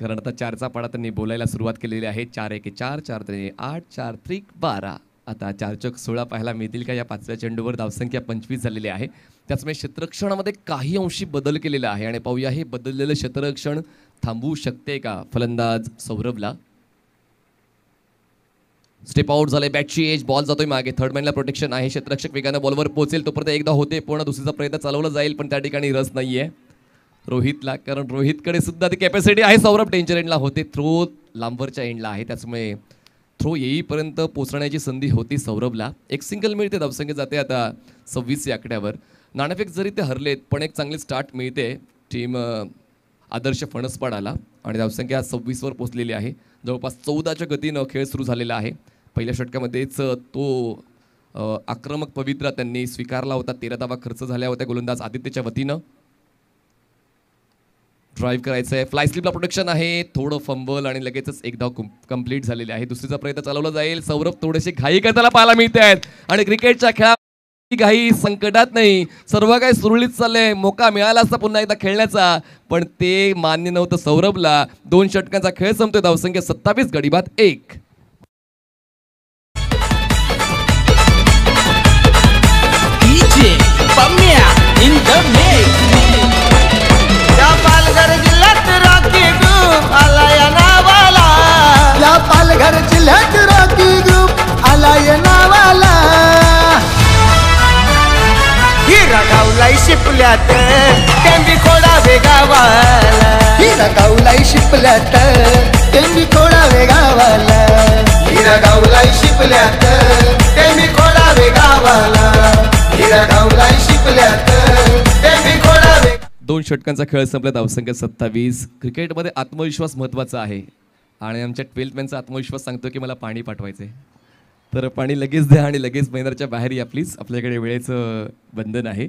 Speaker 4: कारण आता चारचा पाडा त्यांनी बोलायला सुरुवात केलेली आहे चार एक चार चार त्रे आठ चार त्रिक बारा आता चार चक सोळा पाहायला मिळतील का या पाचव्या चेंडूवर धावसंख्या पंचवीस झालेली आहे त्याचमुळे क्षेत्ररक्षणामध्ये काही अंशी बदल केलेला आहे आणि पाहूया हे बदललेलं क्षेत्ररक्षण थांबवू शकते का फलंदाज सौरभला स्टेप आउट झाले बॅटची एज बॉल जातोय मागे थर्ड मॅनला प्रोटेक्शन आहे क्षेत्ररक्षक वेगानं बॉलवर पोहोचेल तोपर्यंत एकदा होते पूर्ण दुसरीचा प्रयत्न चालवला जाईल पण त्या ठिकाणी रस नाहीये रोहितला कारण रोहितकडे सुद्धा ती कॅपॅसिटी आहे सौरभ डेंजर एंडला होते थ्रो लांबरच्या एंडला आहे त्याचमुळे थ्रो येईपर्यंत पोचण्याची संधी होती सौरभला एक सिंगल मिळते धावसंख्या जाते आता सव्वीस या आकड्यावर नाणेफेक जरी ते हरलेत पण एक चांगली स्टार्ट मिळते टीम आदर्श फणसपाडाला आणि धावसंख्या सव्वीसवर पोचलेली आहे जवळपास चौदाच्या गतीनं खेळ सुरू झालेला आहे पहिल्या षटकामध्येच तो आक्रमक पवित्रा त्यांनी स्वीकारला होता तेरा धावा खर्च झाल्या होत्या गोलंदाज आदित्यच्या वतीनं ड्राईव्ह करायचं आहे फ्लाय स्लिपला प्रोडक्शन आहे थोडं फंबल आणि लगेचच एकदा धाव कंप्लीट झालेली आहे दुसरीचा प्रयत्न चालवला जाईल सौरभ थोडेसे घाई करताना पाहायला मिळते आहेत आणि क्रिकेटच्या खेळा घाई संकटात नाही सर्व काही सुरळीत चाललंय मोका मिळाला असता पुन्हा एकदा खेळण्याचा पण ते मान्य नव्हतं सौरभला दोन षटकांचा खेळ संपतोय धावसंख्या सत्तावीस गडीबात एक
Speaker 2: इन द आला या या पालघर जिल्ह्यात रॉकी ग्रुप आला या नावाला हिरा गावलाई शिपल्यात टेंबी खोडा वेगावाला हिरा गावलाई शिपल्यात टेंबी खोडा वेगावाला हिरा गावलाई शिपल्यात टेंबी खोडा वेगावाला हिरा गावलाई शिपल्यात
Speaker 4: टेंबी खोडा दोन षटकांचा खेळ संपला धावसंख्या सत्तावीस क्रिकेटमध्ये आत्मविश्वास महत्त्वाचा आहे आणि आमच्या ट्वेल्थमॅनचा आत्मविश्वास सांगतो की मला पाणी पाठवायचं आहे तर पाणी लगेच द्या आणि लगेच महिन्याच्या बाहेर या प्लीज आपल्याकडे वेळेचं बंधन आहे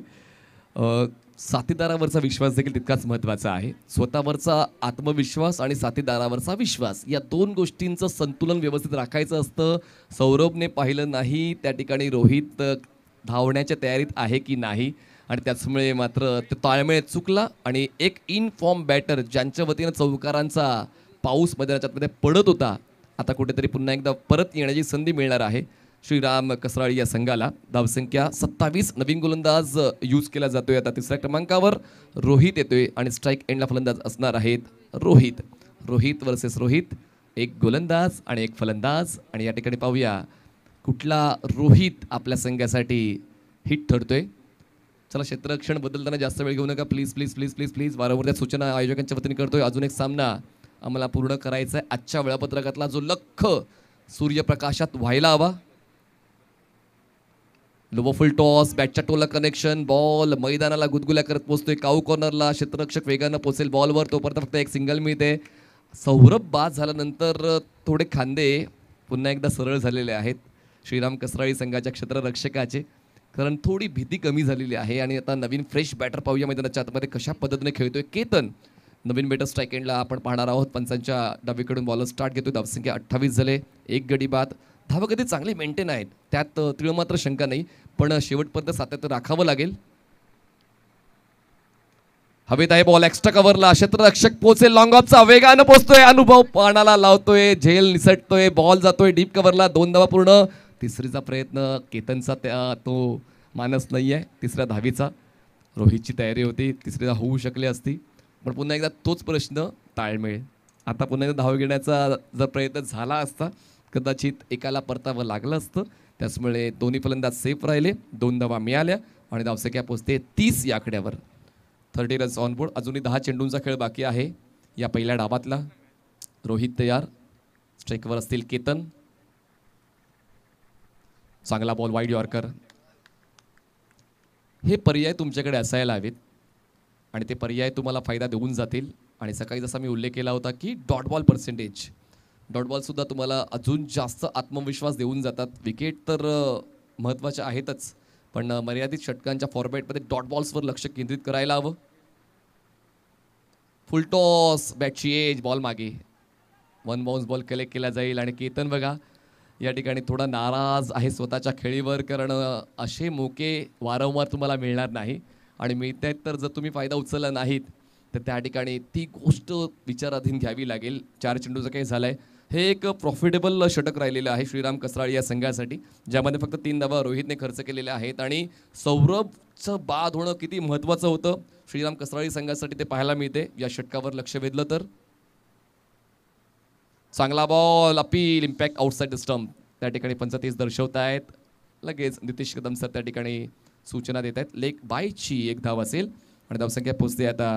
Speaker 4: साथीदारावरचा विश्वास देखील तितकाच महत्त्वाचा आहे स्वतःवरचा आत्मविश्वास आणि साथीदारावरचा विश्वास या दोन गोष्टींचं संतुलन व्यवस्थित राखायचं असतं सौरभने पाहिलं नाही त्या ठिकाणी रोहित धावण्याच्या तयारीत आहे की नाही आणि त्याचमुळे मात्र ते ताळमेळ चुकला आणि एक इन फॉर्म बॅटर ज्यांच्या वतीनं चौकारांचा पाऊस मैदानाच्यामध्ये पडत होता आता कुठेतरी पुन्हा एकदा परत येण्याची संधी मिळणार आहे श्रीराम कसराळी या संघाला धावसंख्या सत्तावीस नवीन गोलंदाज यूज केला जातोय आता तिसऱ्या क्रमांकावर रोहित येतोय आणि स्ट्राईक एंडला फलंदाज असणार आहेत रोहित रोहित वर्सेस रोहित एक गोलंदाज आणि एक फलंदाज आणि या ठिकाणी पाहूया कुठला रोहित आपल्या संघासाठी हिट ठरतोय चला क्षेत्ररक्षण बदलताना जास्त वेळ घेऊ नका please please please please please वारंवार त्या सूचना आयोजकांच्या वतीने करतोय अजून एक सामना आम्हाला पूर्ण करायचा आहे आजच्या वेळापत्रकातला जो लख सूर्यप्रकाशात व्हायला हवा लोबोफुल टॉस बॅटच्या टोला कनेक्शन बॉल मैदानाला गुदगुल्या करत पोचतोय काऊ कॉर्नरला क्षेत्ररक्षक वेगानं पोचेल बॉलवर तोपर्यंत फक्त एक सिंगल मिळते सौरभ बाद झाल्यानंतर थोडे खांदे पुन्हा एकदा सरळ झालेले आहेत श्रीराम कसराळी संघाच्या क्षेत्ररक्षकाचे कारण थोडी भीती कमी झालेली आहे आणि आता नवीन फ्रेश बॅटर पाहूया मैदानाच्या आतमध्ये कशा पद्धतीने खेळतोय केतन नवीन बेटर स्ट्राईक एंडला आपण पाहणार आहोत पंचांच्या डावीकडून बॉलर स्टार्ट घेतोय धावसंख्या अठ्ठावीस झाले एक गडी बाद धावगती कधी चांगली मेंटेन आहेत त्यात तिळ मात्र शंका नाही पण शेवटपर्यंत सातत्य राखावं लागेल हवेत आहे बॉल एक्स्ट्रा कव्हरला रक्षक पोहोचेल लॉंग ऑफचा वेगानं पोहोचतोय अनुभव पाण्याला लावतोय झेल निसटतोय बॉल जातोय डीप कव्हरला दोन धावा पूर्ण तिसरीचा प्रयत्न केतनचा त्या तो मानस नाही आहे तिसऱ्या दहावीचा रोहितची तयारी होती तिसरीला होऊ शकली असती पण पुन्हा एकदा तोच प्रश्न ताळमेळ आता पुन्हा एकदा धाव घेण्याचा जर प्रयत्न झाला असता कदाचित एकाला परतावं लागलं असतं त्याचमुळे दोन्ही फलंदाज सेफ राहिले दोन धावा मिळाल्या आणि धावसंख्या पोचते तीस या आकड्यावर थर्टी रन्स ऑन बोर्ड अजूनही दहा चेंडूंचा खेळ बाकी आहे या पहिल्या डावातला रोहित तयार स्ट्रेकवर असतील केतन चांगला बॉल वाईड यॉर्कर हे पर्याय तुमच्याकडे असायला हवेत आणि ते पर्याय तुम्हाला फायदा देऊन जातील आणि सकाळी जसा मी उल्लेख केला होता की डॉट बॉल पर्सेंटेज डॉट बॉलसुद्धा तुम्हाला अजून जास्त आत्मविश्वास देऊन जातात विकेट तर महत्त्वाच्या आहेतच पण मर्यादित षटकांच्या फॉर्मॅटमध्ये डॉट बॉल्सवर लक्ष केंद्रित करायला हवं टॉस बॅटची एज बॉल मागे वन बाउन्स बॉल कलेक्ट केला जाईल आणि केतन बघा या ठिकाणी थोडा नाराज आहे स्वतःच्या खेळीवर कारण असे मोके वारंवार तुम्हाला मिळणार नाही आणि मिळत तर जर तुम्ही फायदा उचलला नाहीत तर त्या ठिकाणी ती गोष्ट विचाराधीन घ्यावी लागेल चार चेंडूचं काही झालं आहे हे एक प्रॉफिटेबल षटक राहिलेलं आहे श्रीराम कसराळी या संघासाठी ज्यामध्ये फक्त तीन धावा रोहितने खर्च केलेले आहेत आणि सौरभचं बाद होणं किती महत्त्वाचं होतं श्रीराम कसराळी संघासाठी ते पाहायला मिळते या षटकावर लक्ष वेधलं तर चांगला ball appeal impact outside the stump त्या ठिकाणी पंचतीस दर्शवत आहेत लगेच नितीश कदम सर त्या ठिकाणी सूचना देत आहेत लेक बायची एक धाव असेल आणि धावसंख्या पोचते आता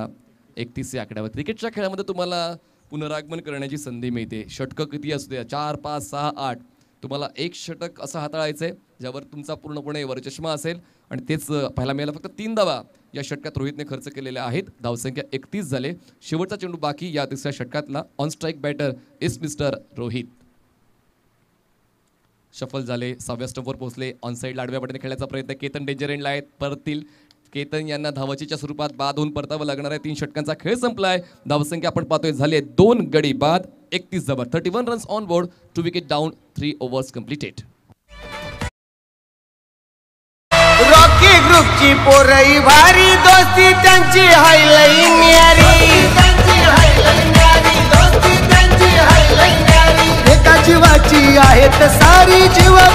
Speaker 4: एकतीस या आकड्यावर क्रिकेटच्या खेळामध्ये तुम्हाला पुनरागमन करण्याची संधी मिळते षटकं किती असू द्या चार पाच सहा आठ तुम्हाला एक षटक असं हाताळायचं आहे ज्यावर तुमचा पूर्णपणे वरचष्मा असेल आणि तेच पाहायला मिळालं फक्त तीन धावा या षटकात रोहितने खर्च केलेल्या आहेत धावसंख्या एकतीस झाले शेवटचा चेंडू बाकी या तिसऱ्या षटकातला on strike batter is mister Rohit shuffle झाले सहाव्या स्टंपवर पोहोचले ऑन साईड लाडव्या बटने खेळायचा प्रयत्न केतन डेंजर एंडला आहेत परतील केतन यांना धावचीच्या स्वरूपात बाद होऊन परतावं लागणार आहे तीन षटकांचा खेळ संपलाय धावसंख्या आपण पाहतोय झाले दोन गडी बाद एकतीस जबर thirty one runs on board two wicket down three overs completed ग्रुपची पोरई भारी दोस्ती त्यांची
Speaker 2: न्यारी एका जीवाची आहेत सारी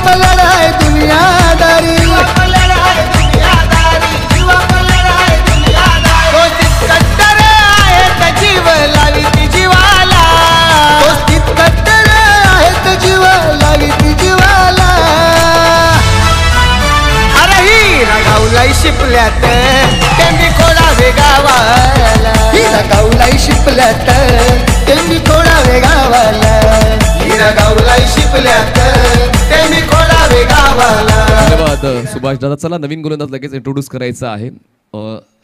Speaker 2: पलड आहे दुनियादारी जीवाला आहेत जीवाला गाऊलाई शिपल्यात त्यांनी वेगावाला गावाला गाऊलाई शिपल्यात त्यांनी वेगावाला गावाला गाऊलाई शिपल्यात त्यांनी वेगावाला
Speaker 4: धन्यवाद सुभाष दादा चला नवीन गोलंदाज लगेच इंट्रोड्यूस करायचं आहे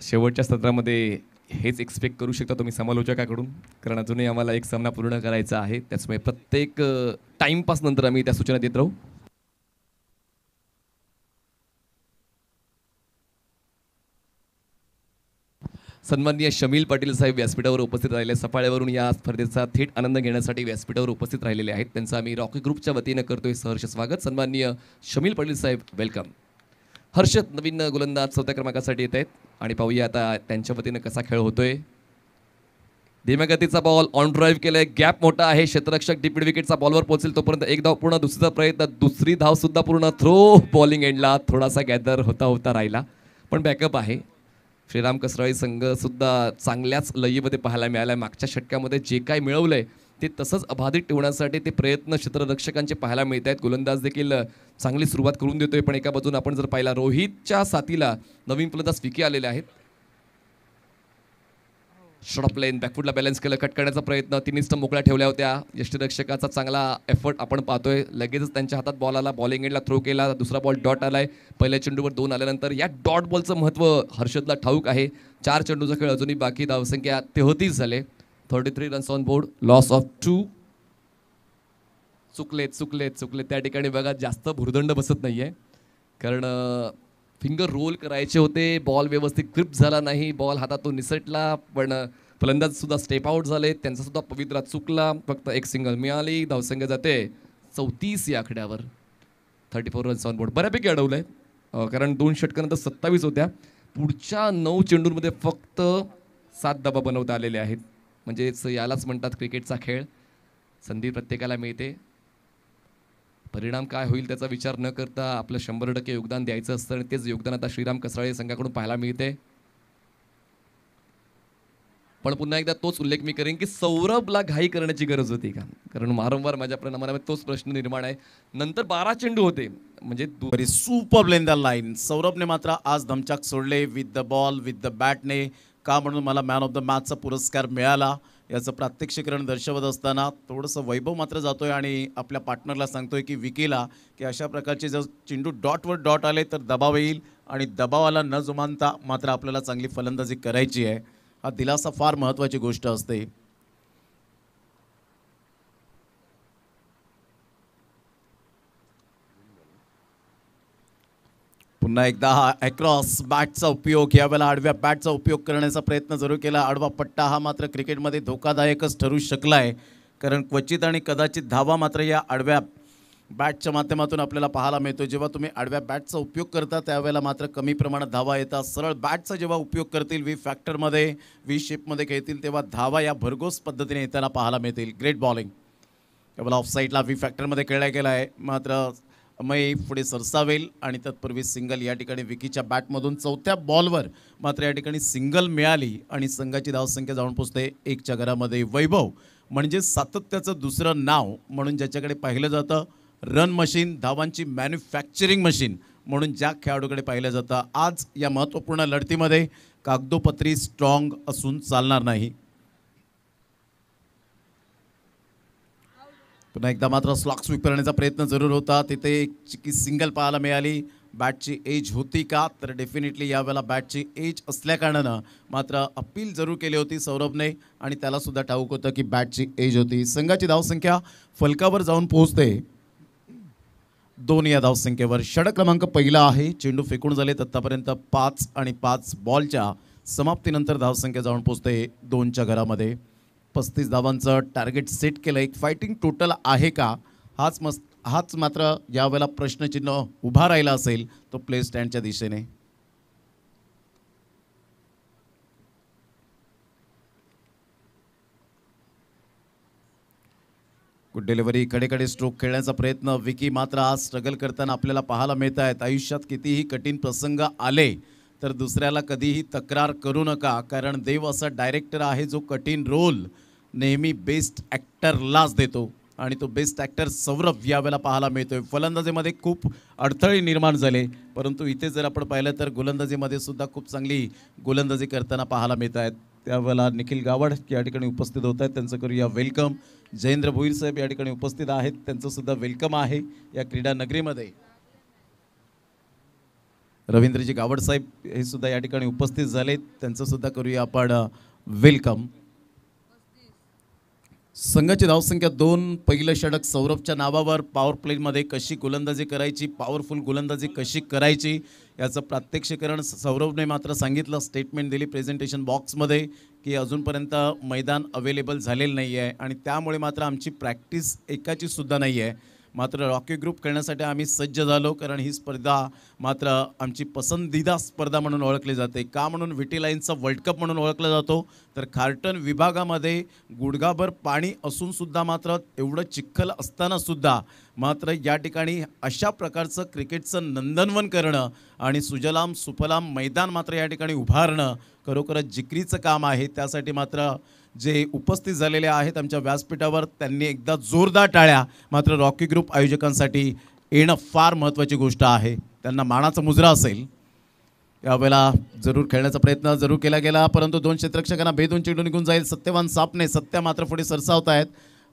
Speaker 4: शेवटच्या सत्रामध्ये हेच एक्सपेक्ट करू शकता तुम्ही समालोचकाकडून कारण अजूनही आम्हाला एक सामना पूर्ण करायचा आहे त्याचमुळे प्रत्येक टाइमपास नंतर आम्ही त्या सूचना देत राहू सन्माननीय शमील पाटील साहेब व्यासपीठावर उपस्थित राहिले सफाळ्यावरून या स्पर्धेचा थेट आनंद घेण्यासाठी व्यासपीठावर उपस्थित राहिलेले आहेत त्यांचं आम्ही रॉकी ग्रुपच्या वतीनं करतोय सहर्ष स्वागत सन्माननीय शमील पाटील साहेब वेलकम हर्षद नवीन गोलंदाज चौथ्या क्रमांकासाठी येत आहेत आणि पाहूया आता त्यांच्या वतीनं कसा खेळ होतोय धीम्या बॉल ऑन ड्राईव्ह केलाय गॅप मोठा आहे क्षेत्ररक्षक डिपीड विकेटचा बॉलवर पोहोचेल तोपर्यंत एक धाव पूर्ण दुसरीचा प्रयत्न दुसरी धाव सुद्धा पूर्ण थ्रो बॉलिंग एंडला थोडासा गॅदर होता होता राहिला पण बॅकअप आहे श्रीराम कसराळी संघसुद्धा चांगल्याच लयीमध्ये पाहायला मिळाला मागच्या षटकामध्ये जे काय मिळवलं आहे ते तसंच अबाधित ठेवण्यासाठी ते प्रयत्न क्षेत्ररक्षकांचे पाहायला मिळत आहेत गोलंदाज देखील चांगली सुरुवात करून देतोय पण एका बाजून आपण जर पाहिला रोहितच्या साथीला नवीन फलंदाज फिके आलेले आहेत शॉर्ट प्लेन बॅकफुटला बॅलन्स केलं कट करण्याचा प्रयत्न तिन्ही स्टम मोकळ्या ठेवल्या होत्या यष्टीरक्षकाचा चांगला एफर्ट आपण पाहतोय लगेचच त्यांच्या हातात बॉल आला बॉलिंग एंडला थ्रो केला दुसरा बॉल डॉट आलाय पहिल्या चेंडूवर दोन आल्यानंतर या डॉट बॉलचं महत्त्व हर्षदला ठाऊक आहे चार चेंडूचा खेळ अजूनही बाकी धावसंख्या तेहतीस झाले thirty three runs on board loss of two चुकलेत चुकलेत चुकलेत त्या ठिकाणी बघा जास्त भुर्दंड बसत नाही आहे कारण फिंगर रोल करायचे होते बॉल व्यवस्थित ग्रिप झाला नाही बॉल हातातून निसटला पण फलंदाजसुद्धा स्टेप आऊट झाले त्यांचासुद्धा पवित्रा चुकला फक्त एक सिंगल मिळाली धावसंख्या जाते चौतीस या आकड्यावर thirty four runs on board बऱ्यापैकी अडवलं आहे कारण दोन षटकानंतर सत्तावीस होत्या पुढच्या नऊ चेंडूंमध्ये फक्त सात डबा बनवता आलेले आहेत म्हणजेच यालाच म्हणतात क्रिकेटचा खेळ संधी प्रत्येकाला मिळते परिणाम काय होईल त्याचा विचार न करता आपलं शंभर टक्के योगदान द्यायचं असतं आणि तेच योगदान आता श्रीराम कसराळे संघाकडून पाहायला मिळते पण पुन्हा एकदा तोच उल्लेख मी करेन की सौरभला घाई करण्याची गरज होती का कारण वारंवार माझ्या मनामध्ये तोच प्रश्न निर्माण आहे नंतर बारा चेंडू होते म्हणजे सुपर
Speaker 1: ब्लेन द लाईन सौरभने मात्र आज धमचाक सोडले with the ball with the बॅटने का म्हणून मला मॅन ऑफ द मॅचचा पुरस्कार मिळाला याचं प्रात्यक्षिकरण दर्शवत असताना थोडंसं वैभव मात्र जातो आहे आणि आपल्या पार्टनरला सांगतो आहे की विकीला की अशा प्रकारचे जर चेंडू डॉटवर डॉट आले तर दबाव येईल आणि दबावाला न जुमानता मात्र आपल्याला चांगली फलंदाजी करायची आहे हा दिलासा फार महत्त्वाची गोष्ट असते पुन्हा एकदा हा अॅक्रॉस बॅटचा उपयोग यावेळेला आडव्या बॅटचा उपयोग करण्याचा प्रयत्न जरूर केला आडवा पट्टा हा मात्र क्रिकेटमध्ये धोकादायकच ठरू शकला आहे कारण क्वचित आणि कदाचित धावा मात्र या आडव्या बॅटच्या माध्यमातून आपल्याला पाहायला मिळतो जेव्हा तुम्ही आडव्या बॅटचा उपयोग करता त्यावेळेला मात्र कमी प्रमाणात धावा येतात सरळ बॅटचा जेव्हा उपयोग करतील वी फॅक्टरमध्ये वी शेपमध्ये खेळतील तेव्हा धावा या भरघोस पद्धतीने येताना पाहायला मिळतील ग्रेट बॉलिंग केवळ ऑफ साईडला वी फॅक्टरमध्ये खेळला गेला आहे मात्र मय पुढे सरसावेल आणि तत्पूर्वी सिंगल या ठिकाणी विकीच्या बॅटमधून चौथ्या बॉलवर मात्र या ठिकाणी सिंगल मिळाली आणि संघाची धावसंख्या जाऊन पोचते एकच्या घरामध्ये वैभव म्हणजे सातत्याचं दुसरं नाव म्हणून ज्याच्याकडे पाहिलं जातं रन मशीन धावांची मॅन्युफॅक्चरिंग मशीन म्हणून ज्या खेळाडूकडे पाहिलं जातं आज या महत्त्वपूर्ण लढतीमध्ये कागदोपत्री स्ट्रॉंग असून चालणार नाही पुन्हा एकदा मात्र स्लॉक स्वीप करण्याचा प्रयत्न जरूर होता तिथे एक सिंगल पाहायला मिळाली बॅटची एज होती का तर डेफिनेटली यावेळेला बॅटची एज असल्याकारणानं मात्र अपील जरूर केली होती सौरभने आणि त्यालासुद्धा ठाऊक होतं की बॅटची एज होती संघाची धावसंख्या फलकावर जाऊन पोहोचते दोन या धावसंख्येवर षड क्रमांक पहिला आहे चेंडू फेकून झाले आत्तापर्यंत पाच आणि पाच बॉलच्या समाप्तीनंतर धावसंख्या जाऊन पोहोचते दोनच्या घरामध्ये पस्तीस धावांचं टार्गेट सेट केलं एक फायटिंग टोटल आहे का हाच मस्त हाच मात्र यावेळेला प्रश्नचिन्ह उभा राहिला असेल तो प्ले स्टँडच्या दिशेने गुड डिलिव्हरी कडेकडे स्ट्रोक खेळण्याचा प्रयत्न विकी मात्र आज स्ट्रगल करताना आपल्याला पाहायला मिळत आहेत आयुष्यात कितीही कठीण प्रसंग आले तर दुसऱ्याला कधीही तक्रार करू नका कारण देव असा डायरेक्टर आहे जो कठीण रोल नेहमी बेस्ट ॲक्टरलाच देतो आणि तो बेस्ट ॲक्टर सौरभ यावेळेला पाहायला मिळतोय फलंदाजीमध्ये खूप अडथळे निर्माण झाले परंतु इथे जर आपण पाहिलं तर गोलंदाजीमध्ये सुद्धा खूप चांगली गोलंदाजी करताना पाहायला मिळत आहेत त्यावेळेला निखिल गावड या ठिकाणी उपस्थित होत आहेत त्यांचं करूया वेलकम जयेंद्र भोईर साहेब या ठिकाणी उपस्थित आहेत त्यांचंसुद्धा वेलकम आहे या क्रीडा नगरीमध्ये रवींद्रजी गावडसाहेब हे सुद्धा या ठिकाणी उपस्थित झाले त्यांचं सुद्धा करूया आपण वेलकम संघाची धावसंख्या दोन पहिलं षडक सौरभच्या नावावर पॉवर प्लेनमध्ये कशी गोलंदाजी करायची पॉवरफुल गोलंदाजी कशी करायची याचं प्रात्यक्षिकरण सौरभने मात्र सांगितलं स्टेटमेंट दिली प्रेझेंटेशन बॉक्समध्ये की अजूनपर्यंत मैदान अवेलेबल झालेलं नाही आहे आणि त्यामुळे मात्र आमची प्रॅक्टिस एकाची सुद्धा नाही आहे मात्र रॉकी ग्रुप करण्यासाठी आम्ही सज्ज झालो कारण ही स्पर्धा मात्र आमची पसंदीदा स्पर्धा म्हणून ओळखली जाते का म्हणून व्हिटी लाईनचा वर्ल्ड कप म्हणून ओळखला जातो तर खार्टन विभागामध्ये गुडघाभर पाणी असूनसुद्धा मात्र एवढं चिखल असतानासुद्धा मात्र या ठिकाणी अशा प्रकारचं क्रिकेटचं नंदनवन करणं आणि सुजलाम सुफलाम मैदान मात्र या ठिकाणी उभारणं खरोखरच जिकरीचं काम आहे त्यासाठी मात्र जे उपस्थित झालेले आहेत आमच्या व्यासपीठावर त्यांनी एकदा जोरदार टाळ्या मात्र रॉकी ग्रुप आयोजकांसाठी येणं फार महत्त्वाची गोष्ट आहे त्यांना मानाचा मुजरा असेल यावेळेला जरूर खेळण्याचा प्रयत्न जरूर केला गेला परंतु दोन क्षेत्रक्षकांना भेदून चिडून निघून जाईल सत्यवान सापने सत्या मात्र पुढे सरसावत आहेत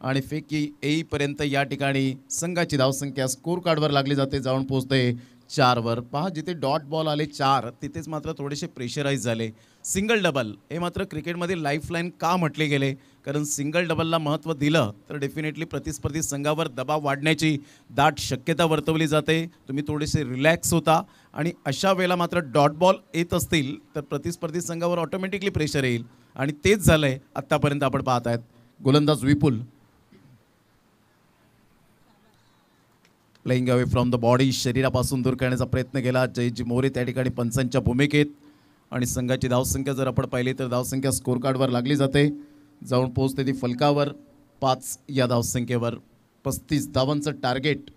Speaker 1: आणि फेकी येईपर्यंत या ठिकाणी संघाची धावसंख्या स्कोर कार्डवर लागली जाते जाऊन पोचते चारवर पहा जिथे डॉट बॉल आले चार तिथेच मात्र थोडेसे प्रेशराईज झाले सिंगल डबल हे मात्र क्रिकेटमध्ये लाईन का म्हटले गेले कारण सिंगल डबलला महत्त्व दिलं तर डेफिनेटली प्रतिस्पर्धी संघावर दबाव वाढण्याची दाट शक्यता वर्तवली जाते तुम्ही थोडेसे रिलॅक्स होता आणि अशा वेळेला मात्र डॉट बॉल येत असतील तर प्रतिस्पर्धी संघावर ऑटोमॅटिकली प्रेशर येईल आणि तेच झालं आहे आत्तापर्यंत आपण पाहत आहेत गोलंदाज Vipul playing away from the body शरीरापासून दूर करण्याचा प्रयत्न केला जयजी मोरे त्या ठिकाणी पंचांच्या भूमिकेत आणि संघाची धावसंख्या जर आपण पाहिली तर धावसंख्या स्कोर कार्डवर लागली जाते जाऊन पोहोचते ती फलकावर पाच या धावसंख्येवर पस्तीस धावांचं टार्गेट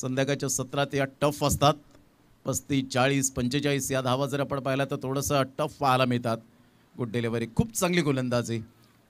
Speaker 1: संध्याकाळच्या सत्रात या टफ असतात पस्तीस चाळीस पंचेचाळीस या धावा जर आपण पाहिला तर थोडंसं टफ पाहायला मिळतात गुड डिलेवरी खूप चांगली गोलंदाजी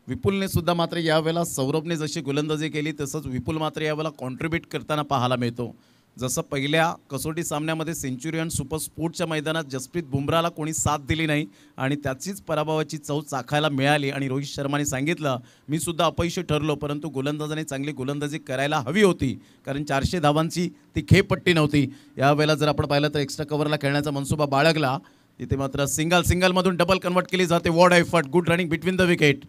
Speaker 1: विपुलने सुद्धा मात्र यावेळेला सौरभने जशी गोलंदाजी केली तसंच विपुल मात्र यावेळेला कॉन्ट्रीब्यूट करताना पाहायला मिळतो जसं पहिल्या कसोटी सामन्यामध्ये सेंच्युरियन सुपर स्पोर्टच्या मैदानात जसप्रीत बुमराला कोणी साथ दिली नाही आणि त्याचीच पराभवाची चव चाखायला मिळाली आणि रोहित शर्माने सांगितलं मी सुद्धा अपयशी ठरलो परंतु गोलंदाजाने चांगली गोलंदाजी करायला हवी होती कारण चारशे धावांची ती खेपट्टी नव्हती यावेळेला जर आपण पाहिलं तर एक्स्ट्रा कव्हरला खेळण्याचा मनसुबा बाळगला तिथे मात्र सिंगल सिंगलमधून डबल कन्वर्ट केली जाते what effort good running between the wicket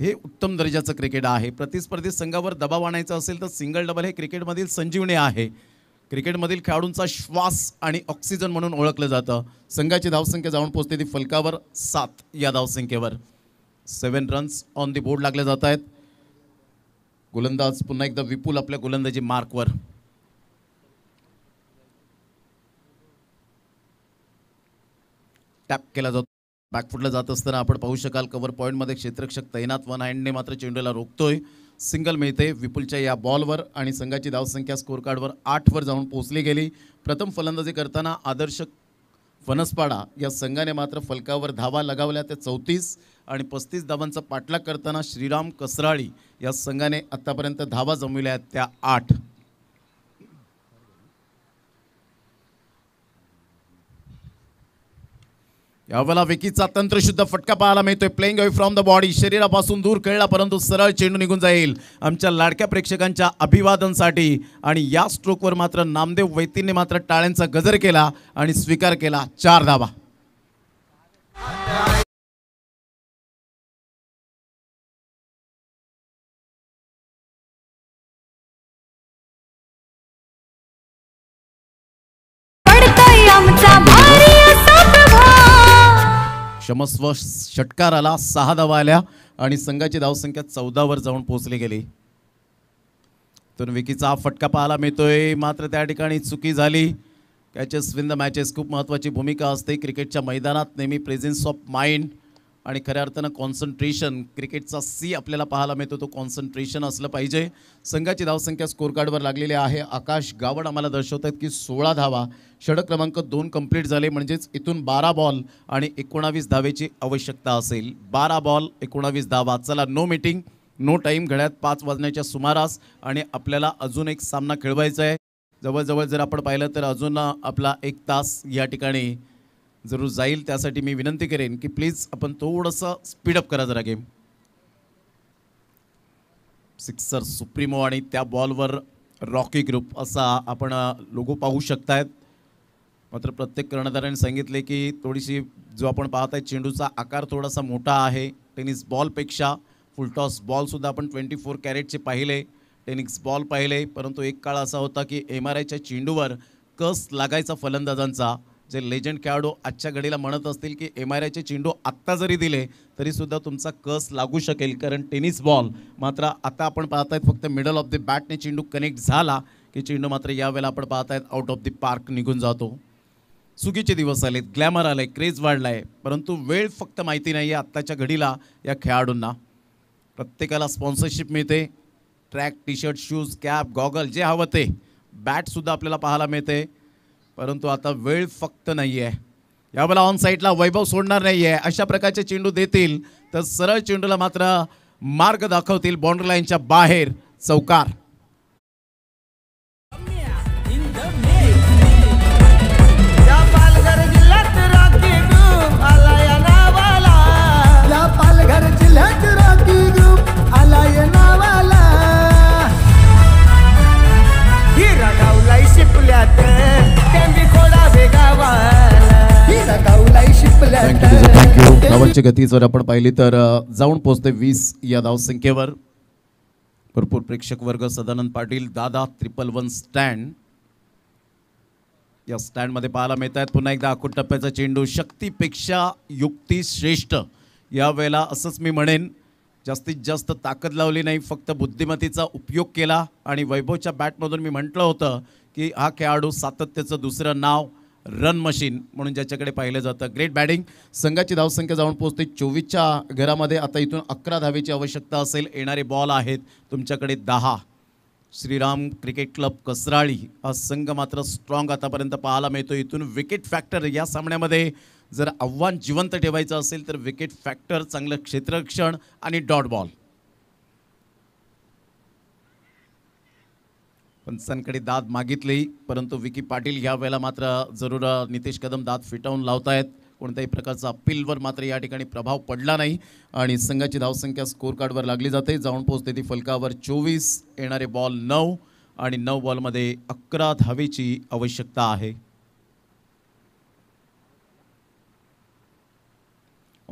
Speaker 1: हे उत्तम दर्जाचं क्रिकेट आहे प्रतिस्पर्धी संघावर दबाव आणायचा असेल तर सिंगल डबल हे क्रिकेटमधील संजीवनी आहे क्रिकेटमधील खेळाडूंचा श्वास आणि ऑक्सिजन म्हणून ओळखलं जातं संघाची धावसंख्या जाऊन पोचते ती फलकावर सात या धावसंख्येवर seven runs on the board लागले जात आहेत गोलंदाज पुन्हा एकदा विपुल आपल्या गोलंदाजी मार्कवर टॅप केला जातो बॅकफुटला जात असताना आपण पाहू शकाल कव्हर पॉईंटमध्ये क्षेत्रक्षक तैनात वन हँडने मात्र चेंडूला रोखतोय सिंगल मिळते विपुलच्या या बॉलवर आणि संघाची धावसंख्या स्कोर कार्डवर आठवर जाऊन पोचली गेली प्रथम फलंदाजी करताना आदर्श फनसपाडा या संघाने मात्र फलकावर धावा लगावल्या त्या चौतीस आणि पस्तीस धावांचा पाठलाग करताना श्रीराम कसराळी या संघाने आत्तापर्यंत धावा जमविल्या त्या आठ यावेळेला विकीचा तंत्रशुद्ध फटका पाहायला मिळतोय playing away from the body शरीरापासून दूर खेळला परंतु सरळ चेंडू निघून जाईल आमच्या लाडक्या प्रेक्षकांच्या अभिवादनसाठी आणि या स्ट्रोकवर मात्र नामदेव वैतींनी मात्र टाळ्यांचा गजर केला आणि स्वीकार केला चार धावा
Speaker 3: क्षमस्व षटकार
Speaker 1: आला सहा धावा आल्या आणि संघाची धावसंख्या चौदावर जाऊन पोहोचली गेली तर विकीचा फटका पाहायला मिळतोय मात्र त्या ठिकाणी चुकी झाली कॅचेस विन द मॅचेस खूप महत्त्वाची भूमिका असते क्रिकेटच्या मैदानात नेहमी प्रेझेन्स ऑफ माइंड आणि खऱ्या अर्थानं कॉन्सन्ट्रेशन क्रिकेटचा सी आपल्याला पाहायला मिळतो तो कॉन्सन्ट्रेशन असलं पाहिजे संघाची धावसंख्या स्कोरकार्डवर लागलेली आहे आकाश गावड आम्हाला दर्शवत आहेत की सोळा धावा षड क्रमांक दोन कंप्लीट झाले म्हणजेच इथून बारा बॉल आणि एकोणावीस धावेची आवश्यकता असेल बारा बॉल एकोणावीस धावा चला नो मिटिंग नो टाईम घड्यात पाच वाजण्याच्या सुमारास आणि आपल्याला अजून एक सामना खेळवायचा आहे जवळजवळ जर आपण पाहिलं तर अजून आपला एक तास या ठिकाणी जरूर जाईल त्यासाठी मी विनंती करेन की प्लीज आपण थोडंसं स्पीडअप करा जरा गेम सिक्सर सुप्रीमो आणि त्या बॉलवर रॉकी ग्रुप असा आपण लोगो पाहू शकतायत मात्र प्रत्येक कर्णधाराने सांगितले की थोडीशी जो आपण पाहत आहे चेंडूचा आकार थोडासा मोठा आहे टेनिस बॉलपेक्षा फुलटॉस बॉलसुद्धा आपण ट्वेंटी फोर कॅरेटचे पाहिले टेनिस बॉल पाहिले परंतु एक काळ असा होता की एम आर आयच्या चेंडूवर कस लागायचा फलंदाजांचा जे लेजंड खेळाडू आजच्या घडीला म्हणत असतील की एम आर आयचे चेंडू आत्ता जरी दिले तरीसुद्धा तुमचा कस लागू शकेल कारण टेनिस बॉल मात्र आता आपण पाहतायत फक्त मिडल ऑफ द बॅटने चेंडू कनेक्ट झाला की चेंडू मात्र यावेळेला आपण पाहतायत आउट ऑफ द पार्क निघून जातो चुकीचे दिवस आलेत ग्लॅमर आले क्रेज वाढला आहे परंतु वेळ फक्त माहिती नाही आहे आत्ताच्या घडीला या खेळाडूंना प्रत्येकाला स्पॉन्सरशिप मिळते track T shirt shoes cap goggle जे हवं ते बॅटसुद्धा आपल्याला पाहायला मिळते परंतु आता वेळ फक्त नाही आहे यावेळेला ऑन साईडला वैभव सोडणार नाही आहे अशा प्रकारचे चेंडू देतील तर सरळ चेंडूला मात्र मार्ग दाखवतील बाउंड्री लाईनच्या बाहेर चौकार
Speaker 2: थँक्यू गती जर आपण पाहिली तर जाऊन पोहोचते वीस या
Speaker 1: धावसंख्येवर भरपूर प्रेक्षक वर्ग सदानंद पाटील दादा ट्रिपल वन स्टँड या स्टँडमध्ये पाहायला मिळत आहेत पुन्हा एकदा अखूट टप्प्याचा चेंडू शक्तीपेक्षा युक्ती श्रेष्ठ या वेळेला असंच मी म्हणेन जास्तीत जास्त ताकद लावली नाही फक्त बुद्धिमत्तेचा उपयोग केला आणि वैभवच्या बॅटमधून मी म्हटलं होतं की हा खेळाडू सातत्याचं दुसरं नाव रन मशीन म्हणून ज्याच्याकडे पाहिलं जातं ग्रेट बॅटिंग संघाची धावसंख्या जाऊन पोहोचते चोवीसच्या घरामध्ये आता इथून अकरा धावेची आवश्यकता असेल येणारे बॉल आहेत तुमच्याकडे दहा श्रीराम क्रिकेट क्लब कसराळी हा संघ मात्र स्ट्रॉंग आतापर्यंत पाहायला मिळतो इथून विकेट फॅक्टर या सामन्यामध्ये जर आव्हान जिवंत ठेवायचं असेल तर विकेट फॅक्टर चांगलं क्षेत्ररक्षण आणि डॉट बॉल पंचांकडे दाद मागितली परंतु विकी पाटील ह्या वेळेला मात्र जरूर नितेश कदम दाद फिटावून लावतायत कोणत्याही प्रकारचा अपीलवर मात्र या ठिकाणी प्रभाव पडला नाही आणि संघाची धावसंख्या स्कोर कार्डवर लागली जाते जाऊन पोहोचते ती फलकावर चोवीस येणारे बॉल नऊ आणि नऊ बॉलमध्ये अकरा धावेची आवश्यकता आहे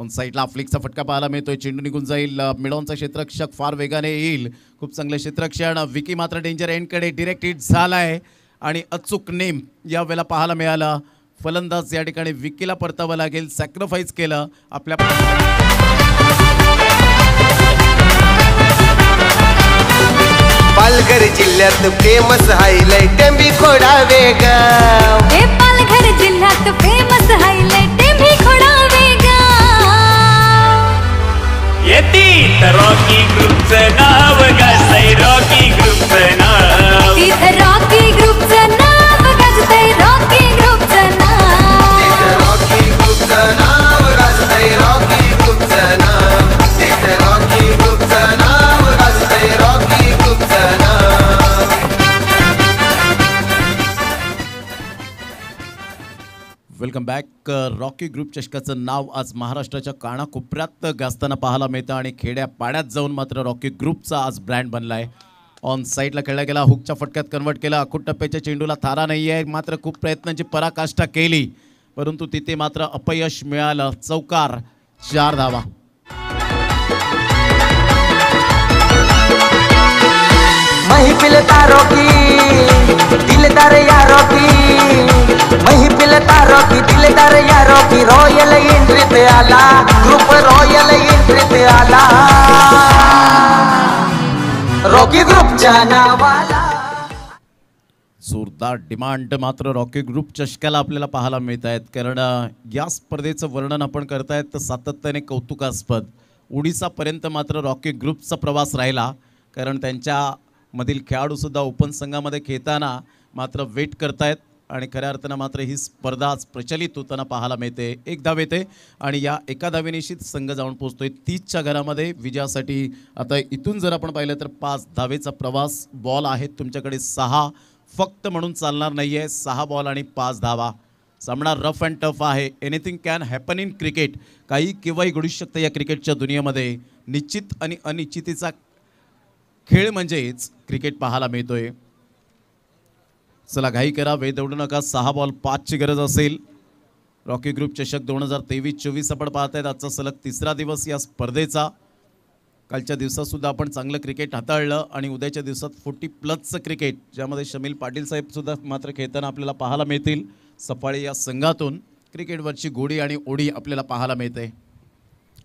Speaker 1: ऑन साईडला फ्लिकचा फटका पाहायला मिळतोय चेंडू निघून जाईल मिडॉनचा क्षेत्रक्षक फार वेगाने येईल खूप चांगले क्षेत्रक्षण विकी मात्र डेंजर एंडकडे डिरेक्ट हिट झाला आहे आणि अचूक नेम यावेळेला पाहायला मिळाला फलंदाज या ठिकाणी विकीला परतावं लागेल सॅक्रिफाईस केलं आपल्या
Speaker 2: पालघर जिल्ह्यात फेमस हायलाइट टेंबी खोडा वेग हे पालघर जिल्ह्यात फेमस हायलाइट टेंबी खोडा येती रॉकी ग्रुपचं नाव गाजतंय रॉकी ग्रुपचं नाव
Speaker 5: रॉकी ग्रुपचं नाव गाजतंय रॉकी ग्रुपचं नाव रॉकी ग्रुपचं नाव
Speaker 1: Rocky Rocky welcome back Rocky group चषकाचं नाव आज महाराष्ट्राच्या कानाकोपऱ्यात गाजताना पाहायला मिळतं आणि खेड्या पाण्यात जाऊन मात्र रॉकी ग्रुपचा आज ब्रँड बनला आहे ऑन साईडला खेळला गेला हुकच्या फटक्यात कन्वर्ट केला अखुट टप्प्याच्या चेंडूला थारा नाही आहे मात्र खूप प्रयत्नांची पराकाष्ठा केली परंतु तिथे मात्र अपयश मिळालं चौकार चार धावा
Speaker 2: दिलदार दिलदार रॉयल आला ग्रुप रॉयल आला रॉकी
Speaker 1: जोरदार डिमांड मात्र रॉकी ग्रुप चषकाला आपल्याला पाहायला मिळत आहेत कारण या स्पर्धेचं वर्णन आपण करतायत तर सातत्याने कौतुकास्पद उडीसापर्यंत मात्र रॉकी ग्रुपचा प्रवास राहिला कारण त्यांच्या मधील खेळाडूसुद्धा ओपन संघामध्ये खेळताना मात्र वेट करतायत आणि खऱ्या अर्थानं मात्र ही स्पर्धा आज प्रचलित होताना पाहायला मिळते एक धाव येते आणि या एका धावेनिशीच संघ जाऊन पोहोचतोय तीसच्या घरामध्ये विजयासाठी आता इथून जर आपण पाहिलं तर पाच धावेचा प्रवास बॉल आहेत तुमच्याकडे सहा फक्त म्हणून चालणार नाही आहे सहा बॉल आणि पाच धावा सामना रफ अँड टफ आहे anything can happen in cricket काही केव्हाही घडू शकतं या क्रिकेटच्या दुनियेमध्ये निश्चित आणि अनिश्चितीचा खेळ म्हणजेच क्रिकेट पाहायला मिळतोय चला घाई करा वेळ दौडू नका सहा बॉल पाचची गरज असेल रॉकी ग्रुप चषक दोन हजार तेवीस चोवीस आपण पाहतायत आजचा सलग तिसरा दिवस या स्पर्धेचा कालच्या दिवसातसुद्धा आपण चांगलं क्रिकेट हाताळलं आणि उद्याच्या दिवसात फोर्टी प्लसचं क्रिकेट ज्यामध्ये शमील पाटील साहेबसुद्धा मात्र खेळताना आपल्याला पाहायला मिळतील सफाळी या संघातून क्रिकेटवरची गोडी आणि ओढी आपल्याला पाहायला मिळते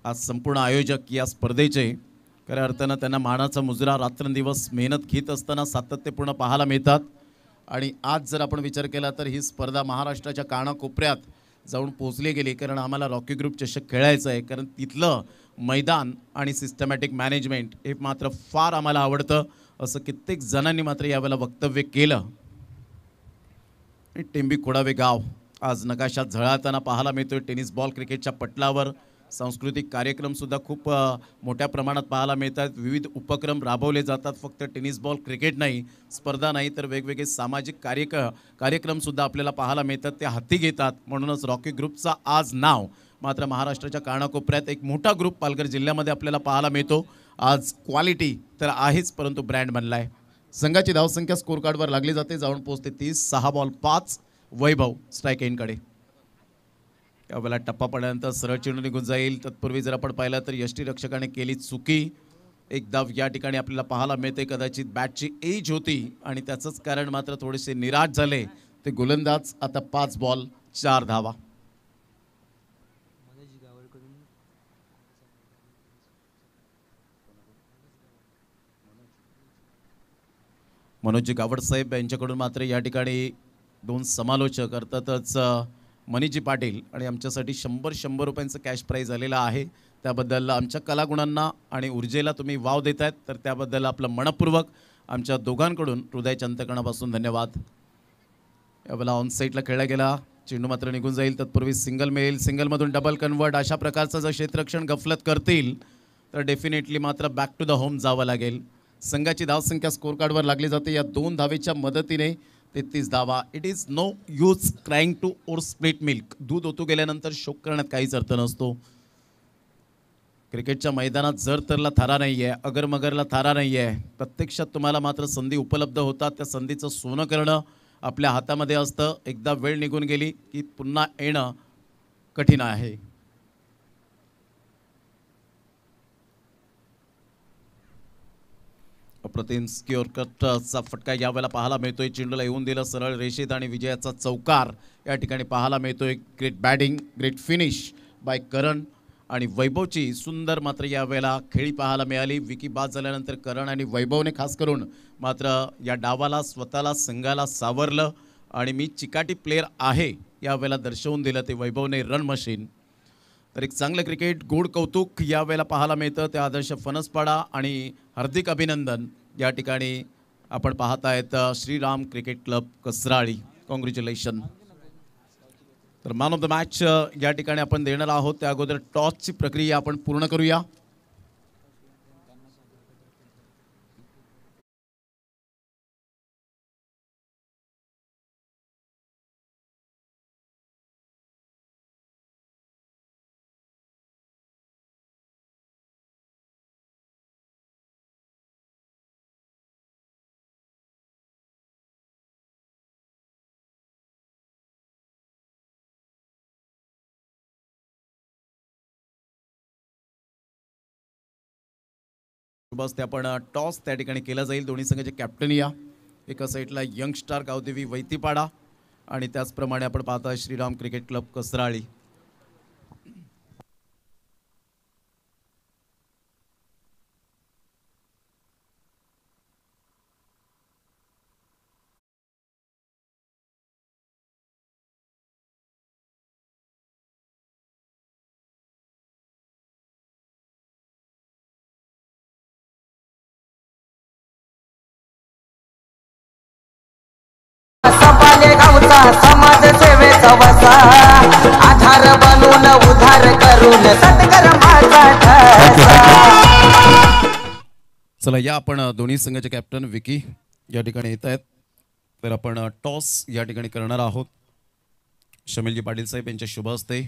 Speaker 1: आज संपूर्ण आयोजक या स्पर्धेचे खऱ्या अर्थानं त्यांना मानाचा मुजरा रात्रंदिवस मेहनत घेत असताना सातत्यपूर्ण पाहायला मिळतात आणि आज जर आपण विचार केला तर ही स्पर्धा महाराष्ट्राच्या कानाकोपऱ्यात जाऊन पोचली गेली कारण आम्हाला रॉकी ग्रुप चषक खेळायचं आहे कारण तिथलं मैदान आणि सिस्टमॅटिक मॅनेजमेंट हे मात्र फार आम्हाला आवडतं असं कित्येक जणांनी मात्र यावेळेला वक्तव्य केलं टेंबी कोडावे गाव आज नकाशात झळाळताना पाहायला मिळतोय टेनिस बॉल क्रिकेटच्या पटलावर सांस्कृतिक कार्यक्रमसुद्धा खूप मोठ्या प्रमाणात पाहायला मिळतात विविध उपक्रम राबवले जातात फक्त टेनिस बॉल क्रिकेट नाही स्पर्धा नाही तर वेगवेगळे सामाजिक कार्यक कार्यक्रमसुद्धा आपल्याला पाहायला मिळतात ते हाती घेतात म्हणूनच रॉकी ग्रुपचा आज नाव मात्र महाराष्ट्राच्या कानाकोपऱ्यात एक मोठा ग्रुप पालघर जिल्ह्यामध्ये आपल्याला पाहायला मिळतो आज क्वालिटी तर आहेच परंतु ब्रँड बनला आहे संघाची धावसंख्या स्कोर कार्डवर लागली जाते जाऊन पोहोचते तीस सहा बॉल पाच वैभव स्ट्राईक त्यावेळेला टप्पा पडल्यानंतर सरळ चेंडू निघून जाईल तत्पूर्वी जर आपण पाहिलं तर यष्टीरक्षकाने केली चुकी एक दाव या ठिकाणी आपल्याला पाहायला मिळते कदाचित बॅटची एज होती आणि त्याचंच कारण मात्र थोडेसे निराश झाले ते गोलंदाज आता पाच बॉल चार धावा मनोजी गावड साहेब यांच्याकडून मात्र या ठिकाणी दोन समालोचक अर्थातच मनीजी पाटील आणि आमच्यासाठी शंभर शंभर रुपयांचं कॅश प्राईज आलेला आहे त्याबद्दल आमच्या कलागुणांना आणि ऊर्जेला तुम्ही वाव देत आहेत तर त्याबद्दल आपलं मनपूर्वक आमच्या दोघांकडून हृदय अंतकणापासून धन्यवाद याबद्दल ऑन साईटला खेळला गेला चेंडू मात्र निघून जाईल तत्पूर्वी सिंगल मिळेल सिंगलमधून डबल कन्वर्ट अशा प्रकारचं जर क्षेत्ररक्षण गफलत करतील तर डेफिनेटली मात्र बॅक टू द होम जावं लागेल संघाची धावसंख्या स्कोर कार्डवर लागली जाते या दोन धावेच्या मदतीने तेहतीस दावा it is no use crying to or split milk दूध ओतू गेल्यानंतर शोक करण्यात काहीच अर्थ नसतो क्रिकेटच्या मैदानात जर तरला थारा नाही आहे अगरमगरला थारा नाही आहे प्रत्यक्षात तुम्हाला मात्र संधी उपलब्ध होतात त्या संधीचं सोनं करणं आपल्या हातामध्ये असतं एकदा वेळ निघून गेली की पुन्हा येणं कठीण आहे अप्रतिम स्क्युअर कटचा फटका यावेळेला पाहायला मिळतोय चेंडूला येऊन दिलं सरळ रेषेत आणि विजयाचा चौकार या ठिकाणी पाहायला मिळतोय great batting great finish by Karan आणि वैभवची सुंदर मात्र यावेळेला खेळी पाहायला मिळाली विकी बाद झाल्यानंतर करण आणि वैभवने खास करून मात्र या डावाला स्वतःला संघाला सावरलं आणि मी चिकाटी प्लेअर आहे यावेळेला दर्शवून दिलं ते वैभवने रन मशीन तर एक चांगलं क्रिकेट गोड कौतुक यावेळेला पाहायला मिळतं त्या आदर्श फनसपाडा आणि हार्दिक अभिनंदन या ठिकाणी आपण पाहत आहेत Shriram cricket club Kasrali congratulation तर मॅन ऑफ द मॅच या ठिकाणी आपण देणार आहोत त्या अगोदर टॉसची प्रक्रिया आपण पूर्ण करूया त्या आपण टॉस त्या ठिकाणी केला जाईल दोन्ही संघाचे कॅप्टन या एका साईडला यंगस्टार गावदेवी वैतीपाडा आणि त्याचप्रमाणे आपण पाहता श्रीराम क्रिकेट क्लब कसराळी
Speaker 2: तुला समाज सेवेचा आधार बनून उधार करून सत्कर्माचा
Speaker 1: चला या आपण दोन्ही संघाचे कॅप्टन विकी या ठिकाणी येत आहेत तर आपण टॉस या ठिकाणी करणार आहोत शमीलजी पाटील साहेब यांच्या शुभ हस्ते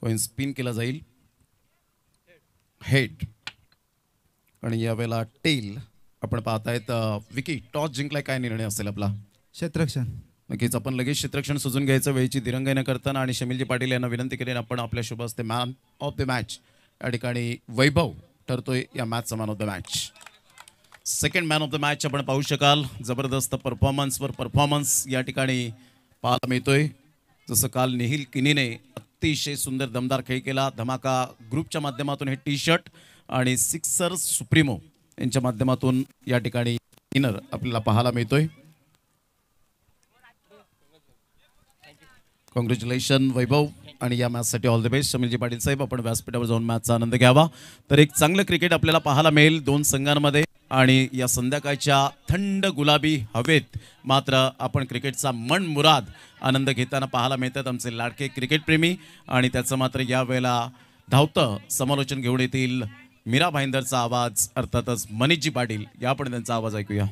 Speaker 1: कॉईन स्पिन केला जाईल हेड आणि यावेळेला टेल आपण पाहतायत विकी टॉस जिंकलाय काय निर्णय असेल आपला क्षेत्रक्षण नक्कीच आपण लगेच क्षेत्रक्षण सुजून घ्यायचं वेळची दिरंगाई न करताना आणि शमीलजी पाटील यांना विनंती करेन आपण आपल्या शुभ असते मॅन ऑफ द मॅच या ठिकाणी वैभव ठरतोय या match man of the match second man of the match आपण पाहू शकाल जबरदस्त परफॉर्मन्सवर परफॉर्मन्स या ठिकाणी पाहायला मिळतोय जसं काल निहिल किनीने अतिशय सुंदर दमदार खेळ केला धमाका ग्रुपच्या माध्यमातून हे टी शर्ट आणि सिक्सर सुप्रिमो यांच्या माध्यमातून या ठिकाणी इनर आपल्याला पाहायला मिळतोय कॉंग्रॅच्युलेशन वैभव आणि या मॅचसाठी all the best Sameerji Patil साहेब आपण व्यासपीठावर जाऊन मॅचचा आनंद घ्यावा तर एक चांगलं क्रिकेट आपल्याला पाहायला मिळेल दोन संघांमध्ये आणि या संध्याकाळच्या थंड गुलाबी हवेत मात्र आपण क्रिकेटचा मन मुराद आनंद घेताना पाहायला मिळतात आमचे लाडके क्रिकेटप्रेमी आणि त्याचं मात्र यावेळेला धावतं
Speaker 3: समालोचन घेऊन येतील मीरा भाईंदरचा आवाज अर्थातच मनीषजी पाटील या पण त्यांचा आवाज ऐकूया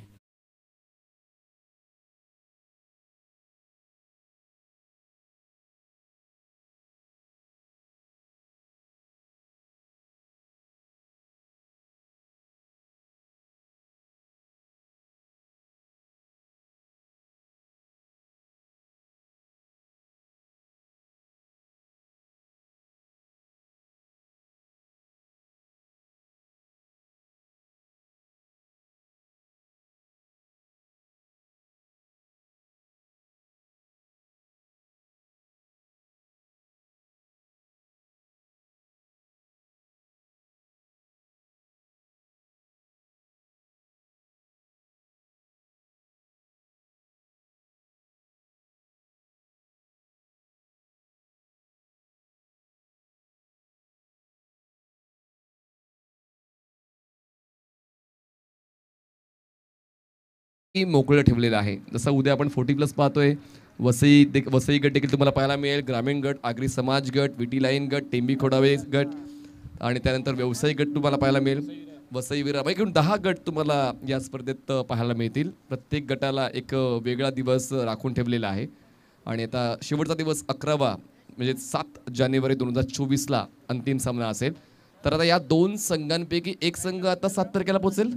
Speaker 4: मोकळं ठेवलेलं आहे जसं उद्या आपण फोर्टी प्लस पाहतोय वसई दे वसई गट देखील तुम्हाला पाहायला मिळेल ग्रामीण गट आगरी समाज गट विटी लाईन गट टेंबी खोडावे गट आणि त्यानंतर व्यावसायिक गट तुम्हाला पाहायला मिळेल वसई विराम एकूण दहा गट तुम्हाला या स्पर्धेत पाहायला मिळतील प्रत्येक गटाला एक वेगळा दिवस राखून ठेवलेला आहे आणि आता शेवटचा दिवस अकरावा म्हणजे सात जानेवारी दोन हजार चोवीसला अंतिम सामना असेल तर आता या दोन संघांपैकी एक संघ आता सात तारखेला पोहोचेल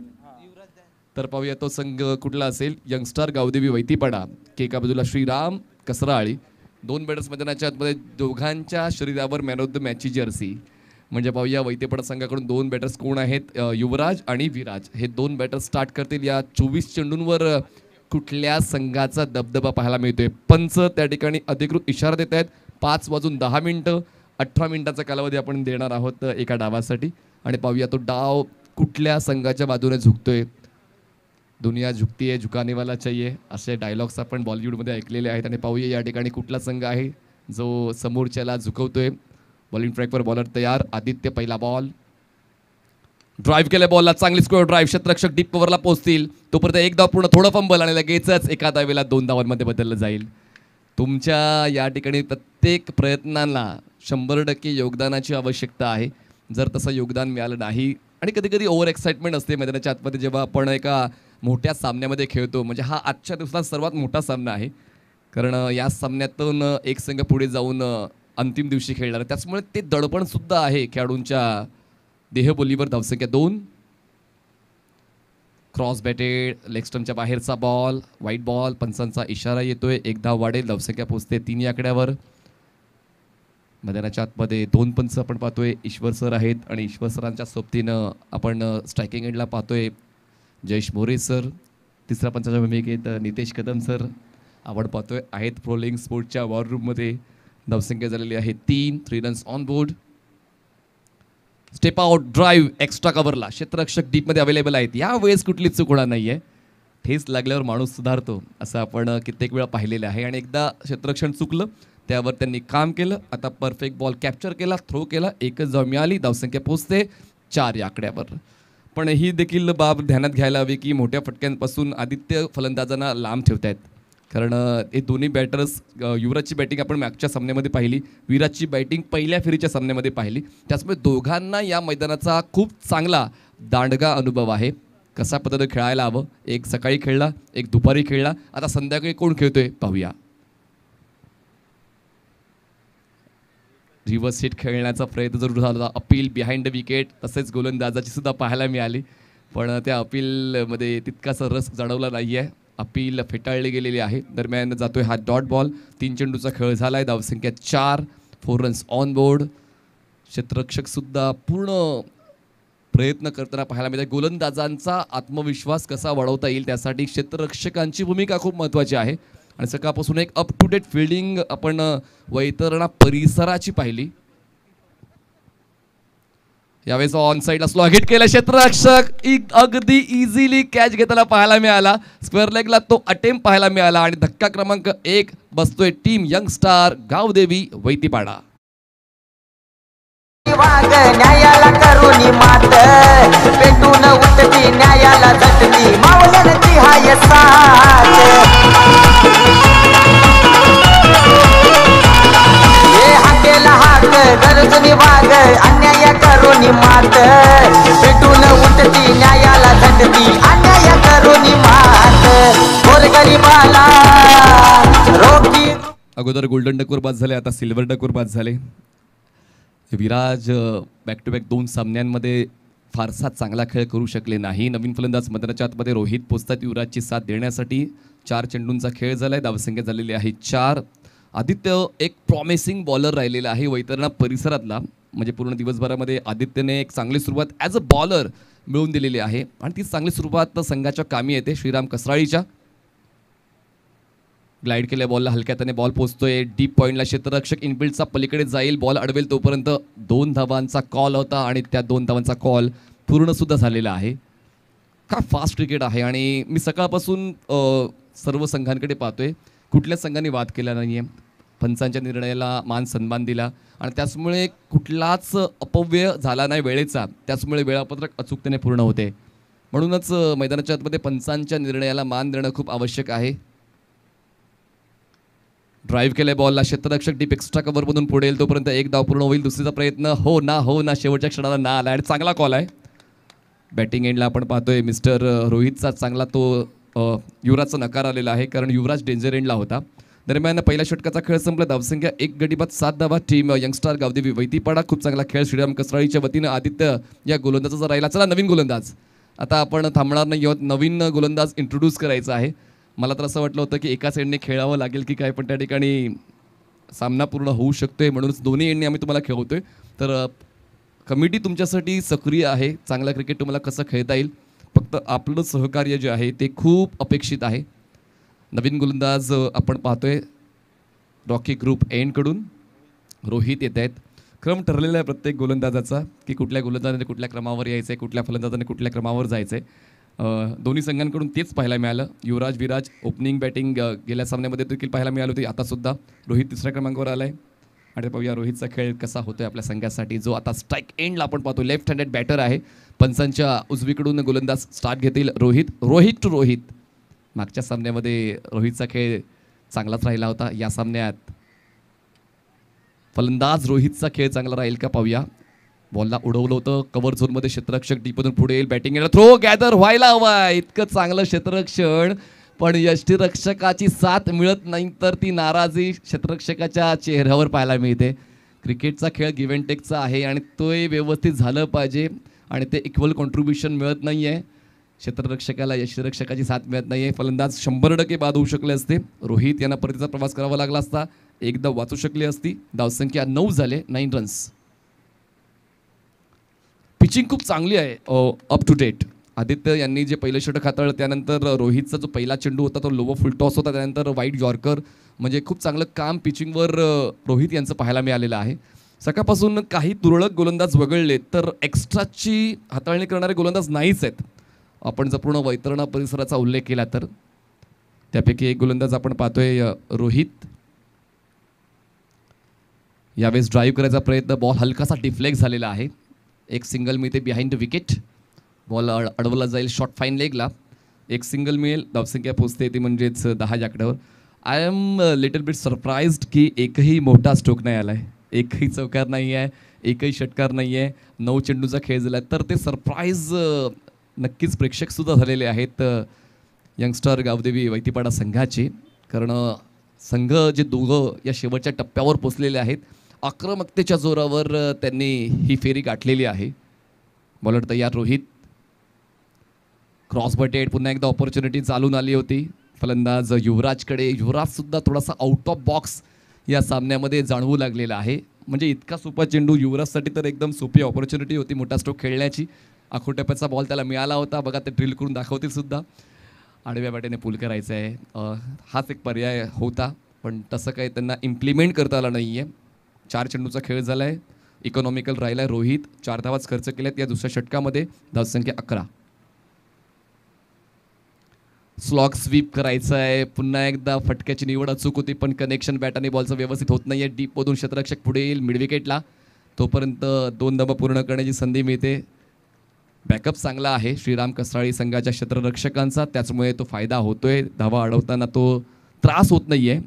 Speaker 4: तर पाहूया तो संघ कुठला असेल यंगस्टार गावदेवी वैतीपाडा की एका बाजूला श्रीराम कसराळी दोन बॅटर्स मैदानाच्या आतमध्ये दोघांच्या शरीरावर मॅन ऑफ द मॅचची जर्सी म्हणजे पाहूया वैतेपडा संघाकडून दोन बॅटर्स कोण आहेत युवराज आणि विराज हे दोन बॅटर्स स्टार्ट करतील या चोवीस चेंडूंवर कुठल्या संघाचा दबदबा पाहायला मिळतोय पंच त्या ठिकाणी अधिकृत इशारा देत आहेत पाच वाजून दहा मिनटं अठरा मिनिटाचा कालावधी आपण देणार आहोत एका डावासाठी आणि पाहूया तो डाव कुठल्या संघाच्या बाजूने झुकतोय दुनिया झुकती आहे झुकानेवाला चाहिए असे डायलॉग्स आपण बॉलिवूडमध्ये ऐकलेले आहेत आणि पाहूया या ठिकाणी कुठला संघ आहे जो समोरच्याला झुकवतोय आहे बॉलिंग ट्रॅकवर बॉलर तयार आदित्य पहिला बॉल ड्राईव्ह केल्या बॉलला चांगली स्कोअर ड्राईव्ह शतरक्षक डीप कव्हरला पोहोचतील तोपर्यंत एक धाव पूर्ण थोडं फंबल आणि लगेचच एका दावेला दोन धावांमध्ये बदललं जाईल तुमच्या या ठिकाणी प्रत्येक प्रयत्नांना शंभर टक्के योगदानाची आवश्यकता आहे जर तसं योगदान मिळालं नाही आणि कधी कधी ओव्हर एक्साइटमेंट असते मैदानाच्या आतमध्ये जेव्हा आपण एका मोठ्या सामन्यामध्ये खेळतो म्हणजे हा आजच्या दिवसात सर्वात मोठा सामना आहे कारण या सामन्यातून एक संघ पुढे जाऊन अंतिम दिवशी खेळणार आहे त्याचमुळे ते दडपणसुद्धा आहे खेळाडूंच्या देहबोलीवर धावसंख्या दोन क्रॉस बॅटेड लेगस्टमच्या बाहेरचा बॉल वाईट बॉल पंचांचा इशारा येतोय एक धाव वाढेल धावसंख्या पोचते तीन आकड्यावर मैदानाच्या आतमध्ये दोन पंच आपण पाहतोय ईश्वर सर आहेत आणि ईश्वर सरांच्या सोबतीनं आपण स्ट्रायकिंग एंडला पाहतोय जयेश मोरे सर तिसरा पंचाच्या भूमिकेत नितेश कदम सर आवड पाहतोय आहेत फ्रोलिंग स्पोर्टच्या रूममध्ये धावसंख्या झालेली आहे तीन three runs on board step out drive extra कवरला क्षेत्ररक्षक डीपमध्ये अवेलेबल आहेत या वेळेस कुठलीच चूक होणार नाही आहे ठेस लागल्यावर माणूस सुधारतो असं आपण कित्येक वेळा पाहिलेलं आहे आणि एकदा क्षेत्ररक्षण चुकलं त्यावर त्यांनी काम केलं आता परफेक्ट बॉल कॅप्चर केला थ्रो केला एकच जाऊ मिळाली धावसंख्या पोचते चार या आकड्यावर पण ही देखील बाब ध्यानात घ्यायला हवी की मोठ्या फटक्यांपासून आदित्य फलंदाजांना लांब ठेवतायत कारण हे दोन्ही बॅटर्स युवराजची बॅटिंग आपण मागच्या सामन्यामध्ये पाहिली विराजची बॅटिंग पहिल्या फेरीच्या सामन्यामध्ये पाहिली त्याचमुळे दोघांना या मैदानाचा खूप चांगला दांडगा अनुभव आहे कसा पद्धत खेळायला हवं एक सकाळी खेळला एक दुपारी खेळला आता संध्याकाळी कोण खेळतोय पाहूया रिव्हर्स हिट खेळण्याचा प्रयत्न जरूर झाला होता अपील बिहाइंड द विकेट तसेच गोलंदाजाची सुद्धा पाहायला मिळाली पण त्या अपीलमध्ये तितकासा रस जाणवला नाही आहे अपील फेटाळली गेलेली आहे दरम्यान जातोय हा डॉट बॉल तीन चेंडूचा खेळ झाला आहे धावसंख्या चार फोर रन्स ऑन बोर्ड क्षेत्ररक्षकसुद्धा पूर्ण प्रयत्न करताना पाहायला मिळते गोलंदाजांचा आत्मविश्वास कसा वाढवता येईल त्यासाठी क्षेत्ररक्षकांची भूमिका खूप महत्त्वाची आहे आणि सकाळपासून एक अप टू डेट फिल्डिंग आपण वैतरणा परिसराची पाहिली यावेळेस ऑन साईडला स्लॉग हिट केला क्षेत्ररक्षक अगदी इझिली कॅच घेताना पाहायला मिळाला स्क्वेअर लेगला तो अटेम्प पाहायला मिळाला आणि धक्का क्रमांक एक बसतोय team young star Gavdevi Vaitipada वाग न्यायाला करुणी मात
Speaker 2: पेटून उठती न्यायाला झटती मावलन ती हाय हाकेला हाक गरजनी वाग अन्याय करुणी मात पेटून उठती न्यायाला झटती अन्याय करुणी मात गोरगरीबाला
Speaker 4: रोगी अगोदर गोल्डन डकवर बाद झाले आता सिल्वर डकवर बाद झाले विराज बॅक टू बॅक दोन सामन्यांमध्ये फारसा चांगला खेळ करू शकले नाही नवीन फलंदाज मदनाच्या आतमध्ये रोहित पोचतात युवराजची साथ देण्यासाठी चार चेंडूंचा खेळ झाला आहे धावसंख्या झालेली आहे चार आदित्य एक प्रॉमिसिंग बॉलर राहिलेला आहे वैतरणा परिसरातला म्हणजे पूर्ण दिवसभरामध्ये आदित्यने एक चांगली सुरुवात ॲज अ बॉलर मिळवून दिलेली आहे आणि ती चांगली सुरुवात संघाच्या कामी येते श्रीराम कसराळीच्या ग्लाइड केल्या बॉलला हलक्या त्याने बॉल पोचतोय डीप पॉईंटला क्षेत्ररक्षक इनफिल्डचा पलीकडे जाईल बॉल अडवेल तोपर्यंत दोन धावांचा कॉल होता आणि त्या दोन धावांचा कॉल पूर्णसुद्धा झालेला आहे का फास्ट क्रिकेट आहे आणि मी सकाळपासून सर्व संघांकडे पाहतोय कुठल्या संघाने वाद केला नाही आहे पंचांच्या निर्णयाला मान सन्मान दिला आणि त्याचमुळे कुठलाच अपव्यय झाला नाही वेळेचा त्याचमुळे वेळापत्रक अचूकतेने पूर्ण होते म्हणूनच मैदानाच्या आतमध्ये पंचांच्या निर्णयाला मान देणं खूप आवश्यक आहे ड्राईव्ह केले बॉलला क्षेत्ररक्षक डीप एक्स्ट्रा कव्हरमधून पुढे येईल तोपर्यंत एक धाव पूर्ण होईल दुसरीचा प्रयत्न हो ना हो ना शेवटच्या क्षणाला ना आला आणि चांगला कॉल आहे बॅटिंग एंडला आपण पाहतोय मिस्टर रोहितचा चांगला तो युवराजचा नकार आलेला आहे कारण युवराज डेंजर एंडला होता दरम्यान पहिल्या षटकाचा खेळ संपला धावसंख्या एक गडीबात सात धावा टीम यंगस्टार गावदेवी वैतीपाडा खूप चांगला खेळ श्रीराम कसराळीच्या वतीनं आदित्य या गोलंदाजाचा राहिला चला नवीन गोलंदाज आता आपण थांबणार नाही आहोत नवीन गोलंदाज इंट्रोड्यूस करायचा आहे मला तर असं वाटलं होतं की एका साईडने खेळावं लागेल की काय पण त्या ठिकाणी सामना पूर्ण होऊ शकतोय म्हणूनच दोन्ही एंडने आम्ही तुम्हाला खेळवतोय तर कमिटी तुमच्यासाठी सक्रिय आहे चांगला क्रिकेट तुम्हाला कसं खेळता येईल फक्त आपलं सहकार्य जे आहे ते खूप अपेक्षित आहे नवीन गोलंदाज आपण पाहतोय रॉकी ग्रुप एनकडून रोहित येत आहेत क्रम ठरलेला आहे प्रत्येक गोलंदाजाचा की कुठल्या गोलंदाजाने कुठल्या क्रमावर यायचं आहे कुठल्या फलंदाजाने कुठल्या क्रमावर जायचं आहे दोन्ही संघांकडून तेच पाहायला मिळालं युवराज विराज ओपनिंग बॅटिंग गेल्या सामन्यामध्ये देखील पाहायला मिळाली होती आता सुद्धा रोहित तिसऱ्या क्रमांकावर आला आहे आणि पाहूया रोहितचा खेळ कसा होतो आहे आपल्या संघासाठी जो आता स्ट्राईक एंडला आपण पाहतो लेफ्ट हँडेड बॅटर आहे पंचांच्या उजवीकडून गोलंदाज स्टार्ट घेतील रोहित रोहित टू रोहित मागच्या सामन्यामध्ये रोहितचा खेळ चांगलाच राहिला होता या सामन्यात फलंदाज रोहितचा खेळ चांगला राहील का पाहूया बॉलला उडवलं होतं कव्हर झोनमध्ये क्षेत्ररक्षक डीपधून पुढे येईल बॅटिंग थ्रो गॅदर व्हायला हवा इतकं चांगलं क्षेत्ररक्षण पण यष्टीरक्षकाची साथ मिळत नाही तर ती नाराजी क्षेत्ररक्षकाच्या चेहऱ्यावर पाहायला मिळते क्रिकेटचा खेळ गिव्ह अँड टेकचा आहे आणि तोही व्यवस्थित झालं पाहिजे आणि ते इक्वल कॉन्ट्रीब्युशन मिळत नाही आहे क्षेत्ररक्षकाला यष्टीरक्षकाची साथ मिळत नाही आहे फलंदाज शंभर टक्के बाद होऊ शकले असते रोहित यांना परतीचा प्रवास करावा लागला असता एकदा वाचू शकली असती धावसंख्या नऊ झाले नाईन रन्स पिचिंग खूप चांगली आहे अप टू डेट आदित्य यांनी जे पहिलं षटक हाताळलं त्यानंतर रोहितचा जो पहिला चेंडू होता तो फुल फुलटॉस होता त्यानंतर वाईट यॉर्कर म्हणजे खूप चांगलं काम पिचिंगवर रोहित यांचं पाहायला मिळालेलं आहे सकाळपासून काही तुरळक गोलंदाज वगळले तर एक्स्ट्राची हाताळणी करणारे गोलंदाज नाहीच आहेत आपण जर पूर्ण वैतरणा परिसराचा उल्लेख केला तर त्यापैकी एक गोलंदाज आपण पाहतोय रोहित यावेळेस ड्राईव्ह करायचा प्रयत्न बॉल हलकासा डिफ्लेक्ट झालेला आहे एक सिंगल मिळते बिहाइंड द विकेट बॉल अडवला जाईल शॉर्ट फाईन लेगला एक सिंगल मिळेल धावसंख्या पोचते ती म्हणजेच दहा जाकड्यावर I am little bit surprise की एकही मोठा स्ट्रोक नाही आला आहे एकही चौकार नाही आहे एकही षटकार नाही आहे नऊ चेंडूचा खेळ झाला आहे तर ते सरप्राईज नक्कीच प्रेक्षकसुद्धा झालेले आहेत यंगस्टर गावदेवी वैतीपाडा संघाचे कारण संघ जे दोघं या शेवटच्या टप्प्यावर पोचलेले आहेत आक्रमकतेच्या जोरावर त्यांनी ही फेरी गाठलेली आहे बॉलर तयार रोहित क्रॉस बटेड पुन्हा एकदा ऑपॉर्च्युनिटी चालून आली होती फलंदाज युवराजकडे युवराजसुद्धा थोडासा आउट ऑफ बॉक्स या सामन्यामध्ये जाणवू लागलेला आहे म्हणजे इतका सुपर चेंडू युवराजसाठी तर एकदम सोपी ऑपॉर्च्युनिटी होती मोठा स्ट्रोक खेळण्याची आखोट्यापाचा बॉल त्याला मिळाला होता बघा ते ड्रिल करून दाखवतील सुद्धा आडव्या बॅटेने पूल करायचं आहे हाच एक पर्याय होता पण तसं काही त्यांना इम्प्लिमेंट करता आला नाही आहे चार चेंडूचा खेळ झाला आहे इकॉनॉमिकल राहिला आहे रोहित चार धावाच खर्च आहेत या दुसऱ्या षटकामध्ये धावसंख्या अकरा स्लॉग स्वीप करायचा आहे पुन्हा एकदा फटक्याची निवड अचूक होती पण कनेक्शन बॅट आणि बॉलचं व्यवस्थित होत नाही आहे डीपमधून क्षेत्ररक्षक पुढे येईल मिडविकेटला तोपर्यंत दोन धाबा पूर्ण करण्याची संधी मिळते बॅकअप चांगला आहे श्रीराम कसाळी संघाच्या क्षेत्ररक्षकांचा त्याचमुळे तो फायदा होतोय धावा अडवताना तो त्रास होत नाही आहे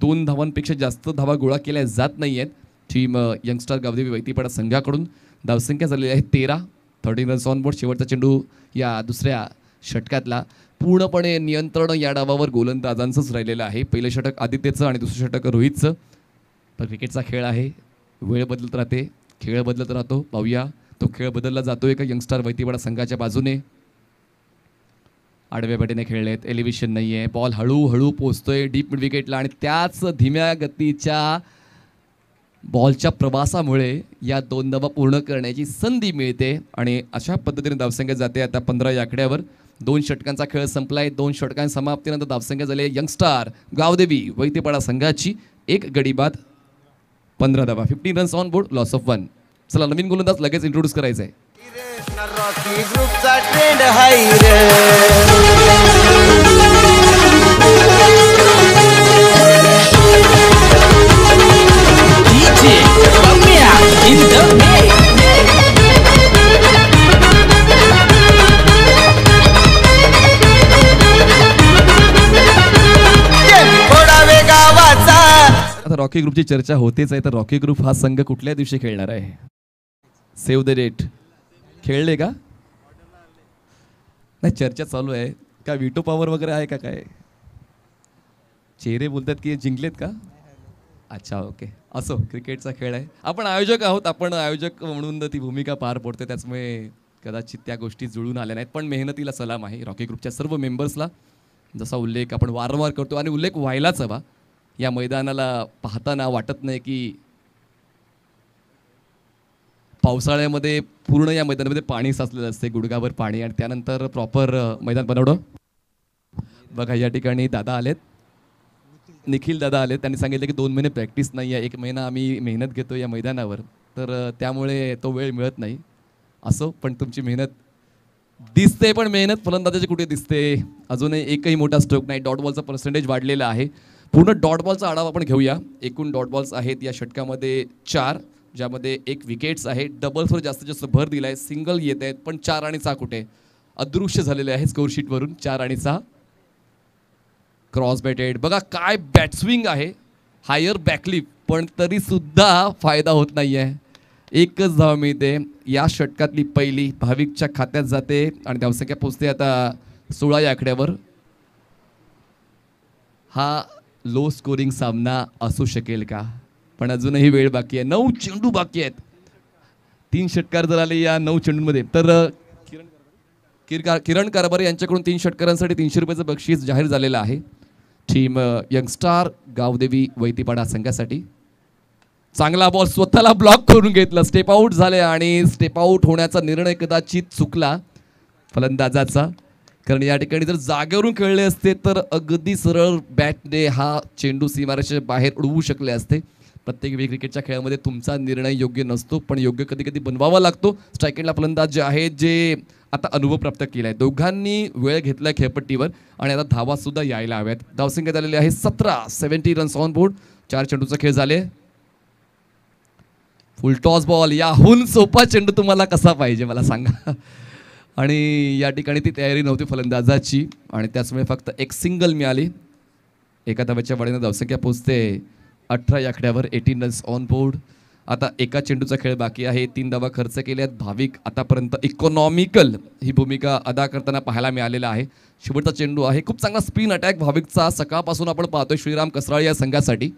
Speaker 4: दोन धावांपेक्षा जास्त धावा गोळा केल्या जात नाही आहेत टीम यंगस्टार गावदेवी वैतीपाडा संघाकडून धावसंख्या झालेली आहे तेरा थर्टीन रन्स ऑन बोर्ड शेवटचा चेंडू या दुसऱ्या षटकातला पूर्णपणे नियंत्रण या डावावर गोलंदाजांचंच राहिलेलं आहे पहिलं षटक आदित्यचं आणि दुसरं षटक रोहितचं तर क्रिकेटचा खेळ आहे वेळ बदलत राहते खेळ बदलत राहतो पाहूया तो खेळ बदलला जातोय का यंगस्टार वैतीवाडा संघाच्या बाजूने आडवेपटीने खेळलेत एलिव्हिशन नाही आहे बॉल हळूहळू पोचतोय डीप विकेटला आणि त्याच धीम्या गतीच्या बॉलच्या प्रवासामुळे या दोन दबा पूर्ण करण्याची संधी मिळते आणि अशा पद्धतीने धावसंख्या जाते आता पंधरा या आकड्यावर दोन षटकांचा खेळ संपला आहे दोन षटकां समाप्तीनंतर धावसंख्या झाली यंगस्टार गावदेवी वैद्यपाडा संघाची एक गडीबाद पंधरा दबा fifteen runs on board loss of one चला नवीन गोलंदाज लगेच इंट्रोड्यूस करायचं आहे आता रॉकी ग्रुपची चर्चा होतेच आहे तर रॉकी ग्रुप हा संघ कुठल्या दिवशी खेळणार आहे सेव्ह द डेट खेळले का नाही चर्चा चालू आहे का विटो पॉवर वगैरे आहे का काय चेहरे बोलतात की जिंकलेत का अच्छा ओके असो क्रिकेटचा खेळ आहे आपण आयोजक आहोत आपण आयोजक म्हणून ती भूमिका पार पडते त्याचमुळे कदाचित त्या गोष्टी जुळून आल्या नाहीत पण मेहनतीला सलाम आहे रॉकी ग्रुपच्या सर्व मेंबर्सला जसा उल्लेख आपण वारंवार करतो आणि उल्लेख व्हायलाच हवा या मैदानाला पाहताना वाटत नाही की पावसाळ्यामध्ये पूर्ण या मैदानामध्ये पाणी साचलेलं असते गुडगावर पाणी आणि त्यानंतर प्रॉपर मैदान बनवणं बघा या ठिकाणी दादा आलेत निखिल दादा आले त्यांनी सांगितलं की दोन महिने प्रॅक्टिस नाही आहे एक महिना आम्ही मेहनत घेतो या मैदानावर तर त्यामुळे तो वेळ मिळत नाही असो पण तुमची मेहनत दिसते पण मेहनत फलंदाजाची कुठे दिसते अजूनही एकही मोठा स्ट्रोक नाही डॉट बॉलचा पर्सेंटेज वाढलेला आहे पूर्ण डॉट बॉलचा आढावा आपण घेऊया एकूण डॉट बॉल्स आहेत या षटकामध्ये चार ज्यामध्ये एक विकेट्स आहे डबल्सवर जास्तीत जास्त भर दिला आहे सिंगल येत आहेत पण चार आणि सहा कुठे अदृश्य झालेले आहे स्कोरशीटवरून चार आणि सहा क्रॉस बॅटेड बघा काय स्विंग आहे हायर बॅकलिप पण तरीसुद्धा फायदा होत नाही आहे एकच धाव मिळते या षटकातली पहिली भाविकच्या खात्यात जाते आणि धावसंख्या पोचते आता सोळा या आकड्यावर हा लो स्कोरिंग सामना असू शकेल का पण अजूनही वेळ बाकी आहे नऊ चेंडू बाकी आहेत तीन षटकार जर आले या नऊ चेंडूंमध्ये तर किरण किरकार किरण कारभारे यांच्याकडून तीन षटकारांसाठी तीनशे रुपयाचं बक्षीस जाहीर झालेलं आहे टीम यंगस्टार गावदेवी वैतीपाडा संघासाठी चांगला बॉल स्वतःला ब्लॉक करून घेतला स्टेप आऊट झाले आणि स्टेप आऊट होण्याचा निर्णय कदाचित चुकला फलंदाजाचा कारण या ठिकाणी जर जागेवरून खेळले असते तर अगदी सरळ बॅटने हा चेंडू सीमारेषेच्या बाहेर उडवू शकले असते प्रत्येक वेळी क्रिकेटच्या खेळामध्ये तुमचा निर्णय योग्य नसतो पण योग्य कधी कधी बनवावा लागतो स्ट्रायकेटला फलंदाज जे आहेत जे आता अनुभव प्राप्त केला आहे दोघांनी वेळ घेतला खेळपट्टीवर आणि आता धावासुद्धा यायला हव्यात धावसंख्या झालेले आहे सतरा सेव्हन्टी रन्स ऑन बोर्ड चार चेंडूचा खेळ झाले फुल टॉस बॉल याहून सोपा चेंडू तुम्हाला कसा पाहिजे मला सांगा आणि या ठिकाणी ती तयारी नव्हती फलंदाजाची आणि त्याचमुळे फक्त एक सिंगल मिळाली एका धाव्याच्या वडीनं धावसंख्या पोचते अठरा या आकड्यावर रन्स ऑन बोर्ड आता एका चेंडूचा खेळ बाकी आहे तीन धावा खर्च केल्यात भाविक आतापर्यंत इकॉनॉमिकल ही भूमिका अदा करताना पाहायला मिळालेला आहे शेवटचा चेंडू आहे खूप चांगला स्पिन अटॅक भाविकचा सकाळपासून आपण पाहतोय श्रीराम कसराळ या संघासाठी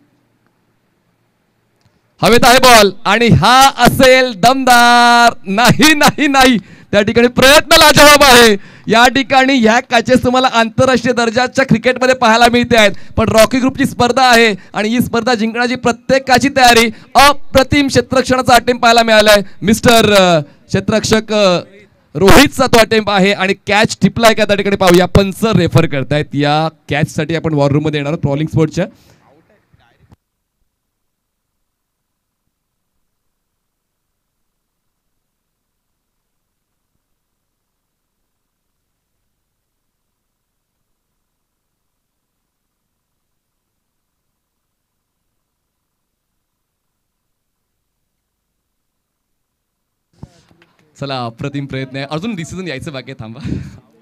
Speaker 4: हवेत आहे बॉल आणि हा असेल दमदार नाही नाही नाही त्या ठिकाणी प्रयत्न लाजवाब आहे या ठिकाणी ह्या कॅचेस तुम्हाला आंतरराष्ट्रीय दर्जाच्या क्रिकेटमध्ये पाहायला मिळते आहेत पण रॉकी ग्रुपची स्पर्धा आहे आणि ही स्पर्धा जिंकण्याची प्रत्येकाची तयारी अप्रतिम क्षेत्रक्षणाचा अटेम्प पाहायला मिळाला आहे मिस्टर क्षेत्रक्षक रोहितचा तो अटेम्प आहे आणि कॅच टिपला आहे का त्या ठिकाणी पाहूया पंच रेफर करतायत या कॅचसाठी आपण वॉर मध्ये येणार ट्रॉलिंग स्पोर्टच्या चला अप्रतिम प्रयत्न आहे अजून डिसिजन यायचं बाकी थांबा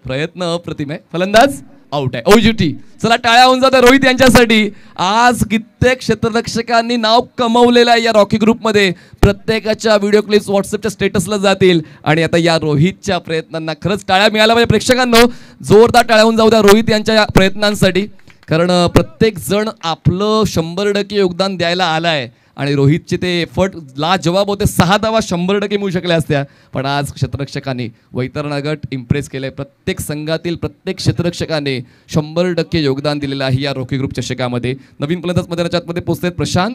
Speaker 4: प्रयत्न अप्रतिम आहे फलंदाज आउट आहे ओ ज्युटी चला टाळ्या होऊन जाते रोहित यांच्यासाठी आज कित्येक क्षेत्ररक्षकांनी नाव कमवलेलं आहे या रॉकी ग्रुपमध्ये प्रत्येकाच्या व्हिडिओ क्लिप्स व्हॉट्सअपच्या स्टेटसला जातील आणि आता या रोहितच्या प्रयत्नांना खरंच टाळ्या मिळाल्या पाहिजे प्रेक्षकांनो जोरदार टाळ्या होऊन जाऊ द्या रोहित यांच्या या प्रयत्नांसाठी कारण प्रत्येक जण आपलं शंभर टक्के योगदान द्यायला आलाय आणि रोहितचे ते फट ला जवाब होते सहा धावा शंभर टक्के मिळू शकल्या असत्या पण आज क्षेत्ररक्षकांनी वैतरणागट इम्प्रेस केले प्रत्येक संघातील प्रत्येक क्षेत्ररक्षकाने शंभर टक्के योगदान दिलेलं आहे या रोकी ग्रुप चषकामध्ये नवीन फलंदाज मध्ये आतमध्ये पोचत प्रशांत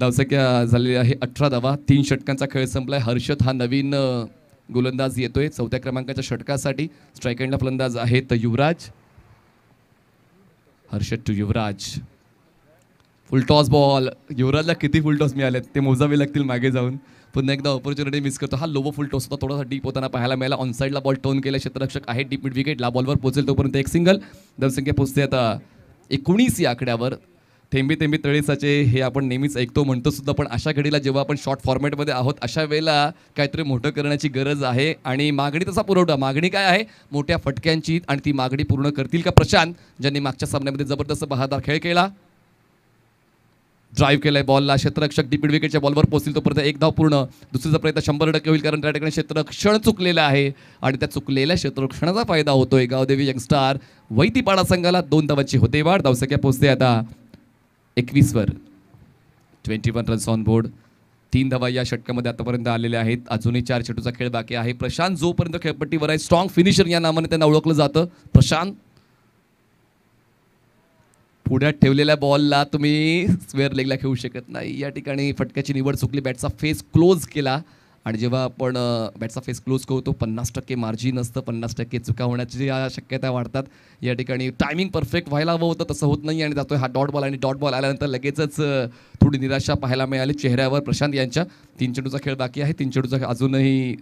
Speaker 4: धावसंख्या झालेली आहे अठरा धावा तीन षटकांचा खेळ संपलाय हर्षद हा नवीन गोलंदाज येतोय चौथ्या क्रमांकाच्या षटकासाठी स्ट्राईक अँडला फलंदाज आहेत Yuvraj Harshad to Yuvraj full toss ball युवराजला किती फुल टॉस मिळालेत ते मोजावे लागतील मागे जाऊन पुन्हा एकदा ऑपॉर्च्युनिटी मिस करतो हा लोबो फुल टॉस होता थोडासा डीप होताना पाहायला मिळाला ऑन साईडला बॉल टोन केला क्षेत्ररक्षक आहे डीप मिड विकेट ला बॉलवर पोहोचेल तोपर्यंत एक सिंगल दमसंख्या पोचते आता एकोणीस या आकड्यावर थेंबी थेंबी तळेसाचे साचे हे आपण नेहमीच ऐकतो म्हणतो सुद्धा पण अशा घडीला जेव्हा आपण शॉर्ट फॉर्मॅटमध्ये आहोत अशा वेळेला काहीतरी मोठं करण्याची गरज आहे आणि मागणी तसा पुरवठा मागणी काय आहे मोठ्या फटक्यांची आणि ती मागणी पूर्ण करतील का प्रशांत ज्यांनी मागच्या सामन्यामध्ये जबरदस्त बहादार खेळ केला ड्राईव्ह केलाय बॉलला क्षेत्ररक्षक डिपीड विकेटच्या बॉलवर पोहोचतील तोपर्यंत एक धाव पूर्ण दुसरीचा प्रयत्न शंभर टक्के होईल कारण त्या ठिकाणी क्षेत्ररक्षण चुकलेलं आहे आणि त्या चुकलेल्या क्षेत्ररक्षणाचा फायदा होतोय गावदेवी यंगस्टार वैतीपाडा संघाला दोन धावांची होते वाढ धावसंख्या पोहोचते आता एकवीसवर twenty one runs on board तीन धावा या षटकामध्ये आतापर्यंत आलेले आहेत अजूनही चार चेटूचा खेळ बाकी आहे प्रशांत जोपर्यंत खेळपट्टीवर आहे स्ट्रॉंग फिनिशर या नावाने त्यांना ओळखलं जातं प्रशांत पुढ्यात ठेवलेल्या बॉलला तुम्ही स्वेअर लेगला खेळू शकत नाही या ठिकाणी फटक्याची निवड चुकली बॅटचा फेस क्लोज केला आणि जेव्हा आपण बॅटचा फेस क्लोज करतो पन्नास टक्के मार्जिन असतं पन्नास टक्के चुका होण्याची या शक्यता वाढतात या ठिकाणी टायमिंग परफेक्ट व्हायला हवं होतं तसं होत नाही आणि जातो हा डॉट बॉल आणि डॉट बॉल आल्यानंतर लगेचच थोडी निराशा पाहायला मिळाली चेहऱ्यावर प्रशांत यांच्या तीन चेडूचा खेळ बाकी आहे तीन चेंडूचा अजूनही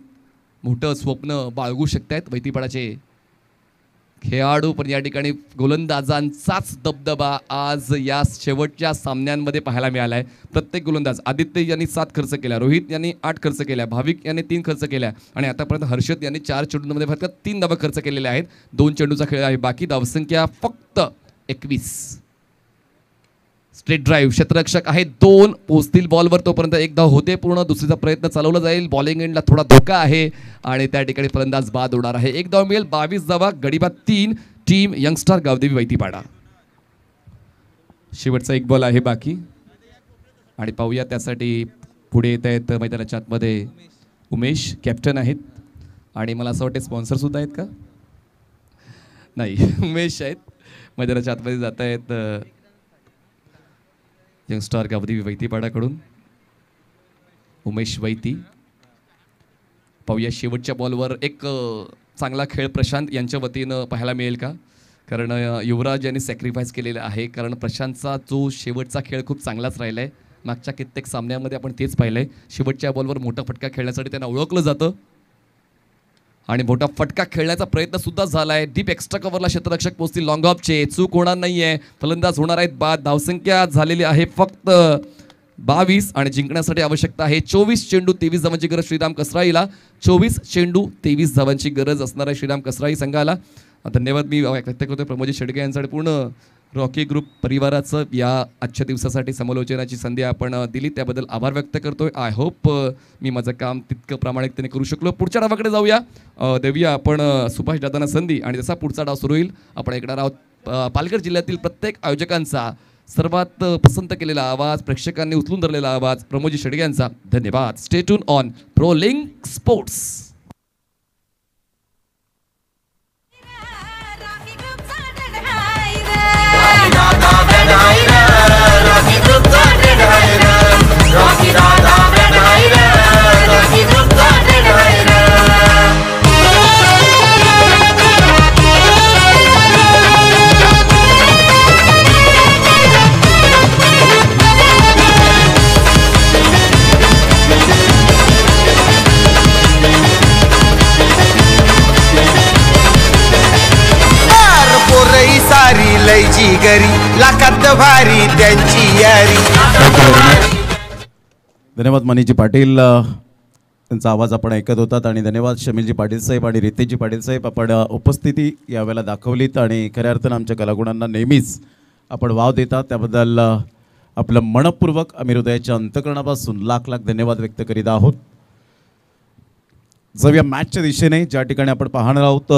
Speaker 4: मोठं स्वप्न बाळगू शकत आहेत वैतीपाडाचे खेळाडू पण या ठिकाणी गोलंदाजांचाच दबदबा आज या शेवटच्या सामन्यांमध्ये पाहायला मिळाला आहे प्रत्येक गोलंदाज आदित्य यांनी सात खर्च केला रोहित यांनी आठ खर्च केला भाविक यांनी तीन खर्च केला आणि आतापर्यंत हर्षद यांनी चार चेंडूंमध्ये फक्त तीन दबा खर्च केलेले आहेत दोन चेंडूचा खेळ आहे बाकी धावसंख्या फक्त एकवीस स्ट्रेट ड्राईव्ह क्षेत्ररक्षक आहे दोन पोचतील बॉलवर तोपर्यंत एक होते पूर्ण दुसरीचा प्रयत्न चालवला जाईल बॉलिंग एंडला थोडा धोका आहे आणि त्या ठिकाणी फलंदाज बाद होणार आहे एक धाव मिळेल बावीस धावा गडीबा तीन टीम यंगस्टर गावदेवी वैतीपाडा शेवटचा एक बॉल आहे बाकी आणि पाहूया त्यासाठी पुढे येत आहेत मैदानाच्या आतमध्ये उमेश कॅप्टन आहेत आणि मला असं वाटते स्पॉन्सरसुद्धा आहेत का नाही [laughs] उमेश आहेत मैदानाच्या आतमध्ये जात आहेत यंगस्टार गावदेवी वैतीपाडाकडून उमेश वैती पाहूया शेवटच्या बॉलवर एक चांगला खेळ प्रशांत यांच्या वतीनं पाहायला मिळेल का कारण युवराज यांनी सॅक्रिफाईस केलेलं आहे कारण प्रशांतचा जो शेवटचा खेळ खूप चांगलाच राहिला आहे मागच्या कित्येक सामन्यामध्ये आपण तेच पाहिलं आहे शेवटच्या बॉलवर मोठा फटका खेळण्यासाठी त्यांना ओळखलं जातं आणि मोठा फटका खेळण्याचा प्रयत्न सुद्धा झाला आहे डीप एक्स्ट्रा कव्हरला क्षेत्ररक्षक पोहोचतील लॉंग ऑफचे चूक होणार नाही आहे फलंदाज होणार आहेत बाद धावसंख्या झालेली आहे फक्त बावीस आणि जिंकण्यासाठी आवश्यकता आहे चोवीस चेंडू तेवीस धावांची गरज श्रीराम कसराईला चोवीस चेंडू तेवीस धावांची गरज असणार आहे श्रीराम कसराई संघाला धन्यवाद मी व्यक्त करतो प्रमोजी शेडके यांच्यासाठी पूर्ण रॉकी ग्रुप परिवाराचं या आजच्या दिवसासाठी समालोचनाची संधी आपण दिली त्याबद्दल आभार व्यक्त करतोय आय होप मी माझं काम तितकं प्रामाणिकतेने करू शकलो पुढच्या डावाकडे जाऊया देऊया आपण सुभाष दादांना संधी आणि जसा पुढचा डाव सुरू होईल आपण ऐकणार आहोत पालघर जिल्ह्यातील प्रत्येक आयोजकांचा सर्वात पसंत केलेला आवाज प्रेक्षकांनी उचलून धरलेला आवाज प्रमोजी शेडग्यांचा धन्यवाद स्टेटून ऑन रोलिंग स्पोर्ट्स
Speaker 2: भारी त्यांची यारी
Speaker 1: धन्यवाद मनीजी पाटील त्यांचा आवाज आपण ऐकत होतात आणि धन्यवाद शमीलजी पाटील साहेब आणि रितेशजी पाटील साहेब आपण उपस्थिती यावेळेला दाखवलीत आणि खऱ्या अर्थानं आमच्या कलागुणांना नेहमीच आपण वाव देतात त्याबद्दल आपलं मनपूर्वक आम्ही हृदयाच्या अंतकरणापासून लाख लाख धन्यवाद व्यक्त करीत आहोत या मॅचच्या दिशेने ज्या ठिकाणी आपण पाहणार आहोत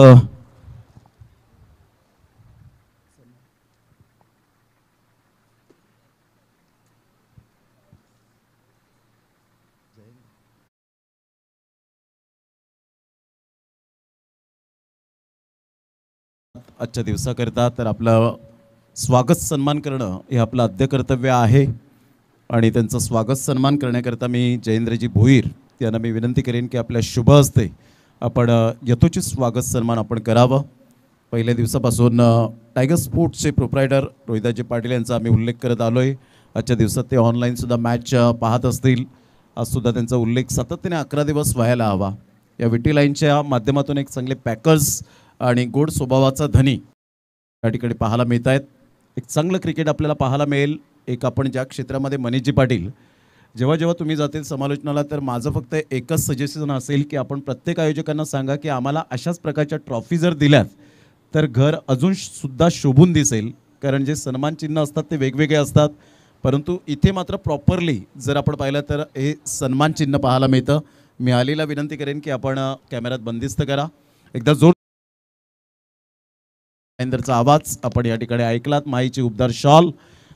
Speaker 1: आजच्या दिवसाकरता तर आपलं स्वागत सन्मान करणं हे आपलं आद्य कर्तव्य आहे आणि त्यांचं स्वागत सन्मान करण्याकरता मी जयेंद्रजी भोईर यांना मी विनंती करेन की आपल्या शुभ असते आपण यथोचित स्वागत सन्मान आपण करावं पहिल्या दिवसापासून टायगर स्पोर्ट्सचे प्रोप्रायटर रोहिताजी पाटील यांचा आम्ही उल्लेख करत आलो आहे आजच्या दिवसात ते ऑनलाईनसुद्धा मॅच पाहत असतील आजसुद्धा त्यांचा उल्लेख सातत्याने अकरा दिवस व्हायला हवा या विटी लाईनच्या माध्यमातून एक चांगले पॅकर्स आणि गोड स्वभावाचा धनी या ठिकाणी पाहायला मिळत आहेत एक चांगलं क्रिकेट आपल्याला पाहायला मिळेल एक आपण ज्या क्षेत्रामध्ये मनीषजी पाटील जेव्हा जेव्हा तुम्ही जातील समालोचनाला तर माझं फक्त एकच सजेशन असेल की आपण प्रत्येक आयोजकांना सांगा की आम्हाला अशाच प्रकारच्या ट्रॉफी जर दिल्यात तर घर अजून सुद्धा शोभून दिसेल कारण जे सन्मान चिन्ह असतात ते वेगवेगळे असतात परंतु इथे मात्र प्रॉपरली जर आपण पाहिलं तर हे सन्मान चिन्ह पाहायला मिळतं मी आलेला विनंती करेन की आपण कॅमेऱ्यात बंदिस्त करा एकदा जोर महेंद्रचा आवाज आपण या ठिकाणी ऐकलात माईची उबदार शॉल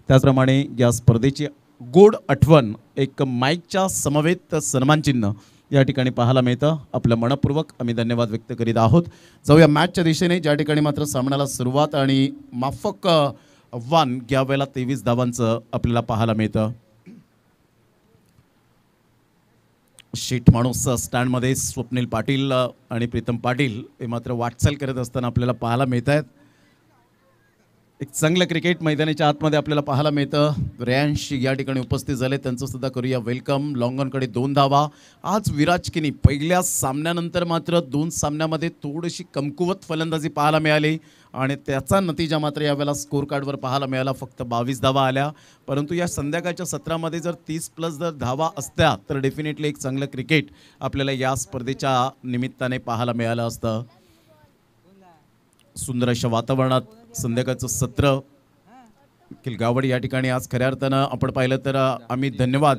Speaker 1: त्याचप्रमाणे या स्पर्धेची गोड आठवण एक माईकच्या समवेत सन्मानचिन्ह या ठिकाणी पाहायला मिळतं आपलं मनपूर्वक आम्ही धन्यवाद व्यक्त करीत आहोत जाऊया मॅचच्या दिशेने ज्या ठिकाणी मात्र सामन्याला सुरुवात आणि माफक आव्हान वेळेला तेवीस धावांचं आपल्याला पाहायला मिळतं शेठ माणूस स्टँडमध्ये स्वप्नील पाटील आणि प्रीतम पाटील हे मात्र वाटचाल करत असताना आपल्याला पाहायला मिळत आहेत एक चांगलं क्रिकेट मैदानाच्या आतमध्ये आपल्याला पाहायला मिळतं रॅन्श या ठिकाणी उपस्थित झाले त्यांचं सुद्धा करूया वेलकम लॉंगॉनकडे दोन धावा आज विराज किनी पहिल्या सामन्यानंतर मात्र दोन सामन्यामध्ये थोडीशी कमकुवत फलंदाजी पाहायला मिळाली आणि त्याचा नतीजा मात्र यावेळेला स्कोर कार्डवर पाहायला मिळाला फक्त बावीस धावा आल्या परंतु या संध्याकाळच्या सत्रामध्ये जर तीस प्लस जर धावा असत्या तर डेफिनेटली एक चांगलं क्रिकेट आपल्याला या स्पर्धेच्या निमित्ताने पाहायला मिळालं असतं सुंदर अशा वातावरणात संध्याकाळचं सत्र गावड या ठिकाणी आज खऱ्या अर्थानं आपण पाहिलं तर आम्ही धन्यवाद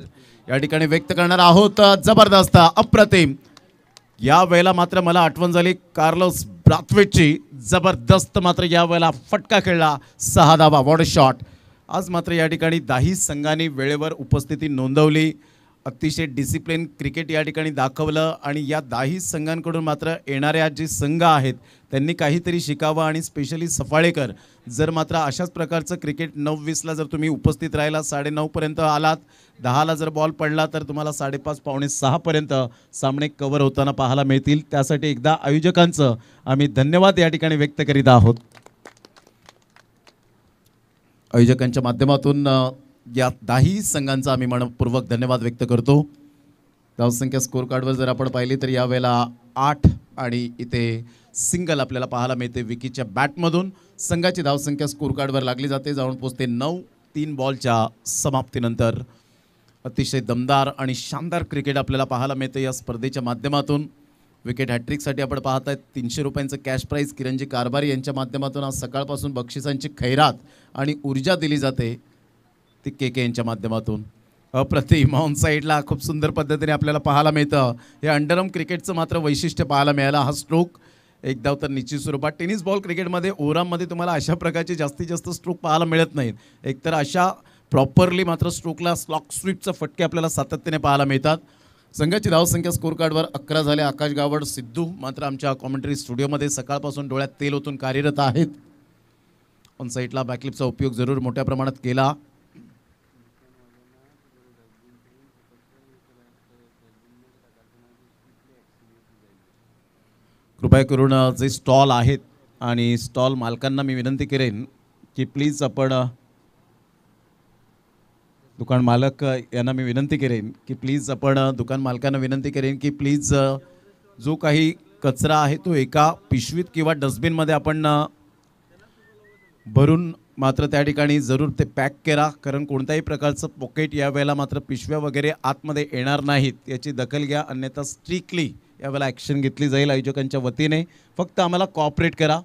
Speaker 1: या ठिकाणी व्यक्त करणार आहोत जबरदस्त अप्रतिम या वेळेला मात्र मला आठवण झाली कार्लोस ब्राथवेची जबरदस्त मात्र या वेळेला फटका खेळला सहा धावा वॉड शॉट आज मात्र या ठिकाणी दाही संघाने वेळेवर उपस्थिती नोंदवली अतिशय डिसिप्लिन क्रिकेट या ठिकाणी दाखवलं आणि या दाही संघांकडून मात्र येणाऱ्या जे संघ आहेत त्यांनी काहीतरी शिकावं आणि स्पेशली सफाळेकर जर मात्र अशाच प्रकारचं क्रिकेट नऊ वीसला जर तुम्ही उपस्थित राहिला साडेनऊपर्यंत आलात दहाला जर बॉल पडला तर तुम्हाला साडेपाच पावणे सहापर्यंत सामने कवर होताना पाहायला मिळतील त्यासाठी एकदा आयोजकांचं आम्ही धन्यवाद या ठिकाणी व्यक्त करीत आहोत आयोजकांच्या माध्यमातून या दाही संघांचा आम्ही मनपूर्वक धन्यवाद व्यक्त करतो धावसंख्या स्कोर कार्डवर जर आपण पाहिली तर यावेळेला आठ आणि इथे सिंगल आपल्याला पाहायला मिळते विकीच्या बॅटमधून संघाची धावसंख्या स्कोर कार्डवर लागली जाते जाऊन पोचते नऊ तीन बॉलच्या समाप्तीनंतर अतिशय दमदार आणि शानदार क्रिकेट आपल्याला पाहायला मिळते या स्पर्धेच्या माध्यमातून विकेट हॅट्रिकसाठी आपण पाहत आहेत तीनशे रुपयांचं कॅश प्राईज किरणजी कारभारी यांच्या माध्यमातून आज सकाळपासून बक्षिसांची खैरात आणि ऊर्जा दिली जाते ती के के यांच्या माध्यमातून अप्रतिम ऑन साईडला खूप सुंदर पद्धतीने आपल्याला पाहायला मिळतं हे अंडरम क्रिकेटचं मात्र वैशिष्ट्य पाहायला मिळालं हा स्ट्रोक एकदा तर निश्चित स्वरूपात टेनिस बॉल क्रिकेटमध्ये ओव्हरामध्ये तुम्हाला अशा प्रकारचे जास्तीत जास्त स्ट्रोक पाहायला मिळत नाहीत एकतर अशा प्रॉपरली मात्र स्ट्रोकला स्लॉक स्वीपचे फटके आपल्याला सातत्याने पाहायला मिळतात संघाची धावसंख्या स्कोर कार्डवर अकरा झाले आकाश गावड सिद्धू मात्र आमच्या कॉमेंटरी स्टुडिओमध्ये सकाळपासून डोळ्यात तेल ओतून कार्यरत आहेत ऑन साईडला बॅकलिपचा उपयोग जरूर मोठ्या प्रमाणात केला कृपया करून जे स्टॉल आहेत आणि स्टॉल मालकांना मी विनंती करेन की प्लीज आपण दुकान मालक यांना मी विनंती करेन की प्लीज आपण दुकान मालकांना विनंती करेन की प्लीज जो काही कचरा आहे तो एका पिशवीत किंवा डस्टबिनमध्ये आपण भरून मात्र त्या ठिकाणी जरूर ते पॅक करा कारण कोणत्याही प्रकारचं पॉकेट यावेळेला मात्र पिशव्या वगैरे आतमध्ये येणार नाहीत याची दखल घ्या अन्यथा स्ट्रिक्टली यावेळेला ॲक्शन घेतली जाईल आयोजकांच्या वतीने फक्त आम्हाला कॉपरेट करा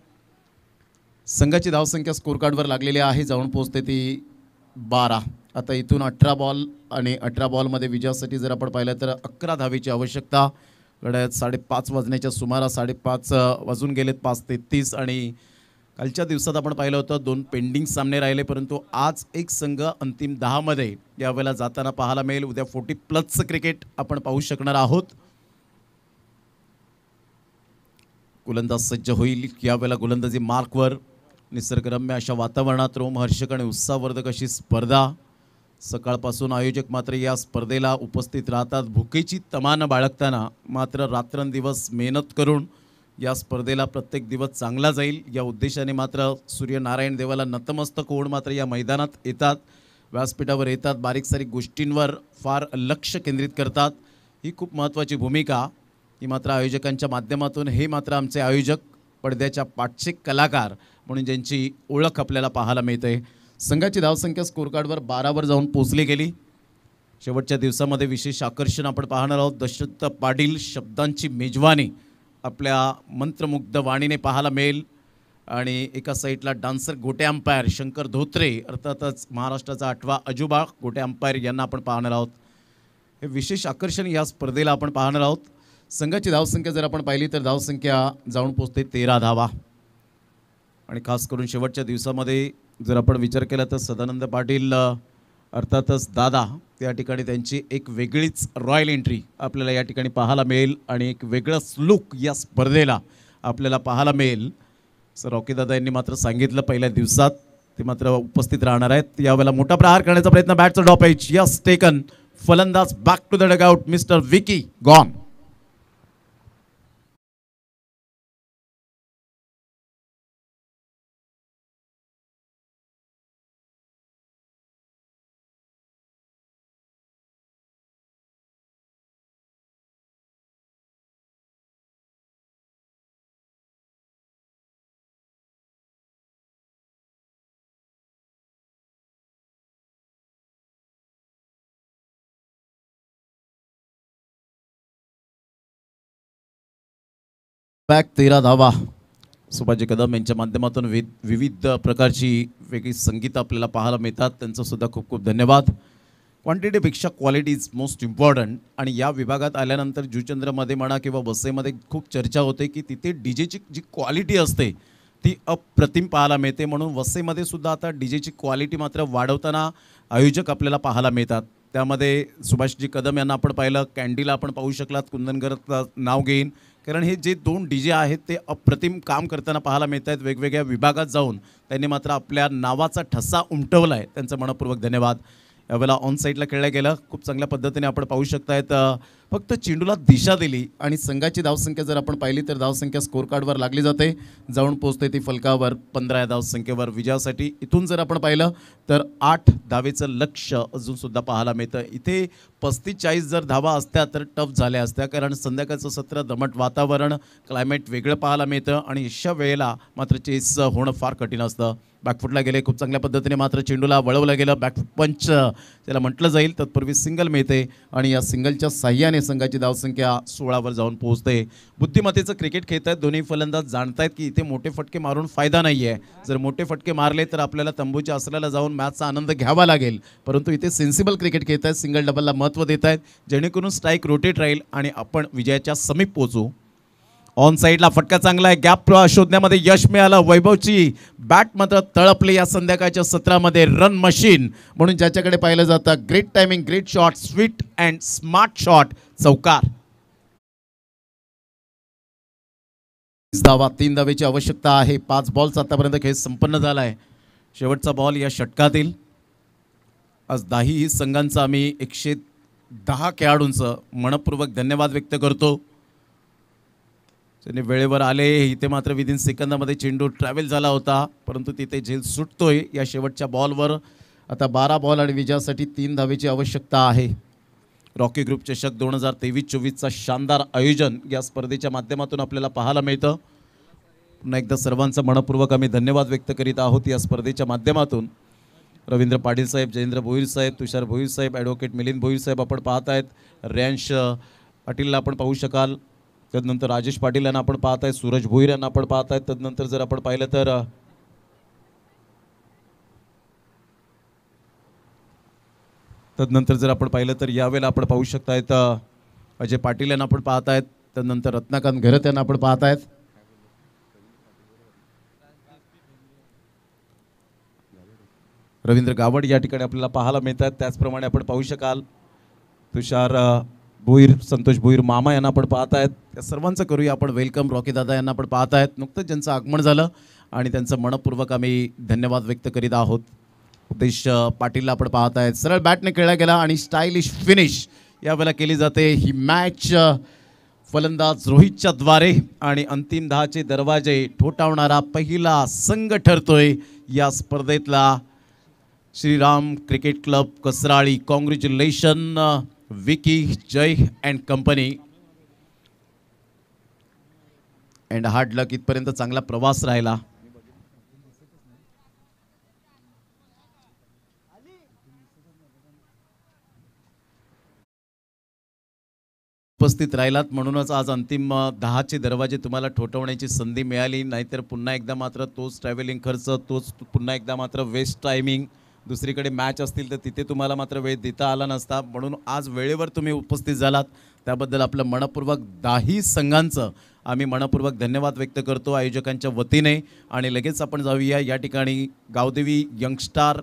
Speaker 1: संघाची धावसंख्या स्कोरकार्डवर लागलेली आहे जाऊन पोचते ती बारा आता इथून अठरा बॉल आणि अठरा बॉलमध्ये विजयासाठी जर आपण पाहिलं तर अकरा धावेची आवश्यकता घड्यात साडेपाच वाजण्याच्या सुमारास साडेपाच वाजून गेलेत पाच ते आणि कालच्या दिवसात आपण पाहिलं होतं दोन पेंडिंग सामने राहिले परंतु आज एक संघ अंतिम दहामध्ये यावेळेला जाताना पाहायला मिळेल उद्या फोर्टी प्लसचं क्रिकेट आपण पाहू शकणार आहोत गोलंदाज सज्ज होईल यावेळेला गोलंदाजी मार्कवर निसर्गरम्य अशा वातावरणात रोमहर्षक आणि उत्साहवर्धक अशी स्पर्धा सकाळपासून आयोजक मात्र या स्पर्धेला उपस्थित राहतात भुकेची तमान बाळगताना मात्र रात्रंदिवस मेहनत करून या स्पर्धेला प्रत्येक दिवस चांगला जाईल या उद्देशाने मात्र सूर्यनारायण देवाला नतमस्तक होऊन मात्र या मैदानात येतात व्यासपीठावर येतात बारीक सारीक गोष्टींवर फार लक्ष केंद्रित करतात ही खूप महत्त्वाची भूमिका ती मात्र आयोजकांच्या माध्यमातून हे मात्र आमचे आयोजक पडद्याच्या पाठचे कलाकार म्हणून ज्यांची ओळख आपल्याला पाहायला मिळते संघाची धावसंख्या स्कोरकार्डवर बारावर जाऊन पोचली गेली शेवटच्या दिवसामध्ये विशेष आकर्षण आपण पाहणार आहोत दशरथ पाटील शब्दांची मेजवानी आपल्या मंत्रमुग्ध वाणीने पाहायला मिळेल आणि एका साईडला डान्सर गोटे अंपायर शंकर धोत्रे अर्थातच महाराष्ट्राचा आठवा अजुबा गोटे अंपायर यांना आपण पाहणार आहोत हे विशेष आकर्षण या स्पर्धेला आपण पाहणार आहोत संघाची धावसंख्या जर आपण पाहिली तर धावसंख्या जाऊन पोचते तेरा धावा आणि खास करून शेवटच्या दिवसामध्ये जर आपण विचार केला तर सदानंद पाटील अर्थातच दादा त्या ठिकाणी त्यांची एक वेगळीच रॉयल एंट्री आपल्याला या ठिकाणी पाहायला मिळेल आणि एक वेगळंच लुक या स्पर्धेला आपल्याला पाहायला मिळेल सर रॉकी दादा यांनी मात्र सांगितलं पहिल्या दिवसात ते मात्र उपस्थित राहणार आहेत यावेळेला मोठा प्रहार
Speaker 3: करण्याचा प्रयत्न बॅटचा एच यस टेकन फलंदाज back to the dugout mister Vicky gone
Speaker 1: back तेरा धावा सुभाजी कदम यांच्या माध्यमातून वि विविध प्रकारची वेगळी संगीत आपल्याला पाहायला मिळतात त्यांचंसुद्धा खूप खूप धन्यवाद क्वांटिटीपेक्षा क्वालिटी इज मोस्ट इम्पॉर्टंट आणि या विभागात आल्यानंतर जुचंद्रमध्ये म्हणा किंवा वसईमध्ये खूप चर्चा होते की तिथे डी जेची जी क्वालिटी असते ती अप्रतिम पाहायला मिळते म्हणून वसईमध्ये सुद्धा आता डी जेची क्वालिटी मात्र वाढवताना आयोजक आपल्याला पाहायला मिळतात त्यामध्ये सुभाषजी कदम यांना आपण पाहिलं कॅन्डीला आपण पाहू शकलात कुंदनगरचं नाव घेईन कारण हे जे दोन डी जे आहेत ते अप्रतिम काम करताना पाहायला मिळत आहेत वेगवेगळ्या विभागात जाऊन त्यांनी मात्र आपल्या नावाचा ठसा उमटवला आहे त्यांचं मनपूर्वक धन्यवाद यावेळेला ऑन साईडला खेळलं गेलं खूप चांगल्या पद्धतीने आपण पाहू शकतायत फक्त चेंडूला दिशा दिली आणि संघाची धावसंख्या जर आपण पाहिली तर धावसंख्या स्कोर कार्डवर लागली जाते जाऊन पोचते ती फलकावर पंधरा या धावसंख्येवर विजयासाठी इथून जर आपण पाहिलं तर आठ धावेचं लक्ष अजूनसुद्धा पाहायला मिळतं इथे पस्तीस चाळीस जर धावा असत्या तर टफ झाल्या असत्या कारण संध्याकाळचं सत्र दमट वातावरण क्लायमेट वेगळं पाहायला मिळतं आणि अशा वेळेला मात्र चेस होणं फार कठीण असतं बॅकफुटला गेले खूप चांगल्या पद्धतीने मात्र चेंडूला वळवलं गेलं बॅकफुट पंच त्याला म्हटलं जाईल तत्पूर्वी सिंगल मिळते आणि या सिंगलच्या साह्याने संघाची धावसंख्या सोळावर जाऊन पोहोचते बुद्धिमत्तेचं क्रिकेट खेळत आहेत दोन्ही फलंदाज जाणतायत की इथे मोठे फटके मारून फायदा नाही आहे जर मोठे फटके मारले तर आपल्याला तंबूच्या असल्याला जाऊन मॅचचा आनंद घ्यावा लागेल परंतु इथे सेन्सिबल क्रिकेट खेळत आहेत सिंगल डबलला महत्त्व देत आहेत जेणेकरून स्ट्राईक रोटेट राहील आणि आपण विजयाच्या समीप पोहोचू ऑन साईडला फटका चांगला आहे गॅप शोधण्यामध्ये यश मिळालं वैभवची बॅट मात्र तळपली या संध्याकाळच्या सत्रामध्ये रन मशीन म्हणून
Speaker 3: ज्याच्याकडे पाहिलं जातं great timing great shot sweet and smart shot चौकार धावा तीन धावेची आवश्यकता आहे पाच बॉल्स आतापर्यंत खेळ संपन्न झाला आहे शेवटचा बॉल या षटकातील
Speaker 1: आज दाही संघांचा आम्ही एकशे दहा खेळाडूंचं मनपूर्वक धन्यवाद व्यक्त करतो त्यांनी वेळेवर आले इथे मात्र विदिन सेकंदामध्ये चेंडू ट्रॅव्हल झाला होता परंतु तिथे झेल सुटतोय या शेवटच्या बॉलवर आता बारा बॉल आणि विजयासाठी तीन धावेची आवश्यकता आहे रॉकी ग्रुप चषक दोन हजार तेवीस चोवीसचा शानदार आयोजन या स्पर्धेच्या माध्यमातून आपल्याला पाहायला मिळतं पुन्हा एकदा सर्वांचं मनपूर्वक आम्ही धन्यवाद व्यक्त करीत आहोत या स्पर्धेच्या माध्यमातून रवींद्र पाटील साहेब जयेंद्र भोईर साहेब तुषार भोईर साहेब ॲडव्होकेट मिलिंद भोईर साहेब आपण पाहत आहेत रॅन्श पाटीलला आपण पाहू शकाल त्यानंतर राजेश पाटील यांना आपण पाहत सूरज भोईर यांना आपण पाहत आहेत तदनंतर जर आपण पाहिलं तर तदनंतर जर आपण पाहिलं तर यावेळेला आपण पाहू शकतायत अजय पाटील यांना आपण पाहत आहेत तदनंतर रत्नाकांत घरत यांना आपण पाहत आहेत रवींद्र गावड या ठिकाणी आपल्याला पाहायला मिळतात त्याचप्रमाणे आपण पाहू शकाल तुषार भोईर संतोष भोईर मामा यांना आपण पाहत आहेत त्या सर्वांचं करूया आपण वेलकम रॉकीदादा यांना आपण पाहत आहेत नुकतंच ज्यांचं आगमन झालं आणि त्यांचं मनपूर्वक आम्ही धन्यवाद व्यक्त करीत आहोत उद्देश पाटीलला आपण पाहत आहेत सरळ बॅटने खेळला गेला आणि स्टायलिश फिनिश यावेळेला केली जाते ही मॅच फलंदाज रोहितच्या द्वारे आणि अंतिम दहाचे दरवाजे ठोठावणारा पहिला संघ ठरतोय या स्पर्धेतला Shriram cricket club Kasrali congratulation Vicky Jay and company and hard luck इथपर्यंत चांगला प्रवास राहिला उपस्थित राहिलात म्हणूनच आज अंतिम दहाचे दरवाजे तुम्हाला ठोठवण्याची संधी मिळाली नाहीतर पुन्हा एकदा मात्र तोच ट्रॅव्हलिंग खर्च तोच पुन्हा एकदा मात्र वेस्ट टायमिंग दुसरीकडे मॅच असतील तर तिथे तुम्हाला मात्र वेळ देता आला नसता म्हणून आज वेळेवर तुम्ही उपस्थित झालात त्याबद्दल आपलं मनपूर्वक दाही संघांचं आम्ही मनपूर्वक धन्यवाद व्यक्त करतो आयोजकांच्या वतीने आणि लगेच आपण जाऊया या ठिकाणी गावदेवी यंगस्टार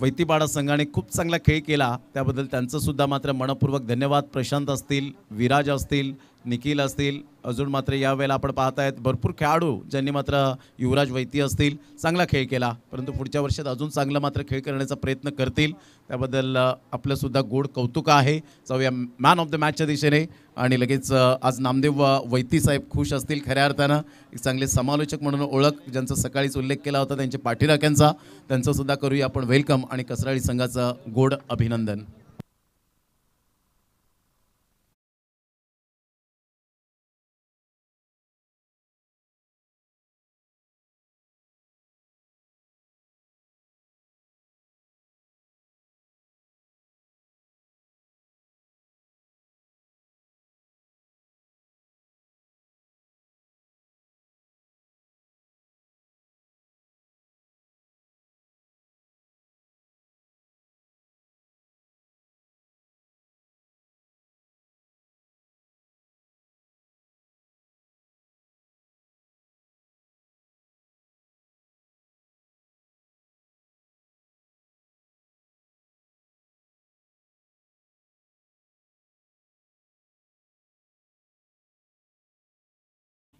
Speaker 1: वैतीबाडा संघाने खूप चांगला खेळ केला त्याबद्दल त्यांचंसुद्धा मात्र मनपूर्वक धन्यवाद प्रशांत असतील विराज असतील निखिल असतील अजून मात्र यावेळेला आपण पाहतायत भरपूर खेळाडू ज्यांनी मात्र युवराज वैती असतील चांगला खेळ केला परंतु पुढच्या वर्षात अजून चांगलं मात्र खेळ करण्याचा प्रयत्न करतील त्याबद्दल आपलंसुद्धा गोड कौतुक आहे जाऊया मॅन ऑफ द मॅचच्या दिशेने आणि लगेच आज नामदेव वैती साहेब खुश असतील खऱ्या अर्थानं एक चांगले समालोचक म्हणून ओळख ज्यांचा सकाळीच उल्लेख केला होता त्यांच्या पाठीराख्यांचा त्यांचंसुद्धा करूया आपण वेलकम आणि कसराळी संघाचं गोड अभिनंदन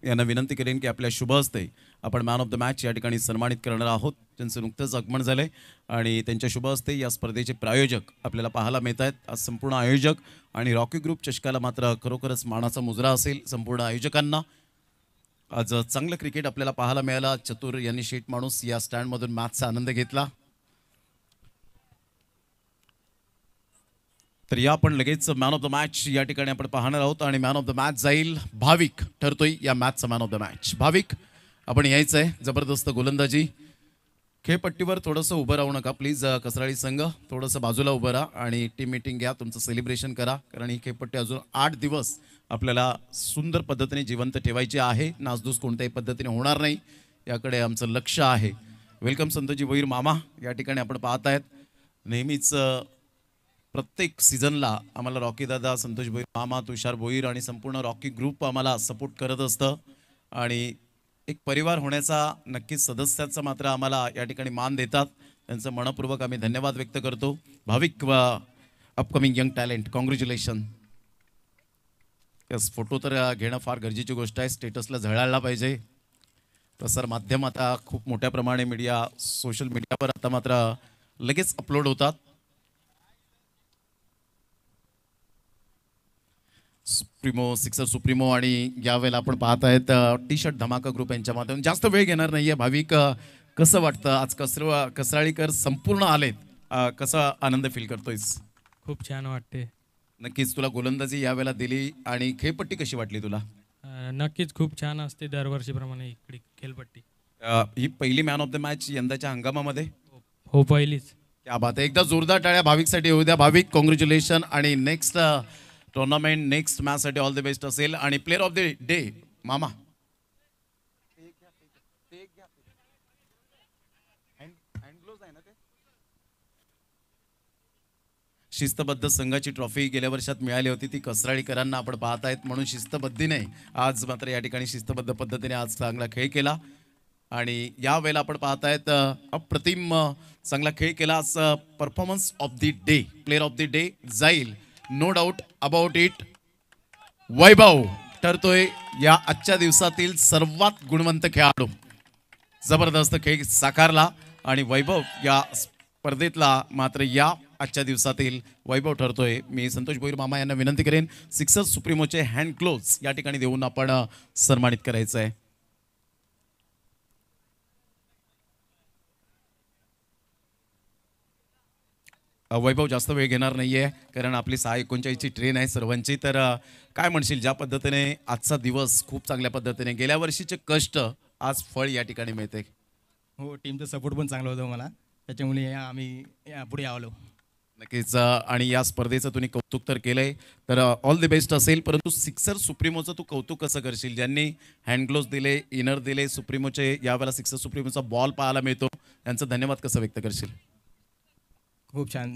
Speaker 1: यांना विनंती करेन की आपल्या शुभ हस्ते आपण मॅन ऑफ द मॅच या ठिकाणी सन्मानित करणार आहोत त्यांचं नुकतंच आगमन झालं आहे आणि त्यांच्या शुभ हस्ते या स्पर्धेचे प्रायोजक आपल्याला पाहायला मिळत आहेत आज संपूर्ण आयोजक आणि रॉकी ग्रुप चषकाला मात्र खरोखरच मानाचा मुजरा असेल संपूर्ण आयोजकांना आज चांगलं क्रिकेट आपल्याला पाहायला मिळाला चतुर यांनी शेठ माणूस या स्टँडमधून मॅचचा आनंद घेतला तर या आपण लगेच मॅन ऑफ द मॅच या ठिकाणी आपण पाहणार आहोत आणि मॅन ऑफ द मॅच जाईल भाविक ठरतोय या मॅचचा man of the match Bhavik आपण यायचं आहे जबरदस्त गोलंदाजी खेळपट्टीवर थोडंसं उभं राहू नका प्लीज कसराळी संघ थोडंसं बाजूला उभं राहा आणि टीम मिटिंग घ्या तुमचं सेलिब्रेशन करा कारण ही खेळपट्टी अजून आठ दिवस आपल्याला सुंदर पद्धतीने जिवंत ठेवायची आहे नासधूस कोणत्याही पद्धतीने होणार नाही याकडे आमचं लक्ष आहे वेलकम संतोजी भोईर मामा या ठिकाणी आपण पाहत आहेत नेहमीच प्रत्येक सीझनला आम्हाला रॉकी दादा संतोष भोईर मामा तुषार भोईर आणि संपूर्ण रॉकी ग्रुप आम्हाला सपोर्ट करत असतं आणि एक परिवार होण्याचा नक्कीच सदस्याचा मात्र आम्हाला या ठिकाणी मान देतात त्यांचं मनपूर्वक आम्ही धन्यवाद व्यक्त करतो भाविक व upcoming young talent congratulation yes photo तर घेणं फार गरजेची गोष्ट आहे स्टेटसला झळायला पाहिजे प्रसार माध्यम आता खूप मोठ्या प्रमाणे मीडिया सोशल मीडियावर आता मात्र लगेच अपलोड होतात सुप्रिमो सिक्सर सुप्रिमो आणि यावेळेला आपण पाहत आहेत टी शर्ट धमाका ग्रुप यांच्या माध्यम जास्त वेळ घेणार नाही आहे भाविक कसं वाटतं आज कसर कसराळीकर संपूर्ण आलेत कसा आनंद फील करतोयस
Speaker 2: खूप छान वाटते
Speaker 1: नक्कीच तुला गोलंदाजी यावेळेला दिली आणि खेळपट्टी कशी वाटली तुला
Speaker 2: नक्कीच खूप छान असते दरवर्षीप्रमाणे इकडे खेळपट्टी
Speaker 1: ही पहिली मॅन ऑफ द मॅच यंदाच्या हंगामामध्ये हो,
Speaker 2: हो पहिलीच त्या
Speaker 1: बात एकदा जोरदार टाळ्या भाविकसाठी होऊ द्या भाविक कॉंग्रॅच्युलेशन आणि नेक्स्ट टुर्नामेंट नेक्स्ट साठी ऑल द बेस्ट असेल आणि प्लेअर ऑफ द डे मामा शिस्तबद्ध संघाची ट्रॉफी गेल्या वर्षात मिळाली होती ती कसराळीकरांना आपण पाहत आहेत म्हणून शिस्तबद्धीने आज मात्र या ठिकाणी शिस्तबद्ध पद्धतीने आज चांगला खेळ केला आणि यावेळेला आपण पाहत आहेत अप्रतिम चांगला खेळ केला आज performance of the day player of the day जाईल no doubt about it Vaibhav ठरतोय या आजच्या दिवसातील सर्वात गुणवंत खेळाडू जबरदस्त खेळ साकारला आणि वैभव या स्पर्धेतला मात्र या आजच्या दिवसातील वैभव ठरतोय मी संतोष भोईर मामा यांना विनंती करेन सिक्सर सुप्रीमोचे हँड क्लोज या ठिकाणी देऊन आपण सन्मानित करायचं आहे वैभव जास्त वेळ घेणार नाहीये कारण आपली सहा एकोणचाळीसची ट्रेन आहे सर्वांची तर काय म्हणशील ज्या पद्धतीने आजचा दिवस खूप चांगल्या पद्धतीने गेल्या वर्षीचे कष्ट आज फळ या ठिकाणी मिळते
Speaker 2: हो टीमचा सपोर्ट पण चांगला होता मला त्याच्यामुळे आम्ही पुढे आवलो
Speaker 1: नक्कीच आणि या स्पर्धेचं तुम्ही कौतुक तर केलंय तर ऑल द बेस्ट असेल परंतु सिक्सर सुप्रीमोचं तू कौतुक कसं करशील ज्यांनी हँडग्लोव्ज दिले इनर दिले सुप्रीमोचे यावेळेला सिक्सर सुप्रीमोचा बॉल पाहायला मिळतो त्यांचं धन्यवाद कसं व्यक्त करशील खूप छान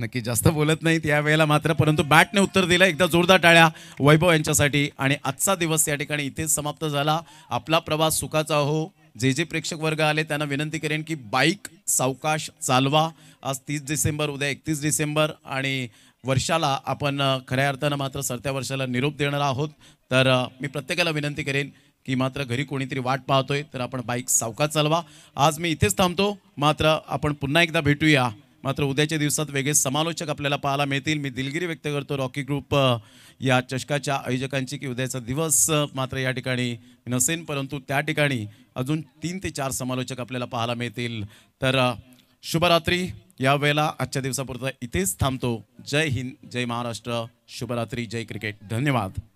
Speaker 1: नक्की जास्त बोलत नाहीत यावेळेला मात्र परंतु बॅटने उत्तर दिलं एकदा जोरदार टाळ्या वैभव यांच्यासाठी आणि आजचा दिवस या ठिकाणी इथेच समाप्त झाला आपला प्रवास सुखाचा हो जे जे प्रेक्षक वर्ग आले त्यांना विनंती करेन की बाईक सावकाश चालवा आज तीस डिसेंबर उद्या एकतीस डिसेंबर आणि वर्षाला आपण खऱ्या अर्थानं मात्र सरत्या वर्षाला निरोप देणार आहोत तर मी प्रत्येकाला विनंती करेन की मात्र घरी कोणीतरी वाट पाहतोय तर आपण बाईक सावकाच चालवा आज मी इथेच थांबतो मात्र आपण पुन्हा एकदा भेटूया मात्र उद्याच्या दिवसात वेगळे समालोचक आपल्याला पाहायला मिळतील मी दिलगिरी व्यक्त करतो रॉकी ग्रुप या चषकाच्या आयोजकांची की उद्याचा दिवस मात्र या ठिकाणी नसेन परंतु त्या ठिकाणी अजून तीन ते चार समालोचक आपल्याला पाहायला मिळतील तर शुभरात्री वेळेला
Speaker 3: आजच्या दिवसापुरतं इथेच थांबतो जय हिंद जय महाराष्ट्र शुभरात्री जय क्रिकेट धन्यवाद